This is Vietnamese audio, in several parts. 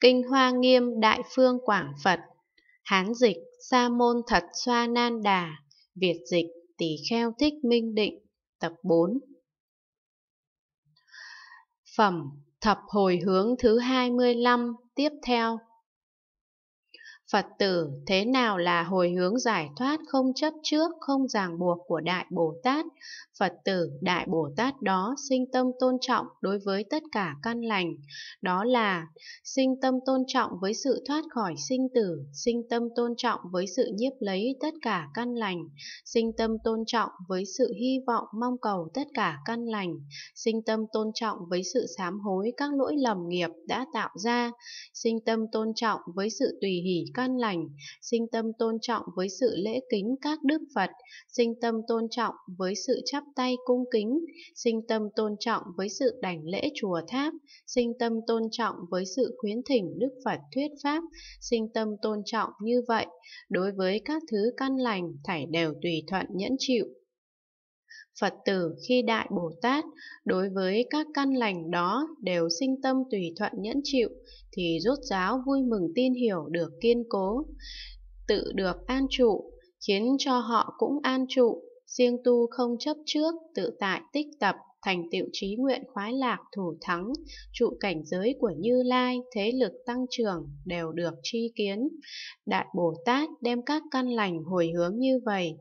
Kinh Hoa Nghiêm Đại Phương Quảng Phật Hán dịch Sa Môn Thật Xoa Nan Đà Việt dịch Tỳ Kheo Thích Minh Định Tập 4 Phẩm Thập Hồi Hướng thứ 25 tiếp theo Phật tử thế nào là hồi hướng giải thoát không chấp trước, không ràng buộc của Đại Bồ Tát. Phật tử Đại Bồ Tát đó sinh tâm tôn trọng đối với tất cả căn lành. Đó là sinh tâm tôn trọng với sự thoát khỏi sinh tử, sinh tâm tôn trọng với sự nhiếp lấy tất cả căn lành, sinh tâm tôn trọng với sự hy vọng mong cầu tất cả căn lành, sinh tâm tôn trọng với sự sám hối các lỗi lầm nghiệp đã tạo ra, sinh tâm tôn trọng với sự tùy hỷ căn lành, sinh tâm tôn trọng với sự lễ kính các đức Phật, sinh tâm tôn trọng với sự chắp tay cung kính, sinh tâm tôn trọng với sự đảnh lễ chùa tháp, sinh tâm tôn trọng với sự khuyến thỉnh đức Phật thuyết pháp, sinh tâm tôn trọng như vậy, đối với các thứ căn lành thảy đều tùy thuận nhẫn chịu. Phật tử khi đại Bồ Tát đối với các căn lành đó đều sinh tâm tùy thuận nhẫn chịu thì rốt giáo vui mừng tin hiểu được kiên cố, tự được an trụ, khiến cho họ cũng an trụ, riêng tu không chấp trước, tự tại tích tập, thành tựu trí nguyện khoái lạc thủ thắng, trụ cảnh giới của Như Lai, thế lực tăng trưởng đều được tri kiến. Đại Bồ Tát đem các căn lành hồi hướng như vậy,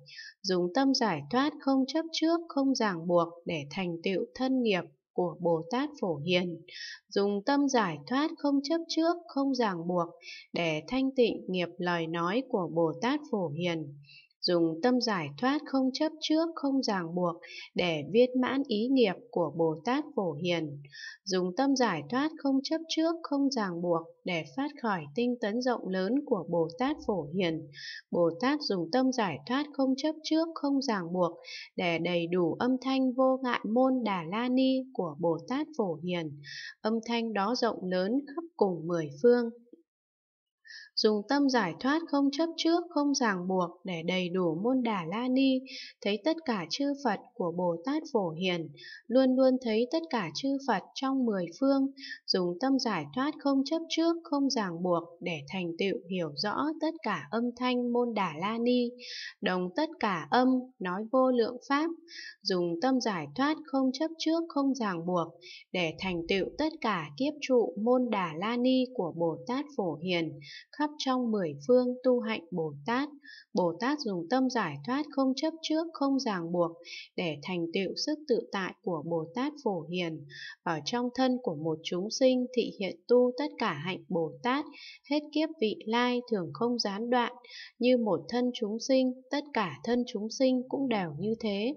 dùng tâm giải thoát không chấp trước, không ràng buộc để thành tựu thân nghiệp của Bồ Tát Phổ Hiền, dùng tâm giải thoát không chấp trước, không ràng buộc để thanh tịnh nghiệp lời nói của Bồ Tát Phổ Hiền, dùng tâm giải thoát không chấp trước, không ràng buộc để viết mãn ý nghiệp của Bồ Tát Phổ Hiền, dùng tâm giải thoát không chấp trước, không ràng buộc để phát khởi tinh tấn rộng lớn của Bồ Tát Phổ Hiền. Bồ Tát dùng tâm giải thoát không chấp trước, không ràng buộc để đầy đủ âm thanh vô ngại môn Đà La Ni của Bồ Tát Phổ Hiền. Âm thanh đó rộng lớn khắp cùng mười phương dùng tâm giải thoát không chấp trước, không ràng buộc để đầy đủ môn đà la ni, thấy tất cả chư Phật của Bồ Tát Phổ Hiền, luôn luôn thấy tất cả chư Phật trong mười phương, dùng tâm giải thoát không chấp trước, không ràng buộc để thành tựu hiểu rõ tất cả âm thanh môn đà la ni, đồng tất cả âm, nói vô lượng pháp, dùng tâm giải thoát không chấp trước, không ràng buộc để thành tựu tất cả kiếp trụ môn đà la ni của Bồ Tát Phổ Hiền, khắp khắp trong mười phương tu hạnh Bồ Tát. Bồ Tát dùng tâm giải thoát không chấp trước, không ràng buộc để thành tựu sức tự tại của Bồ Tát Phổ Hiền. Ở trong thân của một chúng sinh thị hiện tu tất cả hạnh Bồ Tát, hết kiếp vị lai thường không gián đoạn. Như một thân chúng sinh, tất cả thân chúng sinh cũng đều như thế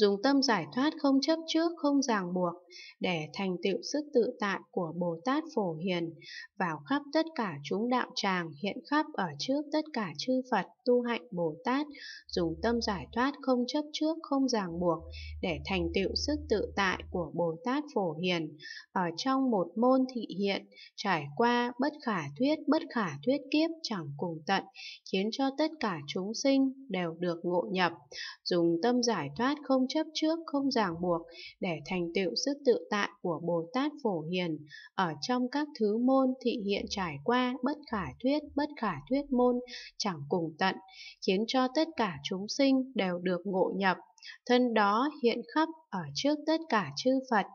dùng tâm giải thoát không chấp trước, không ràng buộc, để thành tựu sức tự tại của Bồ Tát Phổ Hiền, vào khắp tất cả chúng đạo tràng, hiện khắp ở trước tất cả chư Phật, tu hạnh Bồ Tát, dùng tâm giải thoát không chấp trước, không ràng buộc, để thành tựu sức tự tại của Bồ Tát Phổ Hiền, ở trong một môn thị hiện, trải qua bất khả thuyết, bất khả thuyết kiếp chẳng cùng tận, khiến cho tất cả chúng sinh đều được ngộ nhập, dùng tâm giải thoát không chấp trước, không ràng buộc để thành tựu sức tự tại của Bồ Tát Phổ Hiền ở trong các thứ môn thị hiện trải qua bất khả thuyết, bất khả thuyết môn chẳng cùng tận, khiến cho tất cả chúng sinh đều được ngộ nhập. Thân đó hiện khắp ở trước tất cả chư Phật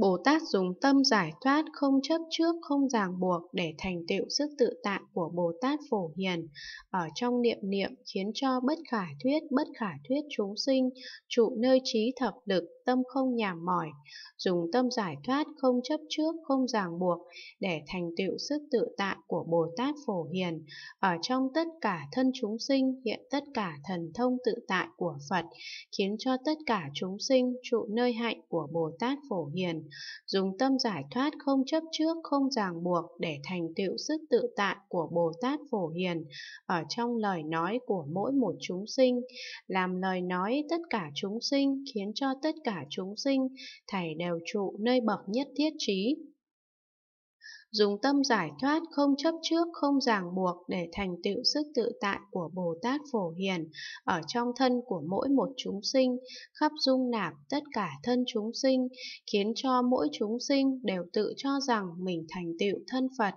Bồ Tát dùng tâm giải thoát không chấp trước, không ràng buộc để thành tựu sức tự tại của Bồ Tát Phổ Hiền ở trong niệm niệm khiến cho bất khả thuyết, bất khả thuyết chúng sinh, trụ nơi trí thập lực, tâm không nhàm mỏi, dùng tâm giải thoát không chấp trước, không ràng buộc để thành tựu sức tự tại của Bồ Tát Phổ Hiền ở trong tất cả thân chúng sinh hiện tất cả thần thông tự tại của Phật, khiến cho tất cả chúng sinh trụ nơi hạnh của Bồ Tát Phổ Hiền dùng tâm giải thoát không chấp trước, không ràng buộc để thành tựu sức tự tại của Bồ Tát Phổ Hiền ở trong lời nói của mỗi một chúng sinh, làm lời nói tất cả chúng sinh khiến cho tất cả chúng sinh thảy đều trụ nơi bậc nhất thiết trí dùng tâm giải thoát không chấp trước không ràng buộc để thành tựu sức tự tại của Bồ Tát Phổ Hiền ở trong thân của mỗi một chúng sinh, khắp dung nạp tất cả thân chúng sinh, khiến cho mỗi chúng sinh đều tự cho rằng mình thành tựu thân Phật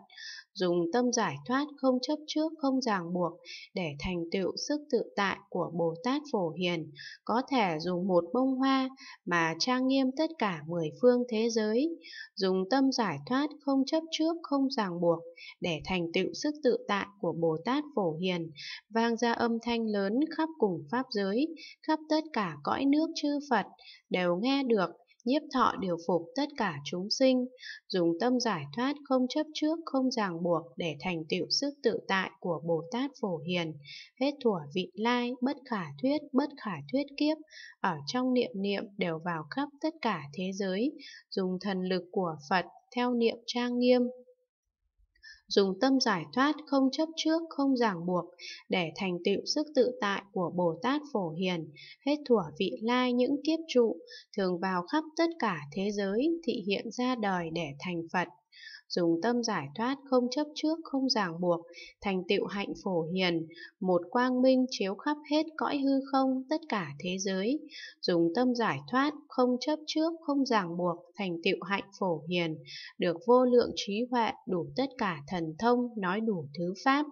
dùng tâm giải thoát không chấp trước không ràng buộc để thành tựu sức tự tại của Bồ Tát Phổ Hiền, có thể dùng một bông hoa mà trang nghiêm tất cả mười phương thế giới, dùng tâm giải thoát không chấp trước không ràng buộc để thành tựu sức tự tại của Bồ Tát Phổ Hiền, vang ra âm thanh lớn khắp cùng pháp giới, khắp tất cả cõi nước chư Phật đều nghe được nhiếp thọ điều phục tất cả chúng sinh, dùng tâm giải thoát không chấp trước, không ràng buộc để thành tựu sức tự tại của Bồ Tát Phổ Hiền, hết thủa vị lai, bất khả thuyết, bất khả thuyết kiếp, ở trong niệm niệm đều vào khắp tất cả thế giới, dùng thần lực của Phật theo niệm trang nghiêm dùng tâm giải thoát không chấp trước, không ràng buộc, để thành tựu sức tự tại của Bồ Tát Phổ Hiền, hết thủa vị lai những kiếp trụ, thường vào khắp tất cả thế giới thị hiện ra đời để thành Phật dùng tâm giải thoát không chấp trước không ràng buộc, thành tựu hạnh phổ hiền, một quang minh chiếu khắp hết cõi hư không tất cả thế giới, dùng tâm giải thoát không chấp trước không ràng buộc, thành tựu hạnh phổ hiền, được vô lượng trí huệ đủ tất cả thần thông nói đủ thứ pháp,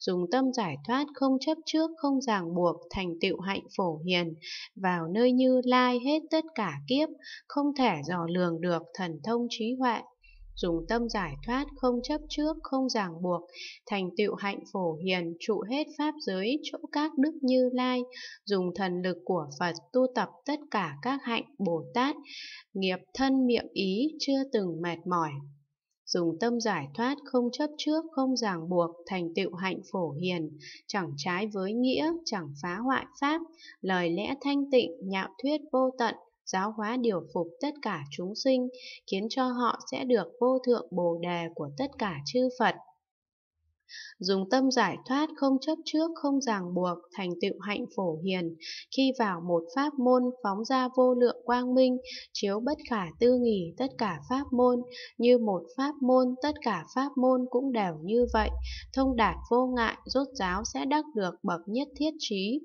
dùng tâm giải thoát không chấp trước không ràng buộc, thành tựu hạnh phổ hiền, vào nơi như lai hết tất cả kiếp, không thể dò lường được thần thông trí huệ dùng tâm giải thoát không chấp trước không ràng buộc thành tựu hạnh phổ hiền trụ hết pháp giới chỗ các đức như lai dùng thần lực của phật tu tập tất cả các hạnh bồ tát nghiệp thân miệng ý chưa từng mệt mỏi dùng tâm giải thoát không chấp trước không ràng buộc thành tựu hạnh phổ hiền chẳng trái với nghĩa chẳng phá hoại pháp lời lẽ thanh tịnh nhạo thuyết vô tận giáo hóa điều phục tất cả chúng sinh, khiến cho họ sẽ được vô thượng bồ đề của tất cả chư Phật. Dùng tâm giải thoát không chấp trước không ràng buộc thành tựu hạnh phổ hiền, khi vào một pháp môn phóng ra vô lượng quang minh, chiếu bất khả tư nghỉ tất cả pháp môn, như một pháp môn tất cả pháp môn cũng đều như vậy, thông đạt vô ngại rốt giáo sẽ đắc được bậc nhất thiết trí,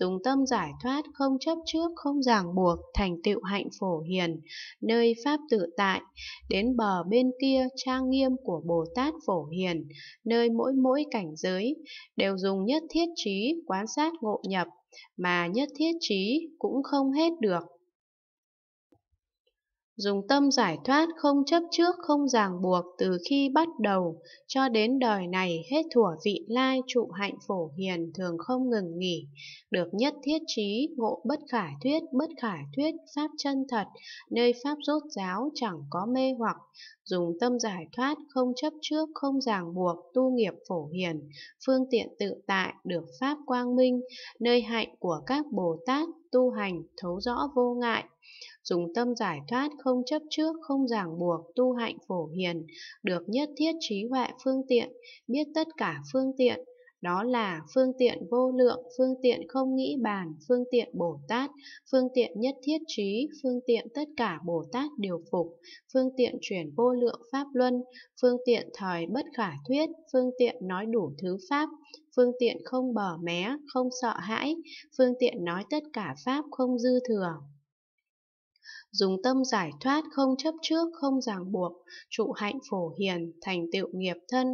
dùng tâm giải thoát không chấp trước không ràng buộc thành tựu hạnh phổ hiền, nơi pháp tự tại, đến bờ bên kia trang nghiêm của Bồ Tát phổ hiền, nơi mỗi mỗi mỗi cảnh giới đều dùng nhất thiết trí quan sát ngộ nhập mà nhất thiết trí cũng không hết được dùng tâm giải thoát không chấp trước không ràng buộc từ khi bắt đầu cho đến đời này hết thủa vị lai trụ hạnh phổ hiền thường không ngừng nghỉ, được nhất thiết trí ngộ bất khả thuyết, bất khả thuyết, pháp chân thật, nơi pháp rốt giáo chẳng có mê hoặc, dùng tâm giải thoát không chấp trước không ràng buộc tu nghiệp phổ hiền, phương tiện tự tại được pháp quang minh, nơi hạnh của các Bồ Tát tu hành, thấu rõ vô ngại. Dùng tâm giải thoát, không chấp trước, không ràng buộc, tu hạnh phổ hiền, được nhất thiết trí huệ phương tiện, biết tất cả phương tiện, đó là phương tiện vô lượng, phương tiện không nghĩ bàn, phương tiện Bồ Tát, phương tiện nhất thiết trí, phương tiện tất cả Bồ Tát điều phục, phương tiện chuyển vô lượng pháp luân, phương tiện thời bất khả thuyết, phương tiện nói đủ thứ pháp, phương tiện không bờ mé, không sợ hãi, phương tiện nói tất cả pháp không dư thừa, dùng tâm giải thoát không chấp trước không ràng buộc trụ hạnh phổ hiền thành tựu nghiệp thân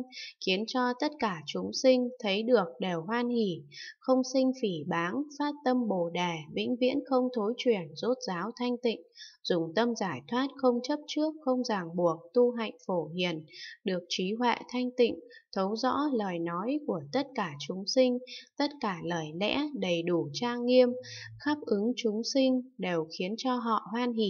khiến cho tất cả chúng sinh thấy được đều hoan hỉ không sinh phỉ báng phát tâm bồ đề vĩnh viễn không thối chuyển rốt giáo thanh tịnh dùng tâm giải thoát không chấp trước không ràng buộc tu hạnh phổ hiền được trí huệ thanh tịnh thấu rõ lời nói của tất cả chúng sinh tất cả lời lẽ đầy đủ trang nghiêm khắp ứng chúng sinh đều khiến cho họ hoan hỉ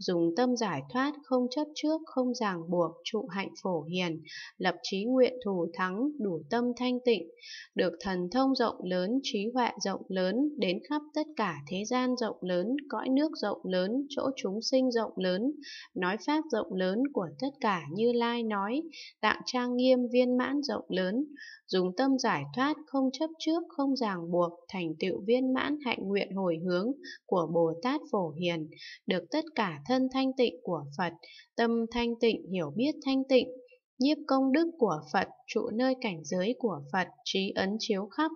dùng tâm giải thoát không chấp trước không ràng buộc trụ hạnh phổ hiền lập trí nguyện thù thắng đủ tâm thanh tịnh được thần thông rộng lớn trí huệ rộng lớn đến khắp tất cả thế gian rộng lớn cõi nước rộng lớn chỗ chúng sinh rộng lớn nói pháp rộng lớn của tất cả như lai nói tạng trang nghiêm viên mãn rộng lớn dùng tâm giải thoát không chấp trước không ràng buộc thành tựu viên mãn hạnh nguyện hồi hướng của bồ tát phổ hiền được tất cả thân thanh tịnh của Phật, tâm thanh tịnh hiểu biết thanh tịnh, nhiếp công đức của Phật, trụ nơi cảnh giới của Phật, trí ấn chiếu khắp,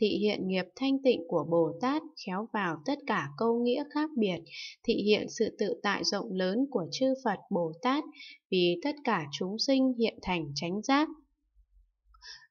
thị hiện nghiệp thanh tịnh của Bồ Tát, khéo vào tất cả câu nghĩa khác biệt, thị hiện sự tự tại rộng lớn của chư Phật Bồ Tát, vì tất cả chúng sinh hiện thành chánh giác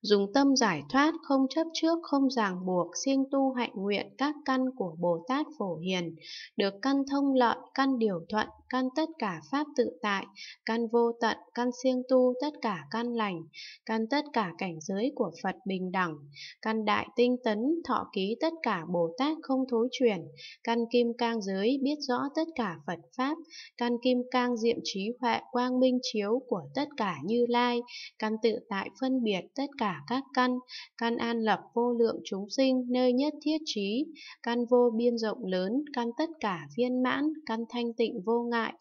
dùng tâm giải thoát không chấp trước không ràng buộc siêng tu hạnh nguyện các căn của Bồ Tát Phổ Hiền, được căn thông lợi, căn điều thuận, căn tất cả pháp tự tại, căn vô tận, căn siêng tu tất cả căn lành, căn tất cả cảnh giới của Phật bình đẳng, căn đại tinh tấn, thọ ký tất cả Bồ Tát không thối chuyển, căn kim cang giới biết rõ tất cả Phật Pháp, căn kim cang diệm trí huệ quang minh chiếu của tất cả như lai, căn tự tại phân biệt tất cả các căn, căn an lập vô lượng chúng sinh nơi nhất thiết trí, căn vô biên rộng lớn, căn tất cả viên mãn, căn thanh tịnh vô ngại,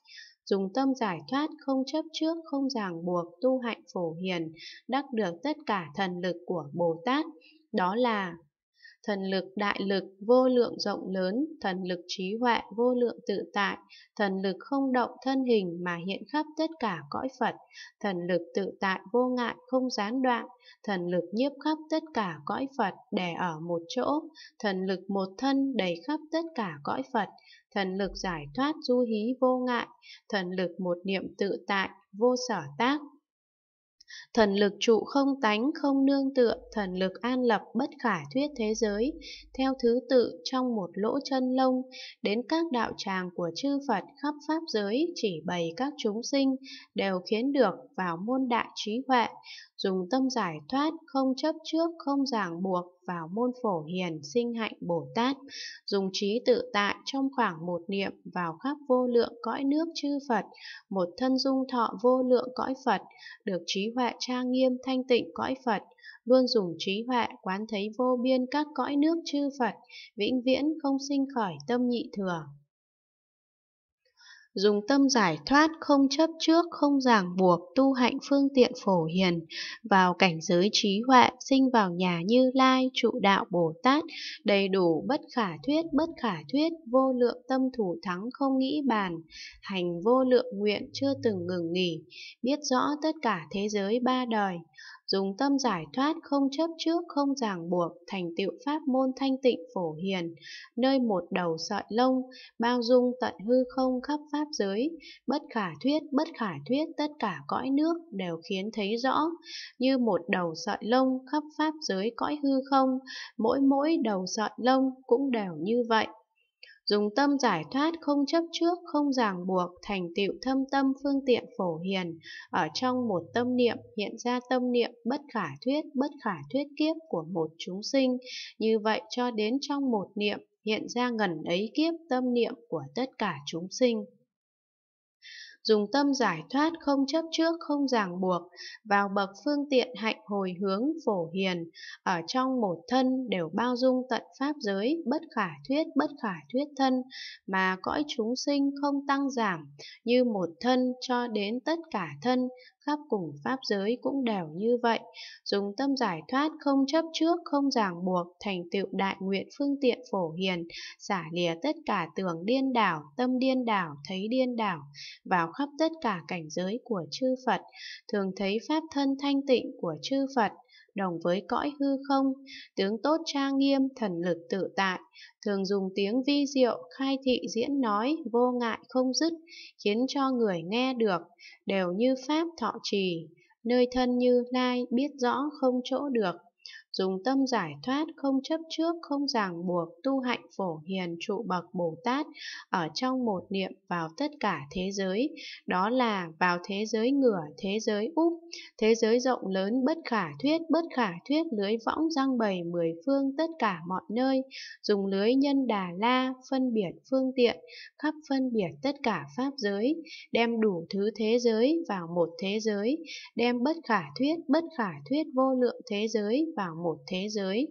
dùng tâm giải thoát không chấp trước không ràng buộc tu hạnh phổ hiền đắc được tất cả thần lực của bồ tát đó là thần lực đại lực vô lượng rộng lớn, thần lực trí huệ vô lượng tự tại, thần lực không động thân hình mà hiện khắp tất cả cõi Phật, thần lực tự tại vô ngại không gián đoạn, thần lực nhiếp khắp tất cả cõi Phật để ở một chỗ, thần lực một thân đầy khắp tất cả cõi Phật, thần lực giải thoát du hí vô ngại, thần lực một niệm tự tại, vô sở tác, Thần lực trụ không tánh không nương tựa, thần lực an lập bất khả thuyết thế giới, theo thứ tự trong một lỗ chân lông, đến các đạo tràng của chư Phật khắp Pháp giới chỉ bày các chúng sinh, đều khiến được vào môn đại trí huệ, dùng tâm giải thoát, không chấp trước, không ràng buộc vào môn phổ hiền sinh hạnh Bồ Tát, dùng trí tự tại trong khoảng một niệm vào khắp vô lượng cõi nước chư Phật, một thân dung thọ vô lượng cõi Phật, được trí huệ trang nghiêm thanh tịnh cõi Phật, luôn dùng trí huệ quán thấy vô biên các cõi nước chư Phật, vĩnh viễn không sinh khởi tâm nhị thừa dùng tâm giải thoát không chấp trước không ràng buộc tu hạnh phương tiện phổ hiền vào cảnh giới trí huệ sinh vào nhà như lai trụ đạo bồ tát đầy đủ bất khả thuyết bất khả thuyết vô lượng tâm thủ thắng không nghĩ bàn hành vô lượng nguyện chưa từng ngừng nghỉ biết rõ tất cả thế giới ba đời dùng tâm giải thoát không chấp trước không ràng buộc thành tựu pháp môn thanh tịnh phổ hiền, nơi một đầu sợi lông, bao dung tận hư không khắp pháp giới, bất khả thuyết, bất khả thuyết tất cả cõi nước đều khiến thấy rõ, như một đầu sợi lông khắp pháp giới cõi hư không, mỗi mỗi đầu sợi lông cũng đều như vậy dùng tâm giải thoát không chấp trước, không ràng buộc, thành tựu thâm tâm phương tiện phổ hiền, ở trong một tâm niệm hiện ra tâm niệm bất khả thuyết, bất khả thuyết kiếp của một chúng sinh, như vậy cho đến trong một niệm hiện ra ngần ấy kiếp tâm niệm của tất cả chúng sinh dùng tâm giải thoát không chấp trước không ràng buộc, vào bậc phương tiện hạnh hồi hướng phổ hiền, ở trong một thân đều bao dung tận pháp giới, bất khả thuyết bất khả thuyết thân, mà cõi chúng sinh không tăng giảm, như một thân cho đến tất cả thân, khắp cùng pháp giới cũng đều như vậy, dùng tâm giải thoát không chấp trước, không ràng buộc, thành tựu đại nguyện phương tiện phổ hiền, xả lìa tất cả tưởng điên đảo, tâm điên đảo, thấy điên đảo, vào khắp tất cả cảnh giới của chư Phật, thường thấy pháp thân thanh tịnh của chư Phật, đồng với cõi hư không, tướng tốt trang nghiêm, thần lực tự tại, thường dùng tiếng vi diệu, khai thị diễn nói, vô ngại không dứt, khiến cho người nghe được, đều như pháp thọ trì, nơi thân như lai biết rõ không chỗ được dùng tâm giải thoát không chấp trước không ràng buộc tu hạnh phổ hiền trụ bậc Bồ Tát ở trong một niệm vào tất cả thế giới, đó là vào thế giới ngửa, thế giới úp, thế giới rộng lớn bất khả thuyết, bất khả thuyết lưới võng răng bầy mười phương tất cả mọi nơi, dùng lưới nhân đà la, phân biệt phương tiện, khắp phân biệt tất cả pháp giới, đem đủ thứ thế giới vào một thế giới, đem bất khả thuyết, bất khả thuyết vô lượng thế giới vào một thế giới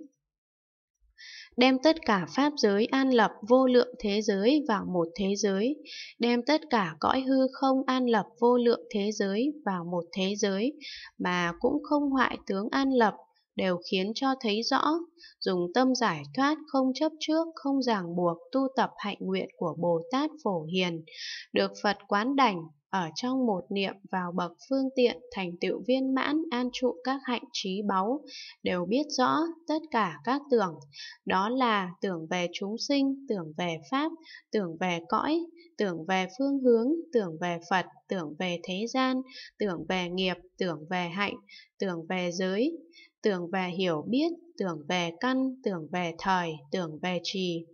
đem tất cả pháp giới an lập vô lượng thế giới vào một thế giới, đem tất cả cõi hư không an lập vô lượng thế giới vào một thế giới, mà cũng không hoại tướng an lập, đều khiến cho thấy rõ, dùng tâm giải thoát không chấp trước, không ràng buộc tu tập hạnh nguyện của Bồ Tát Phổ Hiền, được Phật quán đảnh, ở trong một niệm vào bậc phương tiện thành tựu viên mãn an trụ các hạnh trí báu, đều biết rõ tất cả các tưởng, đó là tưởng về chúng sinh, tưởng về Pháp, tưởng về cõi, tưởng về phương hướng, tưởng về Phật, tưởng về thế gian, tưởng về nghiệp, tưởng về hạnh, tưởng về giới, tưởng về hiểu biết, tưởng về căn, tưởng về thời, tưởng về trì,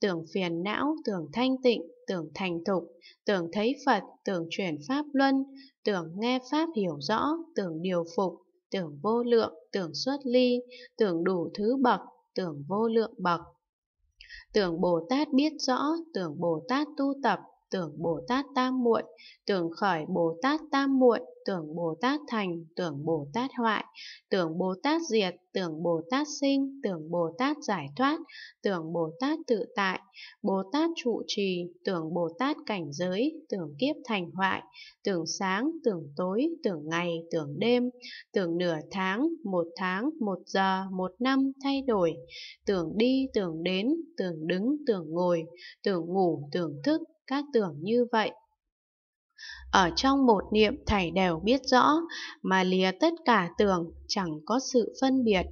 tưởng phiền não, tưởng thanh tịnh, tưởng thành thục, tưởng thấy Phật, tưởng chuyển Pháp luân, tưởng nghe Pháp hiểu rõ, tưởng điều phục, tưởng vô lượng, tưởng xuất ly, tưởng đủ thứ bậc, tưởng vô lượng bậc. Tưởng Bồ Tát biết rõ, tưởng Bồ Tát tu tập, tưởng Bồ Tát tam muội, tưởng khởi Bồ Tát tam muội, tưởng Bồ Tát thành, tưởng Bồ Tát hoại, tưởng Bồ Tát diệt, tưởng Bồ Tát sinh, tưởng Bồ Tát giải thoát, tưởng Bồ Tát tự tại, Bồ Tát trụ trì, tưởng Bồ Tát cảnh giới, tưởng kiếp thành hoại, tưởng sáng, tưởng tối, tưởng ngày, tưởng đêm, tưởng nửa tháng, một tháng, một giờ, một năm thay đổi, tưởng đi, tưởng đến, tưởng đứng, tưởng ngồi, tưởng ngủ, tưởng thức, các tưởng như vậy ở trong một niệm thảy đều biết rõ, mà lìa tất cả tưởng, chẳng có sự phân biệt.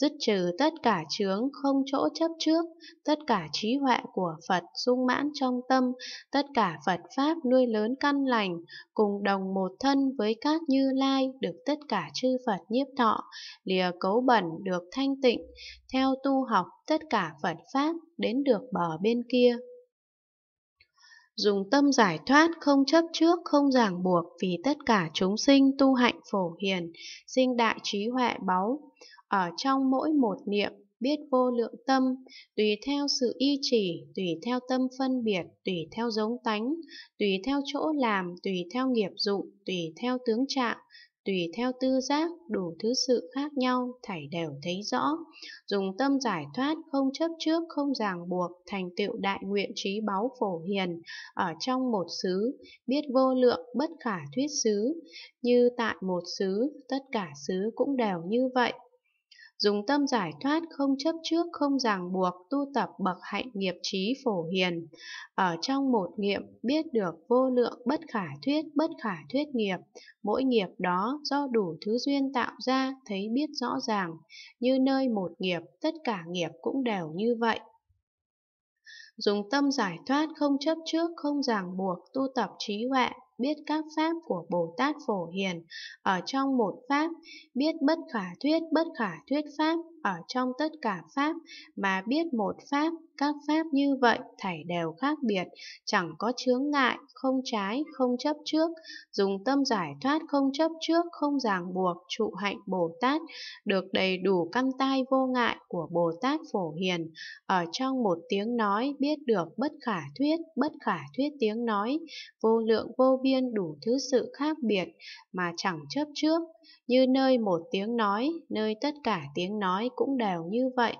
Dứt trừ tất cả chướng không chỗ chấp trước, tất cả trí huệ của Phật sung mãn trong tâm, tất cả Phật Pháp nuôi lớn căn lành, cùng đồng một thân với các như lai được tất cả chư Phật nhiếp thọ, lìa cấu bẩn được thanh tịnh, theo tu học tất cả Phật Pháp đến được bờ bên kia dùng tâm giải thoát không chấp trước không ràng buộc vì tất cả chúng sinh tu hạnh phổ hiền sinh đại trí huệ báu ở trong mỗi một niệm biết vô lượng tâm tùy theo sự y chỉ tùy theo tâm phân biệt tùy theo giống tánh tùy theo chỗ làm tùy theo nghiệp dụng tùy theo tướng trạng tùy theo tư giác, đủ thứ sự khác nhau, thảy đều thấy rõ. Dùng tâm giải thoát, không chấp trước, không ràng buộc, thành tựu đại nguyện trí báu phổ hiền, ở trong một xứ, biết vô lượng, bất khả thuyết xứ. Như tại một xứ, tất cả xứ cũng đều như vậy dùng tâm giải thoát không chấp trước không ràng buộc tu tập bậc hạnh nghiệp trí phổ hiền ở trong một niệm biết được vô lượng bất khả thuyết bất khả thuyết nghiệp mỗi nghiệp đó do đủ thứ duyên tạo ra thấy biết rõ ràng như nơi một nghiệp tất cả nghiệp cũng đều như vậy dùng tâm giải thoát không chấp trước không ràng buộc tu tập trí huệ biết các pháp của Bồ Tát Phổ Hiền ở trong một pháp, biết bất khả thuyết bất khả thuyết pháp ở trong tất cả pháp mà biết một pháp, các pháp như vậy thảy đều khác biệt, chẳng có chướng ngại, không trái, không chấp trước, dùng tâm giải thoát không chấp trước, không ràng buộc, trụ hạnh Bồ Tát, được đầy đủ căn tai vô ngại của Bồ Tát Phổ Hiền, ở trong một tiếng nói biết được bất khả thuyết, bất khả thuyết tiếng nói, vô lượng vô biên đủ thứ sự khác biệt mà chẳng chấp trước, như nơi một tiếng nói, nơi tất cả tiếng nói cũng đều như vậy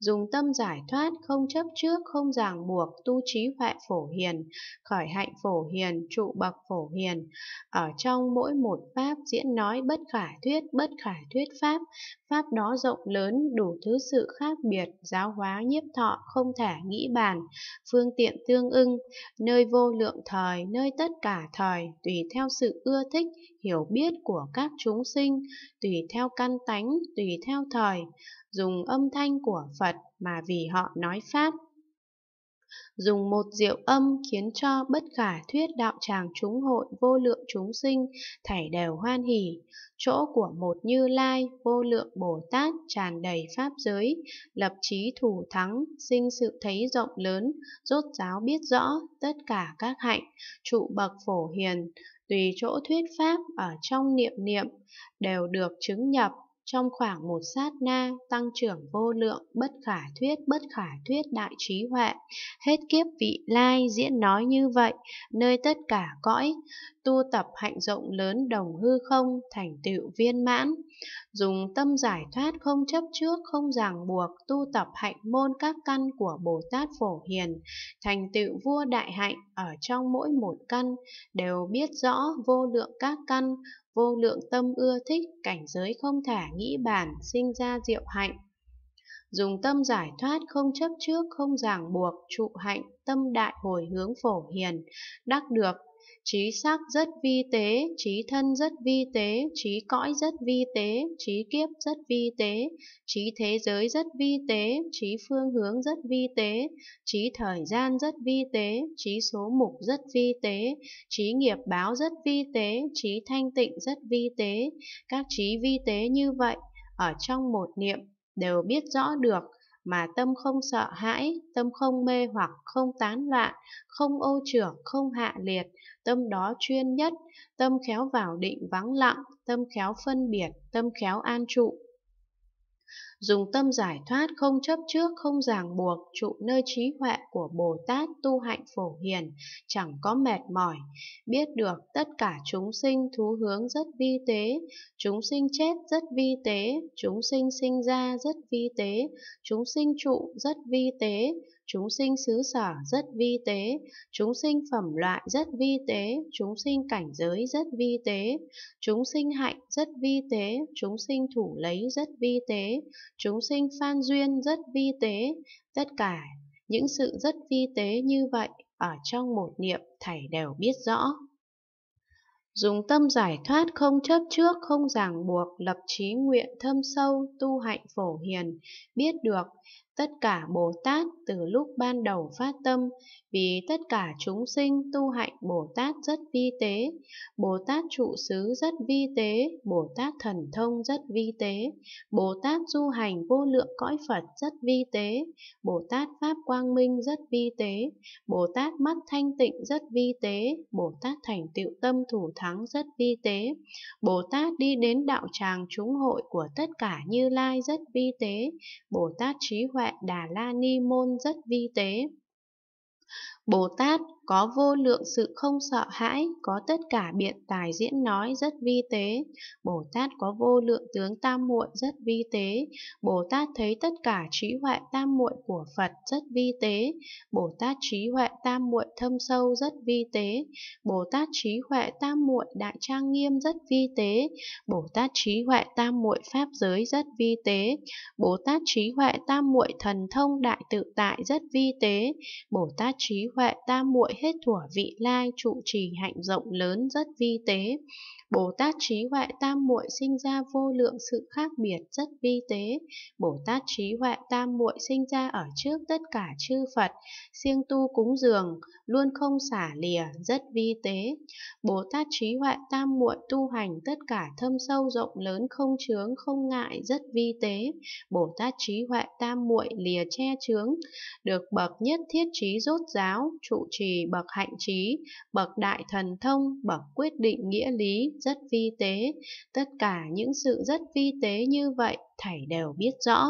dùng tâm giải thoát, không chấp trước, không ràng buộc, tu trí huệ phổ hiền, khởi hạnh phổ hiền, trụ bậc phổ hiền. Ở trong mỗi một pháp diễn nói bất khả thuyết, bất khả thuyết pháp, pháp đó rộng lớn, đủ thứ sự khác biệt, giáo hóa nhiếp thọ, không thể nghĩ bàn, phương tiện tương ưng, nơi vô lượng thời, nơi tất cả thời, tùy theo sự ưa thích, hiểu biết của các chúng sinh, tùy theo căn tánh, tùy theo thời, dùng âm thanh của Phật mà vì họ nói Pháp. Dùng một diệu âm khiến cho bất khả thuyết đạo tràng chúng hội vô lượng chúng sinh thảy đều hoan hỷ, chỗ của một như lai vô lượng Bồ Tát tràn đầy Pháp giới, lập trí thủ thắng, sinh sự thấy rộng lớn, rốt giáo biết rõ tất cả các hạnh, trụ bậc phổ hiền, tùy chỗ thuyết Pháp ở trong niệm niệm, đều được chứng nhập trong khoảng một sát na tăng trưởng vô lượng bất khả thuyết bất khả thuyết đại trí huệ hết kiếp vị lai diễn nói như vậy nơi tất cả cõi tu tập hạnh rộng lớn đồng hư không thành tựu viên mãn dùng tâm giải thoát không chấp trước không ràng buộc tu tập hạnh môn các căn của bồ tát phổ hiền thành tựu vua đại hạnh ở trong mỗi một căn đều biết rõ vô lượng các căn vô lượng tâm ưa thích, cảnh giới không thả nghĩ bản sinh ra diệu hạnh. Dùng tâm giải thoát không chấp trước, không ràng buộc, trụ hạnh, tâm đại hồi hướng phổ hiền, đắc được trí sắc rất vi tế, trí thân rất vi tế, trí cõi rất vi tế, trí kiếp rất vi tế, trí thế giới rất vi tế, trí phương hướng rất vi tế, trí thời gian rất vi tế, trí số mục rất vi tế, trí nghiệp báo rất vi tế, trí thanh tịnh rất vi tế. Các trí vi tế như vậy, ở trong một niệm đều biết rõ được mà tâm không sợ hãi, tâm không mê hoặc, không tán loạn, không ô trưởng, không hạ liệt, tâm đó chuyên nhất, tâm khéo vào định vắng lặng, tâm khéo phân biệt, tâm khéo an trụ, dùng tâm giải thoát không chấp trước không ràng buộc trụ nơi trí huệ của Bồ Tát tu hạnh phổ hiền, chẳng có mệt mỏi, biết được tất cả chúng sinh thú hướng rất vi tế, chúng sinh chết rất vi tế, chúng sinh sinh ra rất vi tế, chúng sinh trụ rất vi tế, chúng sinh xứ sở rất vi tế, chúng sinh phẩm loại rất vi tế, chúng sinh cảnh giới rất vi tế, chúng sinh hạnh rất vi tế, chúng sinh thủ lấy rất vi tế, chúng sinh phan duyên rất vi tế, tất cả những sự rất vi tế như vậy ở trong một niệm thảy đều biết rõ. Dùng tâm giải thoát không chấp trước, không ràng buộc, lập trí nguyện thâm sâu, tu hạnh phổ hiền, biết được tất cả Bồ Tát từ lúc ban đầu phát tâm, vì tất cả chúng sinh tu hạnh Bồ Tát rất vi tế, Bồ Tát trụ xứ rất vi tế, Bồ Tát thần thông rất vi tế, Bồ Tát du hành vô lượng cõi Phật rất vi tế, Bồ Tát Pháp Quang Minh rất vi tế, Bồ Tát mắt thanh tịnh rất vi tế, Bồ Tát thành tựu tâm thủ thắng rất vi tế, Bồ Tát đi đến đạo tràng chúng hội của tất cả Như Lai rất vi tế, Bồ Tát trí huệ lại Đà La Ni Môn rất vi tế. Bồ Tát có vô lượng sự không sợ hãi, có tất cả biện tài diễn nói rất vi tế. Bồ Tát có vô lượng tướng tam muội rất vi tế. Bồ Tát thấy tất cả trí huệ tam muội của Phật rất vi tế. Bồ Tát trí huệ tam muội thâm sâu rất vi tế. Bồ Tát trí huệ tam muội đại trang nghiêm rất vi tế. Bồ Tát trí huệ tam muội pháp giới rất vi tế. Bồ Tát trí huệ tam muội thần thông đại tự tại rất vi tế. Bồ Tát trí huệ Huệ Tam Muội hết thủa vị lai trụ trì hạnh rộng lớn rất vi tế. Bồ Tát trí huệ tam muội sinh ra vô lượng sự khác biệt rất vi tế. Bồ Tát trí huệ tam muội sinh ra ở trước tất cả chư Phật, siêng tu cúng dường, luôn không xả lìa rất vi tế. Bồ Tát trí huệ tam muội tu hành tất cả thâm sâu rộng lớn không chướng không ngại rất vi tế. Bồ Tát trí huệ tam muội lìa che chướng, được bậc nhất thiết trí rốt giáo lão, trụ trì bậc hạnh trí, bậc đại thần thông, bậc quyết định nghĩa lý, rất vi tế. Tất cả những sự rất vi tế như vậy, thầy đều biết rõ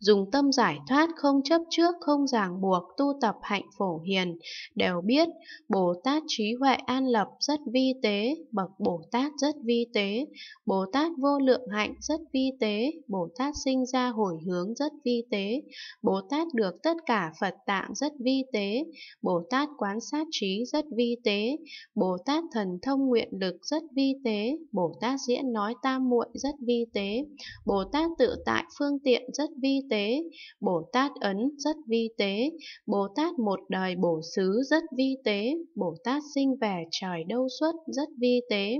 dùng tâm giải thoát không chấp trước không ràng buộc tu tập hạnh phổ hiền, đều biết Bồ Tát trí huệ an lập rất vi tế, bậc Bồ Tát rất vi tế, Bồ Tát vô lượng hạnh rất vi tế, Bồ Tát sinh ra hồi hướng rất vi tế, Bồ Tát được tất cả Phật tạng rất vi tế, Bồ Tát quán sát trí rất vi tế, Bồ Tát thần thông nguyện lực rất vi tế, Bồ Tát diễn nói tam muội rất vi tế, Bồ Tát tự tại phương tiện rất vi vi tế, Bồ Tát ấn rất vi tế, Bồ Tát một đời bổ xứ rất vi tế, Bồ Tát sinh về trời đâu xuất rất vi tế,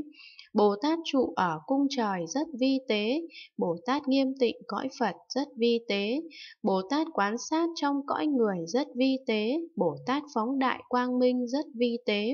Bồ Tát trụ ở cung trời rất vi tế, Bồ Tát nghiêm tịnh cõi Phật rất vi tế, Bồ Tát quán sát trong cõi người rất vi tế, Bồ Tát phóng đại quang minh rất vi tế,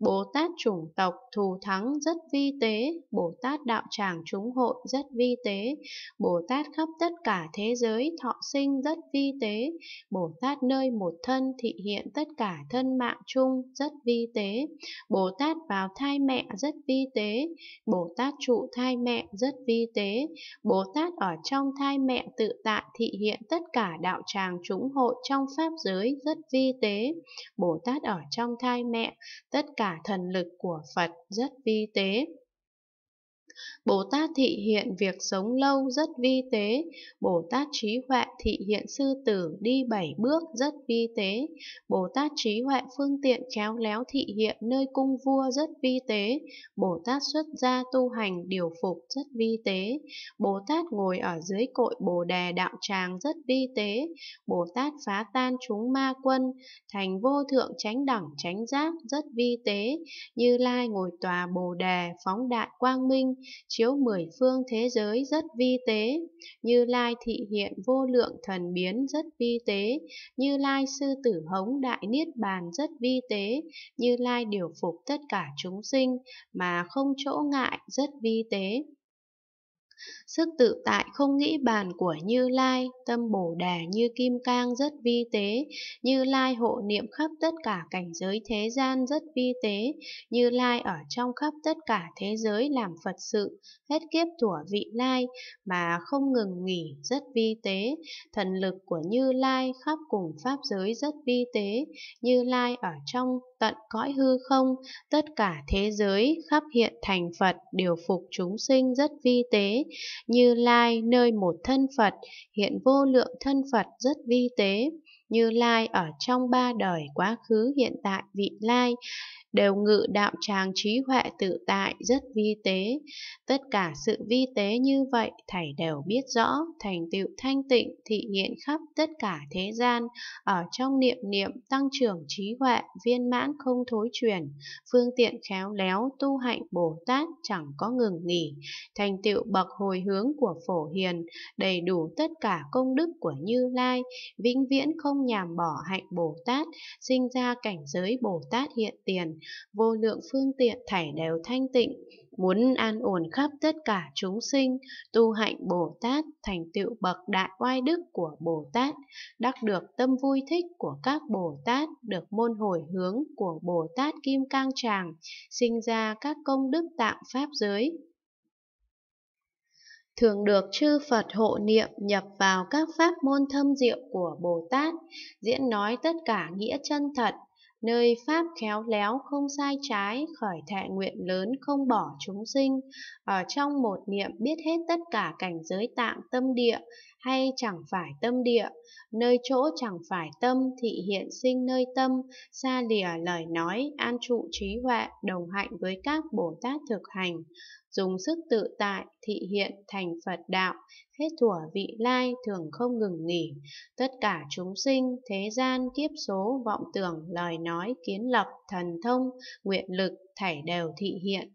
Bồ Tát chủng tộc thù thắng rất vi tế, Bồ Tát đạo tràng chúng hội rất vi tế, Bồ Tát khắp tất cả thế giới thọ sinh rất vi tế, Bồ Tát nơi một thân thị hiện tất cả thân mạng chung rất vi tế, Bồ Tát vào thai mẹ rất vi tế, Bồ Tát trụ thai mẹ rất vi tế. Bồ Tát ở trong thai mẹ tự tại thị hiện tất cả đạo tràng chúng hội trong pháp giới rất vi tế. Bồ Tát ở trong thai mẹ, tất cả thần lực của Phật rất vi tế. Bồ Tát thị hiện việc sống lâu rất vi tế, Bồ Tát trí huệ thị hiện sư tử đi bảy bước rất vi tế, Bồ Tát trí huệ phương tiện khéo léo thị hiện nơi cung vua rất vi tế, Bồ Tát xuất gia tu hành điều phục rất vi tế, Bồ Tát ngồi ở dưới cội Bồ Đề đạo tràng rất vi tế, Bồ Tát phá tan chúng ma quân, thành vô thượng chánh đẳng chánh giác rất vi tế, Như Lai ngồi tòa Bồ Đề phóng đại quang minh, chiếu mười phương thế giới rất vi tế, Như Lai thị hiện vô lượng thần biến rất vi tế, Như Lai sư tử hống đại niết bàn rất vi tế, Như Lai điều phục tất cả chúng sinh mà không chỗ ngại rất vi tế. Sức tự tại không nghĩ bàn của Như Lai, tâm bổ Đà như kim cang rất vi tế, Như Lai hộ niệm khắp tất cả cảnh giới thế gian rất vi tế, Như Lai ở trong khắp tất cả thế giới làm Phật sự, hết kiếp thủa vị Lai mà không ngừng nghỉ rất vi tế, thần lực của Như Lai khắp cùng pháp giới rất vi tế, Như Lai ở trong tận cõi hư không, tất cả thế giới khắp hiện thành Phật điều phục chúng sinh rất vi tế, như lai nơi một thân Phật, hiện vô lượng thân Phật rất vi tế. Như Lai ở trong ba đời quá khứ hiện tại vị Lai, đều ngự đạo tràng trí huệ tự tại rất vi tế. Tất cả sự vi tế như vậy, thầy đều biết rõ, thành tựu thanh tịnh, thị hiện khắp tất cả thế gian, ở trong niệm niệm tăng trưởng trí huệ, viên mãn không thối chuyển, phương tiện khéo léo, tu hạnh Bồ Tát chẳng có ngừng nghỉ, thành tựu bậc hồi hướng của phổ hiền, đầy đủ tất cả công đức của Như Lai, vĩnh viễn không nhàm bỏ hạnh Bồ Tát, sinh ra cảnh giới Bồ Tát hiện tiền, vô lượng phương tiện thảy đều thanh tịnh, muốn an ổn khắp tất cả chúng sinh, tu hạnh Bồ Tát, thành tựu bậc đại oai đức của Bồ Tát, đắc được tâm vui thích của các Bồ Tát, được môn hồi hướng của Bồ Tát Kim Cang Tràng, sinh ra các công đức tạm Pháp giới, thường được chư Phật hộ niệm nhập vào các pháp môn thâm diệu của Bồ Tát, diễn nói tất cả nghĩa chân thật, nơi pháp khéo léo không sai trái, khởi thệ nguyện lớn không bỏ chúng sinh, ở trong một niệm biết hết tất cả cảnh giới tạng tâm địa, hay chẳng phải tâm địa, nơi chỗ chẳng phải tâm thị hiện sinh nơi tâm, xa lìa lời nói, an trụ trí huệ, đồng hạnh với các Bồ Tát thực hành, dùng sức tự tại, thị hiện thành Phật đạo, hết thủa vị lai thường không ngừng nghỉ, tất cả chúng sinh, thế gian, kiếp số, vọng tưởng, lời nói, kiến lập, thần thông, nguyện lực, thảy đều thị hiện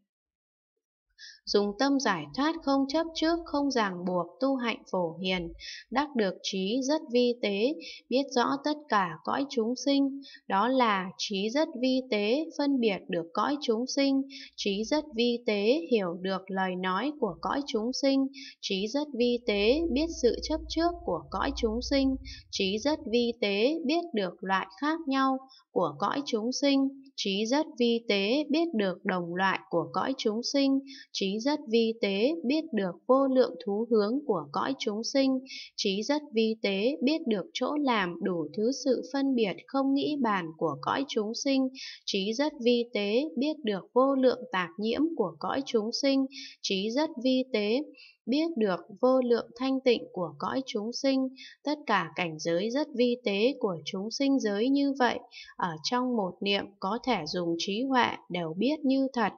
dùng tâm giải thoát không chấp trước, không ràng buộc, tu hạnh phổ hiền, đắc được trí rất vi tế, biết rõ tất cả cõi chúng sinh, đó là trí rất vi tế, phân biệt được cõi chúng sinh, trí rất vi tế, hiểu được lời nói của cõi chúng sinh, trí rất vi tế, biết sự chấp trước của cõi chúng sinh, trí rất vi tế, biết được loại khác nhau của cõi chúng sinh, trí rất vi tế biết được đồng loại của cõi chúng sinh, trí rất vi tế biết được vô lượng thú hướng của cõi chúng sinh, trí rất vi tế biết được chỗ làm đủ thứ sự phân biệt không nghĩ bàn của cõi chúng sinh, trí rất vi tế biết được vô lượng tạp nhiễm của cõi chúng sinh, trí rất vi tế biết được vô lượng thanh tịnh của cõi chúng sinh, tất cả cảnh giới rất vi tế của chúng sinh giới như vậy, ở trong một niệm có thể dùng trí huệ đều biết như thật.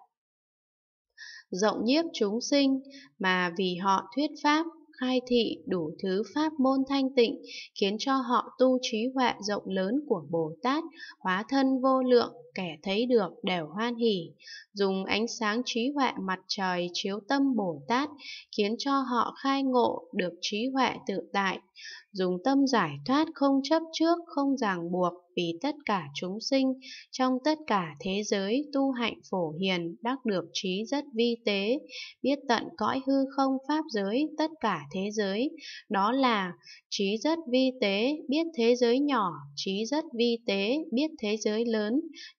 Rộng nhiếp chúng sinh mà vì họ thuyết pháp, khai thị đủ thứ pháp môn thanh tịnh, khiến cho họ tu trí huệ rộng lớn của Bồ Tát, hóa thân vô lượng, kẻ thấy được đều hoan hỉ, dùng ánh sáng trí huệ mặt trời chiếu tâm Bồ Tát, khiến cho họ khai ngộ được trí huệ tự tại, dùng tâm giải thoát không chấp trước, không ràng buộc vì tất cả chúng sinh trong tất cả thế giới tu hạnh phổ hiền đắc được trí rất vi tế, biết tận cõi hư không pháp giới tất cả thế giới, đó là trí rất vi tế biết thế giới nhỏ, trí rất vi tế biết thế giới lớn,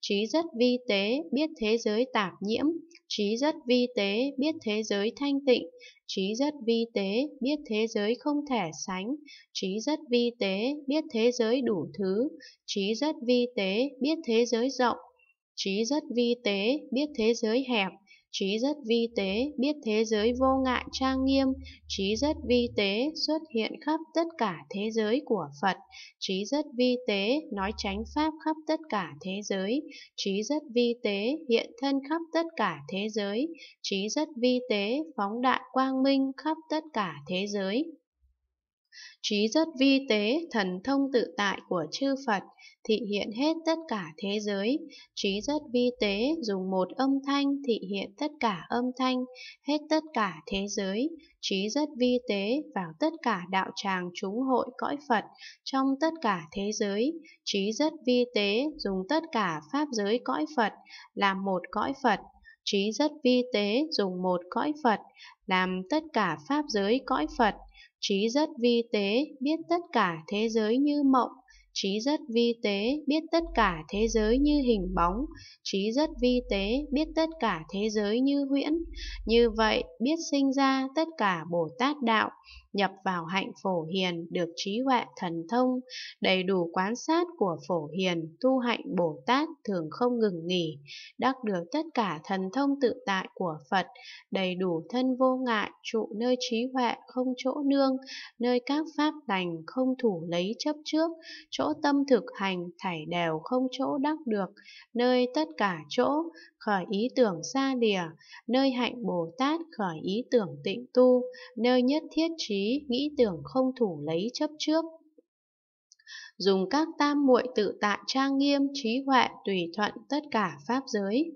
trí rất vi tế biết thế giới tạp nhiễm, trí rất vi tế biết thế giới thanh tịnh, trí rất vi tế biết thế giới không thể sánh, trí rất vi tế biết thế giới đủ thứ, trí rất vi tế biết thế giới rộng, trí rất vi tế biết thế giới hẹp, trí rất vi tế biết thế giới vô ngại trang nghiêm trí rất vi tế xuất hiện khắp tất cả thế giới của phật trí rất vi tế nói chánh pháp khắp tất cả thế giới trí rất vi tế hiện thân khắp tất cả thế giới trí rất vi tế phóng đại quang minh khắp tất cả thế giới Trí rất vi tế, thần thông tự tại của chư Phật, thị hiện hết tất cả thế giới. Trí rất vi tế, dùng một âm thanh thị hiện tất cả âm thanh, hết tất cả thế giới. Trí rất vi tế, vào tất cả đạo tràng chúng hội cõi Phật, trong tất cả thế giới. Trí rất vi tế, dùng tất cả pháp giới cõi Phật, làm một cõi Phật, trí rất vi tế dùng một cõi Phật, làm tất cả pháp giới cõi Phật, Trí rất vi tế, biết tất cả thế giới như mộng, trí rất vi tế, biết tất cả thế giới như hình bóng, trí rất vi tế, biết tất cả thế giới như huyễn. Như vậy, biết sinh ra tất cả Bồ Tát Đạo, nhập vào hạnh phổ hiền được trí huệ thần thông, đầy đủ quán sát của phổ hiền, tu hạnh Bồ Tát thường không ngừng nghỉ, đắc được tất cả thần thông tự tại của Phật, đầy đủ thân vô ngại, trụ nơi trí huệ không chỗ nương, nơi các pháp lành không thủ lấy chấp trước, chỗ tâm thực hành thảy đều không chỗ đắc được, nơi tất cả chỗ khởi ý tưởng xa lìa, nơi hạnh Bồ Tát khởi ý tưởng tịnh tu, nơi nhất thiết trí nghĩ tưởng không thủ lấy chấp trước. Dùng các tam muội tự tại trang nghiêm trí huệ tùy thuận tất cả pháp giới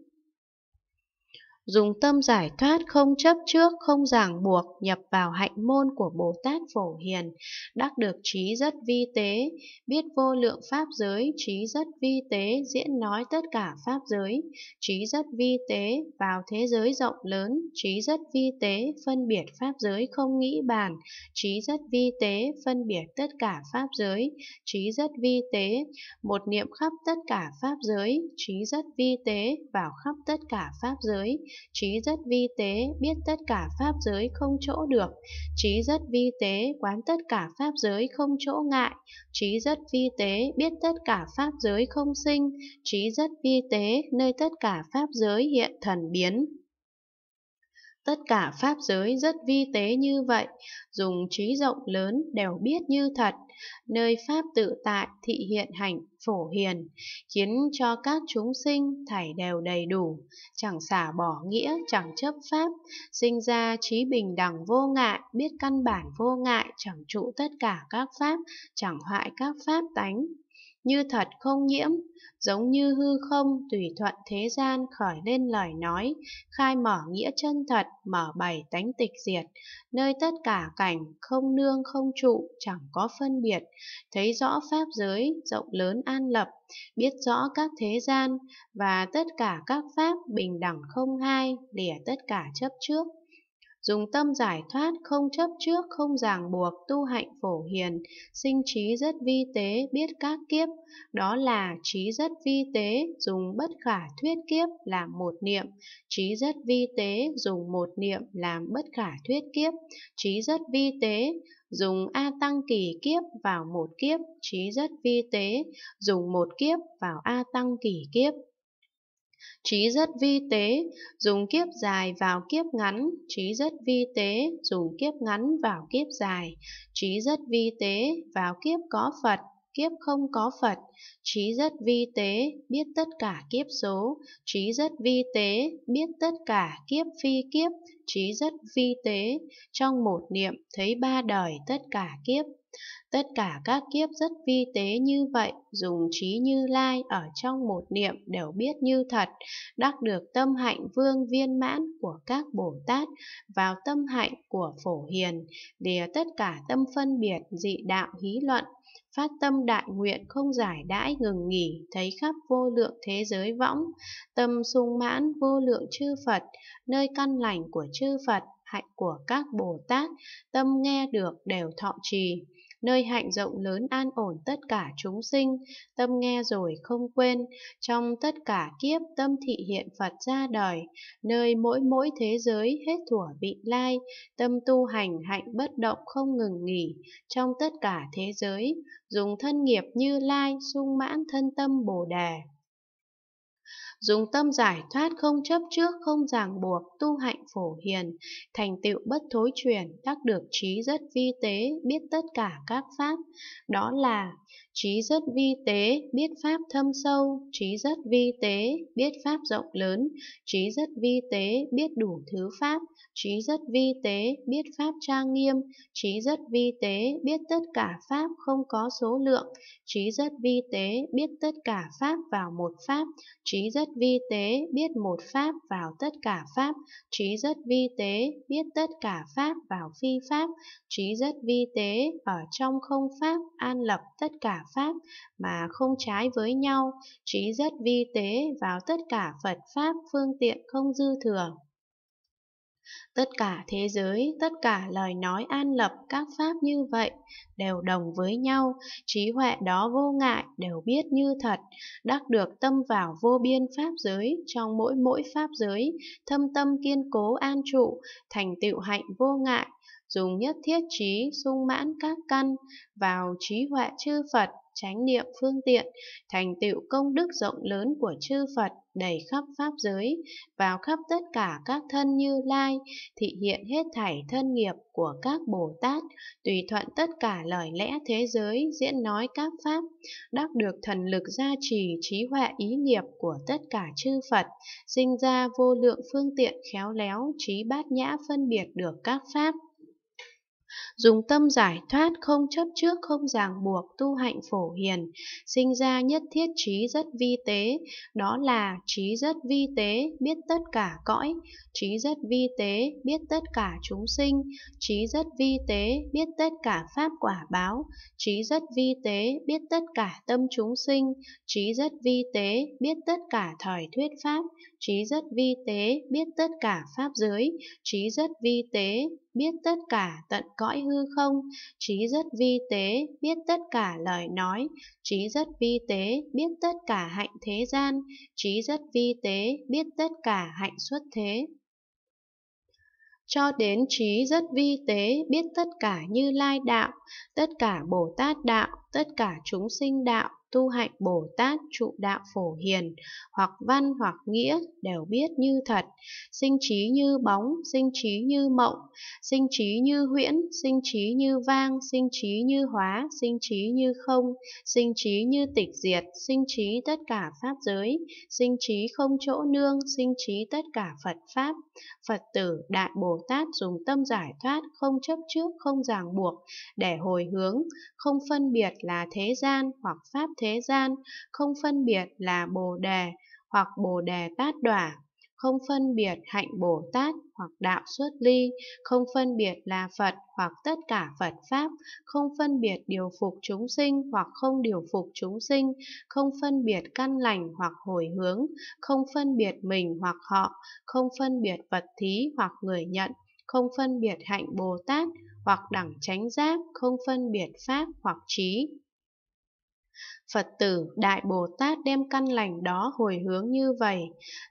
dùng tâm giải thoát không chấp trước, không ràng buộc, nhập vào hạnh môn của Bồ Tát Phổ Hiền, đắc được trí rất vi tế, biết vô lượng pháp giới, trí rất vi tế, diễn nói tất cả pháp giới, trí rất vi tế, vào thế giới rộng lớn, trí rất vi tế, phân biệt pháp giới không nghĩ bàn, trí rất vi tế, phân biệt tất cả pháp giới, trí rất vi tế, một niệm khắp tất cả pháp giới, trí rất vi tế, vào khắp tất cả pháp giới, trí rất vi tế, biết tất cả pháp giới không chỗ được, trí rất vi tế, quán tất cả pháp giới không chỗ ngại, trí rất vi tế, biết tất cả pháp giới không sinh, trí rất vi tế, nơi tất cả pháp giới hiện thần biến. Tất cả pháp giới rất vi tế như vậy, dùng trí rộng lớn đều biết như thật, nơi pháp tự tại thị hiện hạnh phổ hiền, khiến cho các chúng sinh thảy đều đầy đủ, chẳng xả bỏ nghĩa, chẳng chấp pháp, sinh ra trí bình đẳng vô ngại, biết căn bản vô ngại, chẳng trụ tất cả các pháp, chẳng hoại các pháp tánh, như thật không nhiễm, giống như hư không tùy thuận thế gian khởi lên lời nói, khai mở nghĩa chân thật, mở bày tánh tịch diệt, nơi tất cả cảnh không nương không trụ, chẳng có phân biệt, thấy rõ pháp giới rộng lớn an lập, biết rõ các thế gian và tất cả các pháp bình đẳng không hai, lìa tất cả chấp trước dùng tâm giải thoát, không chấp trước, không ràng buộc, tu hạnh phổ hiền, sinh trí rất vi tế, biết các kiếp, đó là trí rất vi tế, dùng bất khả thuyết kiếp làm một niệm, trí rất vi tế, dùng một niệm làm bất khả thuyết kiếp, trí rất vi tế, dùng A Tăng kỳ kiếp vào một kiếp, trí rất vi tế, dùng một kiếp vào A Tăng kỳ kiếp. Trí rất vi tế, dùng kiếp dài vào kiếp ngắn, trí rất vi tế, dùng kiếp ngắn vào kiếp dài, trí rất vi tế, vào kiếp có Phật, kiếp không có Phật, trí rất vi tế, biết tất cả kiếp số, trí rất vi tế, biết tất cả kiếp phi kiếp, trí rất vi tế, trong một niệm thấy ba đời tất cả kiếp. Tất cả các kiếp rất vi tế như vậy, dùng trí như lai ở trong một niệm đều biết như thật, đắc được tâm hạnh vương viên mãn của các Bồ Tát, vào tâm hạnh của Phổ Hiền, để tất cả tâm phân biệt dị đạo hí luận phát tâm đại nguyện không giải đãi ngừng nghỉ, thấy khắp vô lượng thế giới võng, tâm sung mãn vô lượng chư Phật, nơi căn lành của chư Phật, hạnh của các Bồ Tát, tâm nghe được đều thọ trì nơi hạnh rộng lớn an ổn tất cả chúng sinh, tâm nghe rồi không quên, trong tất cả kiếp tâm thị hiện Phật ra đời, nơi mỗi mỗi thế giới hết thủa vị lai, tâm tu hành hạnh bất động không ngừng nghỉ, trong tất cả thế giới, dùng thân nghiệp như lai sung mãn thân tâm Bồ Đề dùng tâm giải thoát không chấp trước, không ràng buộc, tu hạnh phổ hiền, thành tựu bất thối chuyển, đắc được trí rất vi tế, biết tất cả các pháp. Đó là trí rất vi tế, biết pháp thâm sâu, trí rất vi tế, biết pháp rộng lớn, trí rất vi tế, biết đủ thứ pháp, trí rất vi tế, biết pháp trang nghiêm, trí rất vi tế, biết tất cả pháp không có số lượng, trí rất vi tế, biết tất cả pháp vào một pháp, trí rất vi tế biết một pháp vào tất cả pháp, trí rất vi tế biết tất cả pháp vào phi pháp, trí rất vi tế ở trong không pháp an lập tất cả pháp mà không trái với nhau, trí rất vi tế vào tất cả Phật pháp phương tiện không dư thừa. Tất cả thế giới, tất cả lời nói an lập các pháp như vậy đều đồng với nhau, trí huệ đó vô ngại, đều biết như thật, đắc được tâm vào vô biên pháp giới, trong mỗi mỗi pháp giới, thâm tâm kiên cố an trụ, thành tựu hạnh vô ngại, dùng nhất thiết trí sung mãn các căn vào trí huệ chư Phật, chánh niệm phương tiện, thành tựu công đức rộng lớn của chư Phật đầy khắp pháp giới, vào khắp tất cả các thân như lai, thị hiện hết thảy thân nghiệp của các Bồ Tát, tùy thuận tất cả lời lẽ thế giới diễn nói các pháp, đắc được thần lực gia trì trí huệ ý nghiệp của tất cả chư Phật, sinh ra vô lượng phương tiện khéo léo trí bát nhã phân biệt được các pháp dùng tâm giải thoát không chấp trước không ràng buộc tu hạnh phổ hiền sinh ra nhất thiết trí rất vi tế đó là trí rất vi tế biết tất cả cõi trí rất vi tế biết tất cả chúng sinh trí rất vi tế biết tất cả pháp quả báo trí rất vi tế biết tất cả tâm chúng sinh trí rất vi tế biết tất cả thời thuyết pháp trí rất vi tế biết tất cả pháp giới, trí rất vi tế biết tất cả tận cõi hư không, trí rất vi tế biết tất cả lời nói, trí rất vi tế biết tất cả hạnh thế gian, trí rất vi tế biết tất cả hạnh xuất thế cho đến trí rất vi tế biết tất cả như lai đạo, tất cả Bồ Tát đạo, tất cả chúng sinh đạo, tu hạnh Bồ Tát trụ đạo phổ hiền, hoặc văn hoặc nghĩa đều biết như thật, sinh trí như bóng, sinh trí như mộng, sinh trí như huyễn, sinh trí như vang, sinh trí như hóa, sinh trí như không, sinh trí như tịch diệt, sinh trí tất cả pháp giới, sinh trí không chỗ nương, sinh trí tất cả Phật pháp. Phật tử Đại Bồ Tát dùng tâm giải thoát, không chấp trước, không ràng buộc, để hồi hướng, không phân biệt là thế gian hoặc pháp thế thế gian, không phân biệt là Bồ đề hoặc Bồ đề Tát đỏa, không phân biệt hạnh Bồ Tát hoặc đạo xuất ly, không phân biệt là Phật hoặc tất cả Phật Pháp, không phân biệt điều phục chúng sinh hoặc không điều phục chúng sinh, không phân biệt căn lành hoặc hồi hướng, không phân biệt mình hoặc họ, không phân biệt vật thí hoặc người nhận, không phân biệt hạnh Bồ Tát hoặc đẳng chánh giác, không phân biệt Pháp hoặc trí. Phật tử Đại Bồ Tát đem căn lành đó hồi hướng như vậy,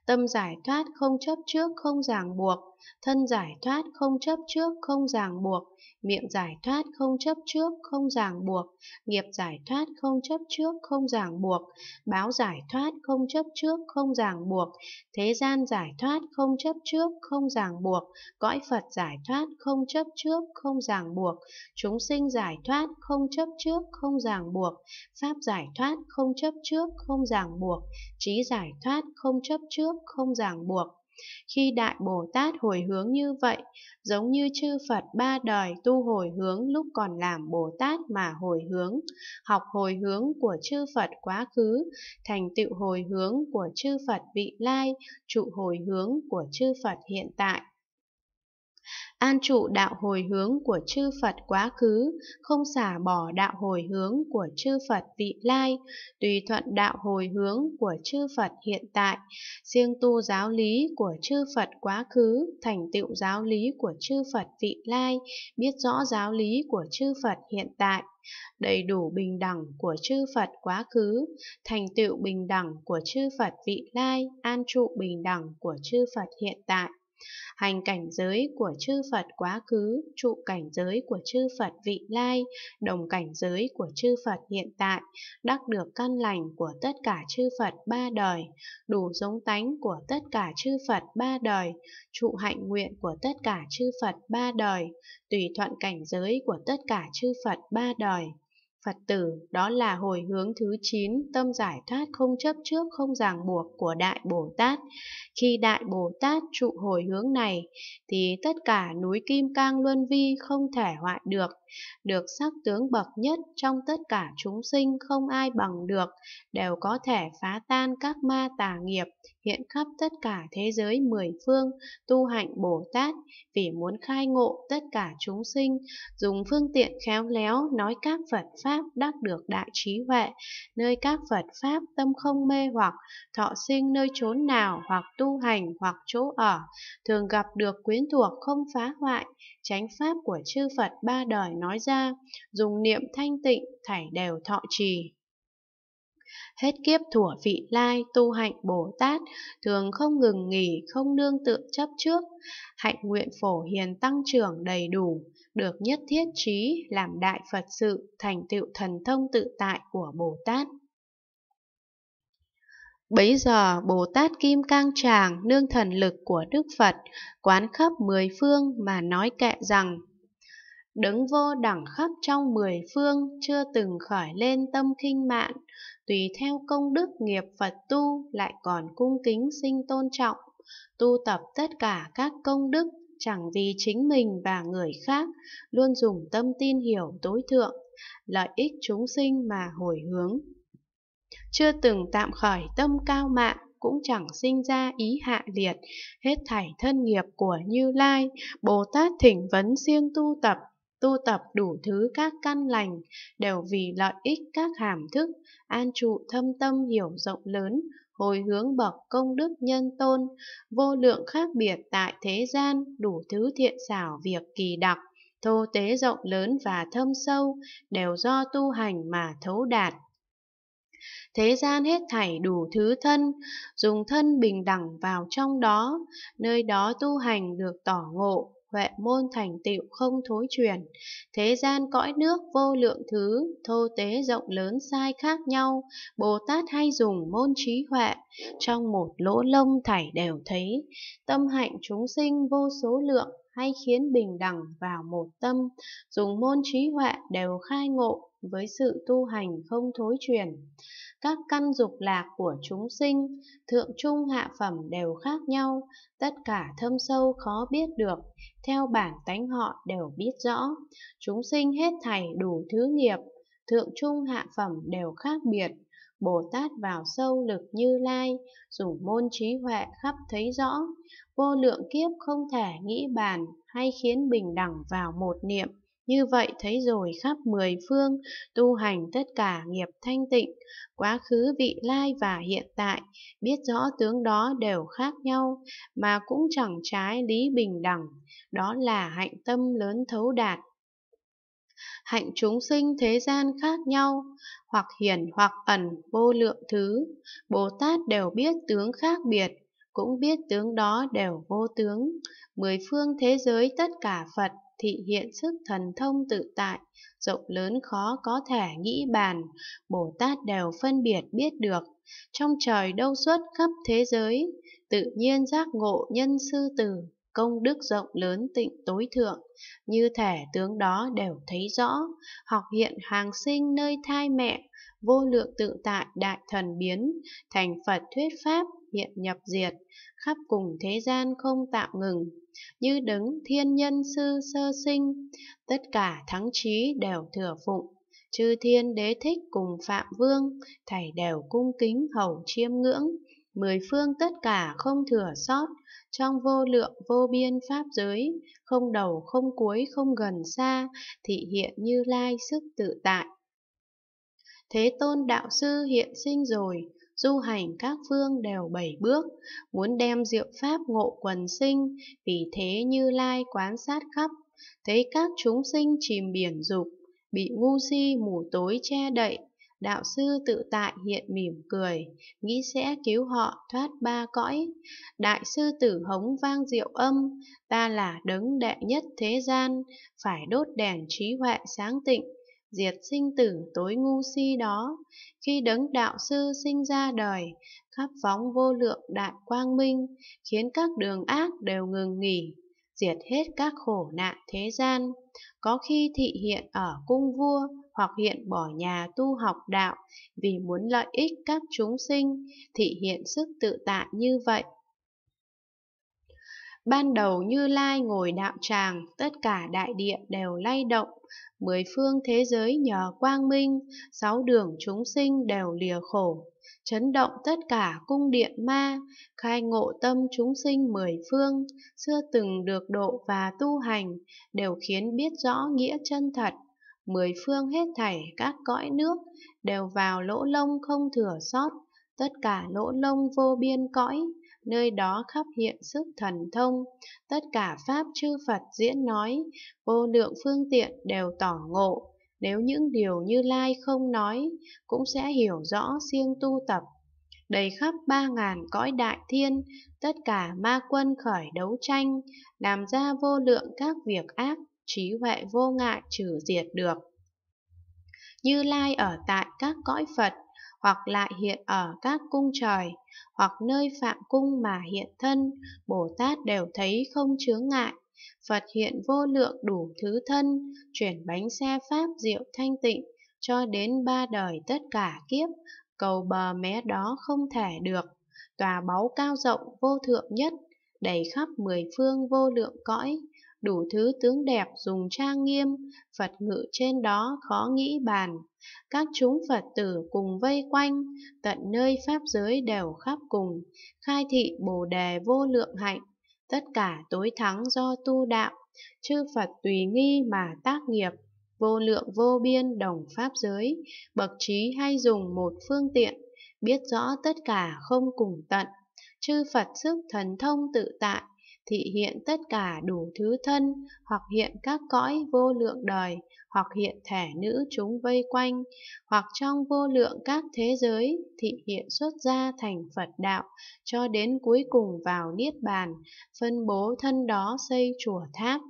tâm giải thoát không chấp trước không ràng buộc, thân giải thoát không chấp trước không ràng buộc, miệng giải thoát không chấp trước không ràng buộc, nghiệp giải thoát không chấp trước không ràng buộc, báo giải thoát không chấp trước không ràng buộc, thế gian giải thoát không chấp trước không ràng buộc, cõi Phật giải thoát không chấp trước không ràng buộc, chúng sinh giải thoát không chấp trước không ràng buộc, pháp giải thoát không chấp trước không ràng buộc, trí giải thoát không chấp trước không ràng buộc. Khi Đại Bồ Tát hồi hướng như vậy, giống như chư Phật ba đời tu hồi hướng lúc còn làm Bồ Tát mà hồi hướng, học hồi hướng của chư Phật quá khứ, thành tựu hồi hướng của chư Phật vị lai, trụ hồi hướng của chư Phật hiện tại. An trụ đạo hồi hướng của chư Phật quá khứ, không xả bỏ đạo hồi hướng của chư Phật vị lai, tùy thuận đạo hồi hướng của chư Phật hiện tại, riêng tu giáo lý của chư Phật quá khứ, thành tựu giáo lý của chư Phật vị lai, biết rõ giáo lý của chư Phật hiện tại đầy đủ bình đẳng của chư Phật quá khứ, thành tựu bình đẳng của chư Phật vị lai, an trụ bình đẳng của chư Phật hiện tại. Hành cảnh giới của chư Phật quá khứ, trụ cảnh giới của chư Phật vị lai, đồng cảnh giới của chư Phật hiện tại, đắc được căn lành của tất cả chư Phật ba đời, đủ giống tánh của tất cả chư Phật ba đời, trụ hạnh nguyện của tất cả chư Phật ba đời, tùy thuận cảnh giới của tất cả chư Phật ba đời. Phật tử đó là hồi hướng thứ 9 tâm giải thoát không chấp trước không ràng buộc của Đại Bồ Tát. Khi Đại Bồ Tát trụ hồi hướng này thì tất cả núi Kim Cang Luân Vi không thể hoại được được sắc tướng bậc nhất trong tất cả chúng sinh không ai bằng được, đều có thể phá tan các ma tà nghiệp, hiện khắp tất cả thế giới mười phương, tu hạnh Bồ Tát, vì muốn khai ngộ tất cả chúng sinh, dùng phương tiện khéo léo nói các Phật Pháp đắc được đại trí huệ, nơi các Phật Pháp tâm không mê hoặc, thọ sinh nơi chốn nào hoặc tu hành hoặc chỗ ở, thường gặp được quyến thuộc không phá hoại, chánh pháp của chư Phật ba đời nói ra, dùng niệm thanh tịnh thảy đều thọ trì. Hết kiếp thủa vị lai tu hạnh Bồ Tát, thường không ngừng nghỉ, không nương tựa chấp trước, hạnh nguyện phổ hiền tăng trưởng đầy đủ, được nhất thiết trí làm đại Phật sự, thành tựu thần thông tự tại của Bồ Tát. Bấy giờ Bồ Tát Kim Cang Tràng nương thần lực của Đức Phật quán khắp mười phương mà nói kệ rằng đứng vô đẳng khắp trong mười phương chưa từng khởi lên tâm khinh mạn Tùy theo công đức nghiệp Phật tu lại còn cung kính sinh tôn trọng Tu tập tất cả các công đức chẳng vì chính mình và người khác Luôn dùng tâm tin hiểu tối thượng lợi ích chúng sinh mà hồi hướng chưa từng tạm khởi tâm cao mạn cũng chẳng sinh ra ý hạ liệt, hết thảy thân nghiệp của Như Lai, Bồ Tát thỉnh vấn siêng tu tập, tu tập đủ thứ các căn lành, đều vì lợi ích các hàm thức, an trụ thâm tâm hiểu rộng lớn, hồi hướng bậc công đức nhân tôn, vô lượng khác biệt tại thế gian, đủ thứ thiện xảo việc kỳ đặc, thô tế rộng lớn và thâm sâu, đều do tu hành mà thấu đạt. Thế gian hết thảy đủ thứ thân, dùng thân bình đẳng vào trong đó, nơi đó tu hành được tỏ ngộ, huệ môn thành tựu không thối chuyển Thế gian cõi nước vô lượng thứ, thô tế rộng lớn sai khác nhau, Bồ Tát hay dùng môn trí huệ, trong một lỗ lông thảy đều thấy, tâm hạnh chúng sinh vô số lượng hay khiến bình đẳng vào một tâm, dùng môn trí huệ đều khai ngộ, với sự tu hành không thối truyền, Các căn dục lạc của chúng sinh, thượng trung hạ phẩm đều khác nhau, tất cả thâm sâu khó biết được, theo bản tánh họ đều biết rõ. Chúng sinh hết thảy đủ thứ nghiệp, thượng trung hạ phẩm đều khác biệt. Bồ Tát vào sâu lực như lai, dùng môn trí huệ khắp thấy rõ, vô lượng kiếp không thể nghĩ bàn hay khiến bình đẳng vào một niệm như vậy thấy rồi khắp mười phương, tu hành tất cả nghiệp thanh tịnh, quá khứ vị lai và hiện tại, biết rõ tướng đó đều khác nhau, mà cũng chẳng trái lý bình đẳng, đó là hạnh tâm lớn thấu đạt hạnh chúng sinh thế gian khác nhau, hoặc hiển hoặc ẩn vô lượng thứ, Bồ Tát đều biết tướng khác biệt, cũng biết tướng đó đều vô tướng. Mười phương thế giới tất cả Phật thị hiện sức thần thông tự tại, rộng lớn khó có thể nghĩ bàn, Bồ Tát đều phân biệt biết được. Trong trời đâu suốt khắp thế giới, tự nhiên giác ngộ nhân sư tử, công đức rộng lớn tịnh tối thượng, như thể tướng đó đều thấy rõ, học hiện hàng sinh nơi thai mẹ, vô lượng tự tại đại thần biến, thành Phật thuyết Pháp, hiện nhập diệt, khắp cùng thế gian không tạm ngừng, như đứng thiên nhân sư sơ sinh, tất cả thắng trí đều thừa phụng, chư thiên đế thích cùng phạm vương, thảy đều cung kính hầu chiêm ngưỡng, mười phương tất cả không thừa sót, trong vô lượng vô biên pháp giới, không đầu không cuối không gần xa, thị hiện như lai sức tự tại. Thế tôn đạo sư hiện sinh rồi, du hành các phương đều bảy bước, muốn đem diệu pháp ngộ quần sinh, vì thế Như Lai quán sát khắp, thấy các chúng sinh chìm biển dục, bị ngu si mù tối che đậy, đạo sư tự tại hiện mỉm cười, nghĩ sẽ cứu họ thoát ba cõi. Đại sư tử hống vang diệu âm, ta là đấng đệ nhất thế gian, phải đốt đèn trí huệ sáng tịnh, diệt sinh tử tối ngu si đó. Khi đấng đạo sư sinh ra đời, khắp phóng vô lượng đại quang minh, khiến các đường ác đều ngừng nghỉ, diệt hết các khổ nạn thế gian. Có khi thị hiện ở cung vua hoặc hiện bỏ nhà tu học đạo vì muốn lợi ích các chúng sinh, thị hiện sức tự tại như vậy Ban đầu Như Lai ngồi đạo tràng, tất cả đại địa đều lay động, mười phương thế giới nhờ quang minh, sáu đường chúng sinh đều lìa khổ, chấn động tất cả cung điện ma, khai ngộ tâm chúng sinh mười phương, xưa từng được độ và tu hành, đều khiến biết rõ nghĩa chân thật. Mười phương hết thảy các cõi nước, đều vào lỗ lông không thừa sót, tất cả lỗ lông vô biên cõi, nơi đó khắp hiện sức thần thông, tất cả pháp chư Phật diễn nói, vô lượng phương tiện đều tỏ ngộ. Nếu những điều như Lai không nói, cũng sẽ hiểu rõ siêng tu tập. Đầy khắp ba ngàn cõi đại thiên, tất cả ma quân khởi đấu tranh, làm ra vô lượng các việc ác, trí huệ vô ngại trừ diệt được. Như Lai ở tại các cõi Phật, hoặc lại hiện ở các cung trời, hoặc nơi phạm cung mà hiện thân, Bồ Tát đều thấy không chướng ngại. Phật hiện vô lượng đủ thứ thân, chuyển bánh xe pháp diệu thanh tịnh, cho đến ba đời tất cả kiếp, cầu bờ mé đó không thể được. Tòa báu cao rộng vô thượng nhất, đầy khắp mười phương vô lượng cõi, đủ thứ tướng đẹp dùng trang nghiêm, Phật ngự trên đó khó nghĩ bàn. Các chúng Phật tử cùng vây quanh, tận nơi Pháp giới đều khắp cùng, khai thị bồ đề vô lượng hạnh, tất cả tối thắng do tu đạo, chư Phật tùy nghi mà tác nghiệp, vô lượng vô biên đồng Pháp giới, bậc trí hay dùng một phương tiện, biết rõ tất cả không cùng tận, chư Phật sức thần thông tự tại, thị hiện tất cả đủ thứ thân, hoặc hiện các cõi vô lượng đời, hoặc hiện thể nữ chúng vây quanh, hoặc trong vô lượng các thế giới, thị hiện xuất ra thành Phật đạo, cho đến cuối cùng vào Niết Bàn, phân bố thân đó xây chùa tháp.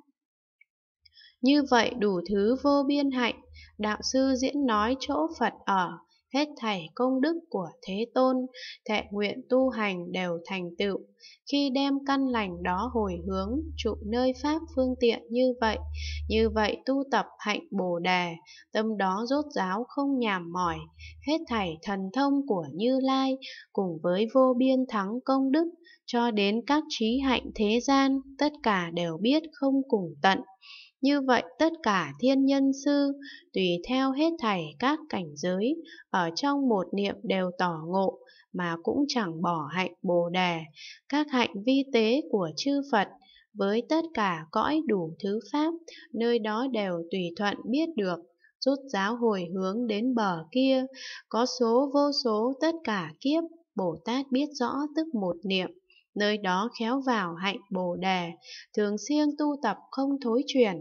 Như vậy đủ thứ vô biên hạnh, đạo sư diễn nói chỗ Phật ở, hết thảy công đức của Thế Tôn, thệ nguyện tu hành đều thành tựu. Khi đem căn lành đó hồi hướng, trụ nơi Pháp phương tiện như vậy, như vậy tu tập hạnh Bồ Đề, tâm đó rốt ráo không nhàm mỏi, hết thảy thần thông của Như Lai, cùng với vô biên thắng công đức, cho đến các trí hạnh thế gian, tất cả đều biết không cùng tận. Như vậy tất cả thiên nhân sư, tùy theo hết thảy các cảnh giới, ở trong một niệm đều tỏ ngộ, mà cũng chẳng bỏ hạnh bồ đề, các hạnh vi tế của chư Phật, với tất cả cõi đủ thứ pháp, nơi đó đều tùy thuận biết được, rút giáo hồi hướng đến bờ kia, có số vô số tất cả kiếp, Bồ Tát biết rõ tức một niệm, nơi đó khéo vào hạnh bồ đề, thường siêng tu tập không thối chuyển.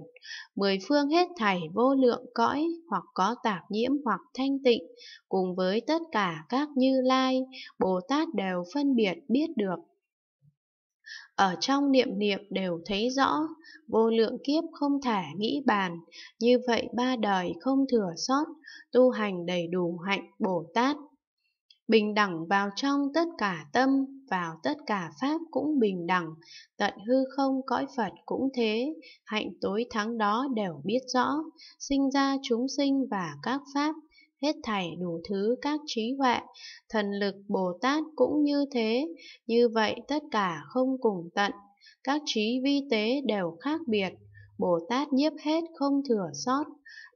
Mười phương hết thảy vô lượng cõi, hoặc có tạp nhiễm hoặc thanh tịnh, cùng với tất cả các như lai, Bồ Tát đều phân biệt biết được. Ở trong niệm niệm đều thấy rõ, vô lượng kiếp không thể nghĩ bàn, như vậy ba đời không thừa sót, tu hành đầy đủ hạnh Bồ Tát bình đẳng vào trong tất cả tâm, vào tất cả pháp cũng bình đẳng, tận hư không cõi Phật cũng thế, hạnh tối thắng đó đều biết rõ, sinh ra chúng sinh và các pháp, hết thảy đủ thứ các trí huệ, thần lực Bồ Tát cũng như thế, như vậy tất cả không cùng tận, các trí vi tế đều khác biệt, Bồ Tát nhiếp hết không thừa sót,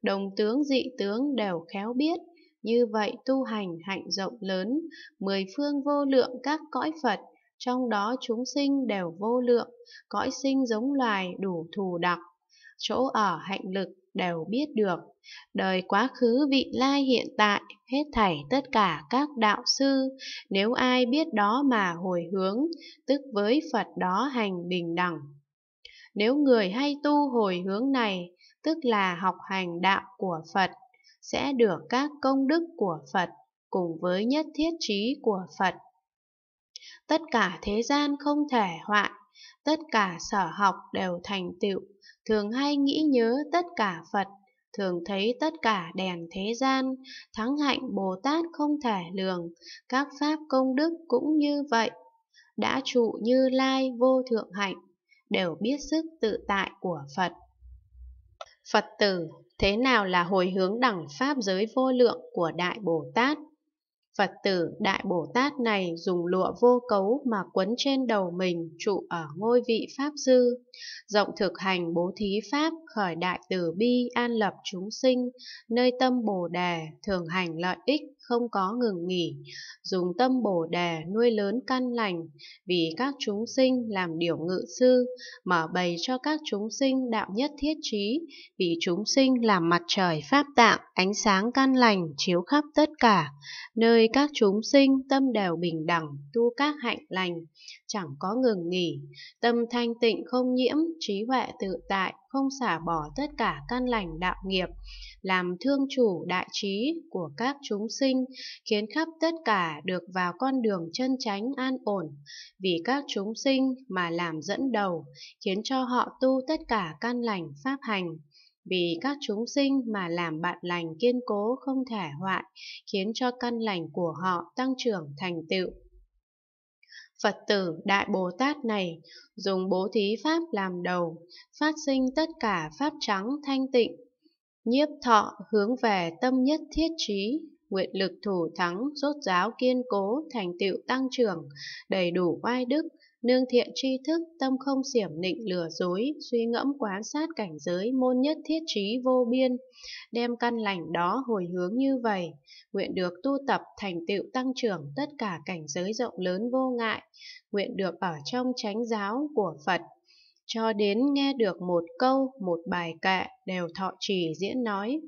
đồng tướng dị tướng đều khéo biết, như vậy tu hành hạnh rộng lớn, mười phương vô lượng các cõi Phật, trong đó chúng sinh đều vô lượng, cõi sinh giống loài đủ thù đặc, chỗ ở hạnh lực đều biết được. Đời quá khứ vị lai hiện tại, hết thảy tất cả các đạo sư, nếu ai biết đó mà hồi hướng, tức với Phật đó hành bình đẳng. Nếu người hay tu hồi hướng này, tức là học hành đạo của Phật, sẽ được các công đức của Phật cùng với nhất thiết trí của Phật. Tất cả thế gian không thể hoại, tất cả sở học đều thành tựu, thường hay nghĩ nhớ tất cả Phật, thường thấy tất cả đèn thế gian, thắng hạnh Bồ Tát không thể lường, các pháp công đức cũng như vậy. Đã trụ như lai vô thượng hạnh, đều biết sức tự tại của Phật. Phật tử thế nào là hồi hướng đẳng pháp giới vô lượng của Đại Bồ Tát. Phật tử Đại Bồ Tát này dùng lụa vô cấu mà quấn trên đầu mình trụ ở ngôi vị Pháp Dư, rộng thực hành bố thí Pháp khởi đại từ bi an lập chúng sinh, nơi tâm Bồ Đề thường hành lợi ích không có ngừng nghỉ, dùng tâm bổ đề nuôi lớn căn lành, vì các chúng sinh làm điều ngự sư, mở bày cho các chúng sinh đạo nhất thiết trí, vì chúng sinh làm mặt trời pháp tạng, ánh sáng căn lành chiếu khắp tất cả, nơi các chúng sinh tâm đều bình đẳng, tu các hạnh lành, chẳng có ngừng nghỉ. Tâm thanh tịnh không nhiễm, trí huệ tự tại, không xả bỏ tất cả căn lành đạo nghiệp, làm thương chủ đại trí của các chúng sinh, khiến khắp tất cả được vào con đường chân chánh an ổn, vì các chúng sinh mà làm dẫn đầu, khiến cho họ tu tất cả căn lành pháp hành vì các chúng sinh mà làm bạn lành kiên cố không thể hoại, khiến cho căn lành của họ tăng trưởng thành tựu. Phật tử Đại Bồ Tát này dùng bố thí pháp làm đầu, phát sinh tất cả pháp trắng thanh tịnh. Nhiếp thọ hướng về tâm nhất thiết trí, nguyện lực thủ thắng, rốt giáo kiên cố, thành tựu tăng trưởng, đầy đủ oai đức, nương thiện tri thức, tâm không xiểm nịnh lừa dối, suy ngẫm quán sát cảnh giới, môn nhất thiết trí vô biên, đem căn lành đó hồi hướng như vậy, nguyện được tu tập thành tựu tăng trưởng tất cả cảnh giới rộng lớn vô ngại, nguyện được ở trong chánh giáo của Phật cho đến nghe được một câu, một bài kệ đều thọ trì diễn nói.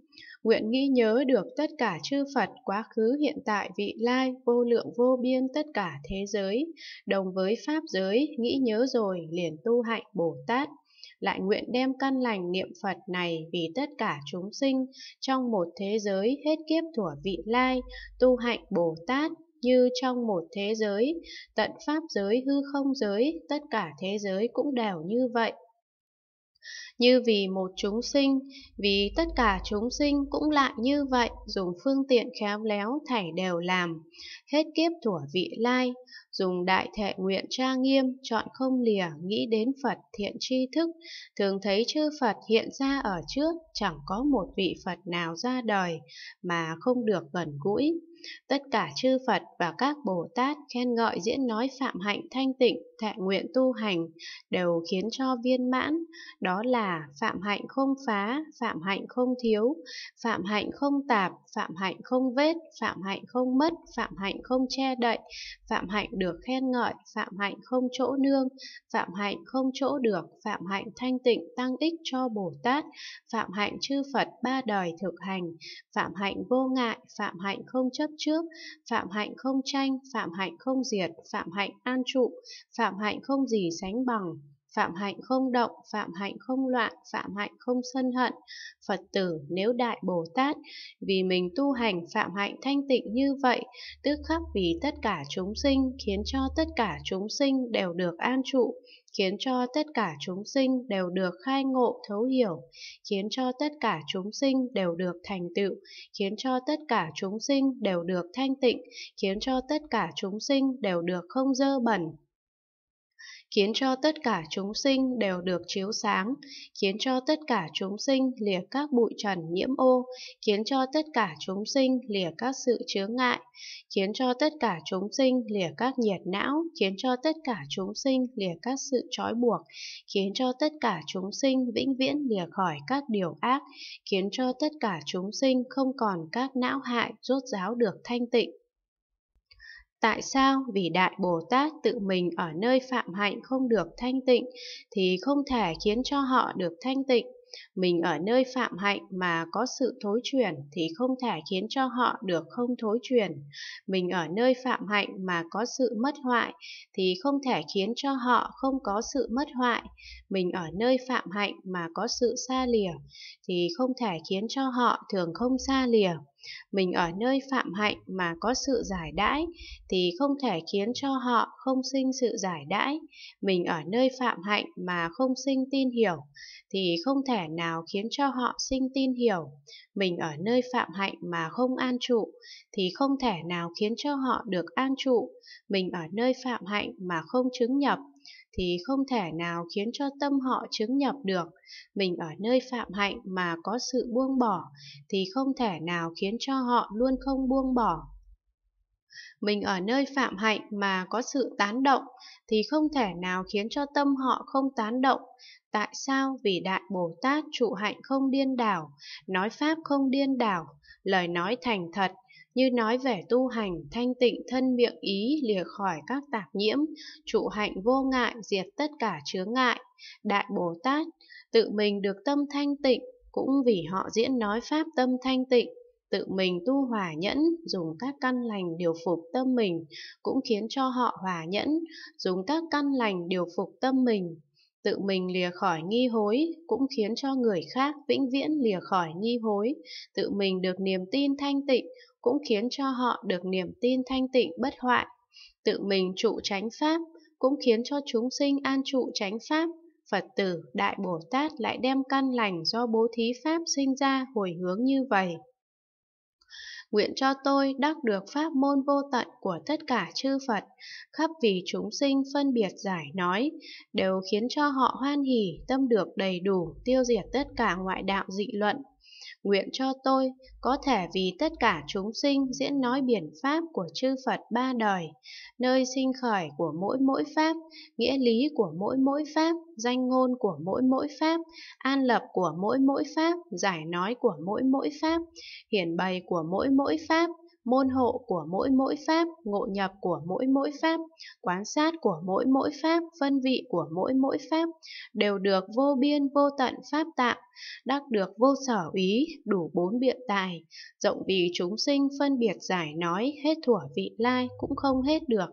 Nguyện nghĩ nhớ được tất cả chư Phật quá khứ hiện tại vị lai, vô lượng vô biên tất cả thế giới, đồng với Pháp giới, nghĩ nhớ rồi liền tu hạnh Bồ Tát. Lại nguyện đem căn lành niệm Phật này vì tất cả chúng sinh trong một thế giới hết kiếp thủa vị lai, tu hạnh Bồ Tát, như trong một thế giới, tận pháp giới hư không giới, tất cả thế giới cũng đều như vậy. Như vì một chúng sinh, vì tất cả chúng sinh cũng lại như vậy, dùng phương tiện khéo léo thảy đều làm, hết kiếp thủa vị lai, dùng đại thệ nguyện tra nghiêm, chọn không lìa, nghĩ đến Phật thiện tri thức, thường thấy chư Phật hiện ra ở trước, chẳng có một vị Phật nào ra đời mà không được gần gũi. Tất cả chư Phật và các Bồ Tát khen ngợi diễn nói phạm hạnh thanh tịnh, thệ nguyện tu hành đều khiến cho viên mãn, đó là phạm hạnh không phá, phạm hạnh không thiếu, phạm hạnh không tạp, phạm hạnh không vết, phạm hạnh không mất, phạm hạnh không che đậy, phạm hạnh được được khen ngợi, phạm hạnh không chỗ nương, phạm hạnh không chỗ được, phạm hạnh thanh tịnh tăng ích cho Bồ Tát, phạm hạnh chư Phật ba đời thực hành, phạm hạnh vô ngại, phạm hạnh không chấp trước, phạm hạnh không tranh, phạm hạnh không diệt, phạm hạnh an trụ, phạm hạnh không gì sánh bằng phạm hạnh không động, phạm hạnh không loạn, phạm hạnh không sân hận. Phật tử nếu đại Bồ Tát, vì mình tu hành phạm hạnh thanh tịnh như vậy, tức khắc vì tất cả chúng sinh, khiến cho tất cả chúng sinh đều được an trụ, khiến cho tất cả chúng sinh đều được khai ngộ thấu hiểu, khiến cho tất cả chúng sinh đều được thành tựu, khiến cho tất cả chúng sinh đều được thanh tịnh, khiến cho tất cả chúng sinh đều được không dơ bẩn khiến cho tất cả chúng sinh đều được chiếu sáng, khiến cho tất cả chúng sinh lìa các bụi trần nhiễm ô, khiến cho tất cả chúng sinh lìa các sự chướng ngại, khiến cho tất cả chúng sinh lìa các nhiệt não, khiến cho tất cả chúng sinh lìa các sự trói buộc, khiến cho tất cả chúng sinh vĩnh viễn lìa khỏi các điều ác, khiến cho tất cả chúng sinh không còn các não hại rốt ráo được thanh tịnh. Tại sao vì Đại Bồ Tát tự mình ở nơi phạm hạnh không được thanh tịnh thì không thể khiến cho họ được thanh tịnh? Mình ở nơi phạm hạnh mà có sự thối chuyển thì không thể khiến cho họ được không thối chuyển. Mình ở nơi phạm hạnh mà có sự mất hoại thì không thể khiến cho họ không có sự mất hoại. Mình ở nơi phạm hạnh mà có sự xa lìa thì không thể khiến cho họ thường không xa lìa mình ở nơi phạm hạnh mà có sự giải đãi thì không thể khiến cho họ không sinh sự giải đãi mình ở nơi phạm hạnh mà không sinh tin hiểu thì không thể nào khiến cho họ sinh tin hiểu mình ở nơi phạm hạnh mà không an trụ thì không thể nào khiến cho họ được an trụ mình ở nơi phạm hạnh mà không chứng nhập thì không thể nào khiến cho tâm họ chứng nhập được. Mình ở nơi phạm hạnh mà có sự buông bỏ thì không thể nào khiến cho họ luôn không buông bỏ. Mình ở nơi phạm hạnh mà có sự tán động thì không thể nào khiến cho tâm họ không tán động. Tại sao? Vì Đại Bồ Tát trụ hạnh không điên đảo, nói Pháp không điên đảo, lời nói thành thật, như nói về tu hành, thanh tịnh thân miệng ý lìa khỏi các tạp nhiễm, trụ hạnh vô ngại diệt tất cả chướng ngại. Đại Bồ Tát, tự mình được tâm thanh tịnh, cũng vì họ diễn nói Pháp tâm thanh tịnh, tự mình tu hòa nhẫn, dùng các căn lành điều phục tâm mình, cũng khiến cho họ hòa nhẫn, dùng các căn lành điều phục tâm mình. Tự mình lìa khỏi nghi hối, cũng khiến cho người khác vĩnh viễn lìa khỏi nghi hối, tự mình được niềm tin thanh tịnh, cũng khiến cho họ được niềm tin thanh tịnh bất hoại. Tự mình trụ tránh Pháp cũng khiến cho chúng sinh an trụ tránh Pháp. Phật tử Đại Bồ Tát lại đem căn lành do bố thí Pháp sinh ra hồi hướng như vậy. Nguyện cho tôi đắc được pháp môn vô tận của tất cả chư Phật, khắp vì chúng sinh phân biệt giải nói, đều khiến cho họ hoan hỷ, tâm được đầy đủ, tiêu diệt tất cả ngoại đạo dị luận, nguyện cho tôi có thể vì tất cả chúng sinh diễn nói biển pháp của chư Phật ba đời, nơi sinh khởi của mỗi mỗi pháp, nghĩa lý của mỗi mỗi pháp, danh ngôn của mỗi mỗi pháp, an lập của mỗi mỗi pháp, giải nói của mỗi mỗi pháp, hiển bày của mỗi mỗi pháp, môn hộ của mỗi mỗi pháp, ngộ nhập của mỗi mỗi pháp, quán sát của mỗi mỗi pháp, phân vị của mỗi mỗi pháp, đều được vô biên vô tận pháp tạo, đắc được vô sở ý, đủ bốn biện tài, rộng vì chúng sinh phân biệt giải nói hết thủa vị lai cũng không hết được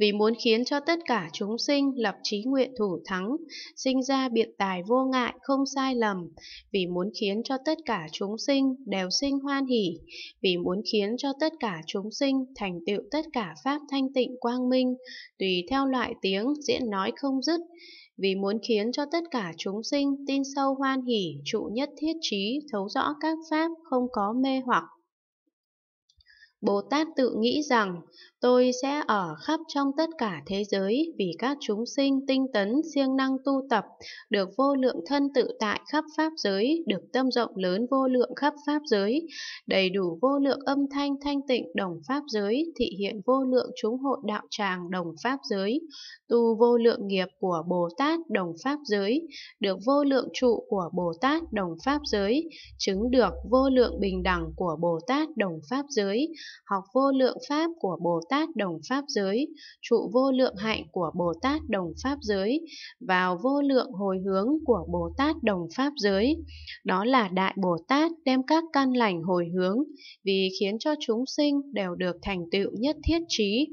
vì muốn khiến cho tất cả chúng sinh lập trí nguyện thủ thắng, sinh ra biện tài vô ngại không sai lầm, vì muốn khiến cho tất cả chúng sinh đều sinh hoan hỷ, vì muốn khiến cho tất cả chúng sinh thành tựu tất cả pháp thanh tịnh quang minh, tùy theo loại tiếng diễn nói không dứt, vì muốn khiến cho tất cả chúng sinh tin sâu hoan hỷ, trụ nhất thiết trí, thấu rõ các pháp không có mê hoặc. Bồ Tát tự nghĩ rằng, Tôi sẽ ở khắp trong tất cả thế giới vì các chúng sinh tinh tấn siêng năng tu tập, được vô lượng thân tự tại khắp pháp giới, được tâm rộng lớn vô lượng khắp pháp giới, đầy đủ vô lượng âm thanh thanh tịnh đồng pháp giới, thị hiện vô lượng chúng hội đạo tràng đồng pháp giới, tu vô lượng nghiệp của Bồ Tát đồng pháp giới, được vô lượng trụ của Bồ Tát đồng pháp giới, chứng được vô lượng bình đẳng của Bồ Tát đồng pháp giới, học vô lượng pháp của Bồ Tát Đồng Pháp Giới, trụ vô lượng hạnh của Bồ Tát Đồng Pháp Giới, vào vô lượng hồi hướng của Bồ Tát Đồng Pháp Giới. Đó là Đại Bồ Tát đem các căn lành hồi hướng, vì khiến cho chúng sinh đều được thành tựu nhất thiết trí.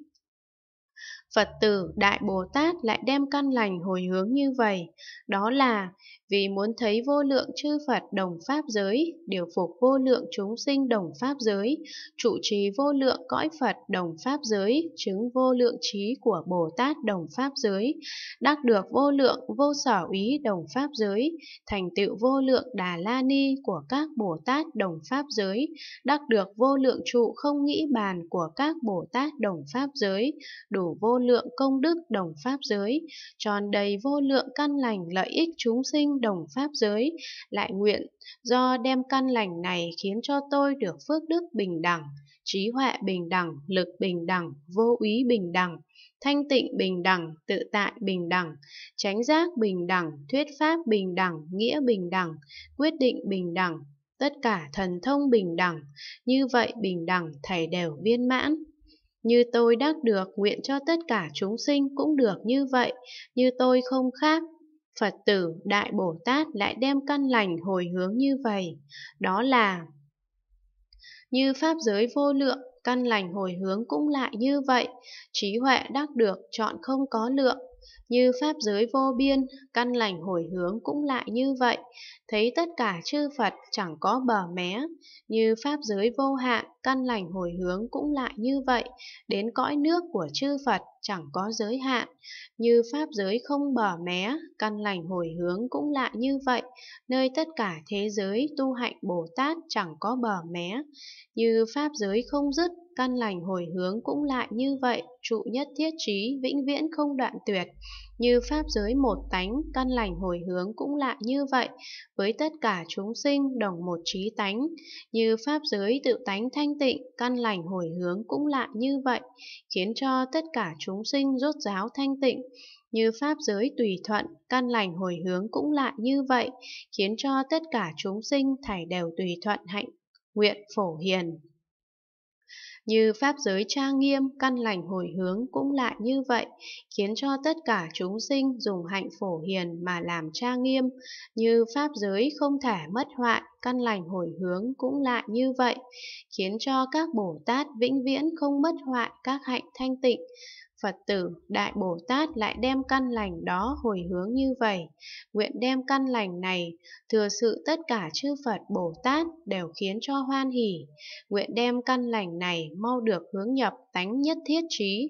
Phật tử Đại Bồ Tát lại đem căn lành hồi hướng như vậy, đó là vì muốn thấy vô lượng chư Phật đồng pháp giới, điều phục vô lượng chúng sinh đồng pháp giới, trụ trì vô lượng cõi Phật đồng pháp giới, chứng vô lượng trí của Bồ Tát đồng pháp giới, đắc được vô lượng vô sở ý đồng pháp giới, thành tựu vô lượng Đà La Ni của các Bồ Tát đồng pháp giới, đắc được vô lượng trụ không nghĩ bàn của các Bồ Tát đồng pháp giới, đủ vô lượng công đức đồng pháp giới, tròn đầy vô lượng căn lành lợi ích chúng sinh đồng pháp giới, lại nguyện do đem căn lành này khiến cho tôi được phước đức bình đẳng, trí huệ bình đẳng, lực bình đẳng, vô úy bình đẳng, thanh tịnh bình đẳng, tự tại bình đẳng, chánh giác bình đẳng, thuyết pháp bình đẳng, nghĩa bình đẳng, quyết định bình đẳng, tất cả thần thông bình đẳng, như vậy bình đẳng thầy đều viên mãn. Như tôi đắc được, nguyện cho tất cả chúng sinh cũng được như vậy, như tôi không khác, Phật tử Đại Bồ Tát lại đem căn lành hồi hướng như vậy, đó là Như Pháp giới vô lượng, căn lành hồi hướng cũng lại như vậy, trí huệ đắc được chọn không có lượng, như pháp giới vô biên, căn lành hồi hướng cũng lại như vậy, thấy tất cả chư Phật chẳng có bờ mé, như pháp giới vô hạn, căn lành hồi hướng cũng lại như vậy, đến cõi nước của chư Phật chẳng có giới hạn, như pháp giới không bờ mé, căn lành hồi hướng cũng lại như vậy, nơi tất cả thế giới tu hạnh Bồ Tát chẳng có bờ mé, như pháp giới không dứt, căn lành hồi hướng cũng lại như vậy, trụ nhất thiết trí vĩnh viễn không đoạn tuyệt như pháp giới một tánh, căn lành hồi hướng cũng lại như vậy, với tất cả chúng sinh đồng một trí tánh, như pháp giới tự tánh thanh tịnh, căn lành hồi hướng cũng lại như vậy, khiến cho tất cả chúng sinh rốt ráo thanh tịnh, như pháp giới tùy thuận, căn lành hồi hướng cũng lại như vậy, khiến cho tất cả chúng sinh thảy đều tùy thuận hạnh, nguyện phổ hiền. Như pháp giới tra nghiêm, căn lành hồi hướng cũng lại như vậy, khiến cho tất cả chúng sinh dùng hạnh phổ hiền mà làm tra nghiêm. Như pháp giới không thể mất hoại, căn lành hồi hướng cũng lại như vậy, khiến cho các Bồ Tát vĩnh viễn không mất hoại các hạnh thanh tịnh. Phật tử, Đại Bồ Tát lại đem căn lành đó hồi hướng như vậy, nguyện đem căn lành này, thừa sự tất cả chư Phật Bồ Tát đều khiến cho hoan hỷ, nguyện đem căn lành này mau được hướng nhập tánh nhất thiết trí.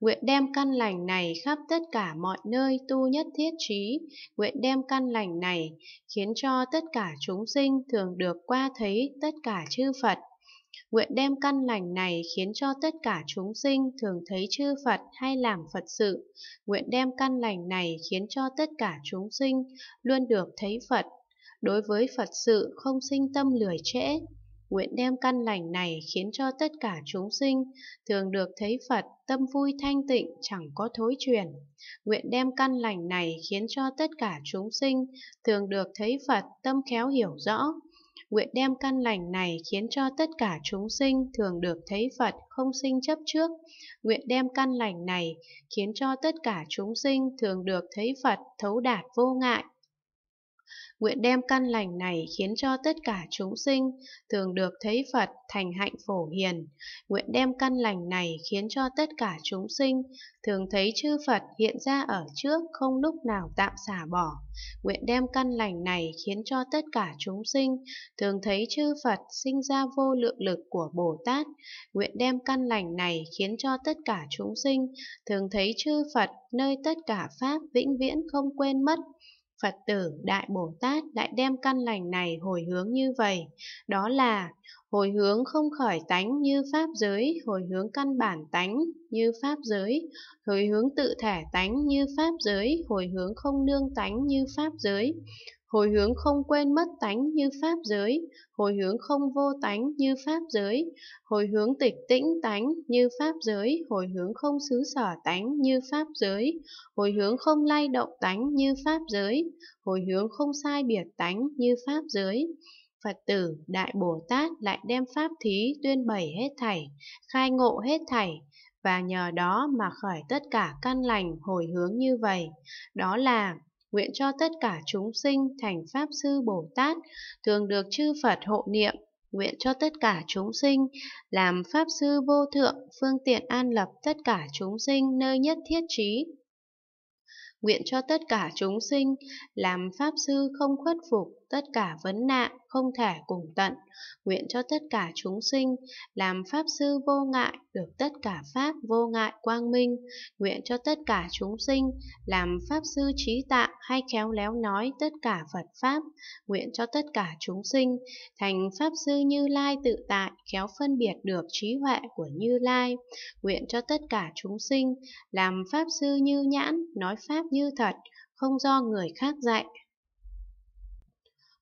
Nguyện đem căn lành này khắp tất cả mọi nơi tu nhất thiết trí, nguyện đem căn lành này khiến cho tất cả chúng sinh thường được qua thấy tất cả chư Phật Nguyện đem căn lành này khiến cho tất cả chúng sinh thường thấy chư Phật hay làm Phật sự. Nguyện đem căn lành này khiến cho tất cả chúng sinh luôn được thấy Phật. Đối với Phật sự không sinh tâm lười trễ. Nguyện đem căn lành này khiến cho tất cả chúng sinh thường được thấy Phật, tâm vui thanh tịnh chẳng có thối truyền. Nguyện đem căn lành này khiến cho tất cả chúng sinh thường được thấy Phật, tâm khéo hiểu rõ nguyện đem căn lành này khiến cho tất cả chúng sinh thường được thấy Phật, không sinh chấp trước. Nguyện đem căn lành này khiến cho tất cả chúng sinh thường được thấy Phật, thấu đạt vô ngại nguyện đem căn lành này khiến cho tất cả chúng sinh thường được thấy Phật thành hạnh phổ hiền, nguyện đem căn lành này khiến cho tất cả chúng sinh thường thấy chư Phật hiện ra ở trước không lúc nào tạm xả bỏ, nguyện đem căn lành này khiến cho tất cả chúng sinh thường thấy chư Phật sinh ra vô lượng lực của Bồ Tát, nguyện đem căn lành này khiến cho tất cả chúng sinh thường thấy chư Phật nơi tất cả pháp vĩnh viễn không quên mất Phật tử Đại Bồ Tát lại đem căn lành này hồi hướng như vậy, đó là hồi hướng không khởi tánh như pháp giới, hồi hướng căn bản tánh như pháp giới, hồi hướng tự thể tánh như pháp giới, hồi hướng không nương tánh như pháp giới, Hồi hướng không quên mất tánh như pháp giới, hồi hướng không vô tánh như pháp giới, hồi hướng tịch tĩnh tánh như pháp giới, hồi hướng không xứ sở tánh như pháp giới, hồi hướng không lay động tánh như pháp giới, hồi hướng không sai biệt tánh như pháp giới. Phật tử, Đại Bồ Tát lại đem Pháp Thí tuyên bày hết thảy, khai ngộ hết thảy, và nhờ đó mà khởi tất cả căn lành hồi hướng như vậy. Đó là nguyện cho tất cả chúng sinh thành Pháp Sư Bồ Tát, thường được chư Phật hộ niệm, nguyện cho tất cả chúng sinh, làm Pháp Sư Vô Thượng, phương tiện an lập tất cả chúng sinh nơi nhất thiết trí. Nguyện cho tất cả chúng sinh, làm Pháp Sư không khuất phục, tất cả vấn nạn không thể cùng tận, nguyện cho tất cả chúng sinh làm pháp sư vô ngại, được tất cả pháp vô ngại quang minh, nguyện cho tất cả chúng sinh làm pháp sư trí tạ hay khéo léo nói tất cả Phật pháp, nguyện cho tất cả chúng sinh thành pháp sư Như Lai tự tại, khéo phân biệt được trí huệ của Như Lai, nguyện cho tất cả chúng sinh làm pháp sư Như Nhãn, nói pháp như thật, không do người khác dạy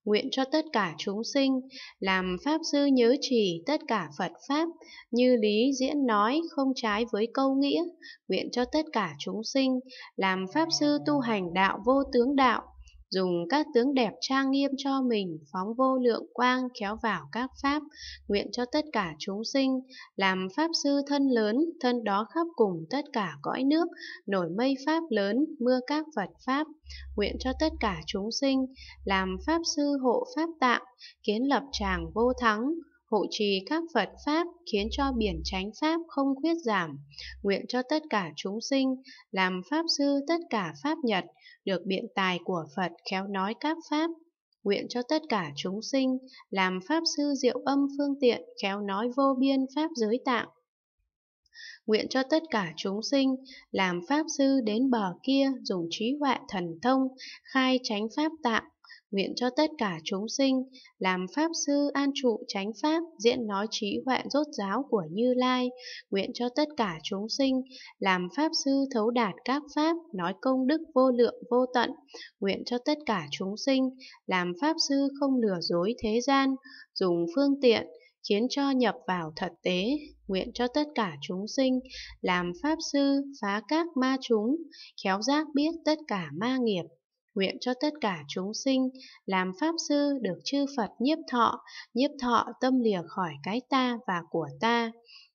nguyện cho tất cả chúng sinh, làm Pháp sư nhớ trì tất cả Phật Pháp, như lý diễn nói không trái với câu nghĩa, nguyện cho tất cả chúng sinh, làm Pháp sư tu hành đạo vô tướng đạo, dùng các tướng đẹp trang nghiêm cho mình phóng vô lượng quang kéo vào các pháp, nguyện cho tất cả chúng sinh, làm pháp sư thân lớn, thân đó khắp cùng tất cả cõi nước, nổi mây pháp lớn, mưa các vật pháp, nguyện cho tất cả chúng sinh, làm pháp sư hộ pháp tạng, kiến lập tràng vô thắng, hộ trì các Phật Pháp khiến cho biển chánh Pháp không khuyết giảm, nguyện cho tất cả chúng sinh, làm Pháp Sư tất cả Pháp Nhật, được biện tài của Phật khéo nói các Pháp, nguyện cho tất cả chúng sinh, làm Pháp Sư diệu âm phương tiện khéo nói vô biên Pháp giới tạng. Nguyện cho tất cả chúng sinh, làm Pháp Sư đến bờ kia dùng trí huệ thần thông, khai tránh Pháp tạng, Nguyện cho tất cả chúng sinh làm Pháp Sư An Trụ Chánh Pháp diễn nói trí huệ rốt giáo của Như Lai. Nguyện cho tất cả chúng sinh làm Pháp Sư Thấu Đạt Các Pháp nói công đức vô lượng vô tận. Nguyện cho tất cả chúng sinh làm Pháp Sư không lừa dối thế gian, dùng phương tiện, khiến cho nhập vào thật tế, nguyện cho tất cả chúng sinh, làm Pháp Sư, phá các ma chúng, khéo giác biết tất cả ma nghiệp, nguyện cho tất cả chúng sinh làm pháp sư được chư Phật nhiếp thọ, nhiếp thọ tâm lìa khỏi cái ta và của ta,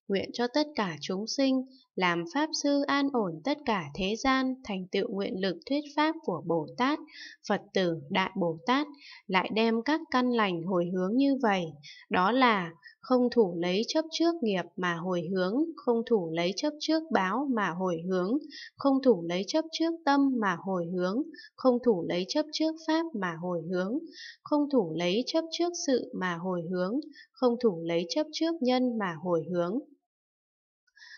nguyện cho tất cả chúng sinh làm Pháp Sư an ổn tất cả thế gian, thành tựu nguyện lực thuyết Pháp của Bồ Tát, Phật tử Đại Bồ Tát, lại đem các căn lành hồi hướng như vậy, đó là không thủ lấy chấp trước nghiệp mà hồi hướng, không thủ lấy chấp trước báo mà hồi hướng, không thủ lấy chấp trước tâm mà hồi hướng, không thủ lấy chấp trước pháp mà hồi hướng, không thủ lấy chấp trước sự mà hồi hướng, không thủ lấy chấp trước nhân mà hồi hướng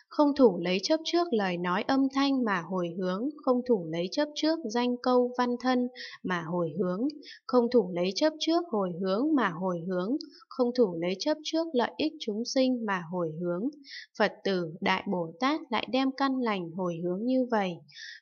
không thủ lấy chấp trước lời nói âm thanh mà hồi hướng, không thủ lấy chấp trước danh câu văn thân mà hồi hướng, không thủ lấy chấp trước hồi hướng mà hồi hướng, không thủ lấy chấp trước lợi ích chúng sinh mà hồi hướng. Phật tử Đại Bồ Tát lại đem căn lành hồi hướng như vậy,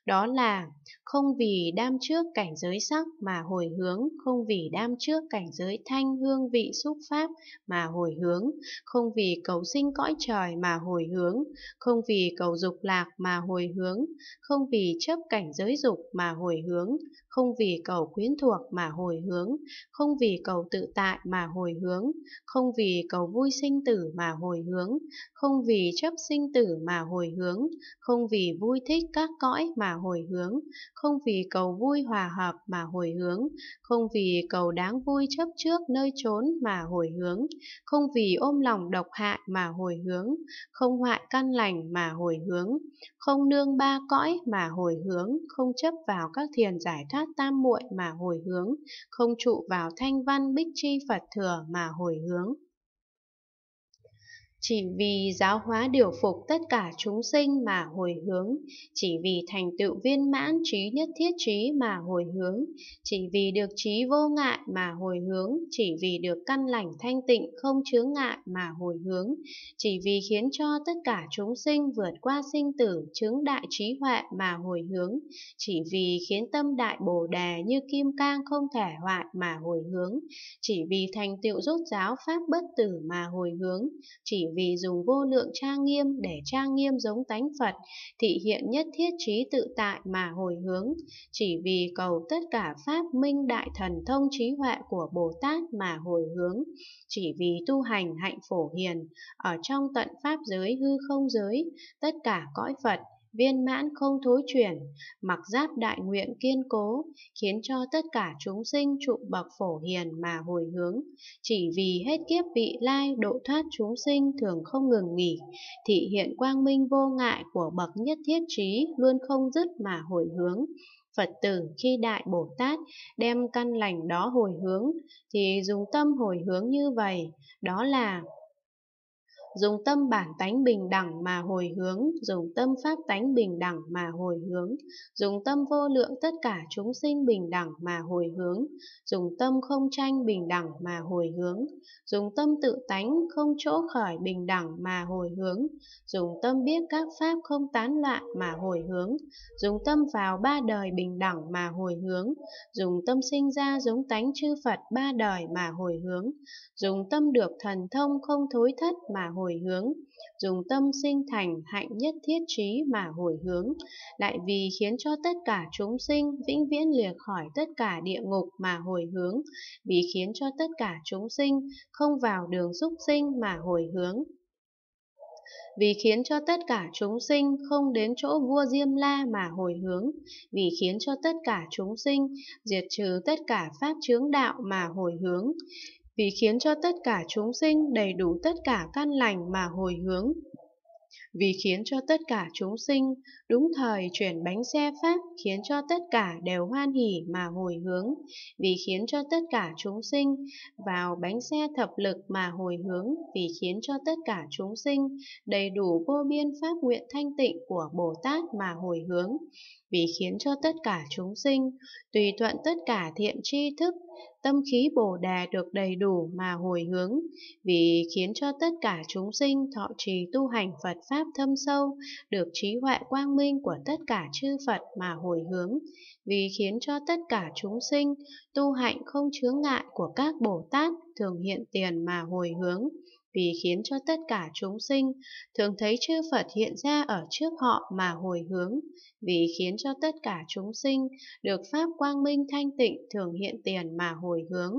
đó là không vì đam trước cảnh giới sắc mà hồi hướng, không vì đam trước cảnh giới thanh hương vị xúc pháp mà hồi hướng, không vì cầu sinh cõi trời mà hồi hướng, không vì cầu dục lạc mà hồi hướng, không vì chấp cảnh giới dục mà hồi hướng, không vì cầu quyến thuộc mà hồi hướng, không vì cầu tự tại mà hồi hướng, không vì cầu vui sinh tử mà hồi hướng, không vì chấp sinh tử mà hồi hướng, không vì vui thích các cõi mà hồi hướng, không vì cầu vui hòa hợp mà hồi hướng, không vì cầu đáng vui chấp trước nơi trốn mà hồi hướng, không vì ôm lòng độc hại mà hồi hướng, không hoại căn lành mà hồi hướng, không nương ba cõi mà hồi hướng, không chấp vào các thiền giải thoát bát tam muội mà hồi hướng, không trụ vào thanh văn bích chi Phật thừa mà hồi hướng chỉ vì giáo hóa điều phục tất cả chúng sinh mà hồi hướng, chỉ vì thành tựu viên mãn trí nhất thiết trí mà hồi hướng, chỉ vì được trí vô ngại mà hồi hướng, chỉ vì được căn lành thanh tịnh không chướng ngại mà hồi hướng, chỉ vì khiến cho tất cả chúng sinh vượt qua sinh tử chứng đại trí huệ mà hồi hướng, chỉ vì khiến tâm đại bồ đề như kim cang không thể hoại mà hồi hướng, chỉ vì thành tựu rốt giáo pháp bất tử mà hồi hướng, chỉ vì dùng vô lượng trang nghiêm để trang nghiêm giống tánh Phật, thị hiện nhất thiết trí tự tại mà hồi hướng, chỉ vì cầu tất cả pháp minh đại thần thông trí huệ của Bồ Tát mà hồi hướng, chỉ vì tu hành hạnh phổ hiền, ở trong tận pháp giới hư không giới, tất cả cõi Phật viên mãn không thối chuyển, mặc giáp đại nguyện kiên cố, khiến cho tất cả chúng sinh trụ bậc phổ hiền mà hồi hướng. Chỉ vì hết kiếp vị lai độ thoát chúng sinh thường không ngừng nghỉ, thị hiện quang minh vô ngại của bậc nhất thiết trí luôn không dứt mà hồi hướng. Phật tử khi Đại Bồ Tát đem căn lành đó hồi hướng, thì dùng tâm hồi hướng như vậy, đó là dùng tâm bản tánh bình đẳng mà hồi hướng, dùng tâm pháp tánh bình đẳng mà hồi hướng, dùng tâm vô lượng tất cả chúng sinh bình đẳng mà hồi hướng, dùng tâm không tranh bình đẳng mà hồi hướng, dùng tâm tự tánh không chỗ khởi bình đẳng mà hồi hướng, dùng tâm biết các pháp không tán loạn mà hồi hướng, dùng tâm vào ba đời bình đẳng mà hồi hướng, dùng tâm sinh ra giống tánh chư Phật ba đời mà hồi hướng, dùng tâm được thần thông không thối thất mà hồi hồi hướng, dùng tâm sinh thành hạnh nhất thiết trí mà hồi hướng, lại vì khiến cho tất cả chúng sinh vĩnh viễn lìa khỏi tất cả địa ngục mà hồi hướng, vì khiến cho tất cả chúng sinh không vào đường xúc sinh mà hồi hướng vì khiến cho tất cả chúng sinh không đến chỗ vua Diêm La mà hồi hướng, vì khiến cho tất cả chúng sinh diệt trừ tất cả pháp chướng đạo mà hồi hướng, vì khiến cho tất cả chúng sinh đầy đủ tất cả căn lành mà hồi hướng. Vì khiến cho tất cả chúng sinh đúng thời chuyển bánh xe Pháp khiến cho tất cả đều hoan hỉ mà hồi hướng. Vì khiến cho tất cả chúng sinh vào bánh xe thập lực mà hồi hướng. Vì khiến cho tất cả chúng sinh đầy đủ vô biên Pháp nguyện thanh tịnh của Bồ Tát mà hồi hướng vì khiến cho tất cả chúng sinh tùy thuận tất cả thiện tri thức tâm khí bồ đề được đầy đủ mà hồi hướng vì khiến cho tất cả chúng sinh thọ trì tu hành Phật pháp thâm sâu được trí huệ quang minh của tất cả chư Phật mà hồi hướng vì khiến cho tất cả chúng sinh tu hạnh không chướng ngại của các Bồ Tát thường hiện tiền mà hồi hướng vì khiến cho tất cả chúng sinh thường thấy chư Phật hiện ra ở trước họ mà hồi hướng, vì khiến cho tất cả chúng sinh được Pháp quang minh thanh tịnh thường hiện tiền mà hồi hướng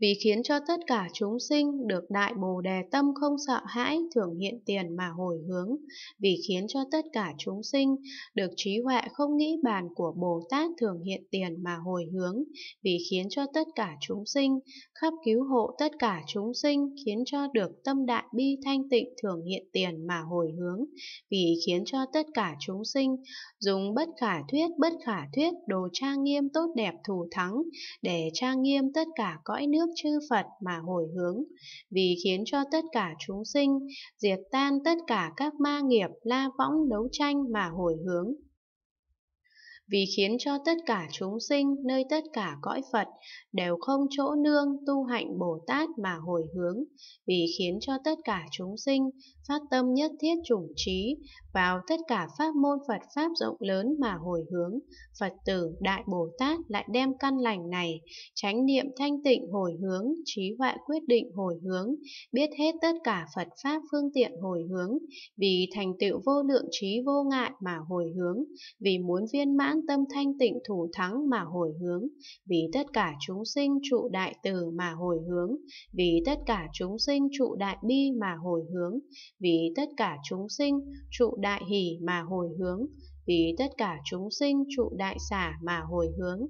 vì khiến cho tất cả chúng sinh được đại bồ đề tâm không sợ hãi thường hiện tiền mà hồi hướng, vì khiến cho tất cả chúng sinh được trí huệ không nghĩ bàn của Bồ Tát thường hiện tiền mà hồi hướng, vì khiến cho tất cả chúng sinh khắp cứu hộ tất cả chúng sinh khiến cho được tâm đại bi thanh tịnh thường hiện tiền mà hồi hướng, vì khiến cho tất cả chúng sinh dùng bất khả thuyết bất khả thuyết đồ trang nghiêm tốt đẹp thù thắng để trang nghiêm tất cả có cõi nước chư Phật mà hồi hướng, vì khiến cho tất cả chúng sinh diệt tan tất cả các ma nghiệp la võng đấu tranh mà hồi hướng vì khiến cho tất cả chúng sinh nơi tất cả cõi Phật đều không chỗ nương tu hạnh Bồ Tát mà hồi hướng, vì khiến cho tất cả chúng sinh phát tâm nhất thiết chủng trí vào tất cả pháp môn Phật pháp rộng lớn mà hồi hướng, Phật tử Đại Bồ Tát lại đem căn lành này, tránh niệm thanh tịnh hồi hướng, trí huệ quyết định hồi hướng, biết hết tất cả Phật pháp phương tiện hồi hướng, vì thành tựu vô lượng trí vô ngại mà hồi hướng, vì muốn viên mãn nhãn tâm thanh tịnh thủ thắng mà hồi hướng, vì tất cả chúng sinh trụ đại từ mà hồi hướng, vì tất cả chúng sinh trụ đại bi mà hồi hướng, vì tất cả chúng sinh trụ đại hỷ mà hồi hướng, vì tất cả chúng sinh trụ đại xả mà hồi hướng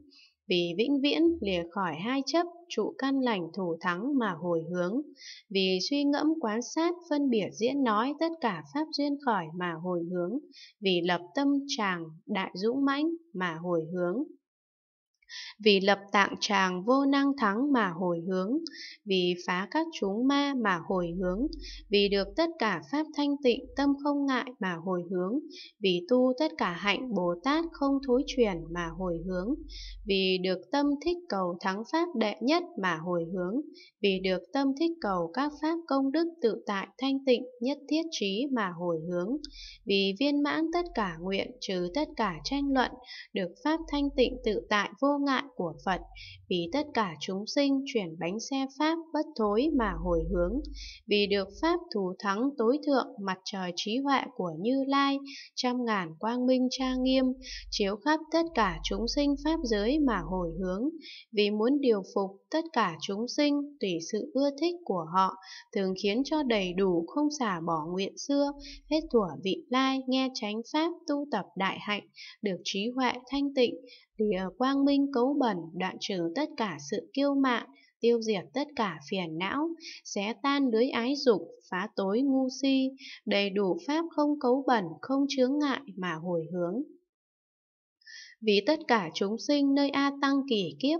vì vĩnh viễn lìa khỏi hai chấp trụ căn lành thủ thắng mà hồi hướng, vì suy ngẫm quán sát phân biệt diễn nói tất cả pháp duyên khỏi mà hồi hướng, vì lập tâm tràng đại dũng mãnh mà hồi hướng vì lập tạng tràng vô năng thắng mà hồi hướng, vì phá các chúng ma mà hồi hướng, vì được tất cả pháp thanh tịnh tâm không ngại mà hồi hướng, vì tu tất cả hạnh Bồ Tát không thối chuyển mà hồi hướng, vì được tâm thích cầu thắng pháp đệ nhất mà hồi hướng, vì được tâm thích cầu các pháp công đức tự tại thanh tịnh nhất thiết trí mà hồi hướng, vì viên mãn tất cả nguyện trừ tất cả tranh luận, được pháp thanh tịnh tự tại vô ngại của Phật, vì tất cả chúng sinh chuyển bánh xe Pháp bất thối mà hồi hướng, vì được Pháp thù thắng tối thượng mặt trời trí huệ của Như Lai, trăm ngàn quang minh trang nghiêm, chiếu khắp tất cả chúng sinh Pháp giới mà hồi hướng, vì muốn điều phục tất cả chúng sinh tùy sự ưa thích của họ, thường khiến cho đầy đủ không xả bỏ nguyện xưa, hết thuở vị lai nghe chánh Pháp tu tập đại hạnh, được trí huệ thanh tịnh, Tìa ờ, quang minh cấu bẩn đoạn trừ tất cả sự kiêu mạn, tiêu diệt tất cả phiền não, xé tan lưới ái dục, phá tối ngu si, đầy đủ pháp không cấu bẩn, không chướng ngại mà hồi hướng vì tất cả chúng sinh nơi A Tăng kỳ kiếp,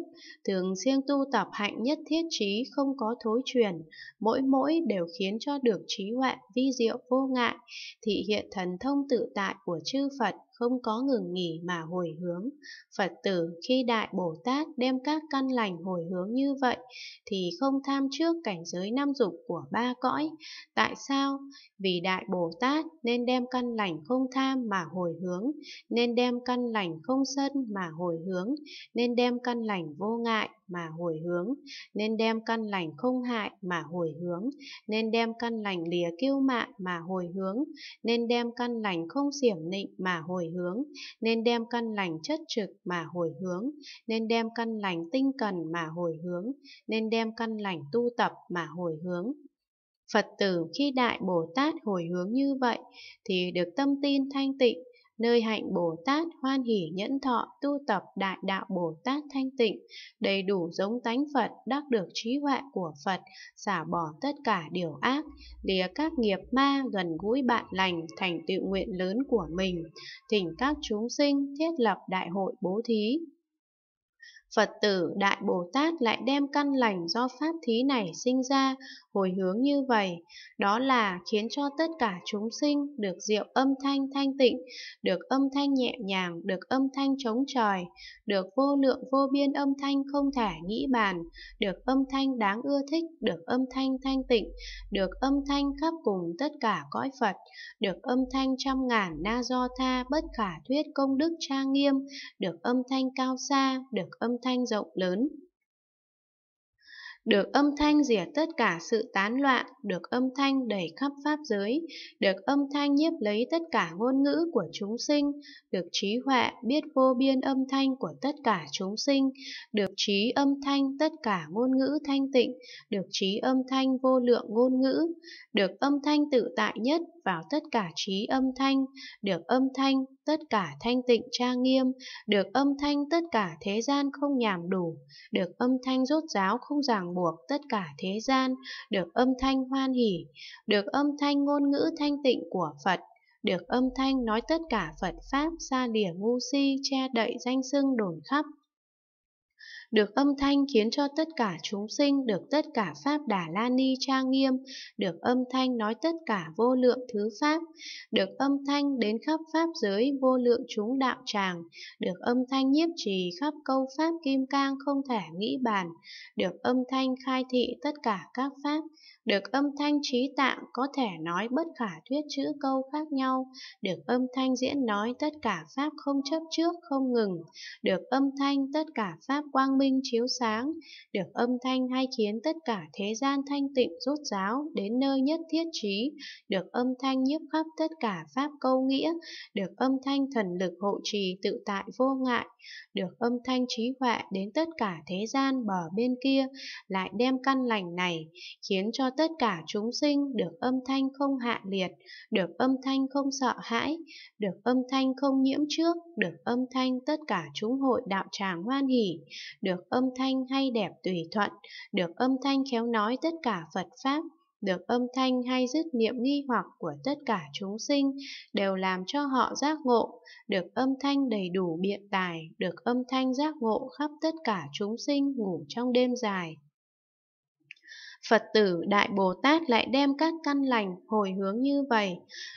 thường siêng tu tập hạnh nhất thiết trí không có thối truyền, mỗi mỗi đều khiến cho được trí huệ vi diệu vô ngại, thị hiện thần thông tự tại của chư Phật không có ngừng nghỉ mà hồi hướng. Phật tử khi Đại Bồ Tát đem các căn lành hồi hướng như vậy thì không tham trước cảnh giới năm dục của ba cõi. Tại sao? Vì Đại Bồ Tát nên đem căn lành không tham mà hồi hướng, nên đem căn lành không sân mà hồi hướng, nên đem căn lành vô ngại mà hồi hướng, nên đem căn lành không hại mà hồi hướng, nên đem căn lành lìa kiêu mạn mà hồi hướng, nên đem căn lành không xiểm nịnh mà hồi hồi hướng, nên đem căn lành chất trực mà hồi hướng, nên đem căn lành tinh cần mà hồi hướng, nên đem căn lành tu tập mà hồi hướng. Phật tử khi Đại Bồ Tát hồi hướng như vậy thì được tâm tin thanh tịnh, nơi hạnh Bồ Tát hoan hỷ nhẫn thọ tu tập đại đạo Bồ Tát thanh tịnh, đầy đủ giống tánh Phật, đắc được trí huệ của Phật, xả bỏ tất cả điều ác, lìa các nghiệp ma gần gũi bạn lành, thành tự nguyện lớn của mình, thỉnh các chúng sinh thiết lập đại hội bố thí. Phật tử Đại Bồ Tát lại đem căn lành do Pháp Thí này sinh ra hồi hướng như vậy, đó là khiến cho tất cả chúng sinh được diệu âm thanh thanh tịnh, được âm thanh nhẹ nhàng, được âm thanh trống trời, được vô lượng vô biên âm thanh không thể nghĩ bàn, được âm thanh đáng ưa thích, được âm thanh thanh tịnh, được âm thanh khắp cùng tất cả cõi Phật, được âm thanh trăm ngàn na do tha bất khả thuyết công đức trang nghiêm, được âm thanh cao xa, được âm thanh rộng lớn. Được âm thanh rỉa tất cả sự tán loạn, được âm thanh đầy khắp pháp giới, được âm thanh nhiếp lấy tất cả ngôn ngữ của chúng sinh, được trí huệ biết vô biên âm thanh của tất cả chúng sinh, được trí âm thanh tất cả ngôn ngữ thanh tịnh, được trí âm thanh vô lượng ngôn ngữ, được âm thanh tự tại nhất, vào tất cả trí âm thanh, được âm thanh tất cả thanh tịnh trang nghiêm, được âm thanh tất cả thế gian không nhảm đủ, được âm thanh rốt ráo không ràng buộc tất cả thế gian, được âm thanh hoan hỷ, được âm thanh ngôn ngữ thanh tịnh của Phật, được âm thanh nói tất cả Phật Pháp xa lìa ngu si che đậy danh xưng đồn khắp, được âm thanh khiến cho tất cả chúng sinh, được tất cả Pháp Đà La Ni trang nghiêm, được âm thanh nói tất cả vô lượng thứ Pháp, được âm thanh đến khắp Pháp giới vô lượng chúng đạo tràng, được âm thanh nhiếp trì khắp câu Pháp Kim Cang không thể nghĩ bàn, được âm thanh khai thị tất cả các Pháp, được âm thanh trí tạng có thể nói bất khả thuyết chữ câu khác nhau, được âm thanh diễn nói tất cả pháp không chấp trước không ngừng, được âm thanh tất cả pháp quang minh chiếu sáng, được âm thanh hay khiến tất cả thế gian thanh tịnh rốt ráo đến nơi nhất thiết trí, được âm thanh nhiếp khắp tất cả pháp câu nghĩa, được âm thanh thần lực hộ trì tự tại vô ngại, được âm thanh trí huệ đến tất cả thế gian bờ bên kia, lại đem căn lành này khiến cho tất cả chúng sinh được âm thanh không hạ liệt, được âm thanh không sợ hãi, được âm thanh không nhiễm trước, được âm thanh tất cả chúng hội đạo tràng hoan hỷ, được âm thanh hay đẹp tùy thuận, được âm thanh khéo nói tất cả Phật Pháp, được âm thanh hay dứt niệm nghi hoặc của tất cả chúng sinh đều làm cho họ giác ngộ, được âm thanh đầy đủ biện tài, được âm thanh giác ngộ khắp tất cả chúng sinh ngủ trong đêm dài. Phật tử Đại Bồ Tát lại đem các căn lành hồi hướng như vậy,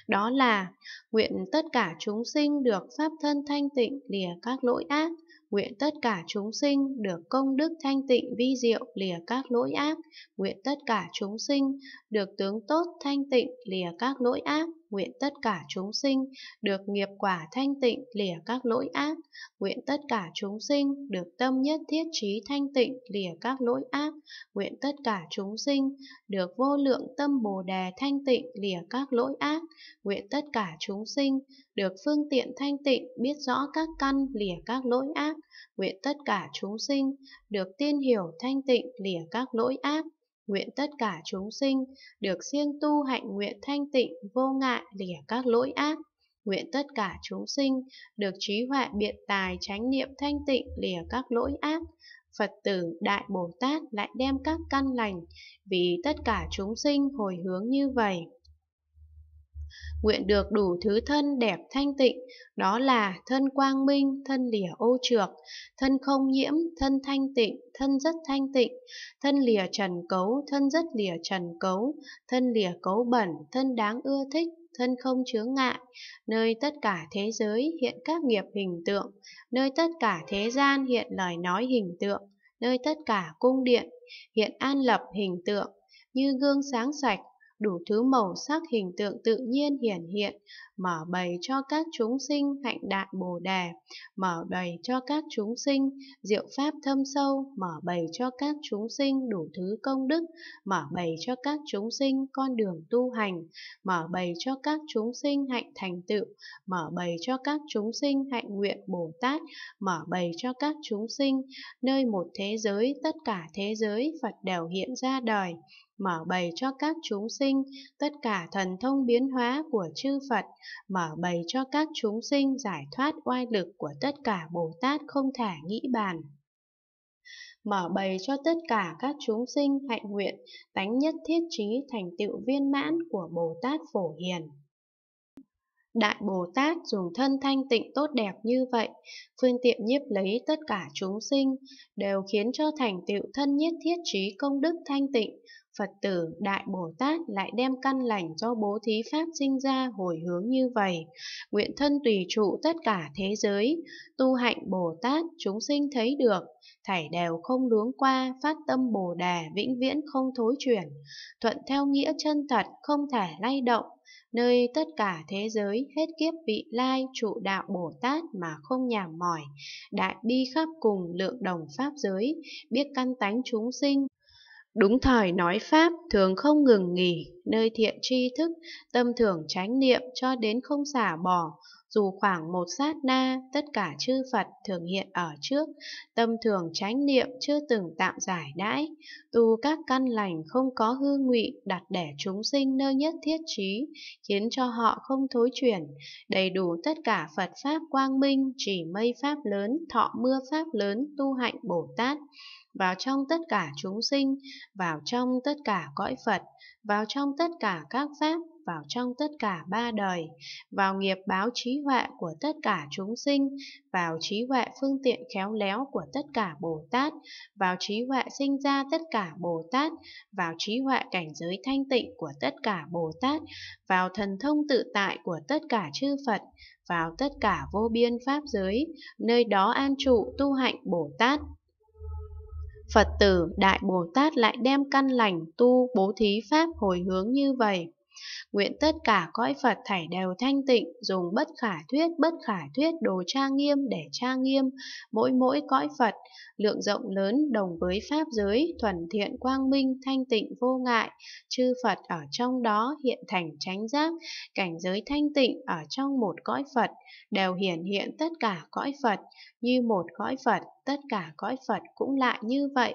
đó là nguyện tất cả chúng sinh được pháp thân thanh tịnh lìa các lỗi ác, nguyện tất cả chúng sinh được công đức thanh tịnh vi diệu lìa các lỗi ác, nguyện tất cả chúng sinh được tướng tốt thanh tịnh lìa các lỗi ác, nguyện tất cả chúng sinh được nghiệp quả thanh tịnh lìa các lỗi ác, nguyện tất cả chúng sinh được tâm nhất thiết trí thanh tịnh lìa các lỗi ác, nguyện tất cả chúng sinh được vô lượng tâm Bồ đề thanh tịnh lìa các lỗi ác, nguyện tất cả chúng sinh được phương tiện thanh tịnh biết rõ các căn lìa các lỗi ác, nguyện tất cả chúng sinh được tiên hiểu thanh tịnh lìa các lỗi ác, Nguyện tất cả chúng sinh được siêng tu hạnh nguyện thanh tịnh vô ngại lìa các lỗi ác. Nguyện tất cả chúng sinh được trí huệ biện tài chánh niệm thanh tịnh lìa các lỗi ác. Phật tử Đại Bồ Tát lại đem các căn lành vì tất cả chúng sinh hồi hướng như vậy. Nguyện được đủ thứ thân đẹp thanh tịnh, đó là thân quang minh, thân lìa ô trược, thân không nhiễm, thân thanh tịnh, thân rất thanh tịnh, thân lìa trần cấu, thân rất lìa trần cấu, thân lìa cấu bẩn, thân đáng ưa thích, thân không chướng ngại, nơi tất cả thế giới hiện các nghiệp hình tượng, nơi tất cả thế gian hiện lời nói hình tượng, nơi tất cả cung điện hiện an lập hình tượng, như gương sáng sạch đủ thứ màu sắc hình tượng tự nhiên hiển hiện, mở bày cho các chúng sinh hạnh đại bồ đề, mở bày cho các chúng sinh diệu pháp thâm sâu, mở bày cho các chúng sinh đủ thứ công đức, mở bày cho các chúng sinh con đường tu hành, mở bày cho các chúng sinh hạnh thành tựu, mở bày cho các chúng sinh hạnh nguyện Bồ Tát, mở bày cho các chúng sinh nơi một thế giới tất cả thế giới Phật đều hiện ra đời mở bày cho các chúng sinh tất cả thần thông biến hóa của chư Phật, mở bày cho các chúng sinh giải thoát oai lực của tất cả Bồ Tát không thể nghĩ bàn mở bày cho tất cả các chúng sinh hạnh nguyện, tánh nhất thiết trí thành tựu viên mãn của Bồ Tát Phổ Hiền. Đại Bồ Tát dùng thân thanh tịnh tốt đẹp như vậy, phương tiện nhiếp lấy tất cả chúng sinh, đều khiến cho thành tựu thân nhất thiết trí công đức thanh tịnh, Phật tử Đại Bồ Tát lại đem căn lành do bố thí Pháp sinh ra hồi hướng như vậy. Nguyện thân tùy trụ tất cả thế giới, tu hạnh Bồ Tát chúng sinh thấy được, thảy đều không luống qua, phát tâm Bồ Đà vĩnh viễn không thối chuyển, thuận theo nghĩa chân thật không thể lay động, nơi tất cả thế giới hết kiếp vị lai trụ đạo Bồ Tát mà không nhàm mỏi, đại bi khắp cùng lượng đồng pháp giới, biết căn tánh chúng sinh, Đúng thời nói Pháp thường không ngừng nghỉ, nơi thiện tri thức, tâm thường tránh niệm cho đến không xả bỏ, dù khoảng một sát na, tất cả chư Phật thường hiện ở trước, tâm thường tránh niệm chưa từng tạm giải đãi, tu các căn lành không có hư ngụy đặt để chúng sinh nơi nhất thiết trí, khiến cho họ không thối chuyển, đầy đủ tất cả Phật Pháp quang minh, chỉ mây Pháp lớn, thọ mưa Pháp lớn, tu hạnh Bồ Tát vào trong tất cả chúng sinh, vào trong tất cả cõi Phật, vào trong tất cả các pháp, vào trong tất cả ba đời, vào nghiệp báo trí huệ của tất cả chúng sinh, vào trí huệ phương tiện khéo léo của tất cả Bồ Tát, vào trí huệ sinh ra tất cả Bồ Tát, vào trí huệ cảnh giới thanh tịnh của tất cả Bồ Tát, vào thần thông tự tại của tất cả chư Phật, vào tất cả vô biên pháp giới, nơi đó an trụ tu hạnh Bồ Tát. Phật tử Đại Bồ Tát lại đem căn lành tu bố thí pháp hồi hướng như vậy. Nguyện tất cả cõi Phật thảy đều thanh tịnh, dùng bất khả thuyết, bất khả thuyết đồ trang nghiêm để trang nghiêm, mỗi mỗi cõi Phật, lượng rộng lớn đồng với Pháp giới, thuần thiện quang minh, thanh tịnh vô ngại, chư Phật ở trong đó hiện thành tránh giác, cảnh giới thanh tịnh ở trong một cõi Phật, đều hiển hiện tất cả cõi Phật, như một cõi Phật tất cả cõi Phật cũng lại như vậy.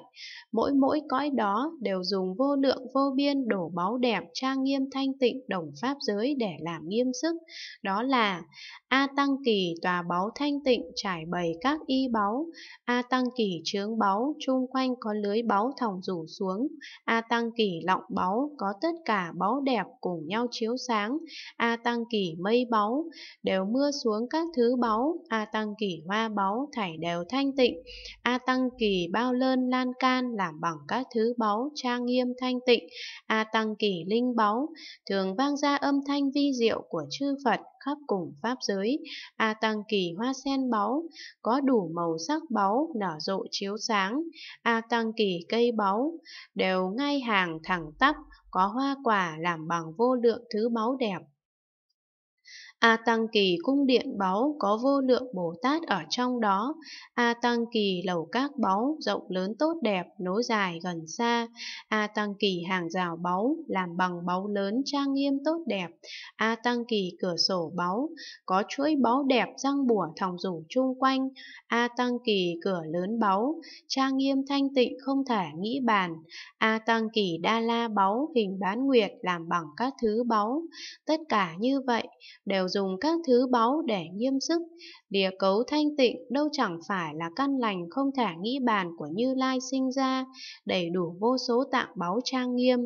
Mỗi mỗi cõi đó đều dùng vô lượng vô biên đổ báu đẹp trang nghiêm thanh tịnh đồng pháp giới để làm nghiêm sức. Đó là A Tăng Kỳ tòa báu thanh tịnh trải bày các y báu, A Tăng Kỳ chướng báu, chung quanh có lưới báu thòng rủ xuống, A Tăng Kỳ lọng báu, có tất cả báu đẹp cùng nhau chiếu sáng, A Tăng Kỳ mây báu, đều mưa xuống các thứ báu, A Tăng Kỳ hoa báu, thảy đều thanh tịnh, A Tăng Kỳ bao lơn lan can làm bằng các thứ báu trang nghiêm thanh tịnh, A Tăng Kỳ linh báu, thường vang ra âm thanh vi diệu của chư Phật khắp cùng pháp giới, A Tăng Kỳ hoa sen báu, có đủ màu sắc báu nở rộ chiếu sáng, A Tăng Kỳ cây báu, đều ngay hàng thẳng tắp, có hoa quả làm bằng vô lượng thứ báu đẹp, A Tăng Kỳ cung điện báu có vô lượng Bồ Tát ở trong đó, A Tăng Kỳ lầu các báu rộng lớn tốt đẹp, nối dài gần xa, A Tăng Kỳ hàng rào báu làm bằng báu lớn trang nghiêm tốt đẹp, A Tăng Kỳ cửa sổ báu có chuỗi báu đẹp răng bùa thòng rủ chung quanh, A Tăng Kỳ cửa lớn báu trang nghiêm thanh tịnh không thể nghĩ bàn, A Tăng Kỳ đa la báu hình bán nguyệt làm bằng các thứ báu, tất cả như vậy đều dùng các thứ báu để nghiêm sức, địa cấu thanh tịnh đâu chẳng phải là căn lành không thể nghĩ bàn của Như Lai sinh ra, đầy đủ vô số tạng báu trang nghiêm.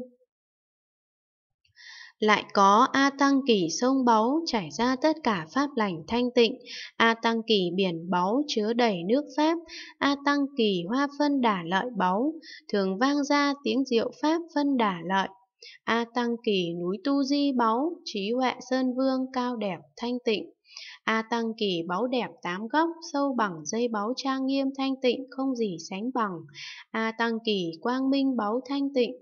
Lại có A Tăng Kỳ sông báu chảy ra tất cả pháp lành thanh tịnh, A Tăng Kỳ biển báu chứa đầy nước pháp, A Tăng Kỳ hoa phân đà lợi báu, thường vang ra tiếng diệu pháp phân đà lợi, A Tăng Kỳ núi Tu Di báu, trí huệ sơn vương cao đẹp thanh tịnh. A Tăng Kỳ báu đẹp tám góc, sâu bằng dây báu trang nghiêm thanh tịnh không gì sánh bằng. A Tăng Kỳ quang minh báu thanh tịnh,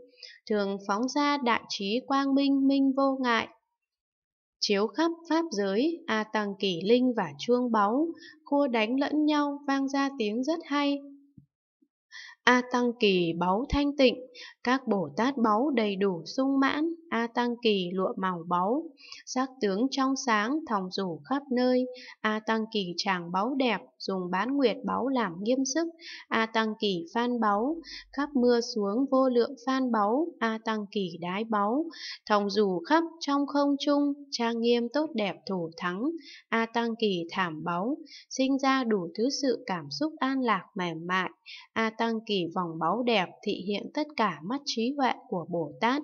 thường phóng ra đại trí quang minh minh vô ngại, chiếu khắp pháp giới, a tăng kỳ linh và chuông báu, cua đánh lẫn nhau vang ra tiếng rất hay, A Tăng Kỳ báu thanh tịnh, các Bồ Tát báu đầy đủ sung mãn, A Tăng Kỳ lụa màu báu, sắc tướng trong sáng thòng rủ khắp nơi, A Tăng Kỳ tràng báu đẹp, dùng bán nguyệt báu làm nghiêm sức, A Tăng Kỳ phan báu, khắp mưa xuống vô lượng phan báu, A Tăng Kỳ đái báu, thòng dù khắp trong không trung, trang nghiêm tốt đẹp thủ thắng, A Tăng Kỳ thảm báu, sinh ra đủ thứ sự cảm xúc an lạc mềm mại, A Tăng Kỳ vòng báu đẹp thị hiện tất cả mắt trí huệ của Bồ Tát.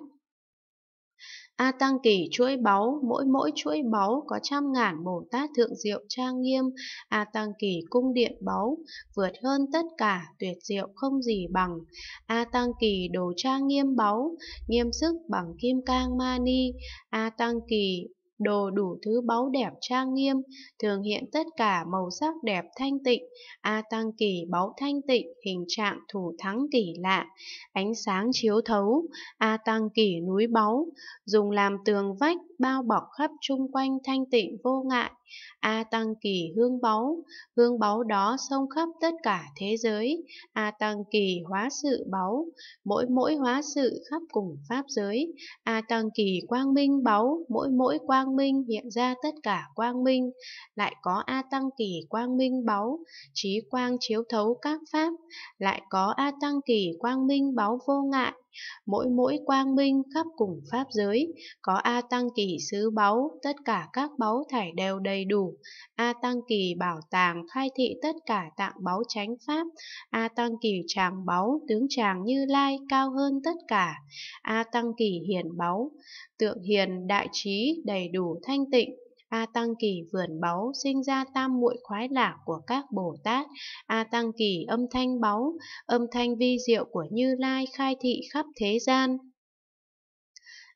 A Tăng Kỳ chuỗi báu, mỗi mỗi chuỗi báu có trăm ngàn Bồ Tát thượng diệu trang nghiêm, A Tăng Kỳ cung điện báu, vượt hơn tất cả, tuyệt diệu không gì bằng. A Tăng Kỳ đồ trang nghiêm báu, nghiêm sức bằng kim cang mani, A Tăng Kỳ đồ đủ thứ báu đẹp trang nghiêm, thường hiện tất cả màu sắc đẹp thanh tịnh, A Tăng Kỳ báu thanh tịnh, hình trạng thủ thắng kỳ lạ, ánh sáng chiếu thấu, A Tăng Kỳ núi báu, dùng làm tường vách bao bọc khắp chung quanh thanh tịnh vô ngại, A Tăng Kỳ hương báu, hương báu đó xông khắp tất cả thế giới, A Tăng Kỳ hóa sự báu, mỗi mỗi hóa sự khắp cùng pháp giới, A Tăng Kỳ quang minh báu, mỗi mỗi quang minh hiện ra tất cả quang minh, lại có A Tăng Kỳ quang minh báu, trí quang chiếu thấu các pháp, lại có A Tăng Kỳ quang minh báu vô ngại, mỗi mỗi quang minh khắp cùng pháp giới, có A Tăng Kỳ sứ báu, tất cả các báu thải đều đầy đủ, A Tăng Kỳ bảo tàng khai thị tất cả tạng báu chánh pháp, A Tăng Kỳ tràng báu, tướng tràng như lai cao hơn tất cả, A Tăng Kỳ hiền báu, tượng hiền đại trí đầy đủ thanh tịnh, A Tăng Kỳ vườn báu sinh ra tam muội khoái lạc của các Bồ Tát, A Tăng Kỳ âm thanh báu, âm thanh vi diệu của Như Lai khai thị khắp thế gian.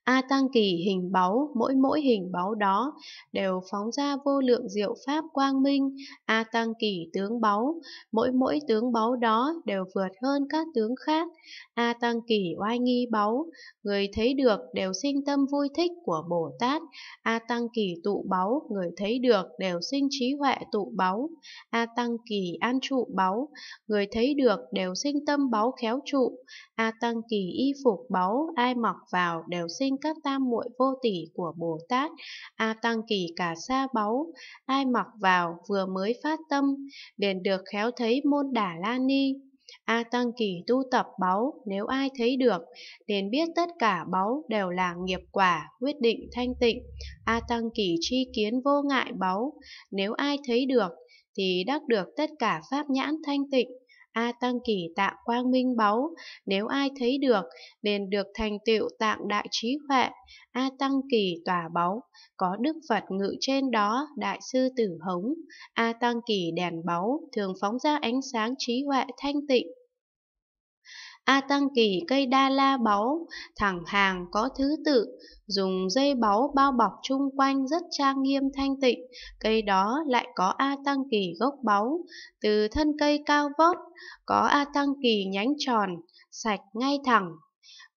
A Tăng Kỳ hình báu, mỗi mỗi hình báu đó đều phóng ra vô lượng diệu pháp quang minh, A Tăng Kỳ tướng báu, mỗi mỗi tướng báu đó đều vượt hơn các tướng khác, A Tăng Kỳ oai nghi báu, người thấy được đều sinh tâm vui thích của Bồ Tát, A Tăng Kỳ tụ báu, người thấy được đều sinh trí huệ tụ báu, A Tăng Kỳ an trụ báu, người thấy được đều sinh tâm báu khéo trụ, A Tăng Kỳ y phục báu ai mặc vào đều sinh các tam muội vô tỷ của Bồ Tát. A Tăng Kỳ cả sa báu ai mặc vào vừa mới phát tâm liền được khéo thấy môn Đà la ni. A Tăng Kỳ tu tập báu, nếu ai thấy được, liền biết tất cả báu đều là nghiệp quả, quyết định thanh tịnh. A Tăng Kỳ tri kiến vô ngại báu, nếu ai thấy được, thì đắc được tất cả pháp nhãn thanh tịnh. A Tăng Kỳ tạng quang minh báu, nếu ai thấy được, đền được thành tựu tạng đại trí huệ, A Tăng Kỳ tòa báu, có Đức Phật ngự trên đó, đại sư tử hống, A Tăng Kỳ đèn báu, thường phóng ra ánh sáng trí huệ thanh tịnh, A Tăng Kỳ cây đa la báu, thẳng hàng có thứ tự, dùng dây báu bao bọc chung quanh rất trang nghiêm thanh tịnh, cây đó lại có A Tăng Kỳ gốc báu, từ thân cây cao vót, có A Tăng Kỳ nhánh tròn, sạch ngay thẳng,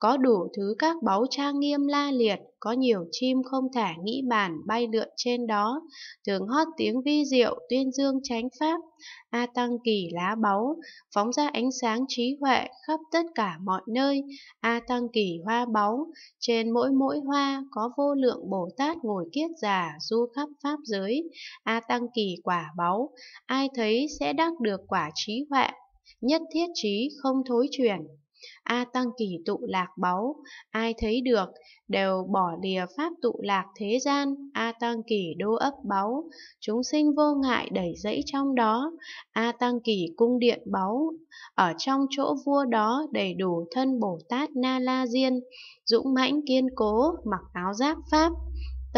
có đủ thứ các báu trang nghiêm la liệt, có nhiều chim không thể nghĩ bàn bay lượn trên đó, thường hót tiếng vi diệu tuyên dương chánh pháp, a tăng kỳ lá báu, phóng ra ánh sáng trí huệ khắp tất cả mọi nơi, a tăng kỳ hoa báu, trên mỗi mỗi hoa có vô lượng Bồ Tát ngồi kiết già du khắp pháp giới, a tăng kỳ quả báu, ai thấy sẽ đắc được quả trí huệ, nhất thiết trí không thối chuyển. A tăng kỳ tụ lạc báu, ai thấy được, đều bỏ lìa pháp tụ lạc thế gian, A tăng kỳ đô ấp báu, chúng sinh vô ngại đẩy dẫy trong đó, A tăng kỳ cung điện báu, ở trong chỗ vua đó đầy đủ thân Bồ Tát Na La Diên, dũng mãnh kiên cố, mặc áo giáp pháp,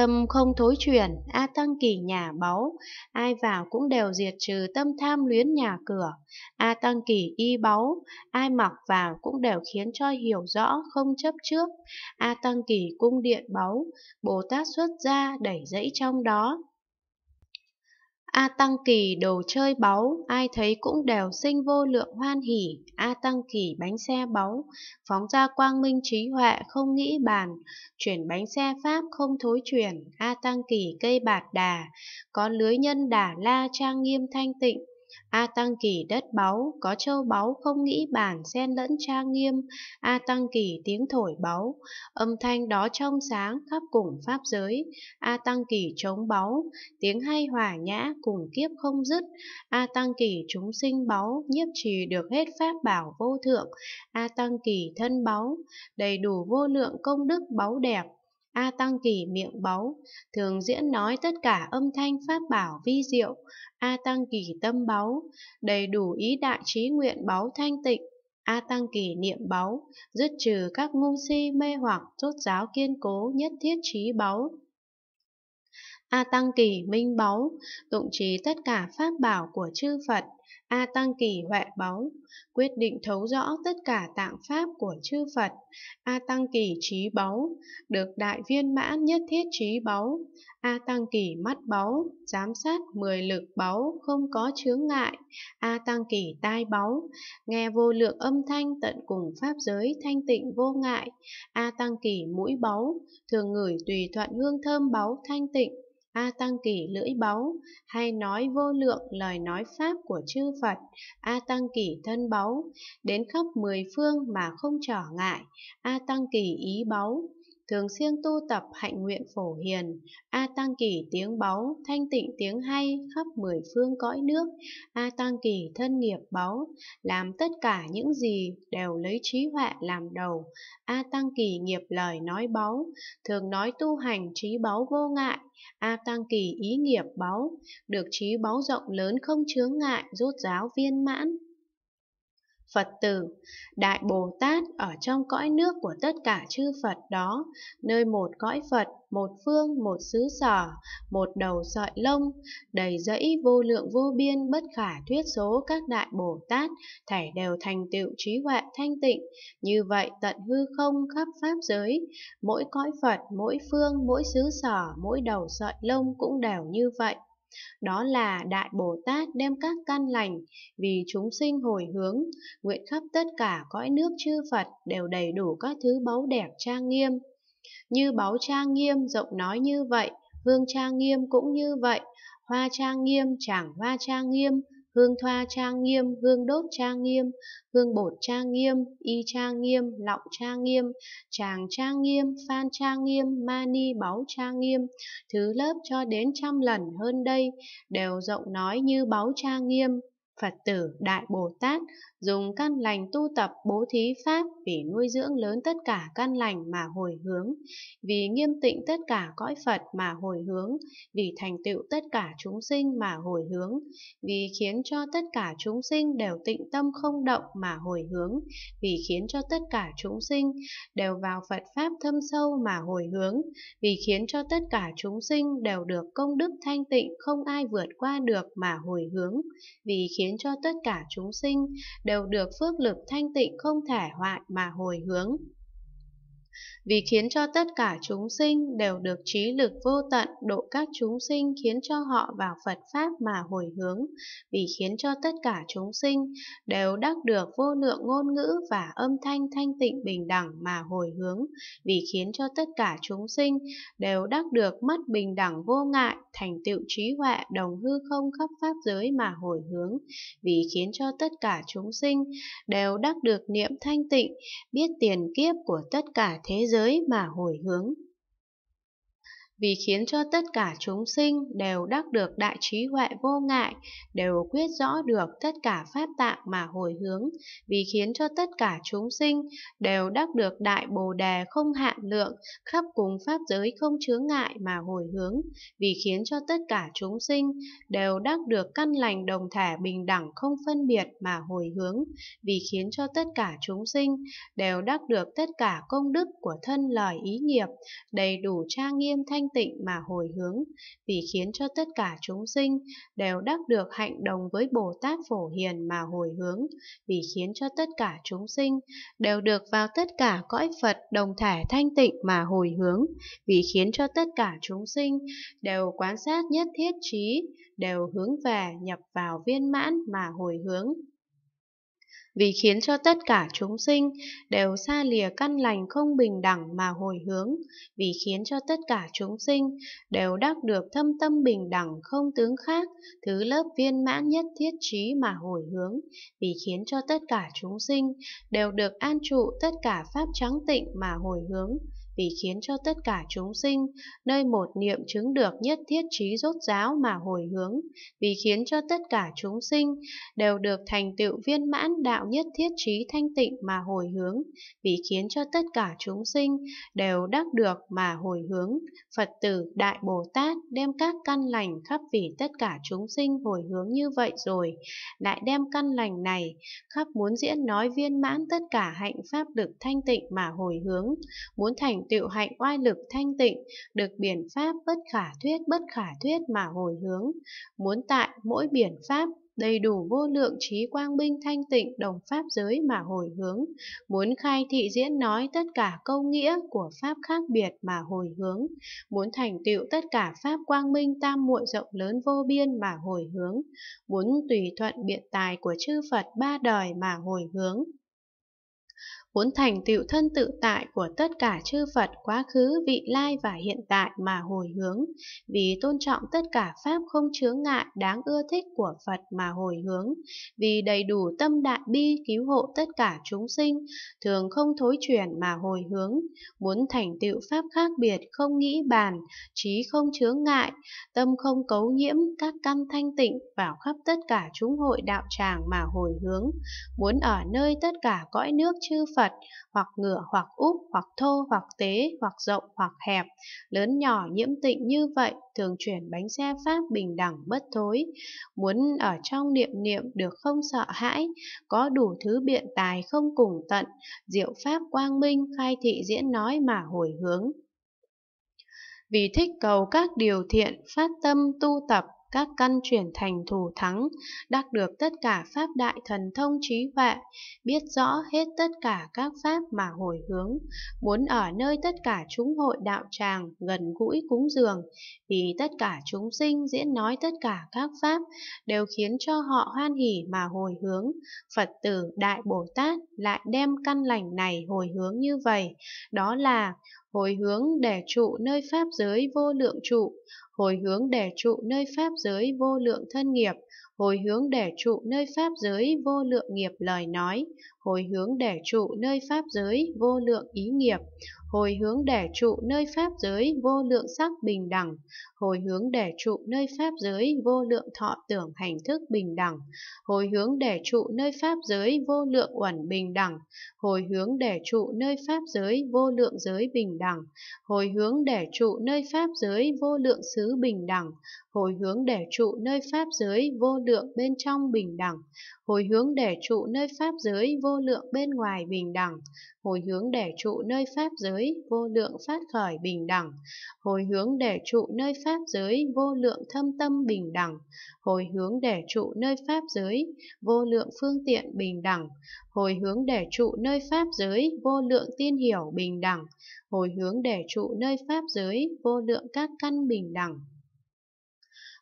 Tâm không thối chuyển, A Tăng kỳ nhà báu, ai vào cũng đều diệt trừ tâm tham luyến nhà cửa. A Tăng kỳ y báu, ai mặc vào cũng đều khiến cho hiểu rõ, không chấp trước. A Tăng kỳ cung điện báu, Bồ Tát xuất ra đẩy dẫy trong đó. A Tăng Kỳ đồ chơi báu, ai thấy cũng đều sinh vô lượng hoan hỉ, A Tăng Kỳ bánh xe báu, phóng ra quang minh trí huệ không nghĩ bàn, chuyển bánh xe pháp không thối chuyển, A Tăng Kỳ cây bạt đà, có lưới nhân đà la trang nghiêm thanh tịnh, A Tăng Kỳ đất báu, có châu báu không nghĩ bản xen lẫn trang nghiêm, A Tăng Kỳ tiếng thổi báu, âm thanh đó trong sáng khắp cùng pháp giới, A Tăng Kỳ trống báu, tiếng hay hòa nhã cùng kiếp không dứt, A Tăng Kỳ chúng sinh báu, nhiếp trì được hết pháp bảo vô thượng, A Tăng Kỳ thân báu, đầy đủ vô lượng công đức báu đẹp, A Tăng Kỳ miệng báu, thường diễn nói tất cả âm thanh pháp bảo vi diệu, A Tăng Kỳ tâm báu, đầy đủ ý đại trí nguyện báu thanh tịnh, A Tăng Kỳ niệm báu, dứt trừ các ngu si mê hoặc, chốt giáo kiên cố nhất thiết trí báu. A Tăng Kỳ Minh Báu, tụng trí tất cả pháp bảo của chư Phật, A Tăng Kỳ Huệ Báu, quyết định thấu rõ tất cả tạng pháp của chư Phật, A Tăng Kỳ Trí Báu, được đại viên mãn nhất thiết trí báu, A Tăng Kỳ Mắt Báu, giám sát mười lực báu không có chướng ngại, A Tăng Kỳ Tai Báu, nghe vô lượng âm thanh tận cùng pháp giới thanh tịnh vô ngại, A Tăng Kỳ Mũi Báu, thường ngửi tùy thuận hương thơm báu thanh tịnh, A Tăng Kỳ lưỡi báu, hay nói vô lượng lời nói pháp của chư Phật, A Tăng Kỳ thân báu, đến khắp mười phương mà không trở ngại, A Tăng Kỳ ý báu, thường xuyên tu tập hạnh nguyện phổ hiền, A Tăng Kỳ tiếng báu, thanh tịnh tiếng hay khắp mười phương cõi nước, A Tăng Kỳ thân nghiệp báu, làm tất cả những gì đều lấy trí huệ làm đầu, A Tăng Kỳ nghiệp lời nói báu, thường nói tu hành trí báu vô ngại, A Tăng Kỳ ý nghiệp báu, được trí báu rộng lớn không chướng ngại, rốt giáo viên mãn. Phật tử, Đại Bồ Tát ở trong cõi nước của tất cả chư Phật đó, nơi một cõi Phật, một phương, một xứ sở, một đầu sợi lông, đầy dẫy vô lượng vô biên bất khả thuyết số các Đại Bồ Tát, thảy đều thành tựu trí huệ thanh tịnh, như vậy tận hư không khắp Pháp giới, mỗi cõi Phật, mỗi phương, mỗi xứ sở, mỗi đầu sợi lông cũng đều như vậy. Đó là Đại Bồ Tát đem các căn lành vì chúng sinh hồi hướng, nguyện khắp tất cả cõi nước chư Phật đều đầy đủ các thứ báu đẹp trang nghiêm. Như báu trang nghiêm rộng nói như vậy, hương trang nghiêm cũng như vậy, hoa trang nghiêm chẳng hoa trang nghiêm, hương thoa trang nghiêm, hương đốt trang nghiêm, hương bột trang nghiêm, y trang nghiêm, lọng trang nghiêm, tràng trang nghiêm, phan trang nghiêm, mani báu trang nghiêm, thứ lớp cho đến trăm lần hơn đây, đều rộng nói như báu trang nghiêm. Phật tử Đại Bồ Tát dùng căn lành tu tập bố thí pháp vì nuôi dưỡng lớn tất cả căn lành mà hồi hướng, vì nghiêm tịnh tất cả cõi Phật mà hồi hướng, vì thành tựu tất cả chúng sinh mà hồi hướng, vì khiến cho tất cả chúng sinh đều tịnh tâm không động mà hồi hướng, vì khiến cho tất cả chúng sinh đều vào Phật Pháp thâm sâu mà hồi hướng, vì khiến cho tất cả chúng sinh đều được công đức thanh tịnh không ai vượt qua được mà hồi hướng, vì khiến cho tất cả chúng sinh đều được phước lực thanh tịnh không thể hoại mà hồi hướng vì khiến cho tất cả chúng sinh đều được trí lực vô tận độ các chúng sinh khiến cho họ vào Phật Pháp mà hồi hướng, vì khiến cho tất cả chúng sinh đều đắc được vô lượng ngôn ngữ và âm thanh thanh tịnh bình đẳng mà hồi hướng, vì khiến cho tất cả chúng sinh đều đắc được mắt bình đẳng vô ngại, thành tựu trí huệ đồng hư không khắp Pháp giới mà hồi hướng, vì khiến cho tất cả chúng sinh đều đắc được niệm thanh tịnh, biết tiền kiếp của tất cả thế giới mà hồi hướng vì khiến cho tất cả chúng sinh đều đắc được đại trí huệ vô ngại, đều quyết rõ được tất cả pháp tạng mà hồi hướng, vì khiến cho tất cả chúng sinh đều đắc được đại bồ đề không hạn lượng, khắp cùng pháp giới không chướng ngại mà hồi hướng, vì khiến cho tất cả chúng sinh đều đắc được căn lành đồng thể bình đẳng không phân biệt mà hồi hướng, vì khiến cho tất cả chúng sinh đều đắc được tất cả công đức của thân lời ý nghiệp, đầy đủ trang nghiêm thanh tịnh mà hồi hướng, vì khiến cho tất cả chúng sinh đều đắc được hạnh đồng với Bồ Tát Phổ Hiền mà hồi hướng, vì khiến cho tất cả chúng sinh đều được vào tất cả cõi Phật đồng thể thanh tịnh mà hồi hướng, vì khiến cho tất cả chúng sinh đều quan sát nhất thiết trí, đều hướng về nhập vào viên mãn mà hồi hướng vì khiến cho tất cả chúng sinh đều xa lìa căn lành không bình đẳng mà hồi hướng, vì khiến cho tất cả chúng sinh đều đắc được thâm tâm bình đẳng không tướng khác, thứ lớp viên mãn nhất thiết trí mà hồi hướng, vì khiến cho tất cả chúng sinh đều được an trụ tất cả pháp trắng tịnh mà hồi hướng vì khiến cho tất cả chúng sinh nơi một niệm chứng được nhất thiết trí rốt giáo mà hồi hướng, vì khiến cho tất cả chúng sinh đều được thành tựu viên mãn đạo nhất thiết trí thanh tịnh mà hồi hướng, vì khiến cho tất cả chúng sinh đều đắc được mà hồi hướng. Phật tử Đại Bồ Tát đem các căn lành khắp vì tất cả chúng sinh hồi hướng như vậy rồi, lại đem căn lành này khắp muốn diễn nói viên mãn tất cả hạnh pháp được thanh tịnh mà hồi hướng, muốn thành thành tựu hạnh oai lực thanh tịnh, được biển pháp bất khả thuyết bất khả thuyết mà hồi hướng, muốn tại mỗi biển pháp đầy đủ vô lượng trí quang minh thanh tịnh đồng pháp giới mà hồi hướng, muốn khai thị diễn nói tất cả câu nghĩa của pháp khác biệt mà hồi hướng, muốn thành tựu tất cả pháp quang minh tam muội rộng lớn vô biên mà hồi hướng, muốn tùy thuận biện tài của chư Phật ba đời mà hồi hướng muốn thành tựu thân tự tại của tất cả chư Phật quá khứ, vị lai và hiện tại mà hồi hướng, vì tôn trọng tất cả pháp không chướng ngại đáng ưa thích của Phật mà hồi hướng, vì đầy đủ tâm đại bi cứu hộ tất cả chúng sinh, thường không thối chuyển mà hồi hướng, muốn thành tựu pháp khác biệt không nghĩ bàn, trí không chướng ngại, tâm không cấu nhiễm các căn thanh tịnh vào khắp tất cả chúng hội đạo tràng mà hồi hướng, muốn ở nơi tất cả cõi nước chư Phật Phật, hoặc ngửa, hoặc úp, hoặc thô, hoặc tế, hoặc rộng, hoặc hẹp, lớn nhỏ nhiễm tịnh như vậy, thường chuyển bánh xe Pháp bình đẳng bất thối. Muốn ở trong niệm niệm được không sợ hãi, có đủ thứ biện tài không cùng tận, diệu Pháp quang minh khai thị diễn nói mà hồi hướng. Vì thích cầu các điều thiện, phát tâm tu tập, các căn chuyển thành thủ thắng, đắc được tất cả pháp đại thần thông trí huệ, biết rõ hết tất cả các pháp mà hồi hướng, muốn ở nơi tất cả chúng hội đạo tràng gần gũi cúng dường, vì tất cả chúng sinh diễn nói tất cả các pháp đều khiến cho họ hoan hỉ mà hồi hướng. Phật tử Đại Bồ Tát lại đem căn lành này hồi hướng như vậy, đó là hồi hướng để trụ nơi pháp giới vô lượng trụ, hồi hướng đẻ trụ nơi pháp giới vô lượng thân nghiệp, hồi hướng để trụ nơi pháp giới vô lượng nghiệp lời nói, hồi hướng để trụ nơi pháp giới vô lượng ý nghiệp, hồi hướng để trụ nơi pháp giới vô lượng sắc bình đẳng, hồi hướng để trụ nơi pháp giới vô lượng thọ tưởng hành thức bình đẳng, hồi hướng để trụ nơi pháp giới vô lượng uẩn bình đẳng, hồi hướng để trụ nơi pháp giới vô lượng giới bình đẳng, hồi hướng để trụ nơi pháp giới vô lượng xứ bình đẳng, hồi hướng để trụ nơi pháp giới vô lượng lượng bên trong bình đẳng, hồi hướng để trụ nơi pháp giới vô lượng bên ngoài bình đẳng, hồi hướng để trụ nơi pháp giới vô lượng phát khởi bình đẳng, hồi hướng để trụ nơi pháp giới vô lượng thâm tâm bình đẳng, hồi hướng để trụ nơi pháp giới vô lượng phương tiện bình đẳng, hồi hướng để trụ nơi pháp giới vô lượng tiên hiểu bình đẳng, hồi hướng để trụ nơi pháp giới vô lượng các căn bình đẳng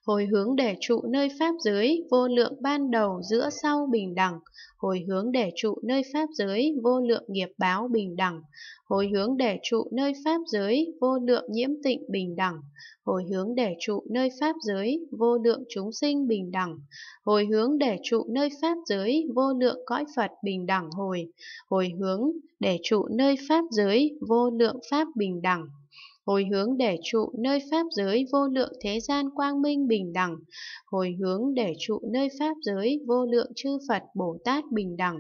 hồi hướng để trụ nơi pháp giới vô lượng ban đầu giữa sau bình đẳng, hồi hướng để trụ nơi pháp giới vô lượng nghiệp báo bình đẳng, hồi hướng để trụ nơi pháp giới vô lượng nhiễm tịnh bình đẳng, hồi hướng để trụ nơi pháp giới vô lượng chúng sinh bình đẳng, hồi hướng để trụ nơi pháp giới vô lượng cõi Phật bình đẳng hồi, hồi hướng để trụ nơi pháp giới vô lượng pháp bình đẳng hồi hướng để trụ nơi pháp giới vô lượng thế gian quang minh bình đẳng, hồi hướng để trụ nơi pháp giới vô lượng chư Phật Bồ Tát bình đẳng,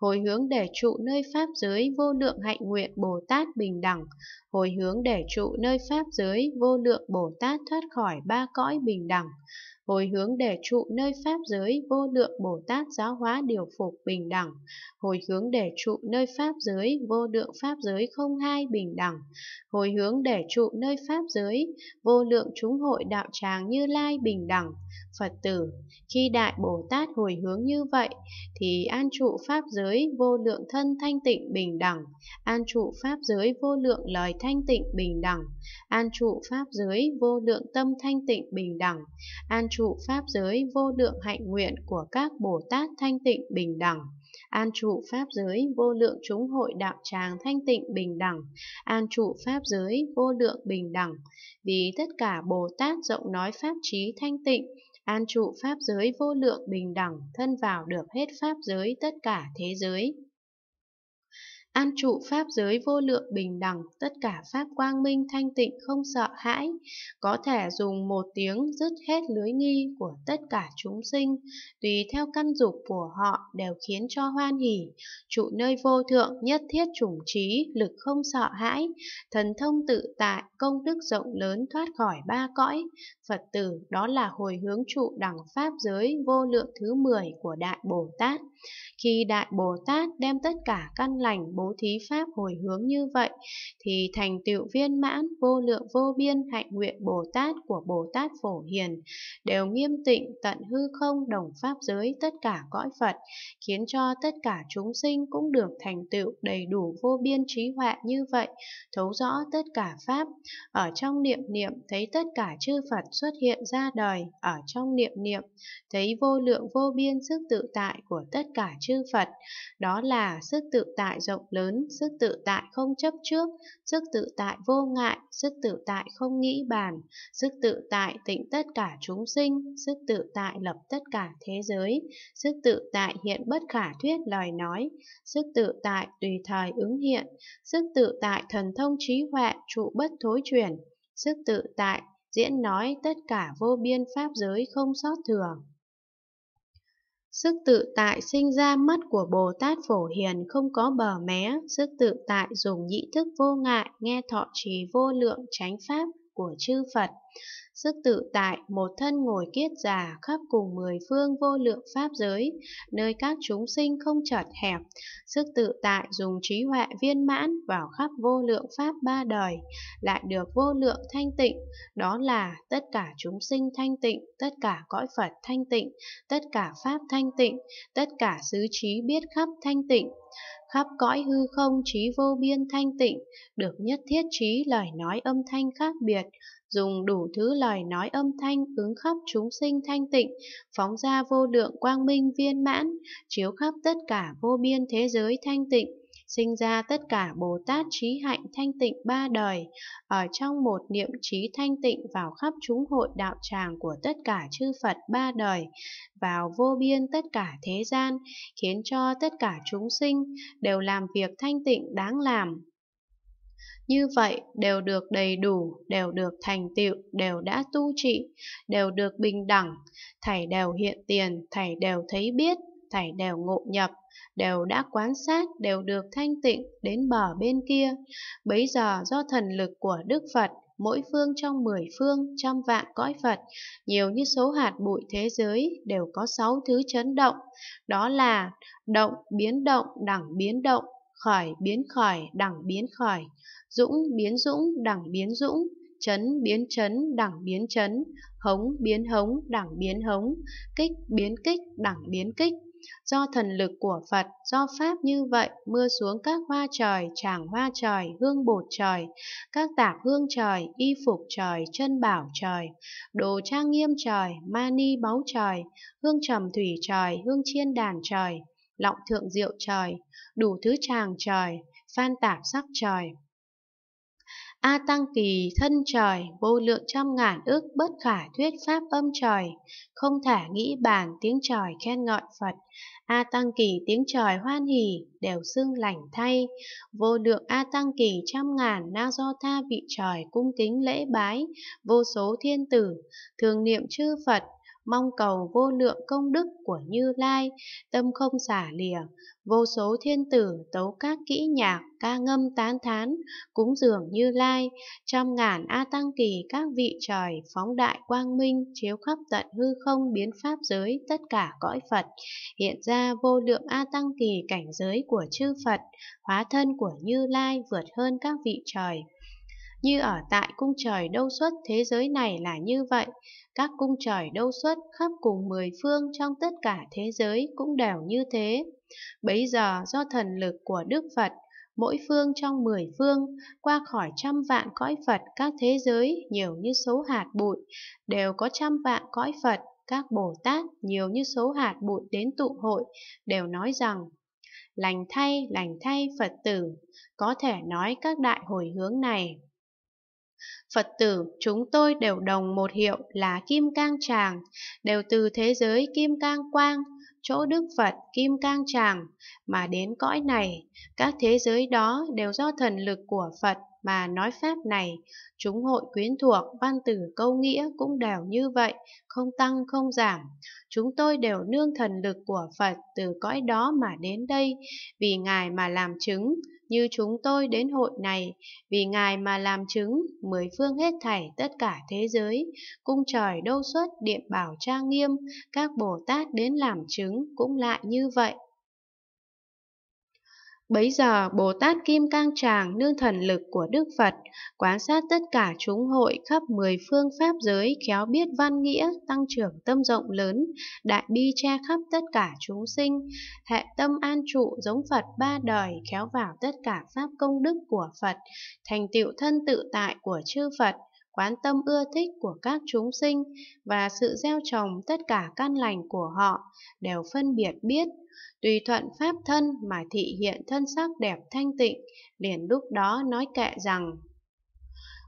hồi hướng để trụ nơi pháp giới vô lượng hạnh nguyện Bồ Tát bình đẳng, hồi hướng để trụ nơi pháp giới vô lượng Bồ Tát thoát khỏi ba cõi bình đẳng hồi hướng để trụ nơi pháp giới vô lượng Bồ Tát giáo hóa điều phục bình đẳng, hồi hướng để trụ nơi pháp giới vô lượng pháp giới không hai bình đẳng, hồi hướng để trụ nơi pháp giới vô lượng chúng hội đạo tràng Như Lai bình đẳng, Phật tử, khi Đại Bồ Tát hồi hướng như vậy, thì an trụ Pháp giới vô lượng thân thanh tịnh bình đẳng, an trụ Pháp giới vô lượng lời thanh tịnh bình đẳng, an trụ Pháp giới vô lượng tâm thanh tịnh bình đẳng, an trụ Pháp giới vô lượng hạnh nguyện của các Bồ Tát thanh tịnh bình đẳng an trụ pháp giới vô lượng chúng hội đạo tràng thanh tịnh bình đẳng, an trụ pháp giới vô lượng bình đẳng, vì tất cả Bồ Tát rộng nói pháp trí thanh tịnh, an trụ pháp giới vô lượng bình đẳng thân vào được hết pháp giới tất cả thế giới an trụ pháp giới vô lượng bình đẳng, tất cả pháp quang minh thanh tịnh không sợ hãi, có thể dùng một tiếng dứt hết lưới nghi của tất cả chúng sinh, tùy theo căn dục của họ đều khiến cho hoan hỷ, trụ nơi vô thượng nhất thiết chủng trí, lực không sợ hãi, thần thông tự tại, công đức rộng lớn thoát khỏi ba cõi, Phật tử đó là hồi hướng trụ đẳng pháp giới vô lượng thứ 10 của Đại Bồ Tát. Khi Đại Bồ Tát đem tất cả căn lành bốn bố thí pháp hồi hướng như vậy thì thành tựu viên mãn vô lượng vô biên hạnh nguyện Bồ Tát của Bồ Tát Phổ Hiền đều nghiêm tịnh tận hư không đồng pháp giới tất cả cõi Phật khiến cho tất cả chúng sinh cũng được thành tựu đầy đủ vô biên trí huệ như vậy thấu rõ tất cả pháp ở trong niệm niệm thấy tất cả chư Phật xuất hiện ra đời ở trong niệm niệm thấy vô lượng vô biên sức tự tại của tất cả chư Phật đó là sức tự tại rộng lớn lớn, sức tự tại không chấp trước, sức tự tại vô ngại, sức tự tại không nghĩ bàn, sức tự tại tịnh tất cả chúng sinh, sức tự tại lập tất cả thế giới, sức tự tại hiện bất khả thuyết lời nói, sức tự tại tùy thời ứng hiện, sức tự tại thần thông trí huệ trụ bất thối chuyển, sức tự tại diễn nói tất cả vô biên pháp giới không sót thường. Sức tự tại sinh ra mắt của Bồ Tát Phổ Hiền không có bờ mé, sức tự tại dùng nhĩ thức vô ngại, nghe thọ trì vô lượng, tránh pháp, của chư Phật. Sức tự tại, một thân ngồi kiết già khắp cùng mười phương vô lượng pháp giới, nơi các chúng sinh không chật hẹp. Sức tự tại dùng trí huệ viên mãn vào khắp vô lượng pháp ba đời, lại được vô lượng thanh tịnh. Đó là tất cả chúng sinh thanh tịnh, tất cả cõi Phật thanh tịnh, tất cả pháp thanh tịnh, tất cả xứ trí biết khắp thanh tịnh khắp cõi hư không trí vô biên thanh tịnh, được nhất thiết trí lời nói âm thanh khác biệt, dùng đủ thứ lời nói âm thanh ứng khắp chúng sinh thanh tịnh, phóng ra vô lượng quang minh viên mãn, chiếu khắp tất cả vô biên thế giới thanh tịnh, sinh ra tất cả Bồ Tát trí hạnh thanh tịnh ba đời, ở trong một niệm trí thanh tịnh vào khắp chúng hội đạo tràng của tất cả chư Phật ba đời, vào vô biên tất cả thế gian, khiến cho tất cả chúng sinh đều làm việc thanh tịnh đáng làm, như vậy đều được đầy đủ, đều được thành tựu, đều đã tu trị, đều được bình đẳng, thảy đều hiện tiền, thảy đều thấy biết, thầy đều ngộ nhập, đều đã quán sát, đều được thanh tịnh đến bờ bên kia. Bấy giờ do thần lực của Đức Phật, mỗi phương trong mười phương, trăm vạn cõi Phật, nhiều như số hạt bụi thế giới đều có sáu thứ chấn động, đó là động, biến động, đẳng biến động, khởi, biến khởi, đẳng biến khởi, dũng, biến dũng, đẳng biến dũng, chấn biến chấn đẳng biến chấn hống biến hống đẳng biến hống kích biến kích đẳng biến kích Do thần lực của Phật, do Pháp như vậy, mưa xuống các hoa trời, tràng hoa trời, hương bột trời, các tạp hương trời, y phục trời, chân bảo trời, đồ trang nghiêm trời, mani báu trời, hương trầm thủy trời, hương chiên đàn trời, lọng thượng diệu trời, đủ thứ tràng trời, phan tạp sắc trời. A tăng kỳ thân trời, vô lượng trăm ngàn ước bất khả thuyết pháp âm trời, không thả nghĩ bàn tiếng trời khen ngợi Phật. A tăng kỳ tiếng trời hoan hỉ, đều xương lành thay, vô lượng A tăng kỳ trăm ngàn na do tha vị trời cung kính lễ bái, vô số thiên tử, thường niệm chư Phật, mong cầu vô lượng công đức của Như Lai, tâm không xả lìa, vô số thiên tử tấu các kỹ nhạc, ca ngâm tán thán, cúng dường Như Lai, trăm ngàn A Tăng Kỳ các vị trời phóng đại quang minh, chiếu khắp tận hư không biến pháp giới tất cả cõi Phật, hiện ra vô lượng A Tăng Kỳ cảnh giới của chư Phật, hóa thân của Như Lai vượt hơn các vị trời như ở tại cung trời đâu xuất thế giới này là như vậy, các cung trời đâu xuất khắp cùng mười phương trong tất cả thế giới cũng đều như thế. Bấy giờ do thần lực của Đức Phật, mỗi phương trong mười phương, qua khỏi trăm vạn cõi Phật các thế giới nhiều như số hạt bụi, đều có trăm vạn cõi Phật, các Bồ Tát nhiều như số hạt bụi đến tụ hội, đều nói rằng Lành thay, lành thay Phật tử, có thể nói các đại hồi hướng này Phật tử chúng tôi đều đồng một hiệu là Kim Cang Tràng, đều từ thế giới Kim Cang Quang, chỗ Đức Phật Kim Cang Tràng, mà đến cõi này, các thế giới đó đều do thần lực của Phật mà nói pháp này, chúng hội quyến thuộc, văn tử câu nghĩa cũng đều như vậy, không tăng không giảm. Chúng tôi đều nương thần lực của Phật từ cõi đó mà đến đây, vì Ngài mà làm chứng, như chúng tôi đến hội này, vì Ngài mà làm chứng, mười phương hết thảy tất cả thế giới, cung trời đâu xuất điện bảo trang nghiêm, các Bồ Tát đến làm chứng cũng lại như vậy. Bấy giờ Bồ Tát Kim Cang Tràng nương thần lực của Đức Phật, quán sát tất cả chúng hội khắp mười phương pháp giới khéo biết văn nghĩa, tăng trưởng tâm rộng lớn, đại bi che khắp tất cả chúng sinh, hệ tâm an trụ giống Phật ba đời khéo vào tất cả pháp công đức của Phật, thành tựu thân tự tại của chư Phật, quán tâm ưa thích của các chúng sinh và sự gieo trồng tất cả căn lành của họ đều phân biệt biết tùy thuận pháp thân mà thị hiện thân sắc đẹp thanh tịnh, liền lúc đó nói kệ rằng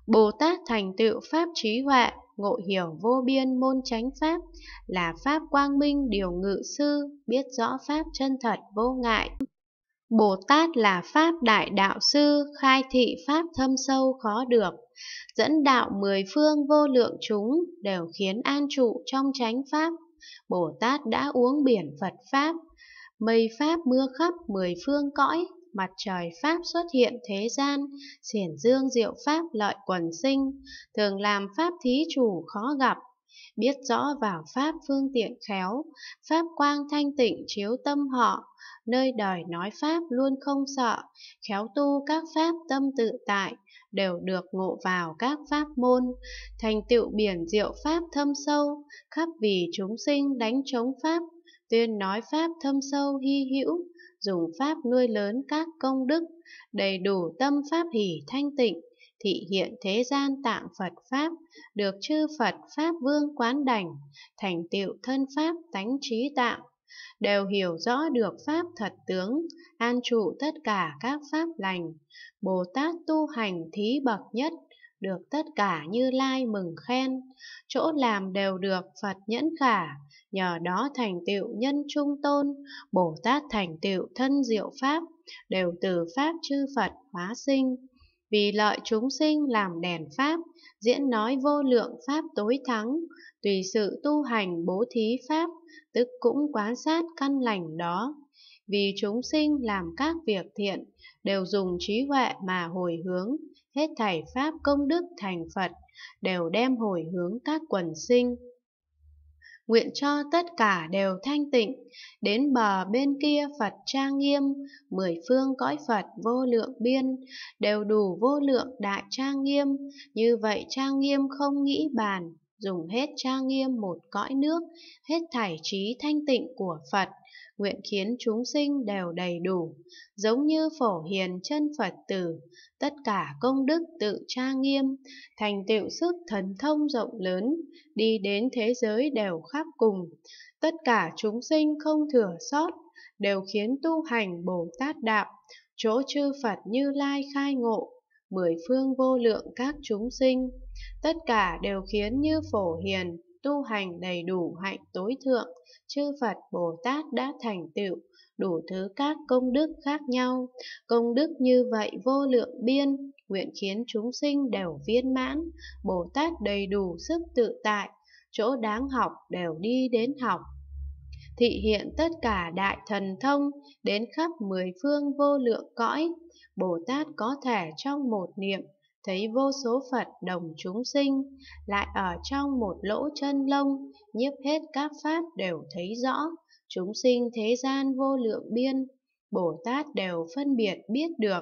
Bồ Tát thành tựu pháp trí huệ, ngộ hiểu vô biên môn chánh pháp, là pháp quang minh điều ngự sư, biết rõ pháp chân thật vô ngại. Bồ Tát là pháp đại đạo sư, khai thị pháp thâm sâu khó được, dẫn đạo mười phương vô lượng chúng đều khiến an trụ trong chánh pháp. Bồ Tát đã uống biển Phật pháp, Mây Pháp mưa khắp mười phương cõi, mặt trời Pháp xuất hiện thế gian, xiển dương diệu Pháp lợi quần sinh, thường làm Pháp thí chủ khó gặp. Biết rõ vào Pháp phương tiện khéo, Pháp quang thanh tịnh chiếu tâm họ, nơi đời nói Pháp luôn không sợ, khéo tu các Pháp tâm tự tại, đều được ngộ vào các Pháp môn, thành tựu biển diệu Pháp thâm sâu, khắp vì chúng sinh đánh chống Pháp tuyên nói pháp thâm sâu hy hữu, dùng pháp nuôi lớn các công đức, đầy đủ tâm pháp hỷ thanh tịnh, thị hiện thế gian tạng Phật Pháp, được chư Phật Pháp Vương quán đảnh, thành tựu thân Pháp tánh trí tạng, đều hiểu rõ được Pháp thật tướng, an trụ tất cả các Pháp lành. Bồ Tát tu hành thí bậc nhất, được tất cả như lai mừng khen, chỗ làm đều được Phật nhẫn khả, nhờ đó thành tựu nhân trung tôn, Bồ Tát thành tựu thân diệu Pháp, đều từ Pháp chư Phật hóa sinh. Vì lợi chúng sinh làm đèn Pháp, diễn nói vô lượng Pháp tối thắng, tùy sự tu hành bố thí Pháp, tức cũng quán sát căn lành đó. Vì chúng sinh làm các việc thiện, đều dùng trí huệ mà hồi hướng, hết thảy pháp công đức thành Phật đều đem hồi hướng các quần sinh. Nguyện cho tất cả đều thanh tịnh, đến bờ bên kia Phật trang nghiêm, mười phương cõi Phật vô lượng biên, đều đủ vô lượng đại trang nghiêm, như vậy trang nghiêm không nghĩ bàn, dùng hết trang nghiêm một cõi nước, hết thảy trí thanh tịnh của Phật nguyện khiến chúng sinh đều đầy đủ, giống như phổ hiền chân Phật tử, tất cả công đức tự tra nghiêm, thành tựu sức thần thông rộng lớn, đi đến thế giới đều khắp cùng, tất cả chúng sinh không thừa sót, đều khiến tu hành Bồ Tát Đạo, chỗ chư Phật như lai khai ngộ, mười phương vô lượng các chúng sinh, tất cả đều khiến như phổ hiền, tu hành đầy đủ hạnh tối thượng, chư Phật Bồ Tát đã thành tựu đủ thứ các công đức khác nhau, công đức như vậy vô lượng biên, nguyện khiến chúng sinh đều viên mãn, Bồ Tát đầy đủ sức tự tại, chỗ đáng học đều đi đến học. Thị hiện tất cả đại thần thông đến khắp mười phương vô lượng cõi, Bồ Tát có thể trong một niệm thấy vô số Phật đồng chúng sinh, lại ở trong một lỗ chân lông, nhiếp hết các pháp đều thấy rõ, chúng sinh thế gian vô lượng biên, Bồ Tát đều phân biệt biết được.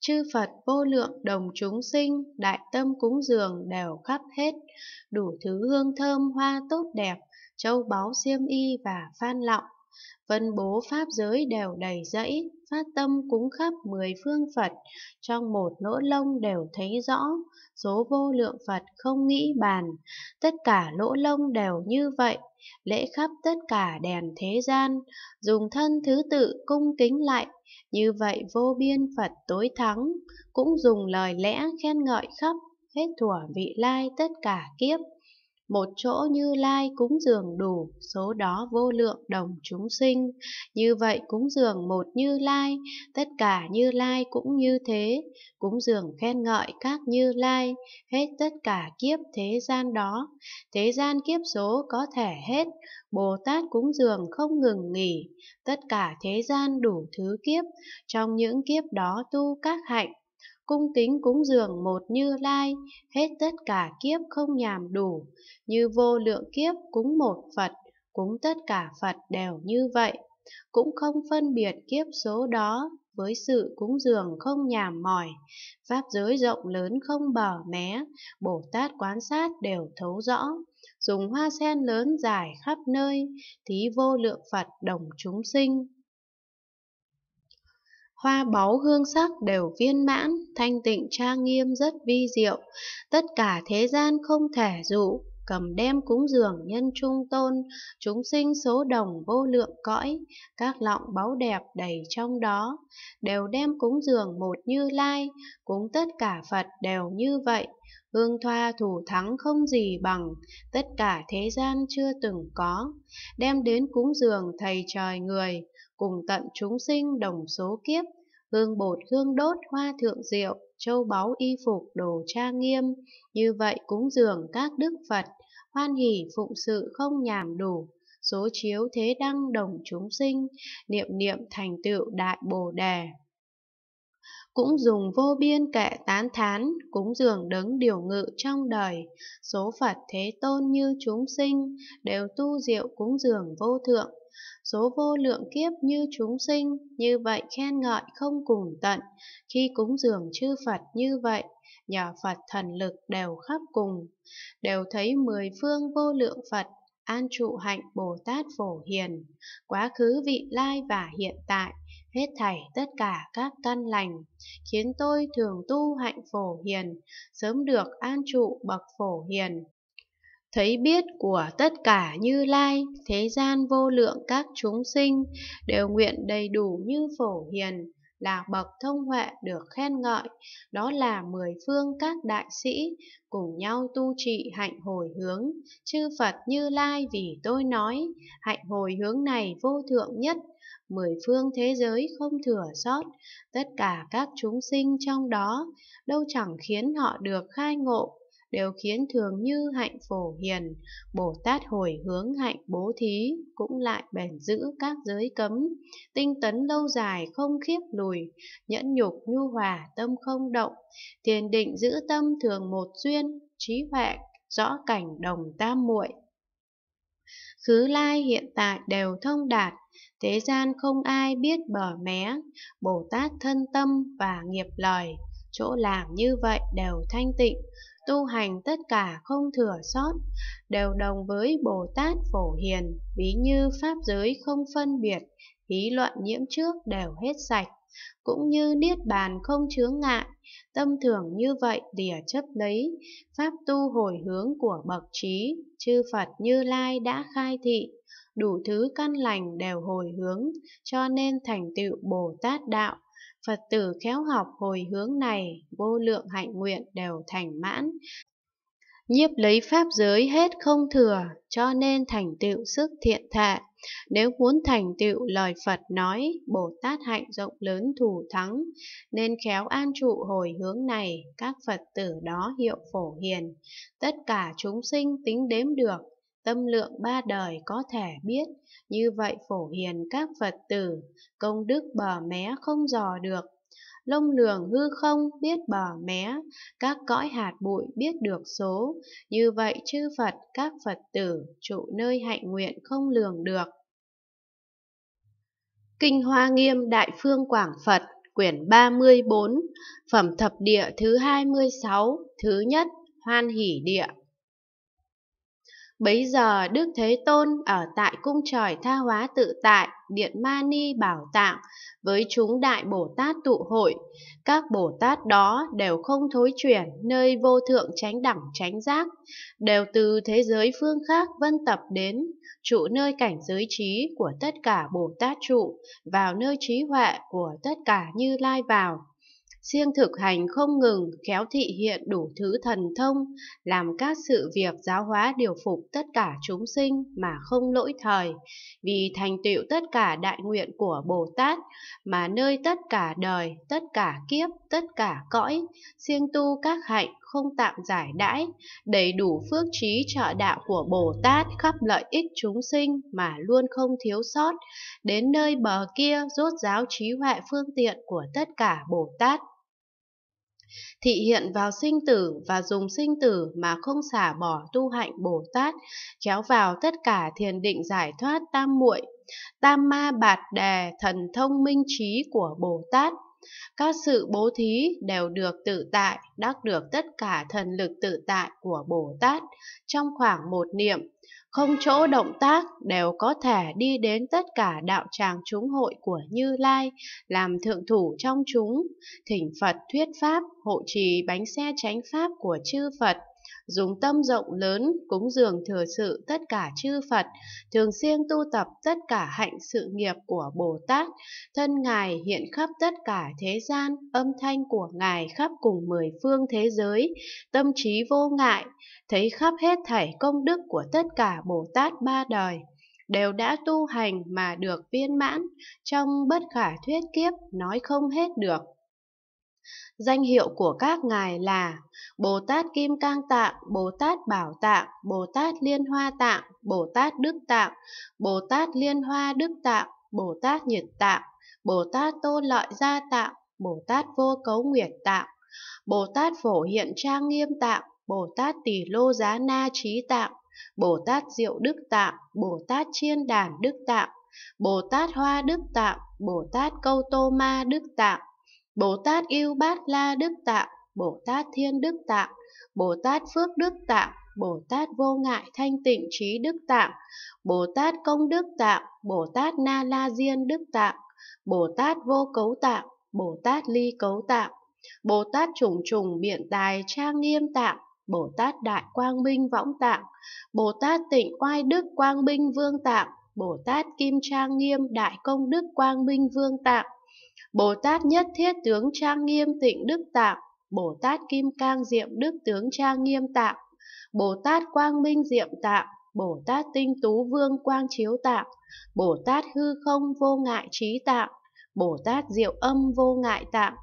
Chư Phật vô lượng đồng chúng sinh, đại tâm cúng dường đều khắp hết, đủ thứ hương thơm hoa tốt đẹp, châu báu xiêm y và phan lọng Vân bố Pháp giới đều đầy dẫy phát tâm cúng khắp mười phương Phật, trong một lỗ lông đều thấy rõ, số vô lượng Phật không nghĩ bàn, tất cả lỗ lông đều như vậy, lễ khắp tất cả đèn thế gian, dùng thân thứ tự cung kính lại, như vậy vô biên Phật tối thắng, cũng dùng lời lẽ khen ngợi khắp hết thủa vị lai tất cả kiếp một chỗ như lai cúng dường đủ, số đó vô lượng đồng chúng sinh. Như vậy cúng dường một như lai, tất cả như lai cũng như thế, cúng dường khen ngợi các như lai, hết tất cả kiếp thế gian đó. Thế gian kiếp số có thể hết, Bồ Tát cúng dường không ngừng nghỉ, tất cả thế gian đủ thứ kiếp, trong những kiếp đó tu các hạnh, cung tính cúng dường một như lai, hết tất cả kiếp không nhàm đủ, như vô lượng kiếp cúng một Phật, cúng tất cả Phật đều như vậy, cũng không phân biệt kiếp số đó với sự cúng dường không nhàm mỏi, pháp giới rộng lớn không bờ mé, Bồ Tát quan sát đều thấu rõ, dùng hoa sen lớn dài khắp nơi, thí vô lượng Phật đồng chúng sinh hoa báu hương sắc đều viên mãn, thanh tịnh trang nghiêm rất vi diệu, tất cả thế gian không thể dụ, cầm đem cúng dường nhân trung tôn, chúng sinh số đồng vô lượng cõi, các lọng báu đẹp đầy trong đó, đều đem cúng dường một như lai, cúng tất cả Phật đều như vậy, hương thoa thủ thắng không gì bằng, tất cả thế gian chưa từng có, đem đến cúng dường thầy trời người, cùng tận chúng sinh đồng số kiếp, hương bột hương đốt hoa thượng diệu, châu báu y phục đồ tra nghiêm, như vậy cúng dường các đức Phật, hoan hỷ phụng sự không nhảm đủ, số chiếu thế đăng đồng chúng sinh, niệm niệm thành tựu đại bồ đề. Cũng dùng vô biên kệ tán thán, cúng dường đấng điều ngự trong đời, số Phật thế tôn như chúng sinh, đều tu diệu cúng dường vô thượng, số vô lượng kiếp như chúng sinh, như vậy khen ngợi không cùng tận, khi cúng dường chư Phật như vậy, nhờ Phật thần lực đều khắp cùng, đều thấy mười phương vô lượng Phật, an trụ hạnh Bồ Tát Phổ Hiền, quá khứ vị lai và hiện tại, hết thảy tất cả các căn lành, khiến tôi thường tu hạnh Phổ Hiền, sớm được an trụ bậc Phổ Hiền, thấy biết của tất cả như lai thế gian vô lượng các chúng sinh đều nguyện đầy đủ như phổ hiền là bậc thông huệ được khen ngợi đó là mười phương các đại sĩ cùng nhau tu trị hạnh hồi hướng chư phật như lai vì tôi nói hạnh hồi hướng này vô thượng nhất mười phương thế giới không thừa sót, tất cả các chúng sinh trong đó, đâu chẳng khiến họ được khai ngộ đều khiến thường như hạnh phổ hiền, Bồ Tát hồi hướng hạnh bố thí, cũng lại bền giữ các giới cấm, tinh tấn lâu dài không khiếp lùi, nhẫn nhục nhu hòa tâm không động, thiền định giữ tâm thường một duyên, trí huệ rõ cảnh đồng tam muội. Khứ lai hiện tại đều thông đạt, thế gian không ai biết bờ mé, Bồ Tát thân tâm và nghiệp lời chỗ làm như vậy đều thanh tịnh, tu hành tất cả không thừa sót, đều đồng với Bồ Tát Phổ Hiền, ví như Pháp giới không phân biệt, ý luận nhiễm trước đều hết sạch, cũng như Niết Bàn không chướng ngại, tâm thường như vậy lìa chấp lấy, Pháp tu hồi hướng của bậc trí, chư Phật như Lai đã khai thị, đủ thứ căn lành đều hồi hướng, cho nên thành tựu Bồ Tát Đạo Phật tử khéo học hồi hướng này, vô lượng hạnh nguyện đều thành mãn. Nhiếp lấy pháp giới hết không thừa, cho nên thành tựu sức thiện thệ. Nếu muốn thành tựu lời Phật nói, Bồ Tát hạnh rộng lớn thủ thắng, nên khéo an trụ hồi hướng này, các Phật tử đó hiệu phổ hiền. Tất cả chúng sinh tính đếm được, tâm lượng ba đời có thể biết, như vậy phổ hiền các Phật tử, công đức bờ mé không dò được. Lông lường hư không biết bờ mé, các cõi hạt bụi biết được số, như vậy chư Phật các Phật tử trụ nơi hạnh nguyện không lường được. Kinh Hoa Nghiêm Đại Phương Quảng Phật quyển 34, phẩm thập địa thứ 26, thứ nhất, hoan hỷ địa. Bấy giờ Đức Thế Tôn ở tại cung trời tha hóa tự tại, Điện Ma Ni Bảo Tạng với chúng Đại Bồ Tát tụ hội. Các Bồ Tát đó đều không thối chuyển nơi vô thượng tránh đẳng tránh giác, đều từ thế giới phương khác vân tập đến, trụ nơi cảnh giới trí của tất cả Bồ Tát trụ, vào nơi trí huệ của tất cả Như Lai vào siêng thực hành không ngừng, khéo thị hiện đủ thứ thần thông, làm các sự việc giáo hóa điều phục tất cả chúng sinh mà không lỗi thời, vì thành tựu tất cả đại nguyện của Bồ Tát, mà nơi tất cả đời, tất cả kiếp, tất cả cõi, siêng tu các hạnh không tạm giải đãi, đầy đủ phước trí trợ đạo của Bồ Tát khắp lợi ích chúng sinh mà luôn không thiếu sót, đến nơi bờ kia rốt giáo trí huệ phương tiện của tất cả Bồ Tát thị hiện vào sinh tử và dùng sinh tử mà không xả bỏ tu hạnh Bồ Tát, kéo vào tất cả thiền định giải thoát tam muội, tam ma bạt đề thần thông minh trí của Bồ Tát các sự bố thí đều được tự tại, đắc được tất cả thần lực tự tại của Bồ Tát trong khoảng một niệm. Không chỗ động tác đều có thể đi đến tất cả đạo tràng chúng hội của Như Lai, làm thượng thủ trong chúng, thỉnh Phật thuyết Pháp, hộ trì bánh xe tránh Pháp của chư Phật, dùng tâm rộng lớn cúng dường thừa sự tất cả chư Phật, thường xuyên tu tập tất cả hạnh sự nghiệp của Bồ Tát, thân Ngài hiện khắp tất cả thế gian, âm thanh của Ngài khắp cùng mười phương thế giới, tâm trí vô ngại, thấy khắp hết thảy công đức của tất cả Bồ Tát ba đời đều đã tu hành mà được viên mãn trong bất khả thuyết kiếp nói không hết được Danh hiệu của các ngài là Bồ Tát Kim Cang Tạng, Bồ Tát Bảo Tạng, Bồ Tát Liên Hoa Tạng, Bồ Tát Đức Tạng, Bồ Tát Liên Hoa Đức Tạng, Bồ Tát Nhật Tạng, Bồ Tát Tô Lợi Gia Tạng, Bồ Tát Vô Cấu Nguyệt Tạng, Bồ Tát Phổ Hiện Trang Nghiêm Tạng, Bồ Tát Tỷ Lô Giá Na Trí Tạng, Bồ Tát Diệu Đức Tạng, Bồ Tát Chiên Đàn Đức Tạng, Bồ Tát Hoa Đức Tạng, Bồ Tát Câu Tô Ma Đức Tạng, Bồ Tát Yêu Bát La Đức Tạng, Bồ Tát Thiên Đức Tạng, Bồ Tát Phước Đức Tạng, Bồ Tát Vô Ngại Thanh Tịnh Trí Đức Tạng, Bồ Tát Công Đức Tạng, Bồ Tát Na La Diên Đức Tạng, Bồ Tát Vô Cấu Tạng, Bồ Tát Ly Cấu Tạng, Bồ Tát Trùng Trùng Biện Tài Trang Nghiêm Tạng, Bồ Tát Đại Quang Minh Võng Tạng, Bồ Tát Tịnh Oai Đức Quang Minh Vương Tạng, Bồ Tát Kim Trang Nghiêm Đại Công Đức Quang Minh Vương Tạng, Bồ Tát Nhất Thiết Tướng Trang Nghiêm Tịnh Đức Tạng, Bồ Tát Kim Cang Diệm Đức Tướng Trang Nghiêm Tạng, Bồ Tát Quang Minh Diệm Tạng, Bồ Tát Tinh Tú Vương Quang Chiếu Tạng, Bồ Tát Hư Không Vô Ngại Trí Tạng, Bồ Tát Diệu Âm Vô Ngại Tạng,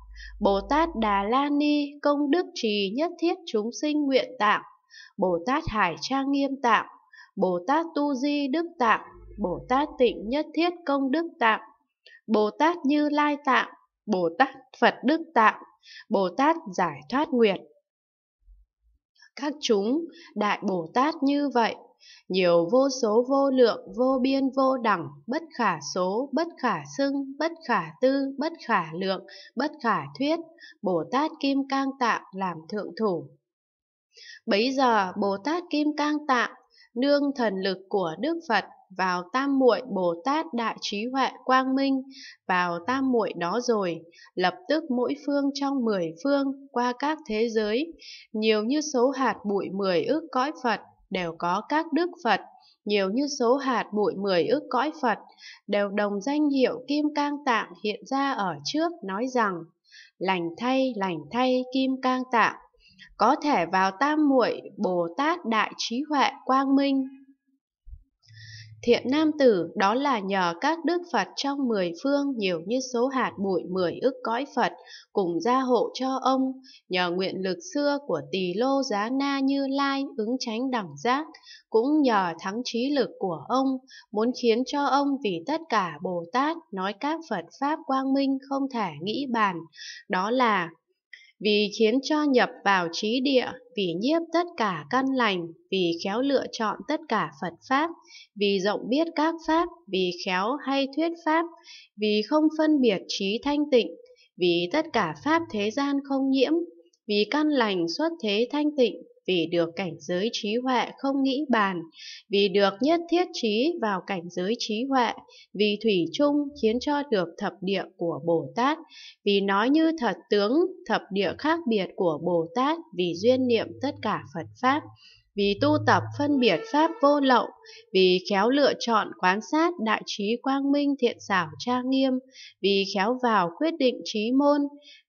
Bồ Tát Đà La Ni Công Đức Trì Nhất Thiết Chúng Sinh Nguyện Tạng, Bồ Tát Hải Trang Nghiêm Tạng, Bồ Tát Tu Di Đức Tạng, Bồ Tát Tịnh Nhất Thiết Công Đức Tạng, Bồ Tát Như Lai Tạng, Bồ Tát Phật Đức Tạng, Bồ Tát Giải Thoát Nguyệt. Các chúng, Đại Bồ Tát như vậy, nhiều vô số vô lượng, vô biên vô đẳng, bất khả số, bất khả xưng, bất khả tư, bất khả lượng, bất khả thuyết, Bồ Tát Kim Cang Tạng làm thượng thủ. Bấy giờ Bồ Tát Kim Cang Tạng nương thần lực của Đức Phật vào tam muội Bồ Tát Đại Trí Huệ Quang Minh, vào tam muội đó rồi, lập tức mỗi phương trong mười phương qua các thế giới, nhiều như số hạt bụi mười ước cõi Phật đều có các đức Phật, nhiều như số hạt bụi mười ước cõi Phật, đều đồng danh hiệu Kim Cang Tạng hiện ra ở trước nói rằng: Lành thay, lành thay Kim Cang Tạng, có thể vào tam muội Bồ Tát Đại Trí Huệ Quang Minh Thiện nam tử đó là nhờ các đức Phật trong mười phương nhiều như số hạt bụi mười ức cõi Phật cùng gia hộ cho ông, nhờ nguyện lực xưa của tỳ lô giá na như lai ứng tránh đẳng giác, cũng nhờ thắng trí lực của ông, muốn khiến cho ông vì tất cả Bồ Tát nói các Phật Pháp quang minh không thể nghĩ bàn, đó là vì khiến cho nhập vào trí địa, vì nhiếp tất cả căn lành, vì khéo lựa chọn tất cả Phật Pháp, vì rộng biết các Pháp, vì khéo hay thuyết Pháp, vì không phân biệt trí thanh tịnh, vì tất cả Pháp thế gian không nhiễm, vì căn lành xuất thế thanh tịnh, vì được cảnh giới trí huệ không nghĩ bàn, vì được nhất thiết trí vào cảnh giới trí huệ, vì thủy chung khiến cho được thập địa của Bồ Tát, vì nói như thật tướng thập địa khác biệt của Bồ Tát, vì duyên niệm tất cả Phật Pháp vì tu tập phân biệt pháp vô lậu, vì khéo lựa chọn quán sát đại trí quang minh thiện xảo trang nghiêm, vì khéo vào quyết định trí môn,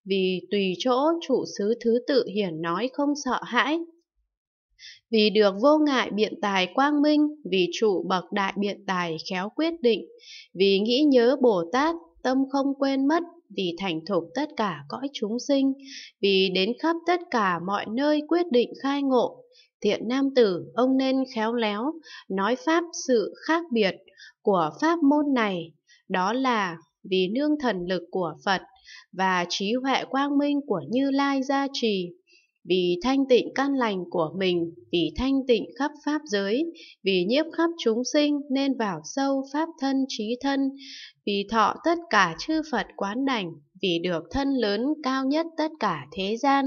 vì tùy chỗ trụ xứ thứ tự hiển nói không sợ hãi, vì được vô ngại biện tài quang minh, vì trụ bậc đại biện tài khéo quyết định, vì nghĩ nhớ Bồ Tát, tâm không quên mất, vì thành thục tất cả cõi chúng sinh, vì đến khắp tất cả mọi nơi quyết định khai ngộ. Thiện nam tử, ông nên khéo léo, nói pháp sự khác biệt của pháp môn này, đó là vì nương thần lực của Phật và trí huệ quang minh của Như Lai gia trì vì thanh tịnh căn lành của mình, vì thanh tịnh khắp pháp giới, vì nhiếp khắp chúng sinh nên vào sâu pháp thân trí thân, vì thọ tất cả chư Phật quán đảnh, vì được thân lớn cao nhất tất cả thế gian,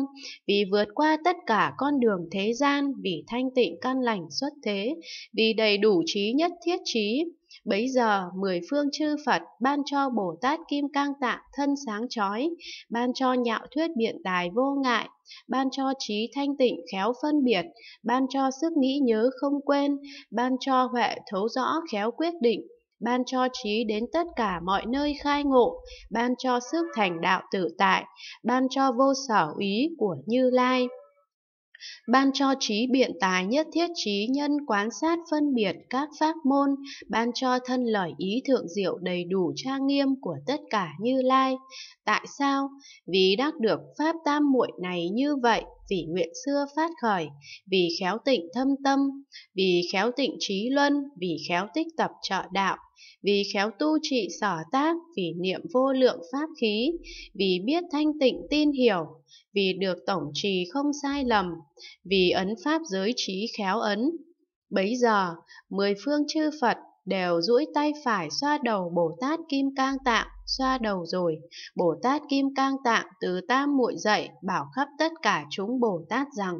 vì vượt qua tất cả con đường thế gian, vì thanh tịnh căn lành xuất thế, vì đầy đủ trí nhất thiết trí, Bấy giờ mười phương chư Phật ban cho Bồ Tát Kim Cang Tạng thân sáng chói, ban cho nhạo thuyết biện tài vô ngại, ban cho trí thanh tịnh khéo phân biệt, ban cho sức nghĩ nhớ không quên, ban cho huệ thấu rõ khéo quyết định, ban cho trí đến tất cả mọi nơi khai ngộ, ban cho sức thành đạo tự tại, ban cho vô sở ý của Như Lai ban cho trí biện tài nhất thiết trí nhân quán sát phân biệt các pháp môn, ban cho thân lời ý thượng diệu đầy đủ trang nghiêm của tất cả Như Lai. Tại sao? Vì đắc được pháp tam muội này như vậy, vì nguyện xưa phát khởi, vì khéo tịnh thâm tâm, vì khéo tịnh trí luân, vì khéo tích tập trợ đạo, vì khéo tu trị sở tác, vì niệm vô lượng pháp khí, vì biết thanh tịnh tin hiểu, vì được tổng trì không sai lầm, vì ấn pháp giới trí khéo ấn. Bấy giờ, mười phương chư Phật đều duỗi tay phải xoa đầu Bồ Tát Kim Cang Tạng, xoa đầu rồi, Bồ Tát Kim Cang Tạng từ tam muội dậy bảo khắp tất cả chúng Bồ Tát rằng: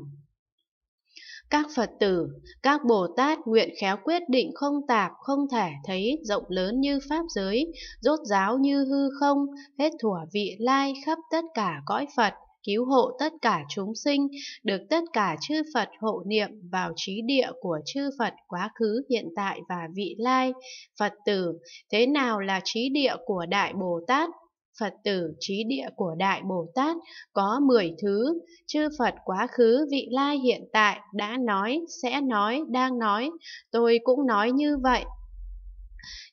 các Phật tử, các Bồ Tát nguyện khéo quyết định không tạp, không thể thấy rộng lớn như Pháp giới, rốt ráo như hư không, hết thủa vị lai khắp tất cả cõi Phật, cứu hộ tất cả chúng sinh, được tất cả chư Phật hộ niệm vào trí địa của chư Phật quá khứ, hiện tại và vị lai. Phật tử, thế nào là trí địa của Đại Bồ Tát? Phật tử trí địa của Đại Bồ Tát có 10 thứ, chư Phật quá khứ vị lai hiện tại đã nói, sẽ nói, đang nói, tôi cũng nói như vậy.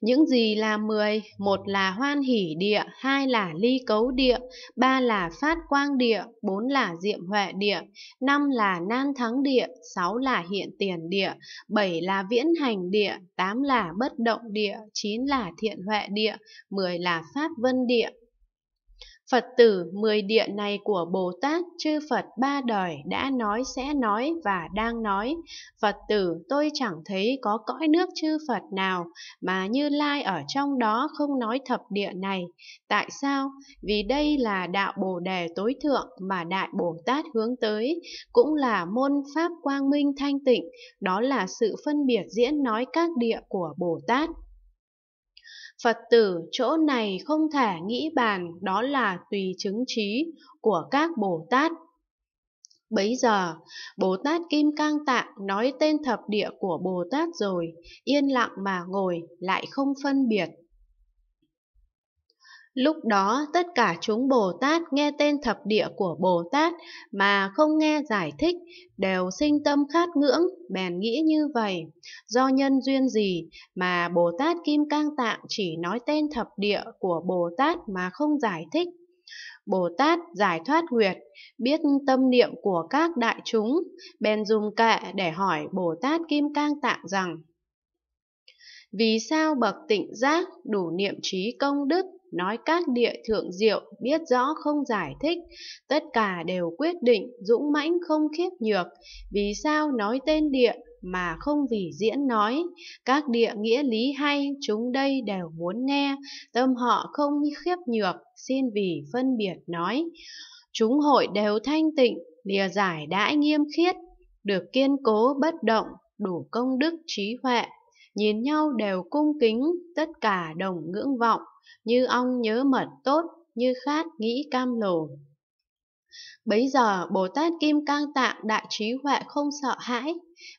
Những gì là mười? Một là hoan hỷ địa, hai là ly cấu địa, ba là phát quang địa, bốn là diệm huệ địa, năm là nan thắng địa, sáu là hiện tiền địa, bảy là viễn hành địa, tám là bất động địa, chín là thiện huệ địa, mười là pháp vân địa. Phật tử mười địa này của Bồ Tát chư Phật ba đời đã nói sẽ nói và đang nói. Phật tử tôi chẳng thấy có cõi nước chư Phật nào mà Như Lai ở trong đó không nói thập địa này. Tại sao? Vì đây là đạo Bồ Đề tối thượng mà Đại Bồ Tát hướng tới, cũng là môn pháp quang minh thanh tịnh, đó là sự phân biệt diễn nói các địa của Bồ Tát. Phật tử chỗ này không thể nghĩ bàn đó là tùy chứng trí của các Bồ Tát. Bấy giờ, Bồ Tát Kim Cang Tạng nói tên thập địa của Bồ Tát rồi, yên lặng mà ngồi, lại không phân biệt. Lúc đó tất cả chúng Bồ Tát nghe tên thập địa của Bồ Tát mà không nghe giải thích, đều sinh tâm khát ngưỡng, bèn nghĩ như vậy. Do nhân duyên gì mà Bồ Tát Kim Cang Tạng chỉ nói tên thập địa của Bồ Tát mà không giải thích? Bồ Tát giải thoát nguyệt, biết tâm niệm của các đại chúng, bèn dùng kệ để hỏi Bồ Tát Kim Cang Tạng rằng Vì sao bậc tịnh giác đủ niệm trí công đức nói các địa thượng diệu biết rõ không giải thích, tất cả đều quyết định dũng mãnh không khiếp nhược, vì sao nói tên địa mà không vì diễn nói, các địa nghĩa lý hay chúng đây đều muốn nghe, tâm họ không khiếp nhược, xin vì phân biệt nói. Chúng hội đều thanh tịnh, lìa giải đãi nghiêm khiết, được kiên cố bất động, đủ công đức trí huệ, nhìn nhau đều cung kính, tất cả đồng ngưỡng vọng, như ong nhớ mật tốt, như khát nghĩ cam lồ. Bấy giờ Bồ Tát Kim Cang Tạng Đại Trí Huệ không sợ hãi,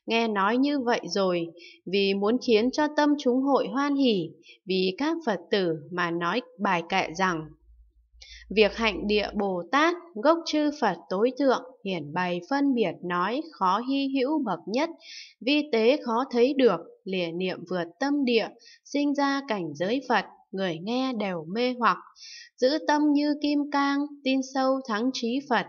nghe nói như vậy rồi, vì muốn khiến cho tâm chúng hội hoan hỉ, vì các Phật tử mà nói bài kệ rằng Việc hạnh địa Bồ Tát, gốc chư Phật tối thượng, hiển bày phân biệt nói khó hy hữu bậc nhất, vi tế khó thấy được, lìa niệm vượt tâm địa, sinh ra cảnh giới Phật, người nghe đều mê hoặc. Giữ tâm như kim cang, tin sâu thắng trí Phật,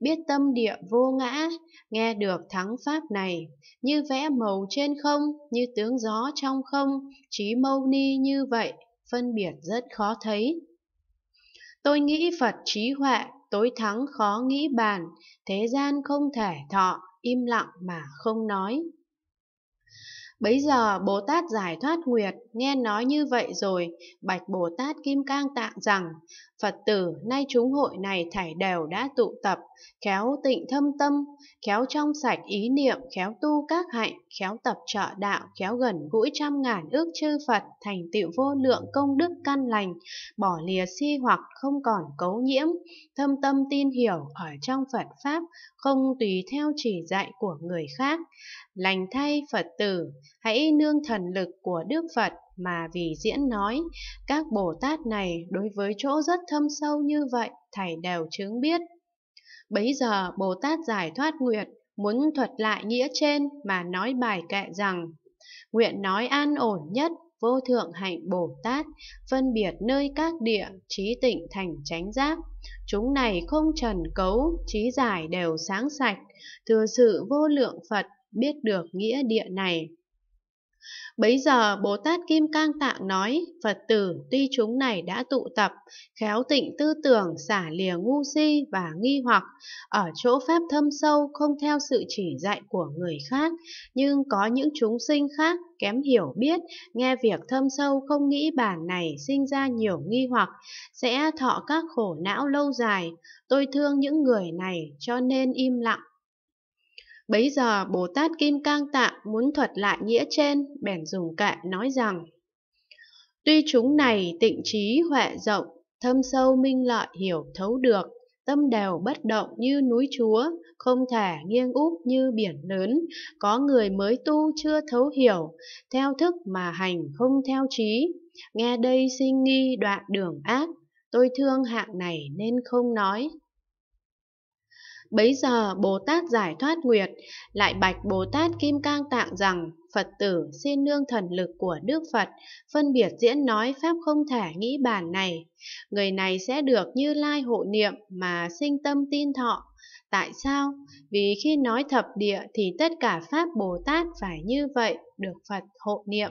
biết tâm địa vô ngã, nghe được thắng pháp này, như vẽ màu trên không, như tướng gió trong không, trí mâu ni như vậy, phân biệt rất khó thấy. Tôi nghĩ Phật trí huệ, tối thắng khó nghĩ bàn, thế gian không thể thọ, im lặng mà không nói. Bấy giờ Bồ Tát Giải Thoát Nguyệt nghe nói như vậy rồi, Bạch Bồ Tát Kim Cang Tạng rằng Phật tử nay chúng hội này thảy đều đã tụ tập, khéo tịnh thâm tâm, khéo trong sạch ý niệm, khéo tu các hạnh, khéo tập trợ đạo, khéo gần gũi trăm ngàn ước chư Phật, thành tựu vô lượng công đức căn lành, bỏ lìa si hoặc không còn cấu nhiễm, thâm tâm tin hiểu ở trong Phật Pháp, không tùy theo chỉ dạy của người khác. Lành thay Phật tử, hãy nương thần lực của Đức Phật mà vì diễn nói, các Bồ Tát này đối với chỗ rất thâm sâu như vậy, thầy đều chứng biết. Bấy giờ Bồ Tát giải thoát nguyện, muốn thuật lại nghĩa trên mà nói bài kệ rằng, nguyện nói an ổn nhất, vô thượng hạnh Bồ Tát, phân biệt nơi các địa, trí tịnh thành chánh giác. Chúng này không trần cấu, trí giải đều sáng sạch, thừa sự vô lượng Phật biết được nghĩa địa này Bấy giờ Bồ Tát Kim Cang Tạng nói, Phật tử tuy chúng này đã tụ tập, khéo tịnh tư tưởng, xả lìa ngu si và nghi hoặc, ở chỗ pháp thâm sâu không theo sự chỉ dạy của người khác, nhưng có những chúng sinh khác kém hiểu biết, nghe việc thâm sâu không nghĩ bản này sinh ra nhiều nghi hoặc, sẽ thọ các khổ não lâu dài. Tôi thương những người này cho nên im lặng Bấy giờ Bồ Tát Kim Cang Tạng muốn thuật lại nghĩa trên, bèn dùng kệ nói rằng Tuy chúng này tịnh trí huệ rộng, thâm sâu minh lợi hiểu thấu được, tâm đều bất động như núi chúa, không thể nghiêng úp như biển lớn, có người mới tu chưa thấu hiểu, theo thức mà hành không theo trí, nghe đây sinh nghi đoạn đường ác, tôi thương hạng này nên không nói, Bấy giờ Bồ Tát giải thoát nguyệt, lại bạch Bồ Tát Kim Cang Tạng rằng, Phật tử xin nương thần lực của Đức Phật, phân biệt diễn nói Pháp không thể nghĩ bản này. Người này sẽ được như lai hộ niệm mà sinh tâm tin thọ. Tại sao? Vì khi nói thập địa thì tất cả Pháp Bồ Tát phải như vậy, được Phật hộ niệm.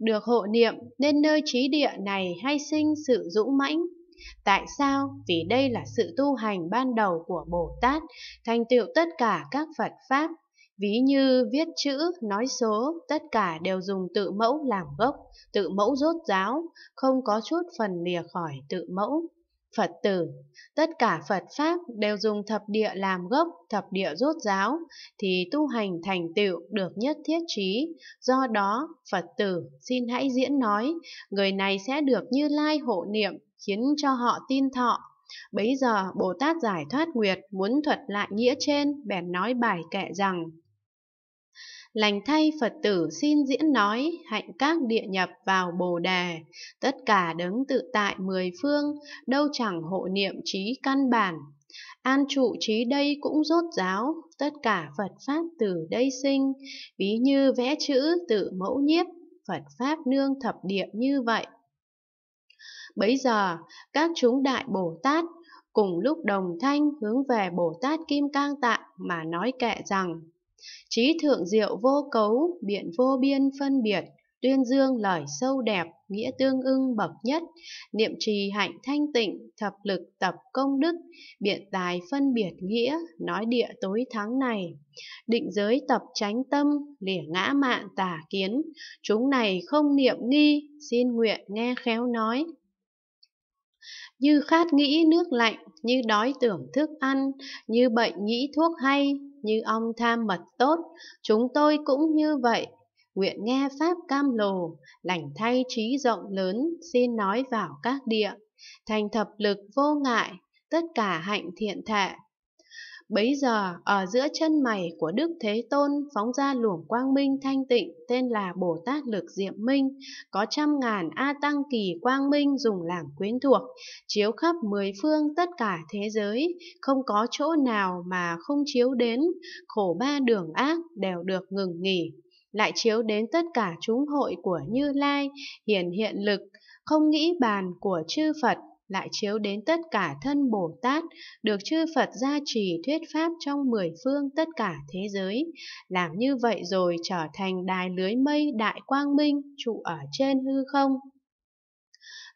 Được hộ niệm nên nơi trí địa này hay sinh sự dũng mãnh, Tại sao? Vì đây là sự tu hành ban đầu của Bồ Tát, thành tựu tất cả các Phật Pháp. Ví như viết chữ, nói số, tất cả đều dùng tự mẫu làm gốc, tự mẫu rốt giáo, không có chút phần lìa khỏi tự mẫu. Phật tử, tất cả Phật Pháp đều dùng thập địa làm gốc, thập địa rốt giáo, thì tu hành thành tựu được nhất thiết trí. Do đó, Phật tử, xin hãy diễn nói, người này sẽ được như lai hộ niệm, khiến cho họ tin thọ. Bấy giờ Bồ Tát Giải Thoát Nguyệt muốn thuật lại nghĩa trên bèn nói bài kệ rằng Lành thay Phật tử xin diễn nói, hạnh các địa nhập vào Bồ Đề, tất cả đấng tự tại mười phương, đâu chẳng hộ niệm trí căn bản. An trụ trí đây cũng rốt giáo, tất cả Phật Pháp từ đây sinh, ví như vẽ chữ tự mẫu nhiếp, Phật Pháp nương thập địa như vậy. Bấy giờ, các chúng đại Bồ Tát cùng lúc đồng thanh hướng về Bồ Tát Kim Cang Tạng mà nói kệ rằng Trí thượng diệu vô cấu, biện vô biên phân biệt, tuyên dương lời sâu đẹp, nghĩa tương ưng bậc nhất, niệm trì hạnh thanh tịnh, thập lực tập công đức, biện tài phân biệt nghĩa, nói địa tối tháng này, định giới tập tránh tâm, lỉa ngã mạng tà kiến, chúng này không niệm nghi, xin nguyện nghe khéo nói, như khát nghĩ nước lạnh, như đói tưởng thức ăn, như bệnh nghĩ thuốc hay, như ong tham mật tốt, chúng tôi cũng như vậy. Nguyện nghe Pháp cam lồ, lành thay trí rộng lớn, xin nói vào các địa. Thành thập lực vô ngại, tất cả hạnh thiện thệ, Bấy giờ, ở giữa chân mày của Đức Thế Tôn phóng ra luồng quang minh thanh tịnh tên là Bồ Tát Lực Diệm Minh, có trăm ngàn A Tăng Kỳ quang minh dùng làm quyến thuộc, chiếu khắp mười phương tất cả thế giới, không có chỗ nào mà không chiếu đến, khổ ba đường ác đều được ngừng nghỉ. Lại chiếu đến tất cả chúng hội của Như Lai, hiển hiện lực, không nghĩ bàn của chư Phật lại chiếu đến tất cả thân Bồ Tát, được chư Phật gia trì thuyết pháp trong mười phương tất cả thế giới. Làm như vậy rồi trở thành đài lưới mây đại quang minh trụ ở trên hư không.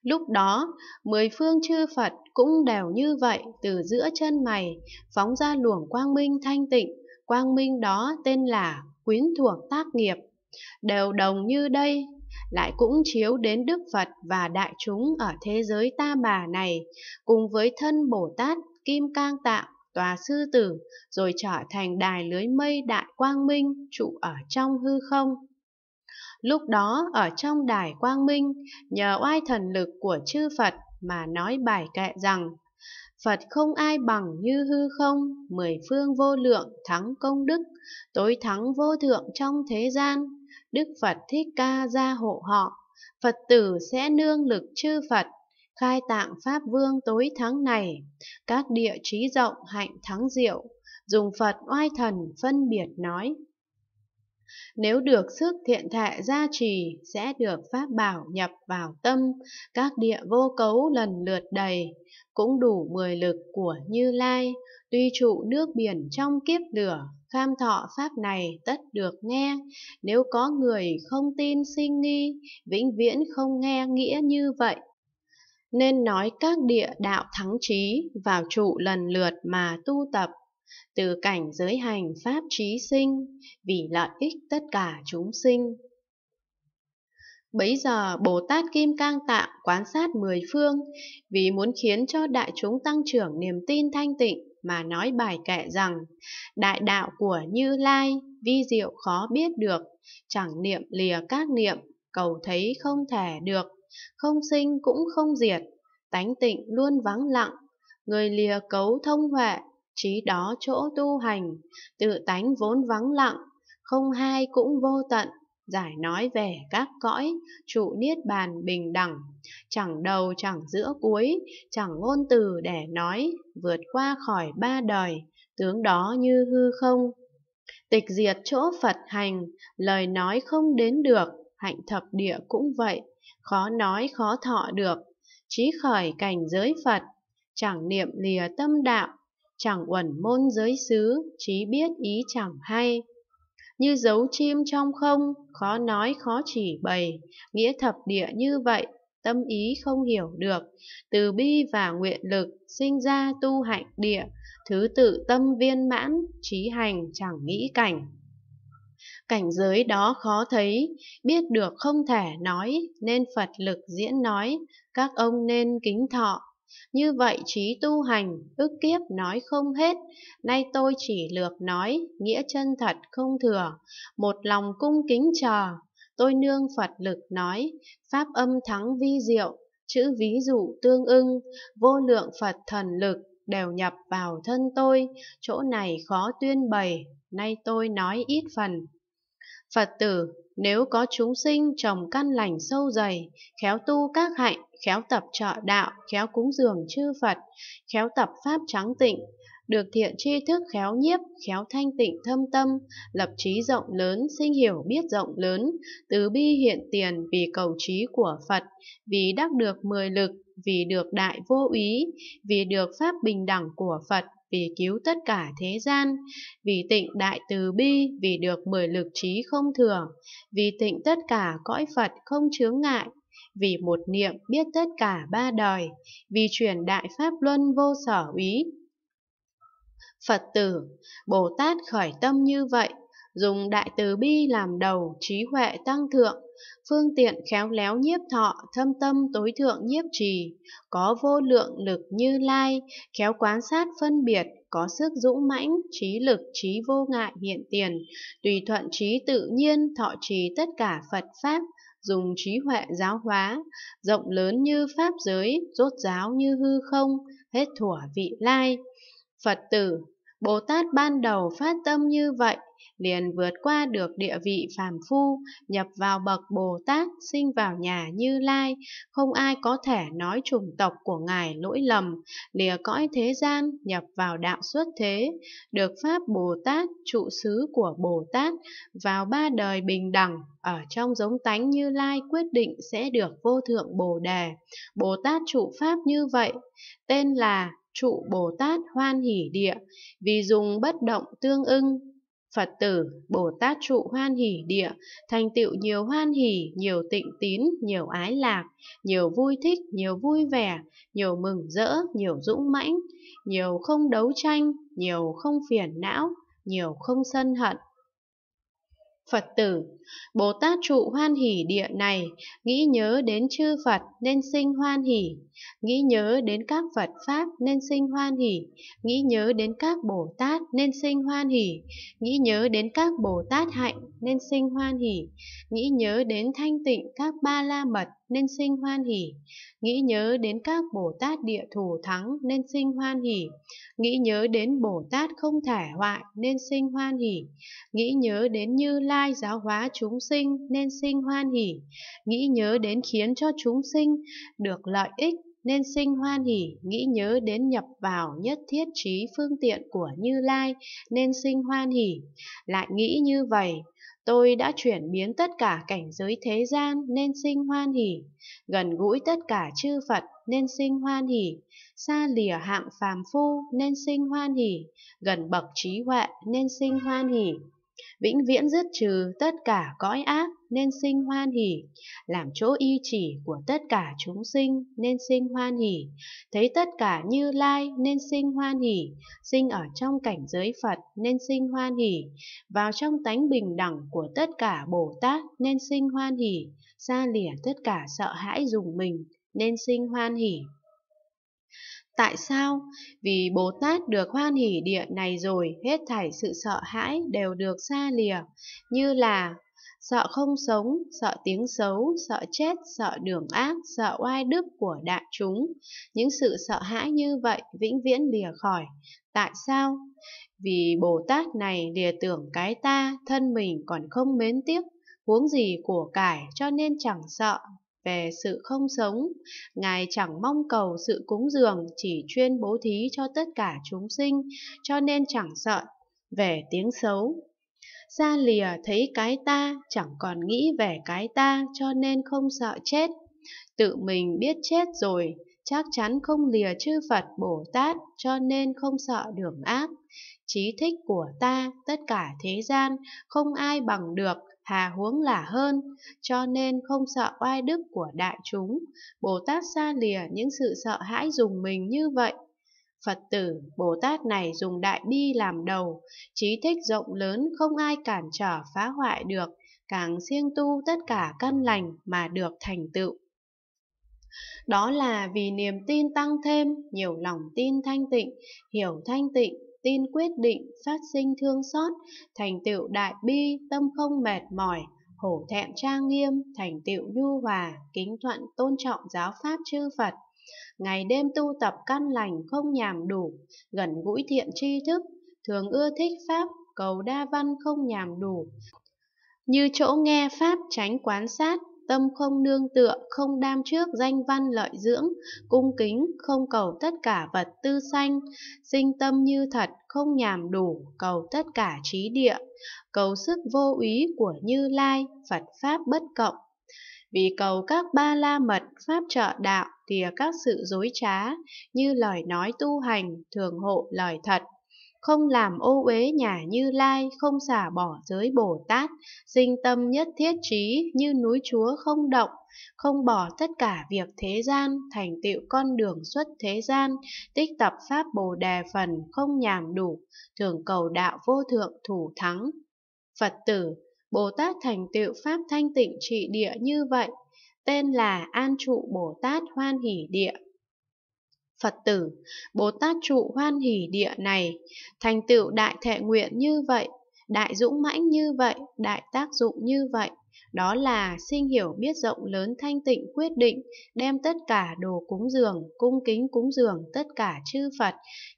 Lúc đó, mười phương chư Phật cũng đều như vậy từ giữa chân mày, phóng ra luồng quang minh thanh tịnh, quang minh đó tên là quyến thuộc tác nghiệp. Đều đồng như đây, lại cũng chiếu đến Đức Phật và đại chúng ở thế giới ta bà này, cùng với thân Bồ Tát, Kim Cang Tạng, Tòa Sư Tử, rồi trở thành đài lưới mây đại quang minh trụ ở trong hư không. Lúc đó ở trong đài quang minh, nhờ oai thần lực của chư Phật mà nói bài kệ rằng Phật không ai bằng như hư không, mười phương vô lượng thắng công đức, tối thắng vô thượng trong thế gian, Đức Phật Thích Ca gia hộ họ, Phật tử sẽ nương lực chư Phật, khai tạng Pháp Vương tối thắng này, các địa trí rộng hạnh thắng diệu, dùng Phật oai thần phân biệt nói. Nếu được sức thiện thệ gia trì, sẽ được Pháp bảo nhập vào tâm, các địa vô cấu lần lượt đầy, cũng đủ mười lực của Như Lai, tuy trụ nước biển trong kiếp lửa, kham thọ pháp này tất được nghe, nếu có người không tin sinh nghi, vĩnh viễn không nghe nghĩa như vậy. Nên nói các địa đạo thắng trí vào trụ lần lượt mà tu tập, từ cảnh giới hành pháp trí sinh, vì lợi ích tất cả chúng sinh. Bấy giờ Bồ Tát Kim Cang Tạng quán sát mười phương vì muốn khiến cho đại chúng tăng trưởng niềm tin thanh tịnh mà nói bài kệ rằng Đại đạo của Như Lai, vi diệu khó biết được, chẳng niệm lìa các niệm, cầu thấy không thể được, không sinh cũng không diệt, tánh tịnh luôn vắng lặng, người lìa cấu thông huệ, trí đó chỗ tu hành, tự tánh vốn vắng lặng, không hai cũng vô tận, giải nói về các cõi trụ niết bàn bình đẳng chẳng đầu chẳng giữa cuối chẳng ngôn từ để nói vượt qua khỏi ba đời tướng đó như hư không tịch diệt chỗ phật hành lời nói không đến được hạnh thập địa cũng vậy khó nói khó thọ được trí khởi cảnh giới phật chẳng niệm lìa tâm đạo chẳng uẩn môn giới xứ trí biết ý chẳng hay như dấu chim trong không, khó nói khó chỉ bày, nghĩa thập địa như vậy, tâm ý không hiểu được, từ bi và nguyện lực sinh ra tu hạnh địa, thứ tự tâm viên mãn, trí hành chẳng nghĩ cảnh. Cảnh giới đó khó thấy, biết được không thể nói, nên Phật lực diễn nói, các ông nên kính thọ, như vậy trí tu hành, ức kiếp nói không hết, nay tôi chỉ lược nói, nghĩa chân thật không thừa, một lòng cung kính chờ, tôi nương Phật lực nói, pháp âm thắng vi diệu, chữ ví dụ tương ưng, vô lượng Phật thần lực đều nhập vào thân tôi, chỗ này khó tuyên bày, nay tôi nói ít phần. Phật tử, nếu có chúng sinh trồng căn lành sâu dày, khéo tu các hạnh, khéo tập trợ đạo, khéo cúng dường chư Phật, khéo tập pháp trắng tịnh, được thiện tri thức khéo nhiếp, khéo thanh tịnh thâm tâm, lập trí rộng lớn, sinh hiểu biết rộng lớn, từ bi hiện tiền vì cầu trí của Phật, vì đắc được mười lực, vì được đại vô ý, vì được pháp bình đẳng của Phật, vì cứu tất cả thế gian, vì tịnh đại từ bi, vì được mười lực trí không thừa, vì tịnh tất cả cõi Phật không chướng ngại, vì một niệm biết tất cả ba đời, vì chuyển đại pháp luân vô sở úy. Phật tử, Bồ Tát khởi tâm như vậy, dùng đại từ bi làm đầu trí huệ tăng thượng, phương tiện khéo léo nhiếp thọ, thâm tâm tối thượng nhiếp trì, có vô lượng lực như lai, khéo quan sát phân biệt, có sức dũng mãnh, trí lực, trí vô ngại hiện tiền, tùy thuận trí tự nhiên, thọ trì tất cả Phật Pháp, dùng trí huệ giáo hóa, rộng lớn như Pháp giới, rốt giáo như hư không, hết thủa vị lai. Phật tử, Bồ Tát ban đầu phát tâm như vậy, liền vượt qua được địa vị phàm phu, nhập vào bậc Bồ Tát, sinh vào nhà Như Lai, không ai có thể nói chủng tộc của Ngài lỗi lầm, lìa cõi thế gian, nhập vào đạo xuất thế, được Pháp Bồ Tát, trụ xứ của Bồ Tát, vào ba đời bình đẳng, ở trong giống tánh Như Lai quyết định sẽ được vô thượng Bồ Đề. Bồ Tát trụ Pháp như vậy, tên là trụ Bồ Tát hoan hỷ địa, vì dùng bất động tương ưng Phật tử, Bồ Tát trụ hoan hỷ địa, thành tựu nhiều hoan hỷ, nhiều tịnh tín, nhiều ái lạc, nhiều vui thích, nhiều vui vẻ, nhiều mừng rỡ, nhiều dũng mãnh, nhiều không đấu tranh, nhiều không phiền não, nhiều không sân hận. Phật tử, Bồ Tát trụ hoan hỷ địa này, nghĩ nhớ đến chư Phật nên sinh hoan hỷ, nghĩ nhớ đến các Phật Pháp nên sinh hoan hỷ, nghĩ nhớ đến các Bồ Tát nên sinh hoan hỷ, nghĩ nhớ đến các Bồ Tát hạnh nên sinh hoan hỷ, nghĩ nhớ đến thanh tịnh các ba la mật nên sinh hoan hỷ, nghĩ nhớ đến các Bồ Tát địa thủ thắng nên sinh hoan hỷ, nghĩ nhớ đến Bồ Tát không thể hoại nên sinh hoan hỷ, nghĩ nhớ đến Như Lai giáo hóa chúng sinh nên sinh hoan hỷ, nghĩ nhớ đến khiến cho chúng sinh được lợi ích nên sinh hoan hỷ, nghĩ nhớ đến nhập vào nhất thiết trí phương tiện của Như Lai, nên sinh hoan hỷ. Lại nghĩ như vậy, tôi đã chuyển biến tất cả cảnh giới thế gian nên sinh hoan hỷ, gần gũi tất cả chư Phật nên sinh hoan hỷ, xa lìa hạng phàm phu nên sinh hoan hỷ, gần bậc trí huệ nên sinh hoan hỷ. Vĩnh viễn dứt trừ tất cả cõi ác nên sinh hoan hỷ, làm chỗ y chỉ của tất cả chúng sinh nên sinh hoan hỷ, thấy tất cả như lai nên sinh hoan hỷ, sinh ở trong cảnh giới Phật nên sinh hoan hỷ, vào trong tánh bình đẳng của tất cả Bồ Tát nên sinh hoan hỷ, xa lìa tất cả sợ hãi dùng mình nên sinh hoan hỷ. Tại sao? Vì Bồ Tát được hoan hỷ địa này rồi, hết thảy sự sợ hãi đều được xa lìa, như là sợ không sống, sợ tiếng xấu, sợ chết, sợ đường ác, sợ oai đức của đại chúng. Những sự sợ hãi như vậy vĩnh viễn lìa khỏi. Tại sao? Vì Bồ Tát này lìa tưởng cái ta, thân mình còn không mến tiếc, huống gì của cải cho nên chẳng sợ về sự không sống. Ngài chẳng mong cầu sự cúng dường, chỉ chuyên bố thí cho tất cả chúng sinh, cho nên chẳng sợ về tiếng xấu, ra lìa thấy cái ta, chẳng còn nghĩ về cái ta cho nên không sợ chết. Tự mình biết chết rồi, chắc chắn không lìa chư Phật Bồ Tát cho nên không sợ đường ác. Chí thích của ta, tất cả thế gian, không ai bằng được, hà huống là hơn, cho nên không sợ oai đức của đại chúng. Bồ Tát xa lìa những sự sợ hãi dùng mình như vậy Phật tử, Bồ Tát này dùng đại bi làm đầu, trí thích rộng lớn không ai cản trở phá hoại được, càng siêng tu tất cả căn lành mà được thành tựu. Đó là vì niềm tin tăng thêm, nhiều lòng tin thanh tịnh, hiểu thanh tịnh, tin quyết định, phát sinh thương xót, thành tựu đại bi, tâm không mệt mỏi, hổ thẹn trang nghiêm, thành tựu nhu hòa, kính thuận tôn trọng giáo pháp chư Phật. Ngày đêm tu tập căn lành không nhàm đủ, gần gũi thiện tri thức, thường ưa thích Pháp, cầu đa văn không nhàm đủ. Như chỗ nghe Pháp tránh quán sát, tâm không nương tựa, không đam trước danh văn lợi dưỡng, cung kính, không cầu tất cả vật tư sanh, sinh tâm như thật, không nhàm đủ, cầu tất cả trí địa, cầu sức vô úy của Như Lai, Phật Pháp bất cộng. Vì cầu các ba la mật, Pháp trợ đạo, tìa các sự dối trá, như lời nói tu hành, thường hộ lời thật. Không làm ô uế nhà như lai, không xả bỏ giới Bồ Tát, sinh tâm nhất thiết trí như núi chúa không động, không bỏ tất cả việc thế gian, thành tựu con đường xuất thế gian, tích tập pháp Bồ Đề phần không nhàm đủ, thường cầu đạo vô thượng thủ thắng. Phật tử, Bồ Tát thành tựu pháp thanh tịnh trị địa như vậy, tên là An trụ Bồ Tát Hoan Hỷ Địa. Phật tử, Bồ Tát trụ Hoan Hỷ Địa này, thành tựu đại thệ nguyện như vậy, đại dũng mãnh như vậy, đại tác dụng như vậy, đó là sinh hiểu biết rộng lớn thanh tịnh quyết định, đem tất cả đồ cúng dường, cung kính cúng dường tất cả chư Phật,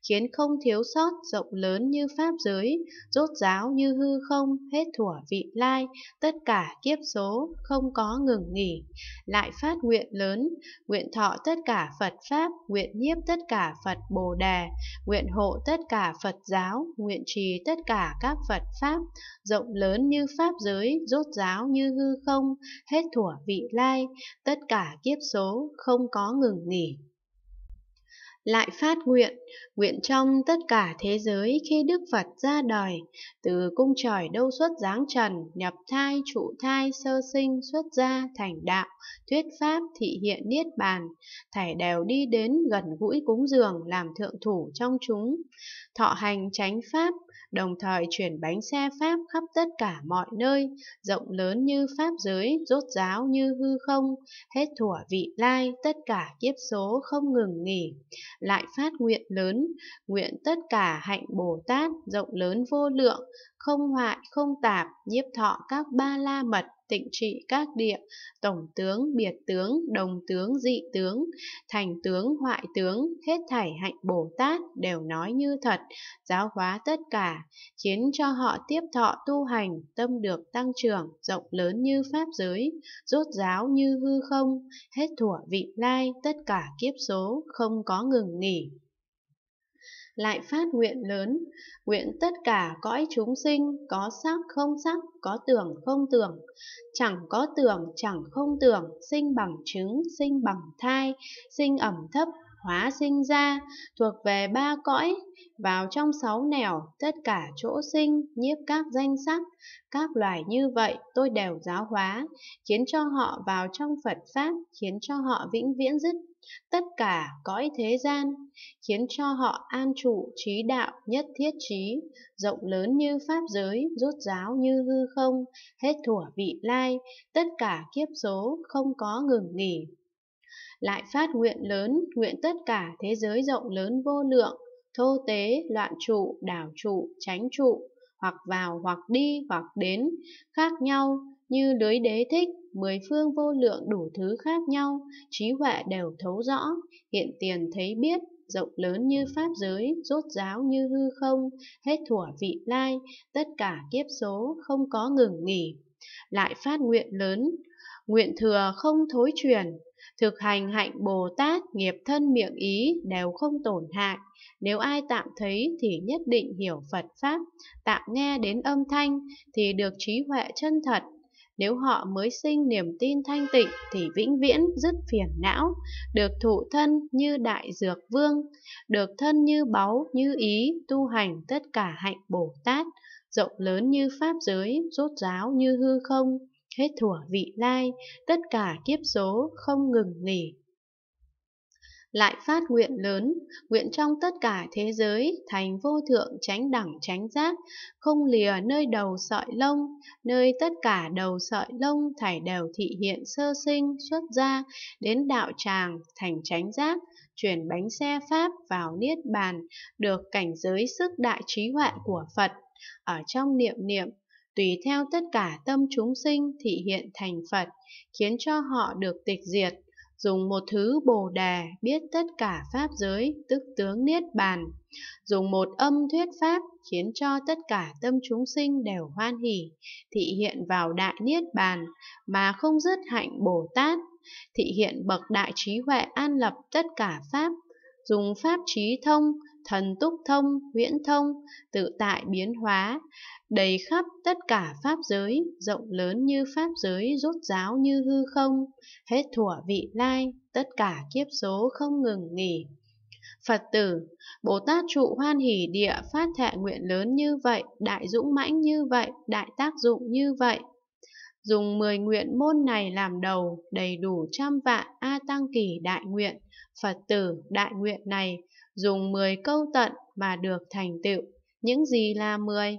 khiến không thiếu sót rộng lớn như pháp giới, rốt giáo như hư không, hết thủa vị lai, tất cả kiếp số, không có ngừng nghỉ. Lại phát nguyện lớn, nguyện thọ tất cả Phật Pháp, nguyện nhiếp tất cả Phật Bồ Đề, nguyện hộ tất cả Phật giáo, nguyện trì tất cả các Phật Pháp, rộng lớn như pháp giới, rốt giáo như hư hư không, hết thủa vị lai, tất cả kiếp số không có ngừng nghỉ. Lại phát nguyện, nguyện trong tất cả thế giới khi Đức Phật ra đời, từ cung trời đâu xuất giáng trần, nhập thai, trụ thai, sơ sinh, xuất gia, thành đạo, thuyết pháp, thị hiện niết bàn, thảy đều đi đến gần gũi cúng dường làm thượng thủ trong chúng, thọ hành tránh pháp, đồng thời chuyển bánh xe Pháp khắp tất cả mọi nơi, rộng lớn như Pháp giới, rốt ráo như hư không, hết thủa vị lai, tất cả kiếp số không ngừng nghỉ. Lại phát nguyện lớn, nguyện tất cả hạnh Bồ Tát, rộng lớn vô lượng, không hoại, không tạp, nhiếp thọ các ba la mật, tịnh trị các địa, tổng tướng, biệt tướng, đồng tướng, dị tướng, thành tướng, hoại tướng, hết thảy hạnh Bồ Tát đều nói như thật, giáo hóa tất cả, khiến cho họ tiếp thọ tu hành, tâm được tăng trưởng, rộng lớn như pháp giới, rốt giáo như hư không, hết thủa vị lai, tất cả kiếp số, không có ngừng nghỉ lại phát nguyện lớn, nguyện tất cả cõi chúng sinh có sắc không sắc, có tưởng không tưởng, chẳng có tưởng chẳng không tưởng, sinh bằng trứng, sinh bằng thai, sinh ẩm thấp, hóa sinh ra, thuộc về ba cõi, vào trong sáu nẻo, tất cả chỗ sinh, nhiếp các danh sắc, các loài như vậy tôi đều giáo hóa, khiến cho họ vào trong Phật Pháp, khiến cho họ vĩnh viễn dứt tất cả cõi thế gian, khiến cho họ an trụ trí đạo nhất thiết trí, rộng lớn như pháp giới, rút giáo như hư không, hết thủa vị lai, tất cả kiếp số không có ngừng nghỉ. Lại phát nguyện lớn, nguyện tất cả thế giới rộng lớn vô lượng, thô tế, loạn trụ, đảo trụ, tránh trụ, hoặc vào hoặc đi hoặc đến, khác nhau, như lưới đế thích, mười phương vô lượng đủ thứ khác nhau, trí huệ đều thấu rõ, hiện tiền thấy biết, rộng lớn như pháp giới, rốt ráo như hư không, hết thủa vị lai, tất cả kiếp số không có ngừng nghỉ. Lại phát nguyện lớn, nguyện thừa không thối truyền, thực hành hạnh Bồ Tát, nghiệp thân miệng ý đều không tổn hại. Nếu ai tạm thấy thì nhất định hiểu Phật Pháp, tạm nghe đến âm thanh thì được trí huệ chân thật, nếu họ mới sinh niềm tin thanh tịnh thì vĩnh viễn dứt phiền não, được thụ thân như đại dược vương, được thân như báu, như ý, tu hành tất cả hạnh Bồ Tát, rộng lớn như pháp giới, rốt ráo như hư không, hết thủa vị lai, tất cả kiếp số không ngừng nghỉ lại phát nguyện lớn, nguyện trong tất cả thế giới thành vô thượng tránh đẳng tránh giác, không lìa nơi đầu sợi lông, nơi tất cả đầu sợi lông thảy đều thị hiện sơ sinh xuất ra, đến đạo tràng thành tránh giác, chuyển bánh xe pháp vào niết bàn, được cảnh giới sức đại trí huệ của Phật. Ở trong niệm niệm tùy theo tất cả tâm chúng sinh thị hiện thành Phật, khiến cho họ được tịch diệt, dùng một thứ bồ đề biết tất cả pháp giới, tức tướng niết bàn, dùng một âm thuyết pháp khiến cho tất cả tâm chúng sinh đều hoan hỷ, thị hiện vào đại niết bàn mà không dứt hạnh Bồ Tát, thị hiện bậc đại trí huệ an lập tất cả pháp, dùng pháp trí thông thần túc thông, huyễn thông, tự tại biến hóa, đầy khắp tất cả pháp giới, rộng lớn như pháp giới, rốt ráo như hư không, hết thủa vị lai, tất cả kiếp số không ngừng nghỉ. Phật tử, Bồ Tát trụ hoan hỷ địa phát thệ nguyện lớn như vậy, đại dũng mãnh như vậy, đại tác dụng như vậy. Dùng mười nguyện môn này làm đầu, đầy đủ trăm vạn A Tăng Kỳ đại nguyện. Phật tử, đại nguyện này dùng 10 câu tận mà được thành tựu. Những gì là 10?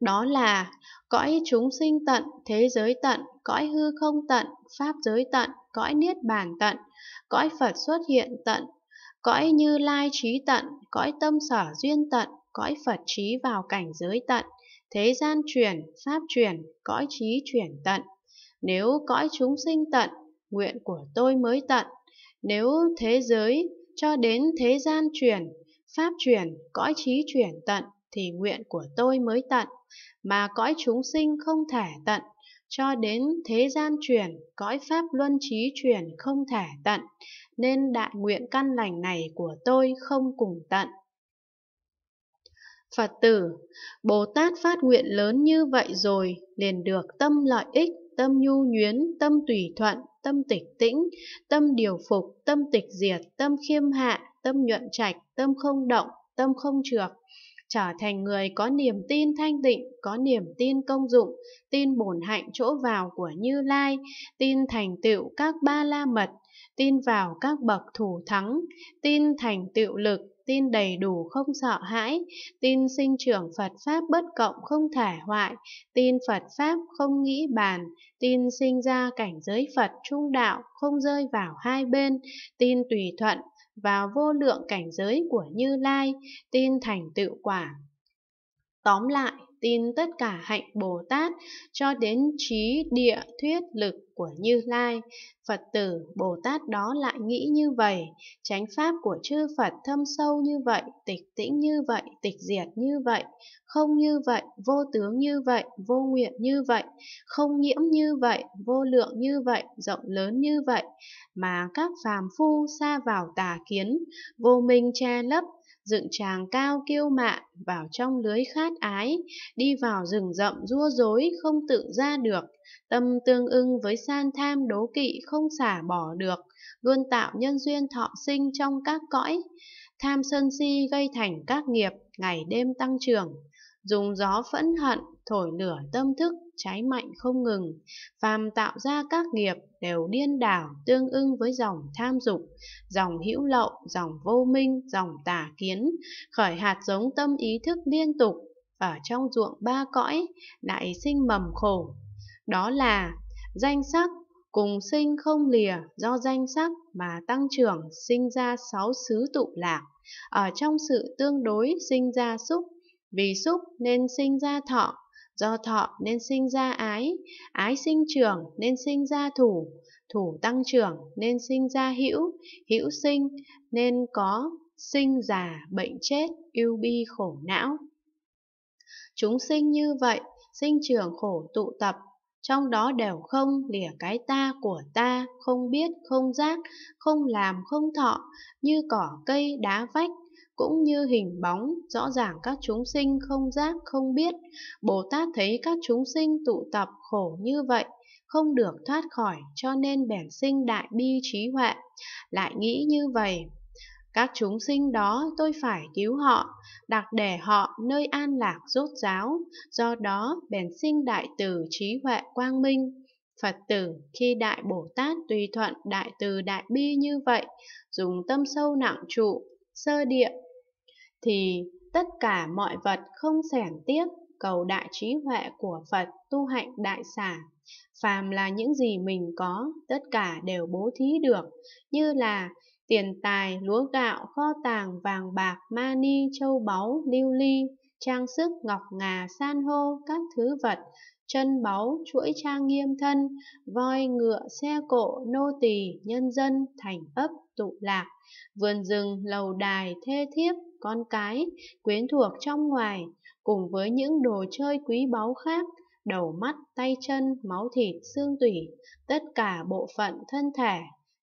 Đó là cõi chúng sinh tận, thế giới tận, cõi hư không tận, pháp giới tận, cõi niết bàn tận, cõi Phật xuất hiện tận, cõi như lai trí tận, cõi tâm sở duyên tận, cõi Phật trí vào cảnh giới tận, thế gian chuyển, pháp chuyển, cõi trí chuyển tận. Nếu cõi chúng sinh tận, nguyện của tôi mới tận. Nếu thế giới cho đến thế gian chuyển, pháp chuyển, cõi trí chuyển tận thì nguyện của tôi mới tận, mà cõi chúng sinh không thể tận, cho đến thế gian chuyển, cõi pháp luân trí chuyển không thể tận, nên đại nguyện căn lành này của tôi không cùng tận. Phật tử, Bồ Tát phát nguyện lớn như vậy rồi, liền được tâm lợi ích, tâm nhu nhuyến, tâm tùy thuận, tâm tịch tĩnh, tâm điều phục, tâm tịch diệt, tâm khiêm hạ, tâm nhuận trạch, tâm không động, tâm không trược. Trở thành người có niềm tin thanh tịnh, có niềm tin công dụng, tin bổn hạnh chỗ vào của Như Lai, tin thành tựu các ba la mật, tin vào các bậc thủ thắng, tin thành tựu lực, tin đầy đủ không sợ hãi, tin sinh trưởng Phật Pháp bất cộng không thể hoại, tin Phật Pháp không nghĩ bàn, tin sinh ra cảnh giới Phật trung đạo không rơi vào hai bên, tin tùy thuận vào vô lượng cảnh giới của Như Lai, tin thành tựu quả. Tóm lại, tin tất cả hạnh Bồ Tát cho đến trí địa thuyết lực của Như Lai. Phật tử Bồ Tát đó lại nghĩ như vậy, chánh pháp của chư Phật thâm sâu như vậy, tịch tĩnh như vậy, tịch diệt như vậy, không như vậy, vô tướng như vậy, vô nguyện như vậy, không nhiễm như vậy, vô lượng như vậy, rộng lớn như vậy, mà các phàm phu xa vào tà kiến, vô minh che lấp dựng chàng cao kiêu mạn vào trong lưới khát ái, đi vào rừng rậm rua rối không tự ra được, tâm tương ưng với san tham đố kỵ không xả bỏ được, luôn tạo nhân duyên thọ sinh trong các cõi. Tham sân si gây thành các nghiệp, ngày đêm tăng trưởng, dùng gió phẫn hận, thổi lửa tâm thức cháy mạnh không ngừng, phàm tạo ra các nghiệp đều điên đảo tương ưng với dòng tham dục, dòng hữu lậu, dòng vô minh, dòng tà kiến, khởi hạt giống tâm ý thức liên tục ở trong ruộng ba cõi lại sinh mầm khổ. Đó là danh sắc cùng sinh không lìa do danh sắc mà tăng trưởng sinh ra sáu xứ tụ lạc, ở trong sự tương đối sinh ra xúc, vì xúc nên sinh ra thọ, Do thọ nên sinh ra ái, ái sinh trưởng nên sinh ra thủ, thủ tăng trưởng nên sinh ra hữu, hữu sinh nên có sinh già, bệnh chết, ưu bi khổ não. Chúng sinh như vậy, sinh trưởng khổ tụ tập, trong đó đều không lìa cái ta của ta, không biết, không giác, không làm, không thọ, như cỏ cây, đá vách, cũng như hình bóng, rõ ràng các chúng sinh không giác không biết. Bồ Tát thấy các chúng sinh tụ tập khổ như vậy, không được thoát khỏi cho nên bèn sinh đại bi trí huệ, lại nghĩ như vậy. Các chúng sinh đó tôi phải cứu họ, đặt để họ nơi an lạc rốt ráo, do đó bèn sinh đại từ trí huệ quang minh. Phật tử khi Đại Bồ Tát tùy thuận Đại Từ Đại Bi như vậy, dùng tâm sâu nặng trụ, sơ địa thì tất cả mọi vật không sẻn tiếc cầu đại trí huệ của Phật tu hạnh đại xả. Phàm là những gì mình có, tất cả đều bố thí được, như là tiền tài, lúa gạo, kho tàng, vàng bạc, mani, châu báu, lưu ly, trang sức, ngọc ngà, san hô, các thứ vật, chân báu, chuỗi trang nghiêm thân, voi, ngựa, xe cộ, nô tỳ, nhân dân, thành ấp, tụ lạc, vườn rừng, lầu đài, thê thiếp, con cái, quyến thuộc trong ngoài, cùng với những đồ chơi quý báu khác, đầu mắt, tay chân, máu thịt, xương tủy, tất cả bộ phận thân thể,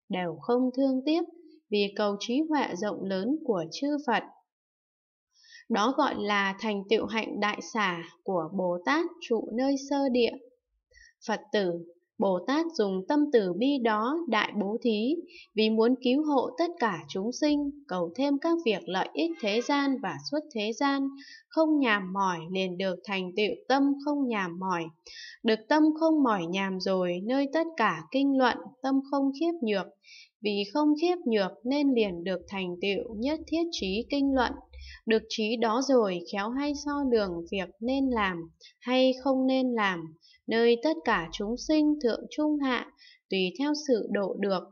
đều không thương tiếc vì cầu trí huệ rộng lớn của chư Phật. Đó gọi là thành tựu hạnh đại xả của Bồ Tát trụ nơi sơ địa. Phật tử Bồ Tát dùng tâm từ bi đó đại bố thí vì muốn cứu hộ tất cả chúng sinh, cầu thêm các việc lợi ích thế gian và xuất thế gian, không nhàm mỏi liền được thành tựu tâm không nhàm mỏi. Được tâm không mỏi nhàm rồi nơi tất cả kinh luận, tâm không khiếp nhược. Vì không khiếp nhược nên liền được thành tựu nhất thiết trí kinh luận. Được trí đó rồi khéo hay so đường việc nên làm hay không nên làm nơi tất cả chúng sinh thượng trung hạ, tùy theo sự độ được,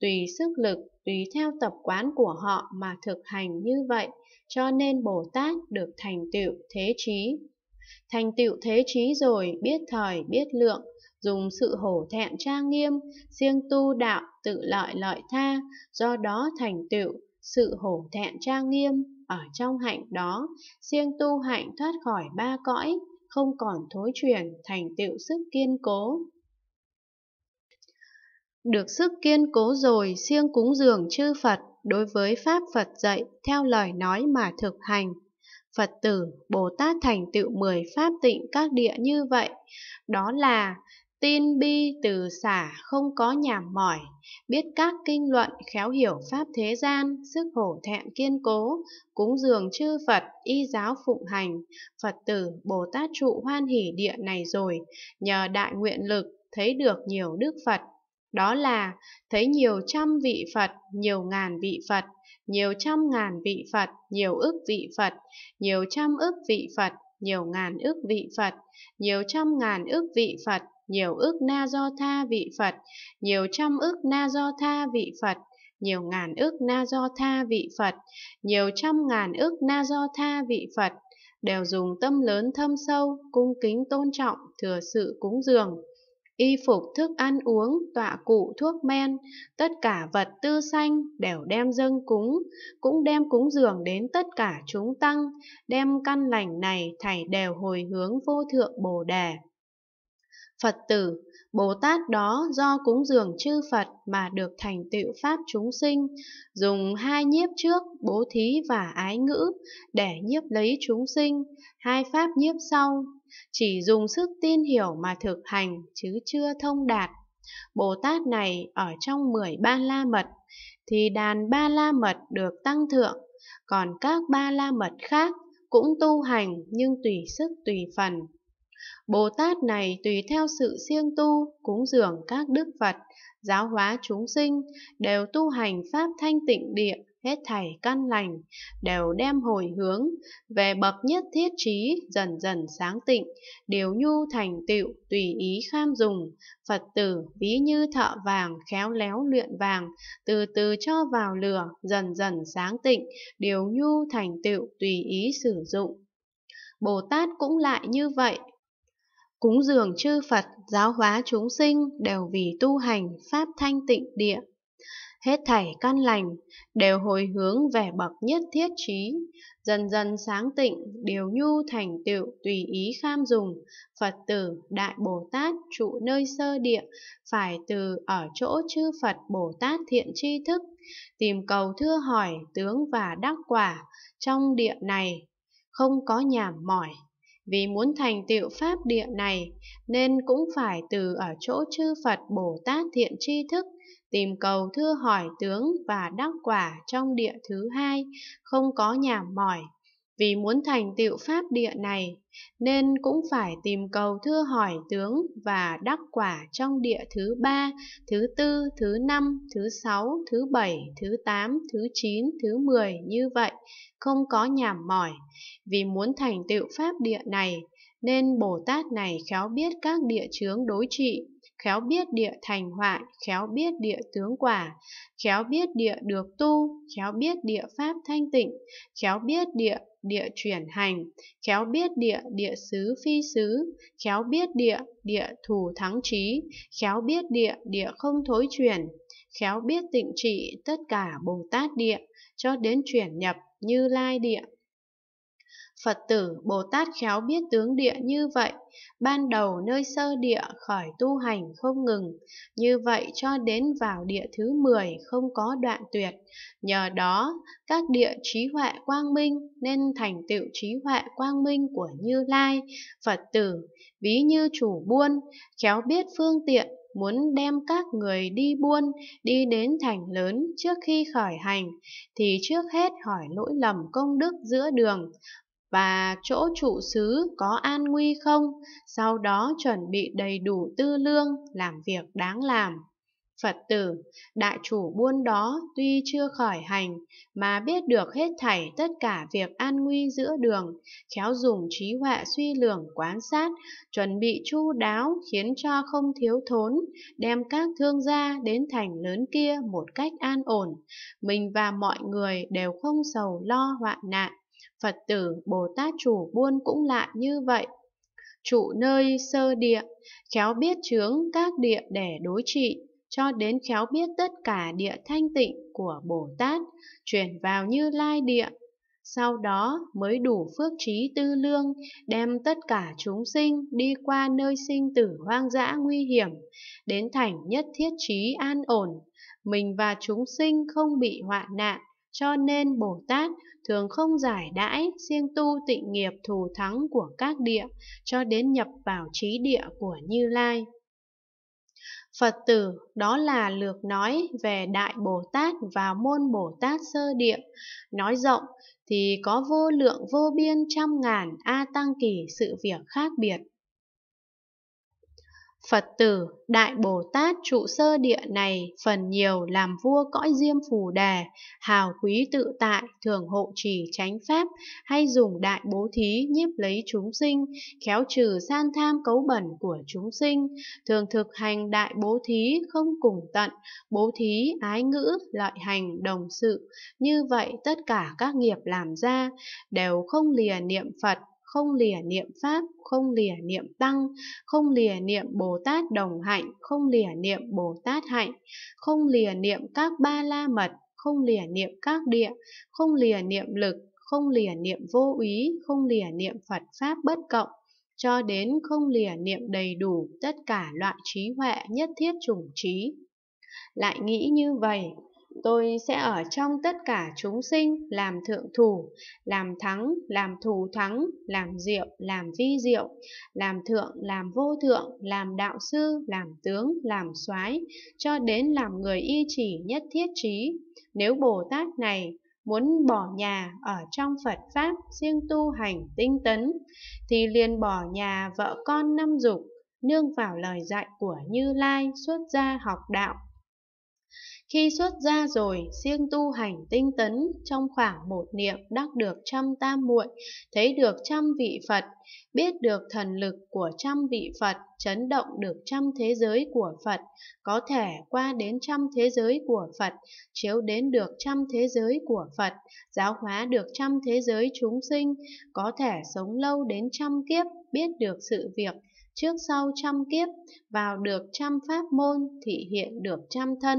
tùy sức lực, tùy theo tập quán của họ mà thực hành như vậy, cho nên Bồ Tát được thành tựu thế trí. Thành tựu thế trí rồi biết thời biết lượng, dùng sự hổ thẹn trang nghiêm, siêng tu đạo tự lợi lợi tha, do đó thành tựu sự hổ thẹn trang nghiêm ở trong hạnh đó, siêng tu hạnh thoát khỏi ba cõi, không còn thối chuyển thành tựu sức kiên cố. Được sức kiên cố rồi siêng cúng dường chư Phật đối với Pháp Phật dạy theo lời nói mà thực hành. Phật tử, Bồ Tát thành tựu mười Pháp tịnh các địa như vậy, đó là Tin bi từ xả không có nhàm mỏi, biết các kinh luận khéo hiểu pháp thế gian, sức hổ thẹn kiên cố, cúng dường chư Phật, y giáo phụng hành, Phật tử Bồ Tát trụ hoan hỷ địa này rồi, nhờ đại nguyện lực thấy được nhiều đức Phật. Đó là thấy nhiều trăm vị Phật, nhiều ngàn vị Phật, nhiều trăm ngàn vị Phật, nhiều ức vị Phật, nhiều trăm ức vị Phật, nhiều ngàn ức vị Phật, nhiều trăm ngàn ức vị Phật, nhiều ức na do tha vị Phật, nhiều trăm ức na do tha vị Phật, nhiều ngàn ức na do tha vị Phật, nhiều trăm ngàn ức na do tha vị Phật, đều dùng tâm lớn thâm sâu, cung kính tôn trọng, thừa sự cúng dường. Y phục, thức ăn uống, tọa cụ, thuốc men, tất cả vật tư xanh đều đem dâng cúng, cũng đem cúng dường đến tất cả chúng tăng, đem căn lành này thảy đều hồi hướng vô thượng Bồ Đề. Phật tử, Bồ Tát đó do cúng dường chư Phật mà được thành tựu Pháp chúng sinh, dùng hai nhiếp trước, bố thí và ái ngữ, để nhiếp lấy chúng sinh, hai Pháp nhiếp sau, chỉ dùng sức tin hiểu mà thực hành chứ chưa thông đạt. Bồ Tát này ở trong mười ba la mật, thì đàn ba la mật được tăng thượng, còn các ba la mật khác cũng tu hành nhưng tùy sức tùy phần Bồ Tát này tùy theo sự siêng tu, cúng dường các đức Phật, giáo hóa chúng sinh, đều tu hành pháp thanh tịnh địa, hết thảy căn lành, đều đem hồi hướng, về bậc nhất thiết trí, dần dần sáng tịnh, điều nhu thành tựu, tùy ý kham dùng. Phật tử ví như thợ vàng, khéo léo luyện vàng, từ từ cho vào lửa, dần dần sáng tịnh, điều nhu thành tựu, tùy ý sử dụng. Bồ Tát cũng lại như vậy, cúng dường chư Phật, giáo hóa chúng sinh đều vì tu hành pháp thanh tịnh địa. Hết thảy căn lành đều hồi hướng về bậc nhất thiết trí, dần dần sáng tịnh, điều nhu thành tựu tùy ý kham dùng, Phật tử Đại Bồ Tát trụ nơi sơ địa, phải từ ở chỗ chư Phật Bồ Tát thiện tri thức, tìm cầu thưa hỏi tướng và đắc quả, trong địa này không có nhảm mỏi, vì muốn thành tựu pháp địa này, nên cũng phải từ ở chỗ chư Phật Bồ Tát thiện tri thức, tìm cầu thưa hỏi tướng và đắc quả trong địa thứ hai, không có nhà mỏi, vì muốn thành tựu pháp địa này, nên cũng phải tìm cầu thưa hỏi tướng và đắc quả trong địa thứ ba, thứ tư, thứ năm, thứ sáu, thứ bảy, thứ tám, thứ chín, thứ mười như vậy, không có nhàm mỏi. Vì muốn thành tựu pháp địa này, nên Bồ Tát này khéo biết các địa chướng đối trị, khéo biết địa thành hoại, khéo biết địa tướng quả, khéo biết địa được tu, khéo biết địa pháp thanh tịnh, khéo biết địa địa chuyển hành, khéo biết địa địa xứ phi xứ, khéo biết địa địa thủ thắng trí, khéo biết địa địa không thối chuyển, khéo biết tịnh trị tất cả Bồ Tát địa cho đến chuyển nhập như lai địa Phật tử Bồ Tát khéo biết tướng địa như vậy, ban đầu nơi sơ địa khởi tu hành không ngừng, như vậy cho đến vào địa thứ 10 không có đoạn tuyệt. Nhờ đó, các địa trí huệ quang minh nên thành tựu trí huệ quang minh của Như Lai, Phật tử, ví như chủ buôn, khéo biết phương tiện muốn đem các người đi buôn, đi đến thành lớn trước khi khởi hành, thì trước hết hỏi lỗi lầm công đức giữa đường, và chỗ trụ xứ có an nguy không, sau đó chuẩn bị đầy đủ tư lương, làm việc đáng làm. Phật tử, đại chủ buôn đó tuy chưa khởi hành mà biết được hết thảy tất cả việc an nguy giữa đường, khéo dùng trí huệ suy lường quán sát, chuẩn bị chu đáo khiến cho không thiếu thốn, đem các thương gia đến thành lớn kia một cách an ổn. Mình và mọi người đều không sầu lo hoạn nạn, Phật tử Bồ Tát chủ buôn cũng lại như vậy. Trụ nơi sơ địa, khéo biết chướng các địa để đối trị, cho đến khéo biết tất cả địa thanh tịnh của Bồ Tát, chuyển vào như lai địa. Sau đó mới đủ phước trí tư lương, đem tất cả chúng sinh đi qua nơi sinh tử hoang dã nguy hiểm, đến thành nhất thiết trí an ổn. Mình và chúng sinh không bị hoạn nạn, cho nên Bồ Tát thường không giải đãi siêng tu tịnh nghiệp thù thắng của các địa cho đến nhập vào trí địa của Như Lai. Phật tử đó là lược nói về Đại Bồ Tát và môn Bồ Tát sơ địa. Nói rộng thì có vô lượng vô biên trăm ngàn A Tăng Kỳ sự việc khác biệt. Phật tử Đại Bồ Tát trụ sơ địa này phần nhiều làm vua cõi diêm phù đề hào quý tự tại, thường hộ trì chánh pháp, hay dùng đại bố thí nhiếp lấy chúng sinh, khéo trừ san tham cấu bẩn của chúng sinh, thường thực hành đại bố thí không cùng tận, bố thí ái ngữ, lợi hành đồng sự. Như vậy tất cả các nghiệp làm ra đều không lìa niệm Phật không lìa niệm Pháp, không lìa niệm Tăng, không lìa niệm Bồ Tát đồng hạnh, không lìa niệm Bồ Tát hạnh, không lìa niệm các ba la mật, không lìa niệm các địa, không lìa niệm lực, không lìa niệm vô úy, không lìa niệm Phật Pháp bất cộng, cho đến không lìa niệm đầy đủ tất cả loại trí huệ nhất thiết chủng trí. Lại nghĩ như vậy, tôi sẽ ở trong tất cả chúng sinh làm thượng thủ, làm thắng, làm thủ thắng, làm diệu, làm vi diệu, làm thượng, làm vô thượng, làm đạo sư, làm tướng, làm soái cho đến làm người y chỉ nhất thiết trí. Nếu Bồ Tát này muốn bỏ nhà ở trong Phật Pháp riêng tu hành tinh tấn, thì liền bỏ nhà vợ con năm dục, nương vào lời dạy của Như Lai xuất gia học đạo, khi xuất gia rồi, siêng tu hành tinh tấn, trong khoảng một niệm đắc được trăm tam muội, thấy được trăm vị Phật, biết được thần lực của trăm vị Phật, chấn động được trăm thế giới của Phật, có thể qua đến trăm thế giới của Phật, chiếu đến được trăm thế giới của Phật, giáo hóa được trăm thế giới chúng sinh, có thể sống lâu đến trăm kiếp, biết được sự việc, trước sau trăm kiếp, vào được trăm pháp môn, thị hiện được trăm thân,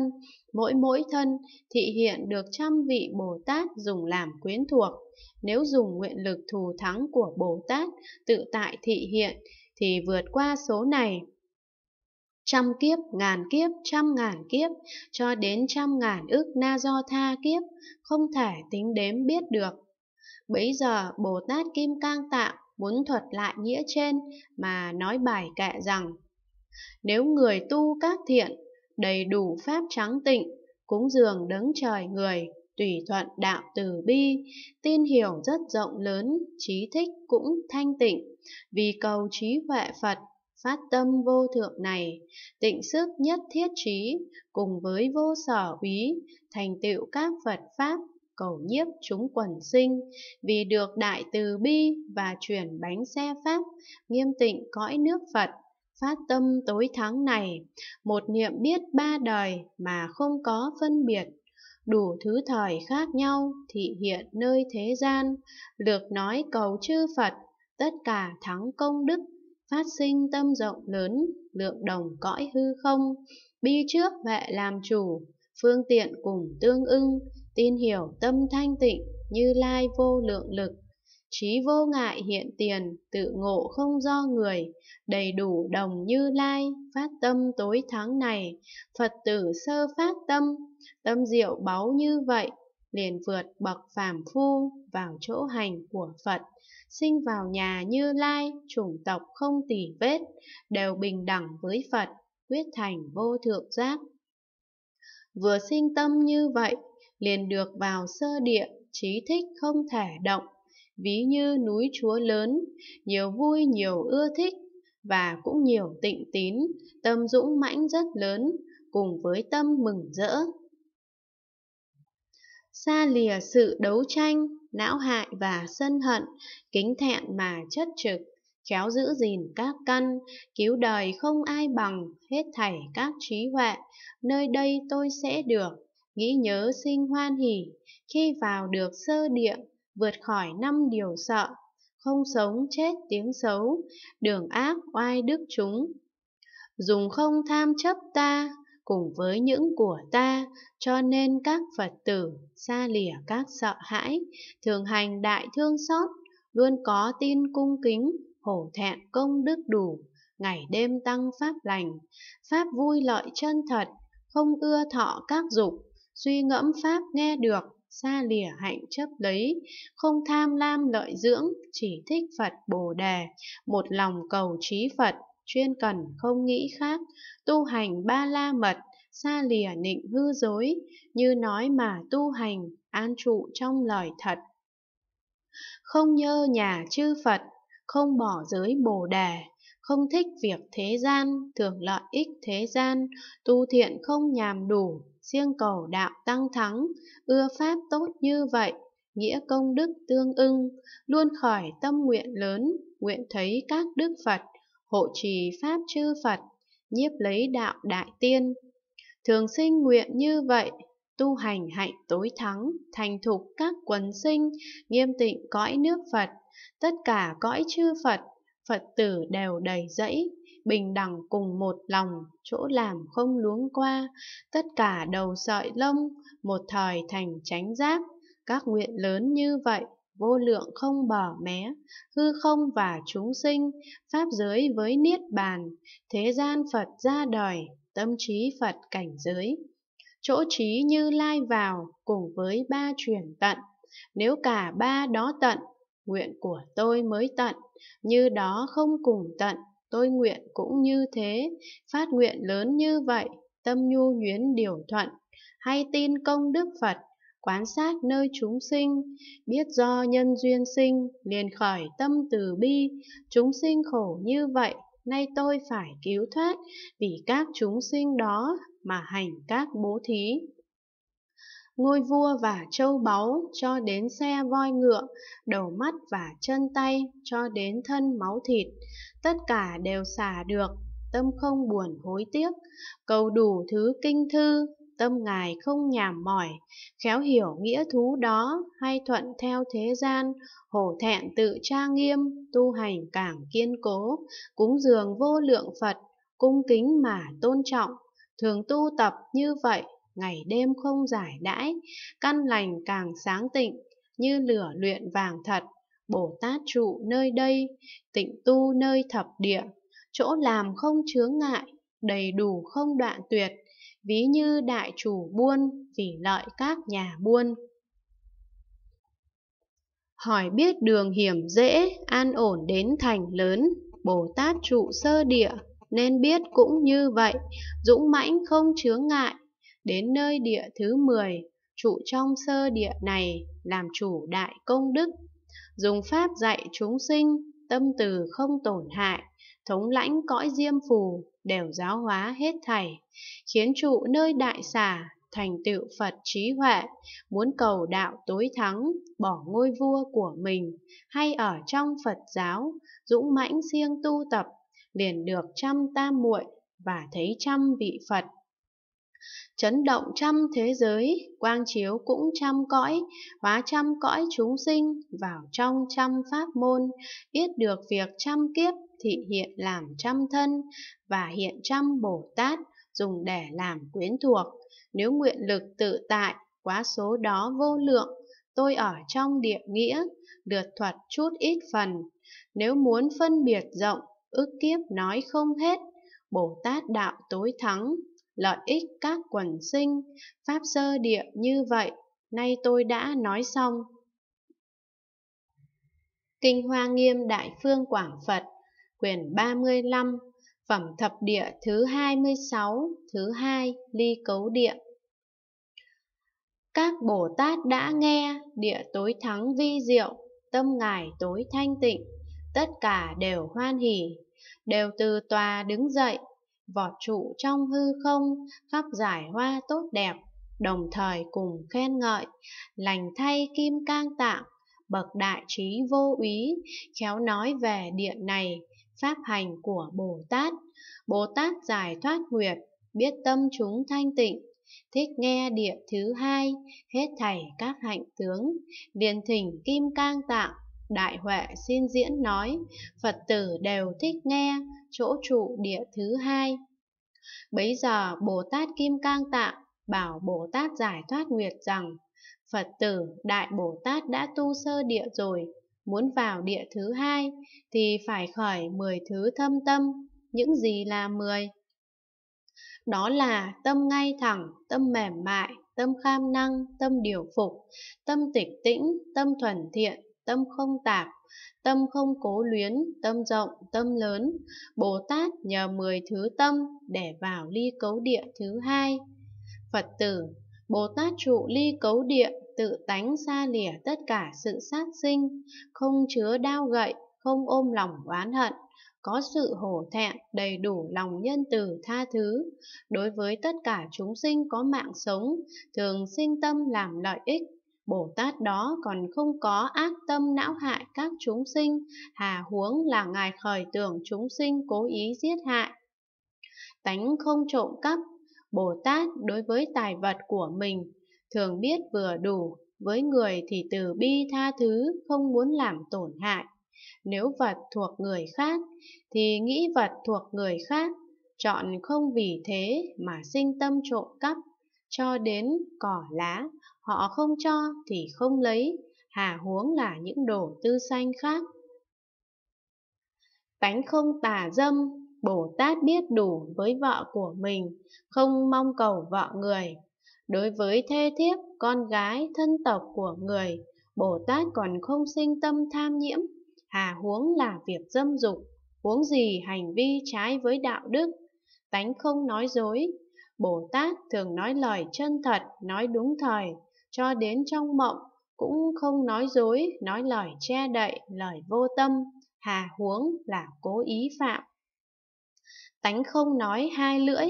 mỗi mỗi thân thị hiện được trăm vị Bồ Tát dùng làm quyến thuộc. Nếu dùng nguyện lực thù thắng của Bồ Tát tự tại thị hiện thì vượt qua số này. Trăm kiếp, ngàn kiếp, trăm ngàn kiếp, cho đến trăm ngàn ức na do tha kiếp, không thể tính đếm biết được. Bấy giờ Bồ Tát Kim Cang Tạng muốn thuật lại nghĩa trên mà nói bài kệ rằng Nếu người tu các thiện đầy đủ pháp trắng tịnh, cúng dường đấng trời người, tùy thuận đạo từ bi, tin hiểu rất rộng lớn, trí thích cũng thanh tịnh, vì cầu trí huệ Phật, phát tâm vô thượng này, tịnh sức nhất thiết trí, cùng với vô sở úy, thành tựu các Phật Pháp, cầu nhiếp chúng quần sinh, vì được đại từ bi và chuyển bánh xe Pháp, nghiêm tịnh cõi nước Phật phát tâm tối tháng này, một niệm biết ba đời mà không có phân biệt, đủ thứ thời khác nhau thị hiện nơi thế gian, lược nói cầu chư Phật, tất cả thắng công đức, phát sinh tâm rộng lớn, lượng đồng cõi hư không, bi trước vệ làm chủ, phương tiện cùng tương ưng, tin hiểu tâm thanh tịnh, như lai vô lượng lực trí vô ngại hiện tiền, tự ngộ không do người, đầy đủ đồng như lai, phát tâm tối tháng này, Phật tử sơ phát tâm, tâm diệu báu như vậy, liền vượt bậc phàm phu vào chỗ hành của Phật, sinh vào nhà như lai, chủng tộc không tỉ vết, đều bình đẳng với Phật, quyết thành vô thượng giác. Vừa sinh tâm như vậy, liền được vào sơ địa, trí thích không thể động, ví như núi chúa lớn, nhiều vui nhiều ưa thích, và cũng nhiều tịnh tín, tâm dũng mãnh rất lớn, cùng với tâm mừng rỡ. Xa lìa sự đấu tranh, não hại và sân hận, kính thẹn mà chất trực, khéo giữ gìn các căn, cứu đời không ai bằng, hết thảy các trí huệ, nơi đây tôi sẽ được, nghĩ nhớ sinh hoan hỉ, khi vào được sơ địa vượt khỏi năm điều sợ, không sống chết tiếng xấu, đường ác oai đức chúng. Dùng không tham chấp ta, cùng với những của ta, cho nên các Phật tử xa lìa các sợ hãi, thường hành đại thương xót, luôn có tin cung kính, hổ thẹn công đức đủ, ngày đêm tăng pháp lành, pháp vui lợi chân thật, không ưa thọ các dục, suy ngẫm pháp nghe được, xa lìa hạnh chấp lấy, không tham lam lợi dưỡng, chỉ thích Phật Bồ Đề, một lòng cầu trí Phật, chuyên cần không nghĩ khác, tu hành ba la mật, xa lìa nịnh hư dối, như nói mà tu hành, an trụ trong lời thật. Không nhơ nhà chư Phật, không bỏ giới bồ đề, không thích việc thế gian, thường lợi ích thế gian, tu thiện không nhàm đủ, riêng cầu đạo tăng thắng, ưa pháp tốt như vậy, nghĩa công đức tương ưng, luôn khỏi tâm nguyện lớn, nguyện thấy các đức Phật, hộ trì pháp chư Phật, nhiếp lấy đạo đại tiên. Thường sinh nguyện như vậy, tu hành hạnh tối thắng, thành thục các quần sinh, nghiêm tịnh cõi nước Phật, tất cả cõi chư Phật, Phật tử đều đầy dẫy, bình đẳng cùng một lòng, chỗ làm không luống qua, tất cả đầu sợi lông, một thời thành tránh giác, các nguyện lớn như vậy, vô lượng không bỏ mé, hư không và chúng sinh, pháp giới với niết bàn, thế gian Phật ra đời, tâm trí Phật cảnh giới. Chỗ trí như lai vào cùng với ba chuyển tận, nếu cả ba đó tận, nguyện của tôi mới tận, như đó không cùng tận, tôi nguyện cũng như thế, phát nguyện lớn như vậy, tâm nhu nhuyến điều thuận, hay tin công đức Phật, quán sát nơi chúng sinh, biết do nhân duyên sinh, liền khởi tâm từ bi, chúng sinh khổ như vậy, nay tôi phải cứu thoát, vì các chúng sinh đó mà hành các bố thí ngôi vua và châu báu cho đến xe voi ngựa, đầu mắt và chân tay cho đến thân máu thịt, tất cả đều xả được, tâm không buồn hối tiếc, cầu đủ thứ kinh thư, tâm ngài không nhàm mỏi, khéo hiểu nghĩa thú đó hay thuận theo thế gian, hổ thẹn tự tra nghiêm, tu hành càng kiên cố, cúng dường vô lượng Phật, cung kính mà tôn trọng, thường tu tập như vậy ngày đêm không giải đãi, căn lành càng sáng tịnh, như lửa luyện vàng thật, Bồ Tát trụ nơi đây, tịnh tu nơi thập địa, chỗ làm không chướng ngại, đầy đủ không đoạn tuyệt, ví như đại chủ buôn vì lợi các nhà buôn. Hỏi biết đường hiểm dễ, an ổn đến thành lớn, Bồ Tát trụ sơ địa, nên biết cũng như vậy, dũng mãnh không chướng ngại, đến nơi địa thứ 10, trụ trong sơ địa này làm chủ đại công đức, dùng pháp dạy chúng sinh, tâm từ không tổn hại, thống lãnh cõi diêm phù đều giáo hóa hết thảy, khiến trụ nơi đại xả thành tựu Phật trí huệ, muốn cầu đạo tối thắng, bỏ ngôi vua của mình, hay ở trong Phật giáo, dũng mãnh siêng tu tập, liền được trăm tam muội và thấy trăm vị Phật chấn động trăm thế giới, quang chiếu cũng trăm cõi, hóa trăm cõi chúng sinh vào trong trăm pháp môn, biết được việc trăm kiếp thị hiện làm trăm thân và hiện trăm Bồ Tát dùng để làm quyến thuộc. Nếu nguyện lực tự tại, quá số đó vô lượng, tôi ở trong địa nghĩa, được thuật chút ít phần. Nếu muốn phân biệt rộng, ức kiếp nói không hết, Bồ Tát đạo tối thắng, lợi ích các quần sinh, pháp sơ địa như vậy, nay tôi đã nói xong. Kinh Hoa Nghiêm Đại Phương Quảng Phật, quyển 35, phẩm thập địa thứ 26, thứ hai ly cấu địa. Các Bồ Tát đã nghe, địa tối thắng vi diệu, tâm ngài tối thanh tịnh, tất cả đều hoan hỷ đều từ tòa đứng dậy, vọt trụ trong hư không, khắp giải hoa tốt đẹp, đồng thời cùng khen ngợi, lành thay kim cang tạng, bậc đại trí vô úy, khéo nói về địa này, pháp hành của Bồ Tát. Bồ Tát giải thoát nguyệt, biết tâm chúng thanh tịnh, thích nghe địa thứ hai, hết thảy các hạnh tướng, liền thỉnh kim cang tạng Đại Huệ xin diễn nói, Phật tử đều thích nghe, chỗ trụ địa thứ hai. Bấy giờ Bồ Tát Kim Cang Tạng bảo Bồ Tát giải thoát nguyệt rằng, Phật tử Đại Bồ Tát đã tu sơ địa rồi, muốn vào địa thứ hai thì phải khởi mười thứ thâm tâm, những gì là mười? Đó là tâm ngay thẳng, tâm mềm mại, tâm kham năng, tâm điều phục, tâm tịch tĩnh, tâm thuần thiện, tâm không tạp, tâm không cố luyến, tâm rộng, tâm lớn. Bồ Tát nhờ mười thứ tâm để vào ly cấu địa thứ hai. Phật tử, Bồ Tát trụ ly cấu địa tự tánh xa lìa tất cả sự sát sinh, không chứa đau gậy, không ôm lòng oán hận, có sự hổ thẹn, đầy đủ lòng nhân từ tha thứ. Đối với tất cả chúng sinh có mạng sống, thường sinh tâm làm lợi ích, Bồ Tát đó còn không có ác tâm não hại các chúng sinh, hà huống là Ngài khởi tưởng chúng sinh cố ý giết hại. Tánh không trộm cắp, Bồ Tát đối với tài vật của mình, thường biết vừa đủ, với người thì từ bi tha thứ, không muốn làm tổn hại. Nếu vật thuộc người khác, thì nghĩ vật thuộc người khác, chọn không vì thế mà sinh tâm trộm cắp, cho đến cỏ lá Họ không cho thì không lấy, hà huống là những đồ tư sanh khác. Tánh không tà dâm, Bồ Tát biết đủ với vợ của mình, không mong cầu vợ người. Đối với thê thiếp, con gái, thân tộc của người, Bồ Tát còn không sinh tâm tham nhiễm, hà huống là việc dâm dục, huống gì hành vi trái với đạo đức. Tánh không nói dối, Bồ Tát thường nói lời chân thật, nói đúng thời, cho đến trong mộng cũng không nói dối, nói lời che đậy, lời vô tâm, hà huống là cố ý phạm. Tánh không nói hai lưỡi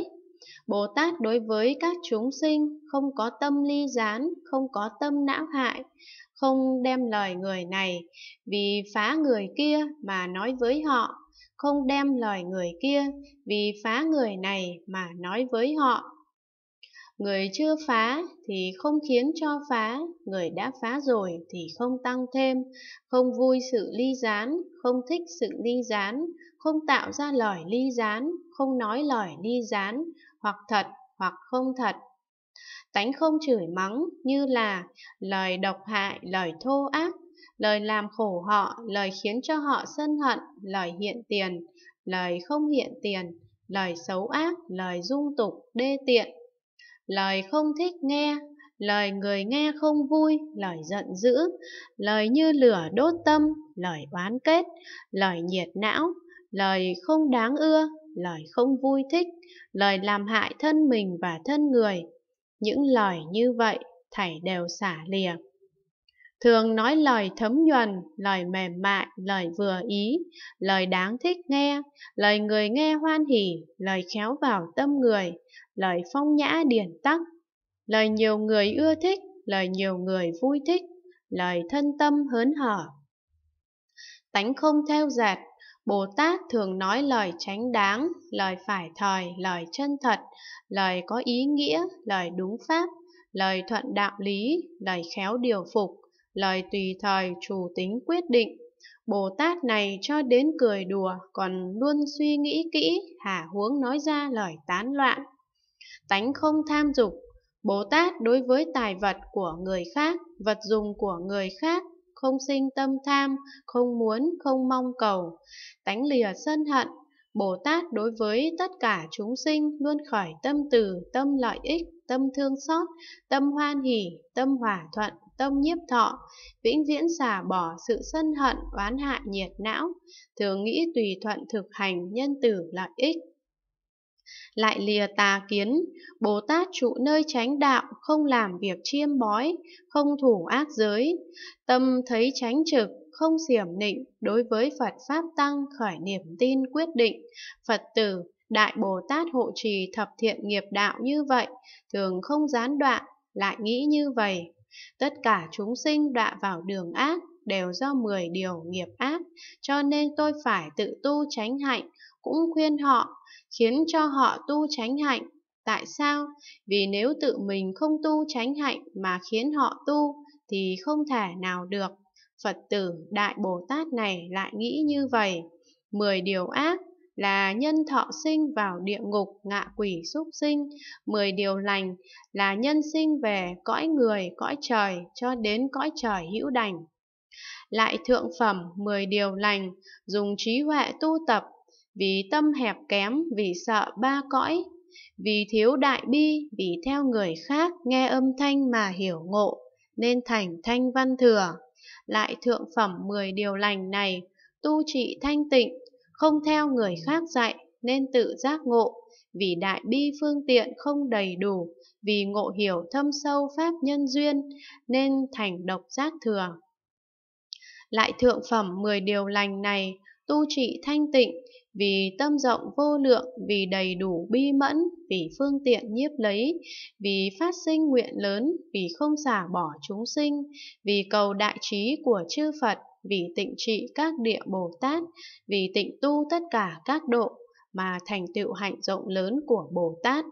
Bồ Tát đối với các chúng sinh không có tâm ly gián, không có tâm não hại, không đem lời người này vì phá người kia mà nói với họ, không đem lời người kia vì phá người này mà nói với họ Người chưa phá thì không khiến cho phá, người đã phá rồi thì không tăng thêm, không vui sự ly gián, không thích sự ly gián, không tạo ra lời ly gián, không nói lời ly gián, hoặc thật hoặc không thật. Tánh không chửi mắng như là lời độc hại, lời thô ác, lời làm khổ họ, lời khiến cho họ sân hận, lời hiện tiền, lời không hiện tiền, lời xấu ác, lời dung tục, đê tiện, lời không thích nghe, lời người nghe không vui, lời giận dữ, lời như lửa đốt tâm, lời oán kết, lời nhiệt não, lời không đáng ưa, lời không vui thích, lời làm hại thân mình và thân người. Những lời như vậy thảy đều xả lìa. Thường nói lời thấm nhuần, lời mềm mại, lời vừa ý, lời đáng thích nghe, lời người nghe hoan hỉ, lời khéo vào tâm người, lời phong nhã điển tắc, lời nhiều người ưa thích, lời nhiều người vui thích, lời thân tâm hớn hở. Tánh không theo dệt, Bồ Tát thường nói lời tránh đáng, lời phải thời, lời chân thật, lời có ý nghĩa, lời đúng pháp, lời thuận đạo lý, lời khéo điều phục, lời tùy thời chủ tính quyết định. Bồ Tát này cho đến cười đùa còn luôn suy nghĩ kỹ, hả huống nói ra lời tán loạn tánh không tham dục. Bồ Tát đối với tài vật của người khác, vật dùng của người khác, không sinh tâm tham, không muốn, không mong cầu. Tánh lìa sân hận, Bồ Tát đối với tất cả chúng sinh luôn khởi tâm từ, tâm lợi ích, tâm thương xót, tâm hoan hỷ, tâm hòa thuận, tâm nhiếp thọ, vĩnh viễn xả bỏ sự sân hận, oán hại nhiệt não, thường nghĩ tùy thuận thực hành nhân tử lợi ích. Lại lìa tà kiến, Bồ Tát trụ nơi chánh đạo, không làm việc chiêm bói, không thủ ác giới. Tâm thấy chánh trực, không xiểm nịnh, đối với Phật Pháp Tăng khởi niềm tin quyết định. Phật tử, Đại Bồ Tát hộ trì thập thiện nghiệp đạo như vậy, thường không gián đoạn, lại nghĩ như vậy. Tất cả chúng sinh đọa vào đường ác, đều do 10 điều nghiệp ác, cho nên tôi phải tự tu tránh hạnh, cũng khuyên họ, khiến cho họ tu tránh hạnh. Tại sao? Vì nếu tự mình không tu tránh hạnh mà khiến họ tu thì không thể nào được. Phật tử Đại Bồ Tát này lại nghĩ như vậy. Mười điều ác là nhân thọ sinh vào địa ngục ngạ quỷ súc sinh, mười điều lành là nhân sinh về cõi người, cõi trời cho đến cõi trời hữu đành. Lại thượng phẩm mười điều lành, dùng trí huệ tu tập vì tâm hẹp kém, vì sợ ba cõi, vì thiếu đại bi, vì theo người khác nghe âm thanh mà hiểu ngộ, nên thành thanh văn thừa. Lại thượng phẩm mười điều lành này, tu trị thanh tịnh, không theo người khác dạy, nên tự giác ngộ, vì đại bi phương tiện không đầy đủ, vì ngộ hiểu thâm sâu pháp nhân duyên, nên thành độc giác thừa. Lại thượng phẩm mười điều lành này, tu trị thanh tịnh, vì tâm rộng vô lượng, vì đầy đủ bi mẫn, vì phương tiện nhiếp lấy, vì phát sinh nguyện lớn, vì không xả bỏ chúng sinh, vì cầu đại trí của chư Phật, vì tịnh trị các địa Bồ Tát, vì tịnh tu tất cả các độ mà thành tựu hạnh rộng lớn của Bồ Tát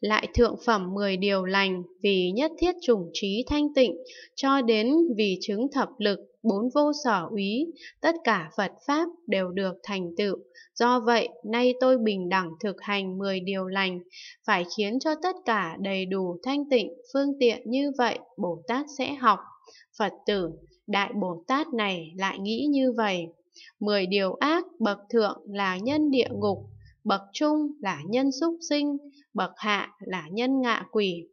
lại thượng phẩm 10 điều lành vì nhất thiết chủng trí thanh tịnh, cho đến vì chứng thập lực, bốn vô sở úy, tất cả Phật Pháp đều được thành tựu. Do vậy, nay tôi bình đẳng thực hành 10 điều lành, phải khiến cho tất cả đầy đủ thanh tịnh, phương tiện như vậy Bồ Tát sẽ học. Phật tử, Đại Bồ Tát này lại nghĩ như vậy. Mười điều ác bậc thượng là nhân địa ngục, bậc trung là nhân xúc sinh, bậc hạ là nhân ngạ quỷ.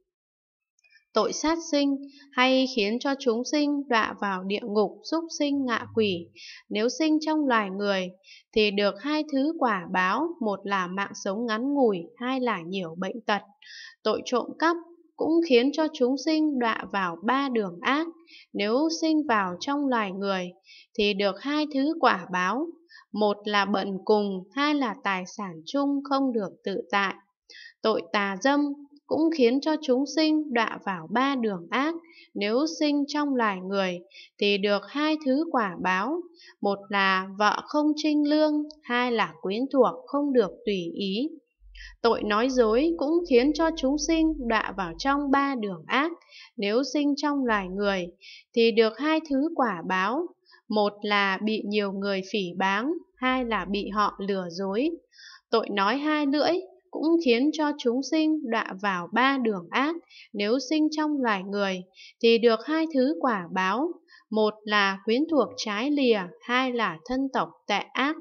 Tội sát sinh hay khiến cho chúng sinh đọa vào địa ngục xúc sinh ngạ quỷ, nếu sinh trong loài người thì được hai thứ quả báo, một là mạng sống ngắn ngủi, hai là nhiều bệnh tật. Tội trộm cắp cũng khiến cho chúng sinh đọa vào ba đường ác, nếu sinh vào trong loài người thì được hai thứ quả báo, một là bận cùng, hai là tài sản chung không được tự tại. Tội tà dâm cũng khiến cho chúng sinh đọa vào ba đường ác. Nếu sinh trong loài người thì được hai thứ quả báo. Một là vợ không trinh lương, hai là quyến thuộc không được tùy ý. Tội nói dối cũng khiến cho chúng sinh đọa vào trong ba đường ác. Nếu sinh trong loài người thì được hai thứ quả báo. Một là bị nhiều người phỉ báng, hai là bị họ lừa dối. Tội nói hai lưỡi cũng khiến cho chúng sinh đọa vào ba đường ác, nếu sinh trong loài người thì được hai thứ quả báo, một là quyến thuộc trái lìa, hai là thân tộc tệ ác.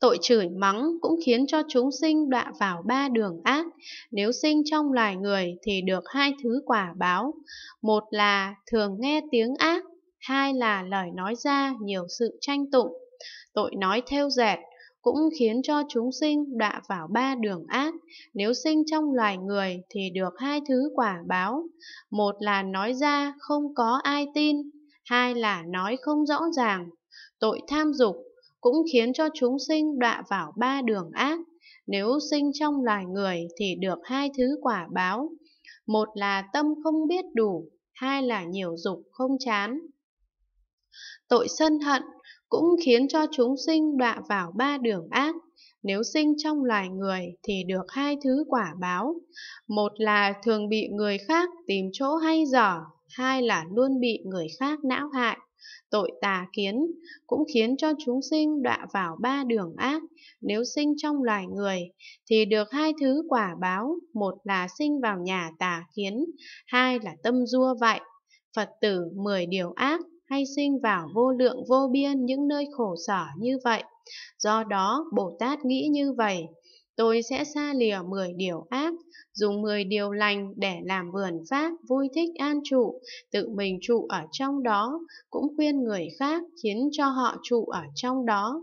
Tội chửi mắng cũng khiến cho chúng sinh đọa vào ba đường ác, nếu sinh trong loài người thì được hai thứ quả báo, một là thường nghe tiếng ác, hai là lời nói ra nhiều sự tranh tụng. Tội nói theo dệt cũng khiến cho chúng sinh đọa vào ba đường ác. Nếu sinh trong loài người thì được hai thứ quả báo. Một là nói ra không có ai tin, hai là nói không rõ ràng. Tội tham dục cũng khiến cho chúng sinh đọa vào ba đường ác. Nếu sinh trong loài người thì được hai thứ quả báo. Một là tâm không biết đủ, hai là nhiều dục không chán. Tội sân hận cũng khiến cho chúng sinh đọa vào ba đường ác. Nếu sinh trong loài người thì được hai thứ quả báo. Một là thường bị người khác tìm chỗ hay dở, hai là luôn bị người khác não hại. Tội tà kiến cũng khiến cho chúng sinh đọa vào ba đường ác. Nếu sinh trong loài người thì được hai thứ quả báo, một là sinh vào nhà tà kiến, hai là tâm dua vậy. Phật tử 10 điều ác hay sinh vào vô lượng vô biên những nơi khổ sở như vậy. Do đó, Bồ Tát nghĩ như vậy, tôi sẽ xa lìa 10 điều ác, dùng 10 điều lành để làm vườn pháp vui thích an trụ, tự mình trụ ở trong đó, cũng khuyên người khác khiến cho họ trụ ở trong đó.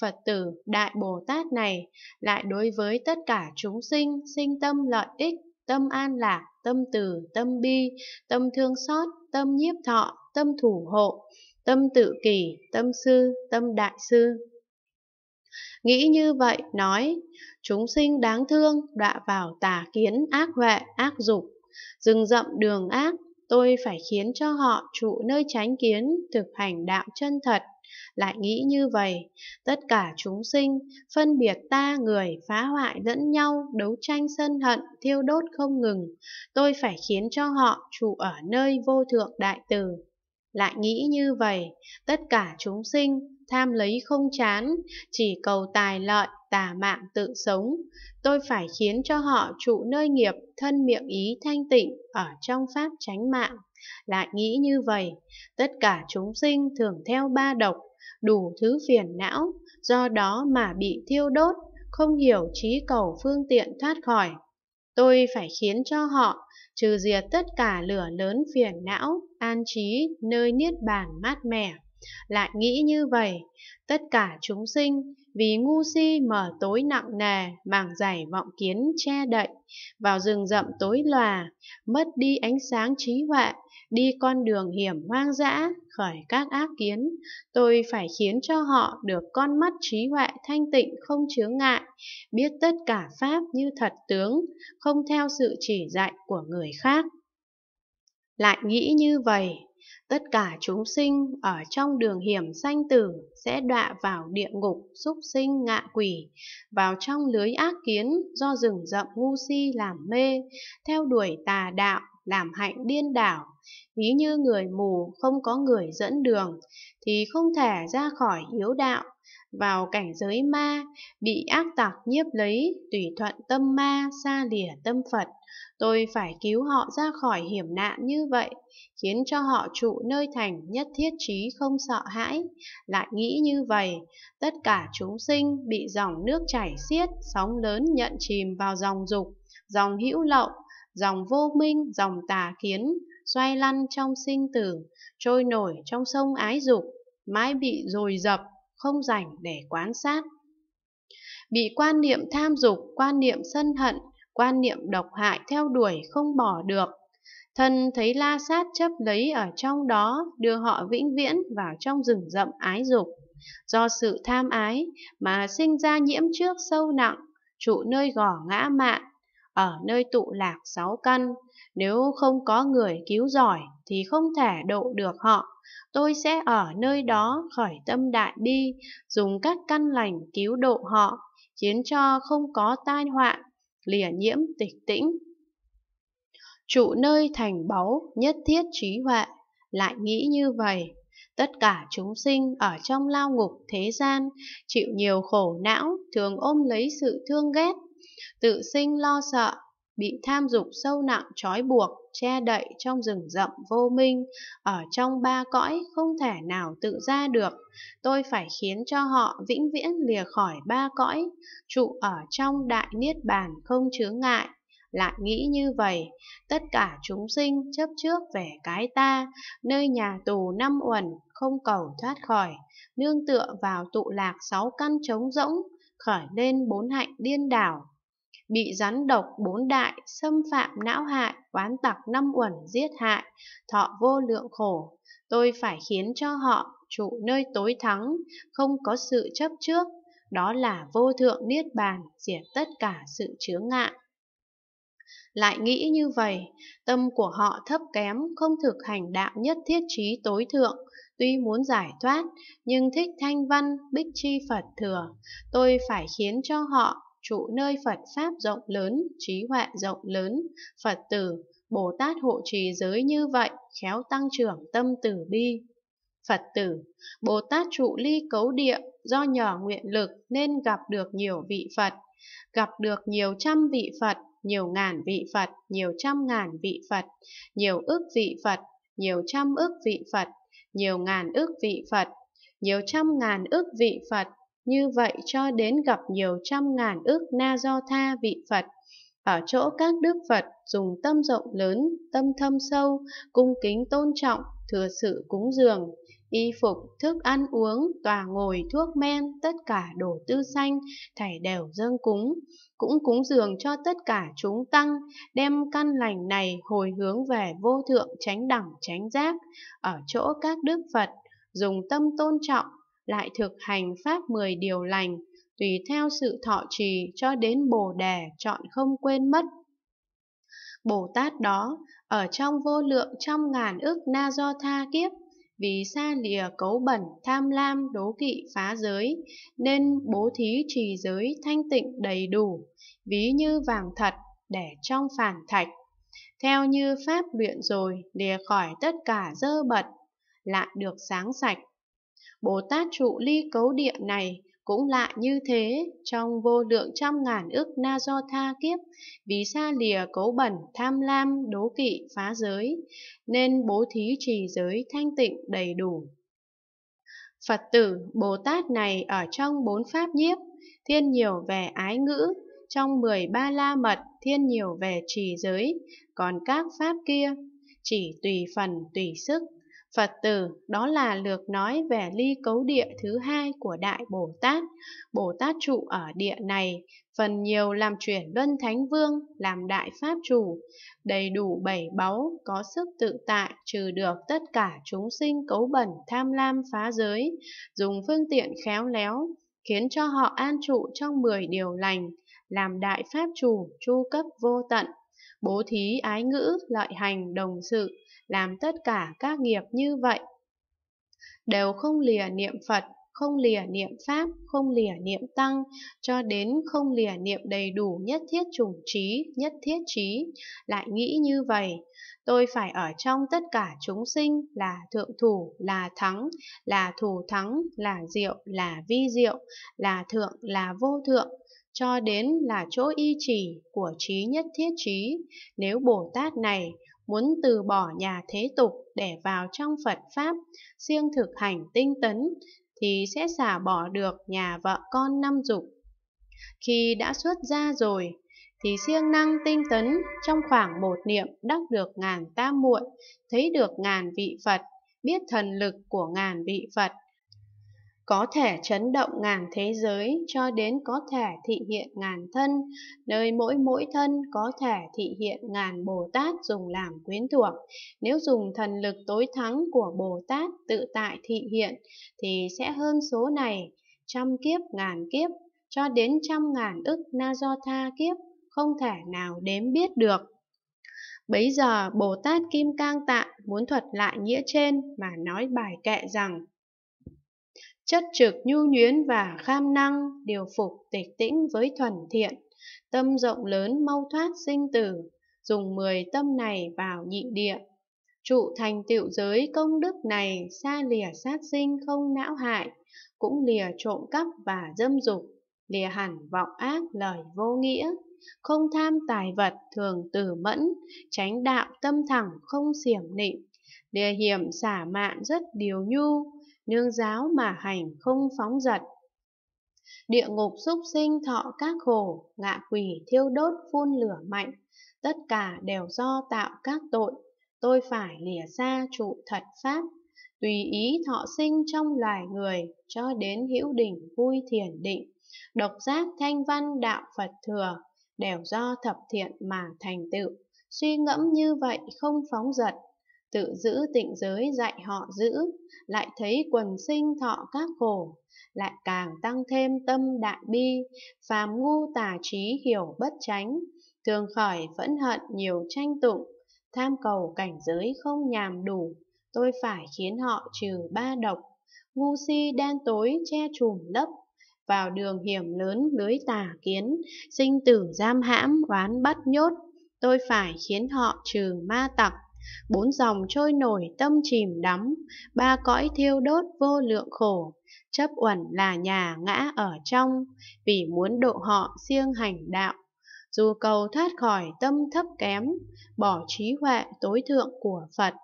Phật tử Đại Bồ Tát này lại đối với tất cả chúng sinh sinh tâm lợi ích, tâm an lạc, tâm từ, tâm bi, tâm thương xót, tâm nhiếp thọ, tâm thủ hộ, tâm tự kỷ, tâm sư, tâm đại sư. Nghĩ như vậy, nói, chúng sinh đáng thương, đọa vào tà kiến, ác huệ, ác dục, rừng rậm đường ác, tôi phải khiến cho họ trụ nơi tránh kiến, thực hành đạo chân thật. Lại nghĩ như vậy, tất cả chúng sinh, phân biệt ta người phá hoại lẫn nhau, đấu tranh sân hận, thiêu đốt không ngừng, tôi phải khiến cho họ trụ ở nơi vô thượng đại từ. Lại nghĩ như vậy, tất cả chúng sinh tham lấy không chán, chỉ cầu tài lợi, tà mạng tự sống. Tôi phải khiến cho họ trụ nơi nghiệp, thân miệng ý thanh tịnh ở trong pháp tránh mạng. Lại nghĩ như vậy, tất cả chúng sinh thường theo ba độc, đủ thứ phiền não, do đó mà bị thiêu đốt, không hiểu trí cầu phương tiện thoát khỏi. Tôi phải khiến cho họ trừ diệt tất cả lửa lớn phiền não, an trí nơi niết bàn mát mẻ lại nghĩ như vậy tất cả chúng sinh vì ngu si mở tối nặng nề màng dày vọng kiến che đậy vào rừng rậm tối lòa mất đi ánh sáng trí huệ đi con đường hiểm hoang dã khởi các ác kiến tôi phải khiến cho họ được con mắt trí huệ thanh tịnh không chướng ngại biết tất cả pháp như thật tướng không theo sự chỉ dạy của người khác lại nghĩ như vậy tất cả chúng sinh ở trong đường hiểm sanh tử sẽ đọa vào địa ngục súc sinh ngạ quỷ vào trong lưới ác kiến do rừng rậm ngu si làm mê theo đuổi tà đạo làm hạnh điên đảo ví như người mù không có người dẫn đường thì không thể ra khỏi yếu đạo vào cảnh giới ma, bị ác tặc nhiếp lấy, tùy thuận tâm ma, xa lìa tâm Phật. Tôi phải cứu họ ra khỏi hiểm nạn như vậy, khiến cho họ trụ nơi thành nhất thiết trí không sợ hãi. Lại nghĩ như vậy, tất cả chúng sinh bị dòng nước chảy xiết, sóng lớn nhận chìm vào dòng dục, dòng hữu lậu, dòng vô minh, dòng tà kiến, xoay lăn trong sinh tử, trôi nổi trong sông ái dục, mãi bị dồi dập không rảnh để quan sát. Bị quan niệm tham dục, quan niệm sân hận, quan niệm độc hại theo đuổi không bỏ được. Thân thấy la sát chấp lấy ở trong đó đưa họ vĩnh viễn vào trong rừng rậm ái dục. Do sự tham ái mà sinh ra nhiễm trước sâu nặng, trụ nơi gò ngã mạn, ở nơi tụ lạc sáu căn, nếu không có người cứu giỏi thì không thể độ được họ tôi sẽ ở nơi đó khỏi tâm đại bi, dùng các căn lành cứu độ họ, khiến cho không có tai họa, lìa nhiễm tịch tĩnh. Trụ nơi thành báu nhất thiết trí huệ, lại nghĩ như vậy, tất cả chúng sinh ở trong lao ngục thế gian, chịu nhiều khổ não, thường ôm lấy sự thương ghét, tự sinh lo sợ, bị tham dục sâu nặng trói buộc, che đậy trong rừng rậm vô minh, ở trong ba cõi không thể nào tự ra được. Tôi phải khiến cho họ vĩnh viễn lìa khỏi ba cõi, trụ ở trong đại niết bàn không chướng ngại. Lại nghĩ như vậy, tất cả chúng sinh chấp trước về cái ta, nơi nhà tù năm uẩn, không cầu thoát khỏi, nương tựa vào tụ lạc sáu căn trống rỗng, khởi lên bốn hạnh điên đảo, bị rắn độc bốn đại xâm phạm não hại oán tặc năm uẩn giết hại thọ vô lượng khổ tôi phải khiến cho họ trụ nơi tối thắng không có sự chấp trước đó là vô thượng niết bàn diệt tất cả sự chướng ngại lại nghĩ như vậy tâm của họ thấp kém không thực hành đạo nhất thiết trí tối thượng tuy muốn giải thoát nhưng thích thanh văn bích chi phật thừa tôi phải khiến cho họ trụ nơi Phật Pháp rộng lớn, trí huệ rộng lớn, Phật tử, Bồ Tát hộ trì giới như vậy, khéo tăng trưởng tâm từ bi. Phật tử, Bồ Tát trụ ly cấu địa, do nhỏ nguyện lực nên gặp được nhiều vị Phật, gặp được nhiều trăm vị Phật, nhiều ngàn vị Phật, nhiều trăm ngàn vị Phật, nhiều ức vị Phật, nhiều trăm ức vị Phật, nhiều ngàn ức vị Phật, nhiều trăm ngàn ức vị Phật, như vậy cho đến gặp nhiều trăm ngàn ước na do tha vị Phật. Ở chỗ các đức Phật dùng tâm rộng lớn, tâm thâm sâu, cung kính tôn trọng, thừa sự cúng dường, y phục, thức ăn uống, tòa ngồi, thuốc men, tất cả đồ tư xanh, thảy đều dâng cúng, cũng cúng dường cho tất cả chúng tăng, đem căn lành này hồi hướng về vô thượng tránh đẳng tránh giác, ở chỗ các đức Phật, dùng tâm tôn trọng, lại thực hành pháp 10 điều lành, tùy theo sự thọ trì cho đến Bồ Đề chọn không quên mất. Bồ Tát đó, ở trong vô lượng trong ngàn ức na do tha kiếp, vì xa lìa cấu bẩn tham lam đố kỵ phá giới nên bố thí trì giới thanh tịnh đầy đủ ví như vàng thật để trong phản thạch theo như pháp luyện rồi lìa khỏi tất cả dơ bẩn lại được sáng sạch Bồ Tát trụ ly cấu địa này cũng lại như thế, trong vô lượng trăm ngàn ức na do tha kiếp, vì xa lìa cấu bẩn, tham lam, đố kỵ, phá giới, nên bố thí trì giới thanh tịnh đầy đủ. Phật tử Bồ Tát này ở trong bốn pháp nhiếp, thiên nhiều về ái ngữ, trong mười ba la mật thiên nhiều về trì giới, còn các pháp kia chỉ tùy phần tùy sức Phật tử, đó là lược nói về ly cấu địa thứ hai của Đại Bồ Tát. Bồ Tát trụ ở địa này, phần nhiều làm chuyển luân thánh vương, làm đại pháp chủ, đầy đủ bảy báu, có sức tự tại, trừ được tất cả chúng sinh cấu bẩn tham lam phá giới, dùng phương tiện khéo léo, khiến cho họ an trụ trong mười điều lành, làm đại pháp chủ, chu cấp vô tận bố thí ái ngữ, lợi hành, đồng sự, làm tất cả các nghiệp như vậy. Đều không lìa niệm Phật, không lìa niệm Pháp, không lìa niệm Tăng, cho đến không lìa niệm đầy đủ nhất thiết chủng trí, nhất thiết trí, lại nghĩ như vậy. Tôi phải ở trong tất cả chúng sinh là thượng thủ, là thắng, là thủ thắng, là diệu, là vi diệu, là thượng, là vô thượng, cho đến là chỗ y trì của trí nhất thiết trí. Nếu Bồ Tát này muốn từ bỏ nhà thế tục để vào trong Phật Pháp, riêng thực hành tinh tấn, thì sẽ xả bỏ được nhà vợ con năm dục. Khi đã xuất gia rồi, thì siêng năng tinh tấn trong khoảng một niệm đắc được ngàn tam muội, thấy được ngàn vị Phật, biết thần lực của ngàn vị Phật, có thể chấn động ngàn thế giới cho đến có thể thị hiện ngàn thân, nơi mỗi mỗi thân có thể thị hiện ngàn Bồ Tát dùng làm quyến thuộc. Nếu dùng thần lực tối thắng của Bồ Tát tự tại thị hiện thì sẽ hơn số này, trăm kiếp ngàn kiếp, cho đến trăm ngàn ức na do tha kiếp, không thể nào đếm biết được. Bấy giờ Bồ Tát Kim Cang Tạng muốn thuật lại nghĩa trên mà nói bài kệ rằng chất trực nhu nhuyến và kham năng, điều phục tịch tĩnh với thuần thiện, tâm rộng lớn mau thoát sinh tử, dùng mười tâm này vào nhị địa. Trụ thành tiểu giới công đức này, xa lìa sát sinh không não hại, cũng lìa trộm cắp và dâm dục, lìa hẳn vọng ác lời vô nghĩa, không tham tài vật thường tử mẫn, tránh đạo tâm thẳng không xiểm nịnh, lìa hiểm xả mạn rất điều nhu, nương giáo mà hành không phóng dật. Địa ngục xúc sinh thọ các khổ, ngạ quỷ thiêu đốt phun lửa mạnh, tất cả đều do tạo các tội, tôi phải lìa xa trụ thật pháp, tùy ý thọ sinh trong loài người, cho đến hữu đỉnh vui thiền định, độc giác thanh văn đạo Phật thừa, đều do thập thiện mà thành tựu, suy ngẫm như vậy không phóng dật, tự giữ tịnh giới dạy họ giữ, lại thấy quần sinh thọ các khổ, lại càng tăng thêm tâm đại bi, phàm ngu tà trí hiểu bất tránh, thường khởi phẫn hận nhiều tranh tụng, tham cầu cảnh giới không nhàm đủ, tôi phải khiến họ trừ ba độc, ngu si đen tối che trùm lấp, vào đường hiểm lớn lưới tà kiến, sinh tử giam hãm oán bắt nhốt, tôi phải khiến họ trừ ma tặc bốn dòng trôi nổi tâm chìm đắm, ba cõi thiêu đốt vô lượng khổ, chấp uẩn là nhà ngã ở trong, vì muốn độ họ siêng hành đạo. Dù cầu thoát khỏi tâm thấp kém, bỏ trí huệ tối thượng của Phật,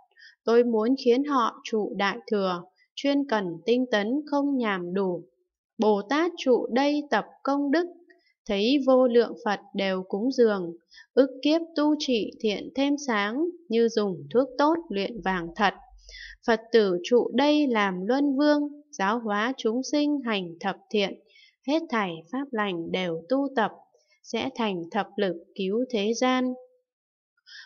tôi muốn khiến họ trụ đại thừa, chuyên cần tinh tấn không nhàm đủ. Bồ Tát trụ đây tập công đức thấy vô lượng Phật đều cúng dường, ức kiếp tu trị thiện thêm sáng, như dùng thuốc tốt luyện vàng thật. Phật tử trụ đây làm luân vương, giáo hóa chúng sinh hành thập thiện, hết thảy pháp lành đều tu tập, sẽ thành thập lực cứu thế gian.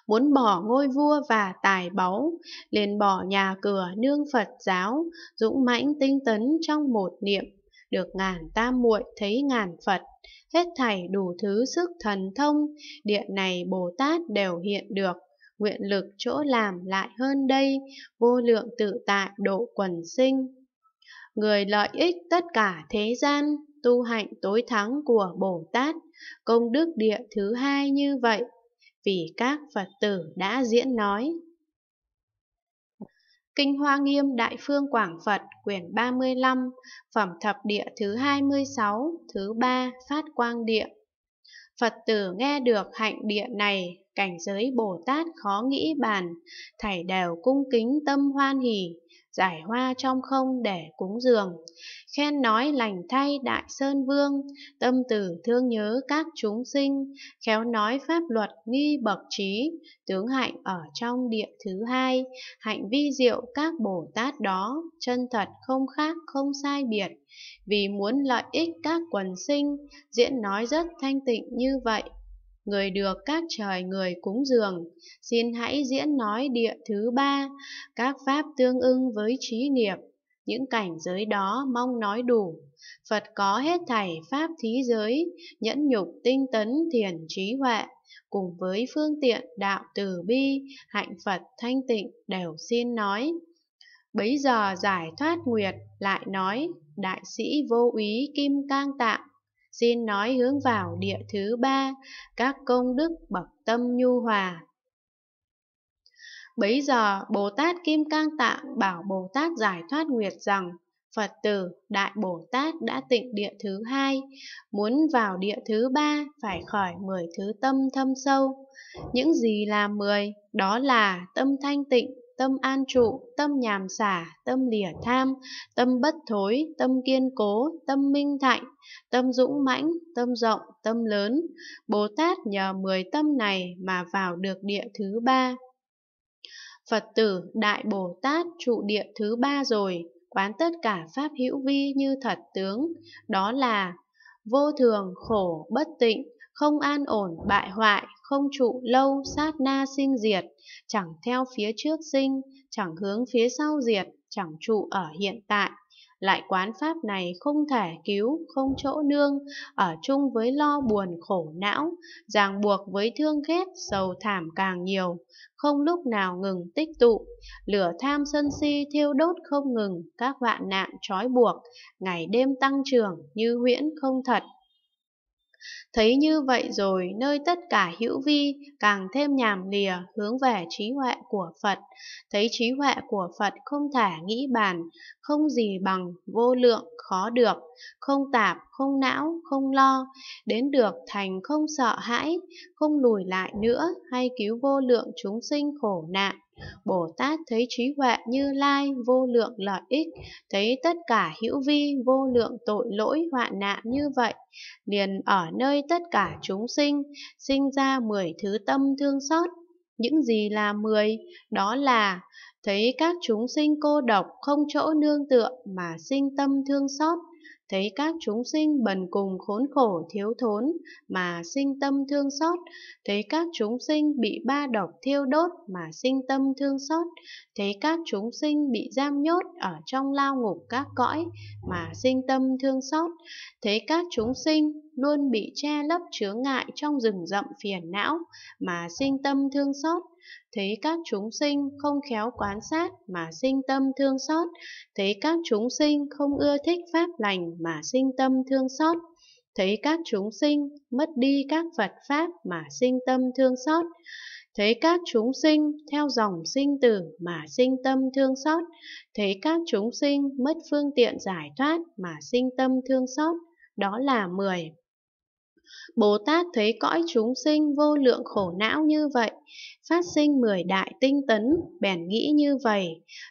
Muốn bỏ ngôi vua và tài báu, liền bỏ nhà cửa nương Phật giáo, dũng mãnh tinh tấn trong một niệm được ngàn tam muội thấy ngàn Phật, hết thảy đủ thứ sức thần thông, địa này Bồ Tát đều hiện được, nguyện lực chỗ làm lại hơn đây, vô lượng tự tại độ quần sinh. Người lợi ích tất cả thế gian, tu hạnh tối thắng của Bồ Tát, công đức địa thứ hai như vậy, vì các Phật tử đã diễn nói. Kinh Hoa Nghiêm Đại Phương Quảng Phật, quyển 35, phẩm thập địa thứ 26, thứ 3, Phát Quang Địa. Phật tử nghe được hạnh địa này, cảnh giới Bồ Tát khó nghĩ bàn, thảy đều cung kính tâm hoan hỷ, giải hoa trong không để cúng dường. Khen nói lành thay đại sơn vương, tâm tử thương nhớ các chúng sinh, khéo nói pháp luật nghi bậc trí, tướng hạnh ở trong địa thứ hai, hạnh vi diệu các Bồ Tát đó, chân thật không khác không sai biệt. Vì muốn lợi ích các quần sinh, diễn nói rất thanh tịnh như vậy người được các trời người cúng dường. Xin hãy diễn nói địa thứ ba, các pháp tương ưng với trí nghiệp, những cảnh giới đó mong nói đủ. Phật có hết thảy pháp thí giới, nhẫn nhục tinh tấn thiền trí huệ, cùng với phương tiện đạo từ bi, hạnh Phật thanh tịnh đều xin nói. Bấy giờ giải thoát nguyệt lại nói, đại sĩ vô úy kim cang tạng, xin nói hướng vào địa thứ ba, các công đức bậc tâm nhu hòa. Bấy giờ, Bồ Tát Kim Cang Tạng bảo Bồ Tát Giải Thoát Nguyệt rằng, Phật tử Đại Bồ Tát đã tịnh địa thứ hai, muốn vào địa thứ ba phải khỏi mười thứ tâm thâm sâu. Những gì là mười, đó là tâm thanh tịnh, tâm an trụ, tâm nhàm xả, tâm lìa tham, tâm bất thối, tâm kiên cố, tâm minh thạnh, tâm dũng mãnh, tâm rộng, tâm lớn. Bồ Tát nhờ mười tâm này mà vào được địa thứ ba. Phật tử Đại Bồ Tát trụ địa thứ ba rồi, quán tất cả pháp hữu vi như thật tướng, đó là vô thường, khổ, bất tịnh, không an ổn bại hoại, không trụ lâu sát na sinh diệt, chẳng theo phía trước sinh, chẳng hướng phía sau diệt, chẳng trụ ở hiện tại. Lại quán pháp này không thể cứu, không chỗ nương, ở chung với lo buồn khổ não, ràng buộc với thương ghét, sầu thảm càng nhiều, không lúc nào ngừng tích tụ. Lửa tham sân si thiêu đốt không ngừng, các hoạn nạn trói buộc, ngày đêm tăng trưởng như huyễn không thật, Thấy như vậy rồi, nơi tất cả hữu vi càng thêm nhàm lìa hướng về trí huệ của Phật. Thấy trí huệ của Phật không thể nghĩ bàn, không gì bằng, vô lượng, khó được, không tạp, không não, không lo, đến được thành không sợ hãi, không lùi lại nữa, hay cứu vô lượng chúng sinh khổ nạn. Bồ Tát thấy trí huệ như lai vô lượng lợi ích, thấy tất cả hữu vi vô lượng tội lỗi hoạn nạn như vậy, liền ở nơi tất cả chúng sinh, sinh ra mười thứ tâm thương xót. Những gì là mười? Đó là thấy các chúng sinh cô độc không chỗ nương tựa mà sinh tâm thương xót, thấy các chúng sinh bần cùng khốn khổ thiếu thốn mà sinh tâm thương xót, thấy các chúng sinh bị ba độc thiêu đốt mà sinh tâm thương xót, thấy các chúng sinh bị giam nhốt ở trong lao ngục các cõi mà sinh tâm thương xót, thấy các chúng sinh luôn bị che lấp chướng ngại trong rừng rậm phiền não mà sinh tâm thương xót, thấy các chúng sinh không khéo quán sát mà sinh tâm thương xót, thấy các chúng sinh không ưa thích pháp lành mà sinh tâm thương xót, thấy các chúng sinh mất đi các Phật pháp mà sinh tâm thương xót, thấy các chúng sinh theo dòng sinh tử mà sinh tâm thương xót, thấy các chúng sinh mất phương tiện giải thoát mà sinh tâm thương xót, đó là 10. Bồ Tát thấy cõi chúng sinh vô lượng khổ não như vậy, phát sinh mười đại tinh tấn, bèn nghĩ như vậy.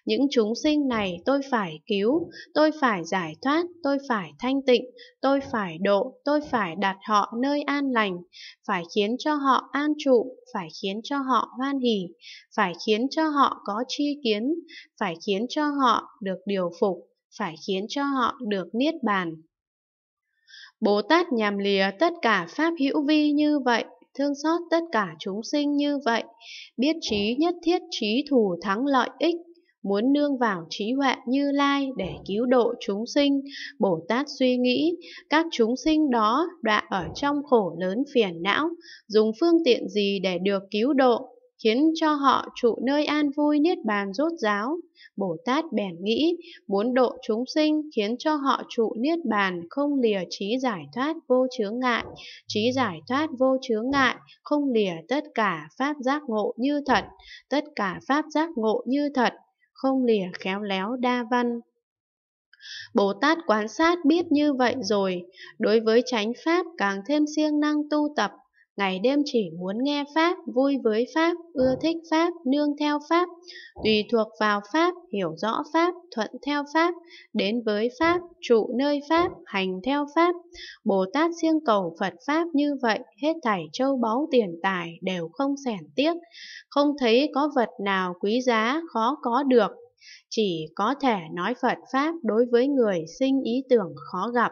Những chúng sinh này tôi phải cứu, tôi phải giải thoát, tôi phải thanh tịnh, tôi phải độ, tôi phải đặt họ nơi an lành, phải khiến cho họ an trụ, phải khiến cho họ hoan hỷ, phải khiến cho họ có chi kiến, phải khiến cho họ được điều phục, phải khiến cho họ được niết bàn. Bồ Tát nhàm lìa tất cả pháp hữu vi như vậy, thương xót tất cả chúng sinh như vậy, biết trí nhất thiết trí thù thắng lợi ích, muốn nương vào trí huệ Như Lai để cứu độ chúng sinh, Bồ Tát suy nghĩ, các chúng sinh đó đọa ở trong khổ lớn phiền não, dùng phương tiện gì để được cứu độ, khiến cho họ trụ nơi an vui niết bàn rốt ráo. Bồ Tát bèn nghĩ, muốn độ chúng sinh khiến cho họ trụ niết bàn không lìa trí giải thoát vô chướng ngại, trí giải thoát vô chướng ngại, không lìa tất cả pháp giác ngộ như thật, tất cả pháp giác ngộ như thật, không lìa khéo léo đa văn. Bồ Tát quan sát biết như vậy rồi, đối với chánh pháp càng thêm siêng năng tu tập, ngày đêm chỉ muốn nghe Pháp, vui với Pháp, ưa thích Pháp, nương theo Pháp, tùy thuộc vào Pháp, hiểu rõ Pháp, thuận theo Pháp, đến với Pháp, trụ nơi Pháp, hành theo Pháp. Bồ Tát siêng cầu Phật Pháp như vậy, hết thảy châu báu tiền tài đều không xẻn tiếc, không thấy có vật nào quý giá khó có được. Chỉ có thể nói Phật Pháp đối với người sinh ý tưởng khó gặp.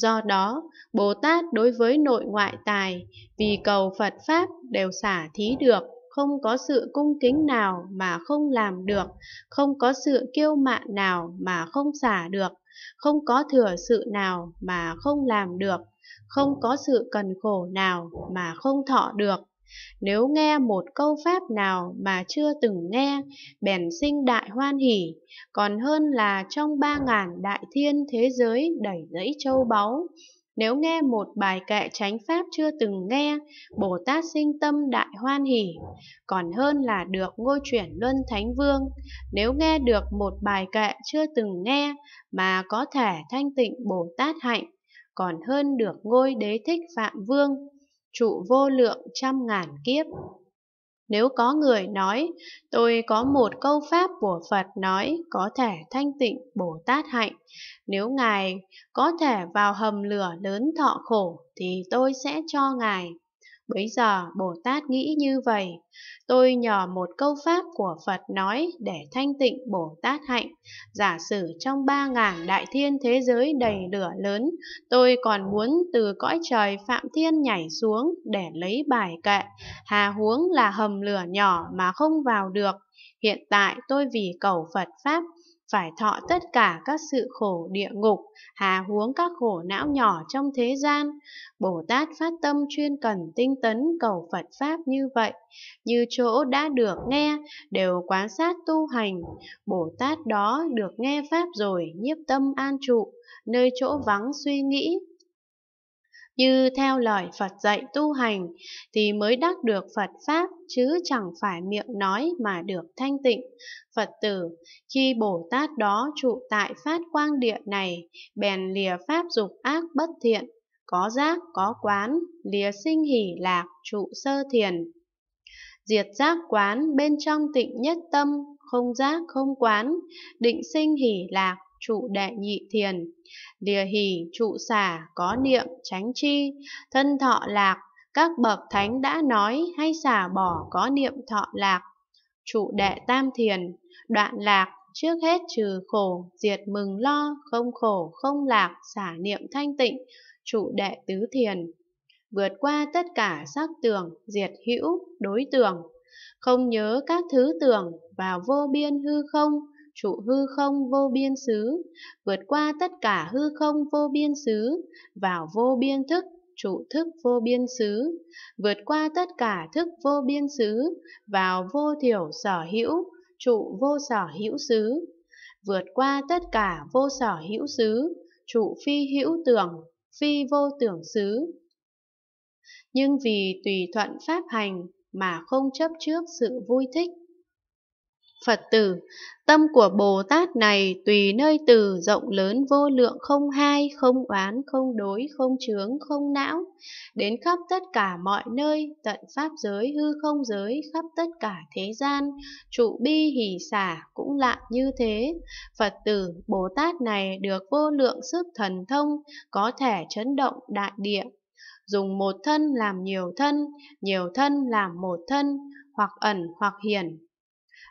Do đó, Bồ Tát đối với nội ngoại tài, vì cầu Phật Pháp đều xả thí được, không có sự cung kính nào mà không làm được, không có sự kiêu mạn nào mà không xả được, không có thừa sự nào mà không làm được, không có sự cần khổ nào mà không thọ được. Nếu nghe một câu pháp nào mà chưa từng nghe, bèn sinh đại hoan hỷ, còn hơn là trong ba ngàn đại thiên thế giới đẩy dẫy châu báu. Nếu nghe một bài kệ chánh pháp chưa từng nghe, Bồ Tát sinh tâm đại hoan hỷ, còn hơn là được ngôi chuyển luân thánh vương. Nếu nghe được một bài kệ chưa từng nghe mà có thể thanh tịnh Bồ Tát hạnh, còn hơn được ngôi đế thích phạm vương trụ vô lượng trăm ngàn kiếp. Nếu có người nói, tôi có một câu pháp của Phật nói có thể thanh tịnh Bồ Tát hạnh, nếu Ngài có thể vào hầm lửa lớn thọ khổ thì tôi sẽ cho Ngài. Bấy giờ Bồ Tát nghĩ như vậy, tôi nhờ một câu pháp của Phật nói để thanh tịnh Bồ Tát hạnh. Giả sử trong ba ngàn đại thiên thế giới đầy lửa lớn, tôi còn muốn từ cõi trời Phạm Thiên nhảy xuống để lấy bài kệ, hà huống là hầm lửa nhỏ mà không vào được. Hiện tại tôi vì cầu Phật Pháp phải thọ tất cả các sự khổ địa ngục, hà huống các khổ não nhỏ trong thế gian. Bồ Tát phát tâm chuyên cần tinh tấn cầu Phật Pháp như vậy, như chỗ đã được nghe, đều quán sát tu hành. Bồ Tát đó được nghe Pháp rồi, nhiếp tâm an trụ, nơi chỗ vắng suy nghĩ, như theo lời Phật dạy tu hành thì mới đắc được Phật Pháp chứ chẳng phải miệng nói mà được thanh tịnh. Phật tử, khi Bồ Tát đó trụ tại phát quang địa này, bèn lìa Pháp dục ác bất thiện, có giác, có quán, lìa sinh hỷ lạc, trụ sơ thiền. Diệt giác quán bên trong tịnh nhất tâm, không giác không quán, định sinh hỷ lạc, trụ đệ nhị thiền lìa hỉ trụ xả có niệm tránh chi thân thọ lạc các bậc thánh đã nói hay xả bỏ có niệm thọ lạc trụ đệ tam thiền đoạn lạc trước hết trừ khổ diệt mừng lo không khổ không lạc xả niệm thanh tịnh trụ đệ tứ thiền vượt qua tất cả sắc tưởng diệt hữu đối tưởng không nhớ các thứ tưởng vào vô biên hư không trụ hư không vô biên xứ, vượt qua tất cả hư không vô biên xứ, vào vô biên thức, trụ thức vô biên xứ, vượt qua tất cả thức vô biên xứ, vào vô thiểu sở hữu, trụ vô sở hữu xứ, vượt qua tất cả vô sở hữu xứ, trụ phi hữu tưởng, phi vô tưởng xứ. Nhưng vì tùy thuận pháp hành mà không chấp trước sự vui thích, Phật tử, tâm của Bồ Tát này tùy nơi từ rộng lớn vô lượng không hai, không oán, không đối, không chướng, không não, đến khắp tất cả mọi nơi, tận pháp giới, hư không giới, khắp tất cả thế gian, trụ bi hỷ xả cũng lạ như thế. Phật tử, Bồ Tát này được vô lượng sức thần thông, có thể chấn động đại địa. Dùng một thân làm nhiều thân, nhiều thân làm một thân, hoặc ẩn hoặc hiển,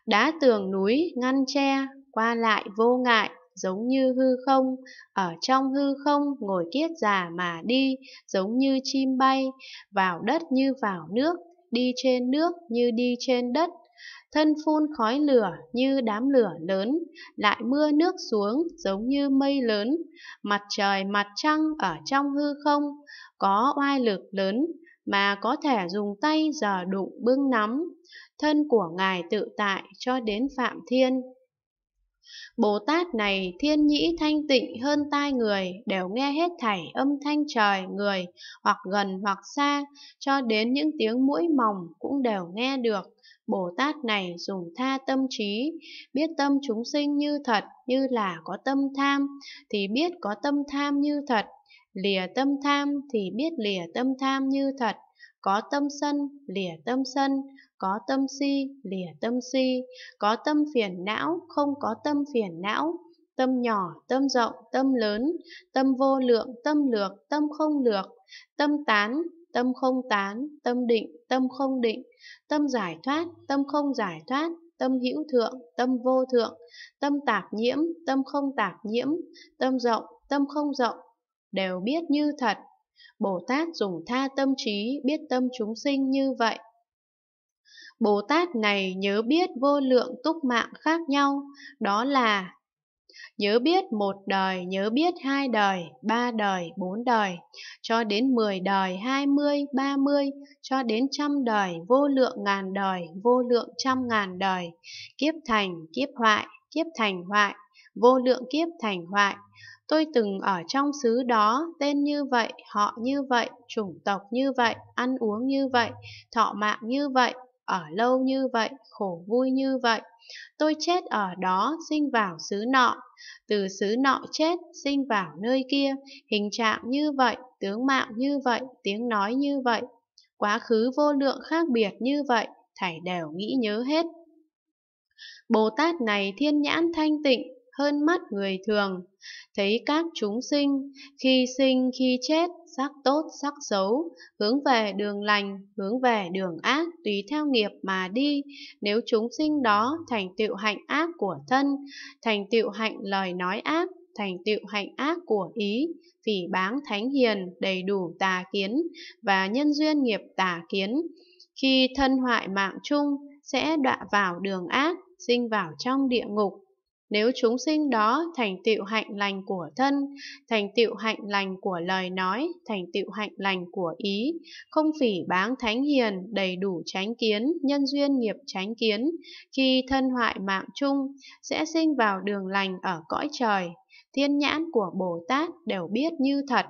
đá tường núi ngăn tre qua lại vô ngại giống như hư không ở trong hư không ngồi kiết già mà đi giống như chim bay vào đất như vào nước đi trên nước như đi trên đất thân phun khói lửa như đám lửa lớn, lại mưa nước xuống giống như mây lớn, mặt trời mặt trăng ở trong hư không, có oai lực lớn mà có thể dùng tay giờ đụng bưng nắm thân của Ngài tự tại cho đến Phạm Thiên. Bồ Tát này thiên nhĩ thanh tịnh hơn tai người, đều nghe hết thảy âm thanh trời người, hoặc gần hoặc xa, cho đến những tiếng mũi mỏng cũng đều nghe được. Bồ Tát này dùng tha tâm trí, biết tâm chúng sinh như thật, như là có tâm tham, thì biết có tâm tham như thật, lìa tâm tham thì biết lìa tâm tham như thật, có tâm sân, lìa tâm sân, có tâm si, lìa tâm si, có tâm phiền não, không có tâm phiền não, tâm nhỏ, tâm rộng, tâm lớn, tâm vô lượng, tâm lược, tâm không lược, tâm tán, tâm không tán, tâm định, tâm không định, tâm giải thoát, tâm không giải thoát, tâm hữu thượng, tâm vô thượng, tâm tạp nhiễm, tâm không tạp nhiễm, tâm rộng, tâm không rộng, đều biết như thật. Bồ Tát dùng tha tâm trí biết tâm chúng sinh như vậy, Bồ Tát này nhớ biết vô lượng túc mạng khác nhau, đó là Nhớ biết một đời, nhớ biết hai đời, ba đời, bốn đời, cho đến mười đời, hai mươi, ba mươi, cho đến trăm đời, vô lượng ngàn đời, vô lượng trăm ngàn đời, kiếp thành, kiếp hoại, kiếp thành hoại, vô lượng kiếp thành hoại. Tôi từng ở trong xứ đó, tên như vậy, họ như vậy, chủng tộc như vậy, ăn uống như vậy, thọ mạng như vậy, ở lâu như vậy, khổ vui như vậy. Tôi chết ở đó, sinh vào xứ nọ. Từ xứ nọ chết, sinh vào nơi kia. Hình trạng như vậy, tướng mạo như vậy, tiếng nói như vậy. Quá khứ vô lượng khác biệt như vậy, thảy đều nghĩ nhớ hết. Bồ Tát này thiên nhãn thanh tịnh, hơn mắt người thường. Thấy các chúng sinh, khi sinh khi chết, sắc tốt sắc xấu, hướng về đường lành, hướng về đường ác tùy theo nghiệp mà đi. Nếu chúng sinh đó thành tựu hạnh ác của thân, thành tựu hạnh lời nói ác, thành tựu hạnh ác của ý, phỉ báng thánh hiền đầy đủ tà kiến và nhân duyên nghiệp tà kiến. Khi thân hoại mạng chung sẽ đọa vào đường ác, sinh vào trong địa ngục nếu chúng sinh đó thành tựu hạnh lành của thân, thành tựu hạnh lành của lời nói, thành tựu hạnh lành của ý, không phỉ báng thánh hiền, đầy đủ tránh kiến, nhân duyên nghiệp tránh kiến, khi thân hoại mạng chung, sẽ sinh vào đường lành ở cõi trời. Thiên nhãn của Bồ Tát đều biết như thật.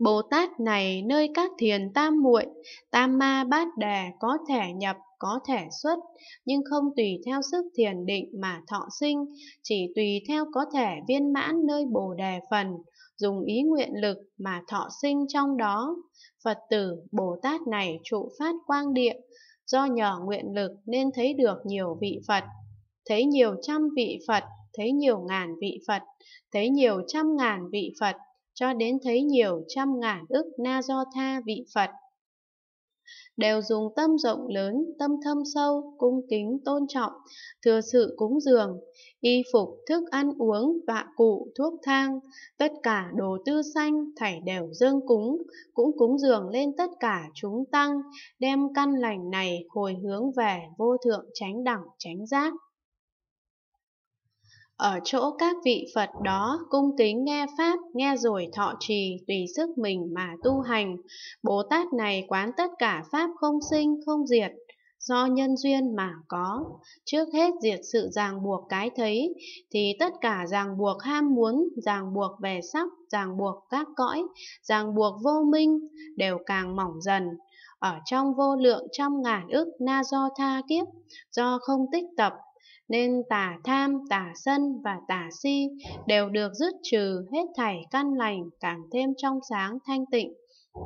Bồ Tát này nơi các thiền tam muội, tam ma bát đề có thể nhập có thể xuất, nhưng không tùy theo sức thiền định mà thọ sinh, chỉ tùy theo có thể viên mãn nơi bồ đề phần, dùng ý nguyện lực mà thọ sinh trong đó. Phật tử Bồ Tát này trụ phát quang địa, do nhờ nguyện lực nên thấy được nhiều vị Phật, thấy nhiều trăm vị Phật, thấy nhiều ngàn vị Phật, thấy nhiều trăm ngàn vị Phật, cho đến thấy nhiều trăm ngàn ức na do tha vị Phật đều dùng tâm rộng lớn, tâm thâm sâu, cung kính tôn trọng, thừa sự cúng dường, y phục, thức ăn uống, vạ cụ, thuốc thang, tất cả đồ tư xanh thảy đều dâng cúng, cũng cúng dường lên tất cả chúng tăng, đem căn lành này hồi hướng về vô thượng chánh đẳng chánh giác ở chỗ các vị Phật đó cung kính nghe Pháp, nghe rồi thọ trì, tùy sức mình mà tu hành. Bồ Tát này quán tất cả Pháp không sinh, không diệt, do nhân duyên mà có. Trước hết diệt sự ràng buộc cái thấy, thì tất cả ràng buộc ham muốn, ràng buộc về sắc, ràng buộc các cõi, ràng buộc vô minh, đều càng mỏng dần, ở trong vô lượng trăm ngàn ức na do tha kiếp, do không tích tập nên tà tham, tà sân và tà si đều được dứt trừ hết thảy căn lành càng thêm trong sáng thanh tịnh.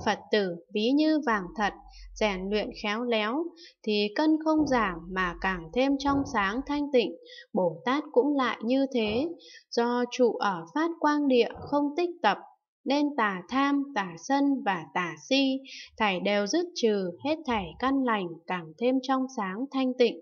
Phật tử ví như vàng thật, rèn luyện khéo léo, thì cân không giảm mà càng thêm trong sáng thanh tịnh, Bồ Tát cũng lại như thế, do trụ ở phát quang địa không tích tập, nên tà tham, tà sân và tà si, thảy đều dứt trừ hết thảy căn lành càng thêm trong sáng thanh tịnh.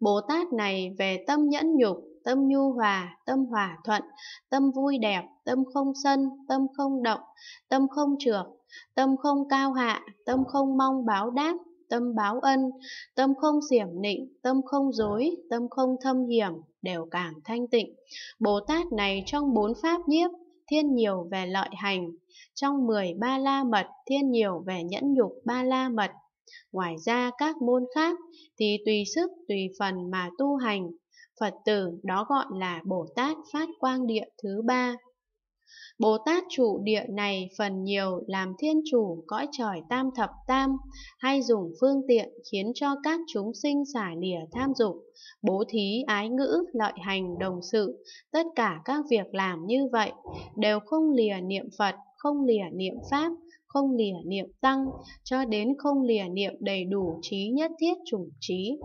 Bồ Tát này về tâm nhẫn nhục, tâm nhu hòa, tâm hòa thuận, tâm vui đẹp, tâm không sân, tâm không động, tâm không trược, tâm không cao hạ, tâm không mong báo đáp, tâm báo ân, tâm không xiểm nịnh, tâm không dối, tâm không thâm hiểm, đều càng thanh tịnh. Bồ Tát này trong bốn pháp nhiếp, thiên nhiều về lợi hành. Trong mười ba la mật, thiên nhiều về nhẫn nhục ba la mật, Ngoài ra các môn khác thì tùy sức tùy phần mà tu hành, Phật tử đó gọi là Bồ Tát Phát Quang Địa thứ ba. Bồ Tát trụ địa này phần nhiều làm thiên chủ cõi trời tam thập tam, hay dùng phương tiện khiến cho các chúng sinh xả lìa tham dục, bố thí ái ngữ, lợi hành đồng sự, tất cả các việc làm như vậy đều không lìa niệm Phật, không lìa niệm Pháp, không lìa niệm tăng, cho đến không lìa niệm đầy đủ trí nhất thiết chủng trí.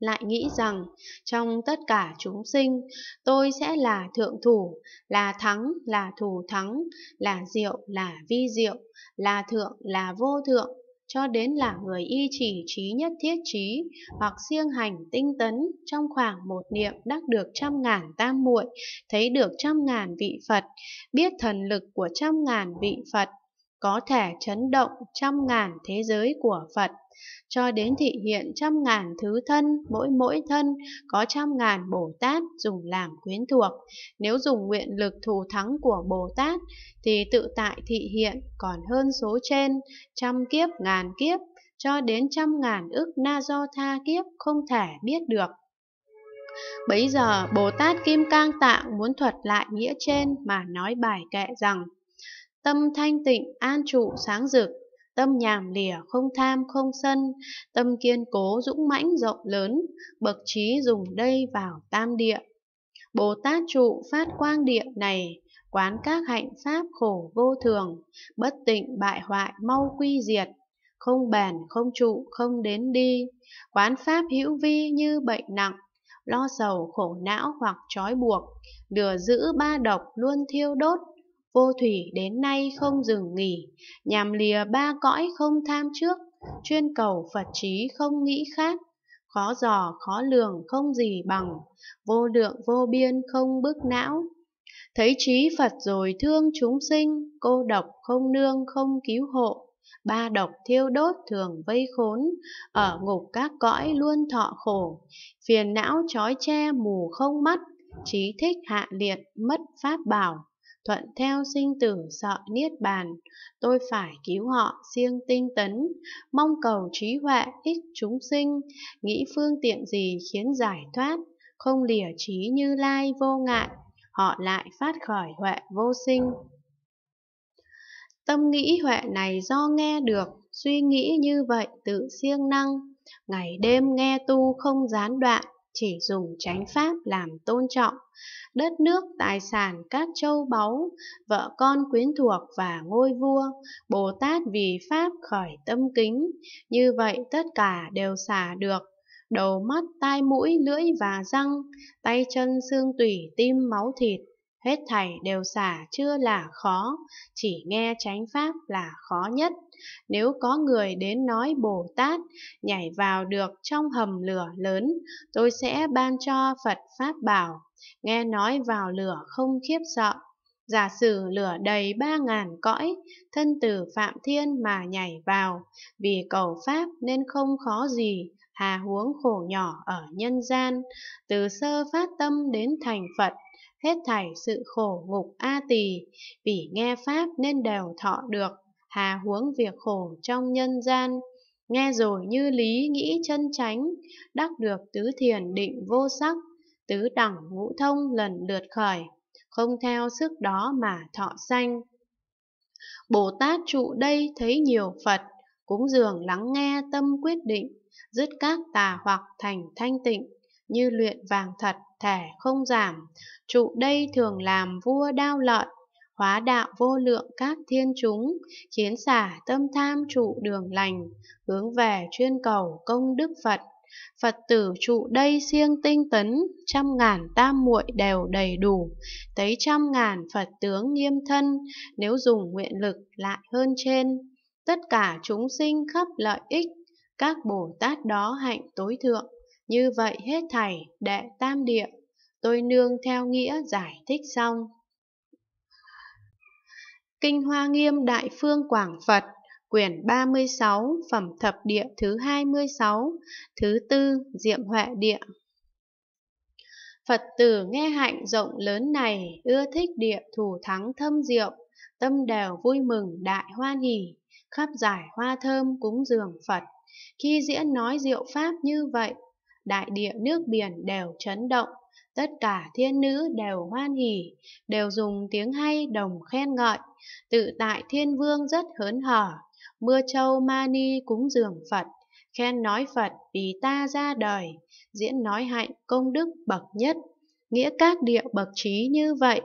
Lại nghĩ rằng, trong tất cả chúng sinh, tôi sẽ là thượng thủ, là thắng, là thủ thắng, là diệu, là vi diệu, là thượng, là vô thượng, cho đến là người y chỉ trí nhất thiết trí hoặc siêng hành tinh tấn trong khoảng một niệm đắc được trăm ngàn tam muội thấy được trăm ngàn vị phật biết thần lực của trăm ngàn vị phật có thể chấn động trăm ngàn thế giới của Phật, cho đến thị hiện trăm ngàn thứ thân, mỗi mỗi thân có trăm ngàn Bồ Tát dùng làm quyến thuộc. Nếu dùng nguyện lực thù thắng của Bồ Tát thì tự tại thị hiện còn hơn số trên, trăm kiếp ngàn kiếp, cho đến trăm ngàn ức na do tha kiếp không thể biết được. Bấy giờ Bồ Tát Kim Cang Tạng muốn thuật lại nghĩa trên mà nói bài kệ rằng tâm thanh tịnh, an trụ, sáng rực, tâm nhàm lìa, không tham, không sân, tâm kiên cố, dũng mãnh, rộng lớn, bậc trí dùng đây vào tam địa. Bồ Tát trụ phát quang địa này, quán các hạnh pháp khổ vô thường, bất tịnh bại hoại mau quy diệt, không bền không trụ, không đến đi, quán pháp hữu vi như bệnh nặng, lo sầu khổ não hoặc trói buộc, lừa giữ ba độc luôn thiêu đốt vô thủy đến nay không dừng nghỉ, nhằm lìa ba cõi không tham trước, chuyên cầu Phật trí không nghĩ khác, khó dò khó lường không gì bằng, vô lượng vô biên không bức não. Thấy trí Phật rồi thương chúng sinh, cô độc không nương không cứu hộ, ba độc thiêu đốt thường vây khốn, ở ngục các cõi luôn thọ khổ, phiền não trói che mù không mắt, trí thích hạ liệt mất pháp bảo thuận theo sinh tử sợ niết bàn, tôi phải cứu họ siêng tinh tấn, mong cầu trí huệ ích chúng sinh, nghĩ phương tiện gì khiến giải thoát, không lìa trí như lai vô ngại, họ lại phát khởi huệ vô sinh. Tâm nghĩ huệ này do nghe được, suy nghĩ như vậy tự siêng năng, ngày đêm nghe tu không gián đoạn, chỉ dùng chánh pháp làm tôn trọng, đất nước, tài sản, các châu báu, vợ con quyến thuộc và ngôi vua, Bồ Tát vì pháp khởi tâm kính, như vậy tất cả đều xả được đầu mắt tai mũi lưỡi và răng tay chân xương tủy tim máu thịt hết thảy đều xả chưa là khó chỉ nghe chánh pháp là khó nhất nếu có người đến nói Bồ Tát nhảy vào được trong hầm lửa lớn, tôi sẽ ban cho Phật Pháp bảo, nghe nói vào lửa không khiếp sợ. Giả sử lửa đầy ba ngàn cõi, thân tử Phạm Thiên mà nhảy vào, vì cầu Pháp nên không khó gì, hà huống khổ nhỏ ở nhân gian, từ sơ phát tâm đến thành Phật, hết thảy sự khổ ngục A Tỳ, vì nghe Pháp nên đều thọ được hà huống việc khổ trong nhân gian nghe rồi như lý nghĩ chân chánh đắc được tứ thiền định vô sắc tứ đẳng ngũ thông lần lượt khởi không theo sức đó mà thọ sanh bồ tát trụ đây thấy nhiều phật cúng dường lắng nghe tâm quyết định dứt các tà hoặc thành thanh tịnh như luyện vàng thật thể không giảm trụ đây thường làm vua đao lợi hóa đạo vô lượng các thiên chúng, khiến xả tâm tham trụ đường lành, hướng về chuyên cầu công đức Phật. Phật tử trụ đây siêng tinh tấn, trăm ngàn tam muội đều đầy đủ, tới trăm ngàn Phật tướng nghiêm thân, nếu dùng nguyện lực lại hơn trên. Tất cả chúng sinh khắp lợi ích, các Bồ Tát đó hạnh tối thượng, như vậy hết thảy đệ tam địa. Tôi nương theo nghĩa giải thích xong. Kinh Hoa Nghiêm Đại Phương Quảng Phật, quyển 36, phẩm thập địa thứ 26, thứ tư Diệm Huệ Địa. Phật tử nghe hạnh rộng lớn này, ưa thích địa thủ thắng thâm diệu, tâm đều vui mừng đại hoan hỉ, khắp giải hoa thơm cúng dường Phật. Khi diễn nói diệu pháp như vậy, đại địa nước biển đều chấn động, Tất cả thiên nữ đều hoan hỉ, đều dùng tiếng hay đồng khen ngợi. Tự tại thiên vương rất hớn hở, mưa châu ma ni cúng dường Phật, khen nói Phật vì ta ra đời, diễn nói hạnh công đức bậc nhất, nghĩa các địa bậc trí như vậy,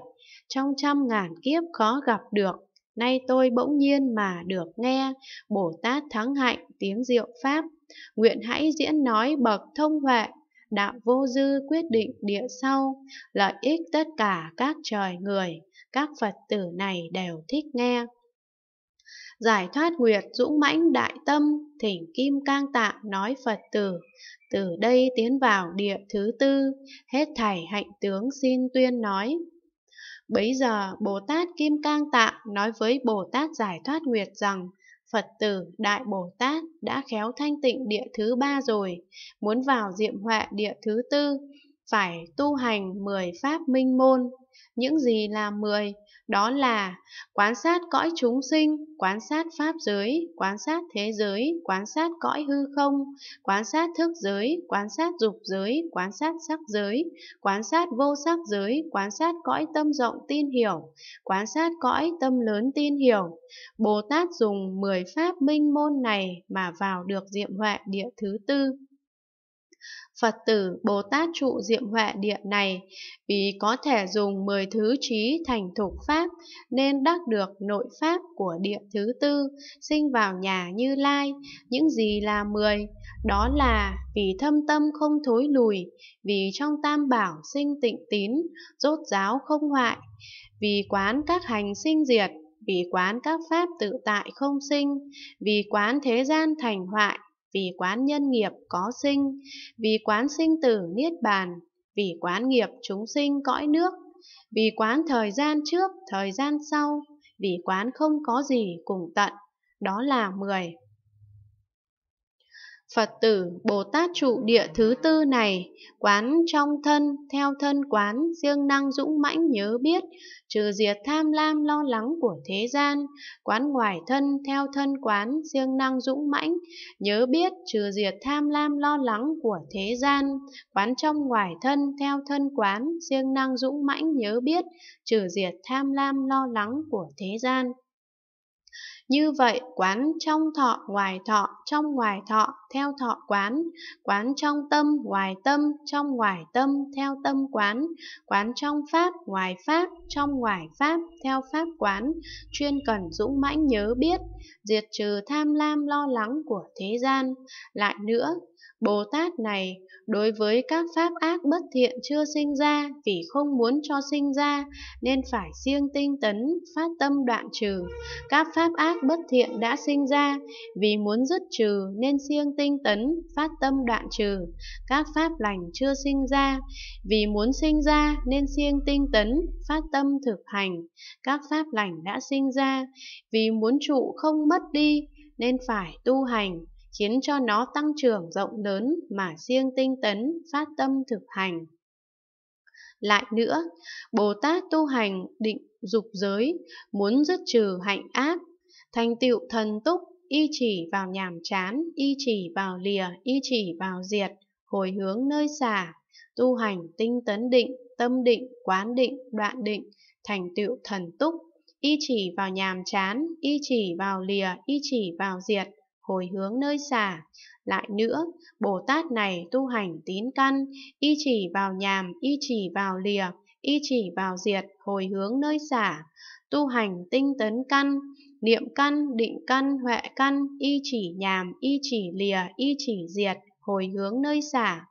trong trăm ngàn kiếp khó gặp được. Nay tôi bỗng nhiên mà được nghe Bồ Tát Thắng Hạnh tiếng diệu Pháp, nguyện hãy diễn nói bậc thông huệ đạo vô dư quyết định địa sau, lợi ích tất cả các trời người, các Phật tử này đều thích nghe. Giải thoát nguyệt dũng mãnh đại tâm, thỉnh kim cang tạng nói Phật tử, từ đây tiến vào địa thứ tư, hết thảy hạnh tướng xin tuyên nói. Bấy giờ Bồ Tát Kim Cang Tạng nói với Bồ Tát Giải Thoát Nguyệt rằng Phật tử Đại Bồ Tát đã khéo thanh tịnh địa thứ ba rồi, muốn vào diệm họa địa thứ tư, phải tu hành mười pháp minh môn. Những gì là mười đó là quán sát cõi chúng sinh, quán sát pháp giới, quán sát thế giới, quán sát cõi hư không, quán sát thức giới, quán sát dục giới, quán sát sắc giới, quán sát vô sắc giới, quán sát cõi tâm rộng tin hiểu, quán sát cõi tâm lớn tin hiểu. Bồ Tát dùng 10 pháp minh môn này mà vào được diệm huệ địa thứ tư. Phật tử Bồ Tát trụ diệm huệ địa này vì có thể dùng 10 thứ trí thành thục pháp nên đắc được nội pháp của địa thứ tư, sinh vào nhà Như Lai, những gì là 10, đó là vì thâm tâm không thối lùi, vì trong tam bảo sinh tịnh tín, rốt giáo không hoại, vì quán các hành sinh diệt, vì quán các pháp tự tại không sinh, vì quán thế gian thành hoại, vì quán nhân nghiệp có sinh, vì quán sinh tử niết bàn, vì quán nghiệp chúng sinh cõi nước, vì quán thời gian trước, thời gian sau, vì quán không có gì cùng tận. Đó là 10. Phật tử Bồ Tát trụ địa thứ tư này, quán trong thân, theo thân quán, riêng năng dũng mãnh nhớ biết, trừ diệt tham lam lo lắng của thế gian, quán ngoài thân, theo thân quán, riêng năng dũng mãnh, nhớ biết, trừ diệt tham lam lo lắng của thế gian, quán trong ngoài thân, theo thân quán, riêng năng dũng mãnh nhớ biết, trừ diệt tham lam lo lắng của thế gian. Như vậy, quán trong thọ, ngoài thọ, trong ngoài thọ, theo thọ quán, quán trong tâm, ngoài tâm, trong ngoài tâm, theo tâm quán, quán trong pháp, ngoài pháp, trong ngoài pháp, theo pháp quán, chuyên cần dũng mãnh nhớ biết, diệt trừ tham lam lo lắng của thế gian. Lại nữa, Bồ Tát này đối với các pháp ác bất thiện chưa sinh ra vì không muốn cho sinh ra nên phải siêng tinh tấn phát tâm đoạn trừ. Các pháp ác bất thiện đã sinh ra vì muốn dứt trừ nên siêng tinh tấn phát tâm đoạn trừ. Các pháp lành chưa sinh ra vì muốn sinh ra nên siêng tinh tấn phát tâm thực hành. Các pháp lành đã sinh ra vì muốn trụ không mất đi nên phải tu hành khiến cho nó tăng trưởng rộng lớn mà siêng tinh tấn, phát tâm thực hành. Lại nữa, Bồ Tát tu hành định dục giới, muốn dứt trừ hạnh ác, thành tựu thần túc, y chỉ vào nhàm chán, y chỉ vào lìa, y chỉ vào diệt, hồi hướng nơi xả, tu hành tinh tấn định, tâm định, quán định, đoạn định, thành tựu thần túc, y chỉ vào nhàm chán, y chỉ vào lìa, y chỉ vào diệt, hồi hướng nơi xả. Lại nữa, Bồ Tát này tu hành tín căn, y chỉ vào nhàm, y chỉ vào lìa, y chỉ vào diệt, hồi hướng nơi xả. Tu hành tinh tấn căn, niệm căn, định căn, huệ căn, y chỉ nhàm, y chỉ lìa, y chỉ diệt, hồi hướng nơi xả.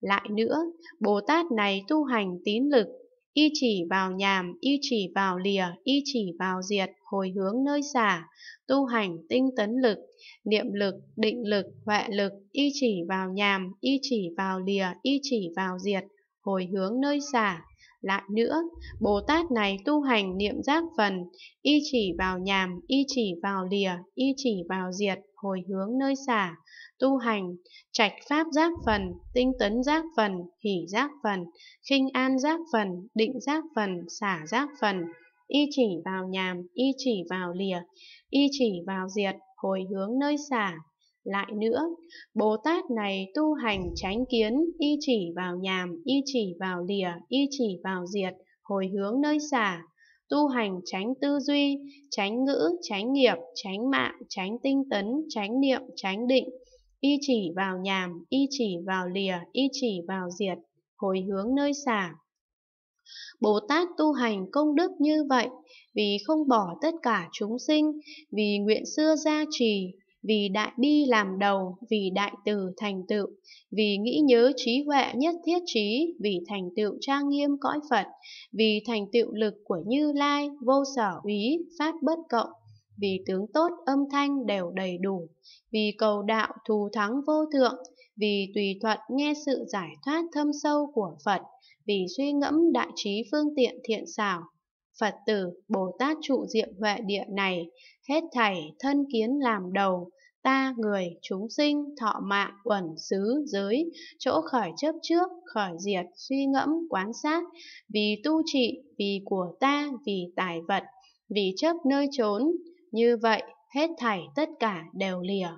Lại nữa, Bồ Tát này tu hành tín lực, Y chỉ vào nhàm, y chỉ vào lìa, y chỉ vào diệt, hồi hướng nơi xả, tu hành tinh tấn lực, niệm lực, định lực, huệ lực, y chỉ vào nhàm, y chỉ vào lìa, y chỉ vào diệt, hồi hướng nơi xả. Lại nữa, Bồ Tát này tu hành niệm giác phần, y chỉ vào nhàm, y chỉ vào lìa, y chỉ vào diệt, hồi hướng nơi xả, tu hành, trạch pháp giác phần, tinh tấn giác phần, hỷ giác phần, khinh an giác phần, định giác phần, xả giác phần, y chỉ vào nhàm, y chỉ vào lìa, y chỉ vào diệt, hồi hướng nơi xả. Lại nữa, Bồ Tát này tu hành tránh kiến, y chỉ vào nhàm, y chỉ vào lìa, y chỉ vào diệt, hồi hướng nơi xả tu hành tránh tư duy, tránh ngữ, tránh nghiệp, tránh mạng, tránh tinh tấn, tránh niệm, tránh định, y chỉ vào nhàm, y chỉ vào lìa, y chỉ vào diệt, hồi hướng nơi xả. Bồ Tát tu hành công đức như vậy, vì không bỏ tất cả chúng sinh, vì nguyện xưa gia trì, vì đại bi làm đầu, vì đại từ thành tựu, vì nghĩ nhớ trí huệ nhất thiết trí, vì thành tựu trang nghiêm cõi Phật, vì thành tựu lực của Như Lai, vô sở úy, pháp bất cộng, vì tướng tốt âm thanh đều đầy đủ, vì cầu đạo thù thắng vô thượng, vì tùy thuận nghe sự giải thoát thâm sâu của Phật, vì suy ngẫm đại trí phương tiện thiện xảo, Phật tử Bồ Tát trụ diệm huệ địa này, hết thảy thân kiến làm đầu, ta người chúng sinh thọ mạng uẩn xứ giới chỗ khởi chấp trước khởi diệt suy ngẫm quán sát vì tu trị vì của ta vì tài vật vì chấp nơi trốn như vậy hết thảy tất cả đều lìa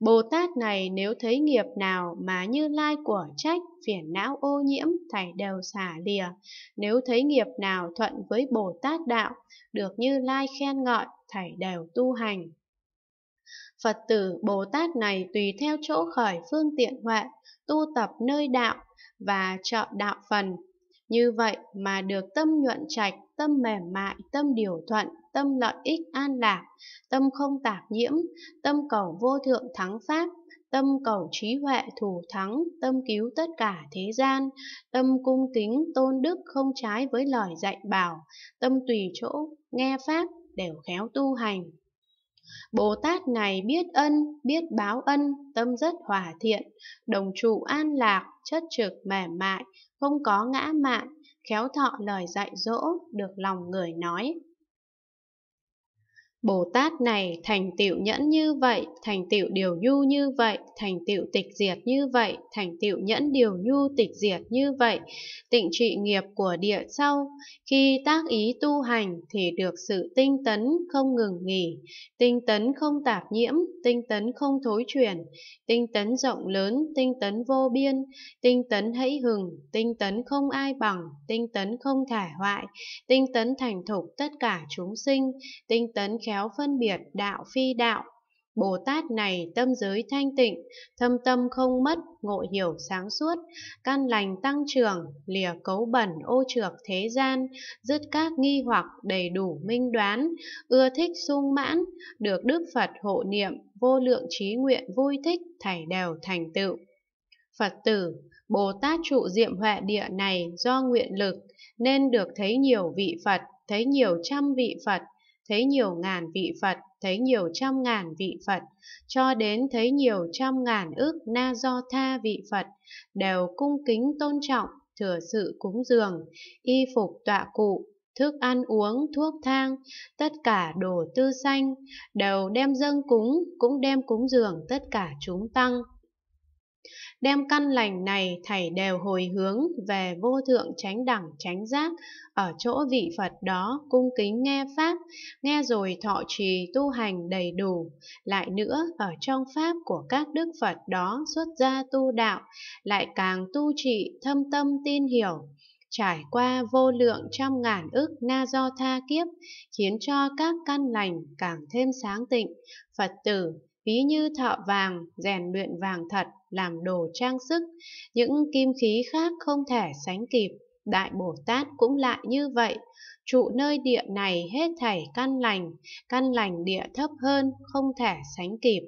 Bồ Tát này nếu thấy nghiệp nào mà Như Lai của trách, phiền não ô nhiễm, thảy đều xả lìa. Nếu thấy nghiệp nào thuận với Bồ Tát đạo, được Như Lai khen ngợi, thảy đều tu hành. Phật tử Bồ Tát này tùy theo chỗ khởi phương tiện huệ, tu tập nơi đạo và chọn đạo phần. Như vậy mà được tâm nhuận trạch, tâm mềm mại, tâm điều thuận, tâm lợi ích an lạc, tâm không tạp nhiễm, tâm cầu vô thượng thắng pháp, tâm cầu trí huệ thủ thắng, tâm cứu tất cả thế gian, tâm cung kính tôn đức không trái với lời dạy bảo, tâm tùy chỗ, nghe pháp, đều khéo tu hành. Bồ Tát này biết ân, biết báo ân, tâm rất hòa thiện, đồng trụ an lạc, chất trực mềm mại, không có ngã mạn, khéo thọ lời dạy dỗ, được lòng người nói. Bồ Tát này thành tựu nhẫn như vậy, thành tựu điều nhu như vậy, thành tựu tịch diệt như vậy, thành tựu nhẫn điều nhu tịch diệt như vậy, tịnh trị nghiệp của địa sau, khi tác ý tu hành thì được sự tinh tấn không ngừng nghỉ, tinh tấn không tạp nhiễm, tinh tấn không thối chuyển, tinh tấn rộng lớn, tinh tấn vô biên, tinh tấn hãy hừng, tinh tấn không ai bằng, tinh tấn không thải hoại, tinh tấn thành thục tất cả chúng sinh, tinh tấn khéo khéo phân biệt đạo phi đạo. Bồ Tát này tâm giới thanh tịnh, thâm tâm không mất, ngộ hiểu sáng suốt, căn lành tăng trưởng, lìa cấu bẩn ô trược thế gian, dứt các nghi hoặc đầy đủ minh đoán, ưa thích sung mãn, được Đức Phật hộ niệm, vô lượng trí nguyện vui thích, thảy đều thành tựu. Phật tử, Bồ Tát trụ diệm huệ địa này do nguyện lực, nên được thấy nhiều vị Phật, thấy nhiều trăm vị Phật, thấy nhiều ngàn vị Phật, thấy nhiều trăm ngàn vị Phật, cho đến thấy nhiều trăm ngàn ước na do tha vị Phật, đều cung kính tôn trọng, thừa sự cúng dường, y phục tọa cụ, thức ăn uống, thuốc thang, tất cả đồ tư sanh, đều đem dâng cúng, cũng đem cúng dường tất cả chúng tăng đem căn lành này thảy đều hồi hướng về vô thượng chánh đẳng chánh giác ở chỗ vị phật đó cung kính nghe pháp nghe rồi thọ trì tu hành đầy đủ lại nữa ở trong pháp của các đức phật đó xuất gia tu đạo lại càng tu trị thâm tâm tin hiểu trải qua vô lượng trăm ngàn ức na do tha kiếp khiến cho các căn lành càng thêm sáng tịnh phật tử ví như thợ vàng, rèn luyện vàng thật, làm đồ trang sức, những kim khí khác không thể sánh kịp. Đại Bồ Tát cũng lại như vậy, trụ nơi địa này hết thảy căn lành, căn lành địa thấp hơn, không thể sánh kịp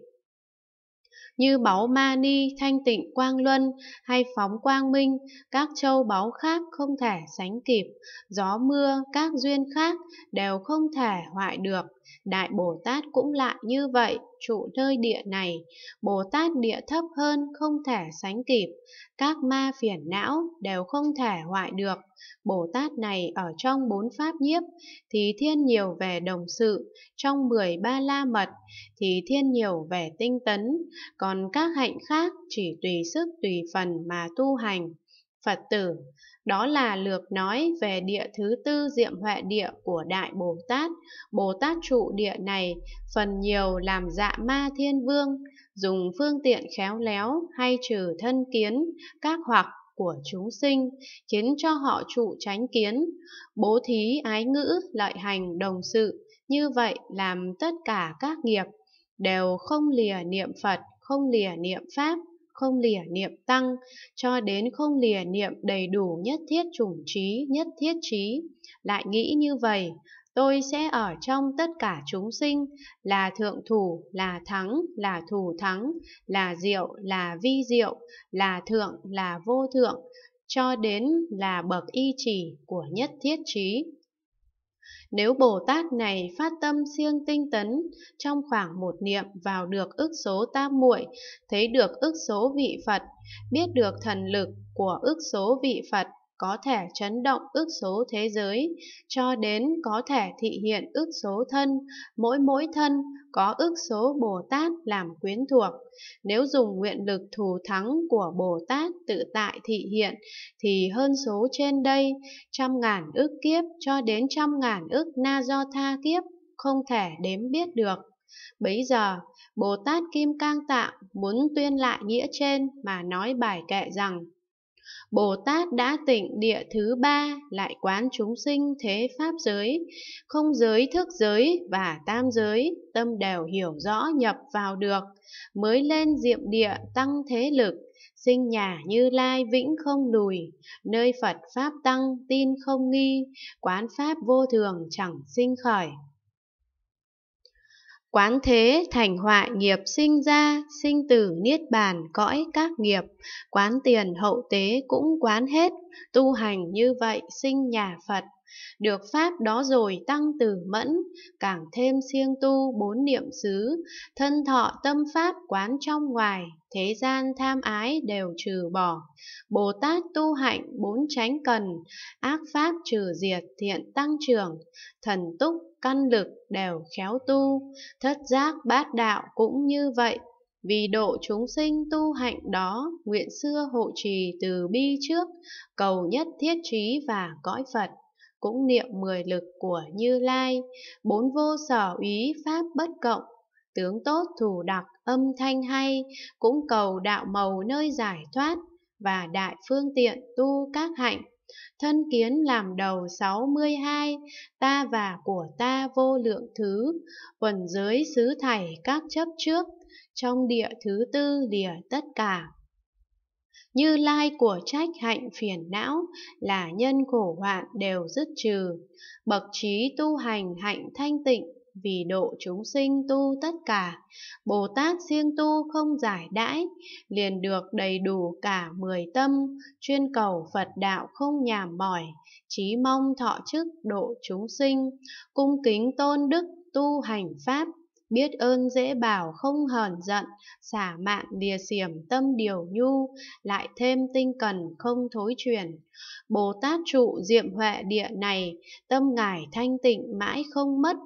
như báu ma ni, thanh tịnh quang luân hay phóng quang minh, các châu báu khác không thể sánh kịp, gió mưa, các duyên khác đều không thể hoại được. Đại Bồ Tát cũng lại như vậy, trụ nơi địa này, Bồ Tát địa thấp hơn không thể sánh kịp, các ma phiền não đều không thể hoại được. Bồ Tát này ở trong bốn pháp nhiếp, thì thiên nhiều về đồng sự, trong mười ba la mật, thì thiên nhiều về tinh tấn, còn các hạnh khác chỉ tùy sức tùy phần mà tu hành. Phật tử, đó là lược nói về địa thứ tư diệm huệ địa của Đại Bồ Tát. Bồ Tát trụ địa này phần nhiều làm dạ ma thiên vương, dùng phương tiện khéo léo hay trừ thân kiến, các hoặc của chúng sinh, khiến cho họ trụ tránh kiến, bố thí ái ngữ, lợi hành đồng sự, như vậy làm tất cả các nghiệp đều không lìa niệm Phật, không lìa niệm Pháp, không lìa niệm tăng cho đến không lìa niệm đầy đủ nhất thiết chủng trí nhất thiết trí lại nghĩ như vậy tôi sẽ ở trong tất cả chúng sinh, là thượng thủ, là thắng, là thủ thắng, là diệu, là vi diệu, là thượng, là vô thượng, cho đến là bậc y chỉ của nhất thiết trí. Nếu Bồ Tát này phát tâm siêng tinh tấn, trong khoảng một niệm vào được ức số tam muội, thấy được ức số vị Phật, biết được thần lực của ức số vị Phật, có thể chấn động ước số thế giới, cho đến có thể thị hiện ước số thân, mỗi mỗi thân có ước số Bồ Tát làm quyến thuộc. Nếu dùng nguyện lực thù thắng của Bồ Tát tự tại thị hiện, thì hơn số trên đây, trăm ngàn ước kiếp cho đến trăm ngàn ước na do tha kiếp, không thể đếm biết được. Bấy giờ, Bồ Tát Kim Cang Tạng muốn tuyên lại nghĩa trên mà nói bài kệ rằng Bồ Tát đã tịnh địa thứ ba lại quán chúng sinh thế pháp giới, không giới thức giới và tam giới, tâm đều hiểu rõ nhập vào được, mới lên diệm địa tăng thế lực, sinh nhà như lai vĩnh không lùi, nơi Phật Pháp tăng tin không nghi, quán Pháp vô thường chẳng sinh khởi. Quán thế thành hoại nghiệp sinh ra, sinh tử niết bàn cõi các nghiệp, quán tiền hậu tế cũng quán hết, tu hành như vậy sinh nhà Phật. Được pháp đó rồi tăng từ mẫn, càng thêm siêng tu bốn niệm xứ, thân thọ tâm pháp quán trong ngoài, thế gian tham ái đều trừ bỏ. Bồ Tát tu hạnh bốn tránh cần, ác pháp trừ diệt thiện tăng trưởng, thần túc căn lực đều khéo tu, thất giác bát đạo cũng như vậy. Vì độ chúng sinh tu hạnh đó, nguyện xưa hộ trì từ bi trước, cầu nhất thiết trí và cõi Phật cũng niệm mười lực của Như Lai, bốn vô sở úy pháp bất cộng, tướng tốt thủ đặc âm thanh hay, cũng cầu đạo màu nơi giải thoát và đại phương tiện tu các hạnh. Thân kiến làm đầu 62, ta và của ta vô lượng thứ, quần giới xứ thảy các chấp trước, trong địa thứ tư địa tất cả. Như lai của trách hạnh phiền não là nhân khổ hoạn đều dứt trừ. Bậc trí tu hành hạnh thanh tịnh vì độ chúng sinh tu tất cả. Bồ Tát siêng tu không giải đãi, liền được đầy đủ cả mười tâm, chuyên cầu Phật đạo không nhàm mỏi, trí mong thọ chức độ chúng sinh, cung kính tôn đức tu hành pháp biết ơn dễ bảo không hờn giận, xả mạn lìa xiểm tâm điều nhu, lại thêm tinh cần không thối chuyển Bồ Tát trụ diệm huệ địa này, tâm ngài thanh tịnh mãi không mất,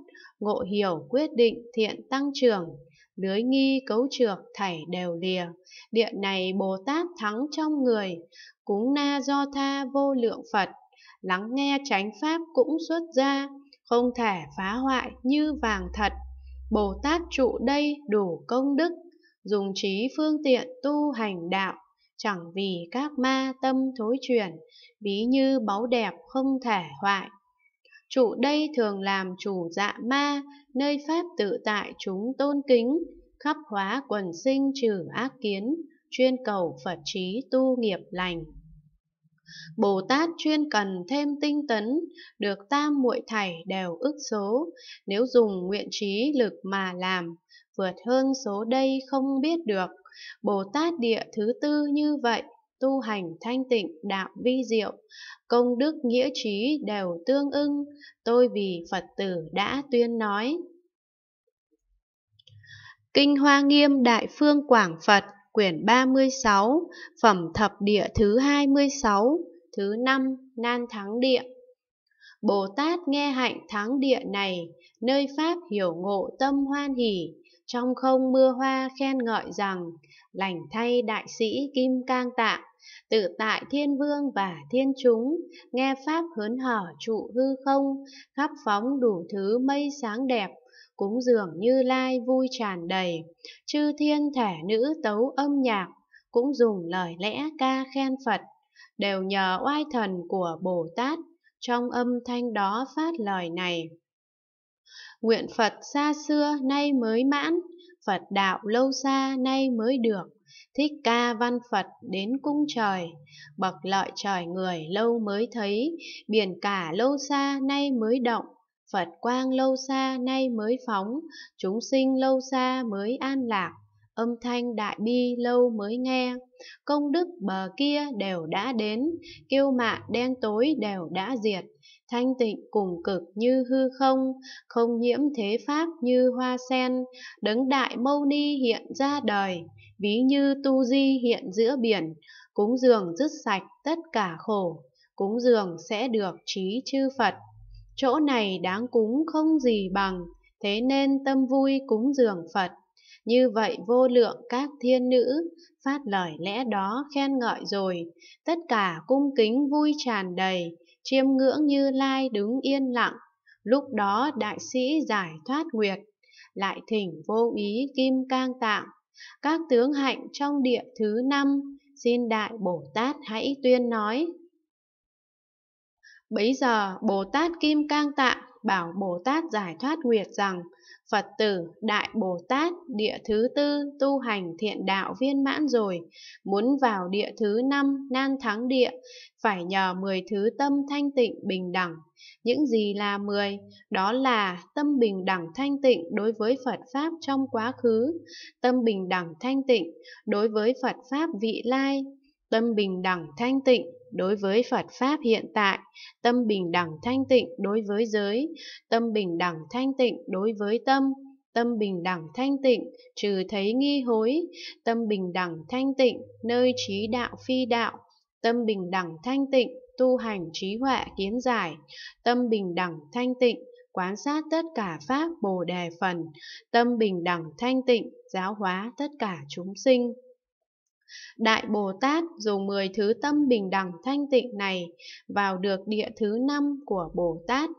ngộ hiểu quyết định thiện tăng trưởng, lưới nghi cấu trược thảy đều lìa, địa này Bồ Tát thắng trong người, cúng na do tha vô lượng Phật, lắng nghe chánh pháp cũng xuất ra, không thể phá hoại như vàng thật. Bồ Tát trụ đây đủ công đức, dùng trí phương tiện tu hành đạo, chẳng vì các ma tâm thối chuyển, ví như báu đẹp không thể hoại. Trụ đây thường làm chủ dạ ma, nơi Pháp tự tại chúng tôn kính, khắp hóa quần sinh trừ ác kiến, chuyên cầu Phật trí tu nghiệp lành. Bồ Tát chuyên cần thêm tinh tấn, được tam muội thảy đều ức số, nếu dùng nguyện trí lực mà làm, vượt hơn số đây không biết được. Bồ Tát địa thứ tư như vậy, tu hành thanh tịnh đạo vi diệu, công đức nghĩa trí đều tương ưng, tôi vì Phật tử đã tuyên nói. Kinh Hoa Nghiêm Đại Phương Quảng Phật quyển 36, phẩm thập địa thứ 26, thứ 5, nan thắng địa. Bồ Tát nghe hạnh thắng địa này, nơi Pháp hiểu ngộ tâm hoan hỷ, trong không mưa hoa khen ngợi rằng, lành thay đại sĩ Kim Cang Tạng, tự tại thiên vương và thiên chúng, nghe Pháp hớn hở trụ hư không, khắp phóng đủ thứ mây sáng đẹp, cúng dường như lai vui tràn đầy, chư thiên thể nữ tấu âm nhạc, cũng dùng lời lẽ ca khen Phật, đều nhờ oai thần của Bồ Tát, trong âm thanh đó phát lời này. Nguyện Phật xa xưa nay mới mãn, Phật đạo lâu xa nay mới được, Thích ca văn Phật đến cung trời, Bậc lợi trời người lâu mới thấy, Biển cả lâu xa nay mới động, Phật quang lâu xa nay mới phóng, chúng sinh lâu xa mới an lạc, âm thanh đại bi lâu mới nghe. Công đức bờ kia đều đã đến, kiêu mạn đen tối đều đã diệt, thanh tịnh cùng cực như hư không, không nhiễm thế pháp như hoa sen, đấng đại mâu ni hiện ra đời, ví như tu di hiện giữa biển, cúng dường dứt sạch tất cả khổ, cúng dường sẽ được trí chư Phật chỗ này đáng cúng không gì bằng, thế nên tâm vui cúng dường Phật. Như vậy vô lượng các thiên nữ phát lời lẽ đó khen ngợi rồi, tất cả cung kính vui tràn đầy, chiêm ngưỡng như lai đứng yên lặng. Lúc đó đại sĩ giải thoát nguyệt, lại thỉnh vô ý kim cang tạng, các tướng hạnh trong địa thứ năm, xin đại Bồ Tát hãy tuyên nói. Bấy giờ Bồ Tát Kim Cang Tạng bảo Bồ Tát Giải Thoát Nguyệt rằng Phật tử Đại Bồ Tát địa thứ tư tu hành thiện đạo viên mãn rồi, muốn vào địa thứ năm nan thắng địa, phải nhờ mười thứ tâm thanh tịnh bình đẳng. Những gì là mười? Đó là tâm bình đẳng thanh tịnh đối với Phật Pháp trong quá khứ, tâm bình đẳng thanh tịnh đối với Phật Pháp vị lai, tâm bình đẳng thanh tịnh đối với Phật Pháp hiện tại, tâm bình đẳng thanh tịnh đối với giới, tâm bình đẳng thanh tịnh đối với tâm, tâm bình đẳng thanh tịnh, trừ thấy nghi hối, tâm bình đẳng thanh tịnh, nơi trí đạo phi đạo, tâm bình đẳng thanh tịnh, tu hành trí huệ kiến giải, tâm bình đẳng thanh tịnh, quán sát tất cả pháp Bồ Đề Phần, tâm bình đẳng thanh tịnh, giáo hóa tất cả chúng sinh. Đại Bồ Tát dùng 10 thứ tâm bình đẳng thanh tịnh này vào được địa thứ năm của Bồ Tát,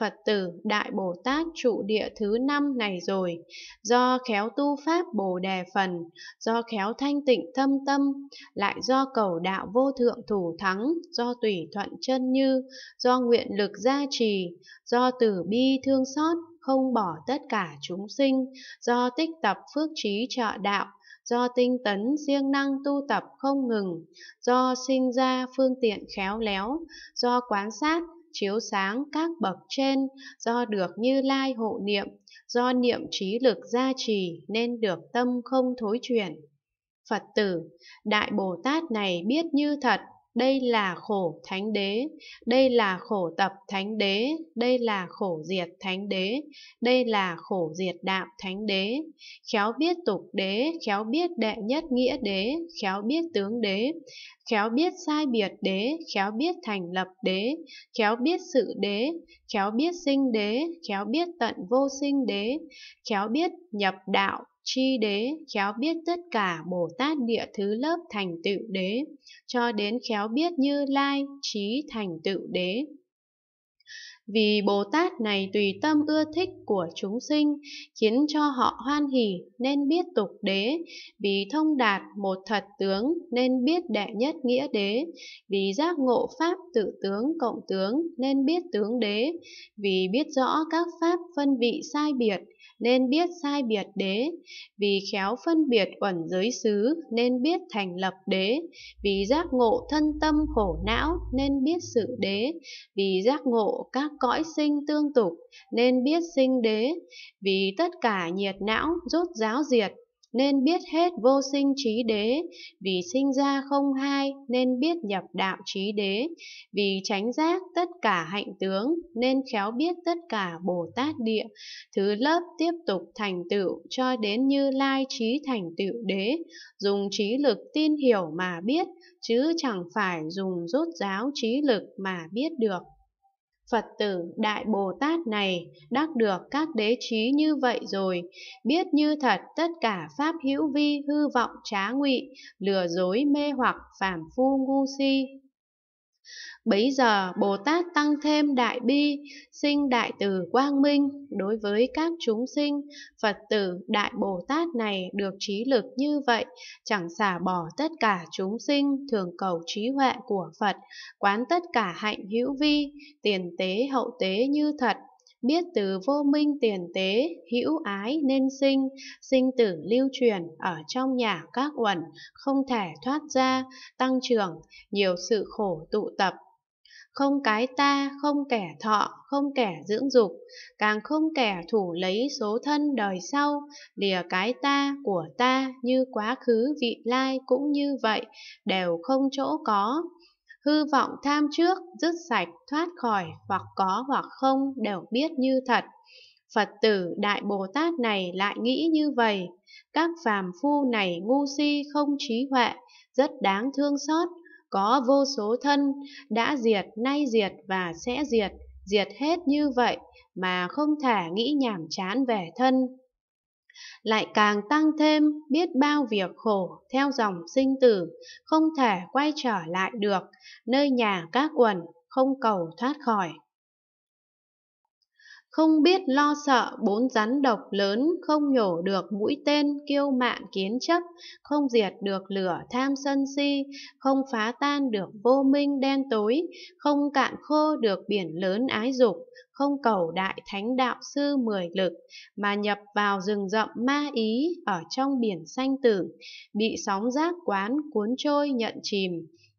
Phật tử Đại Bồ Tát trụ địa thứ năm này rồi, do khéo tu pháp Bồ Đề Phần, do khéo thanh tịnh thâm tâm, lại do cầu đạo vô thượng thủ thắng, do tùy thuận chân như, do nguyện lực gia trì, do từ bi thương xót, không bỏ tất cả chúng sinh, do tích tập phước trí trợ đạo, do tinh tấn siêng năng tu tập không ngừng, do sinh ra phương tiện khéo léo, do quán sát chiếu sáng các bậc trên, do được Như Lai hộ niệm, do niệm trí lực gia trì nên được tâm không thối chuyển. Phật tử, Đại Bồ Tát này biết như thật đây là khổ thánh đế, đây là khổ tập thánh đế, đây là khổ diệt thánh đế, đây là khổ diệt đạm thánh đế. Khéo biết tục đế, khéo biết đệ nhất nghĩa đế, khéo biết tướng đế, khéo biết sai biệt đế, khéo biết thành lập đế, khéo biết sự đế, khéo biết sinh đế, khéo biết tận vô sinh đế, khéo biết nhập đạo chi đế khéo biết tất cả bồ tát địa thứ lớp thành tựu đế cho đến khéo biết như lai trí thành tựu đế vì Bồ Tát này tùy tâm ưa thích của chúng sinh, khiến cho họ hoan hỷ nên biết tục đế, vì thông đạt một thật tướng nên biết đệ nhất nghĩa đế, vì giác ngộ pháp tự tướng cộng tướng nên biết tướng đế, vì biết rõ các pháp phân vị sai biệt nên biết sai biệt đế, vì khéo phân biệt uẩn giới xứ nên biết thành lập đế, vì giác ngộ thân tâm khổ não nên biết sự đế, vì giác ngộ các cõi sinh tương tục, nên biết sinh đế. Vì tất cả nhiệt não rốt giáo diệt, nên biết hết vô sinh trí đế. Vì sinh ra không hai, nên biết nhập đạo trí đế. Vì tránh giác tất cả hạnh tướng, nên khéo biết tất cả Bồ Tát địa. Thứ lớp tiếp tục thành tựu cho đến như lai trí thành tựu đế. Dùng trí lực tin hiểu mà biết, chứ chẳng phải dùng rốt giáo trí lực mà biết được. Phật tử Đại Bồ Tát này đắc được các đế trí như vậy rồi, biết như thật tất cả pháp hữu vi hư vọng trá ngụy, lừa dối mê hoặc phàm phu ngu si, Bấy giờ Bồ Tát tăng thêm đại bi, sinh đại từ quang minh đối với các chúng sinh, Phật tử đại Bồ Tát này được trí lực như vậy, chẳng xả bỏ tất cả chúng sinh thường cầu trí huệ của Phật, quán tất cả hạnh hữu vi, tiền tế hậu tế như thật, biết từ vô minh tiền tế hữu ái nên sinh sinh tử lưu truyền ở trong nhà các uẩn không thể thoát ra tăng trưởng nhiều sự khổ tụ tập không cái ta, không kẻ thọ, không kẻ dưỡng dục, càng không kẻ thủ lấy số thân đời sau, lìa cái ta của ta như quá khứ vị lai cũng như vậy, đều không chỗ có. Hư vọng tham trước, dứt sạch, thoát khỏi, hoặc có hoặc không đều biết như thật. Phật tử Đại Bồ Tát này lại nghĩ như vậy. Các phàm phu này ngu si không trí huệ, rất đáng thương xót, có vô số thân, đã diệt, nay diệt và sẽ diệt, diệt hết như vậy mà không thể nghĩ nhảm chán về thân lại càng tăng thêm biết bao việc khổ theo dòng sinh tử, không thể quay trở lại được, nơi nhà các quần, không cầu thoát khỏi. Không biết lo sợ bốn rắn độc lớn Không nhổ được mũi tên kiêu mạn kiến chấp Không diệt được lửa tham sân si Không phá tan được vô minh đen tối Không cạn khô được biển lớn ái dục Không cầu đại thánh đạo sư mười lực Mà nhập vào rừng rậm ma ý Ở trong biển xanh tử Bị sóng rác quán cuốn trôi nhận chìm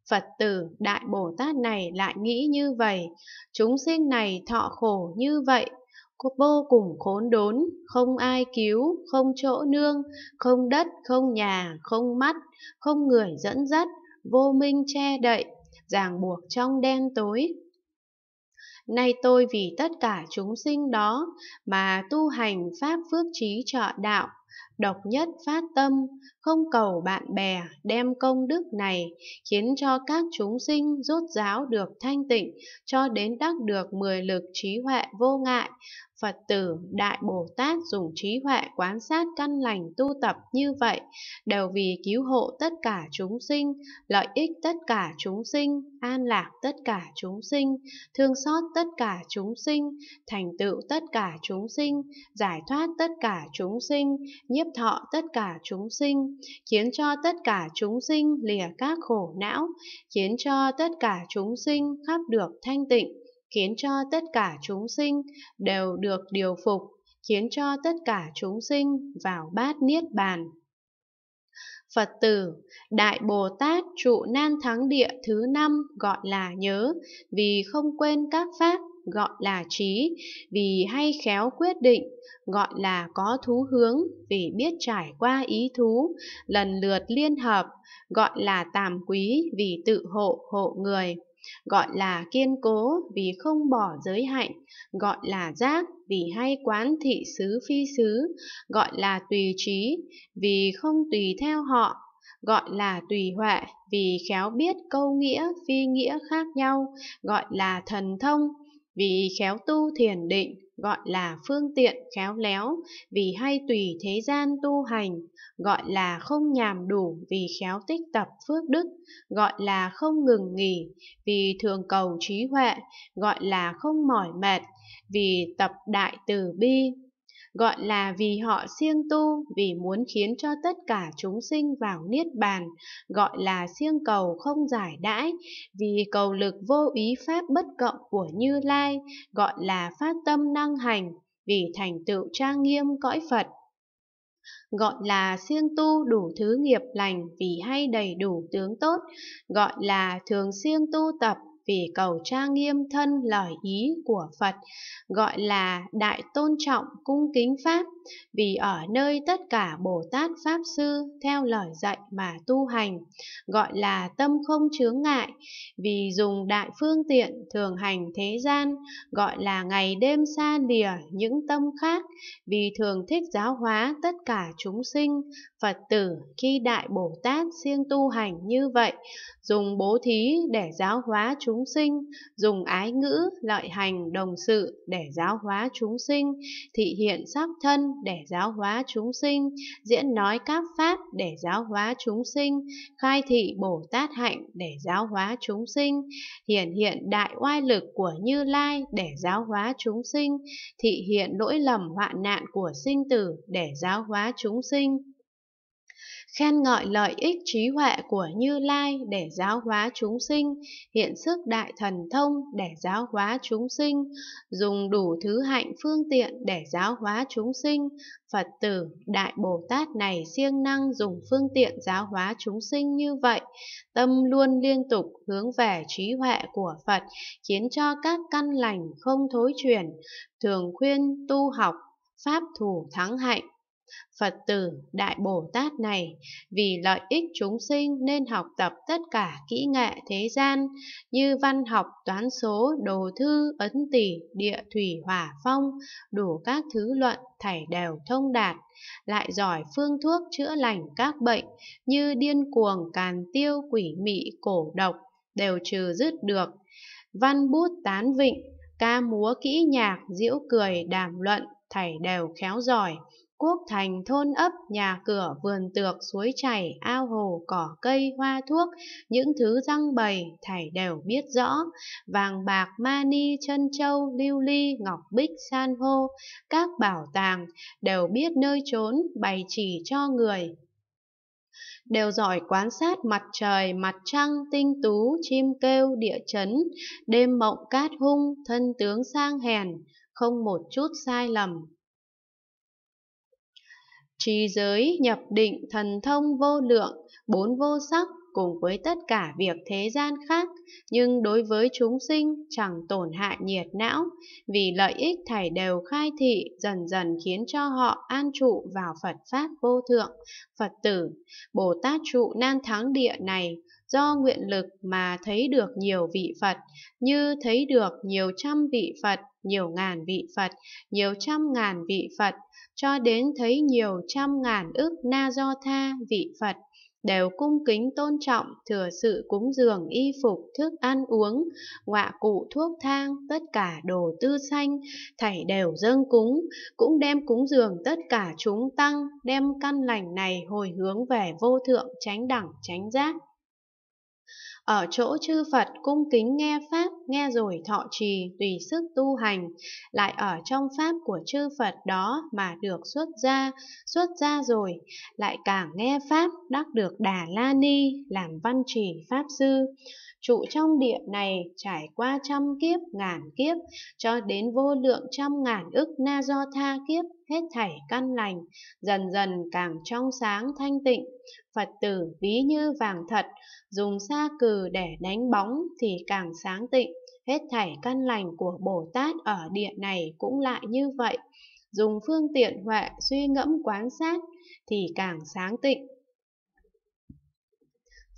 Phật tử Đại Bồ Tát này lại nghĩ như vậy, chúng sinh này thọ khổ như vậy cô vô cùng khốn đốn, không ai cứu, không chỗ nương, không đất, không nhà, không mắt, không người dẫn dắt, vô minh che đậy, ràng buộc trong đen tối. Nay tôi vì tất cả chúng sinh đó mà tu hành pháp phước trí trợ đạo, độc nhất phát tâm, không cầu bạn bè, đem công đức này, khiến cho các chúng sinh rốt giáo được thanh tịnh, cho đến đắc được mười lực trí huệ vô ngại. Phật tử, Đại Bồ Tát dùng trí huệ quán sát căn lành tu tập như vậy, đều vì cứu hộ tất cả chúng sinh, lợi ích tất cả chúng sinh, an lạc tất cả chúng sinh, thương xót tất cả chúng sinh, thành tựu tất cả chúng sinh, giải thoát tất cả chúng sinh, nhiếp thọ tất cả chúng sinh, khiến cho tất cả chúng sinh lìa các khổ não, khiến cho tất cả chúng sinh khắp được thanh tịnh, khiến cho tất cả chúng sinh đều được điều phục, khiến cho tất cả chúng sinh vào bát niết bàn. Phật tử, Đại Bồ Tát trụ nan thắng địa thứ năm gọi là nhớ, vì không quên các pháp gọi là trí, vì hay khéo quyết định, gọi là có thú hướng, vì biết trải qua ý thú, lần lượt liên hợp, gọi là tàm quý, vì tự hộ, hộ người gọi là kiên cố vì không bỏ giới hạnh, gọi là giác vì hay quán thị xứ phi xứ, gọi là tùy trí vì không tùy theo họ, gọi là tùy huệ vì khéo biết câu nghĩa phi nghĩa khác nhau, gọi là thần thông vì khéo tu thiền định gọi là phương tiện khéo léo vì hay tùy thế gian tu hành gọi là không nhàm đủ vì khéo tích tập phước đức gọi là không ngừng nghỉ vì thường cầu trí huệ gọi là không mỏi mệt vì tập đại từ bi gọi là vì họ siêng tu vì muốn khiến cho tất cả chúng sinh vào niết bàn gọi là siêng cầu không giải đãi vì cầu lực vô ý pháp bất cộng của như lai gọi là phát tâm năng hành vì thành tựu trang nghiêm cõi phật gọi là siêng tu đủ thứ nghiệp lành vì hay đầy đủ tướng tốt, gọi là thường siêng tu tập vì cầu trang nghiêm thân lời ý của Phật, gọi là đại tôn trọng cung kính Pháp, vì ở nơi tất cả Bồ Tát Pháp Sư theo lời dạy mà tu hành, gọi là tâm không chướng ngại, vì dùng đại phương tiện thường hành thế gian, gọi là ngày đêm xa lìa những tâm khác, vì thường thích giáo hóa tất cả chúng sinh, Phật tử khi Đại Bồ Tát siêng tu hành như vậy, dùng bố thí để giáo hóa chúng chúng sinh, dùng ái ngữ, lợi hành, đồng sự để giáo hóa chúng sinh, thị hiện sắc thân để giáo hóa chúng sinh, diễn nói các pháp để giáo hóa chúng sinh, khai thị Bồ Tát hạnh để giáo hóa chúng sinh, hiển hiện đại oai lực của Như Lai để giáo hóa chúng sinh, thị hiện lỗi lầm hoạn nạn của sinh tử để giáo hóa chúng sinh khen ngợi lợi ích trí huệ của Như Lai để giáo hóa chúng sinh, hiện sức đại thần thông để giáo hóa chúng sinh, dùng đủ thứ hạnh phương tiện để giáo hóa chúng sinh, Phật tử Đại Bồ Tát này siêng năng dùng phương tiện giáo hóa chúng sinh như vậy, tâm luôn liên tục hướng về trí huệ của Phật, khiến cho các căn lành không thối chuyển, thường khuyên tu học Pháp thủ thắng hạnh Phật tử Đại Bồ Tát này vì lợi ích chúng sinh nên học tập tất cả kỹ nghệ thế gian như văn học, toán số, đồ thư, ấn tỷ, địa thủy hỏa phong, đủ các thứ luận thảy đều thông đạt, lại giỏi phương thuốc chữa lành các bệnh như điên cuồng, càn tiêu, quỷ mị, cổ độc đều trừ dứt được. Văn bút tán vịnh, ca múa kỹ nhạc, diễu cười, đàm luận thảy đều khéo giỏi, Quốc thành thôn ấp, nhà cửa, vườn tược, suối chảy, ao hồ, cỏ cây, hoa thuốc, những thứ răng bầy, thảy đều biết rõ. Vàng bạc, mani, chân châu, lưu ly, ngọc bích, san hô, các bảo tàng, đều biết nơi trốn, bày chỉ cho người, đều giỏi quan sát mặt trời, mặt trăng, tinh tú, chim kêu, địa chấn, đêm mộng cát hung, thân tướng sang hèn, không một chút sai lầm, Trí giới nhập định thần thông vô lượng, bốn vô sắc cùng với tất cả việc thế gian khác, nhưng đối với chúng sinh chẳng tổn hại nhiệt não, vì lợi ích thảy đều khai thị dần dần khiến cho họ an trụ vào Phật Pháp vô thượng, Phật tử, Bồ Tát trụ nan thắng địa này do nguyện lực mà thấy được nhiều vị Phật, như thấy được nhiều trăm vị Phật, nhiều ngàn vị Phật, nhiều trăm ngàn vị Phật, cho đến thấy nhiều trăm ngàn ức na do tha vị Phật đều cung kính tôn trọng thừa sự cúng dường y phục thức ăn uống ngọa cụ thuốc thang tất cả đồ tư sanh thảy đều dâng cúng cũng đem cúng dường tất cả chúng tăng đem căn lành này hồi hướng về vô thượng chánh đẳng chánh giác ở chỗ chư Phật cung kính nghe Pháp, nghe rồi thọ trì, tùy sức tu hành, lại ở trong Pháp của chư Phật đó mà được xuất ra, xuất ra rồi, lại càng nghe Pháp, đắc được Đà La Ni, làm văn trì Pháp Sư. Trụ trong địa này trải qua trăm kiếp, ngàn kiếp, cho đến vô lượng trăm ngàn ức na do tha kiếp, hết thảy căn lành, dần dần càng trong sáng thanh tịnh, Phật tử ví như vàng thật, dùng sa cừ để đánh bóng thì càng sáng tịnh, hết thảy căn lành của Bồ Tát ở địa này cũng lại như vậy. Dùng phương tiện huệ suy ngẫm quán sát thì càng sáng tịnh.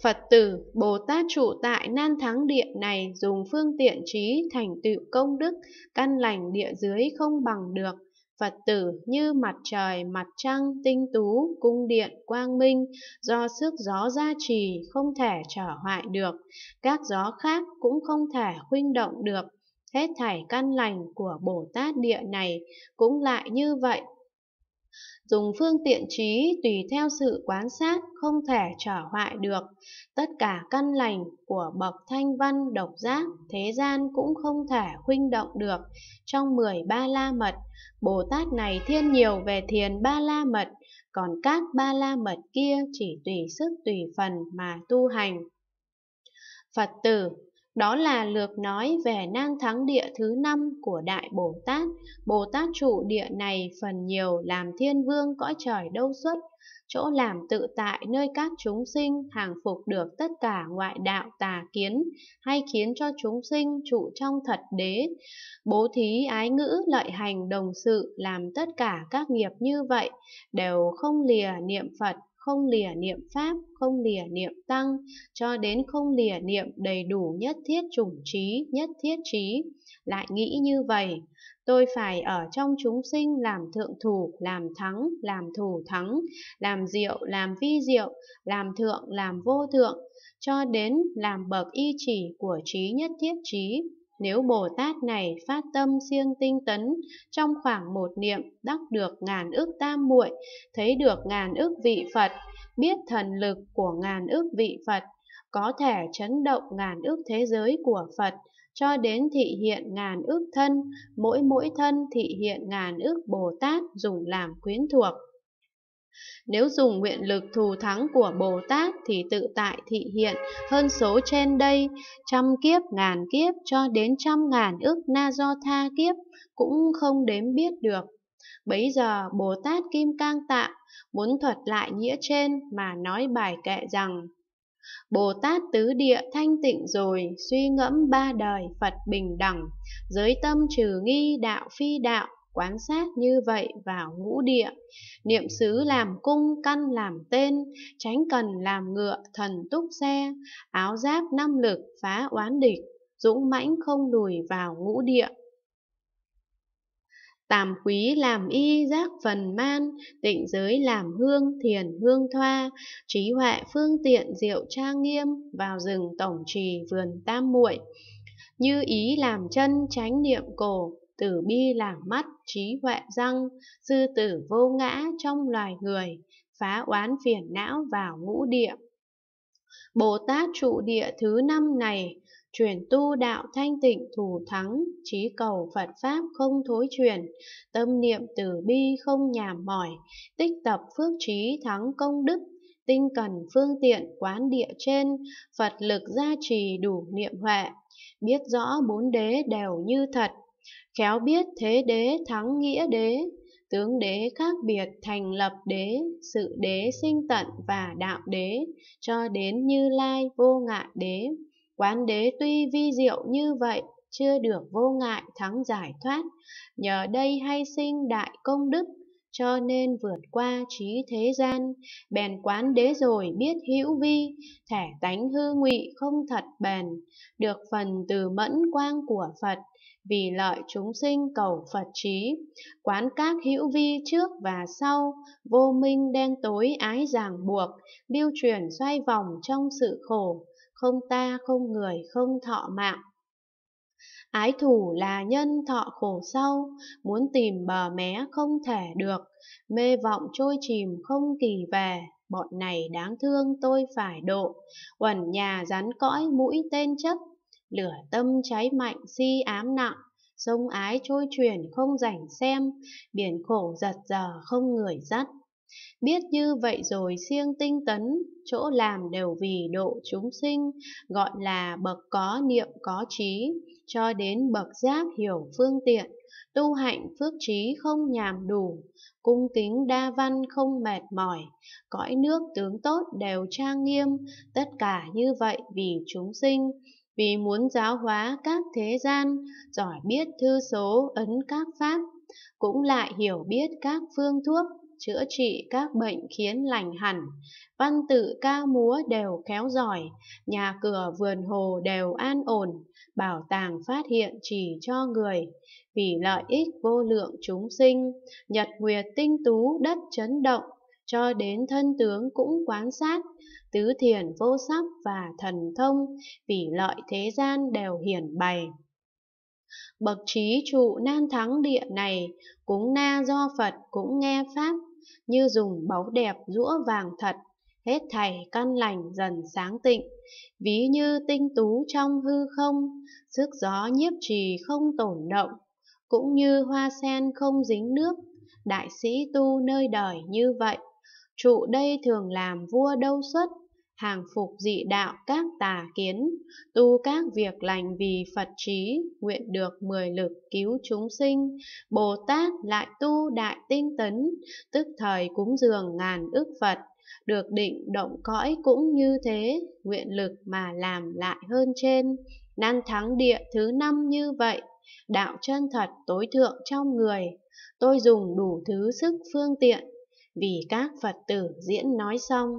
Phật tử, Bồ Tát trụ tại nan thắng địa này dùng phương tiện trí thành tựu công đức, căn lành địa dưới không bằng được, Phật tử như mặt trời, mặt trăng, tinh tú, cung điện, quang minh, do sức gió gia trì không thể trở hoại được, các gió khác cũng không thể khuynh động được, hết thảy căn lành của Bồ Tát địa này cũng lại như vậy dùng phương tiện trí tùy theo sự quán sát không thể trở hoại được. Tất cả căn lành của bậc thanh văn độc giác thế gian cũng không thể khuynh động được. Trong 13 la mật, Bồ Tát này thiên nhiều về thiền ba la mật, còn các ba la mật kia chỉ tùy sức tùy phần mà tu hành. Phật tử đó là lược nói về nang thắng địa thứ năm của Đại Bồ Tát. Bồ Tát trụ địa này phần nhiều làm thiên vương cõi trời đâu xuất, chỗ làm tự tại nơi các chúng sinh hàng phục được tất cả ngoại đạo tà kiến hay khiến cho chúng sinh trụ trong thật đế. Bố thí ái ngữ lợi hành đồng sự làm tất cả các nghiệp như vậy đều không lìa niệm Phật không lìa niệm Pháp, không lìa niệm Tăng, cho đến không lìa niệm đầy đủ nhất thiết chủng trí, nhất thiết trí. Lại nghĩ như vậy, tôi phải ở trong chúng sinh làm thượng thủ, làm thắng, làm thủ thắng, làm diệu, làm vi diệu, làm thượng, làm vô thượng, cho đến làm bậc y chỉ của trí nhất thiết trí nếu Bồ Tát này phát tâm siêng tinh tấn, trong khoảng một niệm đắc được ngàn ước tam muội, thấy được ngàn ước vị Phật, biết thần lực của ngàn ước vị Phật, có thể chấn động ngàn ước thế giới của Phật, cho đến thị hiện ngàn ước thân, mỗi mỗi thân thị hiện ngàn ước Bồ Tát dùng làm quyến thuộc. Nếu dùng nguyện lực thù thắng của Bồ Tát thì tự tại thị hiện hơn số trên đây, trăm kiếp ngàn kiếp cho đến trăm ngàn ức na do tha kiếp cũng không đếm biết được. Bấy giờ Bồ Tát Kim Cang Tạng muốn thuật lại nghĩa trên mà nói bài kệ rằng Bồ Tát tứ địa thanh tịnh rồi, suy ngẫm ba đời Phật bình đẳng, giới tâm trừ nghi đạo phi đạo, quán sát như vậy vào ngũ địa niệm xứ làm cung căn làm tên tránh cần làm ngựa thần túc xe áo giáp năm lực phá oán địch dũng mãnh không lùi vào ngũ địa Tàm quý làm y giác phần man, tịnh giới làm hương thiền hương thoa, trí huệ phương tiện diệu trang nghiêm, vào rừng tổng trì vườn tam muội. Như ý làm chân tránh niệm cổ, từ bi lảng mắt, trí huệ răng, sư tử vô ngã trong loài người, phá oán phiền não vào ngũ địa. Bồ Tát trụ địa thứ năm này, truyền tu đạo thanh tịnh thù thắng, trí cầu Phật Pháp không thối truyền, tâm niệm từ bi không nhàm mỏi, tích tập phước trí thắng công đức, tinh cần phương tiện quán địa trên, Phật lực gia trì đủ niệm huệ, biết rõ bốn đế đều như thật, Khéo biết thế đế thắng nghĩa đế, tướng đế khác biệt thành lập đế, sự đế sinh tận và đạo đế, cho đến như lai vô ngại đế. Quán đế tuy vi diệu như vậy, chưa được vô ngại thắng giải thoát, nhờ đây hay sinh đại công đức, cho nên vượt qua trí thế gian, bèn quán đế rồi biết hữu vi, thẻ tánh hư ngụy không thật bền, được phần từ mẫn quang của Phật, vì lợi chúng sinh cầu Phật trí, quán các hữu vi trước và sau, vô minh đen tối ái ràng buộc, lưu truyền xoay vòng trong sự khổ, không ta không người không thọ mạng. Ái thủ là nhân thọ khổ sau, muốn tìm bờ mé không thể được, mê vọng trôi chìm không kỳ về, bọn này đáng thương tôi phải độ, quẩn nhà rắn cõi mũi tên chất lửa tâm cháy mạnh si ám nặng sông ái trôi chuyển không rảnh xem biển khổ giật giờ không người dắt biết như vậy rồi siêng tinh tấn chỗ làm đều vì độ chúng sinh gọi là bậc có niệm có trí cho đến bậc giác hiểu phương tiện tu hạnh phước trí không nhàm đủ cung kính đa văn không mệt mỏi cõi nước tướng tốt đều trang nghiêm tất cả như vậy vì chúng sinh vì muốn giáo hóa các thế gian, giỏi biết thư số, ấn các pháp, cũng lại hiểu biết các phương thuốc, chữa trị các bệnh khiến lành hẳn, văn tự ca múa đều khéo giỏi, nhà cửa vườn hồ đều an ổn, bảo tàng phát hiện chỉ cho người, vì lợi ích vô lượng chúng sinh, nhật nguyệt tinh tú đất chấn động, cho đến thân tướng cũng quán sát, tứ thiền vô sắc và thần thông, vì lợi thế gian đều hiển bày. Bậc trí trụ nan thắng địa này, cúng na do Phật cũng nghe Pháp, như dùng báu đẹp rũa vàng thật, hết thảy căn lành dần sáng tịnh, ví như tinh tú trong hư không, sức gió nhiếp trì không tổn động, cũng như hoa sen không dính nước, đại sĩ tu nơi đời như vậy trụ đây thường làm vua đâu xuất, hàng phục dị đạo các tà kiến, tu các việc lành vì Phật trí, nguyện được mười lực cứu chúng sinh. Bồ Tát lại tu đại tinh tấn, tức thời cúng dường ngàn ức Phật, được định động cõi cũng như thế, nguyện lực mà làm lại hơn trên, năn thắng địa thứ năm như vậy. Đạo chân thật tối thượng trong người, tôi dùng đủ thứ sức phương tiện vì các Phật tử diễn nói xong.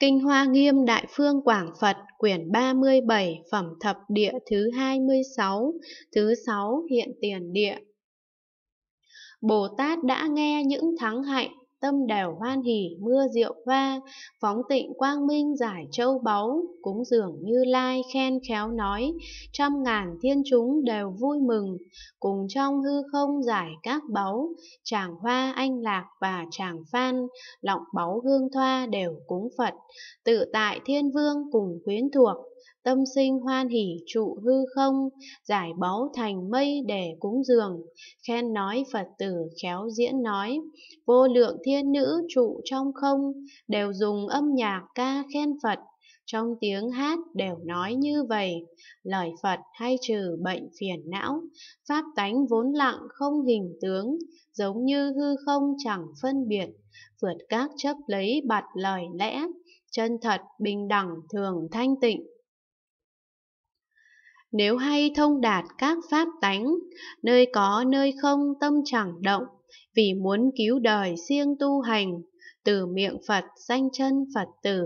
Kinh Hoa Nghiêm Đại Phương Quảng Phật quyển 37 phẩm thập địa thứ 26, thứ 6 hiện tiền địa. Bồ Tát đã nghe những thắng hạnh tâm đều hoan hỉ mưa rượu va phóng tịnh quang minh giải châu báu cúng dường như lai khen khéo nói trăm ngàn thiên chúng đều vui mừng cùng trong hư không giải các báu chàng hoa anh lạc và chàng phan lọng báu hương thoa đều cúng phật tự tại thiên vương cùng quyến thuộc tâm sinh hoan hỷ trụ hư không, giải báu thành mây để cúng dường. Khen nói Phật tử khéo diễn nói, vô lượng thiên nữ trụ trong không, đều dùng âm nhạc ca khen Phật. Trong tiếng hát đều nói như vậy, lời Phật hay trừ bệnh phiền não, pháp tánh vốn lặng không hình tướng, giống như hư không chẳng phân biệt, vượt các chấp lấy bạt lời lẽ, chân thật bình đẳng thường thanh tịnh nếu hay thông đạt các pháp tánh, nơi có nơi không tâm chẳng động, vì muốn cứu đời siêng tu hành, từ miệng Phật danh chân Phật tử,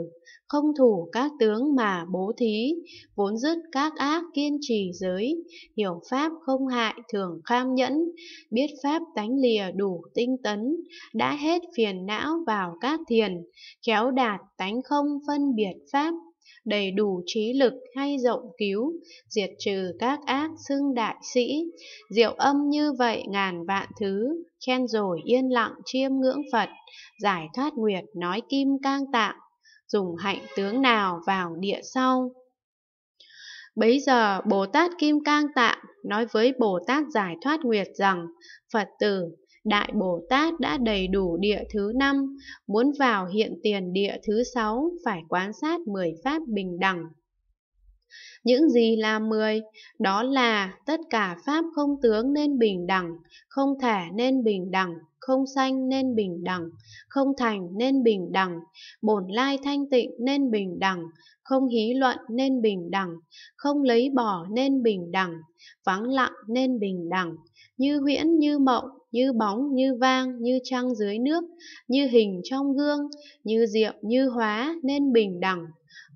không thủ các tướng mà bố thí, vốn dứt các ác kiên trì giới, hiểu pháp không hại thường kham nhẫn, biết pháp tánh lìa đủ tinh tấn, đã hết phiền não vào các thiền, khéo đạt tánh không phân biệt pháp, đầy đủ trí lực hay rộng cứu, diệt trừ các ác xưng đại sĩ. Diệu âm như vậy ngàn vạn thứ, khen rồi yên lặng chiêm ngưỡng Phật, giải thoát nguyệt nói kim cang tạng, dùng hạnh tướng nào vào địa sau. Bấy giờ Bồ Tát Kim Cang Tạng nói với Bồ Tát Giải Thoát Nguyệt rằng, Phật tử, Đại Bồ Tát đã đầy đủ địa thứ năm, muốn vào hiện tiền địa thứ sáu phải quan sát mười pháp bình đẳng. Những gì là mười? Đó là tất cả pháp không tướng nên bình đẳng, không thể nên bình đẳng, không sanh nên bình đẳng, không thành nên bình đẳng, bổn lai thanh tịnh nên bình đẳng, không hí luận nên bình đẳng, không lấy bỏ nên bình đẳng, vắng lặng nên bình đẳng, như huyễn như mộng như bóng, như vang, như trăng dưới nước, như hình trong gương, như diệm như hóa nên bình đẳng,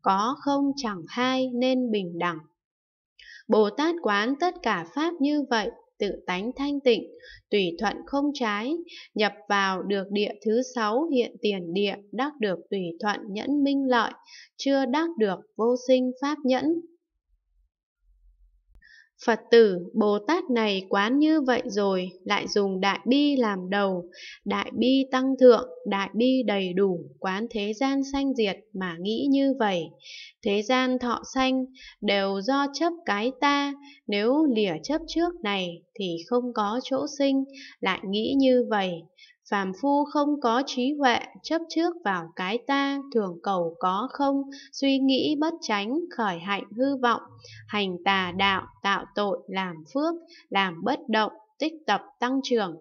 có không chẳng hai nên bình đẳng. Bồ Tát quán tất cả pháp như vậy, tự tánh thanh tịnh, tùy thuận không trái, nhập vào được địa thứ sáu hiện tiền địa, đắc được tùy thuận nhẫn minh lợi, chưa đắc được vô sinh pháp nhẫn. Phật tử Bồ Tát này quán như vậy rồi, lại dùng đại bi làm đầu, đại bi tăng thượng, đại bi đầy đủ, quán thế gian sanh diệt mà nghĩ như vậy. Thế gian thọ sanh đều do chấp cái ta, nếu lìa chấp trước này thì không có chỗ sinh, lại nghĩ như vậy phàm phu không có trí huệ chấp trước vào cái ta thường cầu có không suy nghĩ bất tránh khởi hạnh hư vọng hành tà đạo tạo tội làm phước làm bất động tích tập tăng trưởng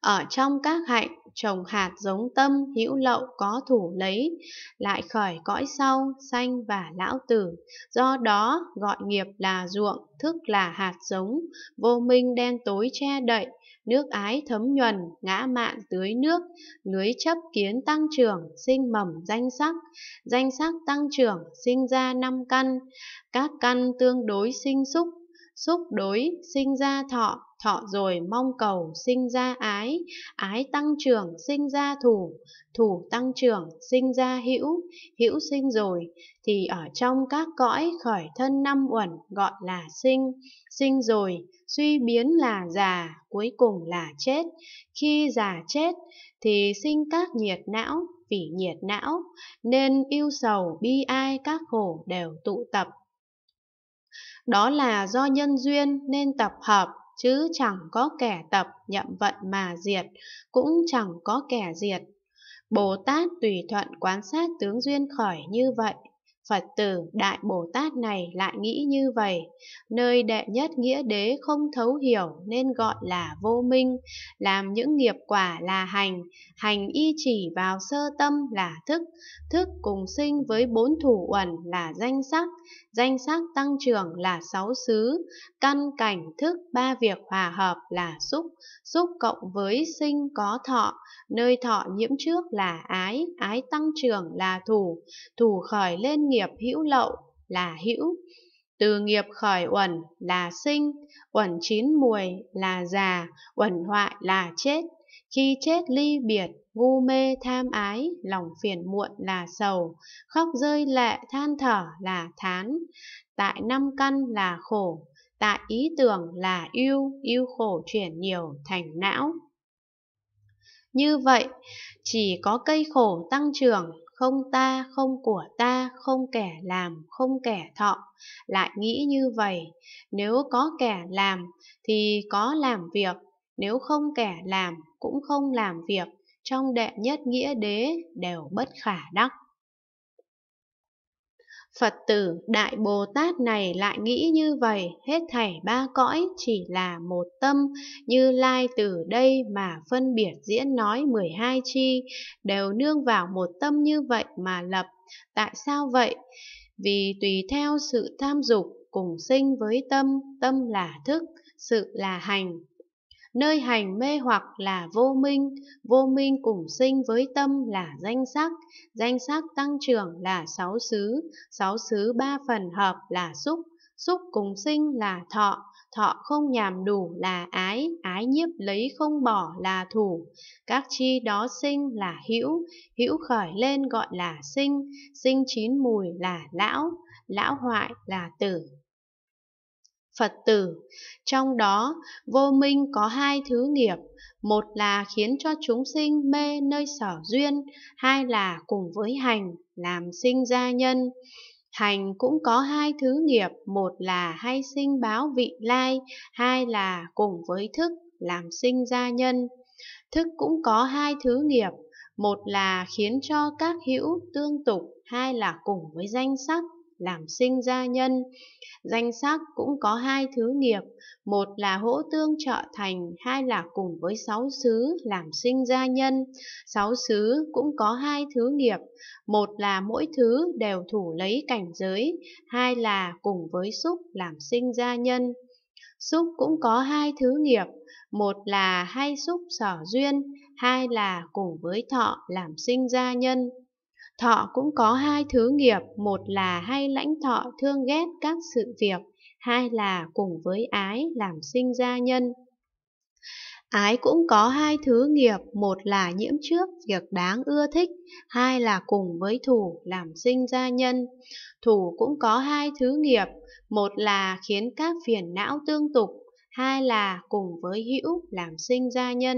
ở trong các hạnh trồng hạt giống tâm hữu lậu có thủ lấy lại khởi cõi sau sanh và lão tử do đó gọi nghiệp là ruộng thức là hạt giống vô minh đen tối che đậy nước ái thấm nhuần, ngã mạn tưới nước, lưới chấp kiến tăng trưởng, sinh mầm danh sắc, danh sắc tăng trưởng, sinh ra năm căn, các căn tương đối sinh xúc, xúc đối sinh ra thọ thọ rồi mong cầu sinh ra ái ái tăng trưởng sinh ra thủ thủ tăng trưởng sinh ra hữu hữu sinh rồi thì ở trong các cõi khởi thân năm uẩn gọi là sinh sinh rồi suy biến là già cuối cùng là chết khi già chết thì sinh các nhiệt não vì nhiệt não nên yêu sầu bi ai các khổ đều tụ tập đó là do nhân duyên nên tập hợp chứ chẳng có kẻ tập nhậm vận mà diệt cũng chẳng có kẻ diệt bồ tát tùy thuận quan sát tướng duyên khởi như vậy Phật tử Đại Bồ Tát này lại nghĩ như vậy, nơi đệ nhất nghĩa đế không thấu hiểu nên gọi là vô minh, làm những nghiệp quả là hành, hành y chỉ vào sơ tâm là thức, thức cùng sinh với bốn thủ uẩn là danh sắc, danh sắc tăng trưởng là sáu xứ, căn cảnh thức ba việc hòa hợp là xúc, xúc cộng với sinh có thọ, nơi thọ nhiễm trước là ái, ái tăng trưởng là thủ, thủ khởi lên nghiệp hữu lậu là hữu. Từ nghiệp khởi uẩn là sinh, uẩn chín mùi là già, uẩn hoại là chết. Khi chết ly biệt ngu mê tham ái, lòng phiền muộn là sầu, khóc rơi lệ than thở là thán, tại năm căn là khổ, tại ý tưởng là yêu, yêu khổ chuyển nhiều thành não. Như vậy, chỉ có cây khổ tăng trưởng, không ta, không của ta, không kẻ làm, không kẻ thọ. Lại nghĩ như vậy, nếu có kẻ làm thì có làm việc, nếu không kẻ làm cũng không làm việc, trong đệ nhất nghĩa đế đều bất khả đắc. Phật tử Đại Bồ Tát này lại nghĩ như vậy, hết thảy ba cõi chỉ là một tâm, như lai từ đây mà phân biệt diễn nói 12 chi, đều nương vào một tâm như vậy mà lập. Tại sao vậy? Vì tùy theo sự tham dục cùng sinh với tâm, tâm là thức, sự là hành, nơi hành mê hoặc là vô minh, vô minh cùng sinh với tâm là danh sắc, danh sắc tăng trưởng là sáu xứ, sáu xứ ba phần hợp là xúc, xúc cùng sinh là thọ, thọ không nhàm đủ là ái, ái nhiếp lấy không bỏ là thủ. Các chi đó sinh là hữu, hữu khởi lên gọi là sinh, sinh chín mùi là lão, lão hoại là tử. Phật tử. Trong đó, vô minh có hai thứ nghiệp, một là khiến cho chúng sinh mê nơi sở duyên, hai là cùng với hành, làm sinh gia nhân. Hành cũng có hai thứ nghiệp, một là hay sinh báo vị lai, hai là cùng với thức, làm sinh gia nhân. Thức cũng có hai thứ nghiệp, một là khiến cho các hữu tương tục, hai là cùng với danh sắc, làm sinh gia nhân. Danh sắc cũng có hai thứ nghiệp, một là hỗ tương trợ thành, hai là cùng với sáu xứ làm sinh gia nhân. Sáu xứ cũng có hai thứ nghiệp, một là mỗi thứ đều thủ lấy cảnh giới, hai là cùng với xúc làm sinh gia nhân. Xúc cũng có hai thứ nghiệp, một là hay xúc sở duyên, hai là cùng với thọ làm sinh gia nhân. Thọ cũng có hai thứ nghiệp, một là hay lãnh thọ thương ghét các sự việc, hai là cùng với ái làm sinh ra nhân. Ái cũng có hai thứ nghiệp, một là nhiễm trước việc đáng ưa thích, hai là cùng với thủ làm sinh ra nhân. Thủ cũng có hai thứ nghiệp, một là khiến các phiền não tương tục, hai là cùng với hữu làm sinh ra nhân.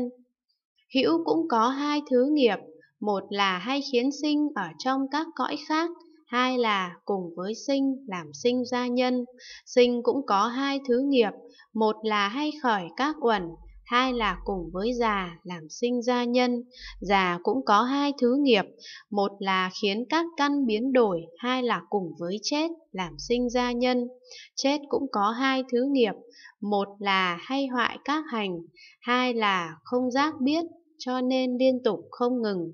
Hữu cũng có hai thứ nghiệp, một là hay khiến sinh ở trong các cõi khác, hai là cùng với sinh làm sinh gia nhân. Sinh cũng có hai thứ nghiệp, một là hay khởi các uẩn, hai là cùng với già làm sinh gia nhân. Già cũng có hai thứ nghiệp, một là khiến các căn biến đổi, hai là cùng với chết làm sinh gia nhân. Chết cũng có hai thứ nghiệp, một là hay hoại các hành, hai là không giác biết cho nên liên tục không ngừng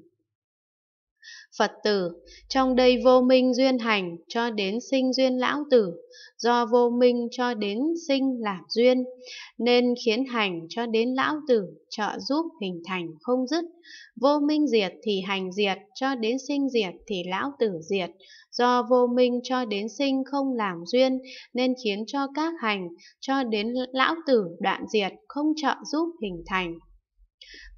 Phật tử, trong đây vô minh duyên hành cho đến sinh duyên lão tử, do vô minh cho đến sinh làm duyên, nên khiến hành cho đến lão tử trợ giúp hình thành không dứt. Vô minh diệt thì hành diệt, cho đến sinh diệt thì lão tử diệt, do vô minh cho đến sinh không làm duyên, nên khiến cho các hành cho đến lão tử đoạn diệt không trợ giúp hình thành.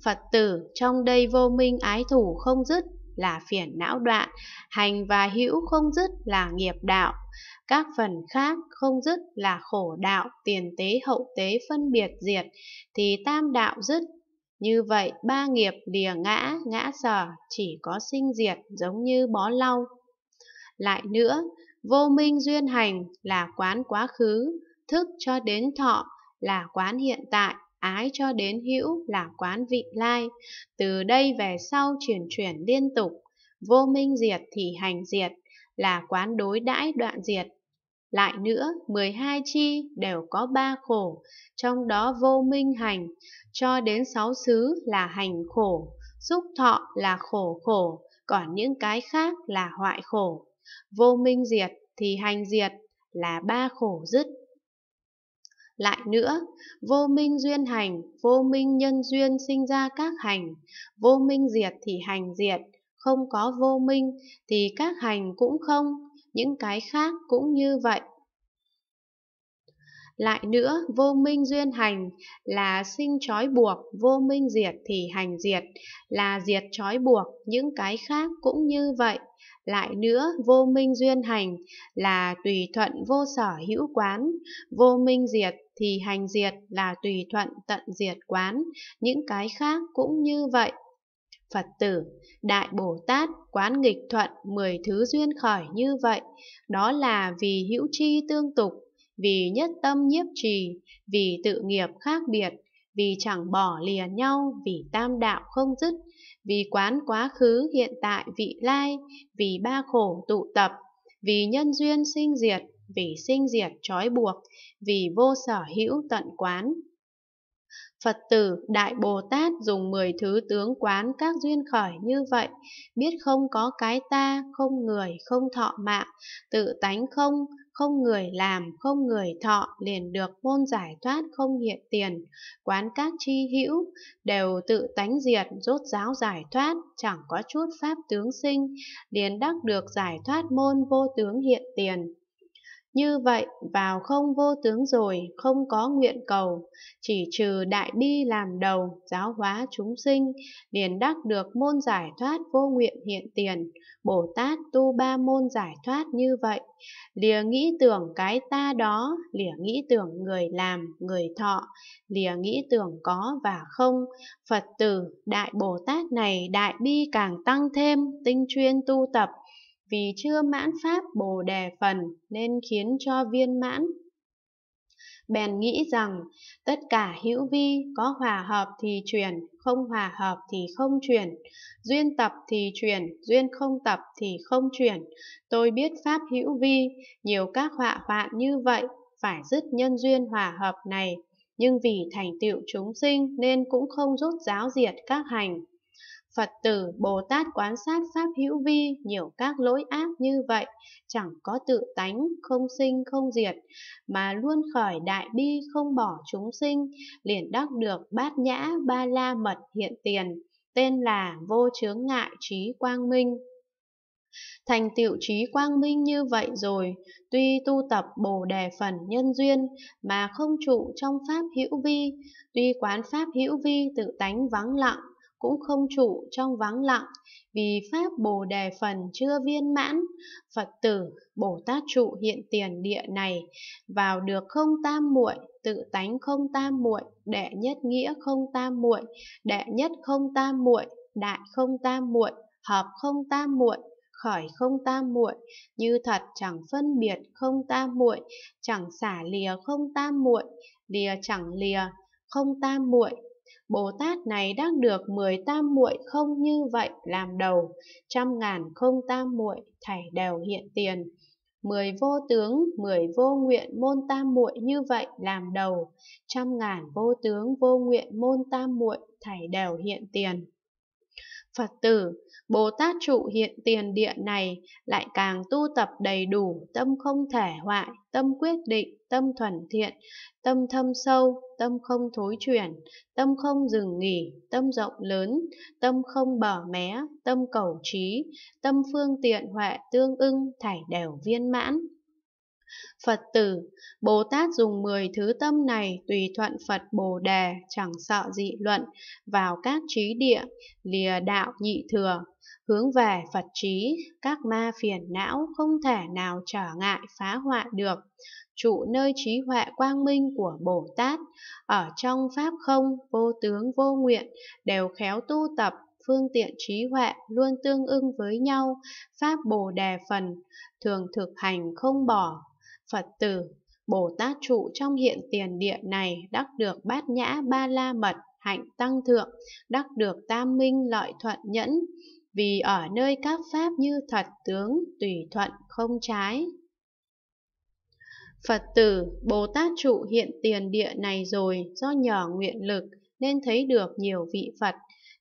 Phật tử, trong đây vô minh ái thủ không dứt, là phiền não đoạn, hành và hữu không dứt là nghiệp đạo, các phần khác không dứt là khổ đạo, tiền tế hậu tế phân biệt diệt, thì tam đạo dứt. Như vậy, ba nghiệp lìa ngã, ngã sở, chỉ có sinh diệt giống như bó lau. Lại nữa, vô minh duyên hành là quán quá khứ, thức cho đến thọ là quán hiện tại, ái cho đến hữu là quán vị lai. Từ đây về sau chuyển chuyển liên tục, vô minh diệt thì hành diệt, là quán đối đãi đoạn diệt. Lại nữa, 12 chi đều có ba khổ, trong đó vô minh hành, cho đến sáu xứ là hành khổ, xúc thọ là khổ khổ, còn những cái khác là hoại khổ. Vô minh diệt thì hành diệt là ba khổ dứt lại nữa, vô minh duyên hành, vô minh nhân duyên sinh ra các hành, vô minh diệt thì hành diệt, không có vô minh thì các hành cũng không, những cái khác cũng như vậy. Lại nữa, vô minh duyên hành là sinh trói buộc, vô minh diệt thì hành diệt, là diệt trói buộc, những cái khác cũng như vậy. Lại nữa, vô minh duyên hành là tùy thuận vô sở hữu quán, vô minh diệt thì hành diệt là tùy thuận tận diệt quán, những cái khác cũng như vậy. Phật tử, Đại Bồ Tát quán nghịch thuận mười thứ duyên khởi như vậy, đó là vì hữu chi tương tục, vì nhất tâm nhiếp trì, vì tự nghiệp khác biệt, vì chẳng bỏ lìa nhau, vì tam đạo không dứt, vì quán quá khứ hiện tại vị lai, vì ba khổ tụ tập, vì nhân duyên sinh diệt, vì sinh diệt trói buộc, vì vô sở hữu tận quán. Phật tử Đại Bồ Tát dùng 10 thứ tướng quán các duyên khởi như vậy, biết không có cái ta, không người, không thọ mạng, tự tánh không, không người làm, không người thọ, liền được môn giải thoát không hiện tiền, quán các chi hữu, đều tự tánh diệt, rốt giáo giải thoát, chẳng có chút pháp tướng sinh, liền đắc được giải thoát môn vô tướng hiện tiền. Như vậy vào không vô tướng rồi, không có nguyện cầu, chỉ trừ đại bi làm đầu, giáo hóa chúng sinh, liền đắc được môn giải thoát vô nguyện hiện tiền. Bồ Tát tu ba môn giải thoát như vậy, lìa nghĩ tưởng cái ta đó, lìa nghĩ tưởng người làm, người thọ, lìa nghĩ tưởng có và không. Phật tử, Đại Bồ Tát này đại bi càng tăng thêm, tinh chuyên tu tập, vì chưa mãn pháp bồ đề phần nên khiến cho viên mãn bèn nghĩ rằng tất cả hữu vi có hòa hợp thì chuyển không hòa hợp thì không chuyển duyên tập thì chuyển duyên không tập thì không chuyển tôi biết pháp hữu vi nhiều các họa hoạn như vậy phải dứt nhân duyên hòa hợp này nhưng vì thành tựu chúng sinh nên cũng không rút giáo diệt các hành Phật tử Bồ Tát quán sát Pháp hữu vi nhiều các lỗi ác như vậy, chẳng có tự tánh, không sinh, không diệt, mà luôn khởi đại bi không bỏ chúng sinh, liền đắc được bát nhã ba la mật hiện tiền, tên là vô chướng ngại trí quang minh. Thành tựu trí quang minh như vậy rồi, tuy tu tập bồ đề phần nhân duyên mà không trụ trong pháp hữu vi, tuy quán pháp hữu vi tự tánh vắng lặng, cũng không trụ trong vắng lặng, vì pháp Bồ đề phần chưa viên mãn, Phật tử Bồ Tát trụ hiện tiền địa này vào được không tam muội, tự tánh không tam muội, đệ nhất nghĩa không tam muội, đệ nhất không tam muội, đại không tam muội, hợp không tam muội, khởi không tam muội, như thật chẳng phân biệt không tam muội, chẳng xả lìa không tam muội, lìa chẳng lìa không tam muội, Bồ Tát này đang được mười tam muội không như vậy làm đầu, trăm ngàn không tam muội thảy đều hiện tiền. Mười vô tướng, mười vô nguyện môn tam muội như vậy làm đầu, trăm ngàn vô tướng vô nguyện môn tam muội thảy đều hiện tiền. Phật tử, Bồ Tát trụ hiện tiền địa này lại càng tu tập đầy đủ tâm không thể hoại, tâm quyết định, tâm thuần thiện, tâm thâm sâu, tâm không thối chuyển, tâm không dừng nghỉ, tâm rộng lớn, tâm không bỏ mé, tâm cầu trí, tâm phương tiện huệ tương ưng thảy đều viên mãn. Phật tử, Bồ Tát dùng 10 thứ tâm này tùy thuận Phật Bồ Đề, chẳng sợ dị luận, vào các trí địa, lìa đạo nhị thừa, hướng về Phật trí, các ma phiền não không thể nào trở ngại phá hoại được. Trụ nơi trí huệ quang minh của Bồ Tát, ở trong Pháp không, vô tướng vô nguyện, đều khéo tu tập, phương tiện trí huệ luôn tương ưng với nhau, Pháp Bồ Đề phần, thường thực hành không bỏ, Phật tử, Bồ Tát trụ trong hiện tiền địa này đắc được bát nhã ba la mật, hạnh tăng thượng, đắc được tam minh lợi thuận nhẫn, vì ở nơi các pháp như thật tướng tùy thuận không trái. Phật tử, Bồ Tát trụ hiện tiền địa này rồi do nhờ nguyện lực nên thấy được nhiều vị Phật,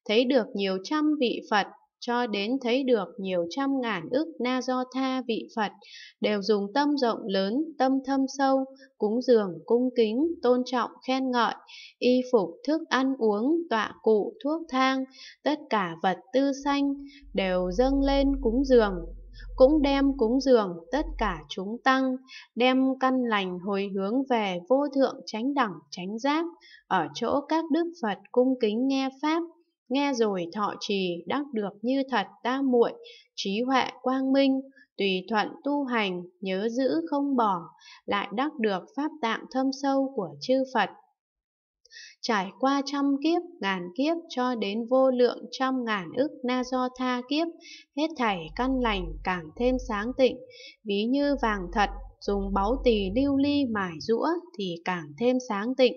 thấy được nhiều trăm vị Phật, cho đến thấy được nhiều trăm ngàn ức na do tha vị Phật, đều dùng tâm rộng lớn, tâm thâm sâu, cúng dường, cung kính, tôn trọng, khen ngợi, y phục, thức ăn uống, tọa cụ, thuốc thang, tất cả vật tư xanh đều dâng lên cúng dường, cũng đem cúng dường tất cả chúng tăng, đem căn lành hồi hướng về vô thượng chánh đẳng chánh giác, ở chỗ các đức Phật cung kính nghe Pháp, nghe rồi thọ trì đắc được như thật tam muội trí huệ quang minh tùy thuận tu hành nhớ giữ không bỏ lại đắc được pháp tạng thâm sâu của chư phật trải qua trăm kiếp ngàn kiếp cho đến vô lượng trăm ngàn ức na do tha kiếp hết thảy căn lành càng thêm sáng tịnh ví như vàng thật dùng báu tỳ lưu ly mài rũa thì càng thêm sáng tịnh,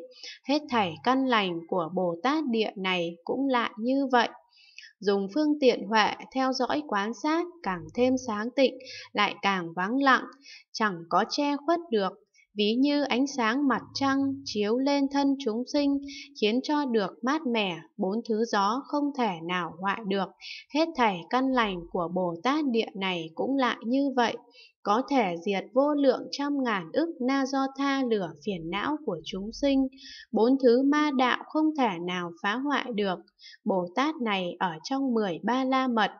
hết thảy căn lành của Bồ Tát địa này cũng lại như vậy. Dùng phương tiện huệ theo dõi quán sát càng thêm sáng tịnh, lại càng vắng lặng, chẳng có che khuất được, ví như ánh sáng mặt trăng chiếu lên thân chúng sinh, khiến cho được mát mẻ, bốn thứ gió không thể nào hoại được, hết thảy căn lành của Bồ Tát địa này cũng lại như vậy, có thể diệt vô lượng trăm ngàn ức na do tha lửa phiền não của chúng sinh, bốn thứ ma đạo không thể nào phá hoại được. Bồ Tát này ở trong mười ba la mật,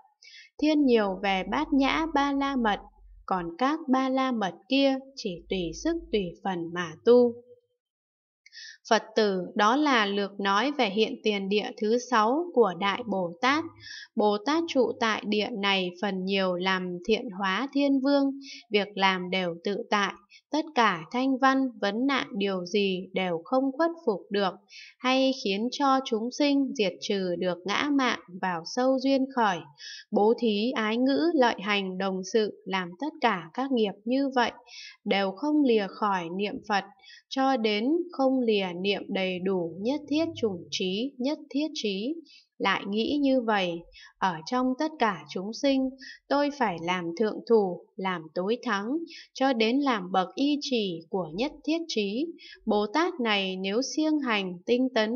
thiên nhiều về bát nhã ba la mật, còn các ba la mật kia chỉ tùy sức tùy phần mà tu. Phật tử đó là lược nói về hiện tiền địa thứ sáu của Đại Bồ Tát. Bồ Tát trụ tại địa này phần nhiều làm thiện hóa thiên vương, việc làm đều tự tại, tất cả thanh văn vấn nạn điều gì đều không khuất phục được, hay khiến cho chúng sinh diệt trừ được ngã mạng vào sâu duyên khỏi, Bố thí ái ngữ lợi hành đồng sự làm tất cả các nghiệp như vậy, đều không lìa khỏi niệm Phật, cho đến không lìa niệm đầy đủ nhất thiết chủng trí, nhất thiết trí lại nghĩ như vậy, ở trong tất cả chúng sinh, tôi phải làm thượng thủ, làm tối thắng, cho đến làm bậc y trì của nhất thiết trí. Bồ Tát này nếu siêng hành, tinh tấn,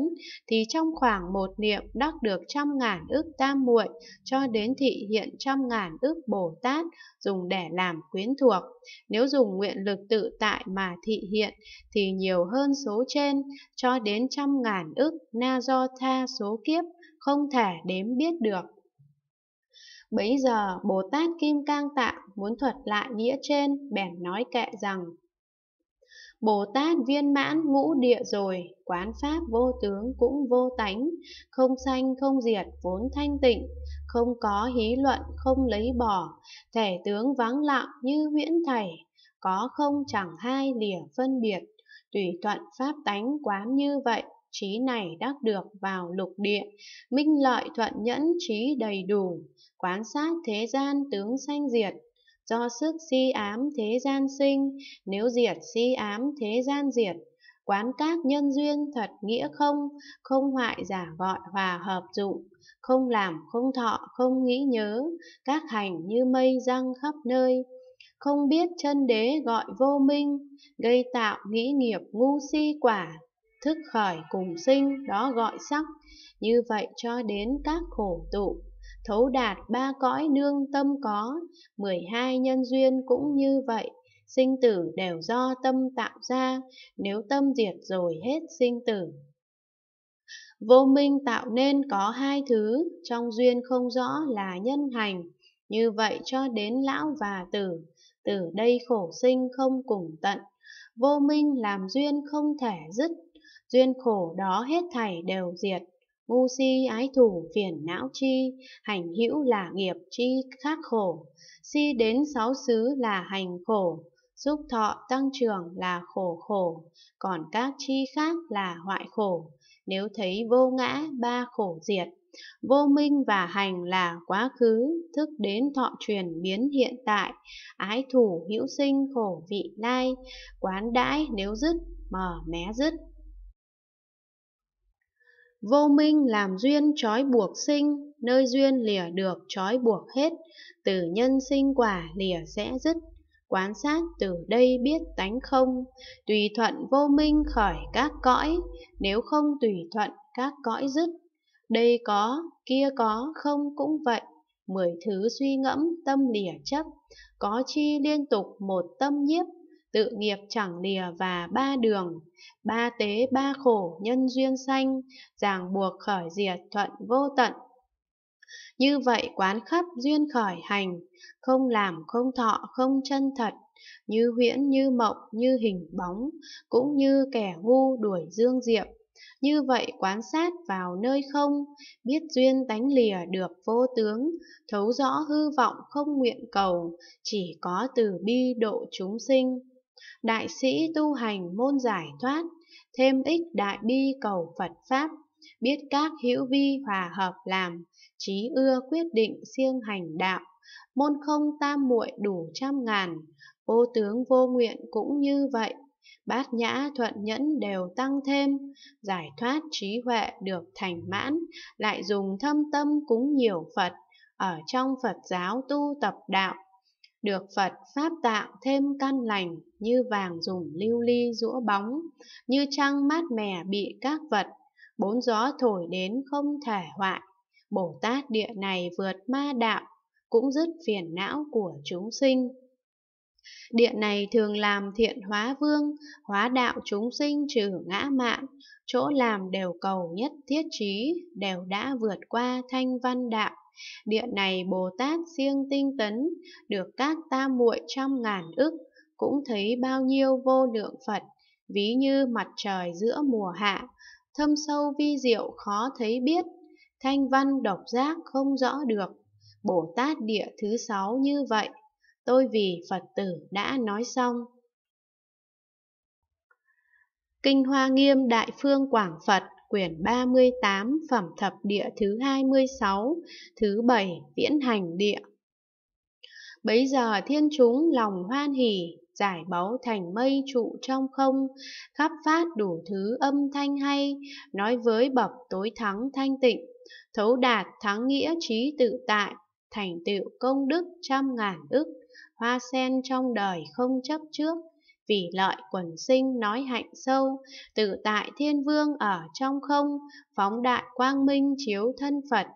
thì trong khoảng một niệm đắc được trăm ngàn ước tam muội, cho đến thị hiện trăm ngàn ước Bồ Tát, dùng để làm quyến thuộc. Nếu dùng nguyện lực tự tại mà thị hiện, thì nhiều hơn số trên, cho đến trăm ngàn ức na do tha số kiếp không thể đếm biết được. Bấy giờ Bồ Tát Kim Cang Tạng muốn thuật lại nghĩa trên bèn nói kệ rằng Bồ Tát viên mãn ngũ địa rồi, quán pháp vô tướng cũng vô tánh, không sanh không diệt vốn thanh tịnh, không có hí luận không lấy bỏ, thể tướng vắng lặng như huyễn thảy, có không chẳng hai lìa phân biệt, tùy thuận pháp tánh quán như vậy trí này đắc được vào lục địa, minh lợi thuận nhẫn trí đầy đủ, quán sát thế gian tướng sanh diệt, do sức si ám thế gian sinh, nếu diệt si ám thế gian diệt, quán các nhân duyên thật nghĩa không, không hoại giả gọi hòa hợp dụng, không làm không thọ không nghĩ nhớ, các hành như mây răng khắp nơi. Không biết chân đế gọi vô minh, gây tạo nghĩ nghiệp ngu si quả, thức khởi cùng sinh đó gọi sắc như vậy cho đến các khổ tụ thấu đạt ba cõi nương tâm có mười hai nhân duyên cũng như vậy sinh tử đều do tâm tạo ra nếu tâm diệt rồi hết sinh tử vô minh tạo nên có hai thứ trong duyên không rõ là nhân hành như vậy cho đến lão và tử từ đây khổ sinh không cùng tận vô minh làm duyên không thể dứt duyên khổ đó hết thảy đều diệt, ngu si ái thủ phiền não chi, hành hữu là nghiệp chi khác khổ, si đến sáu xứ là hành khổ, xúc thọ tăng trưởng là khổ khổ, còn các chi khác là hoại khổ, nếu thấy vô ngã ba khổ diệt. Vô minh và hành là quá khứ, thức đến thọ truyền biến hiện tại, ái thủ hữu sinh khổ vị lai, quán đãi nếu dứt, mở mé dứt. Vô minh làm duyên trói buộc sinh, nơi duyên lìa được trói buộc hết, từ nhân sinh quả lìa sẽ dứt. Quán sát từ đây biết tánh không, tùy thuận vô minh khỏi các cõi, nếu không tùy thuận các cõi dứt. Đây có, kia có, không cũng vậy, mười thứ suy ngẫm tâm lìa chấp, có chi liên tục một tâm nhiếp tự nghiệp chẳng lìa và ba đường, ba tế ba khổ nhân duyên sanh, ràng buộc khởi diệt thuận vô tận. Như vậy quán khắp duyên khởi hành, không làm không thọ không chân thật, như huyễn như mộng như hình bóng, cũng như kẻ ngu đuổi dương diệp. Như vậy quán sát vào nơi không, biết duyên đánh lìa được vô tướng, thấu rõ hư vọng không nguyện cầu, chỉ có từ bi độ chúng sinh đại sĩ tu hành môn giải thoát, thêm ích đại bi cầu Phật Pháp, biết các hữu vi hòa hợp làm, trí ưa quyết định siêng hành đạo, môn không tam muội đủ trăm ngàn, vô tướng vô nguyện cũng như vậy, bát nhã thuận nhẫn đều tăng thêm, giải thoát trí huệ được thành mãn, lại dùng thâm tâm cúng nhiều Phật, ở trong Phật giáo tu tập đạo được Phật Pháp tạo thêm căn lành như vàng dùng lưu ly rũa bóng, như trăng mát mẻ bị các vật, bốn gió thổi đến không thể hoại. Bồ Tát địa này vượt ma đạo, cũng dứt phiền não của chúng sinh. Địa này thường làm thiện hóa vương, hóa đạo chúng sinh trừ ngã mạn, chỗ làm đều cầu nhất thiết trí, đều đã vượt qua thanh văn đạo Địa này Bồ Tát siêng tinh tấn, được các Ta muội trăm ngàn ức, cũng thấy bao nhiêu vô lượng Phật, ví như mặt trời giữa mùa hạ, thâm sâu vi diệu khó thấy biết, thanh văn độc giác không rõ được. Bồ Tát địa thứ sáu như vậy, tôi vì Phật tử đã nói xong. Kinh Hoa Nghiêm Đại Phương Quảng Phật quyển 38 phẩm thập địa thứ 26, thứ 7 viễn hành địa. Bấy giờ thiên chúng lòng hoan hỉ, giải báu thành mây trụ trong không, khắp phát đủ thứ âm thanh hay, nói với bậc tối thắng thanh tịnh, thấu đạt thắng nghĩa trí tự tại, thành tựu công đức trăm ngàn ức, hoa sen trong đời không chấp trước, vì lợi quần sinh nói hạnh sâu, tự tại thiên vương ở trong không, phóng đại quang minh chiếu thân Phật,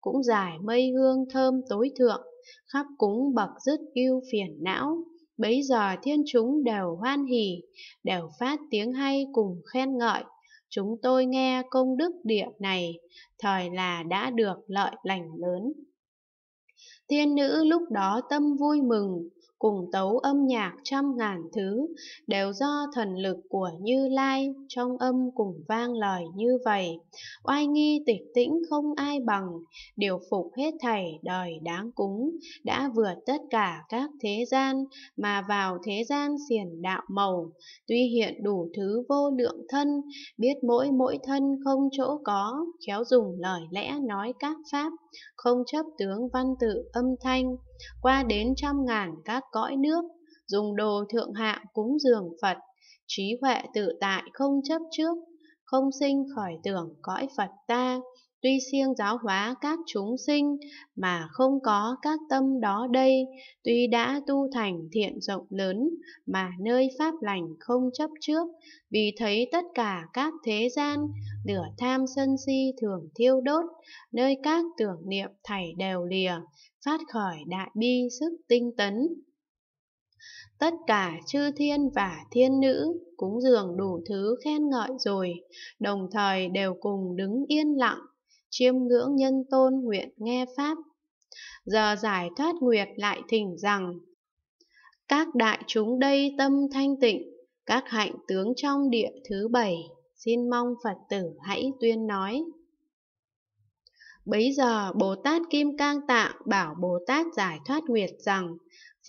cũng giải mây hương thơm tối thượng, khắp cúng bậc dứt yêu phiền não. Bấy giờ thiên chúng đều hoan hỉ, đều phát tiếng hay cùng khen ngợi. Chúng tôi nghe công đức địa này, thời là đã được lợi lành lớn. Thiên nữ lúc đó tâm vui mừng, cùng tấu âm nhạc trăm ngàn thứ, đều do thần lực của Như Lai, trong âm cùng vang lời như vậy. Oai nghi tịch tĩnh không ai bằng, điều phục hết thảy đời đáng cúng, đã vượt tất cả các thế gian, mà vào thế gian xiển đạo màu, tuy hiện đủ thứ vô lượng thân, biết mỗi mỗi thân không chỗ có, khéo dùng lời lẽ nói các pháp không chấp tướng văn tự âm thanh, qua đến trăm ngàn các cõi nước, dùng đồ thượng hạ cúng dường Phật, trí huệ tự tại không chấp trước, không sinh khỏi tưởng cõi Phật ta, tuy siêng giáo hóa các chúng sinh mà không có các tâm đó đây, tuy đã tu thành thiện rộng lớn mà nơi pháp lành không chấp trước, vì thấy tất cả các thế gian, lửa tham sân si thường thiêu đốt, nơi các tưởng niệm thảy đều lìa, phát khởi đại bi sức tinh tấn. Tất cả chư thiên và thiên nữ cúng dường đủ thứ khen ngợi rồi, đồng thời đều cùng đứng yên lặng chiêm ngưỡng nhân tôn nguyện nghe Pháp. Giờ giải thoát nguyệt lại thỉnh rằng, các đại chúng đây tâm thanh tịnh, các hạnh tướng trong địa thứ bảy, xin mong Phật tử hãy tuyên nói. Bấy giờ Bồ Tát Kim Cang Tạng bảo Bồ Tát giải thoát nguyệt rằng,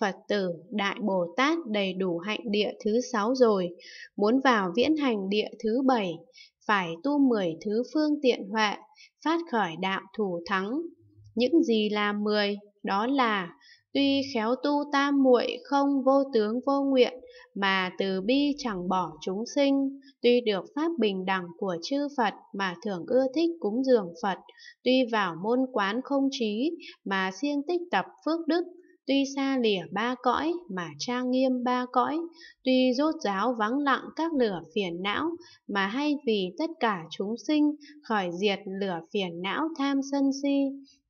Phật tử Đại Bồ Tát đầy đủ hạnh địa thứ sáu rồi, muốn vào viễn hành địa thứ bảy, phải tu mười thứ phương tiện huệ, phát khởi đạo thủ thắng. Những gì là mười, đó là tuy khéo tu tam muội không vô tướng vô nguyện mà từ bi chẳng bỏ chúng sinh tuy được pháp bình đẳng của chư phật mà thường ưa thích cúng dường phật tuy vào môn quán không trí mà siêng tích tập phước đức tuy xa lìa ba cõi mà trang nghiêm ba cõi, tuy rốt ráo vắng lặng các lửa phiền não mà hay vì tất cả chúng sinh khỏi diệt lửa phiền não tham sân si,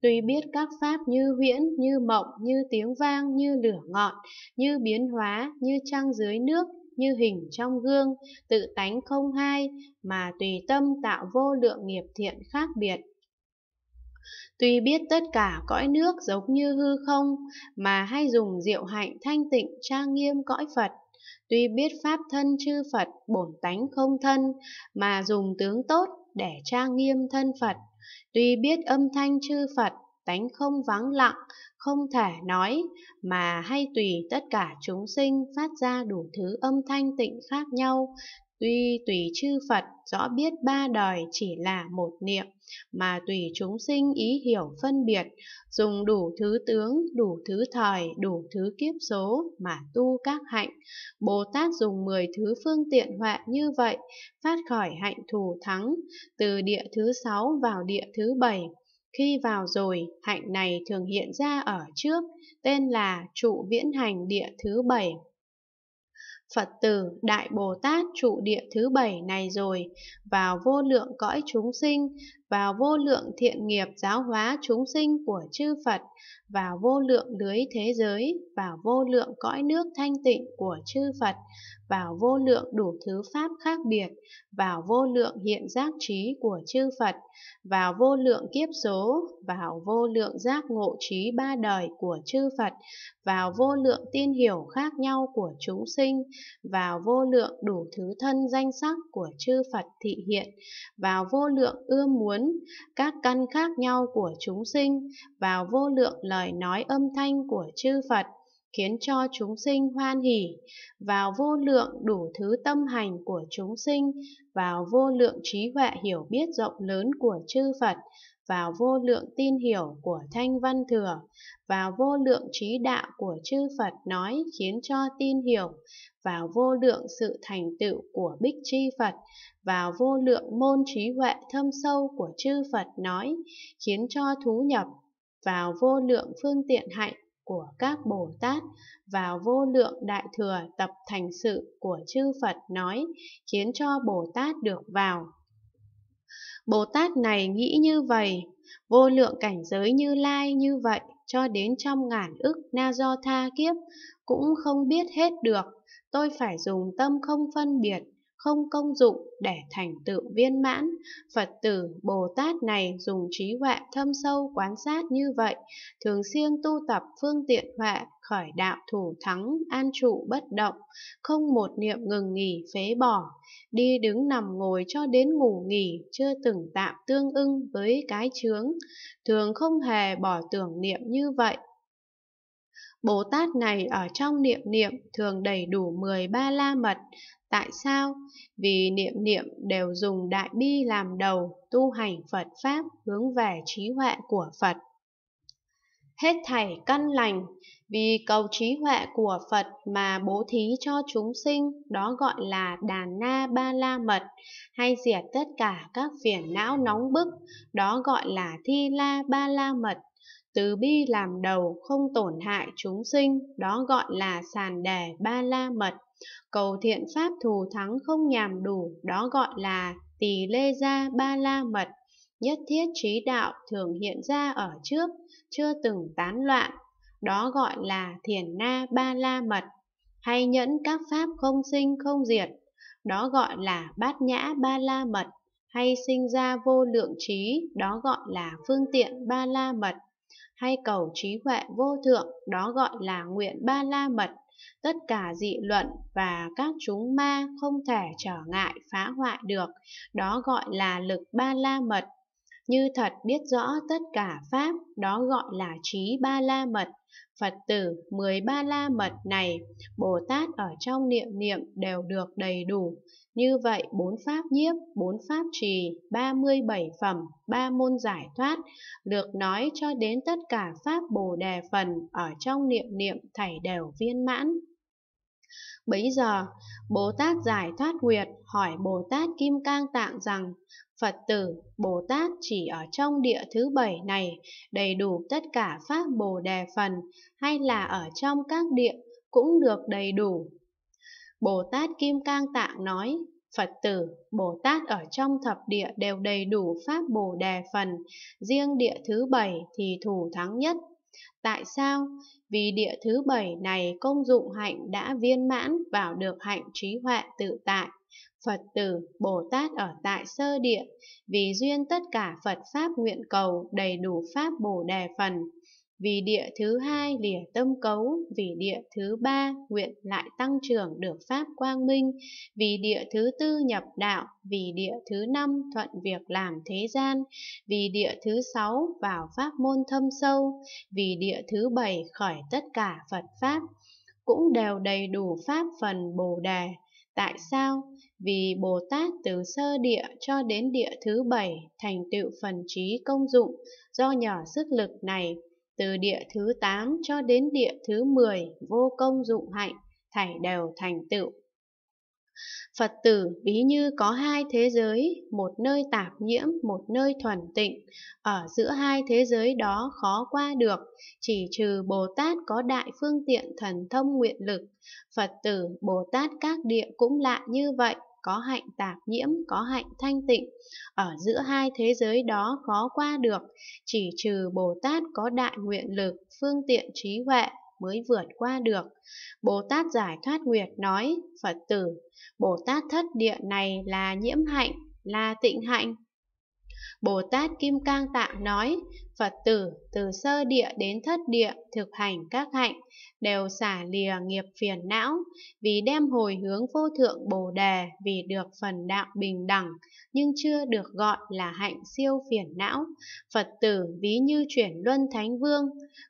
tuy biết các pháp như huyễn, như mộng, như tiếng vang, như lửa ngọn, như biến hóa, như trăng dưới nước, như hình trong gương, tự tánh không hai, mà tùy tâm tạo vô lượng nghiệp thiện khác biệt, Tuy biết tất cả cõi nước giống như hư không, mà hay dùng diệu hạnh thanh tịnh trang nghiêm cõi Phật. Tuy biết pháp thân chư Phật bổn tánh không thân, mà dùng tướng tốt để trang nghiêm thân Phật. Tuy biết âm thanh chư Phật tánh không vắng lặng, không thể nói, mà hay tùy tất cả chúng sinh phát ra đủ thứ âm thanh tịnh khác nhau, Tuy tùy chư Phật rõ biết ba đời chỉ là một niệm, mà tùy chúng sinh ý hiểu phân biệt, dùng đủ thứ tướng, đủ thứ thời, đủ thứ kiếp số mà tu các hạnh. Bồ Tát dùng mười thứ phương tiện huệ như vậy, phát khỏi hạnh thù thắng, từ địa thứ sáu vào địa thứ bảy. Khi vào rồi, hạnh này thường hiện ra ở trước, tên là trụ viễn hành địa thứ bảy Phật tử Đại Bồ Tát trụ địa thứ bảy này rồi, vào vô lượng cõi chúng sinh, vào vô lượng thiện nghiệp giáo hóa chúng sinh của chư Phật, vào vô lượng lưới thế giới, vào vô lượng cõi nước thanh tịnh của chư Phật, vào vô lượng đủ thứ pháp khác biệt, vào vô lượng hiện giác trí của chư Phật, vào vô lượng kiếp số, vào vô lượng giác ngộ trí ba đời của chư Phật, vào vô lượng tin hiểu khác nhau của chúng sinh, vào vô lượng đủ thứ thân danh sắc của chư Phật thị hiện, vào vô lượng ưa muốn huấn các căn khác nhau của chúng sinh vào vô lượng lời nói âm thanh của chư Phật khiến cho chúng sinh hoan hỷ, vào vô lượng đủ thứ tâm hành của chúng sinh, vào vô lượng trí huệ hiểu biết rộng lớn của chư Phật, vào vô lượng tin hiểu của Thanh Văn Thừa, vào vô lượng trí đạo của chư Phật nói khiến cho tin hiểu, vào vô lượng sự thành tựu của Bích Chi Phật, vào vô lượng môn trí huệ thâm sâu của chư Phật nói khiến cho thú nhập, vào vô lượng phương tiện hạnh của các Bồ Tát vào vô lượng đại thừa tập thành sự của chư Phật nói, khiến cho Bồ Tát được vào Bồ Tát này nghĩ như vậy, vô lượng cảnh giới như lai như vậy cho đến trong ngàn ức na do tha kiếp cũng không biết hết được. Tôi phải dùng tâm không phân biệt không công dụng để thành tựu viên mãn. Phật tử Bồ Tát này dùng trí huệ thâm sâu quán sát như vậy, thường xuyên tu tập phương tiện huệ khởi đạo thủ thắng, an trụ bất động, không một niệm ngừng nghỉ phế bỏ, đi đứng nằm ngồi cho đến ngủ nghỉ chưa từng tạm tương ưng với cái chướng, thường không hề bỏ tưởng niệm như vậy. Bồ Tát này ở trong niệm niệm thường đầy đủ 13 la mật, Tại sao? Vì niệm niệm đều dùng đại bi làm đầu, tu hành Phật Pháp hướng về trí huệ của Phật. Hết thảy căn lành, vì cầu trí huệ của Phật mà bố thí cho chúng sinh, đó gọi là đàn na ba la mật, hay diệt tất cả các phiền não nóng bức, đó gọi là thi la ba la mật. Từ bi làm đầu không tổn hại chúng sinh, đó gọi là sàn đề ba la mật cầu thiện pháp thù thắng không nhàm đủ đó gọi là tỳ lê gia ba la mật nhất thiết trí đạo thường hiện ra ở trước chưa từng tán loạn đó gọi là thiền na ba la mật hay nhẫn các pháp không sinh không diệt đó gọi là bát nhã ba la mật hay sinh ra vô lượng trí đó gọi là phương tiện ba la mật hay cầu trí huệ vô thượng đó gọi là nguyện ba la mật tất cả dị luận và các chúng ma không thể trở ngại phá hoại được, đó gọi là lực ba la mật. Như thật biết rõ tất cả pháp, đó gọi là trí ba la mật. Phật tử 13 la mật này, Bồ Tát ở trong niệm niệm đều được đầy đủ. Như vậy, bốn pháp nhiếp, bốn pháp trì, 37 phẩm, ba môn giải thoát, được nói cho đến tất cả pháp Bồ Đề phần ở trong niệm niệm thảy đều viên mãn. Bấy giờ, Bồ Tát giải thoát nguyệt hỏi Bồ Tát Kim Cang Tạng rằng, Phật tử, Bồ Tát chỉ ở trong địa thứ bảy này đầy đủ tất cả pháp Bồ Đề phần hay là ở trong các địa cũng được đầy đủ. Bồ Tát Kim Cang Tạng nói, Phật tử, Bồ Tát ở trong thập địa đều đầy đủ pháp Bồ Đề phần, riêng địa thứ bảy thì thủ thắng nhất. Tại sao? Vì địa thứ bảy này công dụng hạnh đã viên mãn vào được hạnh trí huệ tự tại. Phật tử, Bồ Tát ở tại sơ địa, vì duyên tất cả Phật Pháp nguyện cầu đầy đủ Pháp Bồ Đề Phần. Vì địa thứ hai lìa tâm cấu, vì địa thứ ba nguyện lại tăng trưởng được Pháp quang minh, vì địa thứ tư nhập đạo, vì địa thứ năm thuận việc làm thế gian, vì địa thứ sáu vào Pháp môn thâm sâu, vì địa thứ bảy khỏi tất cả Phật Pháp, cũng đều đầy đủ Pháp phần Bồ Đề. Tại sao? vì Bồ Tát từ sơ địa cho đến địa thứ bảy thành tựu phần trí công dụng do nhỏ sức lực này, từ địa thứ tám cho đến địa thứ mười vô công dụng hạnh, thảy đều thành tựu. Phật tử ví như có hai thế giới, một nơi tạp nhiễm, một nơi thuần tịnh. Ở giữa hai thế giới đó khó qua được, chỉ trừ Bồ Tát có đại phương tiện thần thông nguyện lực. Phật tử Bồ Tát các địa cũng lạ như vậy, có hạnh tạp nhiễm, có hạnh thanh tịnh. Ở giữa hai thế giới đó khó qua được, chỉ trừ Bồ Tát có đại nguyện lực, phương tiện trí huệ, mới vượt qua được. Bồ Tát Giải Thoát Nguyệt nói, Phật tử, Bồ Tát thất địa này là nhiễm hạnh, là tịnh hạnh. Bồ Tát Kim Cang Tạng nói, Phật tử từ sơ địa đến thất địa thực hành các hạnh, đều xả lìa nghiệp phiền não, vì đem hồi hướng vô thượng Bồ Đề vì được phần đạo bình đẳng, nhưng chưa được gọi là hạnh siêu phiền não. Phật tử ví như chuyển luân thánh vương,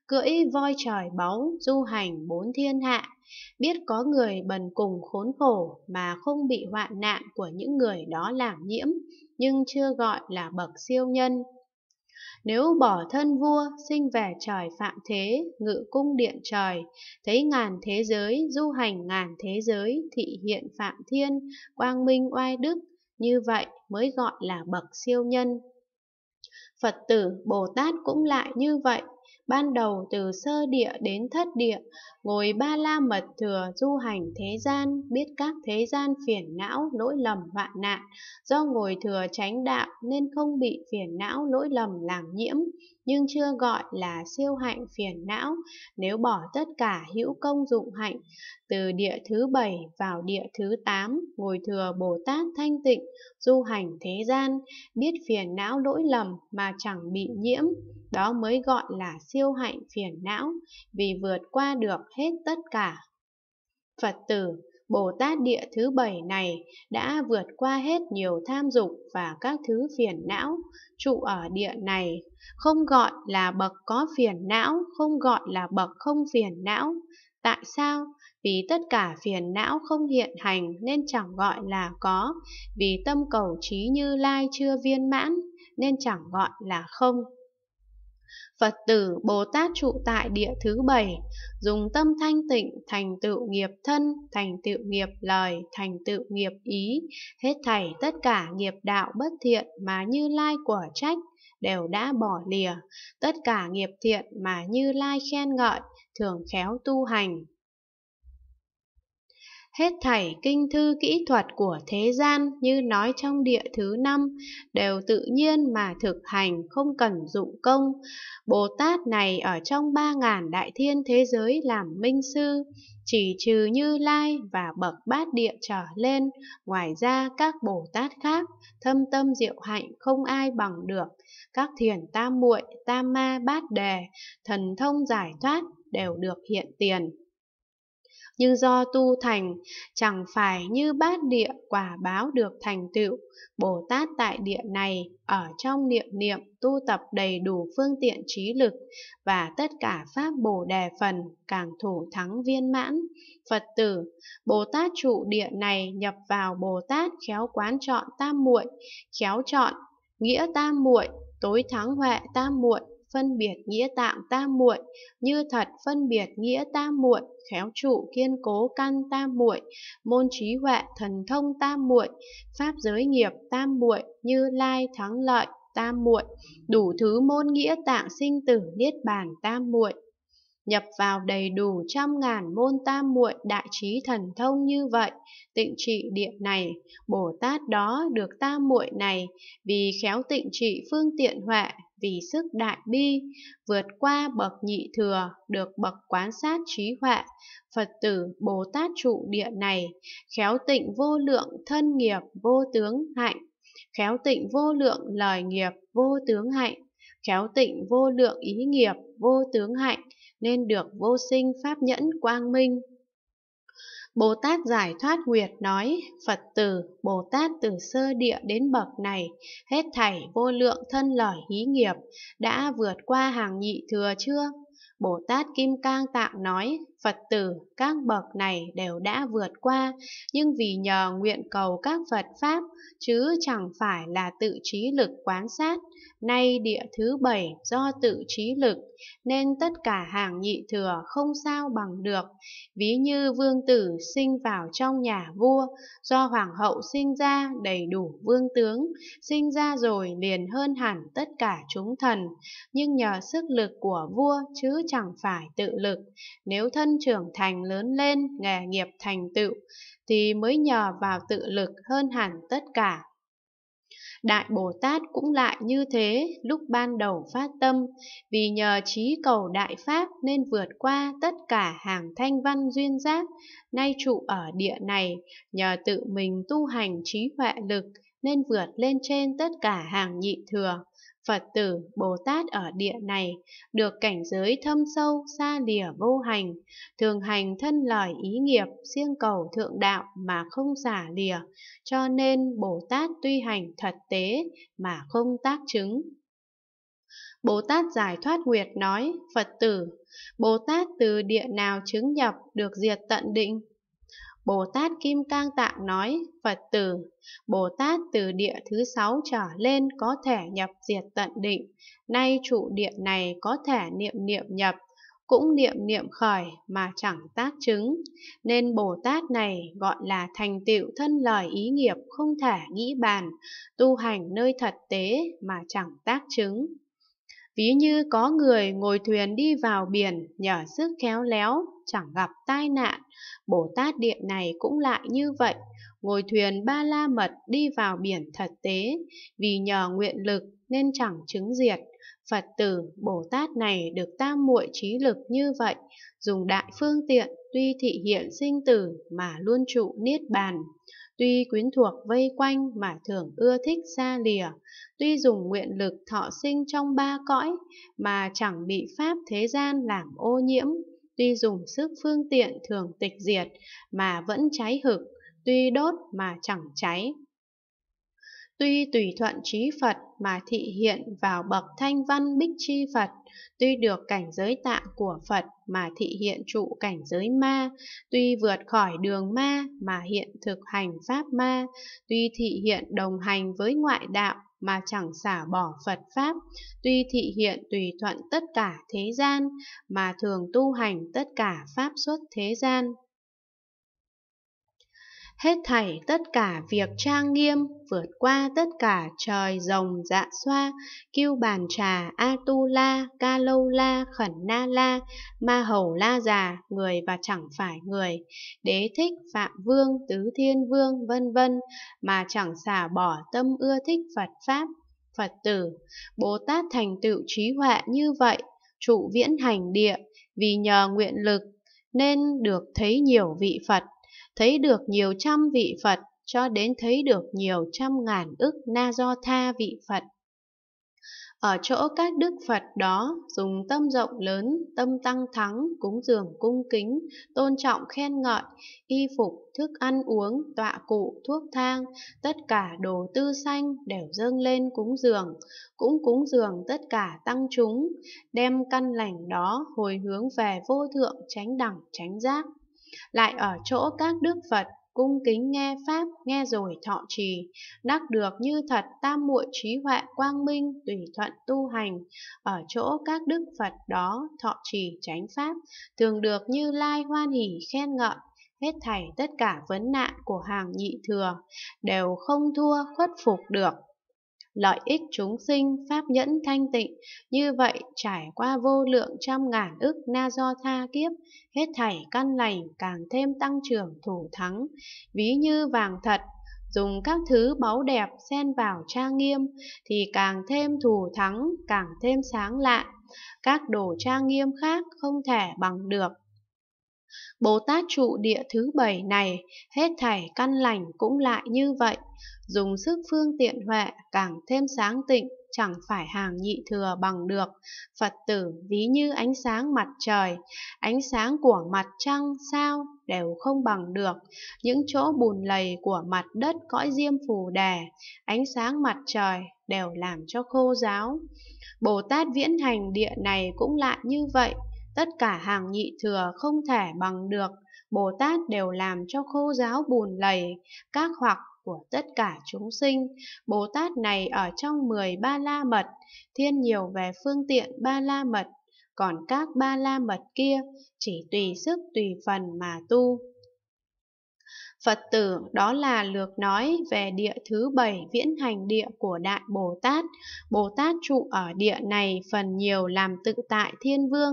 cưỡi voi trời báu, du hành bốn thiên hạ, biết có người bần cùng khốn khổ mà không bị hoạn nạn của những người đó làm nhiễm, nhưng chưa gọi là bậc siêu nhân. Nếu bỏ thân vua, sinh về trời phạm thế, ngự cung điện trời, thấy ngàn thế giới, du hành ngàn thế giới, thị hiện phạm thiên, quang minh oai đức, như vậy mới gọi là bậc siêu nhân. Phật tử Bồ Tát cũng lại như vậy, ban đầu từ sơ địa đến thất địa, ngồi ba la mật thừa du hành thế gian, biết các thế gian phiền não, lỗi lầm hoạn nạn, do ngồi thừa tránh đạo nên không bị phiền não, lỗi lầm làm nhiễm, nhưng chưa gọi là siêu hạnh phiền não nếu bỏ tất cả hữu công dụng hạnh từ địa thứ bảy vào địa thứ tám ngồi thừa bồ tát thanh tịnh du hành thế gian biết phiền não lỗi lầm mà chẳng bị nhiễm đó mới gọi là siêu hạnh phiền não vì vượt qua được hết tất cả phật tử Bồ Tát địa thứ bảy này đã vượt qua hết nhiều tham dục và các thứ phiền não, trụ ở địa này, không gọi là bậc có phiền não, không gọi là bậc không phiền não. Tại sao? Vì tất cả phiền não không hiện hành nên chẳng gọi là có, vì tâm cầu trí như lai chưa viên mãn nên chẳng gọi là không. Phật tử Bồ Tát trụ tại địa thứ bảy, dùng tâm thanh tịnh, thành tựu nghiệp thân, thành tựu nghiệp lời, thành tựu nghiệp ý, hết thảy tất cả nghiệp đạo bất thiện mà Như Lai quả trách đều đã bỏ lìa, tất cả nghiệp thiện mà Như Lai khen ngợi, thường khéo tu hành. Hết thảy kinh thư kỹ thuật của thế gian như nói trong địa thứ năm đều tự nhiên mà thực hành không cần dụng công. Bồ Tát này ở trong ba ngàn đại thiên thế giới làm minh sư, chỉ trừ Như Lai và bậc bát địa trở lên, ngoài ra các Bồ Tát khác, thâm tâm diệu hạnh không ai bằng được, các thiền tam muội, tam ma bát đề, thần thông giải thoát đều được hiện tiền nhưng do tu thành chẳng phải như bát địa quả báo được thành tựu bồ tát tại địa này ở trong niệm niệm tu tập đầy đủ phương tiện trí lực và tất cả pháp bồ đề phần càng thủ thắng viên mãn phật tử bồ tát trụ địa này nhập vào bồ tát khéo quán chọn tam muội khéo chọn nghĩa tam muội tối thắng huệ tam muội phân biệt nghĩa tạng tam muội, như thật phân biệt nghĩa tam muội, khéo trụ kiên cố căn tam muội, môn trí huệ thần thông tam muội, pháp giới nghiệp tam muội, như lai thắng lợi tam muội, đủ thứ môn nghĩa tạng sinh tử niết bàn tam muội nhập vào đầy đủ trăm ngàn môn tam muội đại trí thần thông như vậy, tịnh trị địa này, Bồ Tát đó được tam muội này, vì khéo tịnh trị phương tiện huệ, vì sức đại bi, vượt qua bậc nhị thừa, được bậc quán sát trí huệ, Phật tử Bồ Tát trụ địa này, khéo tịnh vô lượng thân nghiệp vô tướng hạnh, khéo tịnh vô lượng lời nghiệp vô tướng hạnh, khéo tịnh vô lượng ý nghiệp vô tướng hạnh, nên được vô sinh pháp nhẫn quang minh. Bồ Tát giải thoát nguyệt nói, Phật tử, Bồ Tát từ sơ địa đến bậc này, hết thảy vô lượng thân lời hí nghiệp, đã vượt qua hàng nhị thừa chưa? Bồ Tát Kim Cang Tạng nói, Phật tử các bậc này đều đã vượt qua, nhưng vì nhờ nguyện cầu các Phật Pháp, chứ chẳng phải là tự trí lực quán sát, nay địa thứ bảy do tự trí lực, nên tất cả hàng nhị thừa không sao bằng được. Ví như vương tử sinh vào trong nhà vua, do hoàng hậu sinh ra đầy đủ vương tướng, sinh ra rồi liền hơn hẳn tất cả chúng thần, nhưng nhờ sức lực của vua chứ chẳng phải tự lực. Nếu thân trưởng thành lớn lên, nghề nghiệp thành tựu, thì mới nhờ vào tự lực hơn hẳn tất cả. Đại Bồ Tát cũng lại như thế lúc ban đầu phát tâm, vì nhờ trí cầu Đại Pháp nên vượt qua tất cả hàng thanh văn duyên giác, nay trụ ở địa này, nhờ tự mình tu hành trí huệ lực, nên vượt lên trên tất cả hàng nhị thừa. Phật tử Bồ Tát ở địa này được cảnh giới thâm sâu xa lìa vô hành, thường hành thân lời ý nghiệp siêng cầu thượng đạo mà không giả lìa, cho nên Bồ Tát tuy hành thật tế mà không tác chứng. Bồ Tát giải thoát nguyệt nói, Phật tử, Bồ Tát từ địa nào chứng nhập được diệt tận định? Bồ Tát Kim Cang Tạng nói, Phật tử, Bồ Tát từ địa thứ sáu trở lên có thể nhập diệt tận định, nay trụ địa này có thể niệm niệm nhập, cũng niệm niệm khởi mà chẳng tác chứng, nên Bồ Tát này gọi là thành tựu thân lời ý nghiệp không thể nghĩ bàn, tu hành nơi thật tế mà chẳng tác chứng ví như có người ngồi thuyền đi vào biển nhờ sức khéo léo chẳng gặp tai nạn bồ tát địa này cũng lại như vậy ngồi thuyền ba la mật đi vào biển thật tế vì nhờ nguyện lực nên chẳng chứng diệt phật tử bồ tát này được tam muội trí lực như vậy dùng đại phương tiện tuy thị hiện sinh tử mà luôn trụ niết bàn Tuy quyến thuộc vây quanh mà thường ưa thích xa lìa, tuy dùng nguyện lực thọ sinh trong ba cõi mà chẳng bị pháp thế gian làm ô nhiễm, tuy dùng sức phương tiện thường tịch diệt mà vẫn cháy hực, tuy đốt mà chẳng cháy tuy tùy thuận trí Phật mà thị hiện vào bậc thanh văn bích chi Phật, tuy được cảnh giới tạng của Phật mà thị hiện trụ cảnh giới ma, tuy vượt khỏi đường ma mà hiện thực hành pháp ma, tuy thị hiện đồng hành với ngoại đạo mà chẳng xả bỏ Phật Pháp, tuy thị hiện tùy thuận tất cả thế gian, mà thường tu hành tất cả Pháp xuất thế gian hết thảy tất cả việc trang nghiêm vượt qua tất cả trời rồng dạ xoa kiêu bàn trà Atula tu ca lâu la khẩn na la ma hầu la già người và chẳng phải người đế thích phạm vương tứ thiên vương vân vân mà chẳng xả bỏ tâm ưa thích phật pháp phật tử bồ tát thành tựu trí huệ như vậy trụ viễn hành địa vì nhờ nguyện lực nên được thấy nhiều vị phật thấy được nhiều trăm vị Phật cho đến thấy được nhiều trăm ngàn ức na do tha vị Phật. Ở chỗ các đức Phật đó, dùng tâm rộng lớn, tâm tăng thắng, cúng dường cung kính, tôn trọng khen ngợi, y phục, thức ăn uống, tọa cụ, thuốc thang, tất cả đồ tư sanh đều dâng lên cúng dường, cũng cúng dường tất cả tăng chúng, đem căn lành đó hồi hướng về vô thượng chánh đẳng chánh giác lại ở chỗ các đức Phật cung kính nghe pháp, nghe rồi thọ trì, đắc được như thật tam muội trí huệ quang minh tùy thuận tu hành, ở chỗ các đức Phật đó thọ trì chánh pháp, thường được Như Lai hoan hỷ khen ngợi, hết thảy tất cả vấn nạn của hàng nhị thừa đều không thua khuất phục được lợi ích chúng sinh, pháp nhẫn thanh tịnh, như vậy trải qua vô lượng trăm ngàn ức na do tha kiếp, hết thảy căn lành càng thêm tăng trưởng thủ thắng, ví như vàng thật, dùng các thứ báu đẹp xen vào trang nghiêm thì càng thêm thủ thắng, càng thêm sáng lạ, các đồ trang nghiêm khác không thể bằng được. Bồ Tát trụ địa thứ bảy này, hết thảy căn lành cũng lại như vậy, dùng sức phương tiện huệ càng thêm sáng tịnh, chẳng phải hàng nhị thừa bằng được. Phật tử ví như ánh sáng mặt trời, ánh sáng của mặt trăng, sao đều không bằng được. Những chỗ bùn lầy của mặt đất cõi diêm phù đà, ánh sáng mặt trời đều làm cho khô giáo. Bồ Tát viễn hành địa này cũng lại như vậy, tất cả hàng nhị thừa không thể bằng được, Bồ Tát đều làm cho khô giáo bùn lầy, các hoặc của tất cả chúng sinh. Bồ Tát này ở trong mười ba la mật, thiên nhiều về phương tiện ba la mật, còn các ba la mật kia chỉ tùy sức tùy phần mà tu. Phật tử đó là lược nói về địa thứ bảy viễn hành địa của Đại Bồ Tát. Bồ Tát trụ ở địa này phần nhiều làm tự tại thiên vương,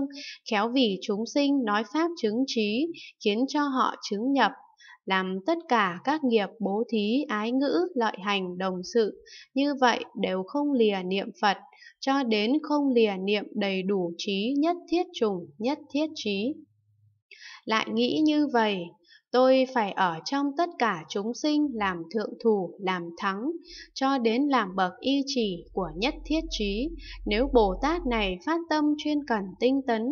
khéo vì chúng sinh nói pháp chứng trí, khiến cho họ chứng nhập làm tất cả các nghiệp bố thí, ái ngữ, lợi hành, đồng sự, như vậy đều không lìa niệm Phật, cho đến không lìa niệm đầy đủ trí nhất thiết trùng, nhất thiết trí. Lại nghĩ như vậy, Tôi phải ở trong tất cả chúng sinh làm thượng thủ, làm thắng, cho đến làm bậc y trì của nhất thiết trí. Nếu Bồ Tát này phát tâm chuyên cần tinh tấn,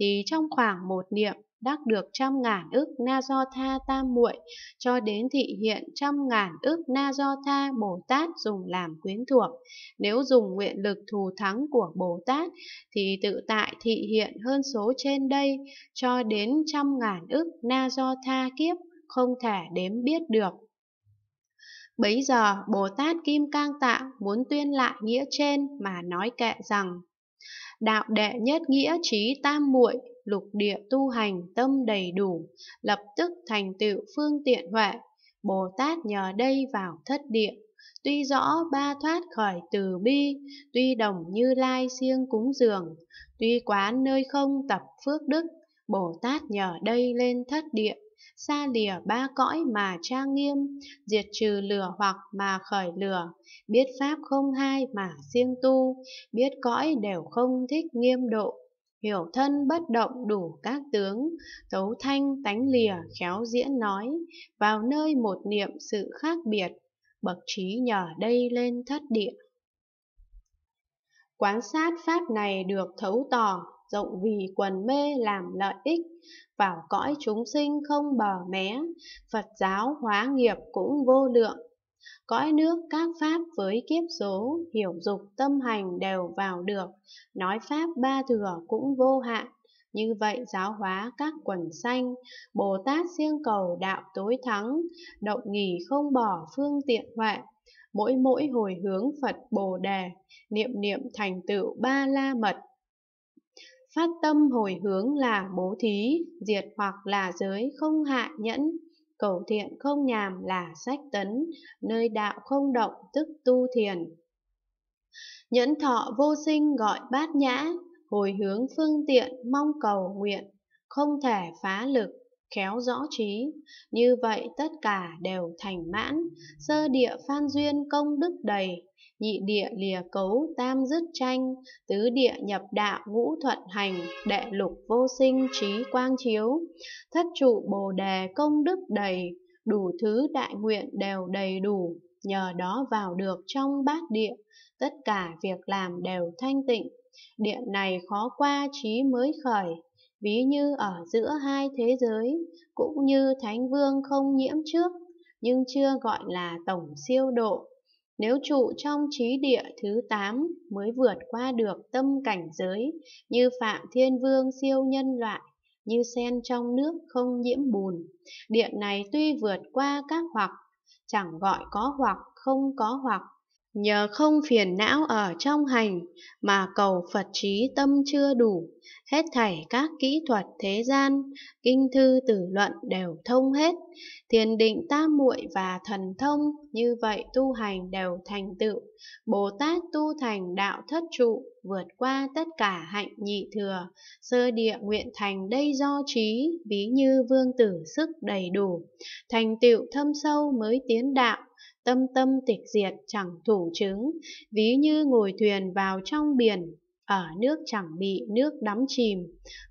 thì trong khoảng một niệm đắc được trăm ngàn ức na do tha tam muội cho đến thị hiện trăm ngàn ức na do tha bồ tát dùng làm quyến thuộc nếu dùng nguyện lực thù thắng của bồ tát thì tự tại thị hiện hơn số trên đây cho đến trăm ngàn ức na do tha kiếp không thể đếm biết được bấy giờ bồ tát kim cang tạng muốn tuyên lại nghĩa trên mà nói kệ rằng đạo đệ nhất nghĩa trí tam muội lục địa tu hành tâm đầy đủ, lập tức thành tựu phương tiện huệ. Bồ Tát nhờ đây vào thất địa, tuy rõ ba thoát khỏi từ bi, tuy đồng như lai siêng cúng dường, tuy quán nơi không tập phước đức, Bồ Tát nhờ đây lên thất địa, xa lìa ba cõi mà trang nghiêm, diệt trừ lửa hoặc mà khởi lửa, biết pháp không hai mà siêng tu, biết cõi đều không thích nghiêm độ, hiểu thân bất động đủ các tướng, thấu thanh tánh lìa khéo diễn nói, vào nơi một niệm sự khác biệt, bậc trí nhờ đây lên thất địa. Quán sát pháp này được thấu tỏ, rộng vì quần mê làm lợi ích, vào cõi chúng sinh không bờ mé, Phật giáo hóa nghiệp cũng vô lượng, cõi nước các pháp với kiếp số hiểu dục tâm hành đều vào được nói pháp ba thừa cũng vô hạn như vậy giáo hóa các quần xanh bồ tát siêng cầu đạo tối thắng động nghỉ không bỏ phương tiện huệ mỗi mỗi hồi hướng phật bồ đề niệm niệm thành tựu ba la mật phát tâm hồi hướng là bố thí diệt hoặc là giới không hạ nhẫn Cầu thiện không nhàm là sách tấn, nơi đạo không động tức tu thiền. Nhẫn thọ vô sinh gọi bát nhã, hồi hướng phương tiện mong cầu nguyện, không thể phá lực, khéo rõ trí. Như vậy tất cả đều thành mãn, sơ địa phan duyên công đức đầy, nhị địa lìa cấu tam dứt tranh, tứ địa nhập đạo ngũ thuận hành, đệ lục vô sinh trí quang chiếu, thất trụ bồ đề công đức đầy, đủ thứ đại nguyện đều đầy đủ, nhờ đó vào được trong bát địa, tất cả việc làm đều thanh tịnh. Địa này khó qua trí mới khởi, ví như ở giữa hai thế giới, cũng như Thánh Vương không nhiễm trước, nhưng chưa gọi là tổng siêu độ nếu trụ trong trí địa thứ 8 mới vượt qua được tâm cảnh giới, như Phạm Thiên Vương siêu nhân loại, như sen trong nước không nhiễm bùn. Điện này tuy vượt qua các hoặc, chẳng gọi có hoặc không có hoặc, nhờ không phiền não ở trong hành mà cầu Phật trí tâm chưa đủ, hết thảy các kỹ thuật thế gian, kinh thư tử luận đều thông hết, thiền định tam muội và thần thông như vậy tu hành đều thành tựu, Bồ Tát tu thành đạo thất trụ, vượt qua tất cả hạnh nhị thừa, sơ địa nguyện thành đây do trí, ví như vương tử sức đầy đủ, thành tựu thâm sâu mới tiến đạo tâm tâm tịch diệt chẳng thủ chứng, ví như ngồi thuyền vào trong biển, ở nước chẳng bị nước đắm chìm,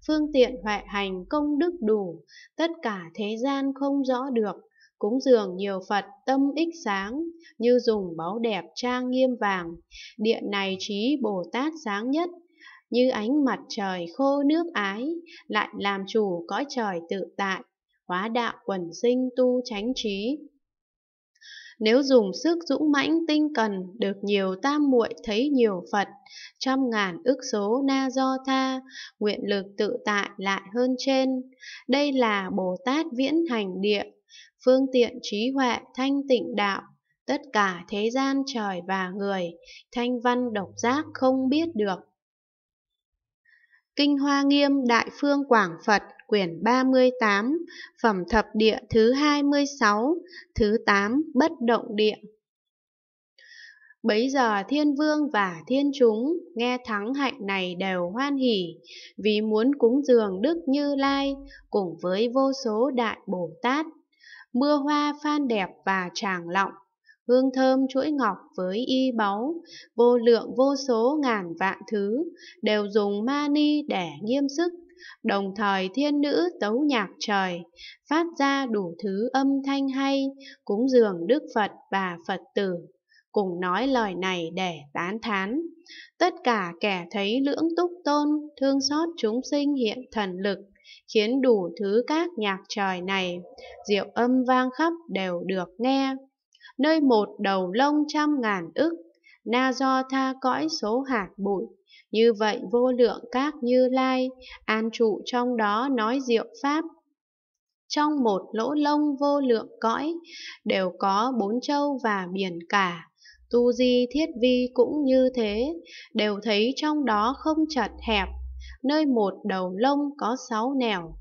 phương tiện huệ hành công đức đủ, tất cả thế gian không rõ được, cúng dường nhiều Phật tâm ích sáng, như dùng báu đẹp trang nghiêm vàng, điện này trí Bồ Tát sáng nhất, như ánh mặt trời khô nước ái, lại làm chủ cõi trời tự tại, hóa đạo quần sinh tu chánh trí. Nếu dùng sức dũng mãnh tinh cần, được nhiều tam muội thấy nhiều Phật, trăm ngàn ức số na do tha, nguyện lực tự tại lại hơn trên. Đây là Bồ Tát viễn hành địa, phương tiện trí huệ thanh tịnh đạo, tất cả thế gian trời và người, thanh văn độc giác không biết được. Kinh Hoa Nghiêm Đại Phương Quảng Phật quyển 38, phẩm thập địa thứ 26, thứ 8 bất động địa. Bấy giờ thiên vương và thiên chúng nghe thắng hạnh này đều hoan hỉ, vì muốn cúng dường Đức Như Lai cùng với vô số đại Bồ Tát. Mưa hoa phan đẹp và tràng lọng hương thơm chuỗi ngọc với y báu, vô lượng vô số ngàn vạn thứ, đều dùng mani để nghiêm sức. Đồng thời thiên nữ tấu nhạc trời, phát ra đủ thứ âm thanh hay, cúng dường Đức Phật và Phật tử, cùng nói lời này để tán thán. Tất cả kẻ thấy lưỡng túc tôn, thương xót chúng sinh hiện thần lực, khiến đủ thứ các nhạc trời này, diệu âm vang khắp đều được nghe nơi một đầu lông trăm ngàn ức, na do tha cõi số hạt bụi. Như vậy vô lượng các như lai, an trụ trong đó nói diệu pháp. Trong một lỗ lông vô lượng cõi, đều có bốn châu và biển cả. Tu di thiết vi cũng như thế, đều thấy trong đó không chật hẹp, nơi một đầu lông có sáu nẻo,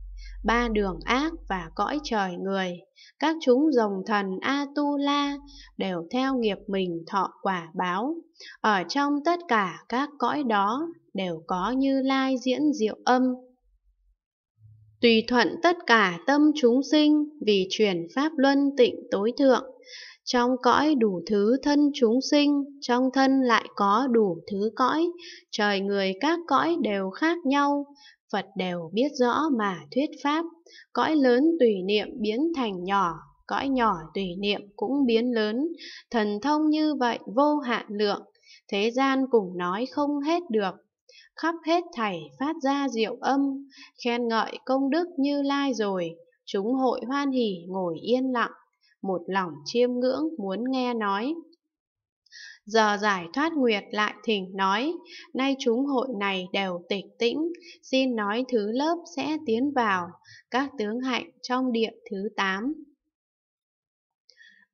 ba đường ác và cõi trời người. Các chúng rồng thần Atula đều theo nghiệp mình thọ quả báo. Ở trong tất cả các cõi đó đều có như lai diễn diệu âm. Tùy thuận tất cả tâm chúng sinh vì truyền pháp luân tịnh tối thượng. Trong cõi đủ thứ thân chúng sinh, trong thân lại có đủ thứ cõi, trời người các cõi đều khác nhau, Phật đều biết rõ mà thuyết pháp, cõi lớn tùy niệm biến thành nhỏ, cõi nhỏ tùy niệm cũng biến lớn, thần thông như vậy vô hạn lượng, thế gian cùng nói không hết được. Khắp hết thảy phát ra diệu âm, khen ngợi công đức như lai rồi, chúng hội hoan hỉ ngồi yên lặng, một lòng chiêm ngưỡng muốn nghe nói, Giờ giải thoát nguyệt lại thỉnh nói, nay chúng hội này đều tịch tĩnh, xin nói thứ lớp sẽ tiến vào, các tướng hạnh trong địa thứ 8.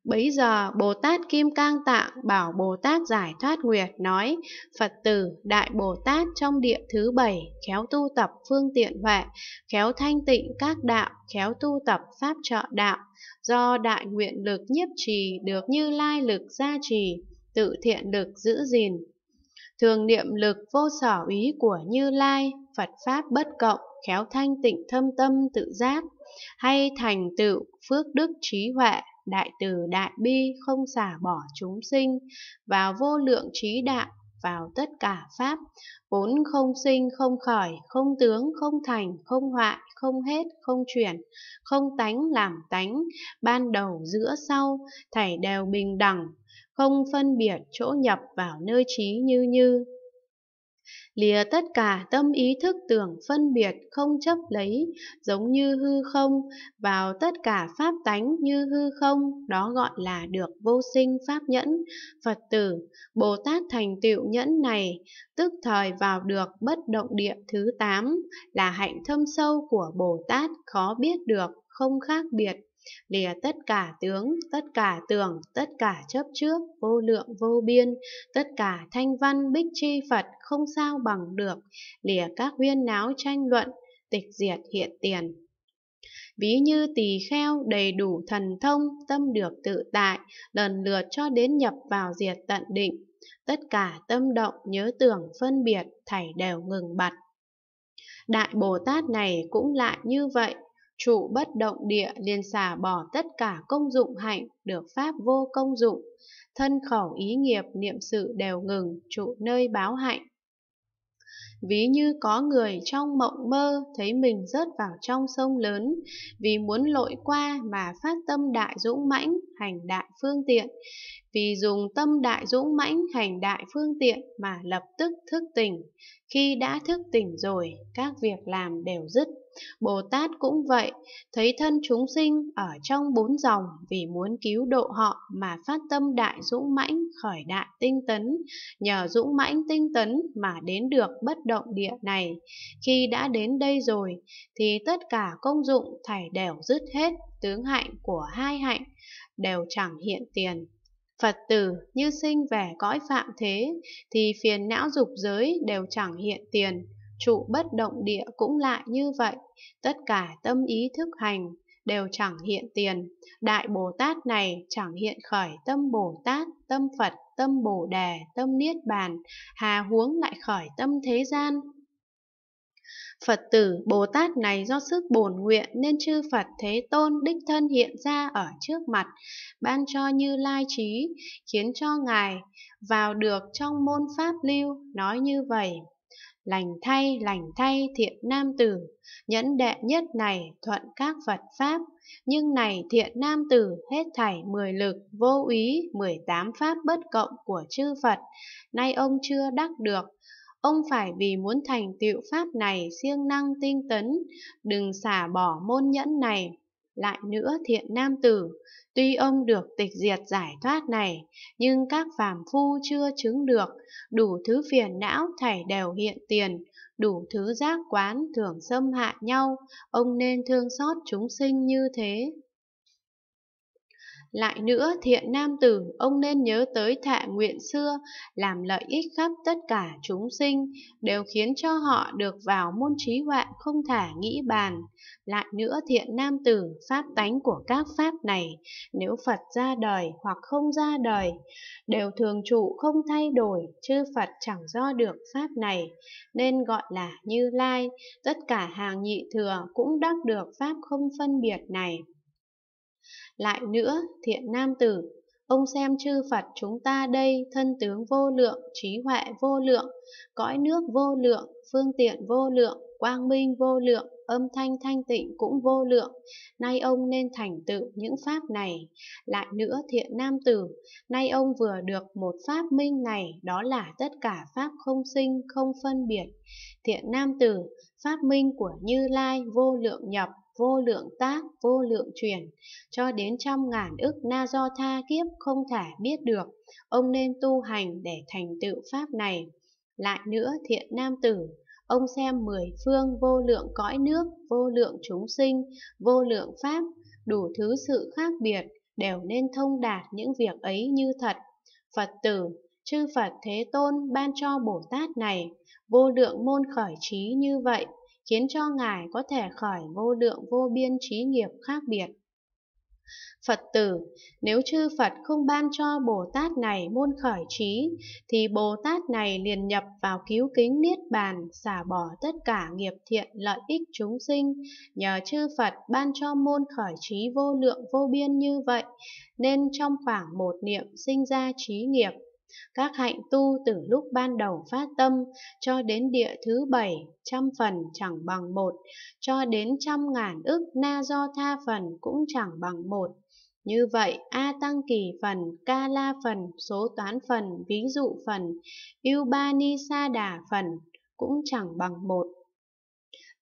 Bấy giờ Bồ Tát Kim Cang Tạng bảo Bồ Tát Giải Thoát Nguyệt nói, Phật tử Đại Bồ Tát trong địa thứ bảy, khéo tu tập phương tiện huệ, khéo thanh tịnh các đạo, khéo tu tập pháp trợ đạo, do đại nguyện lực nhiếp trì được như lai lực gia trì, tự thiện được giữ gìn. Thường niệm lực vô sở ý của Như Lai, Phật Pháp bất cộng, khéo thanh tịnh thâm tâm tự giác, hay thành tựu, phước đức trí huệ, đại từ đại bi không xả bỏ chúng sinh, vào vô lượng trí đạo, vào tất cả pháp, vốn không sinh không khởi, không tướng không thành, không hoại, không hết, không chuyển, không tánh làm tánh, ban đầu giữa sau, thảy đều bình đẳng, không phân biệt chỗ nhập vào nơi trí như như. Lìa tất cả tâm ý thức tưởng phân biệt không chấp lấy, giống như hư không, vào tất cả pháp tánh như hư không, đó gọi là được vô sinh pháp nhẫn. Phật tử, Bồ Tát thành tựu nhẫn này, tức thời vào được bất động địa thứ 8, là hạnh thâm sâu của Bồ Tát khó biết được, không khác biệt lìa tất cả tướng tất cả tưởng tất cả chấp trước vô lượng vô biên tất cả thanh văn bích chi phật không sao bằng được lìa các huyên náo tranh luận tịch diệt hiện tiền ví như tỳ kheo đầy đủ thần thông tâm được tự tại lần lượt cho đến nhập vào diệt tận định tất cả tâm động nhớ tưởng phân biệt thảy đều ngừng bặt đại bồ tát này cũng lại như vậy Trụ bất động địa liền xả bỏ tất cả công dụng hạnh, được pháp vô công dụng. Thân khẩu ý nghiệp niệm sự đều ngừng, trụ nơi báo hạnh. Ví như có người trong mộng mơ thấy mình rớt vào trong sông lớn, vì muốn lội qua mà phát tâm đại dũng mãnh, hành đại phương tiện. Vì dùng tâm đại dũng mãnh, hành đại phương tiện mà lập tức thức tỉnh. Khi đã thức tỉnh rồi, các việc làm đều dứt Bồ Tát cũng vậy, thấy thân chúng sinh ở trong bốn dòng vì muốn cứu độ họ mà phát tâm đại dũng mãnh khởi đại tinh tấn, nhờ dũng mãnh tinh tấn mà đến được bất động địa này. Khi đã đến đây rồi thì tất cả công dụng thảy đều dứt hết, tướng hạnh của hai hạnh đều chẳng hiện tiền. Phật tử như sinh về cõi phạm thế thì phiền não dục giới đều chẳng hiện tiền, trụ bất động địa cũng lại như vậy, tất cả tâm ý thức hành đều chẳng hiện tiền, Đại Bồ Tát này chẳng hiện khởi tâm Bồ Tát, tâm Phật, tâm Bồ Đề, tâm Niết Bàn, hà huống lại khởi tâm thế gian. Phật tử Bồ Tát này do sức bổn nguyện nên chư Phật Thế Tôn đích thân hiện ra ở trước mặt, ban cho Như Lai trí, khiến cho Ngài vào được trong môn Pháp lưu, nói như vậy lành thay lành thay thiện nam tử nhẫn đệ nhất này thuận các phật pháp nhưng này thiện nam tử hết thảy mười lực vô úy mười tám pháp bất cộng của chư phật nay ông chưa đắc được ông phải vì muốn thành tựu pháp này siêng năng tinh tấn đừng xả bỏ môn nhẫn này lại nữa thiện nam tử, tuy ông được tịch diệt giải thoát này, nhưng các phàm phu chưa chứng được, đủ thứ phiền não thảy đều hiện tiền, đủ thứ giác quán thường xâm hại nhau, ông nên thương xót chúng sinh như thế. Lại nữa thiện nam tử, ông nên nhớ tới thệ nguyện xưa, làm lợi ích khắp tất cả chúng sinh, đều khiến cho họ được vào môn trí huệ không thả nghĩ bàn. Lại nữa thiện nam tử, pháp tánh của các pháp này, nếu Phật ra đời hoặc không ra đời, đều thường trụ không thay đổi, chư Phật chẳng do được pháp này, nên gọi là Như Lai, tất cả hàng nhị thừa cũng đắc được pháp không phân biệt này. Lại nữa, thiện nam tử, ông xem chư Phật chúng ta đây thân tướng vô lượng, trí huệ vô lượng, cõi nước vô lượng, phương tiện vô lượng, quang minh vô lượng, âm thanh thanh tịnh cũng vô lượng. Nay ông nên thành tựu những pháp này. Lại nữa thiện nam tử, nay ông vừa được một pháp minh này, đó là tất cả pháp không sinh, không phân biệt. Thiện nam tử, pháp minh của Như Lai vô lượng nhập, vô lượng tác, vô lượng chuyển, cho đến trăm ngàn ức na do tha kiếp không thể biết được, ông nên tu hành để thành tựu pháp này. Lại nữa thiện nam tử, ông xem mười phương vô lượng cõi nước, vô lượng chúng sinh, vô lượng pháp, đủ thứ sự khác biệt, đều nên thông đạt những việc ấy như thật. Phật tử, chư Phật Thế Tôn ban cho Bồ Tát này, vô lượng môn khởi trí như vậy khiến cho Ngài có thể khởi vô lượng vô biên trí nghiệp khác biệt. Phật tử, nếu chư Phật không ban cho Bồ Tát này môn khởi trí, thì Bồ Tát này liền nhập vào cứu kính Niết Bàn, xả bỏ tất cả nghiệp thiện lợi ích chúng sinh. Nhờ chư Phật ban cho môn khởi trí vô lượng vô biên như vậy, nên trong khoảng một niệm sinh ra trí nghiệp. Các hạnh tu từ lúc ban đầu phát tâm cho đến địa thứ bảy trăm phần chẳng bằng một, cho đến trăm ngàn ức na do tha phần cũng chẳng bằng một. Như vậy, A Tăng Kỳ phần, Ca La phần, Số Toán phần, Ví Dụ phần, Yêu Ba Ni Sa Đà phần cũng chẳng bằng một.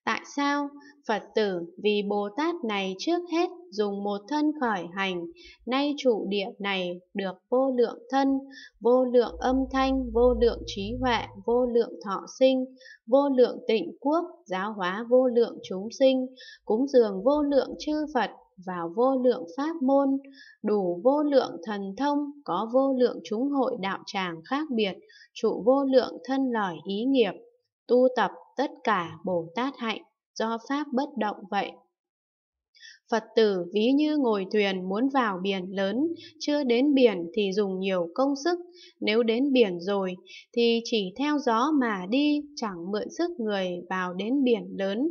Tại sao? Phật tử vì Bồ Tát này trước hết dùng một thân khởi hành, nay trụ địa này được vô lượng thân, vô lượng âm thanh, vô lượng trí huệ, vô lượng thọ sinh, vô lượng tịnh quốc, giáo hóa vô lượng chúng sinh, cúng dường vô lượng chư Phật vào vô lượng pháp môn, đủ vô lượng thần thông, có vô lượng chúng hội đạo tràng khác biệt, trụ vô lượng thân lỏi ý nghiệp, tu tập tất cả Bồ Tát hạnh do Pháp bất động vậy. Phật tử ví như ngồi thuyền muốn vào biển lớn, chưa đến biển thì dùng nhiều công sức, nếu đến biển rồi thì chỉ theo gió mà đi, chẳng mượn sức người vào đến biển lớn.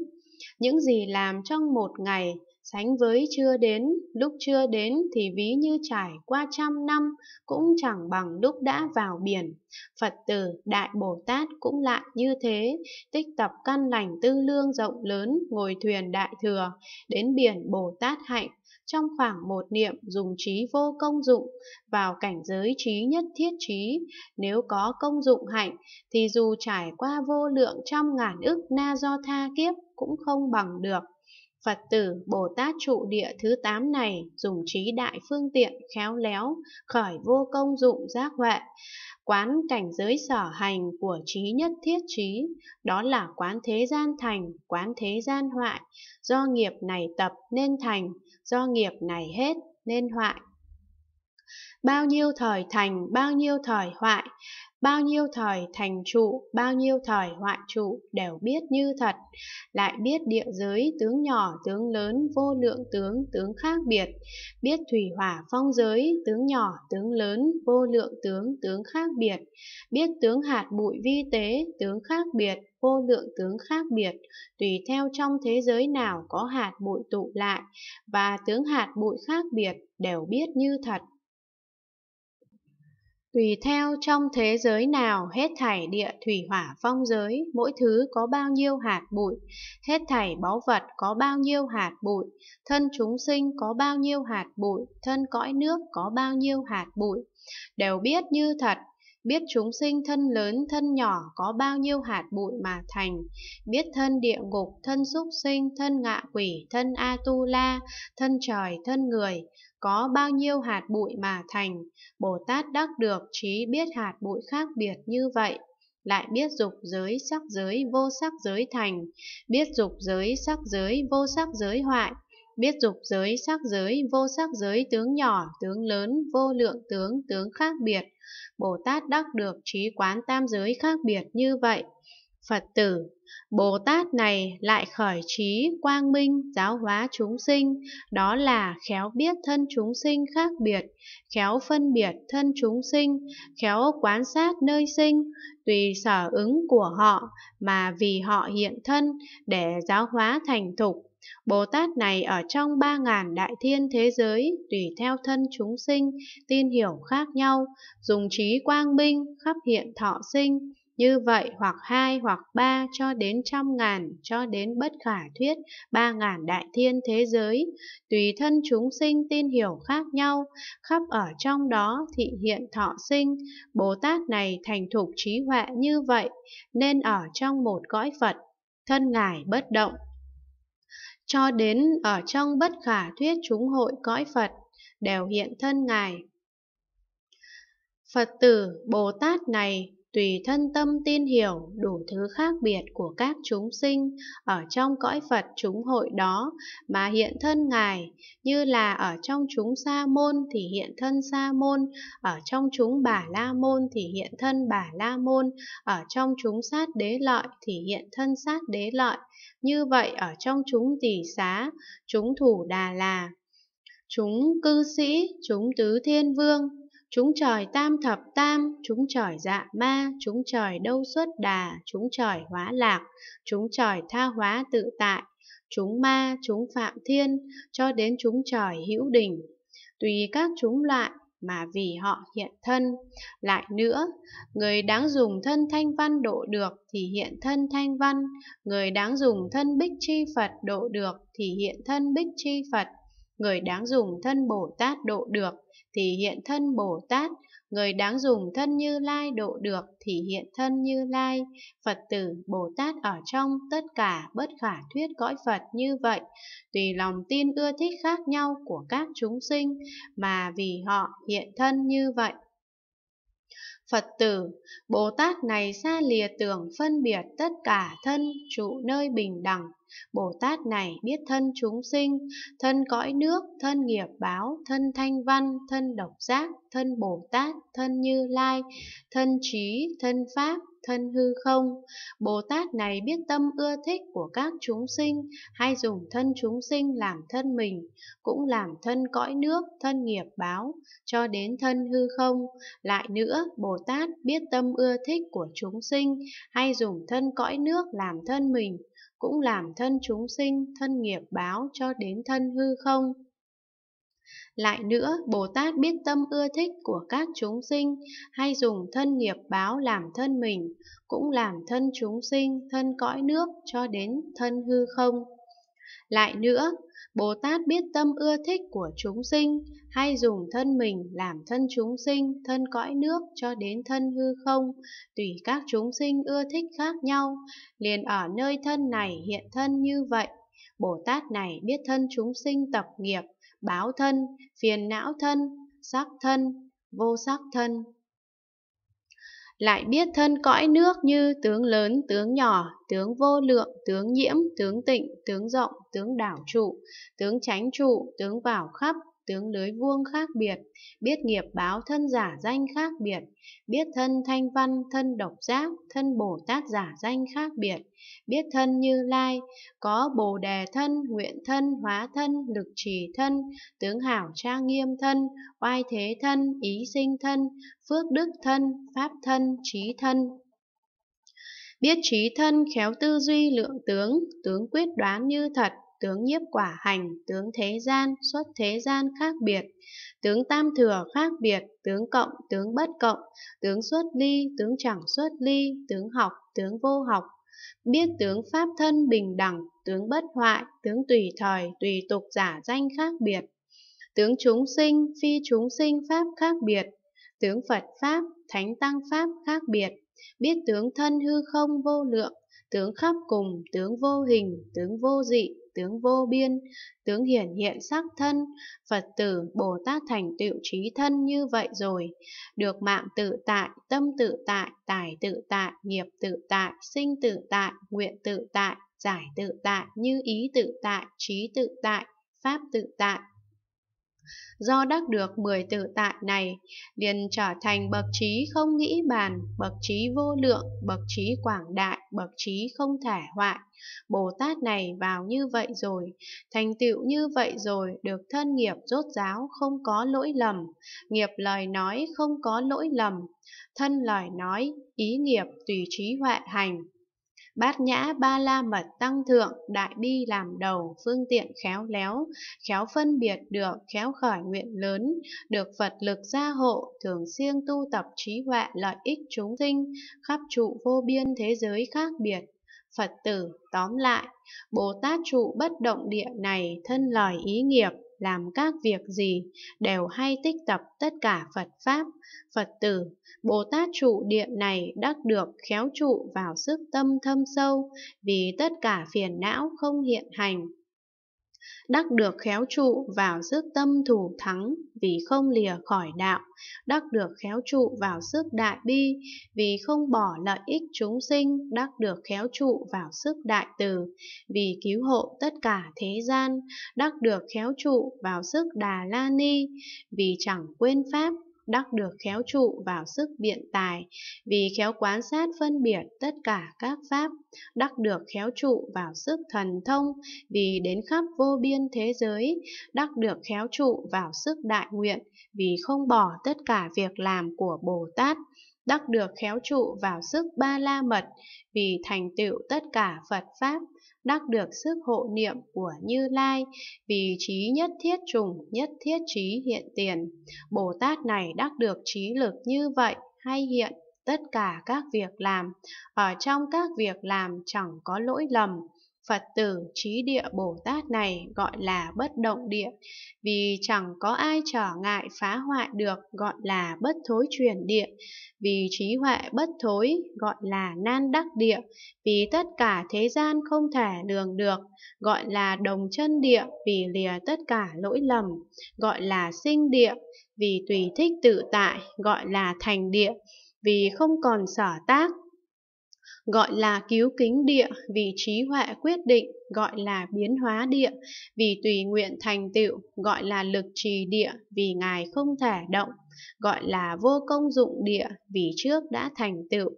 Những gì làm trong một ngày Sánh với chưa đến, lúc chưa đến thì ví như trải qua trăm năm cũng chẳng bằng lúc đã vào biển. Phật tử Đại Bồ Tát cũng lại như thế, tích tập căn lành tư lương rộng lớn, ngồi thuyền đại thừa, đến biển Bồ Tát hạnh, trong khoảng một niệm dùng trí vô công dụng vào cảnh giới trí nhất thiết trí nếu có công dụng hạnh thì dù trải qua vô lượng trăm ngàn ức na do tha kiếp cũng không bằng được Phật tử Bồ Tát trụ địa thứ 8 này dùng trí đại phương tiện khéo léo, khởi vô công dụng giác huệ, quán cảnh giới sở hành của trí nhất thiết trí, đó là quán thế gian thành, quán thế gian hoại, do nghiệp này tập nên thành, do nghiệp này hết nên hoại. Bao nhiêu thời thành, bao nhiêu thời hoại, Bao nhiêu thời thành trụ, bao nhiêu thời hoại trụ đều biết như thật, lại biết địa giới tướng nhỏ tướng lớn vô lượng tướng tướng khác biệt, biết thủy hỏa phong giới tướng nhỏ tướng lớn vô lượng tướng tướng khác biệt, biết tướng hạt bụi vi tế tướng khác biệt, vô lượng tướng khác biệt, tùy theo trong thế giới nào có hạt bụi tụ lại, và tướng hạt bụi khác biệt đều biết như thật. Tùy theo trong thế giới nào hết thảy địa thủy hỏa phong giới, mỗi thứ có bao nhiêu hạt bụi, hết thảy báu vật có bao nhiêu hạt bụi, thân chúng sinh có bao nhiêu hạt bụi, thân cõi nước có bao nhiêu hạt bụi, đều biết như thật, biết chúng sinh thân lớn thân nhỏ có bao nhiêu hạt bụi mà thành, biết thân địa ngục, thân súc sinh, thân ngạ quỷ, thân A-tu-la, thân trời, thân người, có bao nhiêu hạt bụi mà thành, Bồ Tát đắc được trí biết hạt bụi khác biệt như vậy, lại biết dục giới sắc giới vô sắc giới thành, biết dục giới sắc giới vô sắc giới hoại, biết dục giới sắc giới vô sắc giới tướng nhỏ, tướng lớn, vô lượng tướng, tướng khác biệt. Bồ Tát đắc được trí quán tam giới khác biệt như vậy. Phật tử Bồ Tát này lại khởi trí quang minh giáo hóa chúng sinh, đó là khéo biết thân chúng sinh khác biệt, khéo phân biệt thân chúng sinh, khéo quan sát nơi sinh, tùy sở ứng của họ mà vì họ hiện thân để giáo hóa thành thục. Bồ Tát này ở trong ba ngàn đại thiên thế giới, tùy theo thân chúng sinh, tin hiểu khác nhau, dùng trí quang minh khắp hiện thọ sinh, như vậy hoặc hai hoặc ba cho đến trăm ngàn, cho đến bất khả thuyết, ba ngàn đại thiên thế giới, tùy thân chúng sinh tin hiểu khác nhau, khắp ở trong đó thị hiện thọ sinh, Bồ Tát này thành thục trí huệ như vậy, nên ở trong một cõi Phật, thân Ngài bất động. Cho đến ở trong bất khả thuyết chúng hội cõi Phật, đều hiện thân Ngài. Phật tử Bồ Tát này tùy thân tâm tin hiểu đủ thứ khác biệt của các chúng sinh ở trong cõi Phật chúng hội đó mà hiện thân Ngài, như là ở trong chúng sa môn thì hiện thân sa môn, ở trong chúng bà la môn thì hiện thân bà la môn, ở trong chúng sát đế lợi thì hiện thân sát đế lợi, như vậy ở trong chúng tỳ xá, chúng thủ đà là, chúng cư sĩ, chúng tứ thiên vương, Chúng trời tam thập tam, chúng trời dạ ma, chúng trời đâu xuất đà, chúng trời hóa lạc, chúng trời tha hóa tự tại, chúng ma, chúng phạm thiên, cho đến chúng trời hữu đỉnh. Tùy các chúng loại mà vì họ hiện thân. Lại nữa, người đáng dùng thân thanh văn độ được thì hiện thân thanh văn, người đáng dùng thân bích chi Phật độ được thì hiện thân bích chi Phật, người đáng dùng thân Bồ Tát độ được thì hiện thân Bồ Tát, người đáng dùng thân Như Lai độ được thì hiện thân Như Lai, Phật tử Bồ Tát ở trong tất cả bất khả thuyết cõi Phật như vậy, tùy lòng tin ưa thích khác nhau của các chúng sinh mà vì họ hiện thân như vậy. Phật tử, Bồ Tát này xa lìa tưởng phân biệt tất cả thân trụ nơi bình đẳng. Bồ Tát này biết thân chúng sinh, thân cõi nước, thân nghiệp báo, thân thanh văn, thân độc giác, thân Bồ Tát, thân Như Lai, thân trí, thân pháp, thân hư không. Bồ Tát này biết tâm ưa thích của các chúng sinh, hay dùng thân chúng sinh làm thân mình, cũng làm thân cõi nước, thân nghiệp báo, cho đến thân hư không. Lại nữa, Bồ Tát biết tâm ưa thích của chúng sinh, hay dùng thân cõi nước làm thân mình, cũng làm thân chúng sinh, thân nghiệp báo cho đến thân hư không. Lại nữa, Bồ Tát biết tâm ưa thích của các chúng sinh, hay dùng thân nghiệp báo làm thân mình, cũng làm thân chúng sinh, thân cõi nước cho đến thân hư không. Lại nữa, Bồ Tát biết tâm ưa thích của chúng sinh, hay dùng thân mình làm thân chúng sinh, thân cõi nước cho đến thân hư không, tùy các chúng sinh ưa thích khác nhau, liền ở nơi thân này hiện thân như vậy. Bồ Tát này biết thân chúng sinh tập nghiệp, báo thân, phiền não thân, sắc thân, vô sắc thân. Lại biết thân cõi nước như tướng lớn, tướng nhỏ, tướng vô lượng, tướng nhiễm, tướng tịnh, tướng rộng, tướng đảo trụ, tướng tránh trụ, tướng vào khắp, tướng lưới vuông khác biệt, biết nghiệp báo thân giả danh khác biệt, biết thân thanh văn, thân độc giác, thân Bồ Tát giả danh khác biệt, biết thân như lai, có bồ đề thân, nguyện thân, hóa thân, lực trì thân, tướng hảo trang nghiêm thân, oai thế thân, ý sinh thân, phước đức thân, pháp thân, trí thân, biết trí thân khéo tư duy lượng tướng, tướng quyết đoán như thật, tướng nhiếp quả hành, tướng thế gian, xuất thế gian khác biệt, tướng tam thừa khác biệt, tướng cộng, tướng bất cộng, tướng xuất ly, tướng chẳng xuất ly, tướng học, tướng vô học, biết tướng pháp thân bình đẳng, tướng bất hoại, tướng tùy thời, tùy tục giả danh khác biệt, tướng chúng sinh, phi chúng sinh pháp khác biệt, tướng Phật Pháp, Thánh Tăng Pháp khác biệt, biết tướng thân hư không vô lượng, tướng khắp cùng, tướng vô hình, tướng vô dị, tướng vô biên, tướng hiển hiện sắc thân, Phật tử Bồ Tát thành tựu trí thân như vậy rồi, được mạng tự tại, tâm tự tại, tài tự tại, nghiệp tự tại, sinh tự tại, nguyện tự tại, giải tự tại, như ý tự tại, trí tự tại, pháp tự tại, Do đắc được 10 tự tại này, liền trở thành bậc trí không nghĩ bàn, bậc trí vô lượng, bậc trí quảng đại, bậc trí không thể hoại. Bồ Tát này vào như vậy rồi, thành tựu như vậy rồi, được thân nghiệp rốt giáo không có lỗi lầm, nghiệp lời nói không có lỗi lầm, thân lời nói, ý nghiệp tùy trí huệ hành bát nhã ba la mật tăng thượng, đại bi làm đầu, phương tiện khéo léo, khéo phân biệt được, khéo khởi nguyện lớn, được Phật lực gia hộ, thường siêng tu tập trí huệ lợi ích chúng sinh, khắp trụ vô biên thế giới khác biệt. Phật tử, tóm lại, Bồ Tát trụ bất động địa này thân lời ý nghiệp, làm các việc gì, đều hay tích tập tất cả Phật Pháp, Phật tử, Bồ Tát trụ địa này đắc được khéo trụ vào sức tâm thâm sâu, vì tất cả phiền não không hiện hành. Đắc được khéo trụ vào sức tâm thủ thắng vì không lìa khỏi đạo. Đắc được khéo trụ vào sức đại bi vì không bỏ lợi ích chúng sinh. Đắc được khéo trụ vào sức đại từ vì cứu hộ tất cả thế gian. Đắc được khéo trụ vào sức đà la ni vì chẳng quên pháp đắc được khéo trụ vào sức biện tài, vì khéo quán sát phân biệt tất cả các pháp, đắc được khéo trụ vào sức thần thông, vì đến khắp vô biên thế giới, đắc được khéo trụ vào sức đại nguyện, vì không bỏ tất cả việc làm của Bồ Tát, đắc được khéo trụ vào sức ba la mật, vì thành tựu tất cả Phật Pháp, đắc được sức hộ niệm của Như Lai, vì trí nhất thiết trùng, nhất thiết trí hiện tiền. Bồ Tát này đắc được trí lực như vậy hay hiện tất cả các việc làm, ở trong các việc làm chẳng có lỗi lầm, Phật tử trí địa Bồ Tát này gọi là bất động địa, vì chẳng có ai trở ngại phá hoại được gọi là bất thối truyền địa, vì trí huệ bất thối gọi là nan đắc địa, vì tất cả thế gian không thể lường được, gọi là đồng chân địa vì lìa tất cả lỗi lầm, gọi là sinh địa, vì tùy thích tự tại, gọi là thành địa, vì không còn sở tác, gọi là cứu kính địa vì trí huệ quyết định gọi là biến hóa địa vì tùy nguyện thành tựu gọi là lực trì địa vì ngài không thể động gọi là vô công dụng địa vì trước đã thành tựu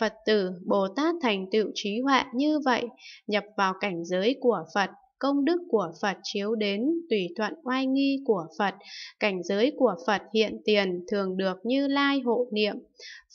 phật tử bồ tát thành tựu trí huệ như vậy nhập vào cảnh giới của phật công đức của Phật chiếu đến, tùy thuận oai nghi của Phật, cảnh giới của Phật hiện tiền thường được như lai hộ niệm.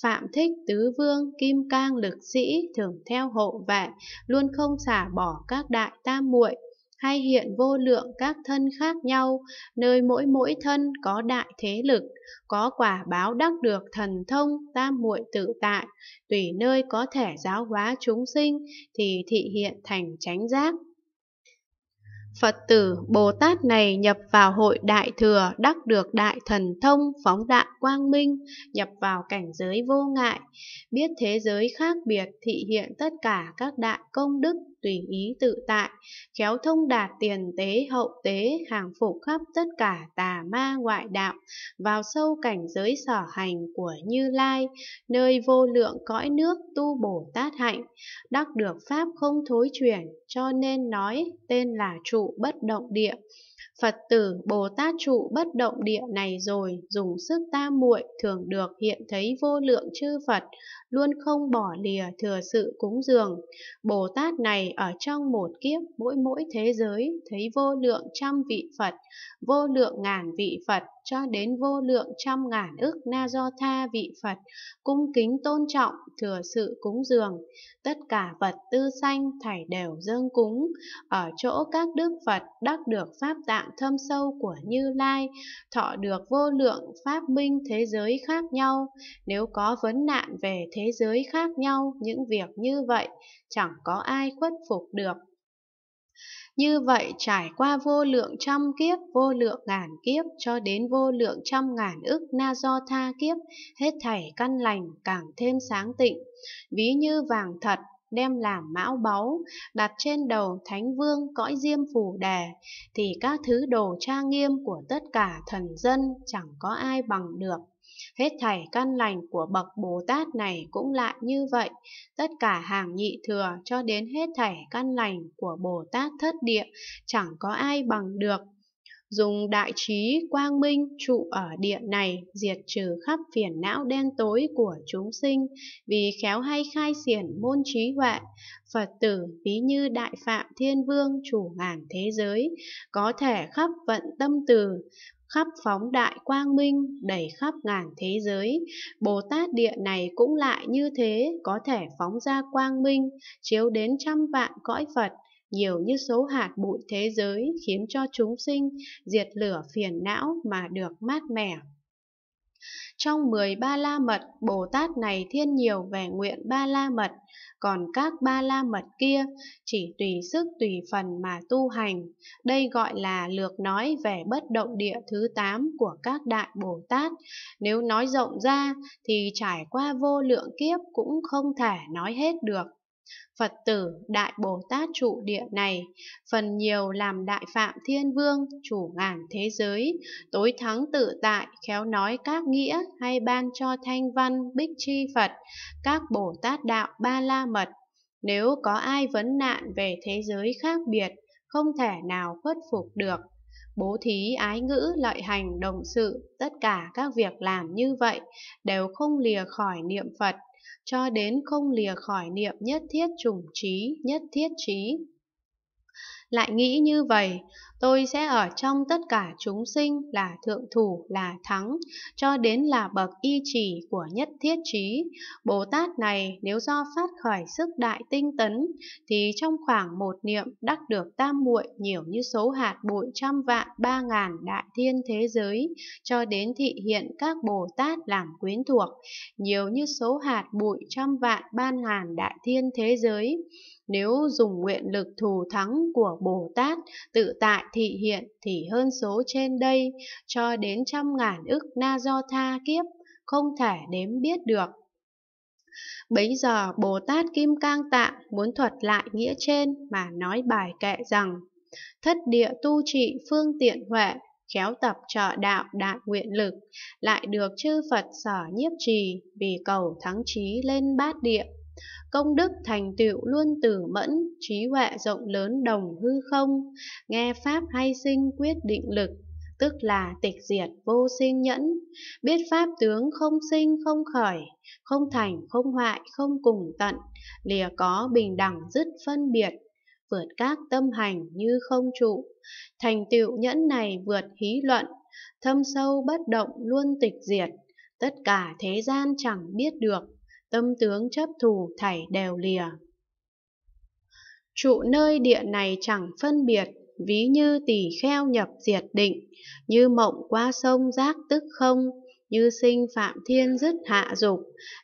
Phạm thích tứ vương, kim cang lực sĩ thường theo hộ vệ, luôn không xả bỏ các đại tam muội hay hiện vô lượng các thân khác nhau, nơi mỗi mỗi thân có đại thế lực, có quả báo đắc được thần thông tam muội tự tại, tùy nơi có thể giáo hóa chúng sinh thì thị hiện thành chánh giác. Phật tử Bồ Tát này nhập vào hội Đại Thừa đắc được Đại Thần Thông phóng đại quang minh, nhập vào cảnh giới vô ngại, biết thế giới khác biệt thị hiện tất cả các đại công đức tùy ý tự tại, khéo thông đạt tiền tế hậu tế, hàng phục khắp tất cả tà ma ngoại đạo, vào sâu cảnh giới sở hành của Như Lai, nơi vô lượng cõi nước tu Bồ Tát hạnh, đắc được pháp không thối chuyển, cho nên nói tên là trụ bất động địa. Phật tử Bồ Tát trụ bất động địa này rồi dùng sức ta muội thường được hiện thấy vô lượng chư Phật luôn không bỏ lìa thừa sự cúng dường. Bồ Tát này ở trong một kiếp mỗi mỗi thế giới thấy vô lượng trăm vị Phật, vô lượng ngàn vị Phật cho đến vô lượng trăm ngàn ức na do tha vị Phật, cung kính tôn trọng, thừa sự cúng dường. Tất cả vật tư sanh thảy đều dâng cúng, ở chỗ các đức Phật đắc được pháp tạng thâm sâu của Như Lai, thọ được vô lượng pháp minh thế giới khác nhau. Nếu có vấn nạn về thế thế giới khác nhau những việc như vậy chẳng có ai khuất phục được. Như vậy trải qua vô lượng trăm kiếp, vô lượng ngàn kiếp cho đến vô lượng trăm ngàn ức na do tha kiếp, hết thảy căn lành càng thêm sáng tịnh. Ví như vàng thật, đem làm mão báu, đặt trên đầu thánh vương cõi diêm phù đề, thì các thứ đồ tra nghiêm của tất cả thần dân chẳng có ai bằng được. Hết thảy căn lành của bậc Bồ Tát này cũng lại như vậy, tất cả hàng nhị thừa cho đến hết thảy căn lành của Bồ Tát thất địa, chẳng có ai bằng được. Dùng đại trí quang minh trụ ở địa này diệt trừ khắp phiền não đen tối của chúng sinh vì khéo hay khai xiển môn trí huệ. Phật tử ví như đại phạm thiên vương chủ ngàn thế giới, có thể khắp vận tâm từ, khắp phóng đại quang minh, đầy khắp ngàn thế giới. Bồ Tát địa này cũng lại như thế, có thể phóng ra quang minh, chiếu đến trăm vạn cõi Phật, nhiều như số hạt bụi thế giới khiến cho chúng sinh diệt lửa phiền não mà được mát mẻ. Trong 10 ba la mật, Bồ Tát này thiên nhiều về nguyện ba la mật, còn các ba la mật kia chỉ tùy sức tùy phần mà tu hành. Đây gọi là lược nói về bất động địa thứ 8 của các đại Bồ Tát. Nếu nói rộng ra thì trải qua vô lượng kiếp cũng không thể nói hết được. Phật tử Đại Bồ Tát trụ địa này, phần nhiều làm Đại Phạm Thiên Vương, chủ ngàn thế giới, tối thắng tự tại, khéo nói các nghĩa hay ban cho thanh văn, bích chi Phật, các Bồ Tát Đạo Ba La Mật. Nếu có ai vấn nạn về thế giới khác biệt, không thể nào khuất phục được. Bố thí ái ngữ lợi hành đồng sự, tất cả các việc làm như vậy đều không lìa khỏi niệm Phật cho đến không lìa khỏi niệm nhất thiết trùng trí, nhất thiết trí lại nghĩ như vậy, tôi sẽ ở trong tất cả chúng sinh là thượng thủ là thắng, cho đến là bậc y chỉ của nhất thiết trí. Bồ Tát này nếu do phát khởi sức đại tinh tấn, thì trong khoảng một niệm đắc được tam muội nhiều như số hạt bụi trăm vạn ba ngàn đại thiên thế giới, cho đến thị hiện các Bồ Tát làm quyến thuộc, nhiều như số hạt bụi trăm vạn ba ngàn đại thiên thế giới. Nếu dùng nguyện lực thù thắng của Bồ Tát tự tại thị hiện thì hơn số trên đây cho đến trăm ngàn ức na do tha kiếp, không thể đếm biết được. Bấy giờ Bồ Tát Kim Cang Tạng muốn thuật lại nghĩa trên mà nói bài kệ rằng Thất địa tu trị phương tiện huệ, khéo tập trợ đạo đại nguyện lực, lại được chư Phật sở nhiếp trì vì cầu thắng trí lên bát địa. Công đức thành tựu luôn tử mẫn, trí huệ rộng lớn đồng hư không, nghe pháp hay sinh quyết định lực, tức là tịch diệt vô sinh nhẫn, biết pháp tướng không sinh không khởi, không thành không hoại không cùng tận, lìa có bình đẳng dứt phân biệt, vượt các tâm hành như không trụ. Thành tựu nhẫn này vượt hí luận, thâm sâu bất động luôn tịch diệt, tất cả thế gian chẳng biết được tâm tướng chấp thù thảy đều lìa. Trụ nơi địa này chẳng phân biệt, ví như tỷ kheo nhập diệt định, như mộng qua sông giác tức không, như sinh phạm thiên dứt hạ dục,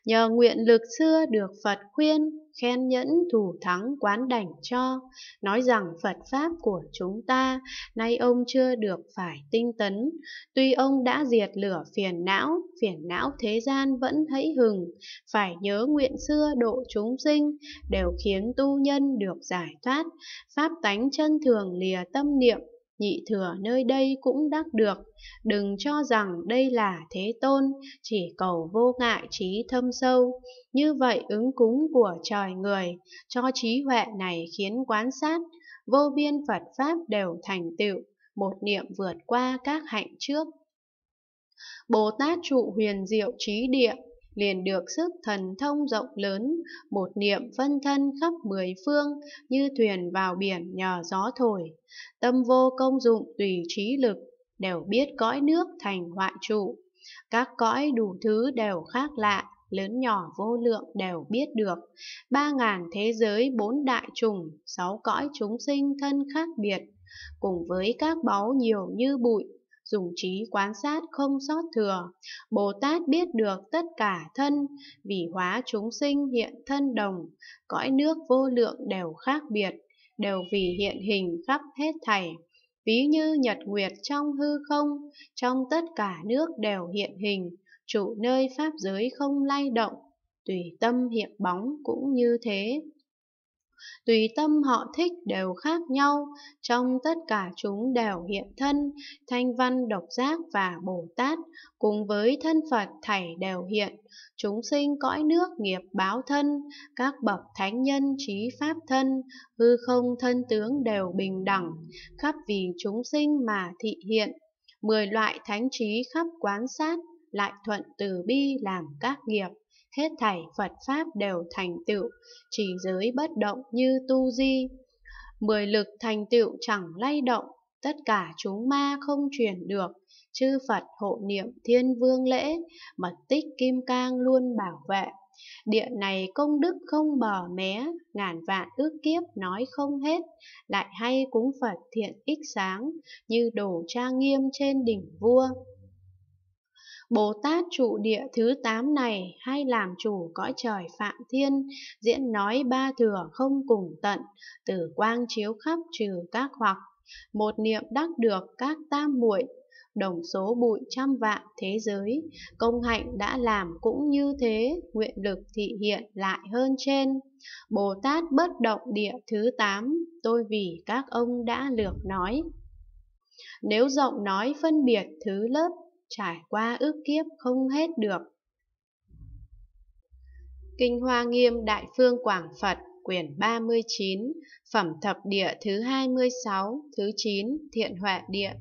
nhờ nguyện lực xưa được Phật khuyên, khen nhẫn thủ thắng quán đảnh cho, nói rằng Phật Pháp của chúng ta, nay ông chưa được phải tinh tấn, tuy ông đã diệt lửa phiền não, phiền não thế gian vẫn hãy hừng, phải nhớ nguyện xưa độ chúng sinh, đều khiến tu nhân được giải thoát, Pháp tánh chân thường lìa tâm niệm nhị thừa nơi đây cũng đắc được. Đừng cho rằng đây là thế tôn, chỉ cầu vô ngại trí thâm sâu. Như vậy ứng cúng của trời người, cho trí huệ này khiến quán sát, vô biên Phật Pháp đều thành tựu, một niệm vượt qua các hạnh trước. Bồ Tát trụ huyền diệu trí địa liền được sức thần thông rộng lớn, một niệm phân thân khắp mười phương, như thuyền vào biển nhờ gió thổi. Tâm vô công dụng tùy trí lực, đều biết cõi nước thành hoại trụ. Các cõi đủ thứ đều khác lạ, lớn nhỏ vô lượng đều biết được. Ba ngàn thế giới bốn đại trùng, sáu cõi chúng sinh thân khác biệt, cùng với các báu nhiều như bụi, dùng trí quan sát không sót thừa. Bồ Tát biết được tất cả thân, vì hóa chúng sinh hiện thân đồng, cõi nước vô lượng đều khác biệt, đều vì hiện hình khắp hết thảy. Ví như nhật nguyệt trong hư không, trong tất cả nước đều hiện hình, trụ nơi pháp giới không lay động, tùy tâm hiện bóng cũng như thế tùy tâm họ thích đều khác nhau, trong tất cả chúng đều hiện thân, thanh văn độc giác và Bồ Tát, cùng với thân Phật thảy đều hiện, chúng sinh cõi nước nghiệp báo thân, các bậc thánh nhân trí pháp thân, hư không thân tướng đều bình đẳng, khắp vì chúng sinh mà thị hiện. Mười loại thánh trí khắp quán sát, lại thuận từ bi làm các nghiệp hết thảy Phật Pháp đều thành tựu, chỉ giới bất động như tu di. Mười lực thành tựu chẳng lay động, tất cả chúng ma không truyền được, chư Phật hộ niệm thiên vương lễ, mật tích kim cang luôn bảo vệ. Địa này công đức không bờ mé, ngàn vạn ước kiếp nói không hết, lại hay cúng Phật thiện ích sáng, như đồ trang nghiêm trên đỉnh vua. Bồ Tát trụ địa thứ tám này hay làm chủ cõi trời Phạm Thiên, diễn nói ba thừa không cùng tận, tử quang chiếu khắp trừ các hoặc, một niệm đắc được các tam muội, đồng số bụi trăm vạn thế giới, công hạnh đã làm cũng như thế, nguyện lực thị hiện lại hơn trên. Bồ Tát bất động địa thứ tám, tôi vì các ông đã lược nói. Nếu rộng nói phân biệt thứ lớp trải qua ước kiếp không hết được. Kinh Hoa Nghiêm Đại Phương Quảng Phật quyển 39, phẩm thập địa thứ 26, thứ 9, thiện huệ địa.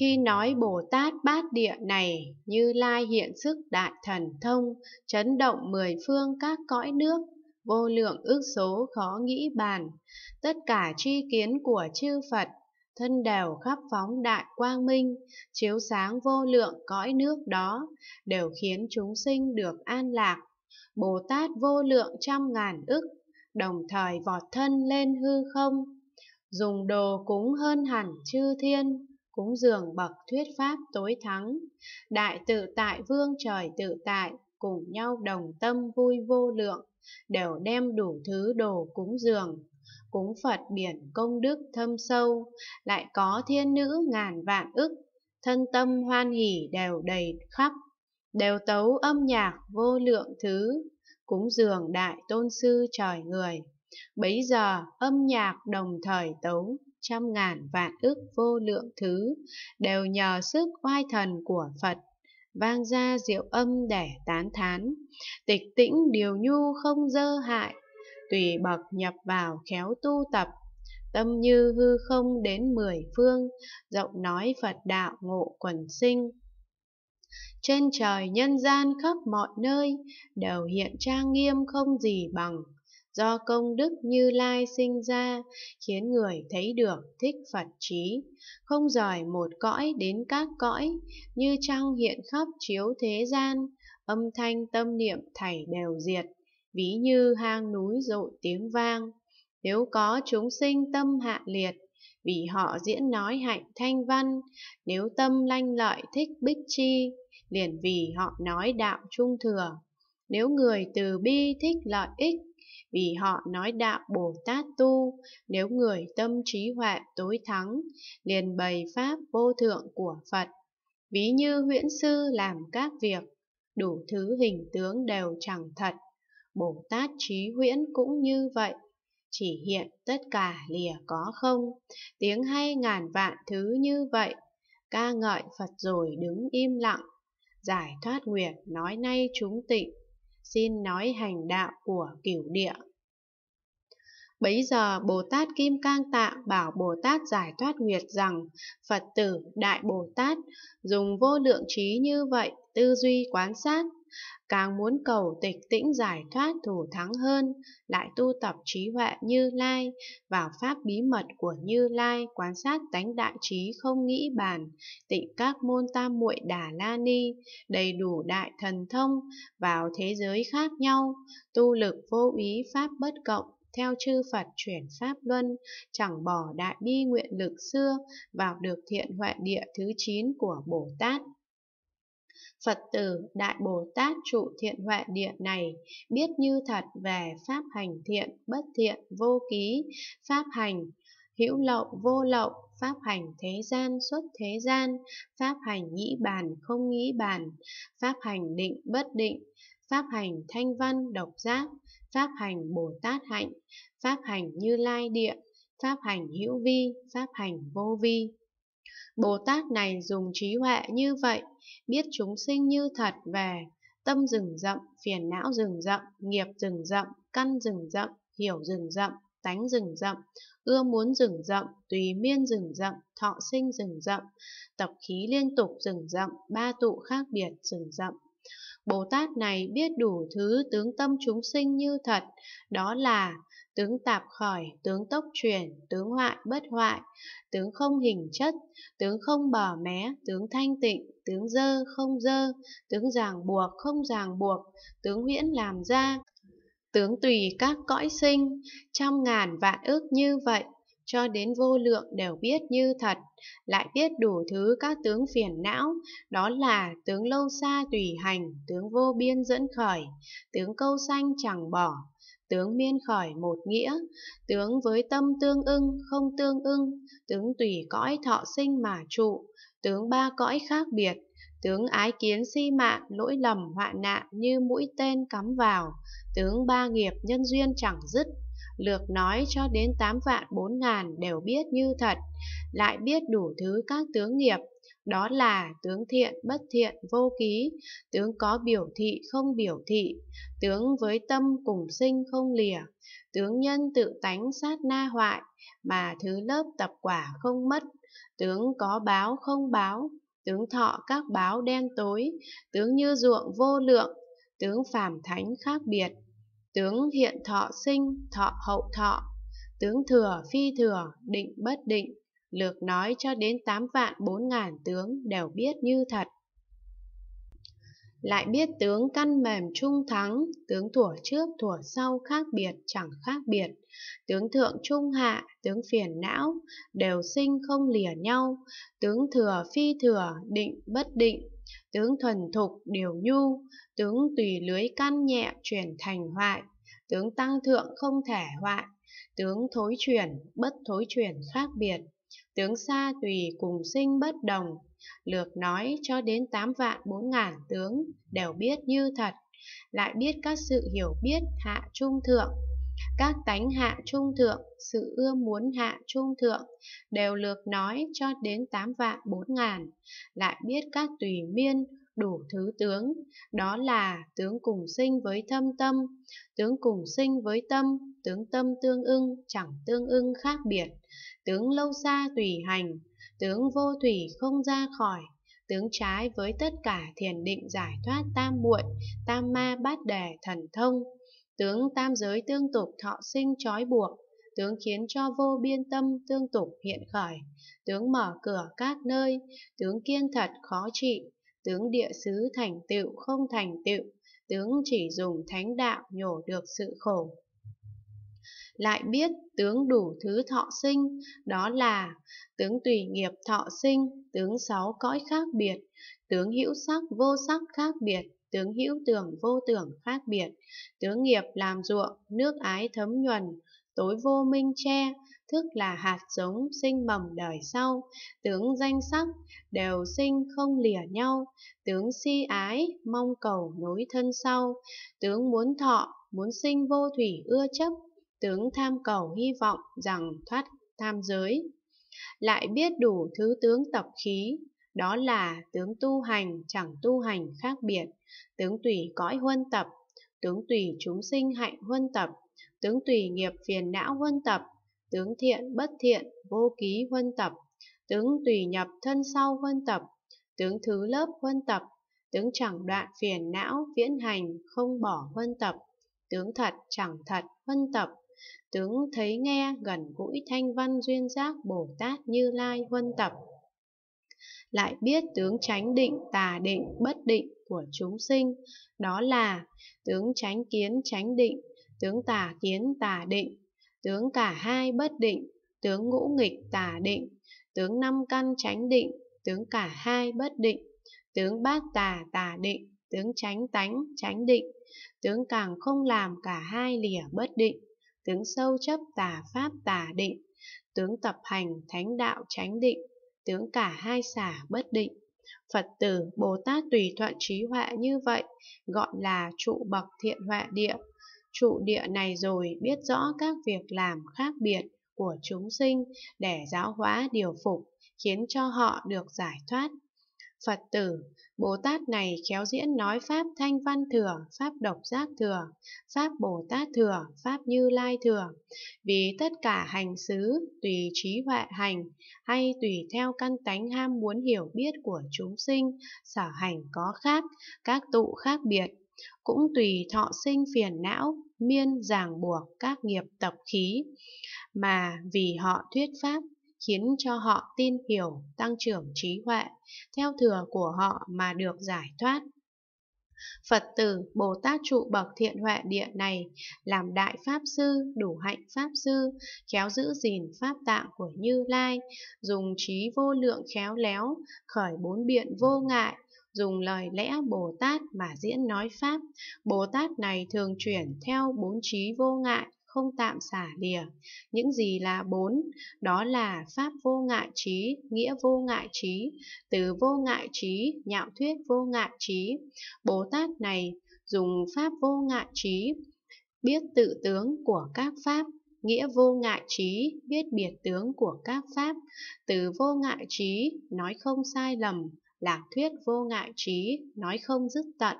Khi nói Bồ Tát bát địa này, Như Lai hiện sức đại thần thông, chấn động mười phương các cõi nước, vô lượng ước số khó nghĩ bàn. Tất cả tri kiến của chư Phật thân đều khắp phóng đại quang minh, chiếu sáng vô lượng cõi nước đó, đều khiến chúng sinh được an lạc. Bồ Tát vô lượng trăm ngàn ức, đồng thời vọt thân lên hư không, dùng đồ cúng hơn hẳn chư thiên, cúng dường bậc thuyết pháp tối thắng, đại tự tại vương trời tự tại, cùng nhau đồng tâm vui vô lượng, đều đem đủ thứ đồ cúng dường, cúng Phật biển công đức thâm sâu, lại có thiên nữ ngàn vạn ức, thân tâm hoan hỷ đều đầy khắp, đều tấu âm nhạc vô lượng thứ, cúng dường đại tôn sư trời người. Bấy giờ âm nhạc đồng thời tấu trăm ngàn vạn ức vô lượng thứ, đều nhờ sức oai thần của Phật vang ra diệu âm để tán thán, tịch tĩnh điều nhu không dơ hại, tùy bậc nhập vào khéo tu tập, tâm như hư không đến mười phương, rộng nói Phật đạo ngộ quần sinh. Trên trời nhân gian khắp mọi nơi, đều hiện trang nghiêm không gì bằng, do công đức như lai sinh ra, khiến người thấy được thích Phật trí, không rời một cõi đến các cõi, như trăng hiện khắp chiếu thế gian, âm thanh tâm niệm thảy đều diệt, ví như hang núi rội tiếng vang. Nếu có chúng sinh tâm hạ liệt, vì họ diễn nói hạnh thanh văn, nếu tâm lanh lợi thích bích chi, liền vì họ nói đạo trung thừa. Nếu người từ bi thích lợi ích, vì họ nói đạo Bồ Tát tu, nếu người tâm trí huệ tối thắng, liền bày pháp vô thượng của Phật. Ví như huyễn sư làm các việc, đủ thứ hình tướng đều chẳng thật, Bồ Tát trí huyễn cũng như vậy, chỉ hiện tất cả lìa có không, tiếng hay ngàn vạn thứ như vậy, ca ngợi Phật rồi đứng im lặng, giải thoát nguyệt nói nay chúng tịnh, xin nói hành đạo của cửu địa. Bấy giờ Bồ Tát Kim Cang Tạng bảo Bồ Tát giải thoát nguyệt rằng Phật tử Đại Bồ Tát dùng vô lượng trí như vậy tư duy quán sát càng muốn cầu tịch tĩnh giải thoát thủ thắng hơn, lại tu tập trí huệ Như Lai, vào pháp bí mật của Như Lai, quan sát tánh đại trí không nghĩ bàn, tịnh các môn tam muội đà la ni, đầy đủ đại thần thông, vào thế giới khác nhau, tu lực vô ý pháp bất cộng, theo chư Phật chuyển Pháp Luân, chẳng bỏ đại bi nguyện lực xưa, vào được thiện huệ địa thứ 9 của Bồ Tát. Phật tử Đại Bồ Tát trụ thiện huệ địa này biết như thật về pháp hành thiện, bất thiện, vô ký, pháp hành, hữu lậu, vô lậu, pháp hành thế gian xuất thế gian, pháp hành nghĩ bàn không nghĩ bàn, pháp hành định bất định, pháp hành thanh văn độc giác, pháp hành Bồ Tát hạnh, pháp hành Như Lai địa, pháp hành hữu vi, pháp hành vô vi. Bồ Tát này dùng trí huệ như vậy, biết chúng sinh như thật về, tâm rừng rậm, phiền não rừng rậm, nghiệp rừng rậm, căn rừng rậm, hiểu rừng rậm, tánh rừng rậm, ưa muốn rừng rậm, tùy miên rừng rậm, thọ sinh rừng rậm, tập khí liên tục rừng rậm, ba tụ khác biệt rừng rậm. Bồ Tát này biết đủ thứ tướng tâm chúng sinh như thật, đó là tướng tạp khỏi, tướng tốc chuyển, tướng hoại bất hoại, tướng không hình chất, tướng không bỏ mé, tướng thanh tịnh, tướng dơ không dơ, tướng ràng buộc không ràng buộc, tướng huyễn làm ra, tướng tùy các cõi sinh, trăm ngàn vạn ước như vậy, cho đến vô lượng đều biết như thật, lại biết đủ thứ các tướng phiền não, đó là tướng lâu xa tùy hành, tướng vô biên dẫn khởi, tướng câu xanh chẳng bỏ, tướng miên khỏi một nghĩa, tướng với tâm tương ưng, không tương ưng, tướng tùy cõi thọ sinh mà trụ, tướng ba cõi khác biệt, tướng ái kiến si mạng, lỗi lầm, hoạn nạn như mũi tên cắm vào, tướng ba nghiệp nhân duyên chẳng dứt, lược nói cho đến tám vạn bốn ngàn đều biết như thật, lại biết đủ thứ các tướng nghiệp, đó là tướng thiện bất thiện vô ký, tướng có biểu thị không biểu thị, tướng với tâm cùng sinh không lìa, tướng nhân tự tánh sát na hoại, mà thứ lớp tập quả không mất, tướng có báo không báo, tướng thọ các báo đen tối, tướng như ruộng vô lượng, tướng phàm thánh khác biệt, tướng hiện thọ sinh, thọ hậu thọ, tướng thừa phi thừa, định bất định, lược nói cho đến tám vạn bốn ngàn tướng đều biết như thật. Lại biết tướng căn mềm trung thắng, tướng thủa trước thủa sau khác biệt chẳng khác biệt, tướng thượng trung hạ, tướng phiền não, đều sinh không lìa nhau, tướng thừa phi thừa, định bất định, tướng thuần thục điều nhu, tướng tùy lưới căn nhẹ chuyển thành hoại, tướng tăng thượng không thể hoại, tướng thối chuyển, bất thối chuyển khác biệt, tướng xa tùy cùng sinh bất đồng, lược nói cho đến tám vạn bốn ngàn tướng đều biết như thật, lại biết các sự hiểu biết hạ trung thượng. Các tánh hạ trung thượng, sự ưa muốn hạ trung thượng, đều lược nói cho đến tám vạn bốn ngàn, lại biết các tùy miên, đủ thứ tướng, đó là tướng cùng sinh với thâm tâm, tướng cùng sinh với tâm, tướng tâm tương ưng chẳng tương ưng khác biệt, tướng lâu xa tùy hành, tướng vô thủy không ra khỏi, tướng trái với tất cả thiền định giải thoát tam muội, tam ma bát đề thần thông, tướng tam giới tương tục thọ sinh trói buộc, tướng khiến cho vô biên tâm tương tục hiện khởi, tướng mở cửa các nơi, tướng kiên thật khó trị, tướng địa xứ thành tựu không thành tựu, tướng chỉ dùng thánh đạo nhổ được sự khổ, lại biết tướng đủ thứ thọ sinh, đó là tướng tùy nghiệp thọ sinh, tướng sáu cõi khác biệt, tướng hữu sắc vô sắc khác biệt, tướng hữu tưởng vô tưởng khác biệt, tướng nghiệp làm ruộng, nước ái thấm nhuần, tối vô minh che, thức là hạt giống sinh mầm đời sau, tướng danh sắc đều sinh không lìa nhau, tướng si ái mong cầu nối thân sau, tướng muốn thọ muốn sinh vô thủy ưa chấp tướng tham cầu hy vọng rằng thoát tham giới. Lại biết đủ thứ tướng tập khí, đó là tướng tu hành chẳng tu hành khác biệt, tướng tùy cõi huân tập, tướng tùy chúng sinh hạnh huân tập, tướng tùy nghiệp phiền não huân tập, tướng thiện bất thiện vô ký huân tập, tướng tùy nhập thân sau huân tập, tướng thứ lớp huân tập, tướng chẳng đoạn phiền não viễn hành không bỏ huân tập, tướng thật chẳng thật huân tập, Tướng thấy nghe gần gũi thanh văn duyên giác Bồ Tát Như Lai huân tập. Lại biết tướng tránh định, tà định, bất định của chúng sinh, đó là tướng tránh kiến, tránh định, tướng tà kiến, tà định, tướng cả hai bất định, tướng ngũ nghịch, tà định, tướng năm căn, tránh định, tướng cả hai bất định, tướng bát tà, tà định, tướng tránh tánh, tránh định, tướng càng không làm cả hai lìa bất định tướng sâu chấp tà pháp tà định, tướng tập hành thánh đạo chánh định, tướng cả hai xả bất định. Phật tử Bồ Tát tùy thuận trí huệ như vậy, gọi là trụ bậc thiện huệ địa. Trụ địa này rồi biết rõ các việc làm khác biệt của chúng sinh để giáo hóa điều phục, khiến cho họ được giải thoát. Phật tử Bồ Tát này khéo diễn nói Pháp Thanh Văn Thừa, Pháp Độc Giác Thừa, Pháp Bồ Tát Thừa, Pháp Như Lai Thừa. Vì tất cả hành xứ, tùy trí huệ hành, hay tùy theo căn tánh ham muốn hiểu biết của chúng sinh, sở hành có khác, các tụ khác biệt, cũng tùy thọ sinh phiền não, miên ràng buộc các nghiệp tập khí, mà vì họ thuyết pháp khiến cho họ tin hiểu, tăng trưởng trí huệ, theo thừa của họ mà được giải thoát. Phật tử Bồ Tát trụ bậc thiện huệ địa này làm đại pháp sư, đủ hạnh pháp sư, khéo giữ gìn pháp tạng của Như Lai, dùng trí vô lượng khéo léo, khởi bốn biện vô ngại, dùng lời lẽ Bồ Tát mà diễn nói pháp. Bồ Tát này thường chuyển theo bốn trí vô ngại, không tạm xả lìa. Những gì là bốn? Đó là pháp vô ngại trí, nghĩa vô ngại trí, từ vô ngại trí, nhạo thuyết vô ngại trí. Bồ Tát này dùng pháp vô ngại trí, biết tự tướng của các pháp, nghĩa vô ngại trí, biết biệt tướng của các pháp, từ vô ngại trí, nói không sai lầm, lạc thuyết vô ngại trí, nói không dứt tận.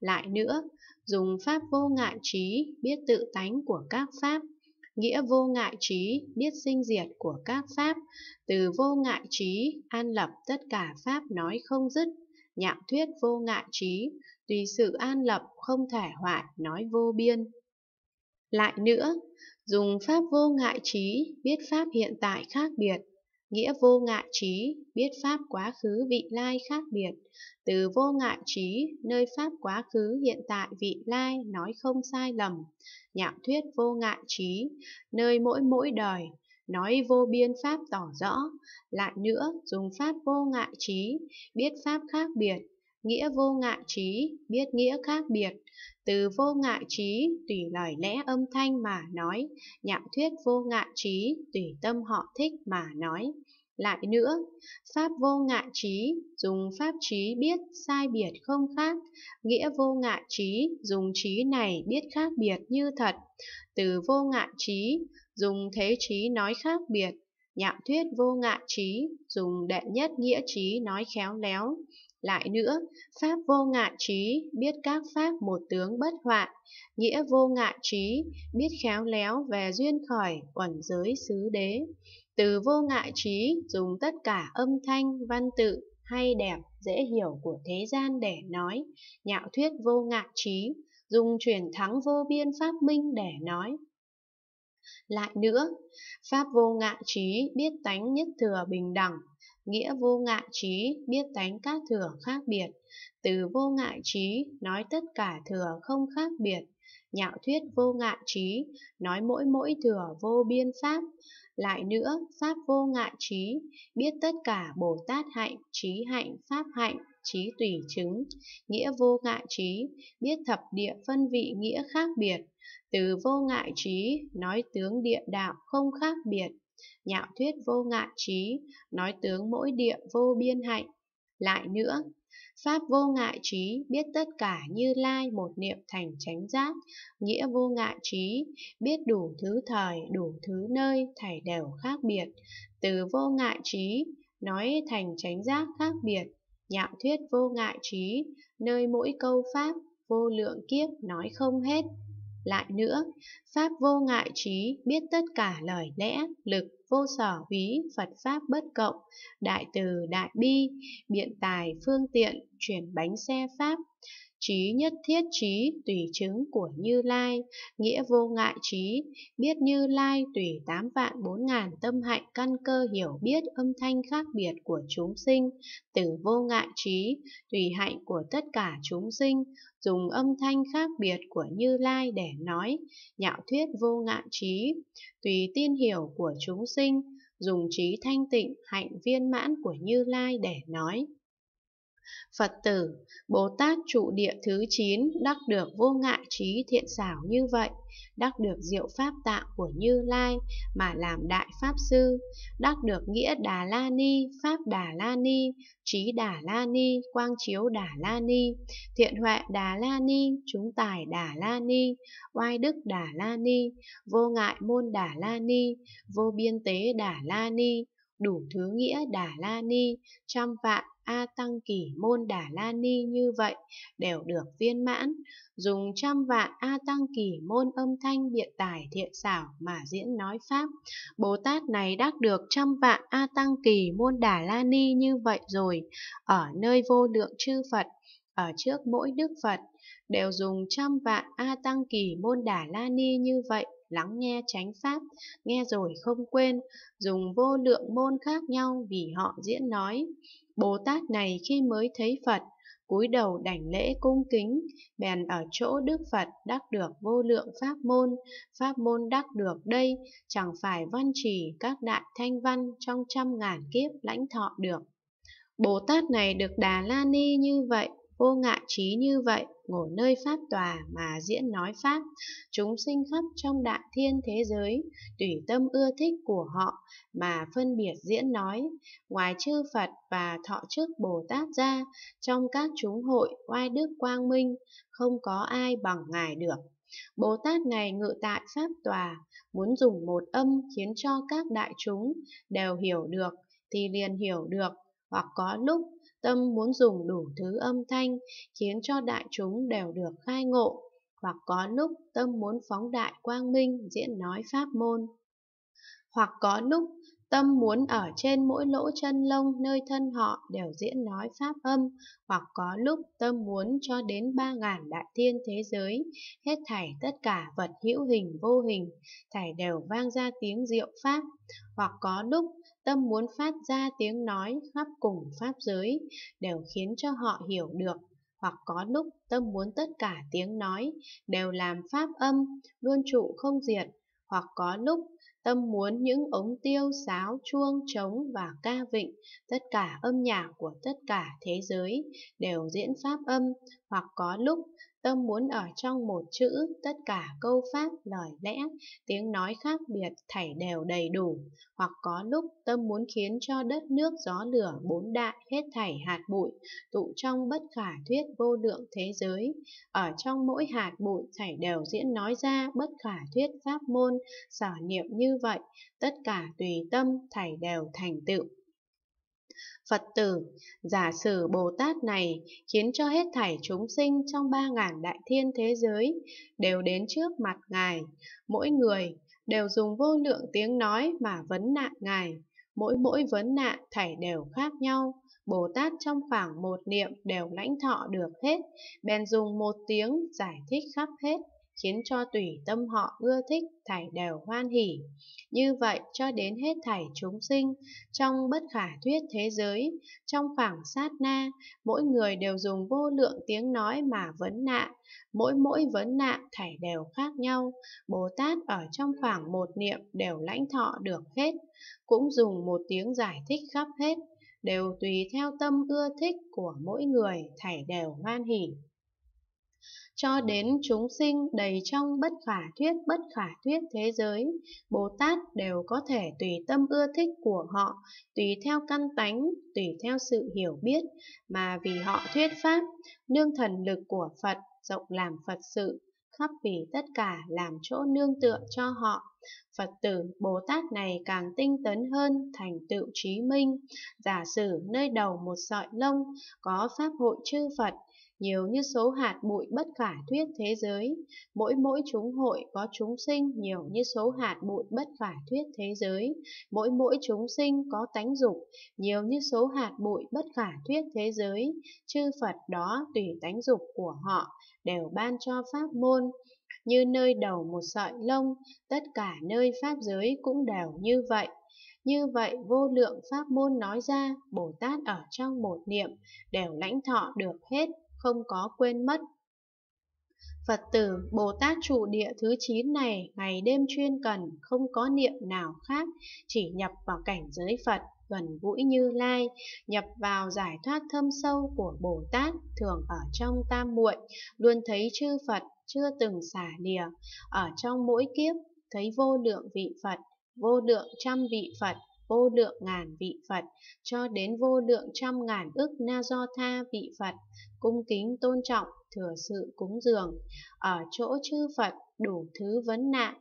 Lại nữa, dùng pháp vô ngại trí biết tự tánh của các pháp, nghĩa vô ngại trí biết sinh diệt của các pháp, từ vô ngại trí an lập tất cả pháp nói không dứt, nhạc thuyết vô ngại trí, tùy sự an lập không thể hoại nói vô biên. Lại nữa, dùng pháp vô ngại trí biết pháp hiện tại khác biệt, nghĩa vô ngại trí, biết pháp quá khứ vị lai khác biệt. Từ vô ngại trí, nơi pháp quá khứ hiện tại vị lai nói không sai lầm. Nhạo thuyết vô ngại trí, nơi mỗi mỗi đời, nói vô biên pháp tỏ rõ. Lại nữa, dùng pháp vô ngại trí, biết pháp khác biệt, nghĩa vô ngại trí, biết nghĩa khác biệt. Từ vô ngại trí, tùy lời lẽ âm thanh mà nói, nhạo thuyết vô ngại trí, tùy tâm họ thích mà nói. Lại nữa, pháp vô ngại trí, dùng pháp trí biết sai biệt không khác, nghĩa vô ngại trí, dùng trí này biết khác biệt như thật. Từ vô ngại trí, dùng thế trí nói khác biệt, nhạo thuyết vô ngại trí, dùng đệ nhất nghĩa trí nói khéo léo. Lại nữa, pháp vô ngạ trí biết các pháp một tướng bất hoại, nghĩa vô ngạ trí biết khéo léo về duyên khởi uẩn giới xứ đế. Từ vô ngạ trí dùng tất cả âm thanh, văn tự hay đẹp, dễ hiểu của thế gian để nói, nhạo thuyết vô ngạ trí, dùng truyền thắng vô biên pháp minh để nói, lại nữa, Pháp vô ngạ trí biết tánh nhất thừa bình đẳng, nghĩa vô ngại trí biết tánh các thừa khác biệt. Từ vô ngại trí nói tất cả thừa không khác biệt. Nhạo thuyết vô ngại trí nói mỗi mỗi thừa vô biên pháp. Lại nữa, pháp vô ngại trí, biết tất cả Bồ Tát hạnh, trí hạnh, pháp hạnh, trí tùy chứng, nghĩa vô ngại trí, biết thập địa phân vị nghĩa khác biệt. Từ vô ngại trí, nói tướng địa đạo không khác biệt, Nhạo thuyết vô ngại trí, nói tướng mỗi địa vô biên hạnh. Lại nữa, Pháp vô ngại trí biết tất cả như lai một niệm thành chánh giác, nghĩa vô ngại trí biết đủ thứ thời, đủ thứ nơi, thảy đều khác biệt. Từ vô ngại trí nói thành chánh giác khác biệt, nhạo thuyết vô ngại trí, nơi mỗi câu pháp vô lượng kiếp nói không hết lại nữa, Pháp vô ngại trí, biết tất cả lời lẽ, lực, vô sở húy, Phật Pháp bất cộng, đại từ đại bi, biện tài phương tiện, chuyển bánh xe Pháp, Trí nhất thiết trí tùy chứng của Như Lai, nghĩa vô ngại trí, biết Như Lai tùy tám vạn bốn ngàn tâm hạnh căn cơ hiểu biết âm thanh khác biệt của chúng sinh, từ vô ngại trí, tùy hạnh của tất cả chúng sinh, dùng âm thanh khác biệt của Như Lai để nói, nhạo thuyết vô ngại trí, tùy tiên hiểu của chúng sinh, dùng trí thanh tịnh hạnh viên mãn của Như Lai để nói. Phật tử, Bồ Tát trụ địa thứ 9 đắc được vô ngại trí thiện xảo như vậy, đắc được diệu pháp tạng của Như Lai mà làm đại pháp sư, đắc được nghĩa Đà La Ni, pháp Đà La Ni, trí Đà La Ni, quang chiếu Đà La Ni, thiện huệ Đà La Ni, chúng tài Đà La Ni, oai đức Đà La Ni, vô ngại môn Đà La Ni, vô biên tế Đà La Ni, đủ thứ nghĩa Đà La Ni, trăm vạn A Tăng kỳ Môn Đà La Ni như vậy đều được viên mãn, dùng trăm vạn A Tăng kỳ Môn âm thanh biện tài thiện xảo mà diễn nói Pháp. Bồ Tát này đắc được trăm vạn A Tăng Kỳ Môn Đà La Ni như vậy rồi, ở nơi vô lượng chư Phật, ở trước mỗi Đức Phật, đều dùng trăm vạn A Tăng Kỳ Môn Đà La Ni như vậy lắng nghe chánh pháp, nghe rồi không quên, dùng vô lượng môn khác nhau vì họ diễn nói. Bồ Tát này khi mới thấy Phật, cúi đầu đảnh lễ cung kính, bèn ở chỗ Đức Phật đắc được vô lượng pháp môn, pháp môn đắc được đây chẳng phải văn trì các đại thanh văn trong trăm ngàn kiếp lãnh thọ được. Bồ Tát này được Đà La Ni như vậy, Vô ngại trí như vậy, ngồi nơi Pháp tòa mà diễn nói Pháp, chúng sinh khắp trong đại thiên thế giới, tùy tâm ưa thích của họ mà phân biệt diễn nói. Ngoài chư Phật và thọ trước Bồ Tát ra, trong các chúng hội oai đức quang minh, không có ai bằng Ngài được. Bồ Tát này ngự tại Pháp tòa, muốn dùng một âm khiến cho các đại chúng đều hiểu được thì liền hiểu được, hoặc có lúc Tâm muốn dùng đủ thứ âm thanh khiến cho đại chúng đều được khai ngộ, hoặc có lúc tâm muốn phóng đại quang minh diễn nói pháp môn. Hoặc có lúc tâm muốn ở trên mỗi lỗ chân lông nơi thân họ đều diễn nói pháp âm, hoặc có lúc tâm muốn cho đến ba ngàn đại thiên thế giới, hết thảy tất cả vật hữu hình vô hình, thảy đều vang ra tiếng diệu pháp, hoặc có lúc tâm muốn phát ra tiếng nói khắp cùng pháp giới đều khiến cho họ hiểu được hoặc có lúc tâm muốn tất cả tiếng nói đều làm pháp âm luôn trụ không diệt hoặc có lúc tâm muốn những ống tiêu sáo chuông trống và ca vịnh tất cả âm nhạc của tất cả thế giới đều diễn pháp âm hoặc có lúc Tâm muốn ở trong một chữ, tất cả câu pháp, lời lẽ, tiếng nói khác biệt thảy đều đầy đủ. Hoặc có lúc tâm muốn khiến cho đất nước gió lửa bốn đại hết thảy hạt bụi, tụ trong bất khả thuyết vô lượng thế giới. Ở trong mỗi hạt bụi thảy đều diễn nói ra bất khả thuyết pháp môn, sở niệm như vậy, tất cả tùy tâm thảy đều thành tựu. Phật tử, giả sử Bồ Tát này khiến cho hết thảy chúng sinh trong ba ngàn đại thiên thế giới đều đến trước mặt Ngài, mỗi người đều dùng vô lượng tiếng nói mà vấn nạn Ngài, mỗi mỗi vấn nạn thảy đều khác nhau, Bồ Tát trong khoảng một niệm đều lãnh thọ được hết, bèn dùng một tiếng giải thích khắp hết khiến cho tùy tâm họ ưa thích thảy đều hoan hỷ. Như vậy cho đến hết thảy chúng sinh, trong bất khả thuyết thế giới, trong khoảng sát na, mỗi người đều dùng vô lượng tiếng nói mà vấn nạn, mỗi mỗi vấn nạn thảy đều khác nhau, Bồ Tát ở trong khoảng một niệm đều lãnh thọ được hết, cũng dùng một tiếng giải thích khắp hết, đều tùy theo tâm ưa thích của mỗi người thảy đều hoan hỷ cho đến chúng sinh đầy trong bất khả thuyết bất khả thuyết thế giới, Bồ Tát đều có thể tùy tâm ưa thích của họ, tùy theo căn tánh, tùy theo sự hiểu biết, mà vì họ thuyết pháp, nương thần lực của Phật, rộng làm Phật sự, khắp vì tất cả làm chỗ nương tựa cho họ. Phật tử Bồ Tát này càng tinh tấn hơn, thành tựu trí minh. Giả sử nơi đầu một sợi lông, có pháp hội chư Phật, nhiều như số hạt bụi bất khả thuyết thế giới, mỗi mỗi chúng hội có chúng sinh nhiều như số hạt bụi bất khả thuyết thế giới, mỗi mỗi chúng sinh có tánh dục, nhiều như số hạt bụi bất khả thuyết thế giới, chư Phật đó tùy tánh dục của họ, đều ban cho pháp môn, như nơi đầu một sợi lông, tất cả nơi pháp giới cũng đều như vậy. Như vậy vô lượng pháp môn nói ra, Bồ Tát ở trong một niệm đều lãnh thọ được hết không có quên mất. Phật tử Bồ Tát trụ địa thứ 9 này ngày đêm chuyên cần, không có niệm nào khác, chỉ nhập vào cảnh giới Phật, gần gũi như lai, nhập vào giải thoát thâm sâu của Bồ Tát, thường ở trong tam muội, luôn thấy chư Phật chưa từng xả lìa, ở trong mỗi kiếp thấy vô lượng vị Phật, vô lượng trăm vị Phật, vô lượng ngàn vị Phật, cho đến vô lượng trăm ngàn ức na do tha vị Phật, cung kính tôn trọng, thừa sự cúng dường, ở chỗ chư Phật đủ thứ vấn nạn,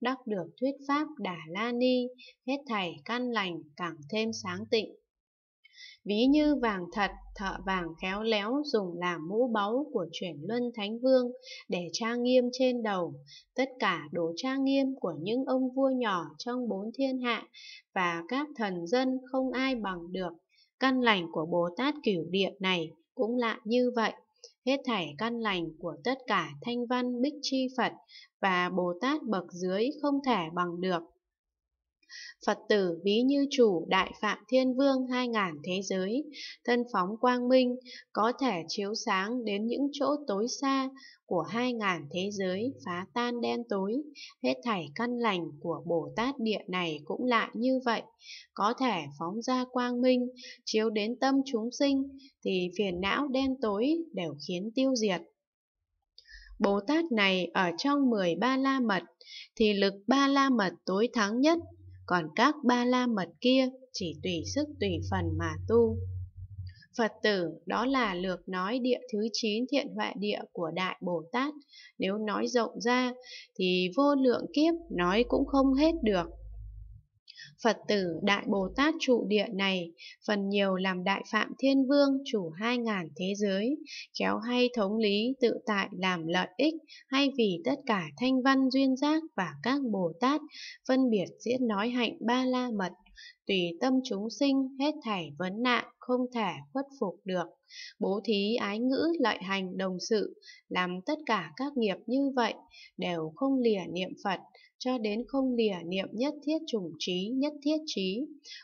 đắc được thuyết pháp Đà La Ni, hết thảy căn lành càng thêm sáng tịnh ví như vàng thật, thợ vàng khéo léo dùng làm mũ báu của chuyển luân thánh vương để trang nghiêm trên đầu, tất cả đồ trang nghiêm của những ông vua nhỏ trong bốn thiên hạ và các thần dân không ai bằng được. Căn lành của Bồ Tát cửu địa này cũng lại như vậy. Hết thảy căn lành của tất cả thanh văn bích chi Phật và Bồ Tát bậc dưới không thể bằng được Phật tử ví như chủ đại phạm thiên vương hai ngàn thế giới, thân phóng quang minh, có thể chiếu sáng đến những chỗ tối xa của hai ngàn thế giới phá tan đen tối, hết thảy căn lành của Bồ Tát địa này cũng lại như vậy, có thể phóng ra quang minh, chiếu đến tâm chúng sinh, thì phiền não đen tối đều khiến tiêu diệt. Bồ Tát này ở trong 13 la mật thì lực ba la mật tối thắng nhất còn các ba la mật kia chỉ tùy sức tùy phần mà tu. Phật tử đó là lược nói địa thứ 9 thiện huệ địa của Đại Bồ Tát. Nếu nói rộng ra thì vô lượng kiếp nói cũng không hết được. Phật tử Đại Bồ Tát trụ địa này phần nhiều làm Đại Phạm Thiên Vương chủ hai ngàn thế giới, khéo hay thống lý tự tại làm lợi ích hay vì tất cả thanh văn duyên giác và các Bồ Tát phân biệt diễn nói hạnh ba la mật tùy tâm chúng sinh hết thảy vấn nạn không thể khuất phục được bố thí ái ngữ lợi hành đồng sự làm tất cả các nghiệp như vậy đều không lìa niệm phật cho đến không lìa niệm nhất thiết trùng trí, nhất thiết trí.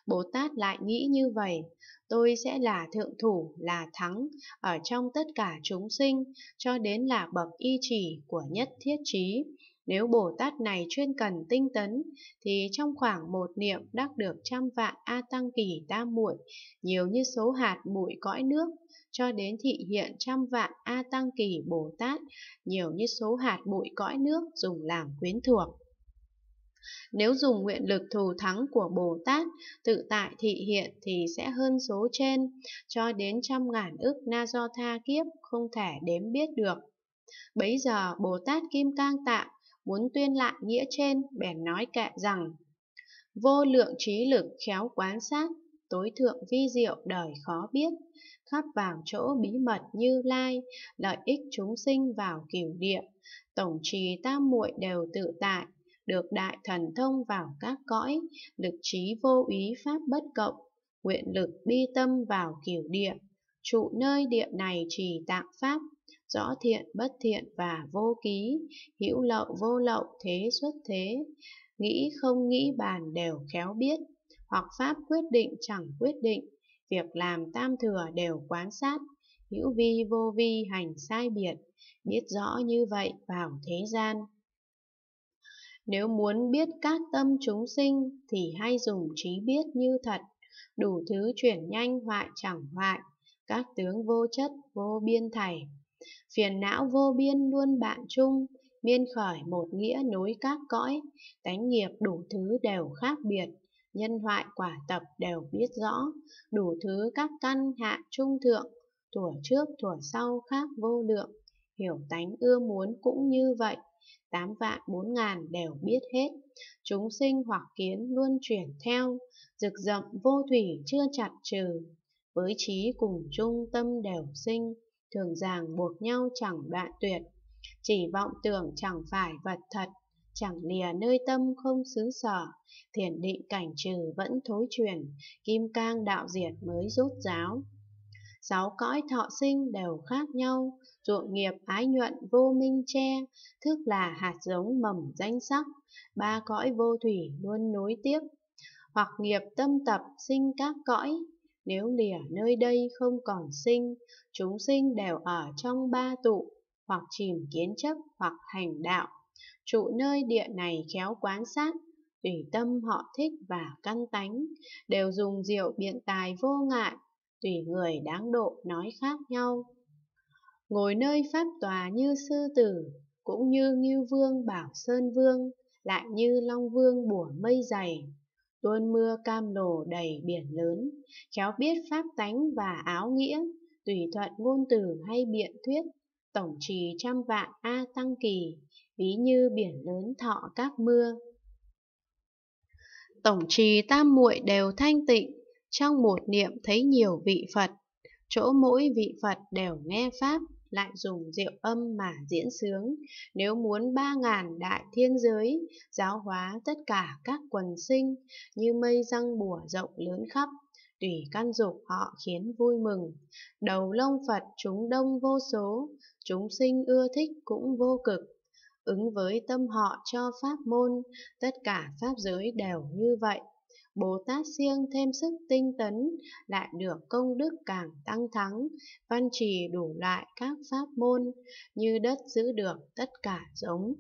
Bồ Tát lại nghĩ như vậy, tôi sẽ là thượng thủ, là thắng ở trong tất cả chúng sinh, cho đến là bậc y chỉ của nhất thiết trí. Nếu Bồ Tát này chuyên cần tinh tấn, thì trong khoảng một niệm đắc được trăm vạn A Tăng Kỳ ta muội, nhiều như số hạt bụi cõi nước, cho đến thị hiện trăm vạn A Tăng Kỳ Bồ Tát, nhiều như số hạt bụi cõi nước dùng làm quyến thuộc. Nếu dùng nguyện lực thù thắng của Bồ Tát, tự tại thị hiện thì sẽ hơn số trên, cho đến trăm ngàn ức na do tha kiếp không thể đếm biết được. Bấy giờ Bồ Tát Kim Cang Tạng muốn tuyên lại nghĩa trên bèn nói kệ rằng Vô lượng trí lực khéo quán sát, tối thượng vi diệu đời khó biết, khắp vào chỗ bí mật như lai, lợi ích chúng sinh vào cửu địa, tổng trì tam muội đều tự tại, được đại thần thông vào các cõi, lực trí vô ý pháp bất cộng, nguyện lực bi tâm vào kiểu địa, trụ nơi địa này trì tạng pháp, rõ thiện bất thiện và vô ký, hữu lậu vô lậu thế xuất thế, nghĩ không nghĩ bàn đều khéo biết, hoặc pháp quyết định chẳng quyết định, việc làm tam thừa đều quán sát, hữu vi vô vi hành sai biệt, biết rõ như vậy vào thế gian. Nếu muốn biết các tâm chúng sinh thì hay dùng trí biết như thật, đủ thứ chuyển nhanh hoại chẳng hoại, các tướng vô chất vô biên thảy. Phiền não vô biên luôn bạn chung, miên khởi một nghĩa nối các cõi, tánh nghiệp đủ thứ đều khác biệt, nhân hoại quả tập đều biết rõ, đủ thứ các căn hạ trung thượng, thuở trước thuở sau khác vô lượng, hiểu tánh ưa muốn cũng như vậy tám vạn bốn ngàn đều biết hết. Chúng sinh hoặc kiến luôn chuyển theo, rực rậm vô thủy chưa chặt trừ. Với trí cùng trung tâm đều sinh, thường ràng buộc nhau chẳng đoạn tuyệt. Chỉ vọng tưởng chẳng phải vật thật, chẳng lìa nơi tâm không xứ sở. Thiền định cảnh trừ vẫn thối truyền, kim cang đạo diệt mới rút giáo sáu cõi thọ sinh đều khác nhau, ruộng nghiệp ái nhuận vô minh che, thức là hạt giống mầm danh sắc, ba cõi vô thủy luôn nối tiếp. Hoặc nghiệp tâm tập sinh các cõi, nếu lìa nơi đây không còn sinh, chúng sinh đều ở trong ba tụ, hoặc chìm kiến chấp hoặc hành đạo. Trụ nơi địa này khéo quán sát, tùy tâm họ thích và căn tánh, đều dùng diệu biện tài vô ngại, tùy người đáng độ nói khác nhau. Ngồi nơi pháp tòa như sư tử, cũng như Ngưu Vương Bảo Sơn Vương, lại như Long Vương bủa mây dày, tuôn mưa cam lồ đầy biển lớn, khéo biết pháp tánh và áo nghĩa, tùy thuận ngôn từ hay biện thuyết, tổng trì trăm vạn A Tăng Kỳ, ví như biển lớn thọ các mưa. Tổng trì tam muội đều thanh tịnh, trong một niệm thấy nhiều vị Phật, chỗ mỗi vị Phật đều nghe Pháp, lại dùng diệu âm mà diễn sướng. Nếu muốn ba ngàn đại thiên giới, giáo hóa tất cả các quần sinh, như mây răng bùa rộng lớn khắp, tùy căn dục họ khiến vui mừng. Đầu lông Phật chúng đông vô số, chúng sinh ưa thích cũng vô cực. Ứng với tâm họ cho pháp môn, tất cả pháp giới đều như vậy. Bồ Tát siêng thêm sức tinh tấn, lại được công đức càng tăng thắng, văn trì đủ loại các pháp môn, như đất giữ được tất cả giống.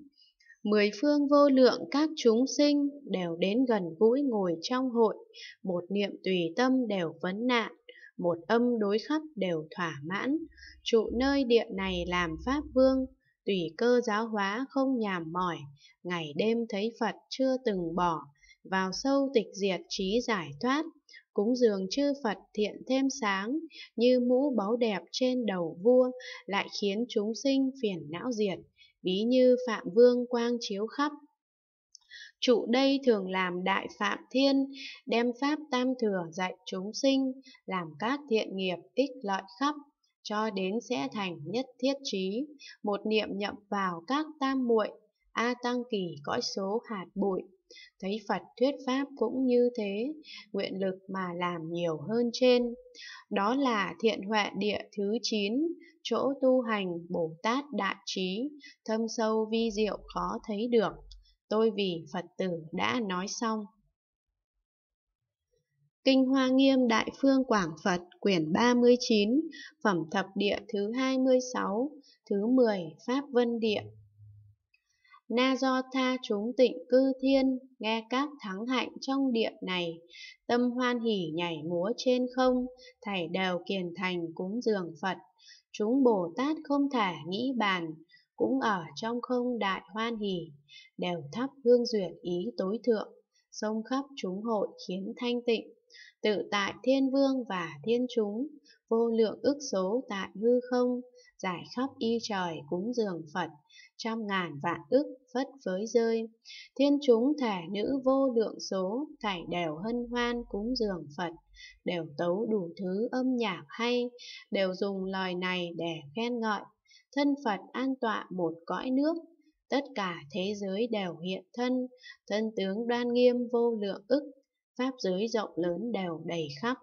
Mười phương vô lượng các chúng sinh đều đến gần gũi ngồi trong hội, một niệm tùy tâm đều vấn nạn, một âm đối khắp đều thỏa mãn, trụ nơi địa này làm Pháp Vương, tùy cơ giáo hóa không nhàm mỏi, ngày đêm thấy Phật chưa từng bỏ, vào sâu tịch diệt trí giải thoát, cúng dường chư Phật thiện thêm sáng, như mũ báu đẹp trên đầu vua, lại khiến chúng sinh phiền não diệt, ví như Phạm Vương quang chiếu khắp. Trụ đây thường làm đại phạm thiên, đem pháp tam thừa dạy chúng sinh, làm các thiện nghiệp ích lợi khắp, cho đến sẽ thành nhất thiết trí, một niệm nhậm vào các tam muội, a tăng kỳ cõi số hạt bụi. Thấy Phật thuyết Pháp cũng như thế, nguyện lực mà làm nhiều hơn trên. Đó là thiện huệ địa thứ 9, chỗ tu hành Bồ Tát Đại Trí, thâm sâu vi diệu khó thấy được. Tôi vì Phật tử đã nói xong. Kinh Hoa Nghiêm Đại Phương Quảng Phật quyển 39, phẩm thập địa thứ 26, thứ 10 Pháp Vân Địa Na do tha chúng tịnh cư thiên, nghe các thắng hạnh trong địa này, tâm hoan hỷ nhảy múa trên không, thảy đều kiền thành cúng dường Phật. Chúng Bồ Tát không thể nghĩ bàn, cũng ở trong không đại hoan hỷ đều thắp hương duyệt ý tối thượng, sông khắp chúng hội khiến thanh tịnh, tự tại thiên vương và thiên chúng, vô lượng ức số tại hư không, giải khắp y trời cúng dường Phật, trăm ngàn vạn ức phất với rơi. Thiên chúng thẻ nữ vô lượng số, thảy đều hân hoan cúng dường Phật, đều tấu đủ thứ âm nhạc hay, đều dùng lời này để khen ngợi. Thân Phật an tọa một cõi nước, tất cả thế giới đều hiện thân, thân tướng đoan nghiêm vô lượng ức, pháp giới rộng lớn đều đầy khắp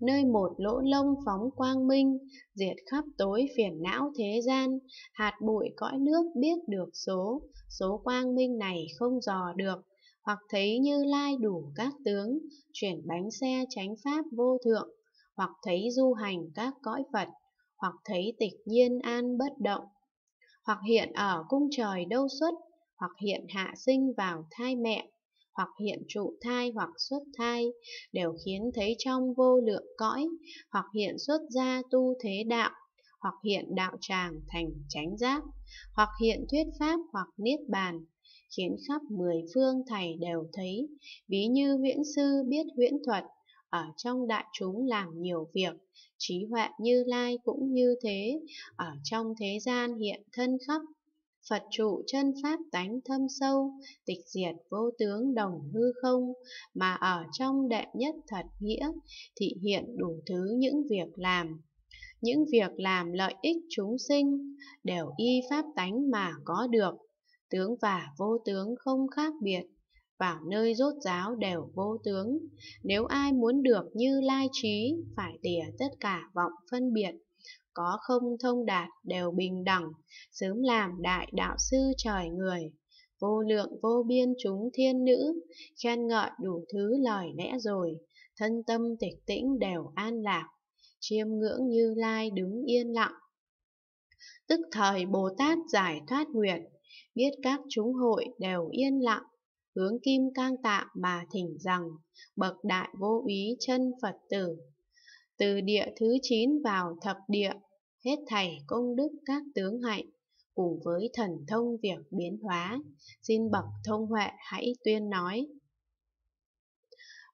nơi một lỗ lông phóng quang minh, diệt khắp tối phiền não thế gian, hạt bụi cõi nước biết được số, số quang minh này không dò được, hoặc thấy Như Lai đủ các tướng, chuyển bánh xe tránh pháp vô thượng, hoặc thấy du hành các cõi Phật, hoặc thấy tịch nhiên an bất động, hoặc hiện ở cung trời đâu xuất, hoặc hiện hạ sinh vào thai mẹ hoặc hiện trụ thai hoặc xuất thai, đều khiến thấy trong vô lượng cõi, hoặc hiện xuất gia tu thế đạo, hoặc hiện đạo tràng thành chánh giác, hoặc hiện thuyết pháp hoặc niết bàn, khiến khắp mười phương thầy đều thấy, ví như viễn sư biết huyễn thuật, ở trong đại chúng làm nhiều việc, trí huệ như lai cũng như thế, ở trong thế gian hiện thân khắp Phật trụ chân pháp tánh thâm sâu, tịch diệt vô tướng đồng hư không, mà ở trong đệ nhất thật nghĩa, thị hiện đủ thứ những việc làm. Những việc làm lợi ích chúng sinh, đều y pháp tánh mà có được, tướng và vô tướng không khác biệt. Vào nơi rốt giáo đều vô tướng, nếu ai muốn được như lai trí, phải tỉa tất cả vọng phân biệt có không thông đạt đều bình đẳng, sớm làm đại đạo sư trời người. Vô lượng vô biên chúng thiên nữ, khen ngợi đủ thứ lời lẽ rồi, thân tâm tịch tĩnh đều an lạc, chiêm ngưỡng như lai đứng yên lặng. Tức thời Bồ Tát giải thoát nguyệt, biết các chúng hội đều yên lặng, hướng kim cang tạm mà thỉnh rằng, bậc đại vô ý chân Phật tử, từ địa thứ 9 vào thập địa, hết thảy công đức các tướng hạnh, cùng với thần thông việc biến hóa, xin bậc thông huệ hãy tuyên nói.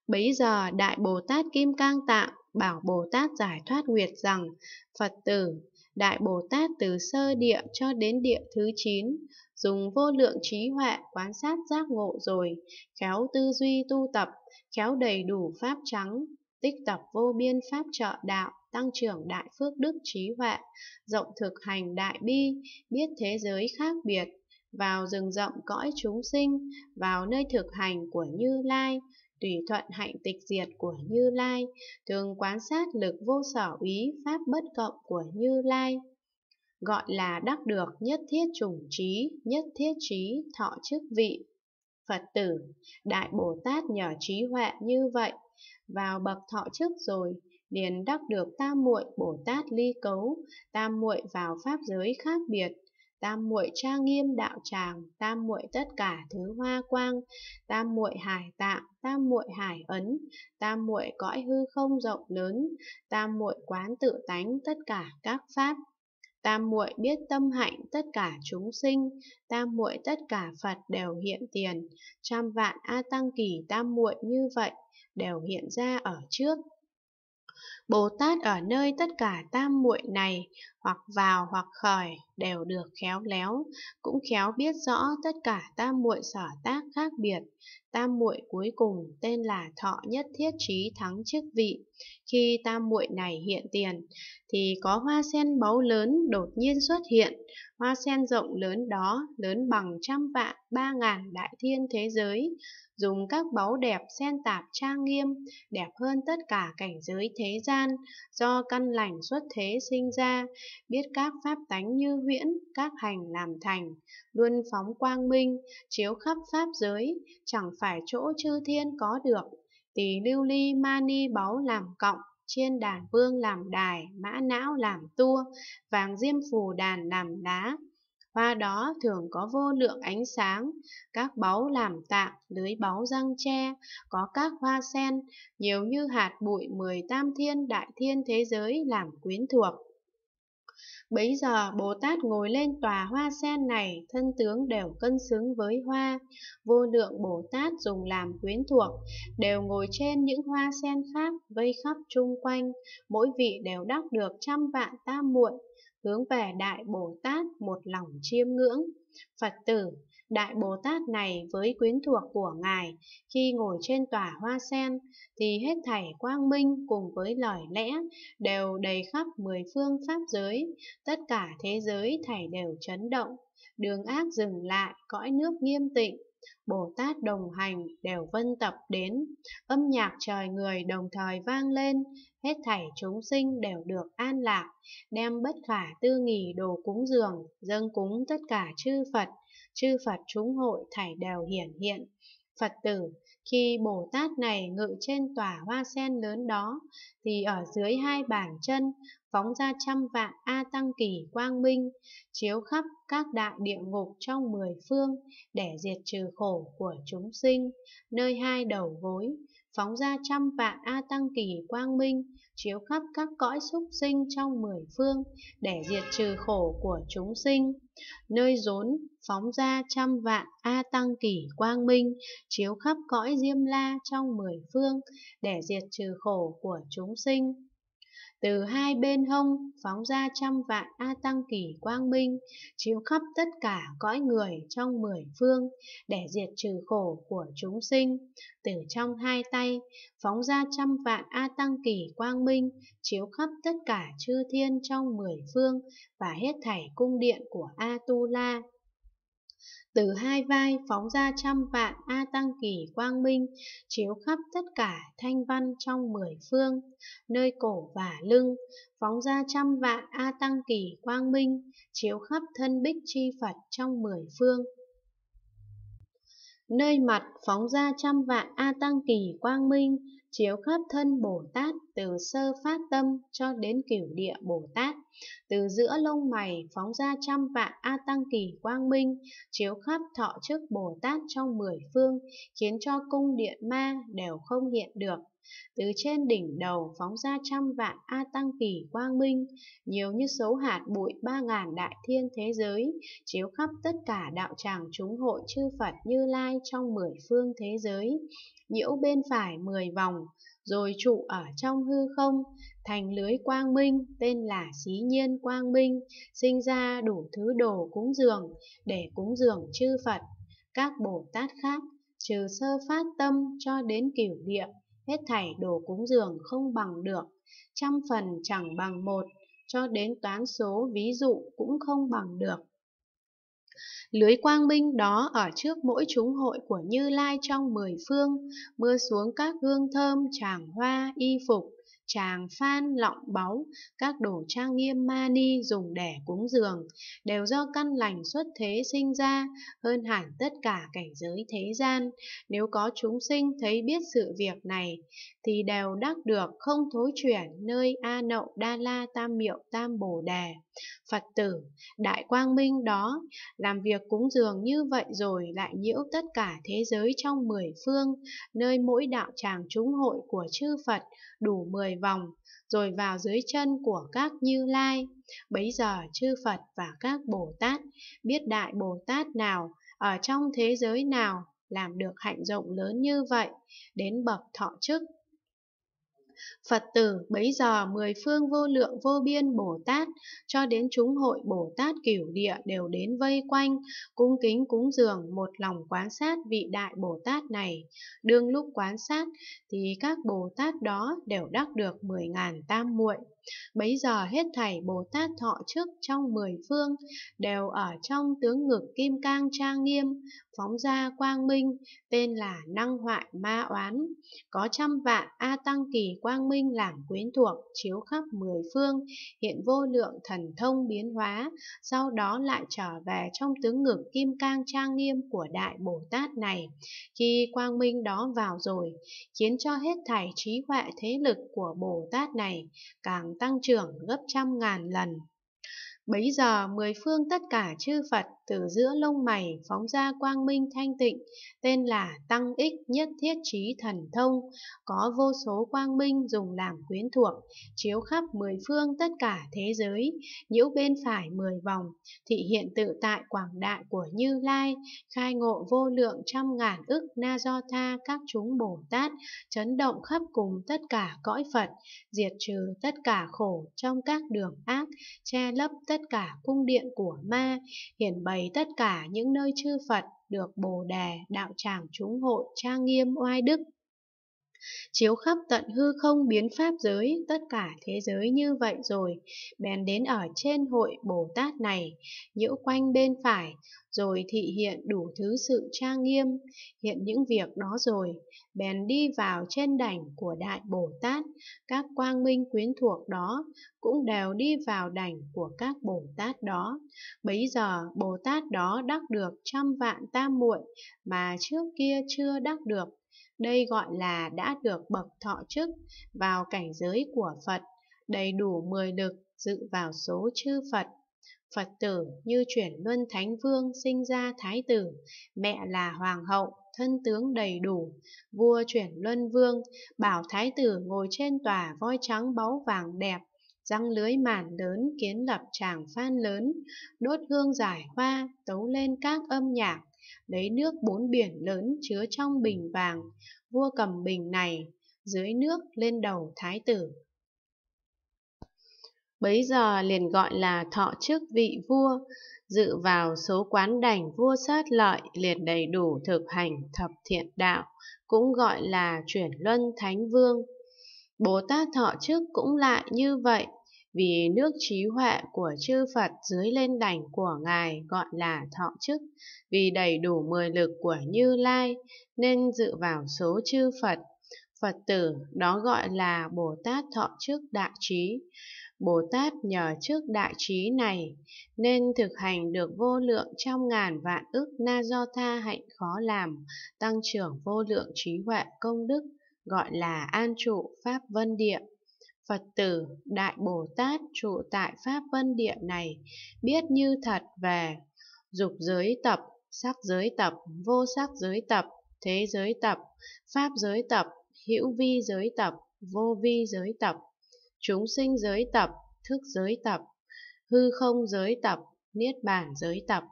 Bấy giờ Đại Bồ Tát Kim Cang Tạng bảo Bồ Tát giải thoát nguyệt rằng, Phật tử, Đại Bồ Tát từ sơ địa cho đến địa thứ 9, dùng vô lượng trí huệ quan sát giác ngộ rồi, khéo tư duy tu tập, khéo đầy đủ pháp trắng, tích tập vô biên pháp trợ đạo, tăng trưởng đại phước đức trí huệ, rộng thực hành đại bi, biết thế giới khác biệt, vào rừng rộng cõi chúng sinh, vào nơi thực hành của Như Lai, tùy thuận hạnh tịch diệt của Như Lai, thường quan sát lực vô sở ý pháp bất cộng của Như Lai. Gọi là đắc được nhất thiết chủng trí, nhất thiết trí thọ chức vị. Phật tử, Đại Bồ Tát nhờ trí huệ như vậy vào bậc thọ trước rồi liền đắc được tam muội bồ tát ly cấu tam muội vào pháp giới khác biệt tam muội tra nghiêm đạo tràng tam muội tất cả thứ hoa quang tam muội hải tạng tam muội hải ấn tam muội cõi hư không rộng lớn tam muội quán tự tánh tất cả các pháp tam muội biết tâm hạnh tất cả chúng sinh tam muội tất cả phật đều hiện tiền trăm vạn a tăng kỳ tam muội như vậy đều hiện ra ở trước. Bồ Tát ở nơi tất cả tam muội này hoặc vào hoặc khởi đều được khéo léo, cũng khéo biết rõ tất cả tam muội sở tác khác biệt. Tam muội cuối cùng tên là thọ nhất thiết trí thắng chức vị. Khi tam muội này hiện tiền thì có hoa sen báu lớn đột nhiên xuất hiện. Hoa sen rộng lớn đó lớn bằng trăm vạn ba ngàn đại thiên thế giới, dùng các báu đẹp sen tạp trang nghiêm, đẹp hơn tất cả cảnh giới thế gian, do căn lành xuất thế sinh ra, biết các pháp tánh như huyễn, các hành làm thành, luôn phóng quang minh, chiếu khắp pháp giới, chẳng phải chỗ chư thiên có được. Tỳ lưu ly mani báu làm cộng, trên đàn vương làm đài, mã não làm tua, vàng diêm phù đàn làm đá. Hoa đó thường có vô lượng ánh sáng, các báu làm tạng, lưới báu răng tre, có các hoa sen, nhiều như hạt bụi mười tam thiên đại thiên thế giới làm quyến thuộc. Bấy giờ Bồ Tát ngồi lên tòa hoa sen này, thân tướng đều cân xứng với hoa, vô lượng Bồ Tát dùng làm quyến thuộc, đều ngồi trên những hoa sen khác vây khắp chung quanh, mỗi vị đều đắc được trăm vạn tam muội, hướng về Đại Bồ Tát một lòng chiêm ngưỡng. Phật tử, Đại Bồ Tát này với quyến thuộc của Ngài khi ngồi trên tòa hoa sen thì hết thảy quang minh cùng với lời lẽ đều đầy khắp mười phương pháp giới, tất cả thế giới thảy đều chấn động, đường ác dừng lại, cõi nước nghiêm tịnh, Bồ Tát đồng hành đều vân tập đến, âm nhạc trời người đồng thời vang lên, hết thảy chúng sinh đều được an lạc, đem bất khả tư nghỉ đồ cúng dường, dâng cúng tất cả chư Phật, chư Phật chúng hội thảy đều hiển hiện. Phật tử, khi Bồ Tát này ngự trên tòa hoa sen lớn đó, thì ở dưới hai bàn chân phóng ra trăm vạn A Tăng Kỳ Quang Minh, chiếu khắp các đại địa ngục trong mười phương để diệt trừ khổ của chúng sinh, nơi hai đầu gối, phóng ra trăm vạn A Tăng Kỳ Quang Minh, chiếu khắp các cõi súc sinh trong mười phương để diệt trừ khổ của chúng sinh. Nơi rốn phóng ra trăm vạn A Tăng Kỷ Quang Minh, chiếu khắp cõi Diêm La trong mười phương để diệt trừ khổ của chúng sinh từ hai bên hông phóng ra trăm vạn A Tăng Kỳ quang minh, chiếu khắp tất cả cõi người trong mười phương, để diệt trừ khổ của chúng sinh. Từ trong hai tay, phóng ra trăm vạn A Tăng Kỳ quang minh, chiếu khắp tất cả chư thiên trong mười phương và hết thảy cung điện của A Tu La. Từ hai vai phóng ra trăm vạn A Tăng Kỳ Quang Minh, chiếu khắp tất cả thanh văn trong mười phương, nơi cổ và lưng, phóng ra trăm vạn A Tăng Kỳ Quang Minh, chiếu khắp thân bích chi Phật trong mười phương nơi mặt phóng ra trăm vạn A Tăng Kỳ Quang Minh, chiếu khắp thân Bồ Tát từ sơ phát tâm cho đến cửu địa Bồ Tát, từ giữa lông mày phóng ra trăm vạn A Tăng Kỳ Quang Minh, chiếu khắp thọ chức Bồ Tát trong mười phương, khiến cho cung điện ma đều không hiện được. Từ trên đỉnh đầu phóng ra trăm vạn A Tăng Kỳ quang minh, nhiều như số hạt bụi ba ngàn đại thiên thế giới, chiếu khắp tất cả đạo tràng chúng hội chư Phật Như Lai trong mười phương thế giới, nhiễu bên phải mười vòng, rồi trụ ở trong hư không, thành lưới quang minh tên là xí nhiên quang minh, sinh ra đủ thứ đồ cúng dường để cúng dường chư Phật, các Bồ Tát khác, trừ sơ phát tâm cho đến cửu địa hết thảy đồ cúng dường không bằng được, trăm phần chẳng bằng một, cho đến toán số ví dụ cũng không bằng được. Lưới quang minh đó ở trước mỗi chúng hội của Như Lai trong mười phương, mưa xuống các hương thơm, tràng hoa, y phục, tràng phan lọng báu các đồ trang nghiêm mani dùng để cúng dường đều do căn lành xuất thế sinh ra hơn hẳn tất cả cảnh giới thế gian nếu có chúng sinh thấy biết sự việc này thì đều đắc được không thối chuyển nơi A Nậu Đa La Tam Miệu Tam Bồ Đề. Phật tử, đại quang minh đó, làm việc cúng dường như vậy rồi lại nhiễu tất cả thế giới trong mười phương, nơi mỗi đạo tràng chúng hội của chư Phật đủ mười vòng, rồi vào dưới chân của các Như Lai. Bấy giờ chư Phật và các Bồ Tát, biết đại Bồ Tát nào, ở trong thế giới nào làm được hạnh rộng lớn như vậy, đến bậc thọ chức Phật tử bấy giờ mười phương vô lượng vô biên Bồ Tát cho đến chúng hội Bồ Tát cửu địa đều đến vây quanh, cung kính cúng dường một lòng quán sát vị đại Bồ Tát này. Đương lúc quán sát thì các Bồ Tát đó đều đắc được mười ngàn tam muội. Bấy giờ hết thảy Bồ Tát thọ trước trong mười phương, đều ở trong tướng ngực kim cang trang nghiêm, phóng ra quang minh, tên là năng hoại ma oán. Có trăm vạn A Tăng Kỳ quang minh làm quyến thuộc, chiếu khắp mười phương, hiện vô lượng thần thông biến hóa, sau đó lại trở về trong tướng ngực kim cang trang nghiêm của Đại Bồ Tát này. Khi quang minh đó vào rồi, khiến cho hết thảy trí huệ thế lực của Bồ Tát này càng tăng trưởng gấp trăm ngàn lần. Bấy giờ mười phương tất cả chư Phật từ giữa lông mày phóng ra quang minh thanh tịnh, tên là Tăng Ích Nhất Thiết Trí Thần Thông, có vô số quang minh dùng làm quyến thuộc, chiếu khắp mười phương tất cả thế giới, nhiễu bên phải mười vòng, thị hiện tự tại quảng đại của Như Lai, khai ngộ vô lượng trăm ngàn ức na do tha các chúng Bồ Tát, chấn động khắp cùng tất cả cõi Phật, diệt trừ tất cả khổ trong các đường ác, che lấp tất tất cả cung điện của ma, hiển bày tất cả những nơi chư Phật được Bồ Đề, Đạo Tràng Chúng Hội, Trang Nghiêm, Oai Đức, chiếu khắp tận hư không biến pháp giới, tất cả thế giới như vậy rồi, bèn đến ở trên hội Bồ Tát này, nhiễu quanh bên phải, rồi thị hiện đủ thứ sự trang nghiêm, hiện những việc đó rồi, bèn đi vào trên đảnh của Đại Bồ Tát, các quang minh quyến thuộc đó, cũng đều đi vào đảnh của các Bồ Tát đó. Bấy giờ Bồ Tát đó đắc được trăm vạn tam muội mà trước kia chưa đắc được, đây gọi là đã được bậc thọ chức vào cảnh giới của Phật, đầy đủ mười lực dự vào số chư Phật. Phật tử như chuyển luân thánh vương sinh ra thái tử, mẹ là hoàng hậu, thân tướng đầy đủ. Vua chuyển luân vương, bảo thái tử ngồi trên tòa voi trắng báu vàng đẹp, răng lưới màn lớn kiến lập tràng phan lớn, đốt hương giải hoa, tấu lên các âm nhạc, lấy nước bốn biển lớn chứa trong bình vàng, vua cầm bình này, dưới nước lên đầu thái tử. Bấy giờ liền gọi là thọ chức vị vua, dự vào số quán đảnh vua sát lợi liền đầy đủ thực hành thập thiện đạo, cũng gọi là chuyển luân thánh vương. Bồ Tát thọ chức cũng lại như vậy, vì nước trí huệ của chư Phật dưới lên đảnh của Ngài gọi là thọ chức, vì đầy đủ mười lực của Như Lai, nên dự vào số chư Phật. Phật tử đó gọi là Bồ Tát thọ chức đại trí. Bồ Tát nhờ trước đại trí này nên thực hành được vô lượng trăm ngàn vạn ức na do tha hạnh khó làm, tăng trưởng vô lượng trí huệ công đức, gọi là an trụ Pháp Vân Địa. Phật tử Đại Bồ Tát trụ tại Pháp Vân Địa này biết như thật về dục giới tập, sắc giới tập, vô sắc giới tập, thế giới tập, pháp giới tập, hữu vi giới tập, vô vi giới tập, chúng sinh giới tập, thức giới tập, hư không giới tập, niết bàn giới tập.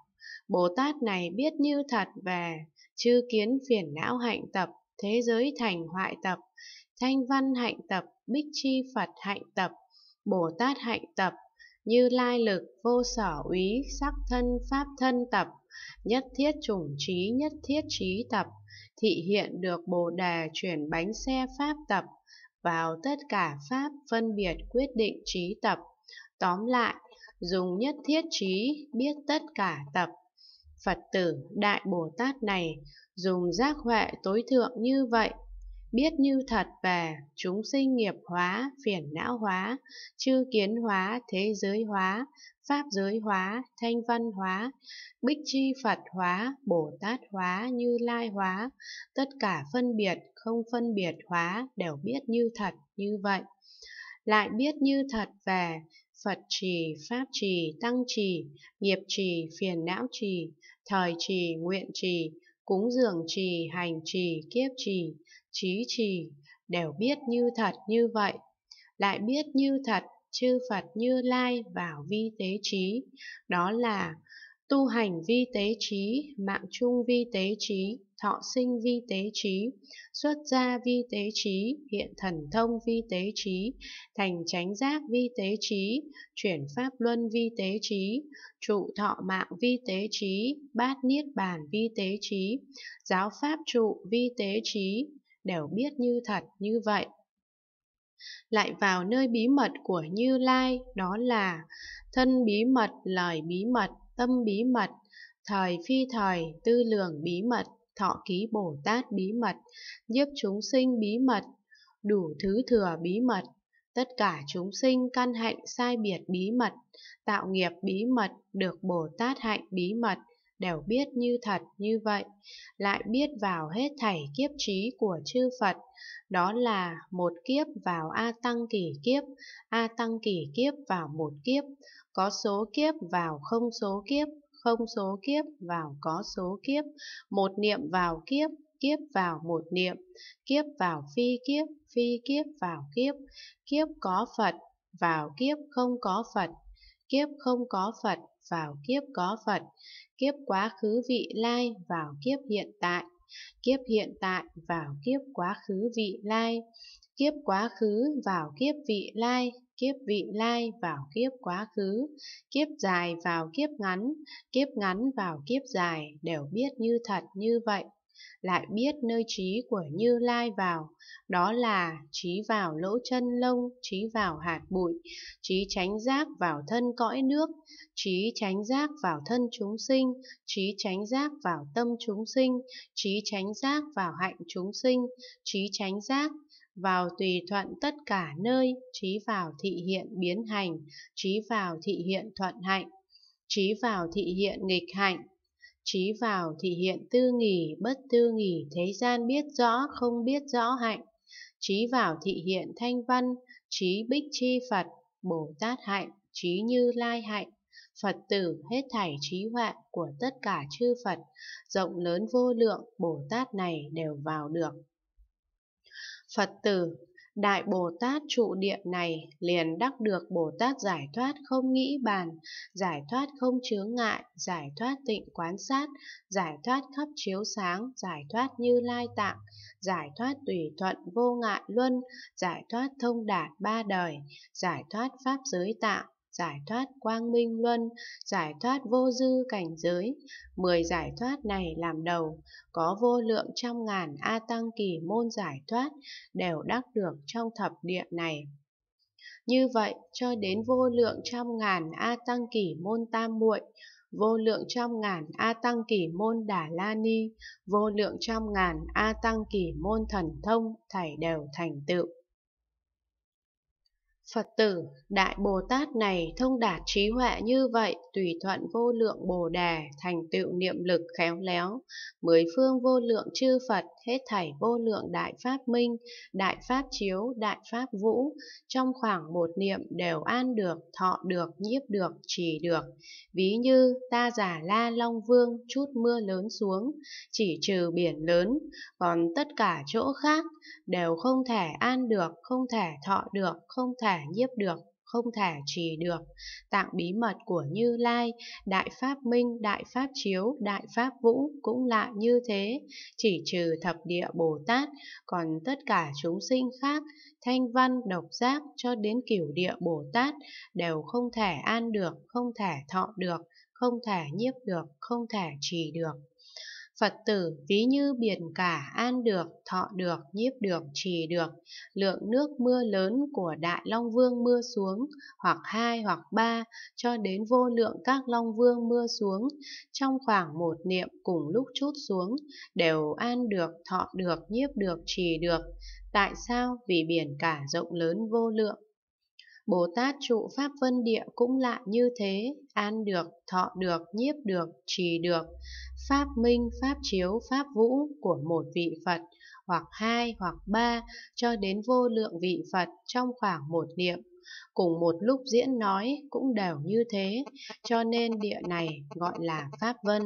Bồ Tát này biết như thật về chư kiến phiền não hạnh tập, thế giới thành hoại tập, Thanh văn hạnh tập, bích chi Phật hạnh tập, Bồ Tát hạnh tập, như lai lực vô sở úy, sắc thân pháp thân tập, nhất thiết chủng trí nhất thiết trí tập, thị hiện được bồ đề chuyển bánh xe pháp tập, vào tất cả pháp phân biệt quyết định trí tập. Tóm lại, dùng nhất thiết trí biết tất cả tập. Phật tử Đại Bồ Tát này dùng giác huệ tối thượng như vậy biết như thật về chúng sinh nghiệp hóa, phiền não hóa, chư kiến hóa, thế giới hóa, pháp giới hóa, thanh văn hóa, bích chi Phật hóa, Bồ Tát hóa, Như Lai hóa, tất cả phân biệt, không phân biệt hóa đều biết như thật như vậy. Lại biết như thật về Phật trì, Pháp trì, Tăng trì, nghiệp trì, phiền não trì, thời trì, nguyện trì, cúng dường trì, hành trì, kiếp trì, trí trì đều biết như thật như vậy lại biết như thật chư phật như lai vào vi tế trí đó là tu hành vi tế trí mạng chung vi tế trí thọ sinh vi tế trí xuất gia vi tế trí hiện thần thông vi tế trí thành chánh giác vi tế trí chuyển pháp luân vi tế trí trụ thọ mạng vi tế trí bát niết bàn vi tế trí giáo pháp trụ vi tế trí đều biết như thật như vậy. Lại vào nơi bí mật của Như Lai, đó là thân bí mật, lời bí mật, tâm bí mật, thời phi thời, tư lường bí mật, thọ ký Bồ Tát bí mật, nhiếp chúng sinh bí mật, đủ thứ thừa bí mật, tất cả chúng sinh căn hạnh sai biệt bí mật, tạo nghiệp bí mật, được Bồ Tát hạnh bí mật, đều biết như thật như vậy, lại biết vào hết thảy kiếp trí của chư Phật, đó là một kiếp vào A Tăng kỳ kiếp, A Tăng kỳ kiếp vào một kiếp, có số kiếp vào không số kiếp, không số kiếp vào có số kiếp, một niệm vào kiếp, kiếp vào một niệm, kiếp vào phi kiếp, phi kiếp vào kiếp, kiếp có Phật, vào kiếp không có Phật, kiếp không có Phật, vào kiếp có Phật, kiếp quá khứ vị lai vào kiếp hiện tại, kiếp hiện tại vào kiếp quá khứ vị lai, kiếp quá khứ vào kiếp vị lai, kiếp vị lai vào kiếp quá khứ, kiếp dài vào kiếp ngắn, kiếp ngắn vào kiếp dài đều biết như thật như vậy lại biết nơi trí của Như Lai vào, đó là trí vào lỗ chân lông, trí vào hạt bụi, trí tránh giác vào thân cõi nước, trí tránh giác vào thân chúng sinh, trí tránh giác vào tâm chúng sinh, trí tránh giác vào hạnh chúng sinh, trí tránh giác vào tùy thuận tất cả nơi, trí vào thị hiện biến hành, trí vào thị hiện thuận hạnh, trí vào thị hiện nghịch hạnh, chí vào thị hiện tư nghỉ, bất tư nghỉ, thế gian biết rõ, không biết rõ hạnh. Trí vào thị hiện thanh văn, trí bích chi Phật, Bồ Tát hạnh, trí như lai hạnh. Phật tử hết thảy trí huệ của tất cả chư Phật, rộng lớn vô lượng, Bồ Tát này đều vào được. Phật tử Đại Bồ Tát trụ địa này liền đắc được Bồ Tát giải thoát không nghĩ bàn, giải thoát không chướng ngại, giải thoát tịnh quán sát, giải thoát khắp chiếu sáng, giải thoát như lai tạng, giải thoát tùy thuận vô ngại luân, giải thoát thông đạt ba đời, giải thoát pháp giới tạng, giải thoát quang minh luân, giải thoát vô dư cảnh giới. Mười giải thoát này làm đầu, có vô lượng trăm ngàn A Tăng kỳ môn giải thoát đều đắc được trong thập địa này. Như vậy, cho đến vô lượng trăm ngàn A Tăng kỳ môn tam muội, vô lượng trăm ngàn A Tăng kỳ môn Đà La Ni, vô lượng trăm ngàn A Tăng kỳ môn thần thông, thảy đều thành tựu. Phật tử, Đại Bồ Tát này thông đạt trí huệ như vậy, tùy thuận vô lượng Bồ Đề, thành tựu niệm lực khéo léo, mười phương vô lượng chư Phật, hết thảy vô lượng Đại Pháp Minh, Đại Pháp Chiếu, Đại Pháp Vũ, trong khoảng một niệm đều an được, thọ được, nhiếp được, trì được. Ví như ta giả la Long Vương chút mưa lớn xuống, chỉ trừ biển lớn, còn tất cả chỗ khác đều không thể an được, không thể thọ được, không thể nhiếp được không thả trì được tạng bí mật của như lai đại pháp minh đại pháp chiếu đại pháp vũ cũng lại như thế chỉ trừ thập địa bồ tát còn tất cả chúng sinh khác thanh văn độc giác cho đến cửu địa bồ tát đều không thể an được không thể thọ được không thể nhiếp được không thể trì được Phật tử ví như biển cả an được, thọ được, nhiếp được, trì được, lượng nước mưa lớn của Đại Long Vương mưa xuống, hoặc hai hoặc ba, cho đến vô lượng các Long Vương mưa xuống, trong khoảng một niệm cùng lúc chút xuống, đều an được, thọ được, nhiếp được, trì được. Tại sao? Vì biển cả rộng lớn vô lượng. Bồ Tát trụ Pháp Vân Địa cũng lạ như thế, an được, thọ được, nhiếp được, trì được pháp minh, pháp chiếu, pháp vũ của một vị Phật hoặc hai hoặc ba cho đến vô lượng vị Phật trong khoảng một niệm. Cùng một lúc diễn nói cũng đều như thế, cho nên địa này gọi là Pháp Vân.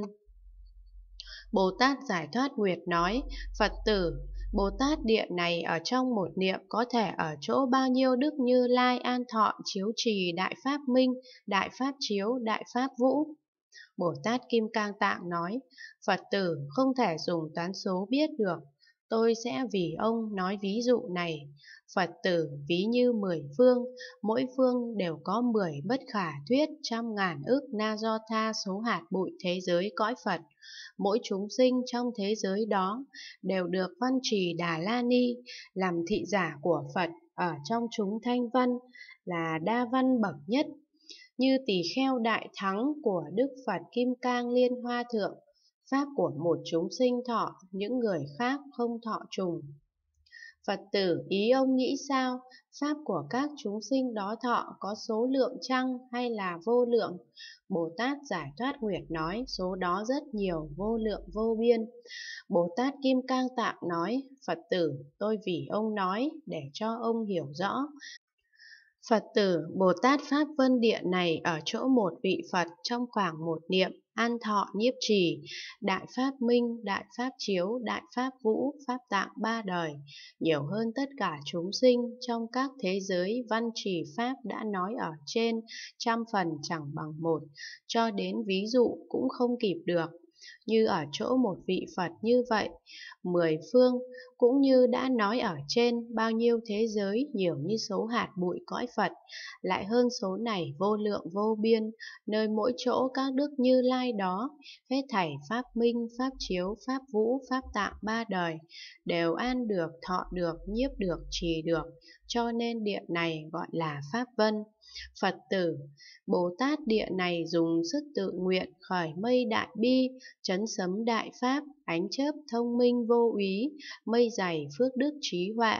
Bồ Tát Giải Thoát Nguyệt nói, Phật tử, Bồ Tát địa này ở trong một niệm có thể ở chỗ bao nhiêu đức như lai an thọ chiếu trì đại pháp minh, đại pháp chiếu, đại pháp vũ. Bồ Tát Kim Cang Tạng nói, Phật tử không thể dùng toán số biết được, tôi sẽ vì ông nói ví dụ này. Phật tử ví như mười phương, mỗi phương đều có mười bất khả thuyết trăm ngàn ức na do tha số hạt bụi thế giới cõi Phật. Mỗi chúng sinh trong thế giới đó đều được văn trì Đà La Ni làm thị giả của Phật ở trong chúng thanh văn là đa văn bậc nhất như tỳ kheo đại thắng của Đức Phật Kim Cang Liên Hoa Thượng, pháp của một chúng sinh thọ, những người khác không thọ trùng. Phật tử ý ông nghĩ sao, pháp của các chúng sinh đó thọ có số lượng chăng hay là vô lượng? Bồ Tát giải thoát nguyệt nói số đó rất nhiều, vô lượng vô biên. Bồ Tát Kim Cang Tạng nói, Phật tử, tôi vì ông nói để cho ông hiểu rõ, Phật tử Bồ Tát Pháp Vân Địa này ở chỗ một vị Phật trong khoảng một niệm, an thọ nhiếp trì, đại Pháp Minh, đại Pháp Chiếu, đại Pháp Vũ, Pháp Tạng ba đời, nhiều hơn tất cả chúng sinh trong các thế giới văn trì Pháp đã nói ở trên, trăm phần chẳng bằng một, cho đến ví dụ cũng không kịp được, như ở chỗ một vị Phật như vậy, mười phương, cũng như đã nói ở trên bao nhiêu thế giới nhiều như số hạt bụi cõi Phật, lại hơn số này vô lượng vô biên, nơi mỗi chỗ các đức như lai đó, hết thảy Pháp Minh, Pháp Chiếu, Pháp Vũ, Pháp Tạng ba đời, đều an được, thọ được, nhiếp được, trì được, cho nên địa này gọi là Pháp Vân. Phật tử, Bồ Tát địa này dùng sức tự nguyện khởi mây đại bi, chấn sấm đại pháp, ánh chớp thông minh vô úy, mây dày phước đức trí huệ,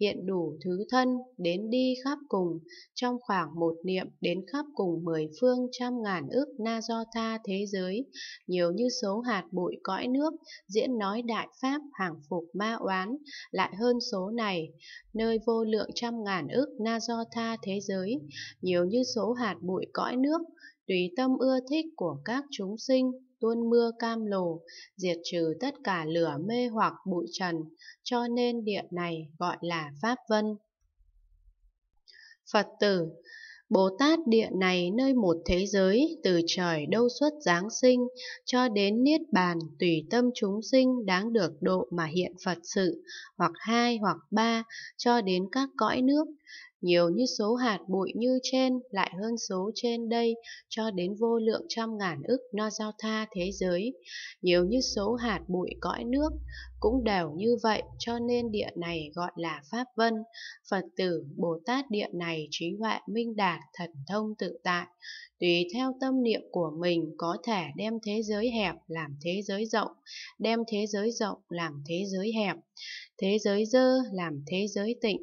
hiện đủ thứ thân, đến đi khắp cùng, trong khoảng một niệm đến khắp cùng mười phương trăm ngàn ước na do tha thế giới, nhiều như số hạt bụi cõi nước, diễn nói đại pháp hàng phục ma oán, lại hơn số này, nơi vô lượng trăm ngàn ước na do tha thế giới, nhiều như số hạt bụi cõi nước, tùy tâm ưa thích của các chúng sinh, tuôn mưa cam lồ, diệt trừ tất cả lửa mê hoặc bụi trần, cho nên địa này gọi là Pháp Vân. Phật tử Bồ Tát địa này nơi một thế giới từ trời đâu xuất giáng sinh cho đến niết bàn tùy tâm chúng sinh đáng được độ mà hiện Phật sự hoặc hai hoặc ba cho đến các cõi nước nhiều như số hạt bụi như trên lại hơn số trên đây cho đến vô lượng trăm ngàn ức no giao tha thế giới nhiều như số hạt bụi cõi nước cũng đều như vậy cho nên địa này gọi là pháp vân phật tử bồ tát địa này trí huệ minh đạt thần thông tự tại tùy theo tâm niệm của mình có thể đem thế giới hẹp làm thế giới rộng đem thế giới rộng làm thế giới hẹp thế giới dơ làm thế giới tịnh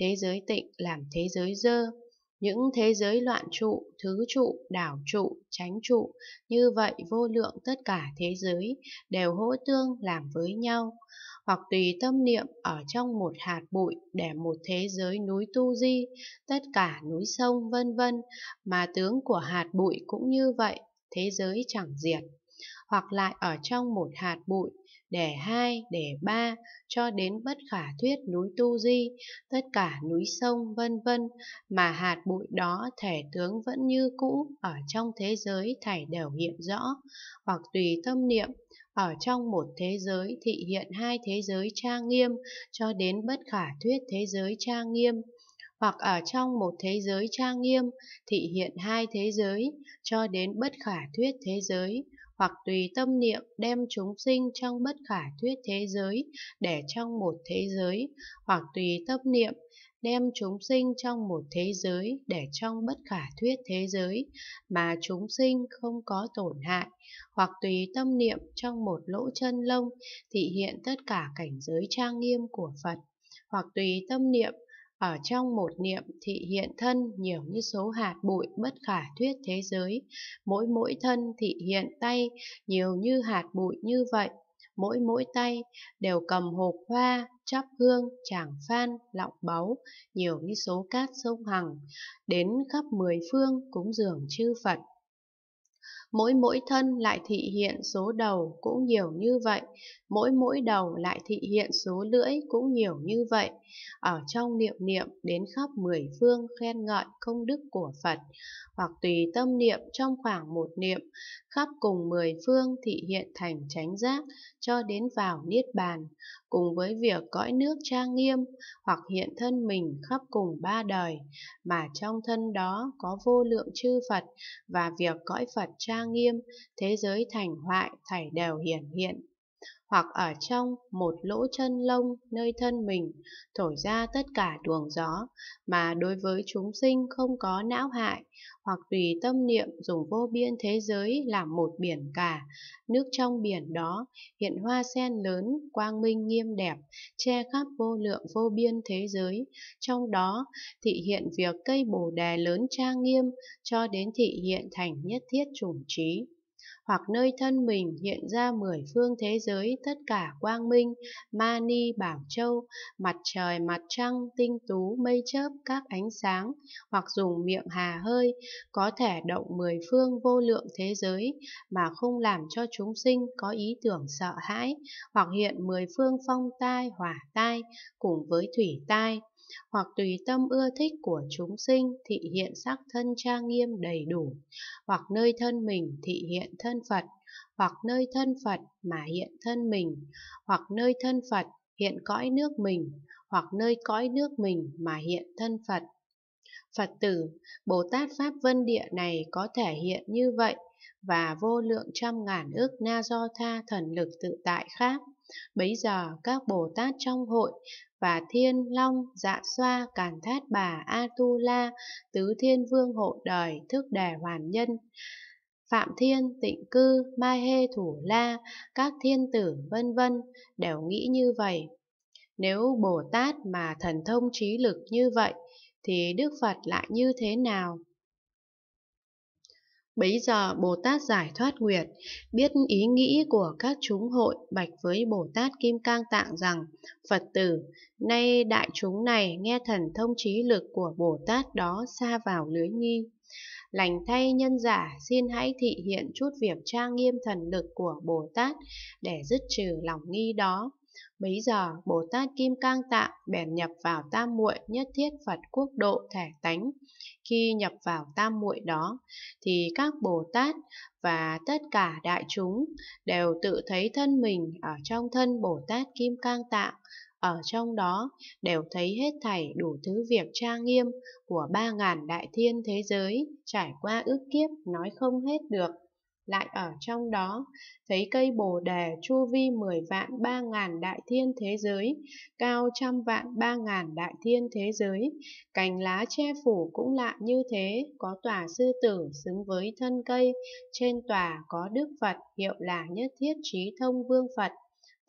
thế giới tịnh làm thế giới dơ. Những thế giới loạn trụ, thứ trụ, đảo trụ, tránh trụ, như vậy vô lượng tất cả thế giới đều hỗ tương làm với nhau, hoặc tùy tâm niệm ở trong một hạt bụi để một thế giới núi tu di, tất cả núi sông vân vân, mà tướng của hạt bụi cũng như vậy, thế giới chẳng diệt hoặc lại ở trong một hạt bụi, để hai, để ba, cho đến bất khả thuyết núi Tu Di, tất cả núi sông vân vân, mà hạt bụi đó thể tướng vẫn như cũ ở trong thế giới thảy đều hiện rõ, hoặc tùy tâm niệm, ở trong một thế giới thị hiện hai thế giới trang nghiêm cho đến bất khả thuyết thế giới trang nghiêm hoặc ở trong một thế giới trang nghiêm thị hiện hai thế giới cho đến bất khả thuyết thế giới hoặc tùy tâm niệm đem chúng sinh trong bất khả thuyết thế giới để trong một thế giới, hoặc tùy tâm niệm đem chúng sinh trong một thế giới để trong bất khả thuyết thế giới mà chúng sinh không có tổn hại, hoặc tùy tâm niệm trong một lỗ chân lông thị hiện tất cả cảnh giới trang nghiêm của Phật, hoặc tùy tâm niệm ở trong một niệm thị hiện thân nhiều như số hạt bụi bất khả thuyết thế giới, mỗi mỗi thân thị hiện tay nhiều như hạt bụi như vậy, mỗi mỗi tay đều cầm hộp hoa, chắp hương, tràng phan, lọng báu, nhiều như số cát sông Hằng, đến khắp mười phương cúng dường chư Phật mỗi mỗi thân lại thị hiện số đầu cũng nhiều như vậy, mỗi mỗi đầu lại thị hiện số lưỡi cũng nhiều như vậy. Ở trong niệm niệm đến khắp mười phương khen ngợi công đức của Phật, hoặc tùy tâm niệm trong khoảng một niệm, khắp cùng mười phương thị hiện thành chánh giác cho đến vào niết bàn, cùng với việc cõi nước trang nghiêm hoặc hiện thân mình khắp cùng ba đời, mà trong thân đó có vô lượng chư Phật và việc cõi Phật trang nghiêm, thế giới thành hoại thảy đều hiển hiện. hiện hoặc ở trong một lỗ chân lông nơi thân mình, thổi ra tất cả luồng gió, mà đối với chúng sinh không có não hại, hoặc tùy tâm niệm dùng vô biên thế giới làm một biển cả, nước trong biển đó hiện hoa sen lớn, quang minh nghiêm đẹp, che khắp vô lượng vô biên thế giới, trong đó thị hiện việc cây bồ đề lớn trang nghiêm cho đến thị hiện thành nhất thiết chủng trí hoặc nơi thân mình hiện ra mười phương thế giới tất cả quang minh, ma ni bảo châu, mặt trời mặt trăng, tinh tú mây chớp các ánh sáng, hoặc dùng miệng hà hơi, có thể động mười phương vô lượng thế giới mà không làm cho chúng sinh có ý tưởng sợ hãi, hoặc hiện mười phương phong tai, hỏa tai cùng với thủy tai hoặc tùy tâm ưa thích của chúng sinh thị hiện sắc thân trang nghiêm đầy đủ, hoặc nơi thân mình thị hiện thân Phật, hoặc nơi thân Phật mà hiện thân mình, hoặc nơi thân Phật hiện cõi nước mình, hoặc nơi cõi nước mình mà hiện thân Phật. Phật tử, Bồ Tát Pháp Vân Địa này có thể hiện như vậy và vô lượng trăm ngàn ước na do tha thần lực tự tại khác. Bấy giờ các Bồ Tát trong hội và Thiên Long, Dạ Xoa, Càn Thát Bà, A Tu La, Tứ Thiên Vương hộ đời, thức đề hoàn nhân. Phạm Thiên, Tịnh Cư, Mai Hê Thủ La, các thiên tử vân vân đều nghĩ như vậy. Nếu Bồ Tát mà thần thông trí lực như vậy thì Đức Phật lại như thế nào? Bấy giờ Bồ Tát Giải Thoát Nguyệt biết ý nghĩ của các chúng hội bạch với Bồ Tát Kim Cang Tạng rằng Phật tử, nay đại chúng này nghe thần thông trí lực của Bồ Tát đó xa vào lưới nghi. Lành thay nhân giả xin hãy thị hiện chút việc trang nghiêm thần lực của Bồ Tát để dứt trừ lòng nghi đó. Bấy giờ Bồ Tát Kim Cang Tạng bèn nhập vào tam muội nhất thiết Phật quốc độ thể tánh. Khi nhập vào tam muội đó thì các Bồ Tát và tất cả đại chúng đều tự thấy thân mình ở trong thân Bồ Tát Kim Cang Tạng ở trong đó đều thấy hết thảy đủ thứ việc trang nghiêm của ba ngàn đại thiên thế giới trải qua ước kiếp nói không hết được lại ở trong đó, thấy cây bồ đề chu vi mười vạn ba ngàn đại thiên thế giới, cao trăm vạn ba ngàn đại thiên thế giới, cành lá che phủ cũng lạ như thế, có tòa sư tử xứng với thân cây, trên tòa có Đức Phật hiệu là nhất thiết trí thông vương Phật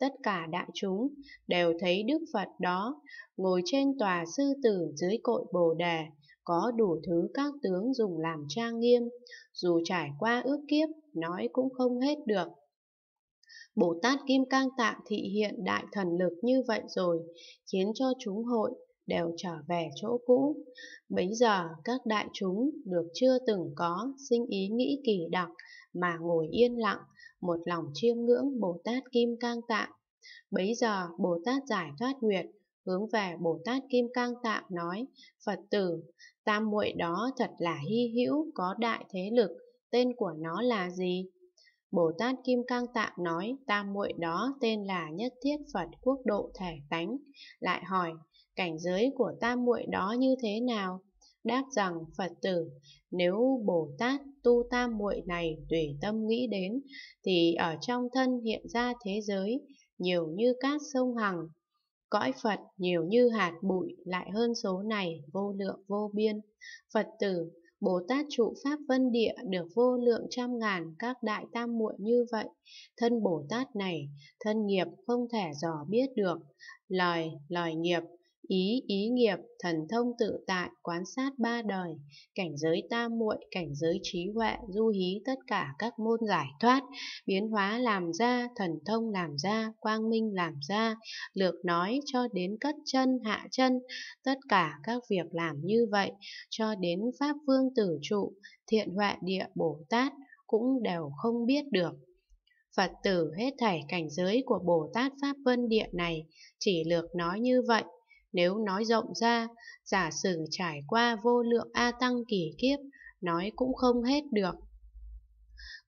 tất cả đại chúng đều thấy Đức Phật đó, ngồi trên tòa sư tử dưới cội Bồ đề, có đủ thứ các tướng dùng làm trang nghiêm, dù trải qua ước kiếp nói cũng không hết được. Bồ Tát Kim Cang Tạng thị hiện đại thần lực như vậy rồi, khiến cho chúng hội đều trở về chỗ cũ. Bấy giờ các đại chúng được chưa từng có sinh ý nghĩ kỳ đặc mà ngồi yên lặng, một lòng chiêm ngưỡng Bồ Tát Kim Cang Tạng. Bấy giờ Bồ Tát Giải Thoát Nguyệt hướng về Bồ Tát Kim Cang Tạng nói: "Phật tử, tam muội đó thật là hy hữu có đại thế lực, tên của nó là gì? Bồ Tát Kim Cang Tạng nói tam muội đó tên là Nhất Thiết Phật Quốc Độ Thể Tánh. Lại hỏi, cảnh giới của tam muội đó như thế nào? Đáp rằng Phật tử, nếu Bồ Tát tu tam muội này tùy tâm nghĩ đến, thì ở trong thân hiện ra thế giới, nhiều như cát sông hằng, Cõi Phật nhiều như hạt bụi lại hơn số này vô lượng vô biên. Phật tử, Bồ Tát trụ Pháp Vân Địa được vô lượng trăm ngàn các đại tam muội như vậy, thân Bồ Tát này, thân nghiệp không thể dò biết được, lời, lời nghiệp ý ý nghiệp, thần thông tự tại, quán sát ba đời, cảnh giới tam muội, cảnh giới trí huệ, du hí tất cả các môn giải thoát, biến hóa làm ra, thần thông làm ra, quang minh làm ra, lược nói cho đến cất chân, hạ chân, tất cả các việc làm như vậy, cho đến Pháp Vương Tử Trụ, Thiện Huệ Địa Bồ Tát, cũng đều không biết được. Phật tử hết thảy cảnh giới của Bồ Tát Pháp Vân Địa này chỉ lược nói như vậy nếu nói rộng ra, giả sử trải qua vô lượng A Tăng kỳ kiếp, nói cũng không hết được.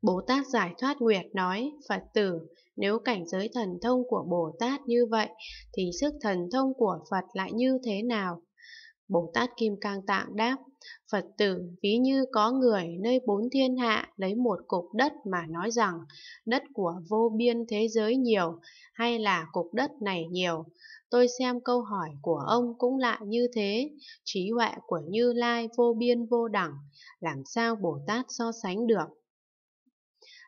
Bồ Tát Giải Thoát Nguyệt nói, Phật tử, nếu cảnh giới thần thông của Bồ Tát như vậy, thì sức thần thông của Phật lại như thế nào? Bồ Tát Kim Cang Tạng đáp, Phật tử ví như có người nơi bốn thiên hạ lấy một cục đất mà nói rằng đất của vô biên thế giới nhiều hay là cục đất này nhiều, Tôi xem câu hỏi của ông cũng lại như thế, trí huệ của Như Lai vô biên vô đẳng, làm sao Bồ Tát so sánh được.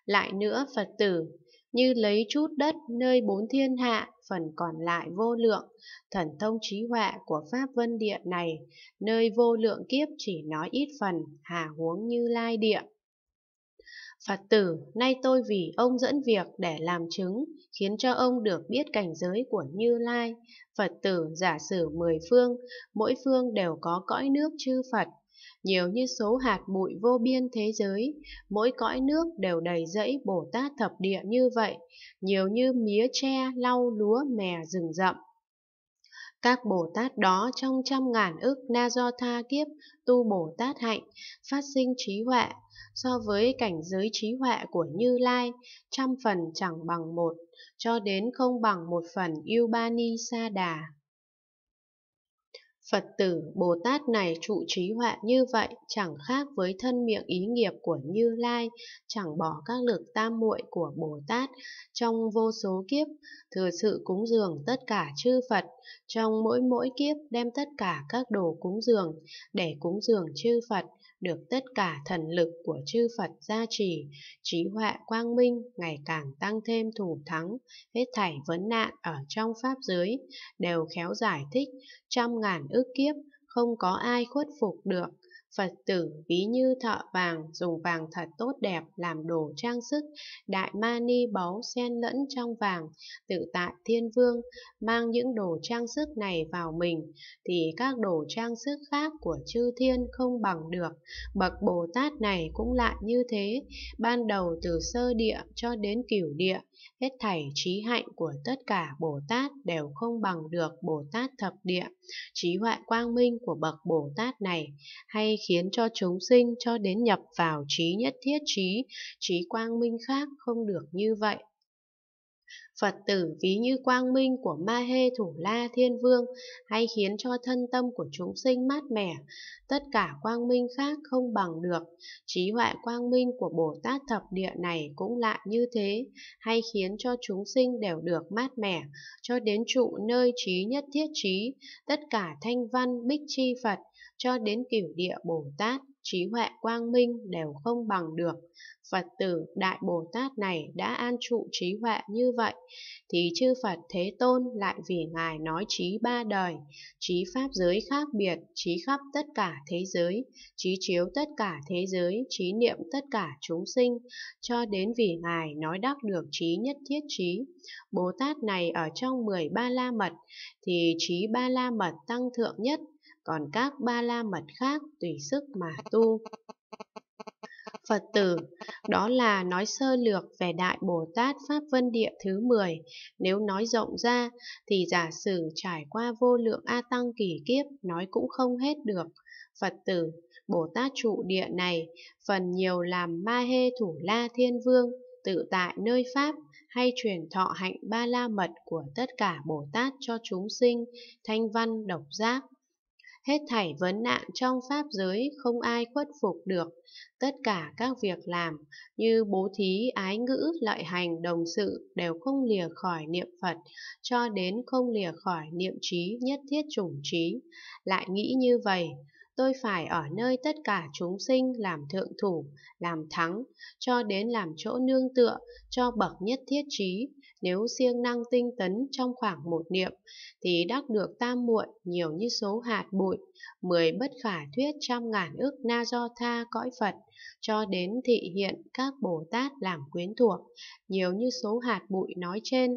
Lại nữa Phật tử, như lấy chút đất nơi bốn thiên hạ, phần còn lại vô lượng, thần thông trí huệ của Pháp Vân Địa này, nơi vô lượng kiếp chỉ nói ít phần, hà huống như lai địa. Phật tử, nay tôi vì ông dẫn việc để làm chứng, khiến cho ông được biết cảnh giới của Như Lai. Phật tử giả sử mười phương, mỗi phương đều có cõi nước chư Phật, nhiều như số hạt bụi vô biên thế giới, mỗi cõi nước đều đầy rẫy Bồ Tát thập địa như vậy, nhiều như mía tre, lau lúa mè rừng rậm. Các Bồ Tát đó trong trăm ngàn ức na do tha kiếp tu Bồ Tát hạnh, phát sinh trí huệ, so với cảnh giới trí huệ của Như Lai, trăm phần chẳng bằng một, cho đến không bằng một phần Yubani Sa Đà. Phật tử Bồ Tát này trụ trí huệ như vậy chẳng khác với thân miệng ý nghiệp của Như Lai, chẳng bỏ các lực tam muội của Bồ Tát trong vô số kiếp, thừa sự cúng dường tất cả chư Phật, trong mỗi mỗi kiếp đem tất cả các đồ cúng dường để cúng dường chư Phật, được tất cả thần lực của chư Phật gia trì, trí huệ quang minh ngày càng tăng thêm thủ thắng, hết thảy vấn nạn ở trong Pháp giới, đều khéo giải thích, trăm ngàn ước kiếp, không có ai khuất phục được. Phật tử ví như thợ vàng dùng vàng thật tốt đẹp làm đồ trang sức, đại ma ni báu xen lẫn trong vàng, tự tại thiên vương mang những đồ trang sức này vào mình thì các đồ trang sức khác của chư thiên không bằng được. Bậc Bồ Tát này cũng lại như thế, ban đầu từ sơ địa cho đến cửu địa, hết thảy trí hạnh của tất cả Bồ Tát đều không bằng được Bồ Tát thập địa, trí hoại quang minh của bậc Bồ Tát này, hay khiến cho chúng sinh cho đến nhập vào trí nhất thiết trí, trí quang minh khác không được như vậy. Phật tử ví như quang minh của Ma Hê Thủ La Thiên Vương hay khiến cho thân tâm của chúng sinh mát mẻ, tất cả quang minh khác không bằng được. Trí huệ quang minh của Bồ Tát Thập Địa này cũng lại như thế, hay khiến cho chúng sinh đều được mát mẻ, cho đến trụ nơi trí nhất thiết trí, tất cả thanh văn bích chi Phật, cho đến cửu địa Bồ Tát trí huệ quang minh đều không bằng được. Phật tử Đại Bồ Tát này đã an trụ trí huệ như vậy, thì chư Phật Thế Tôn lại vì Ngài nói trí ba đời, trí Pháp giới khác biệt, trí khắp tất cả thế giới, trí chiếu tất cả thế giới, trí niệm tất cả chúng sinh, cho đến vì Ngài nói đắc được trí nhất thiết trí. Bồ Tát này ở trong mười ba la mật, thì trí ba la mật tăng thượng nhất, còn các ba la mật khác tùy sức mà tu. Phật tử, đó là nói sơ lược về Đại Bồ Tát Pháp Vân Địa thứ 10. Nếu nói rộng ra, thì giả sử trải qua vô lượng A Tăng kỳ kiếp nói cũng không hết được. Phật tử, Bồ Tát trụ địa này, phần nhiều làm Ma Hê Thủ La Thiên Vương, tự tại nơi Pháp hay truyền thọ hạnh ba la mật của tất cả Bồ Tát cho chúng sinh, thanh văn, độc giác. Hết thảy vấn nạn trong Pháp giới không ai khuất phục được. Tất cả các việc làm như bố thí, ái ngữ, lợi hành, đồng sự đều không lìa khỏi niệm Phật, cho đến không lìa khỏi niệm trí nhất thiết chủng trí. Lại nghĩ như vậy, tôi phải ở nơi tất cả chúng sinh làm thượng thủ, làm thắng, cho đến làm chỗ nương tựa, cho bậc nhất thiết trí, nếu siêng năng tinh tấn trong khoảng một niệm, thì đắc được tam muội nhiều như số hạt bụi, mười bất khả thuyết trăm ngàn ước na do tha cõi Phật, cho đến thị hiện các Bồ Tát làm quyến thuộc, nhiều như số hạt bụi nói trên.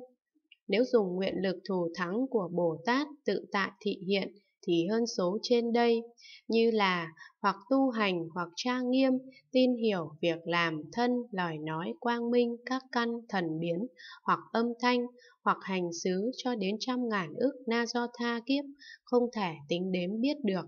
Nếu dùng nguyện lực thù thắng của Bồ Tát tự tại thị hiện, thì hơn số trên đây, như là hoặc tu hành hoặc trang nghiêm, tin hiểu việc làm thân, lời nói quang minh, các căn thần biến, hoặc âm thanh, hoặc hành xứ cho đến trăm ngàn ức na do tha kiếp, không thể tính đếm biết được.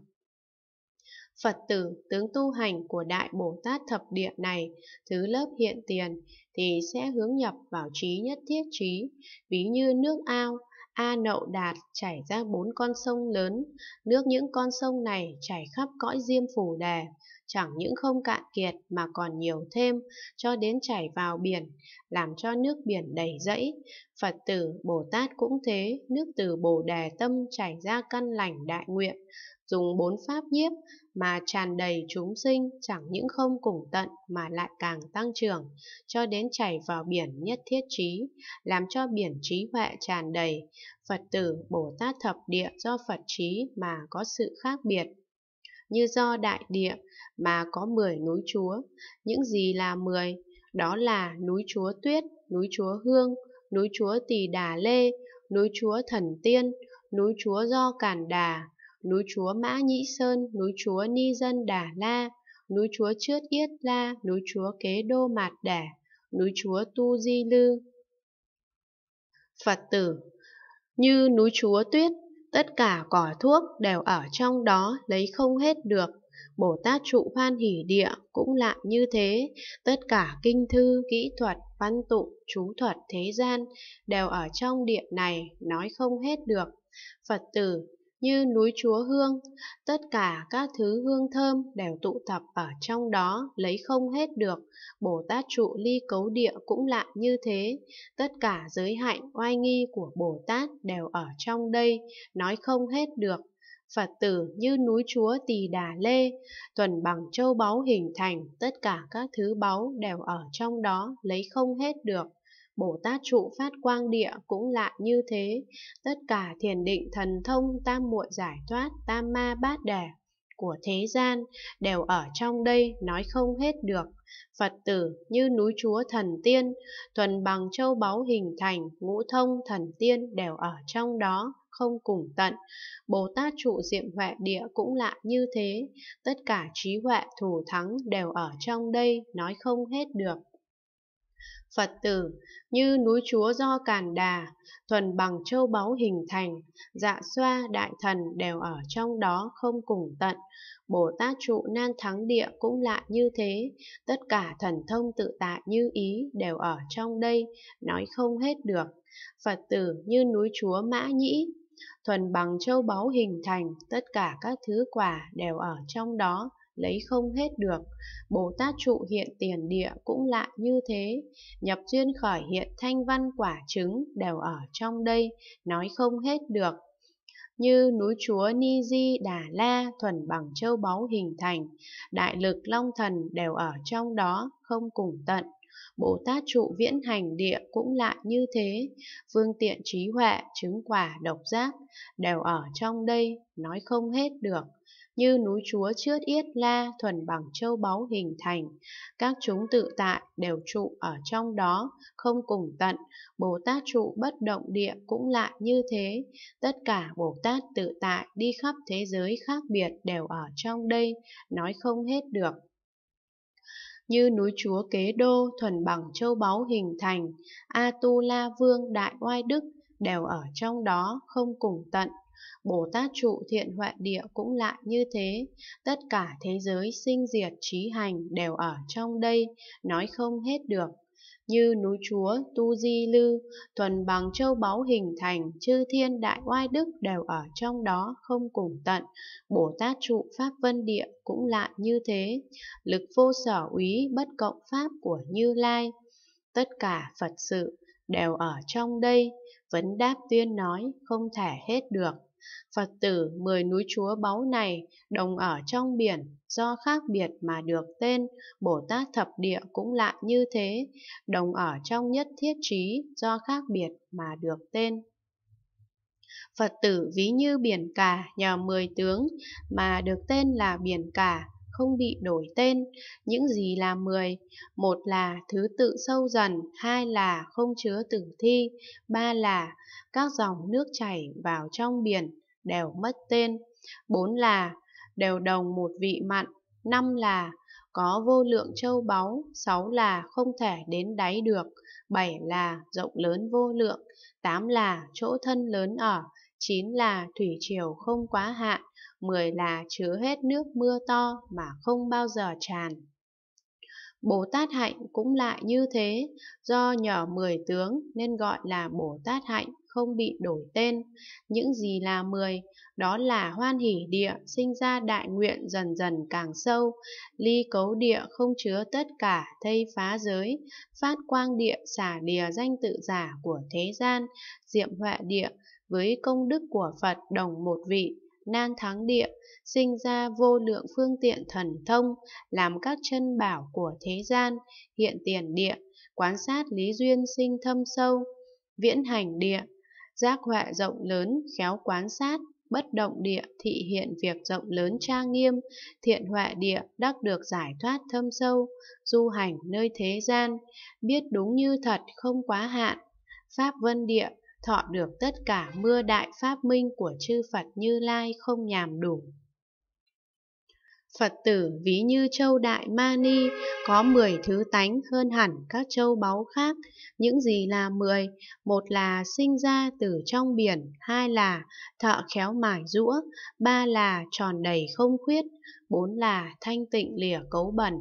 Phật tử tướng tu hành của Đại Bồ Tát Thập Địa này, thứ lớp hiện tiền, thì sẽ hướng nhập vào trí nhất thiết trí, ví như nước ao, A Nậu Đạt chảy ra bốn con sông lớn, nước những con sông này chảy khắp cõi Diêm Phủ đề, chẳng những không cạn kiệt mà còn nhiều thêm, cho đến chảy vào biển, làm cho nước biển đầy rẫy. Phật tử Bồ Tát cũng thế, nước từ Bồ đề Tâm chảy ra căn lành đại nguyện, dùng bốn pháp nhiếp mà tràn đầy chúng sinh chẳng những không cùng tận mà lại càng tăng trưởng, cho đến chảy vào biển nhất thiết trí, làm cho biển trí huệ tràn đầy. Phật tử Bồ Tát Thập Địa do Phật trí mà có sự khác biệt. Như do đại địa mà có mười núi chúa, những gì là mười Đó là núi chúa tuyết, núi chúa hương, núi chúa tỳ đà lê, núi chúa thần tiên, núi chúa do càn đà, núi chúa Mã Nhĩ Sơn, núi chúa Ni Dân Đà La, núi chúa Chướt Yết La, núi chúa Kế Đô Mạt đà, núi chúa Tu Di Lư. Phật tử Như núi chúa tuyết, tất cả cỏ thuốc đều ở trong đó lấy không hết được. Bồ Tát trụ hoan hỷ địa cũng lạ như thế, tất cả kinh thư, kỹ thuật, văn tụng, chú thuật thế gian đều ở trong địa này nói không hết được. Phật tử, như núi chúa hương, tất cả các thứ hương thơm đều tụ tập ở trong đó lấy không hết được, Bồ Tát trụ ly cấu địa cũng lại như thế, tất cả giới hạnh oai nghi của Bồ Tát đều ở trong đây, nói không hết được. Phật tử như núi chúa Tỳ Đà Lê, tuần bằng châu báu hình thành, tất cả các thứ báu đều ở trong đó lấy không hết được. Bồ Tát trụ phát quang địa cũng lạ như thế, tất cả thiền định thần thông tam muội giải thoát tam ma bát đề của thế gian đều ở trong đây nói không hết được. Phật tử như núi chúa thần tiên, thuần bằng châu báu hình thành, ngũ thông thần tiên đều ở trong đó, không cùng tận. Bồ Tát trụ diệm huệ địa cũng lạ như thế, tất cả trí huệ thủ thắng đều ở trong đây, nói không hết được. Phật tử như núi chúa do càn đà, thuần bằng châu báu hình thành, dạ xoa đại thần đều ở trong đó không cùng tận. Bồ Tát trụ nan thắng địa cũng lạ như thế, tất cả thần thông tự tại như ý đều ở trong đây, nói không hết được. Phật tử như núi chúa mã nhĩ, thuần bằng châu báu hình thành, tất cả các thứ quả đều ở trong đó, lấy không hết được. Bồ Tát trụ hiện tiền địa cũng lạ như thế, nhập duyên khởi hiện thanh văn quả trứng đều ở trong đây, nói không hết được. Như núi chúa Ni Di Đà La thuần bằng châu báu hình thành, đại lực long thần đều ở trong đó, không cùng tận. Bồ Tát trụ viễn hành địa cũng lạ như thế, phương tiện trí huệ, chứng quả, độc giác, đều ở trong đây, nói không hết được như núi chúa Chướt Yết La thuần bằng châu báu hình thành. Các chúng tự tại đều trụ ở trong đó, không cùng tận, Bồ Tát trụ bất động địa cũng lại như thế. Tất cả Bồ Tát tự tại đi khắp thế giới khác biệt đều ở trong đây, nói không hết được như núi chúa kế đô thuần bằng châu báu hình thành, A Tu La Vương Đại Oai Đức đều ở trong đó không cùng tận. Bồ Tát trụ thiện huệ địa cũng lại như thế. Tất cả thế giới sinh diệt trí hành đều ở trong đây, nói không hết được. Như núi chúa Tu Di Lư, thuần bằng châu báu hình thành, chư thiên đại oai đức đều ở trong đó không cùng tận. Bồ Tát trụ Pháp Vân Địa cũng lại như thế. Lực vô sở úy bất cộng Pháp của Như Lai. Tất cả Phật sự đều ở trong đây, vấn đáp tuyên nói không thể hết được. Phật tử mười núi chúa báu này đồng ở trong biển, do khác biệt mà được tên, Bồ Tát thập địa cũng lại như thế, đồng ở trong nhất thiết trí, do khác biệt mà được tên. Phật tử ví như biển cả nhờ mười tướng mà được tên là biển cả, không bị đổi tên. Những gì là 10? Một là thứ tự sâu dần, hai là không chứa tử thi, ba là các dòng nước chảy vào trong biển đều mất tên, bốn là đều đồng một vị mặn, năm là có vô lượng châu báu, sáu là không thể đến đáy được, bảy là rộng lớn vô lượng, tám là chỗ thân lớn ở, 9 là thủy triều không quá hạn, 10 là chứa hết nước mưa to mà không bao giờ tràn. Bồ Tát Hạnh cũng lại như thế, do nhỏ mười tướng nên gọi là Bồ Tát Hạnh không bị đổi tên. Những gì là mười, đó là hoan hỷ địa sinh ra đại nguyện dần dần càng sâu, ly cấu địa không chứa tất cả thây phá giới, phát quang địa xả đìa danh tự giả của thế gian, diệm huệ địa với công đức của Phật đồng một vị, nan thắng địa, sinh ra vô lượng phương tiện thần thông, làm các chân bảo của thế gian, hiện tiền địa, quán sát lý duyên sinh thâm sâu, viễn hành địa, giác họa rộng lớn, khéo quán sát, bất động địa thị hiện việc rộng lớn trang nghiêm, thiện họa địa đắc được giải thoát thâm sâu, du hành nơi thế gian, biết đúng như thật không quá hạn, pháp vân địa thọ được tất cả mưa đại pháp minh của chư Phật Như Lai không nhàm đủ. Phật tử ví như châu Đại Ma Ni có 10 thứ tánh hơn hẳn các châu báu khác. Những gì là 10? Một là sinh ra từ trong biển, hai là thợ khéo mài rũa, ba là tròn đầy không khuyết, bốn là thanh tịnh lìa cấu bẩn,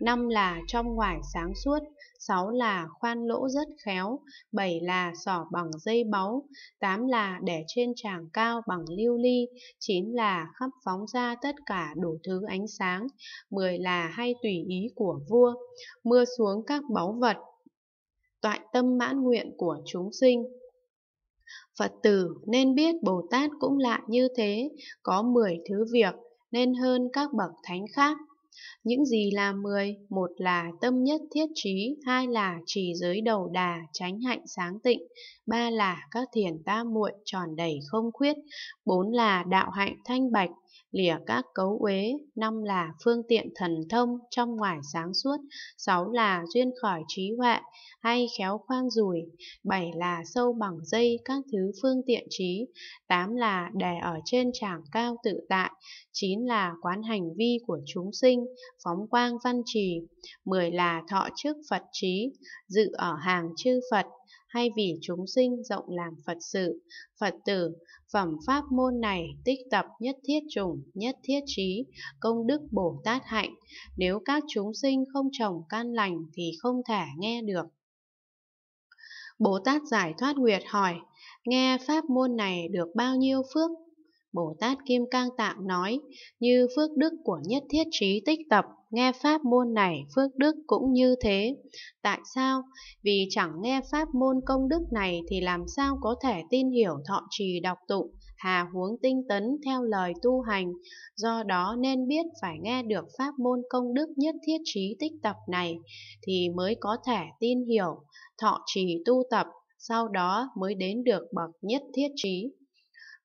năm là trong ngoài sáng suốt, sáu là khoan lỗ rất khéo, bảy là sỏ bằng dây báu, tám là để trên tràng cao bằng lưu ly, chín là khắp phóng ra tất cả đủ thứ ánh sáng, mười là hay tùy ý của vua, mưa xuống các báu vật, toại tâm mãn nguyện của chúng sinh. Phật tử nên biết Bồ Tát cũng lạ như thế, có 10 thứ việc, nên hơn các bậc thánh khác. Những gì là mười, một là tâm nhất thiết trí, hai là trì giới đầu đà, tránh hạnh sáng tịnh, ba là các thiền tam muội tròn đầy không khuyết, bốn là đạo hạnh thanh bạch, lìa các cấu uế, năm là phương tiện thần thông trong ngoài sáng suốt, sáu là duyên khỏi trí huệ hay khéo khoan rủi, bảy là sâu bằng dây các thứ phương tiện trí, tám là đè ở trên trảng cao tự tại, chín là quán hành vi của chúng sinh, phóng quang văn trì, mười là thọ trước Phật trí, dự ở hàng chư Phật, hay vì chúng sinh rộng làm Phật sự, Phật tử, phẩm pháp môn này tích tập nhất thiết chủng, nhất thiết trí, công đức Bồ Tát hạnh, nếu các chúng sinh không trồng can lành thì không thể nghe được. Bồ Tát giải thoát nguyệt hỏi, nghe pháp môn này được bao nhiêu phước Bồ Tát Kim Cang Tạng nói, như phước đức của nhất thiết trí tích tập, nghe pháp môn này phước đức cũng như thế. Tại sao? Vì chẳng nghe pháp môn công đức này thì làm sao có thể tin hiểu thọ trì đọc tụng, hà huống tinh tấn theo lời tu hành. Do đó nên biết phải nghe được pháp môn công đức nhất thiết trí tích tập này thì mới có thể tin hiểu, thọ trì tu tập, sau đó mới đến được bậc nhất thiết trí.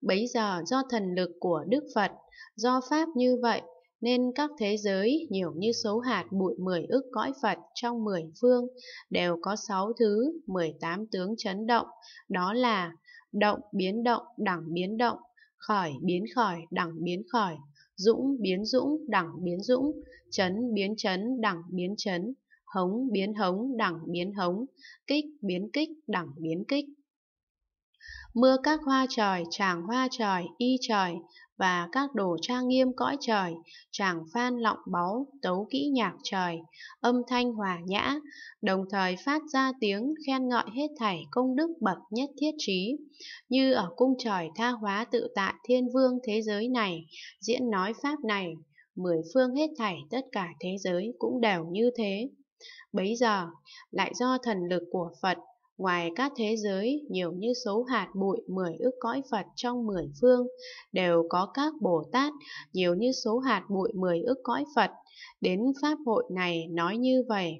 Bấy giờ do thần lực của Đức Phật, do Pháp như vậy, nên các thế giới nhiều như số hạt bụi mười ức cõi Phật trong mười phương đều có sáu thứ mười tám tướng chấn động, đó là động biến động đẳng biến động, khởi biến khởi đẳng biến khởi, dũng biến dũng đẳng biến dũng, chấn biến chấn đẳng biến chấn, hống biến hống đẳng biến hống, kích biến kích đẳng biến kích mưa các hoa tròi, tràng hoa tròi, y tròi và các đồ trang nghiêm cõi trời, chàng phan lọng báu, tấu kỹ nhạc trời, âm thanh hòa nhã, đồng thời phát ra tiếng khen ngợi hết thảy công đức bậc nhất thiết trí, như ở cung trời tha hóa tự tại thiên vương thế giới này, diễn nói pháp này, mười phương hết thảy tất cả thế giới cũng đều như thế. Bấy giờ, lại do thần lực của Phật ngoài các thế giới nhiều như số hạt bụi mười ức cõi Phật trong mười phương, đều có các Bồ Tát, nhiều như số hạt bụi mười ức cõi Phật, đến Pháp hội này nói như vậy.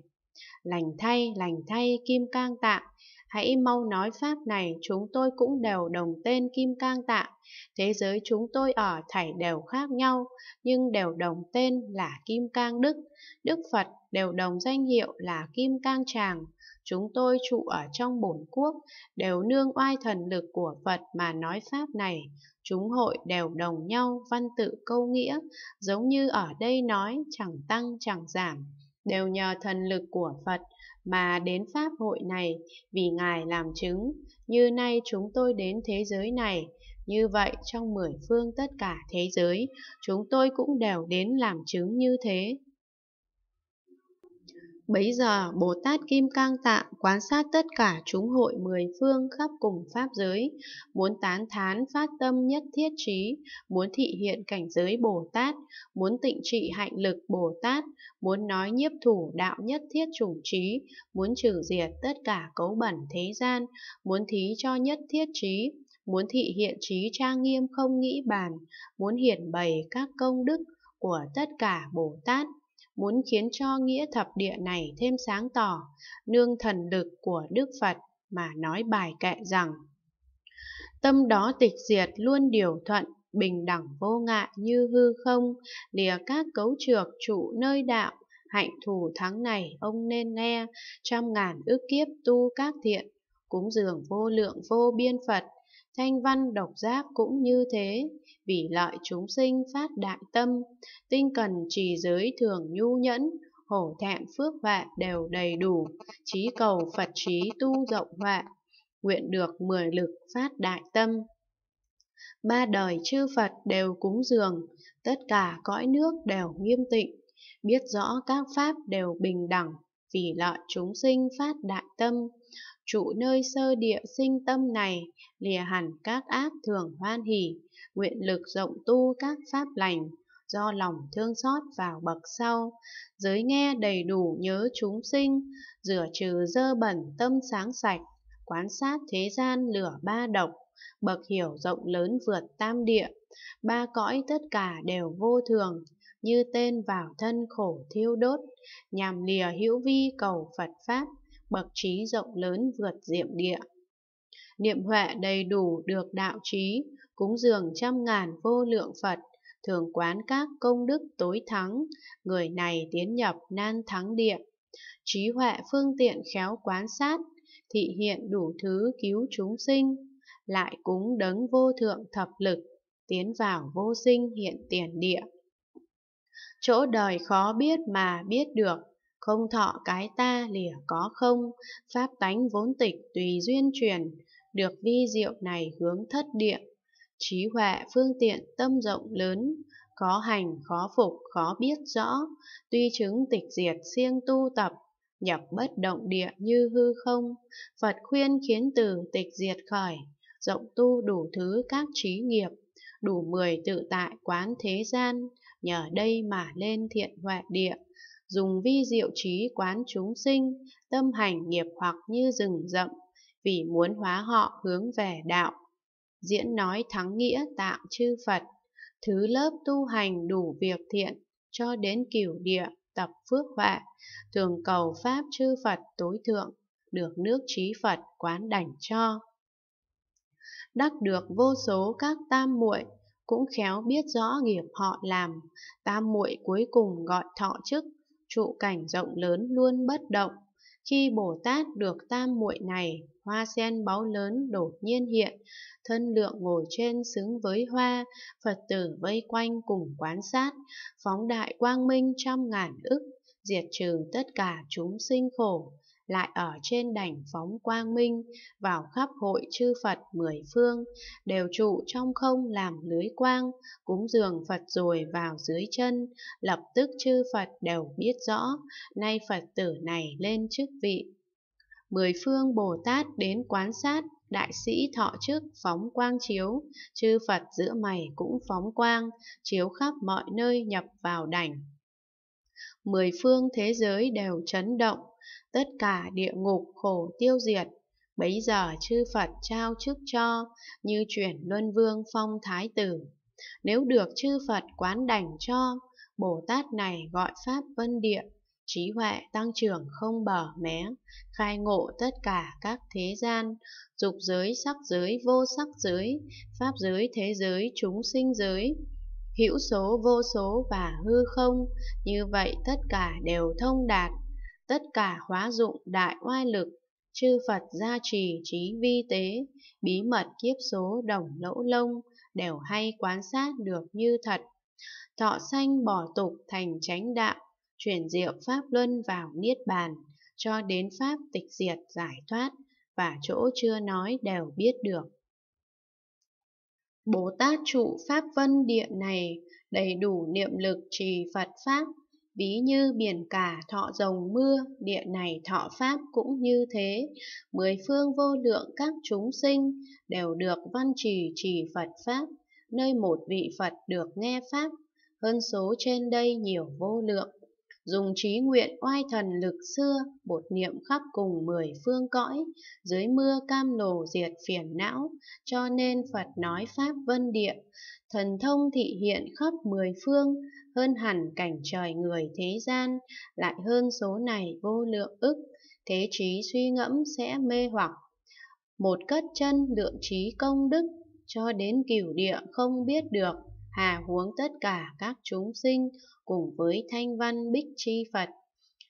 Lành thay, lành thay Kim Cang Tạng, hãy mau nói Pháp này chúng tôi cũng đều đồng tên Kim Cang Tạng, thế giới chúng tôi ở thảy đều khác nhau, nhưng đều đồng tên là Kim Cang Đức, Đức Phật đều đồng danh hiệu là Kim Cang Tràng, chúng tôi trụ ở trong bổn quốc, đều nương oai thần lực của Phật mà nói Pháp này. Chúng hội đều đồng nhau, văn tự câu nghĩa, giống như ở đây nói chẳng tăng chẳng giảm, đều nhờ thần lực của Phật mà đến Pháp hội này, vì Ngài làm chứng, như nay chúng tôi đến thế giới này, như vậy trong mười phương tất cả thế giới, chúng tôi cũng đều đến làm chứng như thế. Bấy giờ Bồ Tát Kim Cang Tạng quan sát tất cả chúng hội mười phương khắp cùng Pháp giới, muốn tán thán phát tâm nhất thiết trí, muốn thị hiện cảnh giới Bồ Tát, muốn tịnh trị hạnh lực Bồ Tát, muốn nói nhiếp thủ đạo nhất thiết chủng trí, muốn trừ diệt tất cả cấu bẩn thế gian, muốn thí cho nhất thiết trí, muốn thị hiện trí trang nghiêm không nghĩ bàn, muốn hiển bày các công đức của tất cả Bồ Tát muốn khiến cho nghĩa thập địa này thêm sáng tỏ, nương thần lực của Đức Phật mà nói bài kệ rằng Tâm đó tịch diệt luôn điều thuận, bình đẳng vô ngại như hư không, lìa các cấu trược trụ nơi đạo, hạnh thù thắng này ông nên nghe, trăm ngàn ước kiếp tu các thiện, cúng dường vô lượng vô biên Phật, thanh văn độc giác cũng như thế, vì lợi chúng sinh phát đại tâm, tinh cần trì giới thường nhu nhẫn, hổ thẹn phước huệ đều đầy đủ, trí cầu Phật trí tu rộng huệ, nguyện được mười lực phát đại tâm. Ba đời chư Phật đều cúng dường, tất cả cõi nước đều nghiêm tịnh, biết rõ các pháp đều bình đẳng, vì lợi chúng sinh phát đại tâm, trụ nơi sơ địa sinh tâm này, lìa hẳn các ác thường hoan hỷ, nguyện lực rộng tu các pháp lành, do lòng thương xót vào bậc sau, giới nghe đầy đủ nhớ chúng sinh, rửa trừ dơ bẩn tâm sáng sạch, quán sát thế gian lửa ba độc, bậc hiểu rộng lớn vượt tam địa, ba cõi tất cả đều vô thường, như tên vào thân khổ thiêu đốt, nhằm lìa hữu vi cầu Phật Pháp, bậc trí rộng lớn vượt diệm địa. Niệm huệ đầy đủ được đạo trí, cúng dường trăm ngàn vô lượng Phật, thường quán các công đức tối thắng, người này tiến nhập nan thắng địa. Trí huệ phương tiện khéo quán sát, thị hiện đủ thứ cứu chúng sinh, lại cúng đấng vô thượng thập lực, tiến vào vô sinh hiện tiền địa. Chỗ đời khó biết mà biết được, không thọ cái ta lìa có không, pháp tánh vốn tịch tùy duyên truyền, được vi diệu này hướng thất địa. Trí huệ phương tiện tâm rộng lớn, khó hành khó phục khó biết rõ, tuy chứng tịch diệt siêng tu tập, nhập bất động địa như hư không, Phật khuyên khiến từ tịch diệt khỏi, rộng tu đủ thứ các trí nghiệp, đủ mười tự tại quán thế gian, nhờ đây mà lên thiện huệ địa dùng vi diệu trí quán chúng sinh, tâm hành nghiệp hoặc như rừng rậm, vì muốn hóa họ hướng về đạo. Diễn nói thắng nghĩa tạng chư Phật, thứ lớp tu hành đủ việc thiện, cho đến cửu địa tập phước huệ, thường cầu pháp chư Phật tối thượng, được nước trí Phật quán đảnh cho. Đắc được vô số các tam muội cũng khéo biết rõ nghiệp họ làm, tam muội cuối cùng gọi thọ chức trụ cảnh rộng lớn luôn bất động. Khi Bồ Tát được tam muội này, hoa sen báu lớn đột nhiên hiện, thân lượng ngồi trên xứng với hoa, Phật tử vây quanh cùng quan sát, phóng đại quang minh trăm ngàn ức, diệt trừ tất cả chúng sinh khổ, lại ở trên đảnh phóng quang minh, vào khắp hội chư Phật mười phương, đều trụ trong không làm lưới quang, cúng dường Phật rồi vào dưới chân, lập tức chư Phật đều biết rõ, nay Phật tử này lên chức vị. Mười phương Bồ Tát đến quán sát, đại sĩ thọ trước phóng quang chiếu, chư Phật giữa mày cũng phóng quang, chiếu khắp mọi nơi nhập vào đảnh. Mười phương thế giới đều chấn động, tất cả địa ngục khổ tiêu diệt. Bấy giờ chư Phật trao chức cho, như chuyển luân vương phong thái tử. Nếu được chư Phật quán đảnh cho, Bồ Tát này gọi Pháp Vân Địa, trí huệ tăng trưởng không bờ mé, khai ngộ tất cả các thế gian, dục giới, sắc giới, vô sắc giới, pháp giới, thế giới, chúng sinh giới, hữu số, vô số và hư không, như vậy tất cả đều thông đạt tất cả hóa dụng đại oai lực, chư Phật gia trì trí vi tế, bí mật kiếp số đồng lỗ lông, đều hay quan sát được như thật. Thọ sanh bỏ tục thành chánh đạo, chuyển diệu Pháp Luân vào Niết Bàn, cho đến Pháp tịch diệt giải thoát, và chỗ chưa nói đều biết được. Bồ Tát trụ Pháp Vân Địa này đầy đủ niệm lực trì Phật Pháp, Ví như biển cả thọ rồng mưa, địa này thọ pháp cũng như thế. Mười phương vô lượng các chúng sinh đều được văn trì trì Phật Pháp, nơi một vị Phật được nghe Pháp, hơn số trên đây nhiều vô lượng dùng trí nguyện oai thần lực xưa, bột niệm khắp cùng mười phương cõi, dưới mưa cam lồ diệt phiền não, cho nên Phật nói Pháp vân địa, thần thông thị hiện khắp mười phương, hơn hẳn cảnh trời người thế gian, lại hơn số này vô lượng ức, thế trí suy ngẫm sẽ mê hoặc. Một cất chân lượng trí công đức, cho đến cửu địa không biết được, hà huống tất cả các chúng sinh cùng với thanh văn bích chi Phật.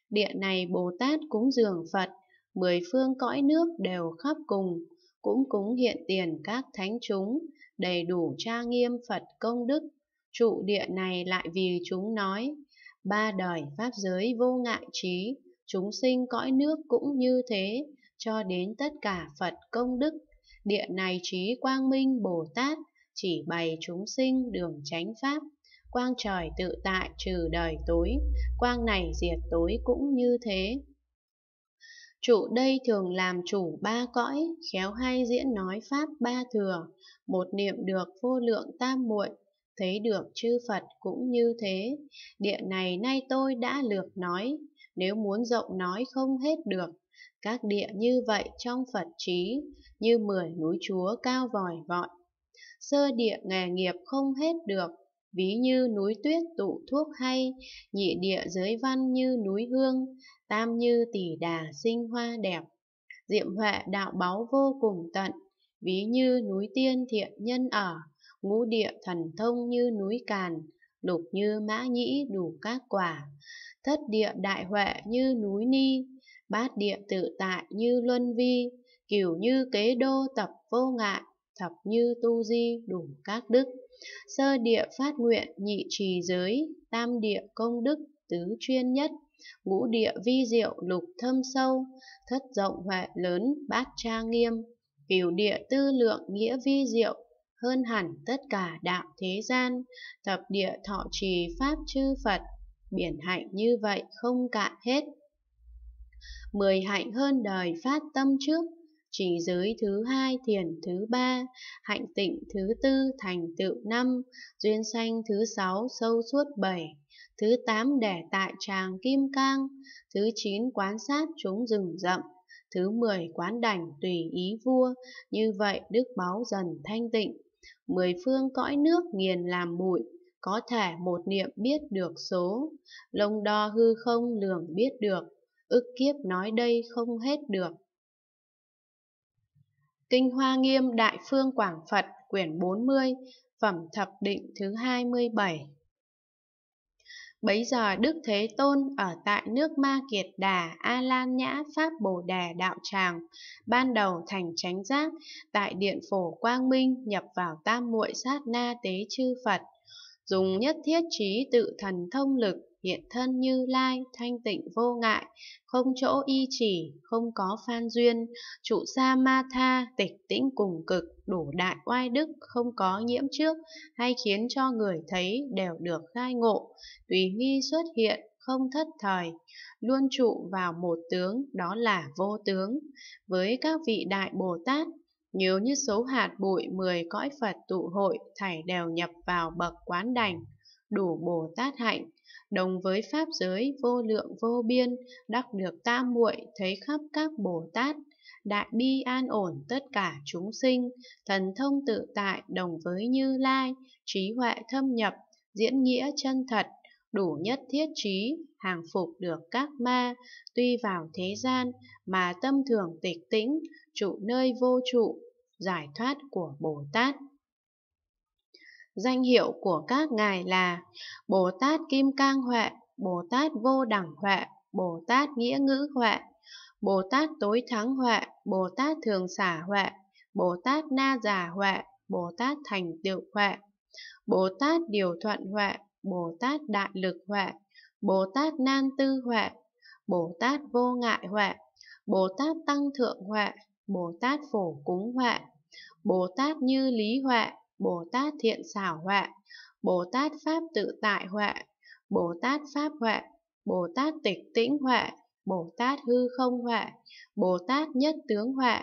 Địa này Bồ Tát cúng dường Phật, mười phương cõi nước đều khắp cùng, cũng cúng hiện tiền các thánh chúng, đầy đủ tra nghiêm Phật công đức. Trụ địa này lại vì chúng nói, ba đời pháp giới vô ngại trí, chúng sinh cõi nước cũng như thế, cho đến tất cả Phật công đức. Địa này trí quang minh Bồ Tát chỉ bày chúng sinh đường chánh pháp, quang trời tự tại trừ đời tối, quang này diệt tối cũng như thế. Trụ đây thường làm chủ ba cõi, khéo hay diễn nói pháp ba thừa, một niệm được vô lượng tam muội, thấy được chư Phật cũng như thế. Địa này nay tôi đã lược nói, nếu muốn rộng nói không hết được. Các địa như vậy trong Phật trí, như mười núi chúa cao vòi vọi, sơ địa nghề nghiệp không hết được, ví như núi tuyết tụ thuốc hay, nhị địa giới văn như núi hương, tam như tỷ đà sinh hoa đẹp. Diệm huệ đạo báu vô cùng tận, ví như núi tiên thiện nhân ở, ngũ địa thần thông như núi càn, lục như mã nhĩ đủ các quả, thất địa đại huệ như núi ni, bát địa tự tại như luân vi, cửu như kế đô tập vô ngại, thập như tu di đủ các đức sơ địa phát nguyện nhị trì giới tam địa công đức tứ chuyên nhất ngũ địa vi diệu lục thâm sâu thất rộng huệ lớn bát tra nghiêm cửu địa tư lượng nghĩa vi diệu hơn hẳn tất cả đạo thế gian thập địa thọ trì pháp chư phật biển hạnh như vậy không cạn hết mười hạnh hơn đời phát tâm trước trì giới thứ hai thiền thứ ba, hạnh tịnh thứ tư thành tựu năm, duyên sanh thứ sáu sâu suốt bảy, thứ tám đẻ tại tràng kim cang, thứ chín quán sát chúng rừng rậm, thứ mười quán đảnh tùy ý vua, như vậy đức báu dần thanh tịnh. Mười phương cõi nước nghiền làm bụi, có thể một niệm biết được số, lông đo hư không lường biết được, ức kiếp nói đây không hết được. Kinh Hoa Nghiêm Đại Phương Quảng Phật quyển 40, phẩm thập định thứ 27. Bấy giờ Đức Thế Tôn ở tại nước Ma Kiệt Đà A Lan Nhã Pháp Bồ Đà Đạo Tràng, ban đầu thành chánh giác, tại điện phổ Quang Minh nhập vào tam muội sát na tế chư Phật, dùng nhất thiết trí tự thần thông lực hiện thân như lai, thanh tịnh vô ngại, không chỗ y chỉ, không có phan duyên, trụ sa ma tha, tịch tĩnh cùng cực, đủ đại oai đức, không có nhiễm trước, hay khiến cho người thấy đều được khai ngộ, tùy nghi xuất hiện, không thất thời, luôn trụ vào một tướng, đó là vô tướng. Với các vị đại Bồ Tát, nhiều như số hạt bụi mười cõi Phật tụ hội, thảy đều nhập vào bậc quán đảnh đủ Bồ Tát hạnh, đồng với pháp giới vô lượng vô biên, đắc được tam muội thấy khắp các Bồ Tát, đại bi an ổn tất cả chúng sinh, thần thông tự tại đồng với Như Lai, trí huệ thâm nhập, diễn nghĩa chân thật, đủ nhất thiết trí, hàng phục được các ma, tuy vào thế gian mà tâm thường tịch tĩnh, trụ nơi vô trụ, giải thoát của Bồ Tát. Danh hiệu của các ngài là Bồ Tát Kim Cang Huệ, Bồ Tát Vô Đẳng Huệ, Bồ Tát Nghĩa Ngữ Huệ, Bồ Tát Tối Thắng Huệ, Bồ Tát Thường Xả Huệ, Bồ Tát Na Già Huệ, Bồ Tát Thành Tựu Huệ, Bồ Tát Điều Thuận Huệ, Bồ Tát Đại Lực Huệ, Bồ Tát Nan Tư Huệ, Bồ Tát Vô Ngại Huệ, Bồ Tát Tăng Thượng Huệ, Bồ Tát Phổ Cúng Huệ, Bồ Tát Như Lý Huệ, Bồ Tát thiện xảo huệ, Bồ Tát pháp tự tại huệ, Bồ Tát pháp huệ, Bồ Tát tịch tĩnh huệ, Bồ Tát hư không huệ, Bồ Tát nhất tướng huệ,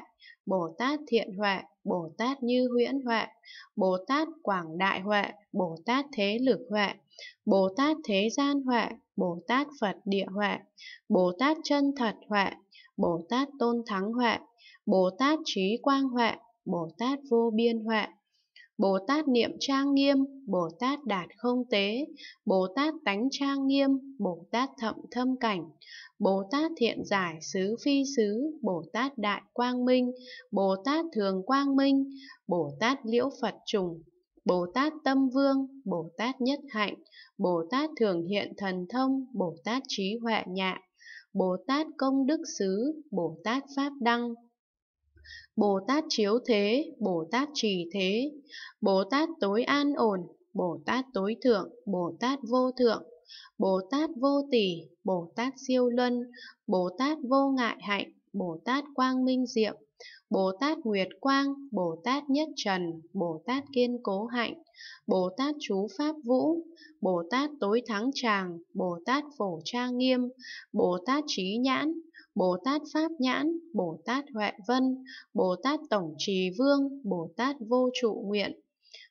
Bồ Tát thiện huệ, Bồ Tát như huyễn huệ, Bồ Tát quảng đại huệ, Bồ Tát thế lực huệ, Bồ Tát thế gian huệ, Bồ Tát Phật địa huệ, Bồ Tát chân thật huệ, Bồ Tát tôn thắng huệ, Bồ Tát trí quang huệ, Bồ Tát vô biên huệ. Bồ Tát niệm trang nghiêm, Bồ Tát đạt không tế, Bồ Tát tánh trang nghiêm, Bồ Tát thậm thâm cảnh, Bồ Tát thiện giải xứ phi xứ, Bồ Tát đại quang minh, Bồ Tát thường quang minh, Bồ Tát liễu Phật trùng, Bồ Tát Tâm Vương, Bồ Tát Nhất Hạnh, Bồ Tát Thường Hiện Thần Thông, Bồ Tát Trí Huệ Nhạ, Bồ Tát Công Đức Xứ, Bồ Tát Pháp Đăng, Bồ Tát chiếu thế, Bồ Tát trì thế, Bồ Tát tối an ổn, Bồ Tát tối thượng, Bồ Tát vô thượng, Bồ Tát vô tỷ, Bồ Tát siêu luân, Bồ Tát vô ngại hạnh, Bồ Tát quang minh diệm, Bồ Tát Nguyệt Quang, Bồ Tát Nhất Trần, Bồ Tát Kiên Cố Hạnh, Bồ Tát Chú Pháp Vũ, Bồ Tát Tối Thắng Tràng, Bồ Tát Phổ Trang Nghiêm, Bồ Tát Trí Nhãn, Bồ Tát Pháp Nhãn, Bồ Tát Huệ Vân, Bồ Tát Tổng Trì Vương, Bồ Tát Vô Trụ Nguyện,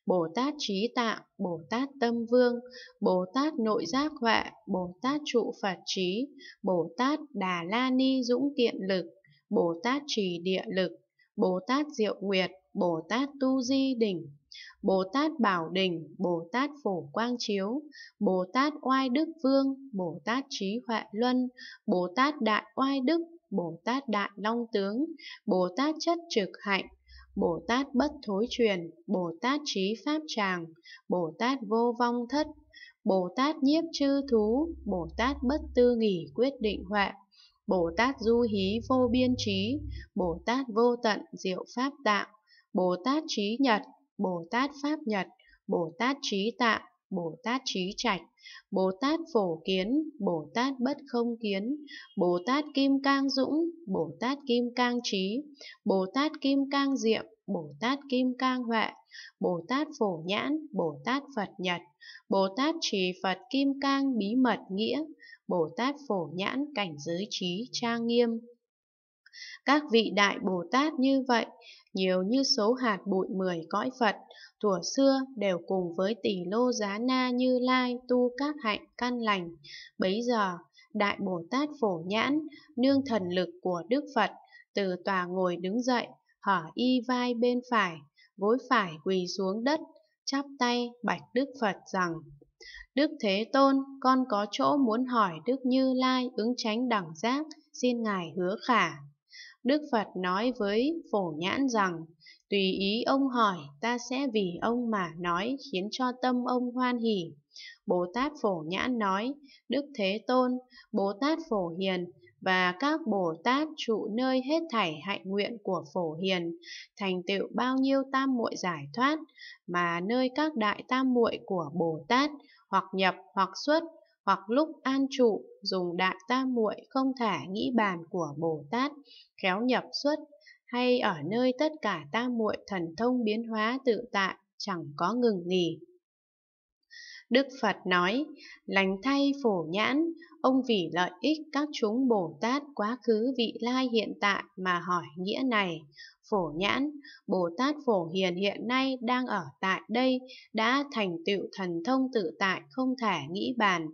Bồ Tát Trí Tạng, Bồ Tát Tâm Vương, Bồ Tát Nội Giác Huệ, Bồ Tát Trụ Phật Trí, Bồ Tát Đà La Ni Dũng Kiện Lực, Bồ Tát Trì Địa Lực, Bồ Tát Diệu Nguyệt, Bồ Tát Tu Di Đỉnh, Bồ Tát Bảo Đình, Bồ Tát Phổ Quang Chiếu, Bồ Tát Oai Đức Vương, Bồ Tát Trí Huệ Luân, Bồ Tát Đại Oai Đức, Bồ Tát Đại Long Tướng, Bồ Tát Chất Trực Hạnh, Bồ Tát Bất Thối Truyền, Bồ Tát Trí Pháp Tràng, Bồ Tát Vô Vong Thất, Bồ Tát Nhiếp Chư Thú, Bồ Tát Bất Tư Nghỉ Quyết Định Huệ, Bồ Tát Du Hí Vô Biên Trí, Bồ Tát Vô Tận Diệu Pháp Tạng, Bồ Tát Trí Nhật, Bồ Tát Pháp Nhật, Bồ Tát Trí Tạ, Bồ Tát Trí Trạch, Bồ Tát Phổ Kiến, Bồ Tát Bất Không Kiến, Bồ Tát Kim Cang Dũng, Bồ Tát Kim Cang Trí, Bồ Tát Kim Cang Diệm, Bồ Tát Kim Cang Huệ, Bồ Tát Phổ Nhãn, Bồ Tát Phật Nhật, Bồ Tát Trì Phật Kim Cang Bí Mật Nghĩa, Bồ Tát Phổ Nhãn Cảnh Giới Trí Trang Nghiêm. Các vị Đại Bồ Tát như vậy nhiều như số hạt bụi mười cõi Phật, thuở xưa đều cùng với tỷ lô giá na như lai tu các hạnh căn lành. Bấy giờ, Đại Bồ Tát Phổ Nhãn, nương thần lực của Đức Phật, từ tòa ngồi đứng dậy, hở y vai bên phải, gối phải quỳ xuống đất, chắp tay bạch Đức Phật rằng, Đức Thế Tôn, con có chỗ muốn hỏi Đức Như Lai ứng tránh đẳng giác, xin Ngài hứa khả. Đức Phật nói với phổ nhãn rằng, tùy ý ông hỏi, ta sẽ vì ông mà nói, khiến cho tâm ông hoan hỉ. Bồ Tát Phổ Nhãn nói, Đức Thế Tôn, Bồ Tát Phổ Hiền và các Bồ Tát trụ nơi hết thảy hạnh nguyện của Phổ Hiền, thành tựu bao nhiêu tam muội giải thoát, mà nơi các đại tam muội của Bồ Tát, hoặc nhập hoặc xuất, hoặc lúc an trụ dùng đại tam muội không thả nghĩ bàn của Bồ Tát, khéo nhập xuất, hay ở nơi tất cả tam muội thần thông biến hóa tự tại, chẳng có ngừng nghỉ. Đức Phật nói, lành thay phổ nhãn, ông vì lợi ích các chúng Bồ Tát quá khứ vị lai hiện tại mà hỏi nghĩa này, Phổ Nhãn, Bồ Tát Phổ Hiền hiện nay đang ở tại đây, đã thành tựu thần thông tự tại không thể nghĩ bàn,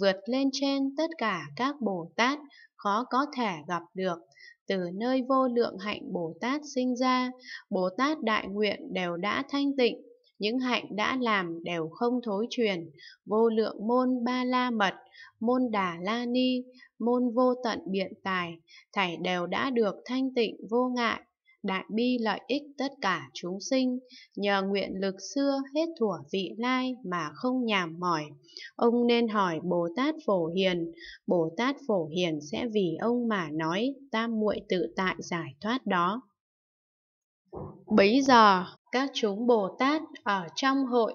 vượt lên trên tất cả các Bồ Tát khó có thể gặp được. Từ nơi vô lượng hạnh Bồ Tát sinh ra, Bồ Tát đại nguyện đều đã thanh tịnh, những hạnh đã làm đều không thối truyền, vô lượng môn ba la mật, môn đà la ni, môn vô tận biện tài, thảy đều đã được thanh tịnh vô ngại, đại bi lợi ích tất cả chúng sinh, nhờ nguyện lực xưa hết thủa vị lai mà không nhàm mỏi. Ông nên hỏi Bồ Tát Phổ Hiền, Bồ Tát Phổ Hiền sẽ vì ông mà nói tam muội tự tại giải thoát đó. Bấy giờ, các chúng Bồ Tát ở trong hội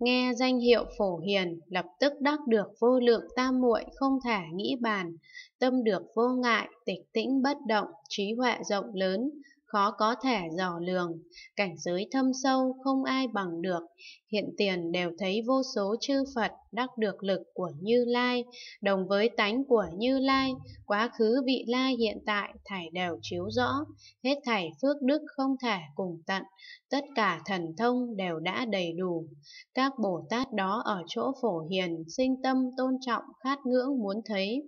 nghe danh hiệu Phổ Hiền lập tức đắc được vô lượng tam muội không thể nghĩ bàn, tâm được vô ngại, tịch tĩnh bất động, trí huệ rộng lớn, khó có thể dò lường, cảnh giới thâm sâu không ai bằng được, hiện tiền đều thấy vô số chư Phật đắc được lực của Như Lai, đồng với tánh của Như Lai, quá khứ vị Lai hiện tại thảy đều chiếu rõ, hết thảy phước đức không thể cùng tận, tất cả thần thông đều đã đầy đủ. Các Bồ Tát đó ở chỗ phổ hiền, sinh tâm tôn trọng, khát ngưỡng muốn thấy,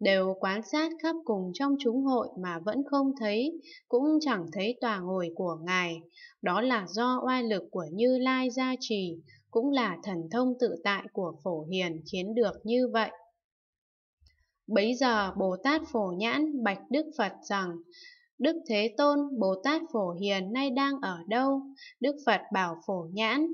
đều quan sát khắp cùng trong chúng hội mà vẫn không thấy, cũng chẳng thấy tòa ngồi của Ngài. Đó là do oai lực của Như Lai gia trì, cũng là thần thông tự tại của Phổ Hiền khiến được như vậy. Bấy giờ Bồ Tát Phổ Nhãn bạch Đức Phật rằng, Đức Thế Tôn, Bồ Tát Phổ Hiền nay đang ở đâu? Đức Phật bảo Phổ Nhãn,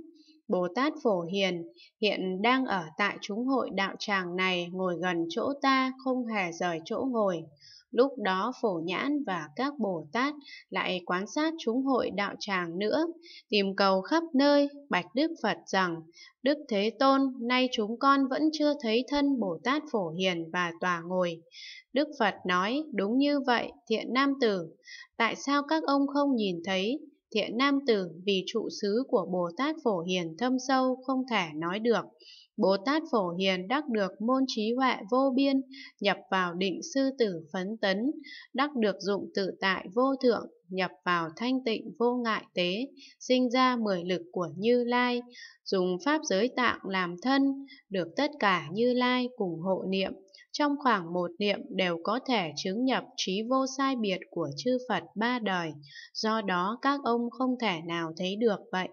Bồ Tát Phổ Hiền hiện đang ở tại chúng hội đạo tràng này ngồi gần chỗ ta không hề rời chỗ ngồi. Lúc đó Phổ Nhãn và các Bồ Tát lại quan sát chúng hội đạo tràng nữa, tìm cầu khắp nơi, bạch Đức Phật rằng, Đức Thế Tôn, nay chúng con vẫn chưa thấy thân Bồ Tát Phổ Hiền và tòa ngồi. Đức Phật nói, đúng như vậy, thiện nam tử, tại sao các ông không nhìn thấy? thiện nam tử vì trụ xứ của Bồ Tát Phổ Hiền thâm sâu không thể nói được. Bồ Tát Phổ Hiền đắc được môn trí huệ vô biên, nhập vào định sư tử phấn tấn, đắc được dụng tự tại vô thượng, nhập vào thanh tịnh vô ngại tế, sinh ra mười lực của Như Lai, dùng pháp giới tạng làm thân, được tất cả Như Lai cùng hộ niệm, trong khoảng một niệm đều có thể chứng nhập trí vô sai biệt của chư Phật ba đời, do đó các ông không thể nào thấy được vậy.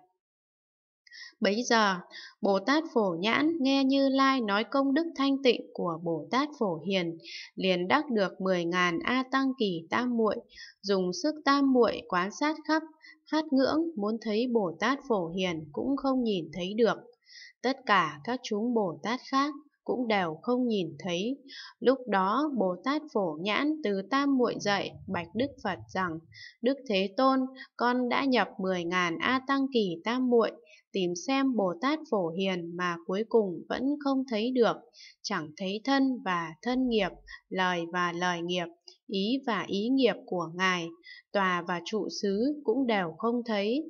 Bấy giờ, Bồ Tát Phổ Nhãn nghe Như Lai nói công đức thanh tịnh của Bồ Tát Phổ Hiền, liền đắc được 10.000 A Tăng Kỳ Tam Muội, dùng sức Tam Muội quan sát khắp, khát ngưỡng muốn thấy Bồ Tát Phổ Hiền cũng không nhìn thấy được. Tất cả các chúng Bồ Tát khác cũng đều không nhìn thấy. Lúc đó Bồ Tát Phổ Nhãn từ Tam Muội dậy bạch Đức Phật rằng, Đức Thế Tôn, con đã nhập 10.000 A Tăng Kỳ Tam Muội, tìm xem Bồ Tát Phổ Hiền mà cuối cùng vẫn không thấy được, chẳng thấy thân và thân nghiệp, lời và lời nghiệp ý và ý nghiệp của Ngài, tòa và trụ xứ cũng đều không thấy.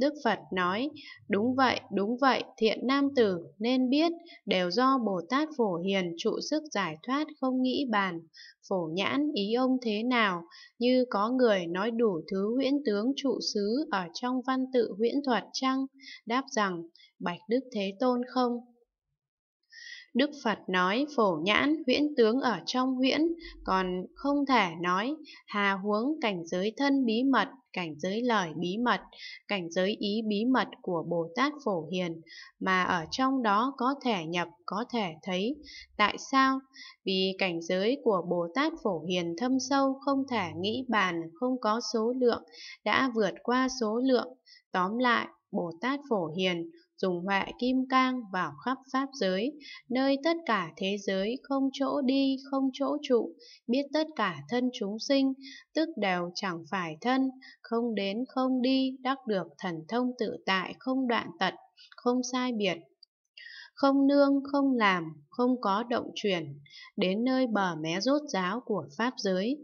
Đức Phật nói, đúng vậy, đúng vậy, thiện nam tử nên biết đều do Bồ Tát Phổ Hiền trụ sức giải thoát không nghĩ bàn. Phổ nhãn ý ông thế nào, như có người nói đủ thứ huyễn tướng trụ xứ ở trong văn tự huyễn thuật chăng? Đáp rằng, Bạch Đức Thế Tôn không? Đức Phật nói phổ nhãn huyễn tướng ở trong huyễn, còn không thể nói, hà huống cảnh giới thân bí mật, cảnh giới lời bí mật, cảnh giới ý bí mật của Bồ Tát Phổ Hiền, mà ở trong đó có thể nhập, có thể thấy. Tại sao? Vì cảnh giới của Bồ Tát Phổ Hiền thâm sâu không thể nghĩ bàn, không có số lượng, đã vượt qua số lượng. Tóm lại, Bồ Tát Phổ Hiền dùng họa kim cang vào khắp pháp giới, nơi tất cả thế giới không chỗ đi, không chỗ trụ, biết tất cả thân chúng sinh, tức đều chẳng phải thân, không đến không đi, đắc được thần thông tự tại không đoạn tận, không sai biệt, không nương, không làm, không có động chuyển, đến nơi bờ mé rốt ráo của Pháp giới.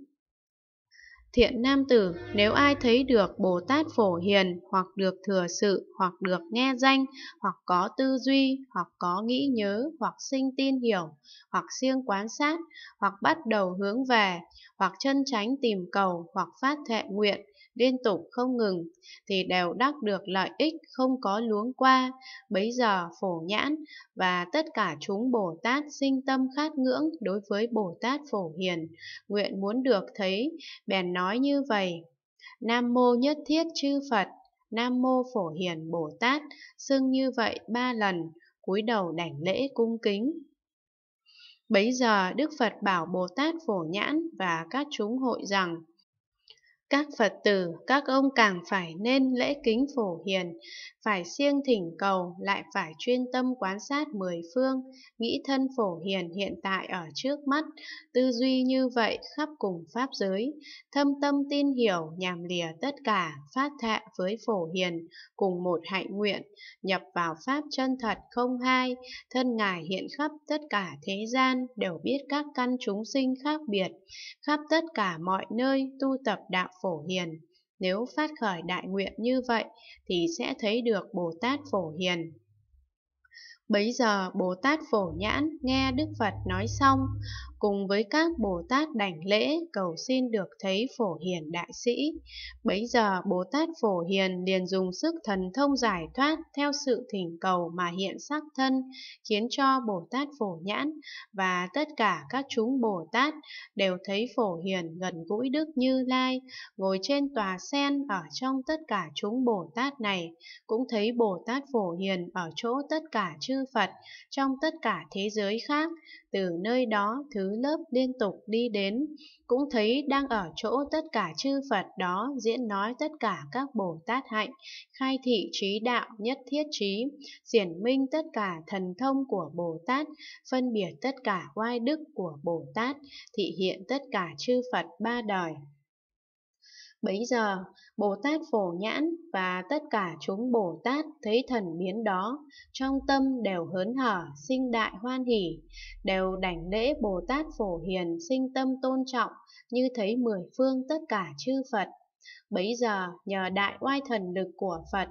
Thiện nam tử, nếu ai thấy được Bồ Tát Phổ Hiền hoặc được thừa sự, hoặc được nghe danh, hoặc có tư duy, hoặc có nghĩ nhớ, hoặc sinh tin hiểu, hoặc siêng quán sát, hoặc bắt đầu hướng về, hoặc chân tránh tìm cầu, hoặc phát thệ nguyện, liên tục không ngừng, thì đều đắc được lợi ích không có luống qua. Bấy giờ phổ nhãn và tất cả chúng Bồ Tát sinh tâm khát ngưỡng đối với Bồ Tát phổ hiền, nguyện muốn được thấy, bèn nói như vậy. Nam mô nhất thiết chư Phật, Nam mô phổ hiền Bồ Tát, xưng như vậy ba lần, cúi đầu đảnh lễ cung kính. Bấy giờ Đức Phật bảo Bồ Tát Phổ Nhãn và các chúng hội rằng, các Phật tử, các ông càng phải nên lễ kính phổ hiền, phải siêng thỉnh cầu, lại phải chuyên tâm quan sát mười phương, nghĩ thân phổ hiền hiện tại ở trước mắt, tư duy như vậy khắp cùng Pháp giới, thâm tâm tin hiểu, nhàm lìa tất cả, phát thệ với phổ hiền, cùng một hạnh nguyện, nhập vào Pháp chân thật không hai, thân Ngài hiện khắp tất cả thế gian, đều biết các căn chúng sinh khác biệt, khắp tất cả mọi nơi tu tập đạo Phổ Hiền. Nếu phát khởi đại nguyện như vậy thì sẽ thấy được Bồ Tát Phổ Hiền. Bấy giờ Bồ Tát Phổ Nhãn nghe Đức Phật nói xong, cùng với các Bồ Tát đảnh lễ cầu xin được thấy Phổ Hiền Đại Sĩ. Bấy giờ Bồ Tát Phổ Hiền liền dùng sức thần thông giải thoát theo sự thỉnh cầu mà hiện sắc thân, khiến cho Bồ Tát Phổ Nhãn và tất cả các chúng Bồ Tát đều thấy Phổ Hiền gần gũi Đức Như Lai, ngồi trên tòa sen ở trong tất cả chúng Bồ Tát này, cũng thấy Bồ Tát Phổ Hiền ở chỗ tất cả chư Phật trong tất cả thế giới khác, từ nơi đó thứ lớp liên tục đi đến, cũng thấy đang ở chỗ tất cả chư Phật đó diễn nói tất cả các Bồ Tát hạnh, khai thị trí đạo nhất thiết trí, diễn minh tất cả thần thông của Bồ Tát, phân biệt tất cả oai đức của Bồ Tát, thị hiện tất cả chư Phật ba đời. Bấy giờ, Bồ Tát Phổ Nhãn và tất cả chúng Bồ Tát thấy thần biến đó, trong tâm đều hớn hở, sinh đại hoan hỷ, đều đảnh lễ Bồ Tát Phổ Hiền sinh tâm tôn trọng, như thấy mười phương tất cả chư Phật. Bấy giờ, nhờ đại oai thần lực của Phật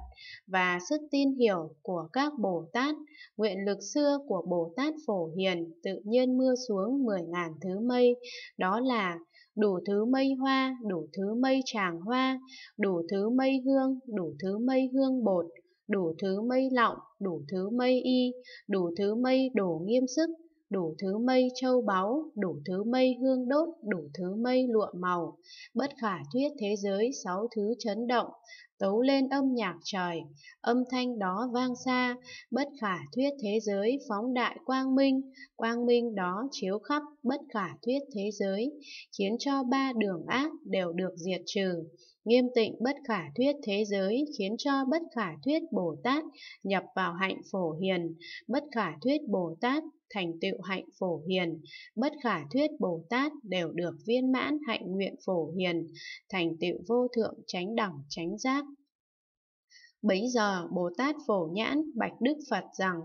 và sức tin hiểu của các Bồ Tát, nguyện lực xưa của Bồ Tát Phổ Hiền tự nhiên mưa xuống mười ngàn thứ mây, đó là đủ thứ mây hoa, đủ thứ mây tràng hoa, đủ thứ mây hương, đủ thứ mây hương bột, đủ thứ mây lọng, đủ thứ mây y, đủ thứ mây đổ nghiêm sức, đủ thứ mây châu báu, đủ thứ mây hương đốt, đủ thứ mây lụa màu, bất khả thuyết thế giới sáu thứ chấn động, tấu lên âm nhạc trời, âm thanh đó vang xa, bất khả thuyết thế giới phóng đại quang minh, quang minh đó chiếu khắp bất khả thuyết thế giới, khiến cho ba đường ác đều được diệt trừ. Nghiêm tịnh bất khả thuyết thế giới khiến cho bất khả thuyết Bồ Tát nhập vào hạnh phổ hiền, bất khả thuyết Bồ Tát thành tựu hạnh phổ hiền, bất khả thuyết Bồ Tát đều được viên mãn hạnh nguyện phổ hiền, thành tựu vô thượng chánh đẳng chánh giác. Bấy giờ Bồ Tát Phổ Nhãn bạch Đức Phật rằng,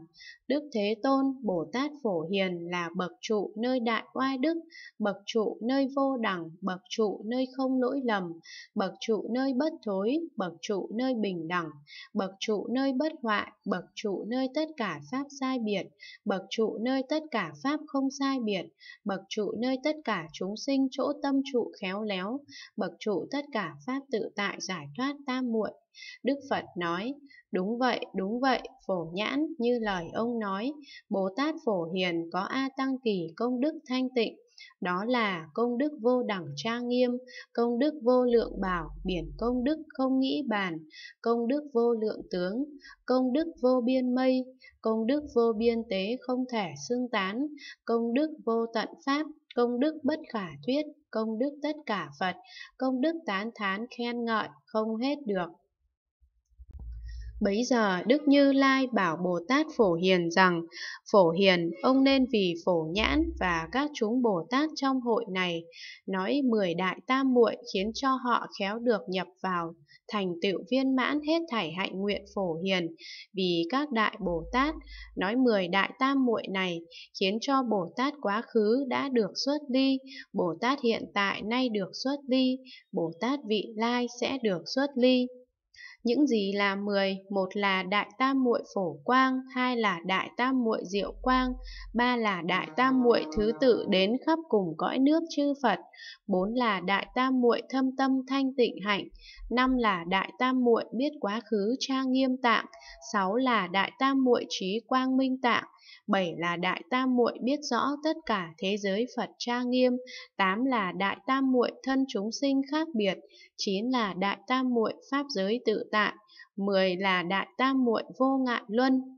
Đức Thế Tôn Bồ Tát Phổ Hiền là bậc trụ nơi đại oai đức, bậc trụ nơi vô đẳng, bậc trụ nơi không lỗi lầm, bậc trụ nơi bất thối, bậc trụ nơi bình đẳng, bậc trụ nơi bất hoại, bậc trụ nơi tất cả pháp sai biệt, bậc trụ nơi tất cả pháp không sai biệt, bậc trụ nơi tất cả chúng sinh chỗ tâm trụ khéo léo, bậc trụ tất cả pháp tự tại giải thoát tam muội Đức Phật nói, đúng vậy, đúng vậy, phổ nhãn như lời ông nói, Bồ Tát phổ hiền có A Tăng Kỳ công đức thanh tịnh, đó là công đức vô đẳng trang nghiêm, công đức vô lượng bảo, biển công đức không nghĩ bàn, công đức vô lượng tướng, công đức vô biên mây, công đức vô biên tế không thể xưng tán, công đức vô tận pháp, công đức bất khả thuyết, công đức tất cả Phật, công đức tán thán khen ngợi không hết được. Bấy giờ Đức Như Lai bảo Bồ Tát Phổ Hiền rằng, Phổ Hiền, ông nên vì Phổ Nhãn và các chúng Bồ Tát trong hội này, nói mười đại tam muội khiến cho họ khéo được nhập vào, thành tựu viên mãn hết thảy hạnh nguyện Phổ Hiền, vì các đại Bồ Tát, nói mười đại tam muội này, khiến cho Bồ Tát quá khứ đã được xuất ly, Bồ Tát hiện tại nay được xuất ly, Bồ Tát vị lai sẽ được xuất ly những gì là mười một là đại tam muội phổ quang hai là đại tam muội diệu quang ba là đại tam muội thứ tự đến khắp cùng cõi nước chư phật bốn là đại tam muội thâm tâm thanh tịnh hạnh năm là đại tam muội biết quá khứ tra nghiêm tạng sáu là đại tam muội trí quang minh tạng bảy là đại tam muội biết rõ tất cả thế giới Phật tra nghiêm, tám là đại tam muội thân chúng sinh khác biệt, chín là đại tam muội pháp giới tự tại, mười là đại tam muội vô ngại luân,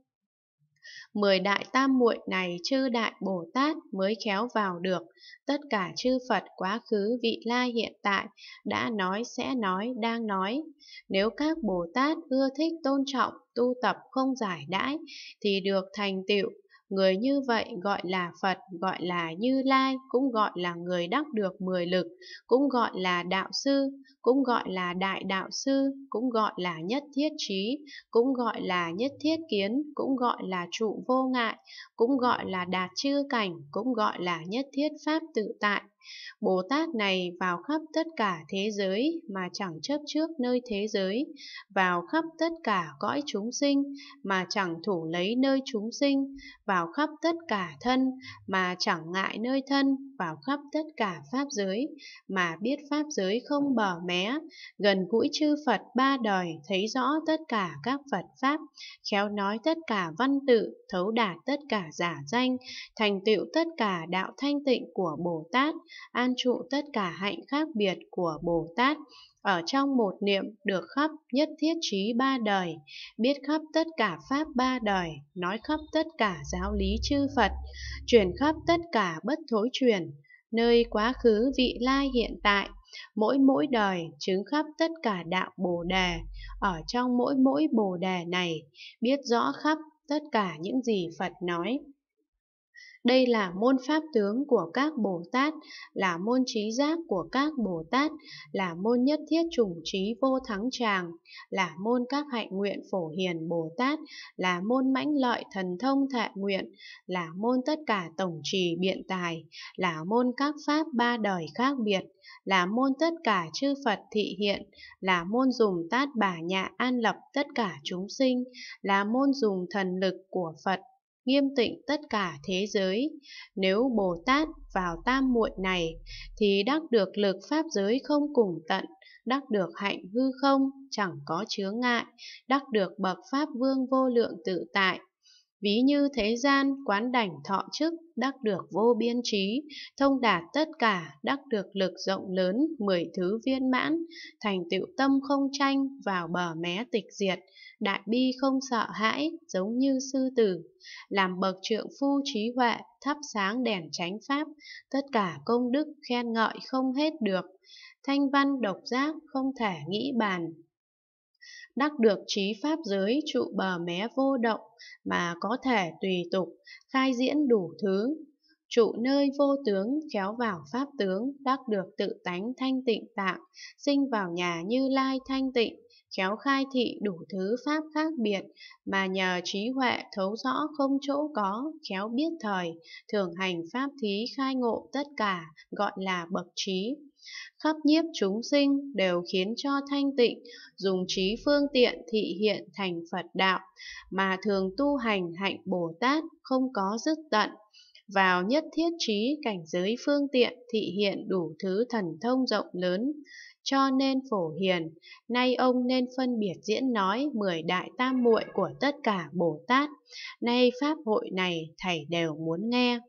mười đại tam muội này chư đại bồ tát mới khéo vào được tất cả chư phật quá khứ vị la hiện tại đã nói sẽ nói đang nói nếu các bồ tát ưa thích tôn trọng tu tập không giải đãi thì được thành tựu. Người như vậy gọi là Phật, gọi là Như Lai, cũng gọi là người đắc được mười lực, cũng gọi là Đạo Sư, cũng gọi là Đại Đạo Sư, cũng gọi là Nhất Thiết Trí, cũng gọi là Nhất Thiết Kiến, cũng gọi là Trụ Vô Ngại, cũng gọi là Đạt Chư Cảnh, cũng gọi là Nhất Thiết Pháp Tự Tại Bồ Tát này vào khắp tất cả thế giới mà chẳng chấp trước nơi thế giới, vào khắp tất cả cõi chúng sinh mà chẳng thủ lấy nơi chúng sinh, vào khắp tất cả thân mà chẳng ngại nơi thân, vào khắp tất cả pháp giới mà biết pháp giới không bờ mé, gần gũi chư Phật ba đời thấy rõ tất cả các Phật pháp, khéo nói tất cả văn tự, thấu đạt tất cả giả danh, thành tựu tất cả đạo thanh tịnh của Bồ Tát an trụ tất cả hạnh khác biệt của Bồ Tát, ở trong một niệm được khắp nhất thiết trí ba đời, biết khắp tất cả pháp ba đời, nói khắp tất cả giáo lý chư Phật, truyền khắp tất cả bất thối truyền, nơi quá khứ vị lai hiện tại, mỗi mỗi đời chứng khắp tất cả đạo Bồ đề, ở trong mỗi mỗi Bồ đề này, biết rõ khắp tất cả những gì Phật nói. Đây là môn pháp tướng của các Bồ Tát, là môn trí giác của các Bồ Tát, là môn nhất thiết chủng trí vô thắng tràng, là môn các hạnh nguyện phổ hiền Bồ Tát, là môn mãnh lợi thần thông thệ nguyện, là môn tất cả tổng trì biện tài, là môn các pháp ba đời khác biệt, là môn tất cả chư Phật thị hiện, là môn dùng tát bà nhạ an lập tất cả chúng sinh, là môn dùng thần lực của Phật nghiêm tịnh tất cả thế giới. Nếu Bồ Tát vào tam muội này, thì đắc được lực pháp giới không cùng tận, đắc được hạnh hư không, chẳng có chướng ngại, đắc được bậc pháp vương vô lượng tự tại, Ví như thế gian quán đảnh thọ chức đắc được vô biên trí, thông đạt tất cả đắc được lực rộng lớn mười thứ viên mãn, thành tựu tâm không tranh vào bờ mé tịch diệt, đại bi không sợ hãi giống như sư tử, làm bậc trượng phu trí huệ thắp sáng đèn chánh pháp, tất cả công đức khen ngợi không hết được, thanh văn độc giác không thể nghĩ bàn, đắc được trí pháp giới trụ bờ mé vô động mà có thể tùy tục, khai diễn đủ thứ. Trụ nơi vô tướng khéo vào pháp tướng, đắc được tự tánh thanh tịnh tạng, sinh vào nhà như lai thanh tịnh, khéo khai thị đủ thứ pháp khác biệt, mà nhờ trí huệ thấu rõ không chỗ có, khéo biết thời, thường hành pháp thí khai ngộ tất cả, gọi là bậc trí khắp nhiếp chúng sinh đều khiến cho thanh tịnh, dùng trí phương tiện thị hiện thành Phật đạo, mà thường tu hành hạnh Bồ Tát không có dứt tận. Vào nhất thiết trí cảnh giới phương tiện thị hiện đủ thứ thần thông rộng lớn, cho nên phổ hiền, nay ông nên phân biệt diễn nói mười đại tam muội của tất cả Bồ Tát, nay pháp hội này thầy đều muốn nghe.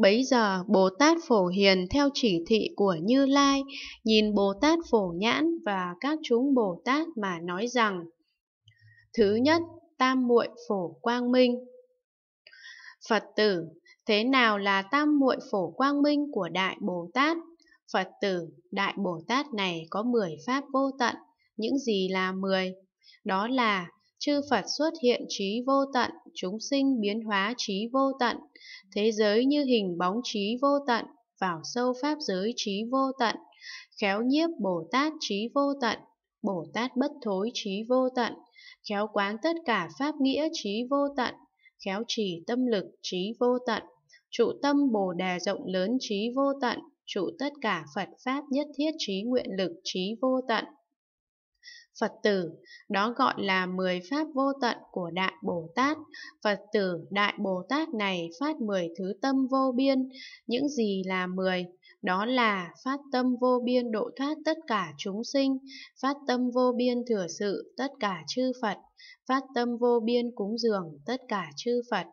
Bấy giờ Bồ Tát Phổ Hiền theo chỉ thị của Như Lai, nhìn Bồ Tát Phổ Nhãn và các chúng Bồ Tát mà nói rằng: Thứ nhất, Tam muội Phổ Quang Minh. Phật tử, thế nào là Tam muội Phổ Quang Minh của Đại Bồ Tát? Phật tử, Đại Bồ Tát này có 10 pháp vô tận, những gì là 10? Đó là chư Phật xuất hiện trí vô tận, chúng sinh biến hóa trí vô tận, thế giới như hình bóng trí vô tận, vào sâu pháp giới trí vô tận, khéo nhiếp Bồ Tát trí vô tận, Bồ Tát bất thối trí vô tận, khéo quán tất cả pháp nghĩa trí vô tận, khéo chỉ tâm lực trí vô tận, trụ tâm Bồ đề rộng lớn trí vô tận, trụ tất cả Phật pháp nhất thiết trí nguyện lực trí vô tận. Phật tử, đó gọi là mười pháp vô tận của Đại Bồ Tát. Phật tử Đại Bồ Tát này phát mười thứ tâm vô biên, những gì là mười? Đó là phát tâm vô biên độ thoát tất cả chúng sinh, phát tâm vô biên thừa sự tất cả chư Phật, phát tâm vô biên cúng dường tất cả chư Phật,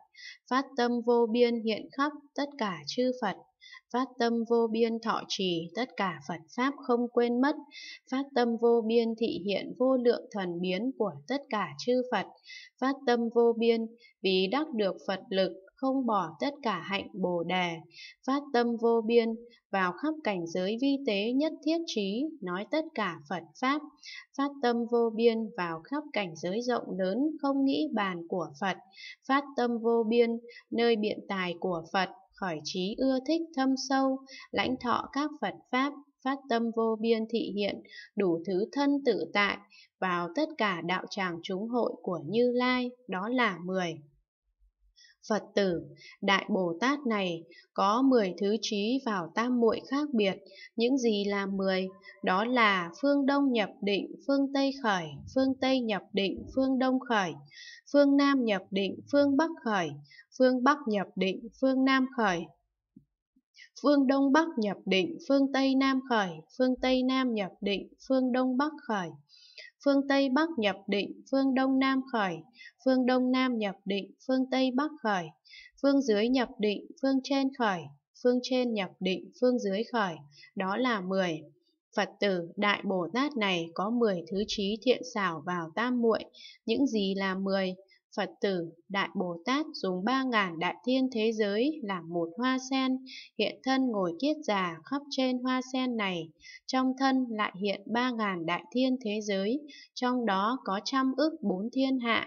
phát tâm vô biên hiện khắp tất cả chư Phật, phát tâm vô biên thọ trì tất cả Phật Pháp không quên mất, phát tâm vô biên thị hiện vô lượng thần biến của tất cả chư Phật, phát tâm vô biên vì đắc được Phật lực không bỏ tất cả hạnh bồ đề, phát tâm vô biên, vào khắp cảnh giới vi tế nhất thiết trí, nói tất cả Phật Pháp, phát tâm vô biên vào khắp cảnh giới rộng lớn không nghĩ bàn của Phật, phát tâm vô biên, nơi biện tài của Phật, khỏi trí ưa thích thâm sâu, lãnh thọ các Phật Pháp, phát tâm vô biên thị hiện, đủ thứ thân tự tại, vào tất cả đạo tràng chúng hội của Như Lai, đó là mười Phật tử, Đại Bồ Tát này có 10 thứ trí vào tam muội khác biệt, những gì là 10? Đó là phương Đông nhập định, phương Tây khởi, phương Tây nhập định, phương Đông khởi, phương Nam nhập định, phương Bắc khởi, phương Bắc nhập định, phương Nam khởi, phương Đông Bắc nhập định, phương Tây Nam khởi, phương Tây Nam nhập định, phương Đông Bắc khởi, phương Tây Bắc nhập định, phương Đông Nam khởi, phương Đông Nam nhập định, phương Tây Bắc khởi, phương dưới nhập định, phương trên khởi, phương trên nhập định, phương dưới khởi, đó là 10. Phật tử Đại Bồ Tát này có 10 thứ trí thiện xảo vào tam muội, những gì là 10, Phật tử, Đại Bồ Tát dùng ba ngàn đại thiên thế giới làm một hoa sen, hiện thân ngồi kiết già khắp trên hoa sen này. Trong thân lại hiện ba ngàn đại thiên thế giới, trong đó có trăm ức bốn thiên hạ.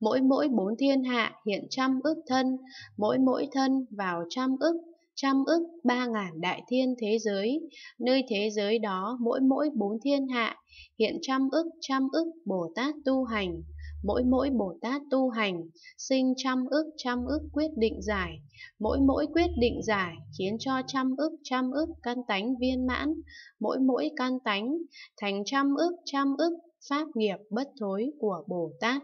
Mỗi mỗi bốn thiên hạ hiện trăm ức thân, mỗi mỗi thân vào trăm ức trăm ức ba ngàn đại thiên thế giới, nơi thế giới đó mỗi mỗi bốn thiên hạ, hiện trăm ức trăm ức Bồ Tát tu hành, mỗi mỗi Bồ Tát tu hành, sinh trăm ức trăm ức quyết định giải, mỗi mỗi quyết định giải khiến cho trăm ức trăm ức căn tánh viên mãn, mỗi mỗi căn tánh thành trăm ức trăm ức pháp nghiệp bất thối của Bồ Tát.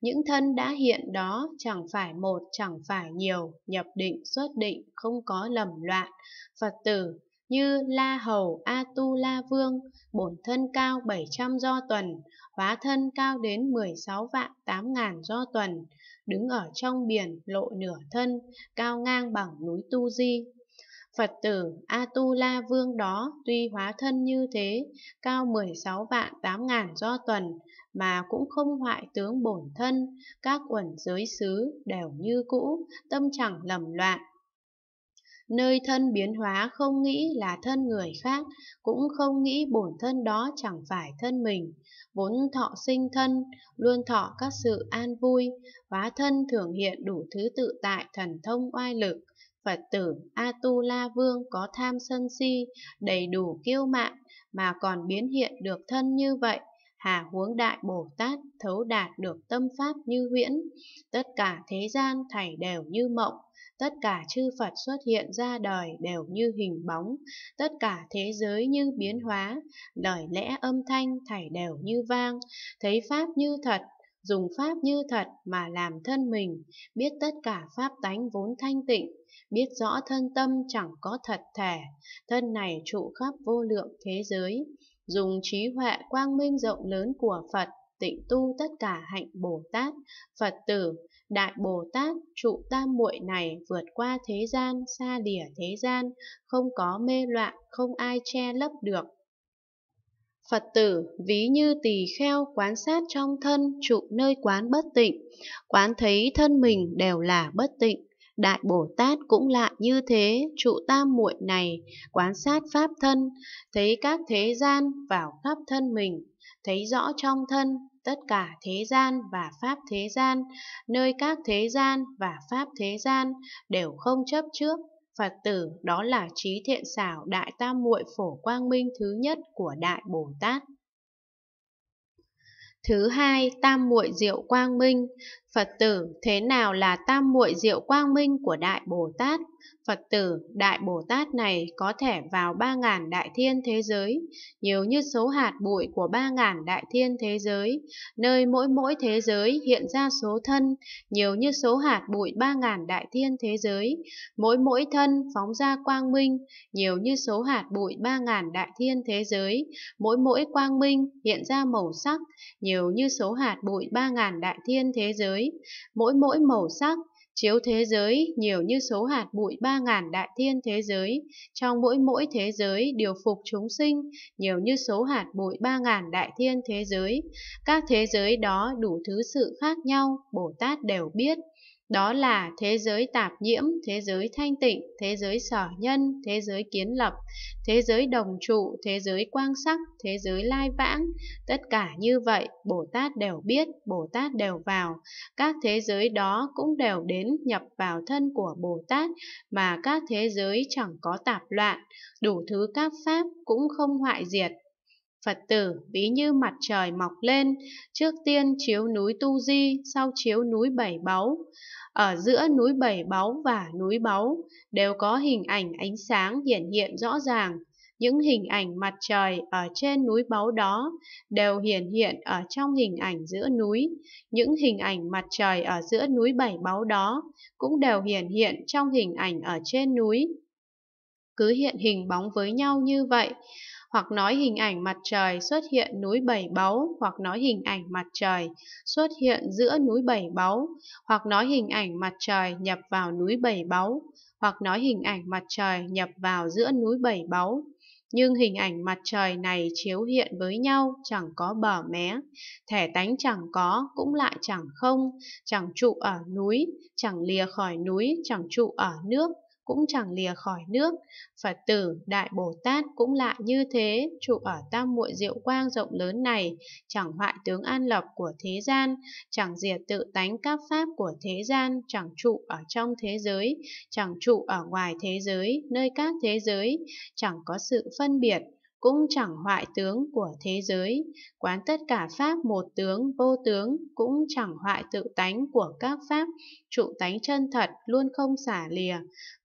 Những thân đã hiện đó chẳng phải một, chẳng phải nhiều, nhập định, xuất định, không có lầm loạn. Phật tử, như La Hầu A Tu La Vương, bổn thân cao 700 do tuần, hóa thân cao đến 16 vạn 8 ngàn do tuần, đứng ở trong biển lộ nửa thân, cao ngang bằng núi Tu Di. Phật tử A Tu La Vương đó tuy hóa thân như thế, cao 16 vạn 8 ngàn do tuần, mà cũng không hoại tướng bổn thân, các quần giới xứ đều như cũ, tâm chẳng lầm loạn, nơi thân biến hóa không nghĩ là thân người khác, cũng không nghĩ bổn thân đó chẳng phải thân mình. Vốn thọ sinh thân, luôn thọ các sự an vui, hóa thân thường hiện đủ thứ tự tại thần thông oai lực. Phật tử Atula vương có tham sân si, đầy đủ kiêu mạn, mà còn biến hiện được thân như vậy, hà huống đại Bồ Tát thấu đạt được tâm pháp như huyễn, tất cả thế gian thảy đều như mộng, tất cả chư Phật xuất hiện ra đời đều như hình bóng, tất cả thế giới như biến hóa, lời lẽ âm thanh thảy đều như vang, thấy Pháp như thật, dùng Pháp như thật mà làm thân mình, biết tất cả Pháp tánh vốn thanh tịnh, biết rõ thân tâm chẳng có thật thể, thân này trụ khắp vô lượng thế giới, dùng trí huệ quang minh rộng lớn của Phật tịnh tu tất cả hạnh Bồ Tát, Phật tử, Đại Bồ Tát trụ tam muội này vượt qua thế gian, xa lìa thế gian, không có mê loạn, không ai che lấp được. Phật tử ví như tỳ kheo quán sát trong thân trụ nơi quán bất tịnh, quán thấy thân mình đều là bất tịnh. Đại Bồ Tát cũng lại như thế, trụ tam muội này, quán sát pháp thân, thấy các thế gian vào khắp thân mình, thấy rõ trong thân tất cả thế gian và pháp thế gian, nơi các thế gian và pháp thế gian đều không chấp trước. Phật tử đó là trí thiện xảo đại tam muội phổ quang minh thứ nhất của đại Bồ Tát. Thứ hai, tam muội diệu quang minh. Phật tử, thế nào là tam muội diệu quang minh của Đại Bồ Tát? Phật tử Đại Bồ Tát này có thể vào ba ngàn đại thiên thế giới, nhiều như số hạt bụi của ba ngàn đại thiên thế giới, nơi mỗi mỗi thế giới hiện ra số thân, nhiều như số hạt bụi ba ngàn đại thiên thế giới, mỗi mỗi thân phóng ra quang minh, nhiều như số hạt bụi ba ngàn đại thiên thế giới, mỗi mỗi quang minh hiện ra màu sắc, nhiều như số hạt bụi ba ngàn đại thiên thế giới, mỗi mỗi màu sắc chiếu thế giới nhiều như số hạt bụi ba ngàn đại thiên thế giới, trong mỗi mỗi thế giới điều phục chúng sinh nhiều như số hạt bụi ba ngàn đại thiên thế giới. Các thế giới đó đủ thứ sự khác nhau, Bồ Tát đều biết. Đó là thế giới tạp nhiễm, thế giới thanh tịnh, thế giới sở nhân, thế giới kiến lập, thế giới đồng trụ, thế giới quang sắc, thế giới lai vãng. Tất cả như vậy, Bồ Tát đều biết, Bồ Tát đều vào. Các thế giới đó cũng đều đến nhập vào thân của Bồ Tát mà các thế giới chẳng có tạp loạn. Đủ thứ các pháp cũng không hoại diệt, Phật tử ví như mặt trời mọc lên, trước tiên chiếu núi Tu Di, sau chiếu núi Bảy Báu. Ở giữa núi Bảy Báu và núi Báu đều có hình ảnh ánh sáng hiển hiện rõ ràng. Những hình ảnh mặt trời ở trên núi Báu đó đều hiển hiện ở trong hình ảnh giữa núi. Những hình ảnh mặt trời ở giữa núi Bảy Báu đó cũng đều hiển hiện trong hình ảnh ở trên núi. Cứ hiện hình bóng với nhau như vậy, hoặc nói hình ảnh mặt trời xuất hiện núi Bảy Báu, hoặc nói hình ảnh mặt trời xuất hiện giữa núi Bảy Báu, hoặc nói hình ảnh mặt trời nhập vào núi Bảy Báu, hoặc nói hình ảnh mặt trời nhập vào giữa núi Bảy Báu. Nhưng hình ảnh mặt trời này chiếu hiện với nhau chẳng có bờ mé, thẻ tánh chẳng có cũng lại chẳng không, chẳng trụ ở núi, chẳng lìa khỏi núi, chẳng trụ ở nước, cũng chẳng lìa khỏi nước. Phật tử Đại Bồ Tát cũng lại như thế, trụ ở tam muội diệu quang rộng lớn này, chẳng hoại tướng an lập của thế gian, chẳng diệt tự tánh các pháp của thế gian, chẳng trụ ở trong thế giới, chẳng trụ ở ngoài thế giới, nơi các thế giới, chẳng có sự phân biệt, cũng chẳng hoại tướng của thế giới, quán tất cả pháp một tướng vô tướng, cũng chẳng hoại tự tánh của các pháp, trụ tánh chân thật luôn không xả lìa.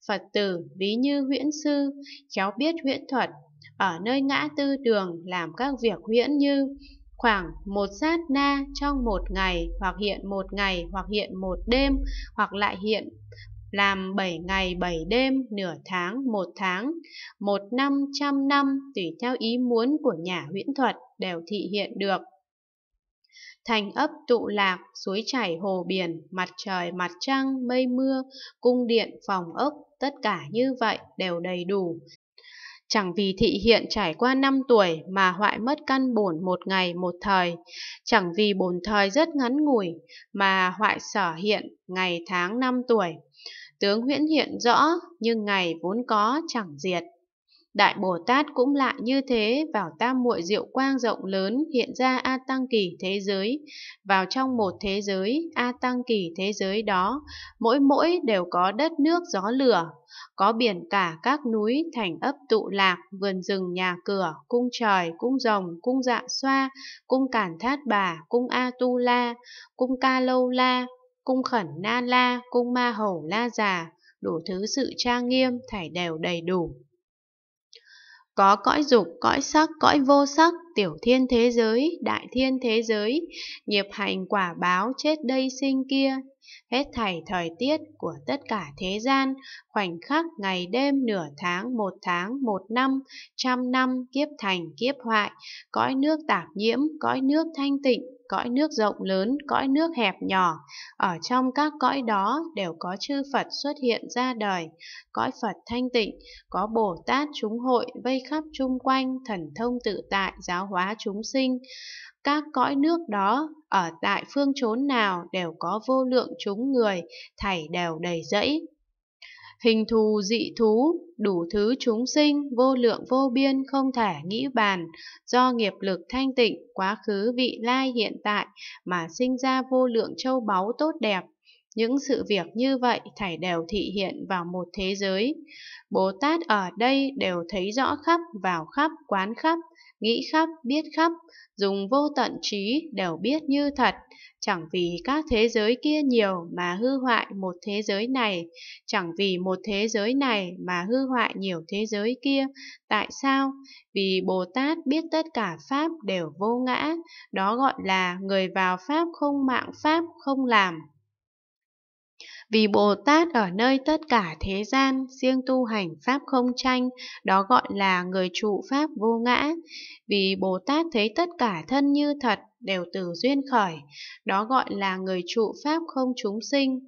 Phật tử ví như huyễn sư, khéo biết huyễn thuật, ở nơi ngã tư đường làm các việc huyễn như khoảng một sát na trong một ngày hoặc hiện một ngày hoặc hiện một đêm hoặc lại hiện làm 7 ngày 7 đêm, nửa tháng, một tháng, một năm, trăm năm, tùy theo ý muốn của nhà huyễn thuật đều thị hiện được. Thành ấp tụ lạc, suối chảy hồ biển, mặt trời, mặt trăng, mây mưa, cung điện, phòng ốc, tất cả như vậy đều đầy đủ. Chẳng vì thị hiện trải qua năm tuổi mà hoại mất căn bổn một ngày một thời, chẳng vì bổn thời rất ngắn ngủi mà hoại sở hiện ngày tháng năm tuổi, tướng huyễn hiện rõ nhưng ngày vốn có chẳng diệt. Đại Bồ Tát cũng lại như thế vào tam muội diệu quang rộng lớn hiện ra A Tăng Kỳ thế giới. Vào trong một thế giới, A Tăng Kỳ thế giới đó, mỗi mỗi đều có đất nước gió lửa, có biển cả các núi, thành ấp tụ lạc, vườn rừng nhà cửa, cung trời, cung rồng, cung dạ xoa, cung cản thát bà, cung A Tu La, cung Ca Lâu La, cung khẩn na la, cung ma hầu la già, đủ thứ sự trang nghiêm, thải đều đầy đủ. Có cõi dục, cõi sắc, cõi vô sắc, tiểu thiên thế giới, đại thiên thế giới, nghiệp hành quả báo chết đây sinh kia, hết thảy thời tiết của tất cả thế gian, khoảnh khắc ngày đêm nửa tháng, một tháng, một năm, trăm năm, kiếp thành, kiếp hoại, cõi nước tạp nhiễm, cõi nước thanh tịnh, cõi nước rộng lớn, cõi nước hẹp nhỏ. Ở trong các cõi đó đều có chư Phật xuất hiện ra đời, cõi Phật thanh tịnh, có Bồ Tát chúng hội vây khắp chung quanh, thần thông tự tại, giáo hóa chúng sinh các cõi nước đó ở tại phương chốn nào đều có vô lượng chúng người thảy đều đầy rẫy hình thù dị thú đủ thứ chúng sinh vô lượng vô biên không thể nghĩ bàn do nghiệp lực thanh tịnh quá khứ vị lai hiện tại mà sinh ra vô lượng châu báu tốt đẹp những sự việc như vậy thảy đều thị hiện vào một thế giới. Bồ Tát ở đây đều thấy rõ khắp vào khắp quán khắp, nghĩ khắp biết khắp, dùng vô tận trí đều biết như thật, chẳng vì các thế giới kia nhiều mà hư hoại một thế giới này, chẳng vì một thế giới này mà hư hoại nhiều thế giới kia. Tại sao? Vì Bồ Tát biết tất cả Pháp đều vô ngã, đó gọi là người vào Pháp không mạng Pháp không làm. Vì Bồ Tát ở nơi tất cả thế gian, riêng tu hành Pháp không tranh, đó gọi là người trụ Pháp vô ngã. Vì Bồ Tát thấy tất cả thân như thật, đều từ duyên khởi, đó gọi là người trụ Pháp không chúng sinh.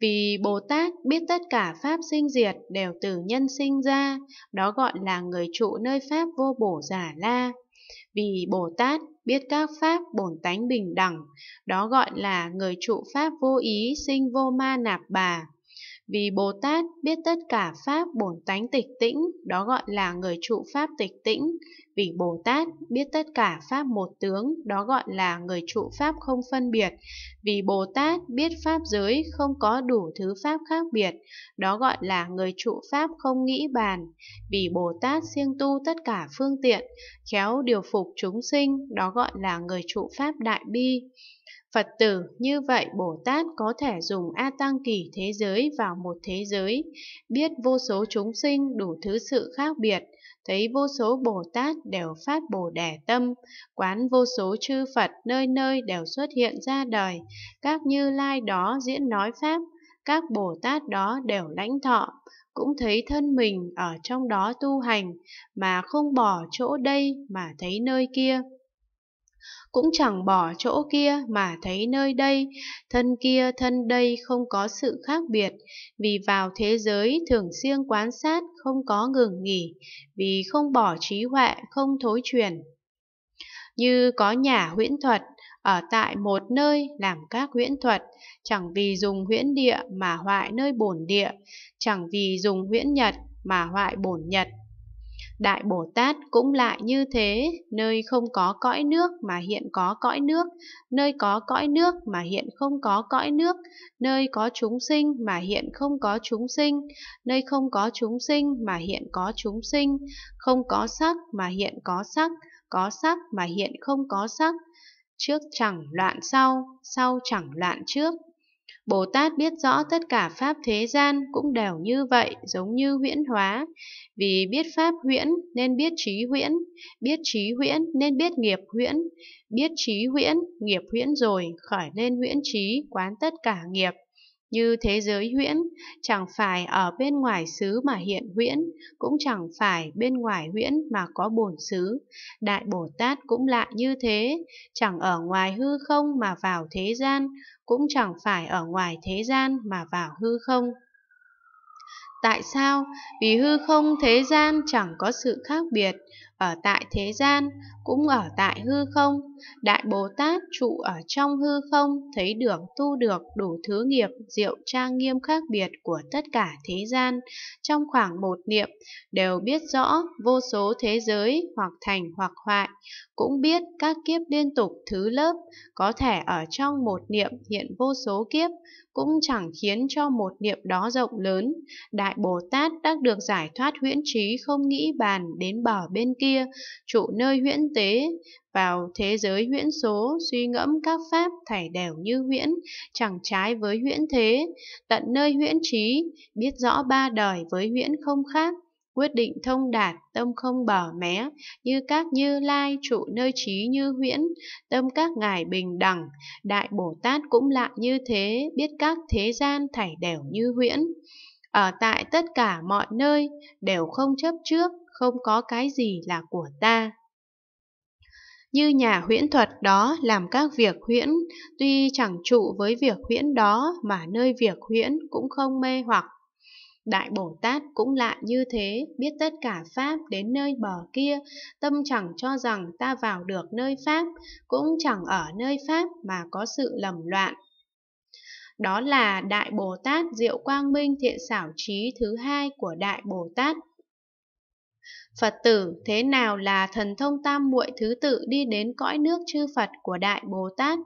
Vì Bồ Tát biết tất cả Pháp sinh diệt đều từ nhân sinh ra, đó gọi là người trụ nơi Pháp vô bổ giả la. Vì Bồ Tát biết các pháp bổn tánh bình đẳng, đó gọi là người trụ pháp vô ý sinh vô ma nạp bà. Vì Bồ Tát biết tất cả Pháp bổn tánh tịch tĩnh, đó gọi là người trụ Pháp tịch tĩnh. Vì Bồ Tát biết tất cả Pháp một tướng, đó gọi là người trụ Pháp không phân biệt. Vì Bồ Tát biết Pháp giới không có đủ thứ Pháp khác biệt, đó gọi là người trụ Pháp không nghĩ bàn. Vì Bồ Tát siêng tu tất cả phương tiện, khéo điều phục chúng sinh, đó gọi là người trụ Pháp đại bi. Phật tử như vậy Bồ Tát có thể dùng A Tăng Kỳ thế giới vào một thế giới, biết vô số chúng sinh đủ thứ sự khác biệt, thấy vô số Bồ Tát đều phát Bồ đề Tâm, quán vô số chư Phật nơi nơi đều xuất hiện ra đời, các như lai đó diễn nói Pháp, các Bồ Tát đó đều lãnh thọ, cũng thấy thân mình ở trong đó tu hành, mà không bỏ chỗ đây mà thấy nơi kia cũng chẳng bỏ chỗ kia mà thấy nơi đây, thân kia thân đây không có sự khác biệt, vì vào thế giới thường xuyên quan sát không có ngừng nghỉ, vì không bỏ trí huệ không thối truyền. Như có nhà huyễn thuật, ở tại một nơi làm các huyễn thuật, chẳng vì dùng huyễn địa mà hoại nơi bổn địa, chẳng vì dùng huyễn nhật mà hoại bổn nhật Đại Bồ Tát cũng lại như thế, nơi không có cõi nước mà hiện có cõi nước, nơi có cõi nước mà hiện không có cõi nước, nơi có chúng sinh mà hiện không có chúng sinh, nơi không có chúng sinh mà hiện có chúng sinh, không có sắc mà hiện có sắc, có sắc mà hiện không có sắc, trước chẳng loạn sau, sau chẳng loạn trước, Bồ Tát biết rõ tất cả pháp thế gian cũng đều như vậy, giống như huyễn hóa. Vì biết pháp huyễn nên biết trí huyễn, biết trí huyễn nên biết nghiệp huyễn, biết trí huyễn, nghiệp huyễn rồi khởi lên huyễn trí quán tất cả nghiệp. Như thế giới huyễn, chẳng phải ở bên ngoài xứ mà hiện huyễn, cũng chẳng phải bên ngoài huyễn mà có bổn xứ. Đại Bồ Tát cũng lại như thế, chẳng ở ngoài hư không mà vào thế gian, cũng chẳng phải ở ngoài thế gian mà vào hư không. Tại sao? Vì hư không thế gian chẳng có sự khác biệt, ở tại thế gian, cũng ở tại hư không. Đại Bồ Tát trụ ở trong hư không, thấy được tu được đủ thứ nghiệp, diệu trang nghiêm khác biệt của tất cả thế gian. Trong khoảng một niệm, đều biết rõ vô số thế giới hoặc thành hoặc hoại, cũng biết các kiếp liên tục thứ lớp, có thể ở trong một niệm hiện vô số kiếp, cũng chẳng khiến cho một niệm đó rộng lớn. Đại Bồ Tát đã được giải thoát huyễn trí không nghĩ bàn đến bờ bên kia kia, trụ nơi huyễn tế, vào thế giới huyễn số, suy ngẫm các pháp thảy đều như huyễn, chẳng trái với huyễn thế, tận nơi huyễn trí, biết rõ ba đời với huyễn không khác, quyết định thông đạt, tâm không bỏ mé, như các như lai trụ nơi trí như huyễn, tâm các ngài bình đẳng, đại Bồ Tát cũng lại như thế, biết các thế gian thảy đều như huyễn. Ở tại tất cả mọi nơi đều không chấp trước, không có cái gì là của ta. Như nhà huyễn thuật đó làm các việc huyễn, tuy chẳng trụ với việc huyễn đó mà nơi việc huyễn cũng không mê hoặc. Đại Bồ Tát cũng lại như thế, biết tất cả Pháp đến nơi bờ kia, tâm chẳng cho rằng ta vào được nơi Pháp, cũng chẳng ở nơi Pháp mà có sự lầm loạn. Đó là Đại Bồ Tát Diệu Quang Minh Thiện Xảo Trí thứ hai của Đại Bồ Tát Phật tử thế nào là thần thông tam muội thứ tự đi đến cõi nước chư Phật của Đại Bồ Tát?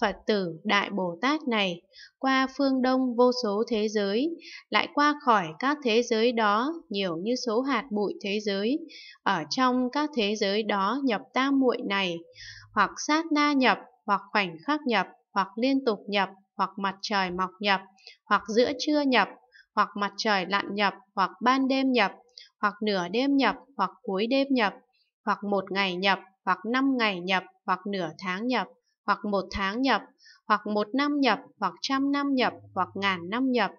Phật tử Đại Bồ Tát này qua phương đông vô số thế giới, lại qua khỏi các thế giới đó nhiều như số hạt bụi thế giới, ở trong các thế giới đó nhập tam muội này, hoặc sát na nhập, hoặc khoảnh khắc nhập, hoặc liên tục nhập, hoặc mặt trời mọc nhập, hoặc giữa trưa nhập, hoặc mặt trời lặn nhập, hoặc ban đêm nhập, hoặc nửa đêm nhập, hoặc cuối đêm nhập, hoặc một ngày nhập, hoặc năm ngày nhập, hoặc nửa tháng nhập, hoặc một tháng nhập, hoặc một năm nhập, hoặc trăm năm nhập, hoặc ngàn năm nhập,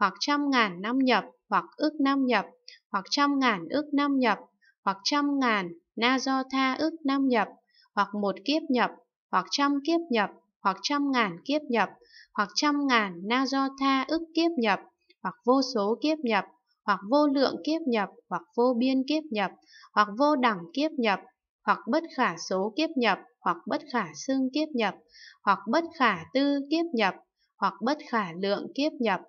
hoặc trăm ngàn năm nhập, hoặc ước năm nhập, hoặc trăm ngàn ước năm nhập, hoặc trăm ngàn na do tha ước năm nhập, hoặc một kiếp nhập, hoặc trăm kiếp nhập, hoặc trăm ngàn kiếp nhập, hoặc trăm ngàn na do tha ước kiếp nhập, hoặc vô số kiếp nhập, hoặc vô lượng kiếp nhập, hoặc vô biên kiếp nhập, hoặc vô đẳng kiếp nhập, hoặc bất khả số kiếp nhập, hoặc bất khả xương kiếp nhập, hoặc bất khả tư kiếp nhập, hoặc bất khả lượng kiếp nhập,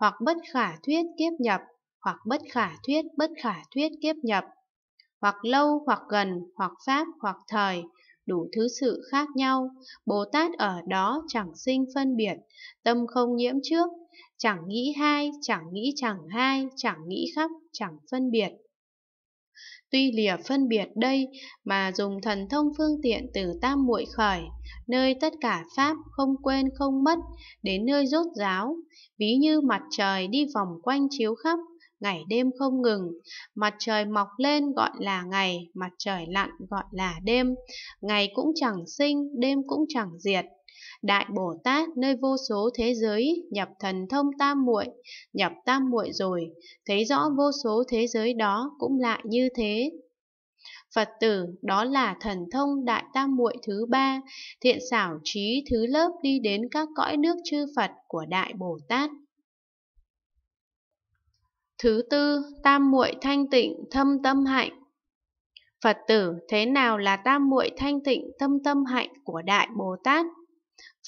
hoặc bất khả thuyết kiếp nhập, hoặc bất khả thuyết bất khả thuyết kiếp nhập, hoặc lâu hoặc gần, hoặc pháp hoặc thời, đủ thứ sự khác nhau, Bồ Tát ở đó chẳng sinh phân biệt, tâm không nhiễm trước, chẳng nghĩ hai, chẳng nghĩ chẳng hai, chẳng nghĩ khắp, chẳng phân biệt. Tuy lìa phân biệt đây mà dùng thần thông phương tiện từ tam muội khởi, nơi tất cả pháp không quên không mất, đến nơi rốt giáo, ví như mặt trời đi vòng quanh chiếu khắp, ngày đêm không ngừng, mặt trời mọc lên gọi là ngày, mặt trời lặn gọi là đêm, ngày cũng chẳng sinh, đêm cũng chẳng diệt. Đại Bồ Tát nơi vô số thế giới nhập thần thông tam muội, nhập tam muội rồi, thấy rõ vô số thế giới đó cũng lại như thế. Phật tử đó là thần thông đại tam muội thứ ba, thiện xảo trí thứ lớp đi đến các cõi nước chư Phật của Đại Bồ Tát. Thứ tư, tam muội thanh tịnh thâm tâm hạnh. Phật tử, thế nào là tam muội thanh tịnh tâm tâm hạnh của Đại Bồ Tát?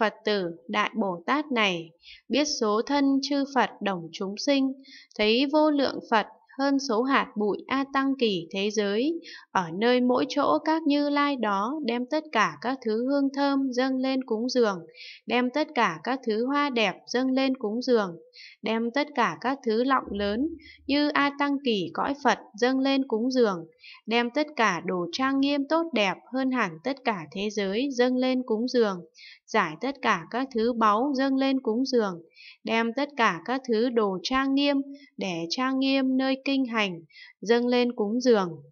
Phật tử Đại Bồ Tát này biết số thân chư Phật đồng chúng sinh, thấy vô lượng Phật hơn số hạt bụi A Tăng Kỳ thế giới, ở nơi mỗi chỗ các như lai đó đem tất cả các thứ hương thơm dâng lên cúng dường, đem tất cả các thứ hoa đẹp dâng lên cúng dường, đem tất cả các thứ lọng lớn như A Tăng Kỳ cõi Phật dâng lên cúng dường, đem tất cả đồ trang nghiêm tốt đẹp hơn hẳn tất cả thế giới dâng lên cúng dường, giải tất cả các thứ báu dâng lên cúng dường, đem tất cả các thứ đồ trang nghiêm để trang nghiêm nơi kinh hành dâng lên cúng dường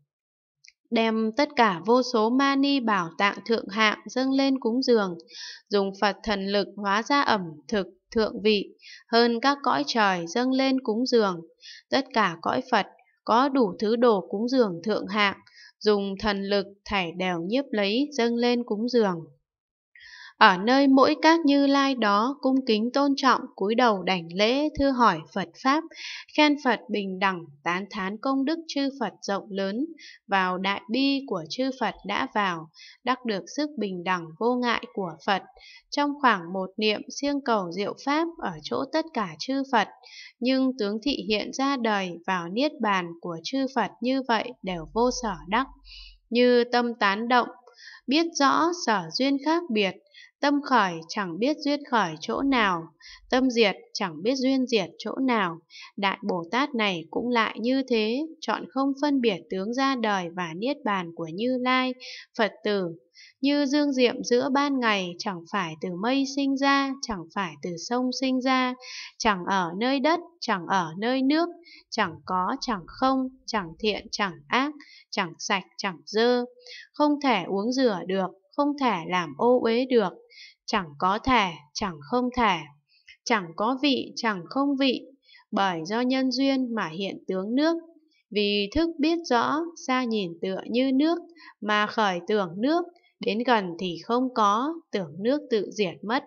đem tất cả vô số mani bảo tạng thượng hạng dâng lên cúng dường, dùng Phật thần lực hóa ra ẩm thực thượng vị, hơn các cõi trời dâng lên cúng dường. Tất cả cõi Phật có đủ thứ đồ cúng dường thượng hạng, dùng thần lực thảy đều nhiếp lấy dâng lên cúng dường ở nơi mỗi các như lai đó cung kính tôn trọng cúi đầu đảnh lễ thư hỏi phật pháp khen phật bình đẳng tán thán công đức chư phật rộng lớn vào đại bi của chư phật đã vào đắc được sức bình đẳng vô ngại của phật trong khoảng một niệm siêng cầu diệu pháp ở chỗ tất cả chư phật nhưng tướng thị hiện ra đời vào niết bàn của chư phật như vậy đều vô sở đắc như tâm tán động biết rõ sở duyên khác biệt Tâm khởi chẳng biết duyên khởi chỗ nào, tâm diệt chẳng biết duyên diệt chỗ nào. Đại Bồ Tát này cũng lại như thế, chọn không phân biệt tướng ra đời và niết bàn của Như Lai, Phật tử. Như dương diệm giữa ban ngày chẳng phải từ mây sinh ra, chẳng phải từ sông sinh ra, chẳng ở nơi đất, chẳng ở nơi nước, chẳng có, chẳng không, chẳng thiện, chẳng ác, chẳng sạch, chẳng dơ, không thể uống rửa được, không thể làm ô uế được, chẳng có thể, chẳng không thể, chẳng có vị, chẳng không vị, bởi do nhân duyên mà hiện tướng nước. Vì thức biết rõ, xa nhìn tựa như nước, mà khởi tưởng nước, đến gần thì không có, tưởng nước tự diệt mất.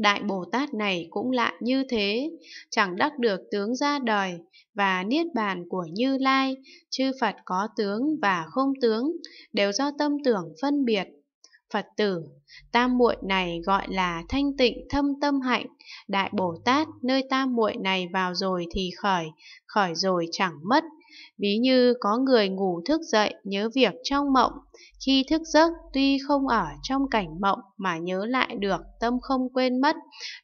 Đại Bồ Tát này cũng lạ như thế, chẳng đắc được tướng ra đời và niết bàn của Như Lai, chư Phật có tướng và không tướng, đều do tâm tưởng phân biệt. Phật tử, tam muội này gọi là thanh tịnh thâm tâm hạnh, Đại Bồ Tát nơi tam muội này vào rồi thì khởi, khởi rồi chẳng mất, Ví như có người ngủ thức dậy nhớ việc trong mộng, khi thức giấc tuy không ở trong cảnh mộng mà nhớ lại được, tâm không quên mất.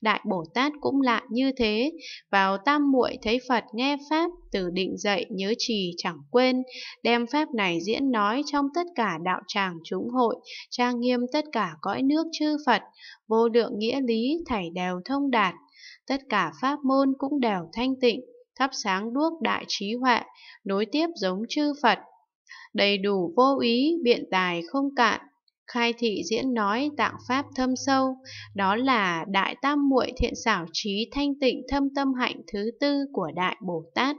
Đại Bồ Tát cũng lại như thế, vào tam muội thấy Phật nghe Pháp, từ định dậy nhớ trì chẳng quên, đem Pháp này diễn nói trong tất cả đạo tràng chúng hội, trang nghiêm tất cả cõi nước chư Phật, vô lượng nghĩa lý thảy đều thông đạt tất cả pháp môn cũng đều thanh tịnh, thắp sáng đuốc đại trí huệ, nối tiếp giống chư Phật. Đầy đủ vô ý, biện tài không cạn, khai thị diễn nói tạng pháp thâm sâu, đó là đại tam muội thiện xảo trí thanh tịnh thâm tâm hạnh thứ tư của đại Bồ Tát.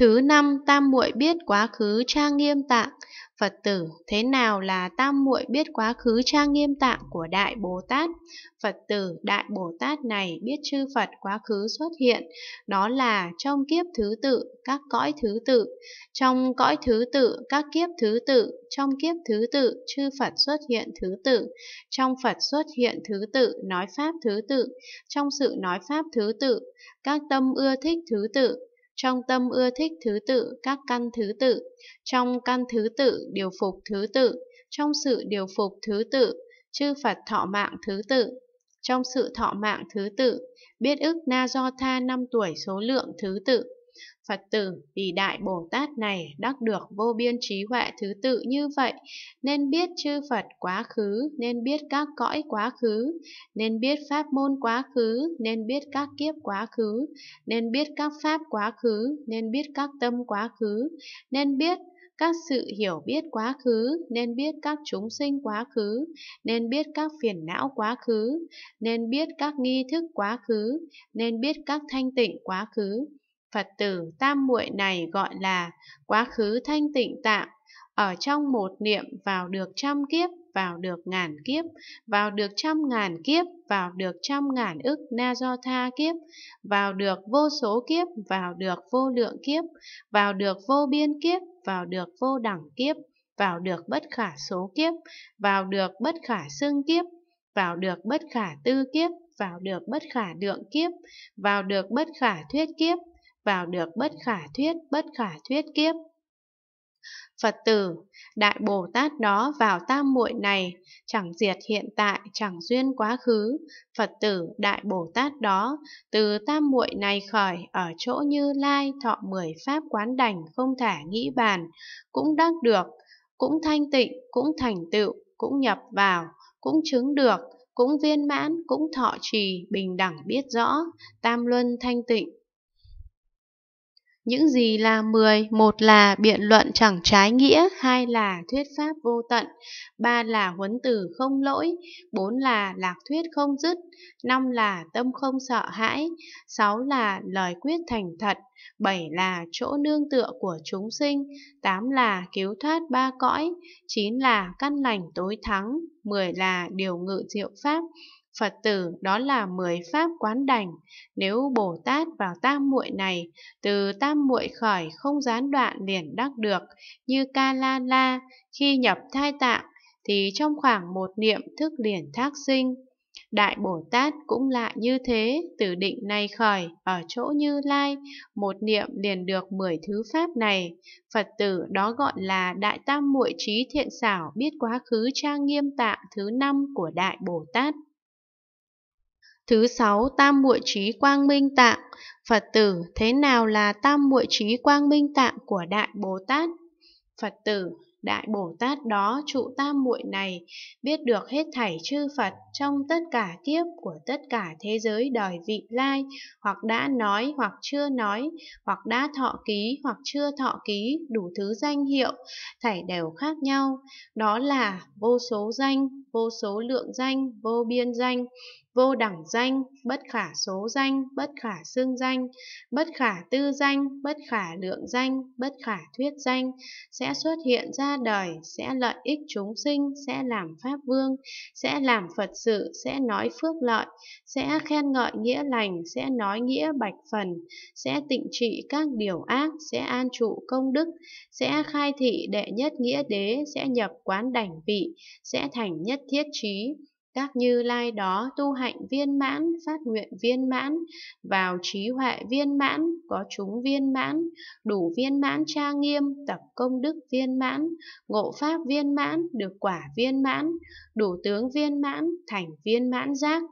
Thứ năm, tam muội biết quá khứ trang nghiêm tạng. Phật tử, thế nào là tam muội biết quá khứ trang nghiêm tạng của Đại Bồ Tát? Phật tử, Đại Bồ Tát này biết chư Phật quá khứ xuất hiện, đó là trong kiếp thứ tự, các cõi thứ tự, trong cõi thứ tự, các kiếp thứ tự, trong kiếp thứ tự, chư Phật xuất hiện thứ tự, trong Phật xuất hiện thứ tự, nói Pháp thứ tự, trong sự nói Pháp thứ tự, các tâm ưa thích thứ tự, trong tâm ưa thích thứ tự các căn thứ tự, trong căn thứ tự điều phục thứ tự, trong sự điều phục thứ tự, chư Phật thọ mạng thứ tự, trong sự thọ mạng thứ tự, biết ức Na Do Tha năm tuổi số lượng thứ tự. Phật tử vì Đại Bồ Tát này đắc được vô biên trí huệ thứ tự như vậy, nên biết chư Phật quá khứ, nên biết các cõi quá khứ, nên biết pháp môn quá khứ, nên biết các kiếp quá khứ, nên biết các pháp quá khứ, nên biết các tâm quá khứ, nên biết các sự hiểu biết quá khứ, nên biết các chúng sinh quá khứ, nên biết các phiền não quá khứ, nên biết các nghi thức quá khứ, nên biết các thanh tịnh quá khứ, Phật tử tam muội này gọi là quá khứ thanh tịnh tạm, ở trong một niệm vào được trăm kiếp, vào được ngàn kiếp, vào được trăm ngàn kiếp, vào được trăm ngàn ức na do tha kiếp, vào được vô số kiếp, vào được vô lượng kiếp, vào được vô biên kiếp, vào được vô đẳng kiếp, vào được bất khả số kiếp, vào được bất khả xưng kiếp, vào được bất khả tư kiếp, vào được bất khả lượng kiếp, vào được bất khả thuyết kiếp, vào được bất khả thuyết bất khả thuyết kiếp. Phật tử, Đại Bồ Tát đó vào tam muội này, chẳng diệt hiện tại, chẳng duyên quá khứ. Phật tử, Đại Bồ Tát đó, từ tam muội này khởi, ở chỗ như lai, thọ mười pháp quán đảnh không thả nghĩ bàn, cũng đắc được, cũng thanh tịnh, cũng thành tựu, cũng nhập vào, cũng chứng được, cũng viên mãn, cũng thọ trì, bình đẳng biết rõ, tam luân thanh tịnh, những gì là mười, một là biện luận chẳng trái nghĩa, hai là thuyết pháp vô tận, ba là huấn từ không lỗi, bốn là lạc thuyết không dứt, năm là tâm không sợ hãi, sáu là lời quyết thành thật, bảy là chỗ nương tựa của chúng sinh, tám là cứu thoát ba cõi, chín là căn lành tối thắng, mười là điều ngự diệu pháp, Phật tử đó là mười pháp quán đảnh, nếu Bồ Tát vào tam muội này, từ tam muội khởi không gián đoạn liền đắc được, như ca la la, khi nhập thai tạng, thì trong khoảng một niệm thức liền thác sinh. Đại Bồ Tát cũng lạ như thế, từ định này khởi, ở chỗ như lai, một niệm liền được mười thứ pháp này. Phật tử đó gọi là Đại Tam Muội Trí Thiện Xảo biết quá khứ trang nghiêm tạng thứ năm của Đại Bồ Tát. Thứ sáu, tam muội trí quang minh tạng. Phật tử, thế nào là tam muội trí quang minh tạng của Đại Bồ Tát? Phật tử, Đại Bồ Tát đó trụ tam muội này, biết được hết thảy chư Phật trong tất cả kiếp của tất cả thế giới đời vị lai, hoặc đã nói hoặc chưa nói, hoặc đã thọ ký hoặc chưa thọ ký, đủ thứ danh hiệu, thảy đều khác nhau. Đó là vô số danh, vô số lượng danh, vô biên danh, vô đẳng danh, bất khả số danh, bất khả xương danh, bất khả tư danh, bất khả lượng danh, bất khả thuyết danh, sẽ xuất hiện ra đời, sẽ lợi ích chúng sinh, sẽ làm Pháp Vương, sẽ làm Phật sự, sẽ nói phước lợi, sẽ khen ngợi nghĩa lành, sẽ nói nghĩa bạch phần, sẽ tịnh trị các điều ác, sẽ an trụ công đức, sẽ khai thị đệ nhất nghĩa đế, sẽ nhập quán đảnh vị, sẽ thành nhất thiết trí, các như lai đó tu hạnh viên mãn, phát nguyện viên mãn, vào trí huệ viên mãn, có chúng viên mãn, đủ viên mãn tra nghiêm, tập công đức viên mãn, ngộ pháp viên mãn, được quả viên mãn, đủ tướng viên mãn, thành viên mãn giác.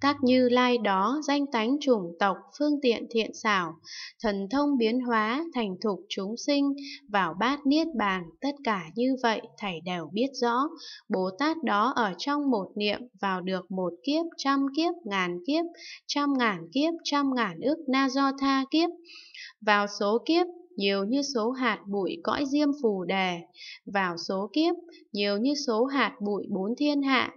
Các như lai đó danh tánh chủng tộc, phương tiện thiện xảo, thần thông biến hóa, thành thục chúng sinh, vào bát niết bàn, tất cả như vậy thầy đều biết rõ. Bồ Tát đó ở trong một niệm vào được một kiếp, trăm kiếp, ngàn kiếp, trăm ngàn kiếp, trăm ngàn ước na do tha kiếp. Vào số kiếp nhiều như số hạt bụi cõi diêm phù đề, vào số kiếp, nhiều như số hạt bụi bốn thiên hạ,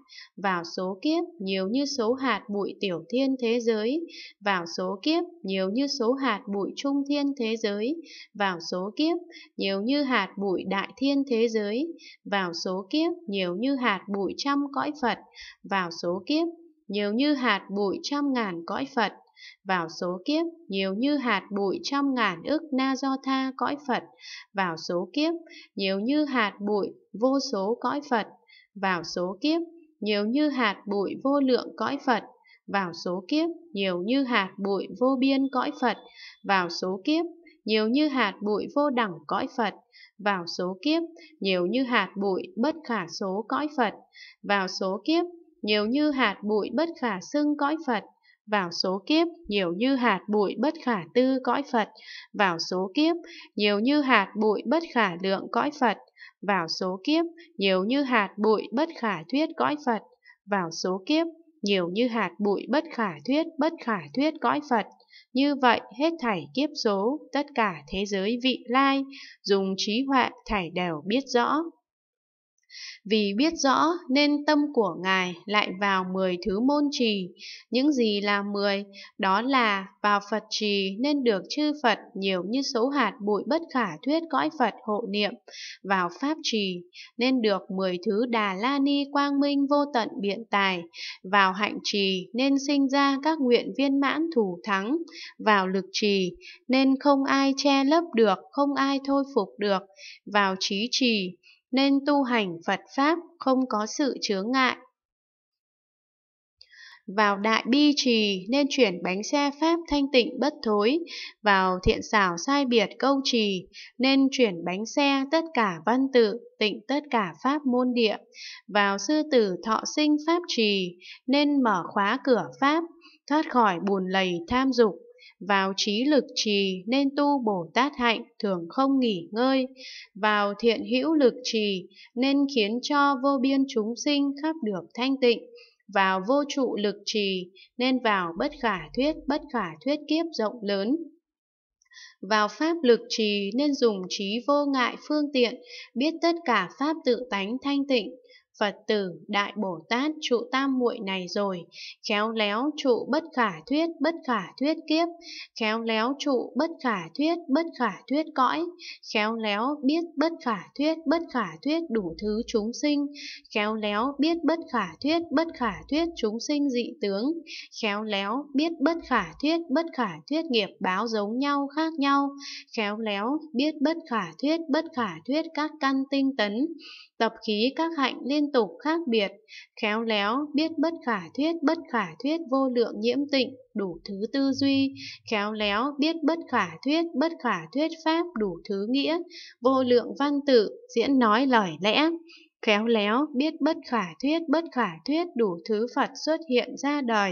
vào số kiếp, nhiều như số hạt bụi tiểu thiên thế giới, vào số kiếp, nhiều như số hạt bụi trung thiên thế giới, vào số kiếp, nhiều như hạt bụi đại thiên thế giới, vào số kiếp, nhiều như hạt bụi trăm cõi Phật, vào số kiếp, nhiều như hạt bụi trăm ngàn cõi Phật, vào số kiếp nhiều như hạt bụi trong ngàn ức na do tha cõi Phật, vào số kiếp nhiều như hạt bụi vô số cõi Phật, vào số kiếp nhiều như hạt bụi vô lượng cõi Phật, vào số kiếp nhiều như hạt bụi vô biên cõi Phật, vào số kiếp nhiều như hạt bụi vô đẳng cõi Phật, vào số kiếp nhiều như hạt bụi bất khả số cõi Phật, vào số kiếp nhiều như hạt bụi bất khả xưng cõi Phật, vào số kiếp nhiều như hạt bụi bất khả tư cõi Phật, vào số kiếp nhiều như hạt bụi bất khả lượng cõi Phật, vào số kiếp nhiều như hạt bụi bất khả thuyết cõi Phật, vào số kiếp nhiều như hạt bụi bất khả thuyết bất khả thuyết cõi Phật. Như vậy hết thảy kiếp số, tất cả thế giới vị lai, dùng trí hoạ thảy đều biết rõ. Vì biết rõ nên tâm của Ngài lại vào mười thứ môn trì, những gì là mười, đó là vào Phật trì nên được chư Phật nhiều như số hạt bụi bất khả thuyết cõi Phật hộ niệm, vào Pháp trì nên được mười thứ Đà La Ni quang minh vô tận biện tài, vào hạnh trì nên sinh ra các nguyện viên mãn thủ thắng, vào lực trì nên không ai che lấp được, không ai thôi phục được, vào trí trì nên tu hành Phật Pháp không có sự chướng ngại. Vào đại bi trì nên chuyển bánh xe Pháp thanh tịnh bất thối, vào thiện xảo sai biệt câu trì nên chuyển bánh xe tất cả văn tự, tịnh tất cả Pháp môn địa, vào sư tử thọ sinh Pháp trì nên mở khóa cửa Pháp, thoát khỏi bùn lầy tham dục vào trí lực trì nên tu Bồ Tát hạnh thường không nghỉ ngơi. Vào thiện hữu lực trì nên khiến cho vô biên chúng sinh khắp được thanh tịnh. Vào vô trụ lực trì nên vào bất khả thuyết bất khả thuyết kiếp rộng lớn vào pháp lực trì nên dùng trí vô ngại phương tiện, biết tất cả pháp tự tánh thanh tịnh, Phật tử Đại Bồ Tát trụ tam muội này rồi, khéo léo trụ bất khả thuyết bất khả thuyết kiếp, khéo léo trụ bất khả thuyết bất khả thuyết cõi, khéo léo biết bất khả thuyết bất khả thuyết đủ thứ chúng sinh, khéo léo biết bất khả thuyết bất khả thuyết chúng sinh dị tướng, khéo léo biết bất khả thuyết bất khả thuyết nghiệp báo giống nhau khác nhau, khéo léo biết bất khả thuyết bất khả thuyết các căn tinh tấn, Tập khí các hạnh liên tục khác biệt, khéo léo, biết bất khả thuyết, bất khả thuyết vô lượng nhiễm tịnh, đủ thứ tư duy, khéo léo, biết bất khả thuyết, bất khả thuyết pháp, đủ thứ nghĩa, vô lượng văn tự, diễn nói lời lẽ, khéo léo, biết bất khả thuyết, bất khả thuyết đủ thứ Phật xuất hiện ra đời,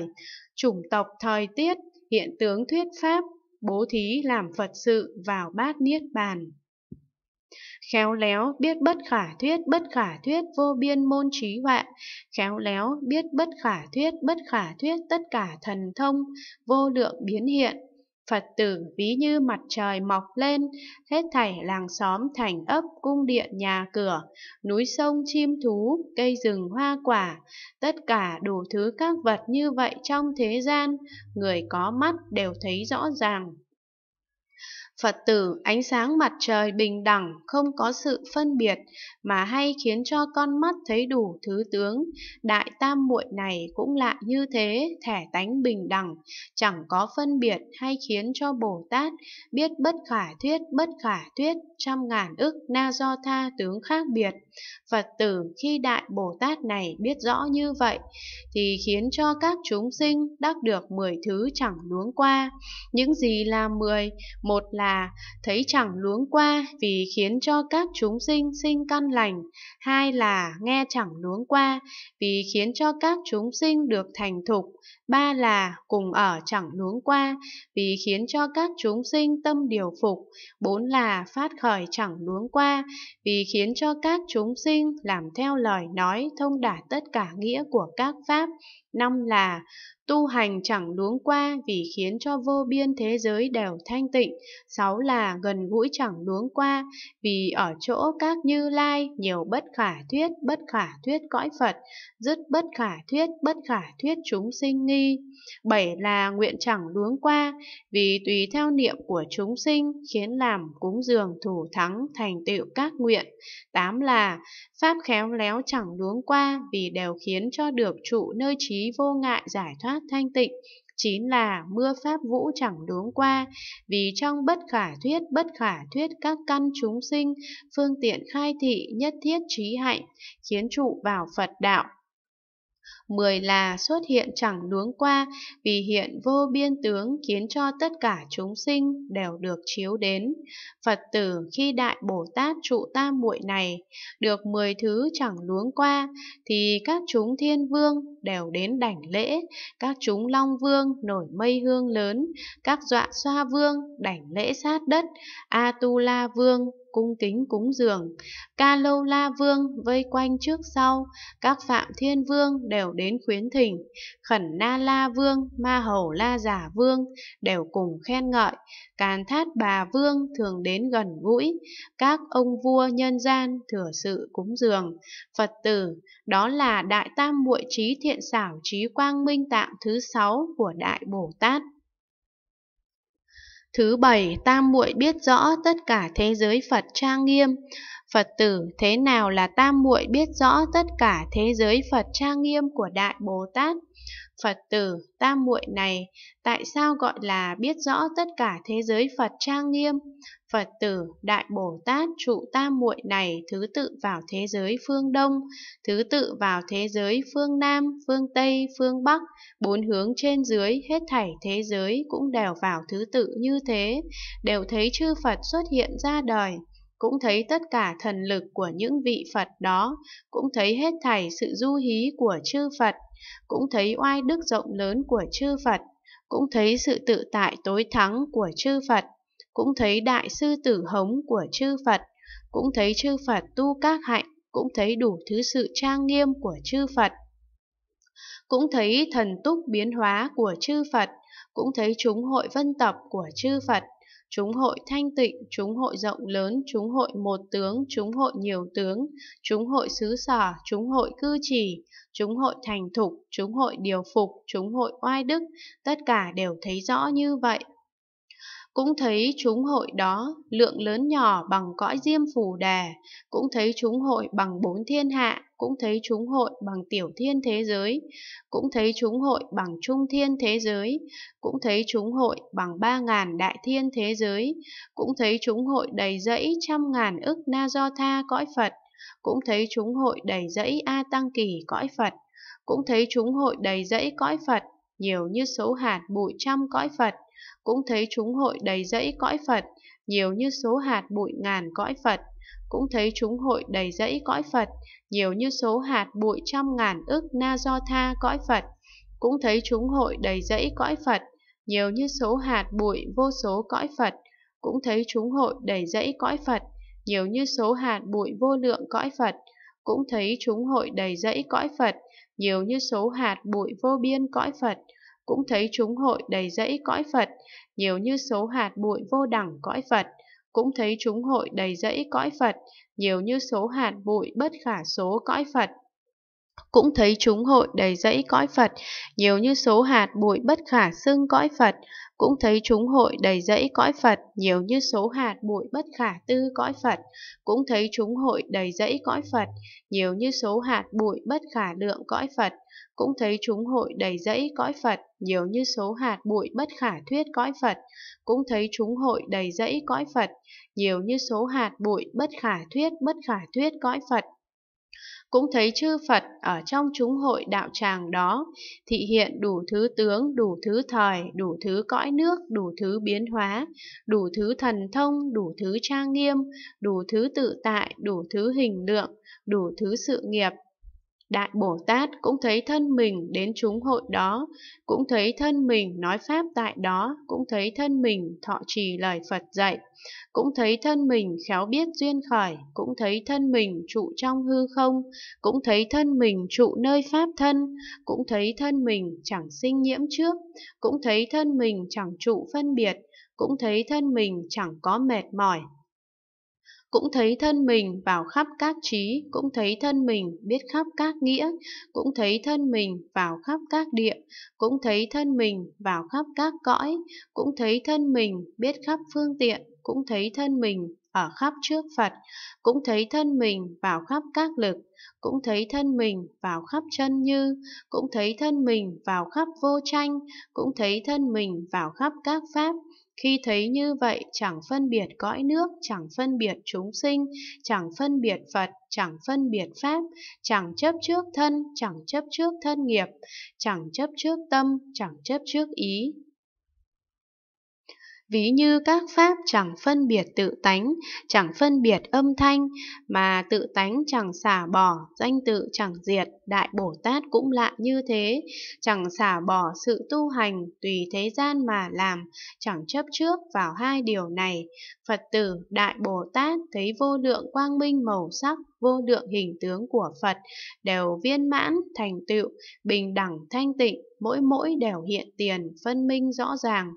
chủng tộc thời tiết, hiện tướng thuyết pháp, bố thí làm Phật sự vào bát niết bàn khéo léo biết bất khả thuyết bất khả thuyết vô biên môn trí huệ khéo léo biết bất khả thuyết bất khả thuyết tất cả thần thông vô lượng biến hiện Phật tử ví như mặt trời mọc lên, hết thảy làng xóm thành ấp cung điện nhà cửa, núi sông chim thú, cây rừng hoa quả, tất cả đủ thứ các vật như vậy trong thế gian, người có mắt đều thấy rõ ràng, Phật tử ánh sáng mặt trời bình đẳng không có sự phân biệt mà hay khiến cho con mắt thấy đủ thứ tướng. Đại tam muội này cũng lại như thế, thẻ tánh bình đẳng, chẳng có phân biệt hay khiến cho Bồ Tát biết bất khả thuyết bất khả thuyết trăm ngàn ức na do tha tướng khác biệt. Phật tử khi đại Bồ Tát này biết rõ như vậy thì khiến cho các chúng sinh đắc được mười thứ chẳng luống qua. Những gì là mười một là là thấy chẳng luống qua vì khiến cho các chúng sinh sinh căn lành, hai là nghe chẳng luống qua vì khiến cho các chúng sinh được thành thục, ba là cùng ở chẳng luống qua vì khiến cho các chúng sinh tâm điều phục, bốn là phát khởi chẳng luống qua vì khiến cho các chúng sinh làm theo lời nói thông đạt tất cả nghĩa của các pháp, năm là Tu hành chẳng luống qua vì khiến cho vô biên thế giới đều thanh tịnh. Sáu là gần gũi chẳng luống qua vì ở chỗ các như lai nhiều bất khả thuyết, bất khả thuyết cõi Phật, dứt bất khả thuyết, bất khả thuyết chúng sinh nghi. Bảy là nguyện chẳng luống qua vì tùy theo niệm của chúng sinh khiến làm cúng dường thủ thắng thành tựu các nguyện. Tám là pháp khéo léo chẳng luống qua vì đều khiến cho được trụ nơi trí vô ngại giải thoát pháp thanh tịnh, chín là mưa pháp vũ chẳng đướng qua, vì trong bất khả thuyết bất khả thuyết các căn chúng sinh, phương tiện khai thị nhất thiết trí hạnh, khiến trụ vào Phật đạo, mười là xuất hiện chẳng đuống qua, vì hiện vô biên tướng khiến cho tất cả chúng sinh đều được chiếu đến. Phật tử khi Đại Bồ Tát trụ tam muội này được mười thứ chẳng luống qua, thì các chúng thiên vương đều đến đảnh lễ, các chúng long vương nổi mây hương lớn, các dọa xoa vương đảnh lễ sát đất, A-tu-la vương cung kính cúng dường. Ca Lâu La Vương vây quanh trước sau, các Phạm Thiên Vương đều đến khuyến thỉnh, Khẩn Na La Vương, Ma Hầu La Giả Vương đều cùng khen ngợi, Càn Thát Bà Vương thường đến gần gũi, các ông vua nhân gian thừa sự cúng dường. Phật tử, đó là Đại Tam Muội Trí Thiện Xảo Trí Quang Minh Tạng thứ sáu của Đại Bồ Tát. Thứ bảy, Tam muội biết rõ tất cả thế giới Phật trang nghiêm. Phật tử, thế nào là Tam muội biết rõ tất cả thế giới Phật trang nghiêm của Đại Bồ Tát? Phật tử tam muội này tại sao gọi là biết rõ tất cả thế giới Phật trang nghiêm? Phật tử Đại Bồ Tát trụ tam muội này thứ tự vào thế giới phương Đông, thứ tự vào thế giới phương Nam, phương Tây, phương Bắc, bốn hướng trên dưới hết thảy thế giới cũng đều vào thứ tự như thế, đều thấy chư Phật xuất hiện ra đời cũng thấy tất cả thần lực của những vị Phật đó, cũng thấy hết thảy sự du hí của chư Phật, cũng thấy oai đức rộng lớn của chư Phật, cũng thấy sự tự tại tối thắng của chư Phật, cũng thấy đại sư tử hống của chư Phật, cũng thấy chư Phật tu các hạnh, cũng thấy đủ thứ sự trang nghiêm của chư Phật. Cũng thấy thần túc biến hóa của chư Phật, cũng thấy chúng hội vân tập của chư Phật, chúng hội thanh tịnh, chúng hội rộng lớn, chúng hội một tướng, chúng hội nhiều tướng, chúng hội xứ sở, chúng hội cư trì, chúng hội thành thục, chúng hội điều phục, chúng hội oai đức, tất cả đều thấy rõ như vậy. Cũng thấy chúng hội đó lượng lớn nhỏ bằng cõi diêm phù đà, cũng thấy chúng hội bằng bốn thiên hạ, cũng thấy chúng hội bằng tiểu thiên thế giới, cũng thấy chúng hội bằng trung thiên thế giới, cũng thấy chúng hội bằng ba ngàn đại thiên thế giới, cũng thấy chúng hội đầy dẫy trăm ngàn ức na do tha cõi Phật cũng thấy chúng hội đầy dẫy A Tăng Kỳ cõi Phật, cũng thấy chúng hội đầy dẫy cõi Phật, nhiều như số hạt bụi trăm cõi Phật, cũng thấy chúng hội đầy dẫy cõi Phật, nhiều như số hạt bụi ngàn cõi Phật, cũng thấy chúng hội đầy dẫy cõi Phật, nhiều như số hạt bụi trăm ngàn ức na do tha cõi Phật, cũng thấy chúng hội đầy dẫy cõi Phật, nhiều như số hạt bụi vô số cõi Phật, cũng thấy chúng hội đầy dẫy cõi Phật, nhiều như số hạt bụi vô lượng cõi Phật, cũng thấy chúng hội đầy dẫy cõi Phật, nhiều như số hạt bụi vô biên cõi Phật, cũng thấy chúng hội đầy dẫy cõi Phật, nhiều như số hạt bụi vô đẳng cõi Phật, cũng thấy chúng hội đầy dẫy cõi Phật, nhiều như số hạt bụi bất khả số cõi Phật cũng thấy chúng hội đầy dẫy cõi Phật, nhiều như số hạt bụi bất khả xưng cõi Phật, cũng thấy chúng hội đầy dẫy cõi Phật, nhiều như số hạt bụi bất khả tư cõi Phật, cũng thấy chúng hội đầy dẫy cõi Phật, nhiều như số hạt bụi bất khả lượng cõi Phật, cũng thấy chúng hội đầy dẫy cõi Phật, nhiều như số hạt bụi bất khả thuyết cõi Phật, cũng thấy chúng hội đầy dẫy cõi Phật, nhiều như số hạt bụi bất khả thuyết bất khả thuyết cõi Phật, cũng thấy chư Phật ở trong chúng hội đạo tràng đó, thị hiện đủ thứ tướng, đủ thứ thời, đủ thứ cõi nước, đủ thứ biến hóa, đủ thứ thần thông, đủ thứ trang nghiêm, đủ thứ tự tại, đủ thứ hình lượng, đủ thứ sự nghiệp, Đại Bồ Tát cũng thấy thân mình đến chúng hội đó, cũng thấy thân mình nói Pháp tại đó, cũng thấy thân mình thọ trì lời Phật dạy, cũng thấy thân mình khéo biết duyên khởi, cũng thấy thân mình trụ trong hư không, cũng thấy thân mình trụ nơi Pháp thân, cũng thấy thân mình chẳng sinh nhiễm trước, cũng thấy thân mình chẳng trụ phân biệt, cũng thấy thân mình chẳng có mệt mỏi, cũng thấy thân mình vào khắp các trí, cũng thấy thân mình biết khắp các nghĩa, cũng thấy thân mình vào khắp các địa, cũng thấy thân mình vào khắp các cõi, cũng thấy thân mình biết khắp phương tiện, cũng thấy thân mình ở khắp trước Phật, cũng thấy thân mình vào khắp các lực, cũng thấy thân mình vào khắp chân như, cũng thấy thân mình vào khắp vô tranh, cũng thấy thân mình vào khắp các pháp, khi thấy như vậy, chẳng phân biệt cõi nước, chẳng phân biệt chúng sinh, chẳng phân biệt Phật, chẳng phân biệt Pháp, chẳng chấp trước thân, chẳng chấp trước thân nghiệp, chẳng chấp trước tâm, chẳng chấp trước ý, ví như các pháp chẳng phân biệt tự tánh, chẳng phân biệt âm thanh, mà tự tánh chẳng xả bỏ, danh tự chẳng diệt, Đại Bồ Tát cũng lại như thế, chẳng xả bỏ sự tu hành, tùy thế gian mà làm, chẳng chấp trước vào hai điều này. Phật tử Đại Bồ Tát thấy vô lượng quang minh màu sắc, vô lượng hình tướng của Phật đều viên mãn, thành tựu, bình đẳng thanh tịnh, mỗi mỗi đều hiện tiền, phân minh rõ ràng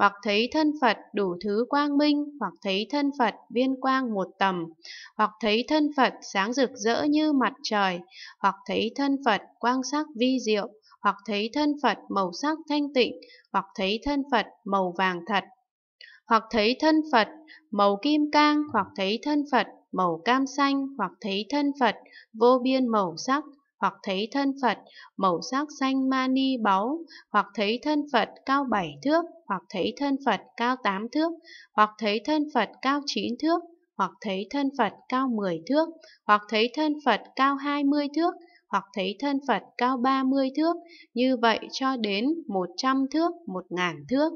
hoặc thấy thân Phật đủ thứ quang minh, hoặc thấy thân Phật viên quang một tầm, hoặc thấy thân Phật sáng rực rỡ như mặt trời, hoặc thấy thân Phật quang sắc vi diệu, hoặc thấy thân Phật màu sắc thanh tịnh, hoặc thấy thân Phật màu vàng thật, hoặc thấy thân Phật màu kim cang, hoặc thấy thân Phật màu cam xanh, hoặc thấy thân Phật vô biên màu sắc, hoặc thấy thân Phật màu sắc xanh mani báu, hoặc thấy thân Phật cao bảy thước, hoặc thấy thân Phật cao tám thước, hoặc thấy thân Phật cao chín thước, hoặc thấy thân Phật cao mười thước, hoặc thấy thân Phật cao hai mươi thước, hoặc thấy thân Phật cao ba mươi thước, như vậy cho đến một trăm thước, một ngàn thước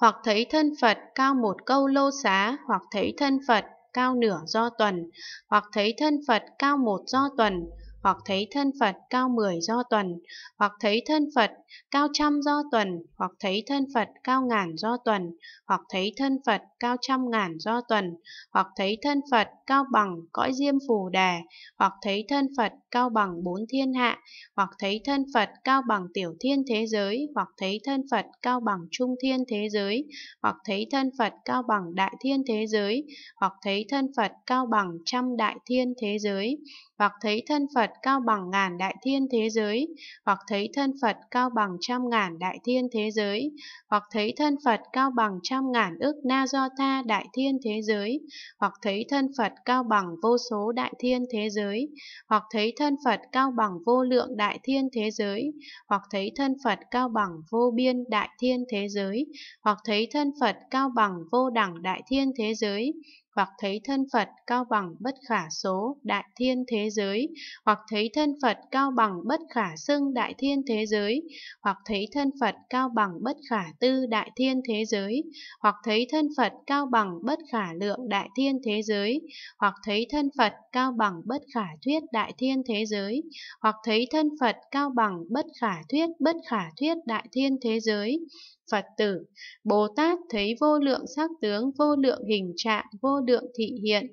hoặc thấy thân Phật cao một câu lô xá, hoặc thấy thân Phật cao nửa do tuần, hoặc thấy thân Phật cao một do tuần, hoặc thấy thân Phật cao mười do tuần, hoặc thấy thân Phật cao trăm do tuần, hoặc thấy thân Phật cao ngàn do tuần, hoặc thấy thân Phật cao trăm ngàn do tuần, hoặc thấy thân Phật cao bằng cõi diêm phù đà, hoặc thấy thân Phật cao bằng bốn thiên hạ, hoặc thấy thân Phật cao bằng tiểu thiên thế giới, hoặc thấy thân Phật cao bằng trung thiên thế giới, hoặc thấy thân Phật cao bằng đại thiên thế giới, hoặc thấy thân Phật cao bằng trăm đại thiên thế giới, hoặc thấy thân Phật cao bằng ngàn đại thiên thế giới, hoặc thấy thân Phật cao bằng bằng trăm ngàn đại thiên thế giới, hoặc thấy thân Phật cao bằng trăm ngàn ước na do tha đại thiên thế giới, hoặc thấy thân Phật cao bằng vô số đại thiên thế giới, hoặc thấy thân Phật cao bằng vô lượng đại thiên thế giới, hoặc thấy thân Phật cao bằng vô biên đại thiên thế giới, hoặc thấy thân Phật cao bằng vô đẳng đại thiên thế giới, hoặc thấy thân Phật cao bằng bất khả số đại thiên thế giới, hoặc thấy thân Phật cao bằng bất khả xưng đại thiên thế giới, hoặc thấy thân Phật cao bằng bất khả tư đại thiên thế giới, hoặc thấy thân Phật cao bằng bất khả lượng đại thiên thế giới, hoặc thấy thân Phật cao bằng bất khả thuyết đại thiên thế giới, hoặc thấy thân Phật cao bằng bất khả thuyết bất khả thuyết đại thiên thế giới, Phật tử, Bồ Tát thấy vô lượng sắc tướng, vô lượng hình trạng, vô lượng thị hiện,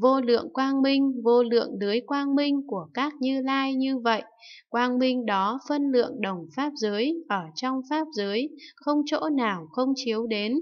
vô lượng quang minh, vô lượng lưới quang minh của các như lai như vậy. Quang minh đó phân lượng đồng pháp giới, ở trong pháp giới, không chỗ nào không chiếu đến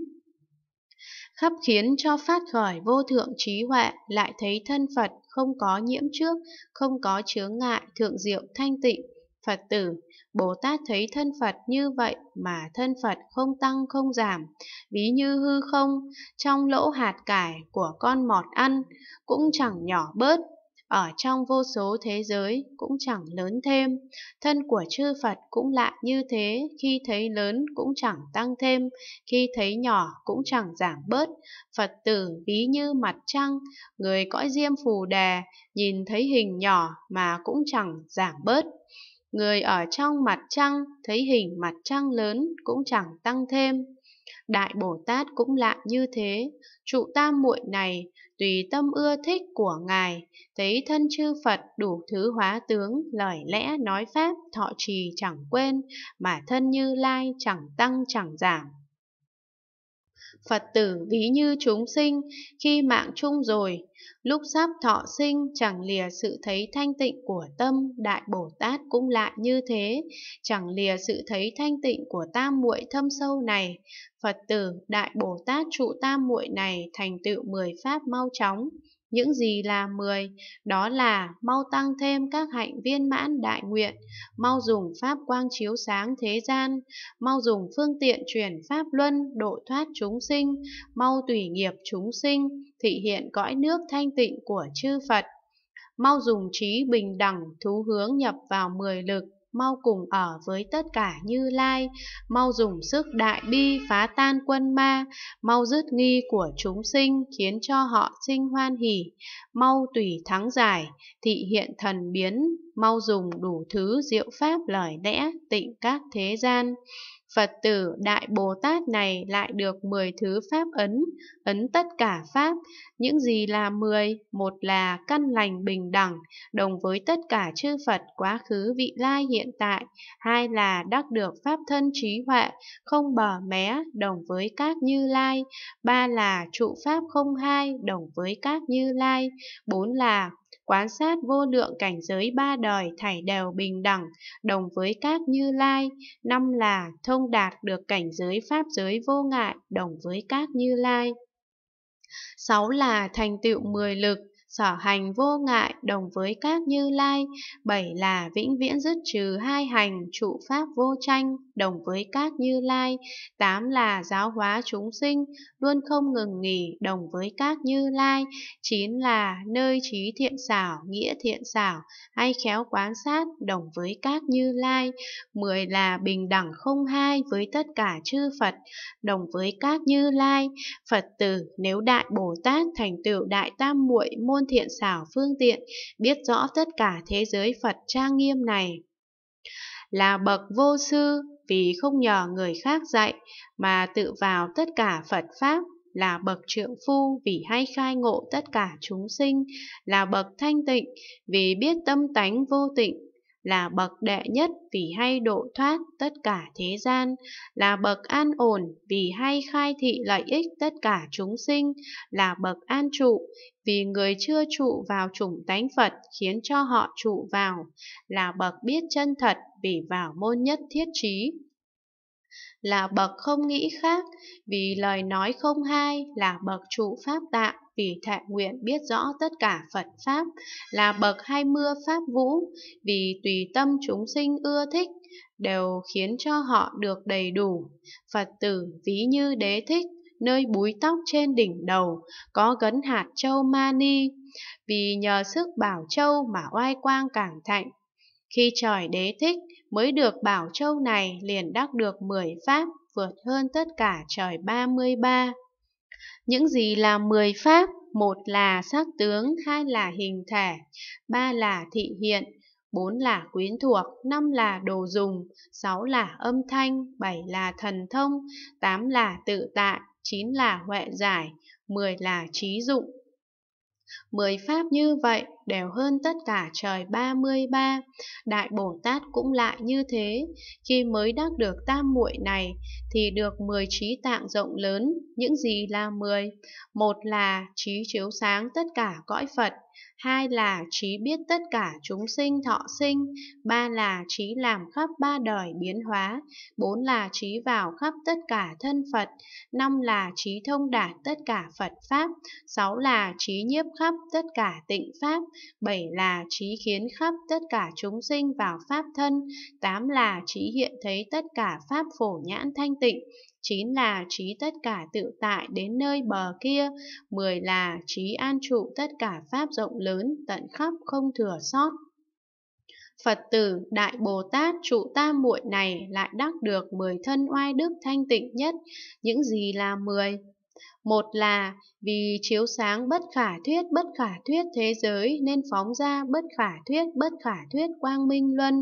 khắp khiến cho phát khởi vô thượng trí huệ, lại thấy thân Phật không có nhiễm trước, không có chướng ngại, thượng diệu thanh tịnh, Phật tử, Bồ Tát thấy thân Phật như vậy mà thân Phật không tăng không giảm, ví như hư không, trong lỗ hạt cải của con mọt ăn cũng chẳng nhỏ bớt, ở trong vô số thế giới cũng chẳng lớn thêm, thân của chư Phật cũng lạ như thế, khi thấy lớn cũng chẳng tăng thêm, khi thấy nhỏ cũng chẳng giảm bớt, Phật tử ví như mặt trăng, người cõi diêm phù đà, nhìn thấy hình nhỏ mà cũng chẳng giảm bớt. Người ở trong mặt trăng thấy hình mặt trăng lớn cũng chẳng tăng thêm. Đại Bồ Tát cũng lạ như thế, trụ tam muội này tùy tâm ưa thích của ngài, thấy thân chư Phật đủ thứ hóa tướng, lời lẽ nói pháp, thọ trì chẳng quên, mà thân Như Lai chẳng tăng chẳng giảm. Phật tử ví như chúng sinh khi mạng chung rồi, lúc sắp thọ sinh chẳng lìa sự thấy thanh tịnh của tâm, Đại Bồ Tát cũng lại như thế, chẳng lìa sự thấy thanh tịnh của tam muội thâm sâu này. Phật tử, Đại Bồ Tát trụ tam muội này thành tựu mười pháp mau chóng, những gì là mười Đó là mau tăng thêm các hạnh viên mãn đại nguyện, mau dùng pháp quang chiếu sáng thế gian, mau dùng phương tiện truyền pháp luân độ thoát chúng sinh, mau tùy nghiệp chúng sinh, thị hiện cõi nước thanh tịnh của chư Phật. Mau dùng trí bình đẳng thú hướng nhập vào mười lực, mau cùng ở với tất cả như lai, mau dùng sức đại bi phá tan quân ma, mau dứt nghi của chúng sinh khiến cho họ sinh hoan hỷ, mau tùy thắng giải, thị hiện thần biến, mau dùng đủ thứ diệu pháp lời lẽ tịnh các thế gian. Phật tử Đại Bồ Tát này lại được 10 thứ pháp ấn, ấn tất cả pháp, những gì là 10, một là căn lành bình đẳng, đồng với tất cả chư Phật quá khứ vị lai hiện tại, hai là đắc được pháp thân trí huệ, không bờ mé, đồng với các như lai, ba là trụ pháp không hai, đồng với các như lai, bốn là quán sát vô lượng cảnh giới ba đời thảy đều bình đẳng, đồng với các như lai. Năm là thông đạt được cảnh giới pháp giới vô ngại, đồng với các như lai. Sáu là thành tựu mười lực, sở hành vô ngại đồng với các như lai, bảy là vĩnh viễn dứt trừ hai hành trụ pháp vô tranh đồng với các như lai, tám là giáo hóa chúng sinh luôn không ngừng nghỉ đồng với các như lai, chín là nơi trí thiện xảo, nghĩa thiện xảo, hay khéo quán sát đồng với các như lai, mười là bình đẳng không hai với tất cả chư Phật, đồng với các như lai, Phật tử nếu đại Bồ Tát thành tựu đại tam muội môn ngôn thiện xảo phương tiện, biết rõ tất cả thế giới Phật trang nghiêm này. Là bậc vô sư vì không nhờ người khác dạy mà tự vào tất cả Phật Pháp, là bậc trượng phu vì hay khai ngộ tất cả chúng sinh, là bậc thanh tịnh vì biết tâm tánh vô tịnh là bậc đệ nhất vì hay độ thoát tất cả thế gian, là bậc an ổn vì hay khai thị lợi ích tất cả chúng sinh, là bậc an trụ vì người chưa trụ vào chủng tánh Phật khiến cho họ trụ vào, là bậc biết chân thật vì vào môn nhất thiết trí là bậc không nghĩ khác, vì lời nói không hai là bậc trụ pháp tạng, vì thệ nguyện biết rõ tất cả Phật Pháp là bậc hai mưa Pháp Vũ, vì tùy tâm chúng sinh ưa thích, đều khiến cho họ được đầy đủ. Phật tử ví như đế thích, nơi búi tóc trên đỉnh đầu, có gấn hạt châu mani, vì nhờ sức bảo châu mà oai quang càng thạnh. Khi trời đế thích mới được bảo châu này liền đắc được 10 pháp vượt hơn tất cả trời 33. Những gì là mười pháp? Một là sắc tướng, hai là hình thể, ba là thị hiện, bốn là quyến thuộc, năm là đồ dùng, sáu là âm thanh, bảy là thần thông, tám là tự tại, chín là huệ giải, mười là trí dụng. Mười pháp như vậy đều hơn tất cả trời 33, Đại Bồ Tát cũng lại như thế, khi mới đắc được tam muội này thì được mười trí tạng rộng lớn, những gì là mười Một là trí chiếu sáng tất cả cõi Phật, hai là trí biết tất cả chúng sinh thọ sinh, ba là trí làm khắp ba đời biến hóa, bốn là trí vào khắp tất cả thân Phật, năm là trí thông đạt tất cả Phật Pháp, sáu là trí nhiếp khắp tất cả tịnh Pháp, bảy là trí khiến khắp tất cả chúng sinh vào Pháp thân, tám là trí hiện thấy tất cả Pháp phổ nhãn thanh tịnh, chín là trí tất cả tự tại đến nơi bờ kia, 10 là trí an trụ tất cả pháp rộng lớn tận khắp không thừa sót. Phật tử Đại Bồ Tát trụ tam muội này lại đắc được mười thân oai đức thanh tịnh nhất, những gì là mười một là vì chiếu sáng bất khả thuyết bất khả thuyết thế giới nên phóng ra bất khả thuyết bất khả thuyết quang minh luân.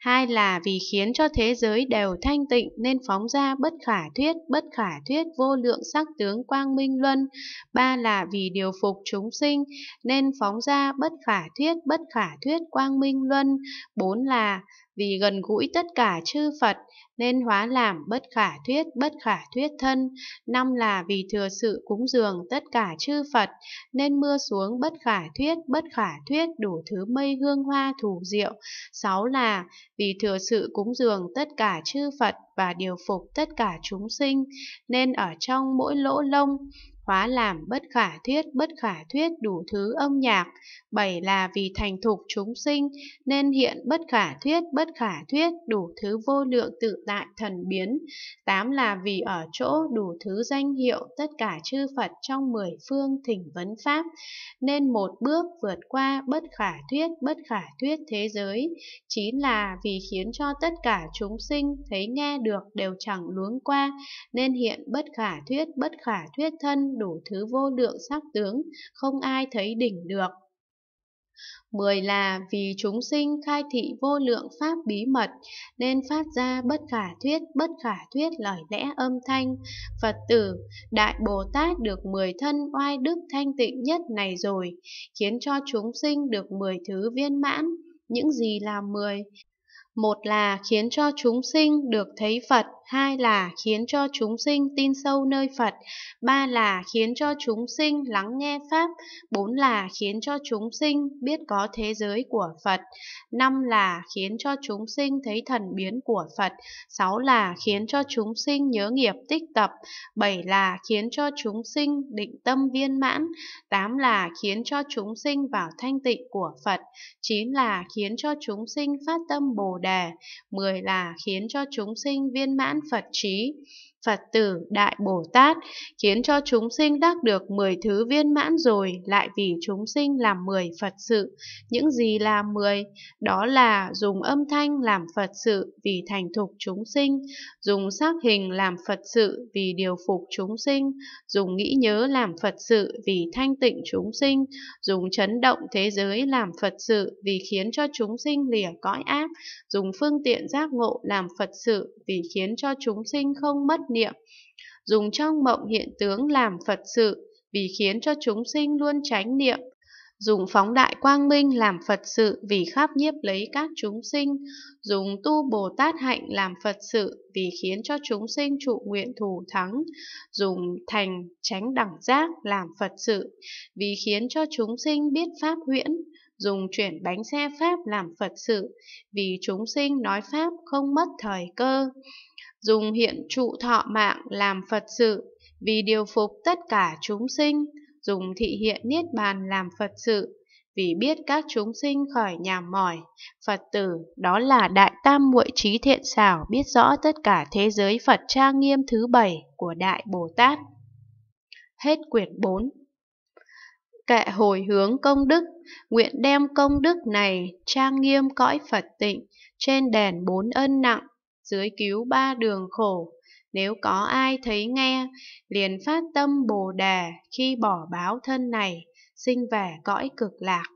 Hai là vì khiến cho thế giới đều thanh tịnh nên phóng ra bất khả thuyết bất khả thuyết vô lượng sắc tướng quang minh luân. Ba là vì điều phục chúng sinh nên phóng ra bất khả thuyết bất khả thuyết quang minh luân. Bốn là vì gần gũi tất cả chư Phật nên hóa làm bất khả thuyết bất khả thuyết thân. Năm là vì thừa sự cúng dường tất cả chư Phật nên mưa xuống bất khả thuyết bất khả thuyết đủ thứ mây hương hoa thủ diệu. Sáu là vì thừa sự cúng dường tất cả chư Phật và điều phục tất cả chúng sinh nên ở trong mỗi lỗ lông hóa làm bất khả thuyết bất khả thuyết đủ thứ âm nhạc. Bảy là vì thành thục chúng sinh nên hiện bất khả thuyết bất khả thuyết đủ thứ vô lượng tự tại thần biến. Tám là vì ở chỗ đủ thứ danh hiệu tất cả chư Phật trong mười phương thỉnh vấn Pháp nên một bước vượt qua bất khả thuyết bất khả thuyết thế giới. Chín là vì khiến cho tất cả chúng sinh thấy nghe được đều chẳng luống qua nên hiện bất khả thuyết bất khả thuyết thân đủ thứ vô lượng sắc tướng, không ai thấy đỉnh được. Mười là vì chúng sinh khai thị vô lượng pháp bí mật, nên phát ra bất khả thuyết, bất khả thuyết lời lẽ âm thanh. Phật tử, Đại Bồ Tát được mười thân oai đức thanh tịnh nhất này rồi, khiến cho chúng sinh được mười thứ viên mãn. Những gì là mười? Một là khiến cho chúng sinh được thấy Phật, hai là khiến cho chúng sinh tin sâu nơi Phật, ba là khiến cho chúng sinh lắng nghe Pháp, bốn là khiến cho chúng sinh biết có thế giới của Phật, năm là khiến cho chúng sinh thấy thần biến của Phật, sáu là khiến cho chúng sinh nhớ nghiệp tích tập, bảy là khiến cho chúng sinh định tâm viên mãn, tám là khiến cho chúng sinh vào thanh tịnh của Phật, chín là khiến cho chúng sinh phát tâm Bồ Đề, mười là khiến cho chúng sinh viên mãn nhãn Phật trí Phật tử Đại Bồ Tát, khiến cho chúng sinh đắc được 10 thứ viên mãn rồi, lại vì chúng sinh làm 10 Phật sự. Những gì là 10? Đó là dùng âm thanh làm Phật sự vì thành thục chúng sinh, dùng sắc hình làm Phật sự vì điều phục chúng sinh, dùng nghĩ nhớ làm Phật sự vì thanh tịnh chúng sinh, dùng chấn động thế giới làm Phật sự vì khiến cho chúng sinh lìa cõi ác, dùng phương tiện giác ngộ làm Phật sự vì khiến cho chúng sinh không mất niệm, dùng trong mộng hiện tướng làm Phật sự vì khiến cho chúng sinh luôn tránh niệm, dùng phóng đại quang minh làm Phật sự vì khắp nhiếp lấy các chúng sinh, dùng tu Bồ Tát hạnh làm Phật sự vì khiến cho chúng sinh trụ nguyện thủ thắng, dùng thành tránh đẳng giác làm Phật sự vì khiến cho chúng sinh biết pháp huyễn, dùng chuyển bánh xe Pháp làm Phật sự vì chúng sinh nói Pháp không mất thời cơ dùng hiện trụ thọ mạng làm Phật sự, vì điều phục tất cả chúng sinh, dùng thị hiện niết bàn làm Phật sự, vì biết các chúng sinh khỏi nhà mỏi. Phật tử, đó là Đại Tam Muội Trí Thiện Xảo biết rõ tất cả thế giới Phật trang nghiêm thứ bảy của Đại Bồ Tát. Hết quyển 4 Kệ hồi hướng công đức, nguyện đem công đức này trang nghiêm cõi Phật tịnh trên đèn bốn ân nặng dưới cứu ba đường khổ. Nếu có ai thấy nghe, liền phát tâm Bồ Đà khi bỏ báo thân này, sinh về cõi cực lạc.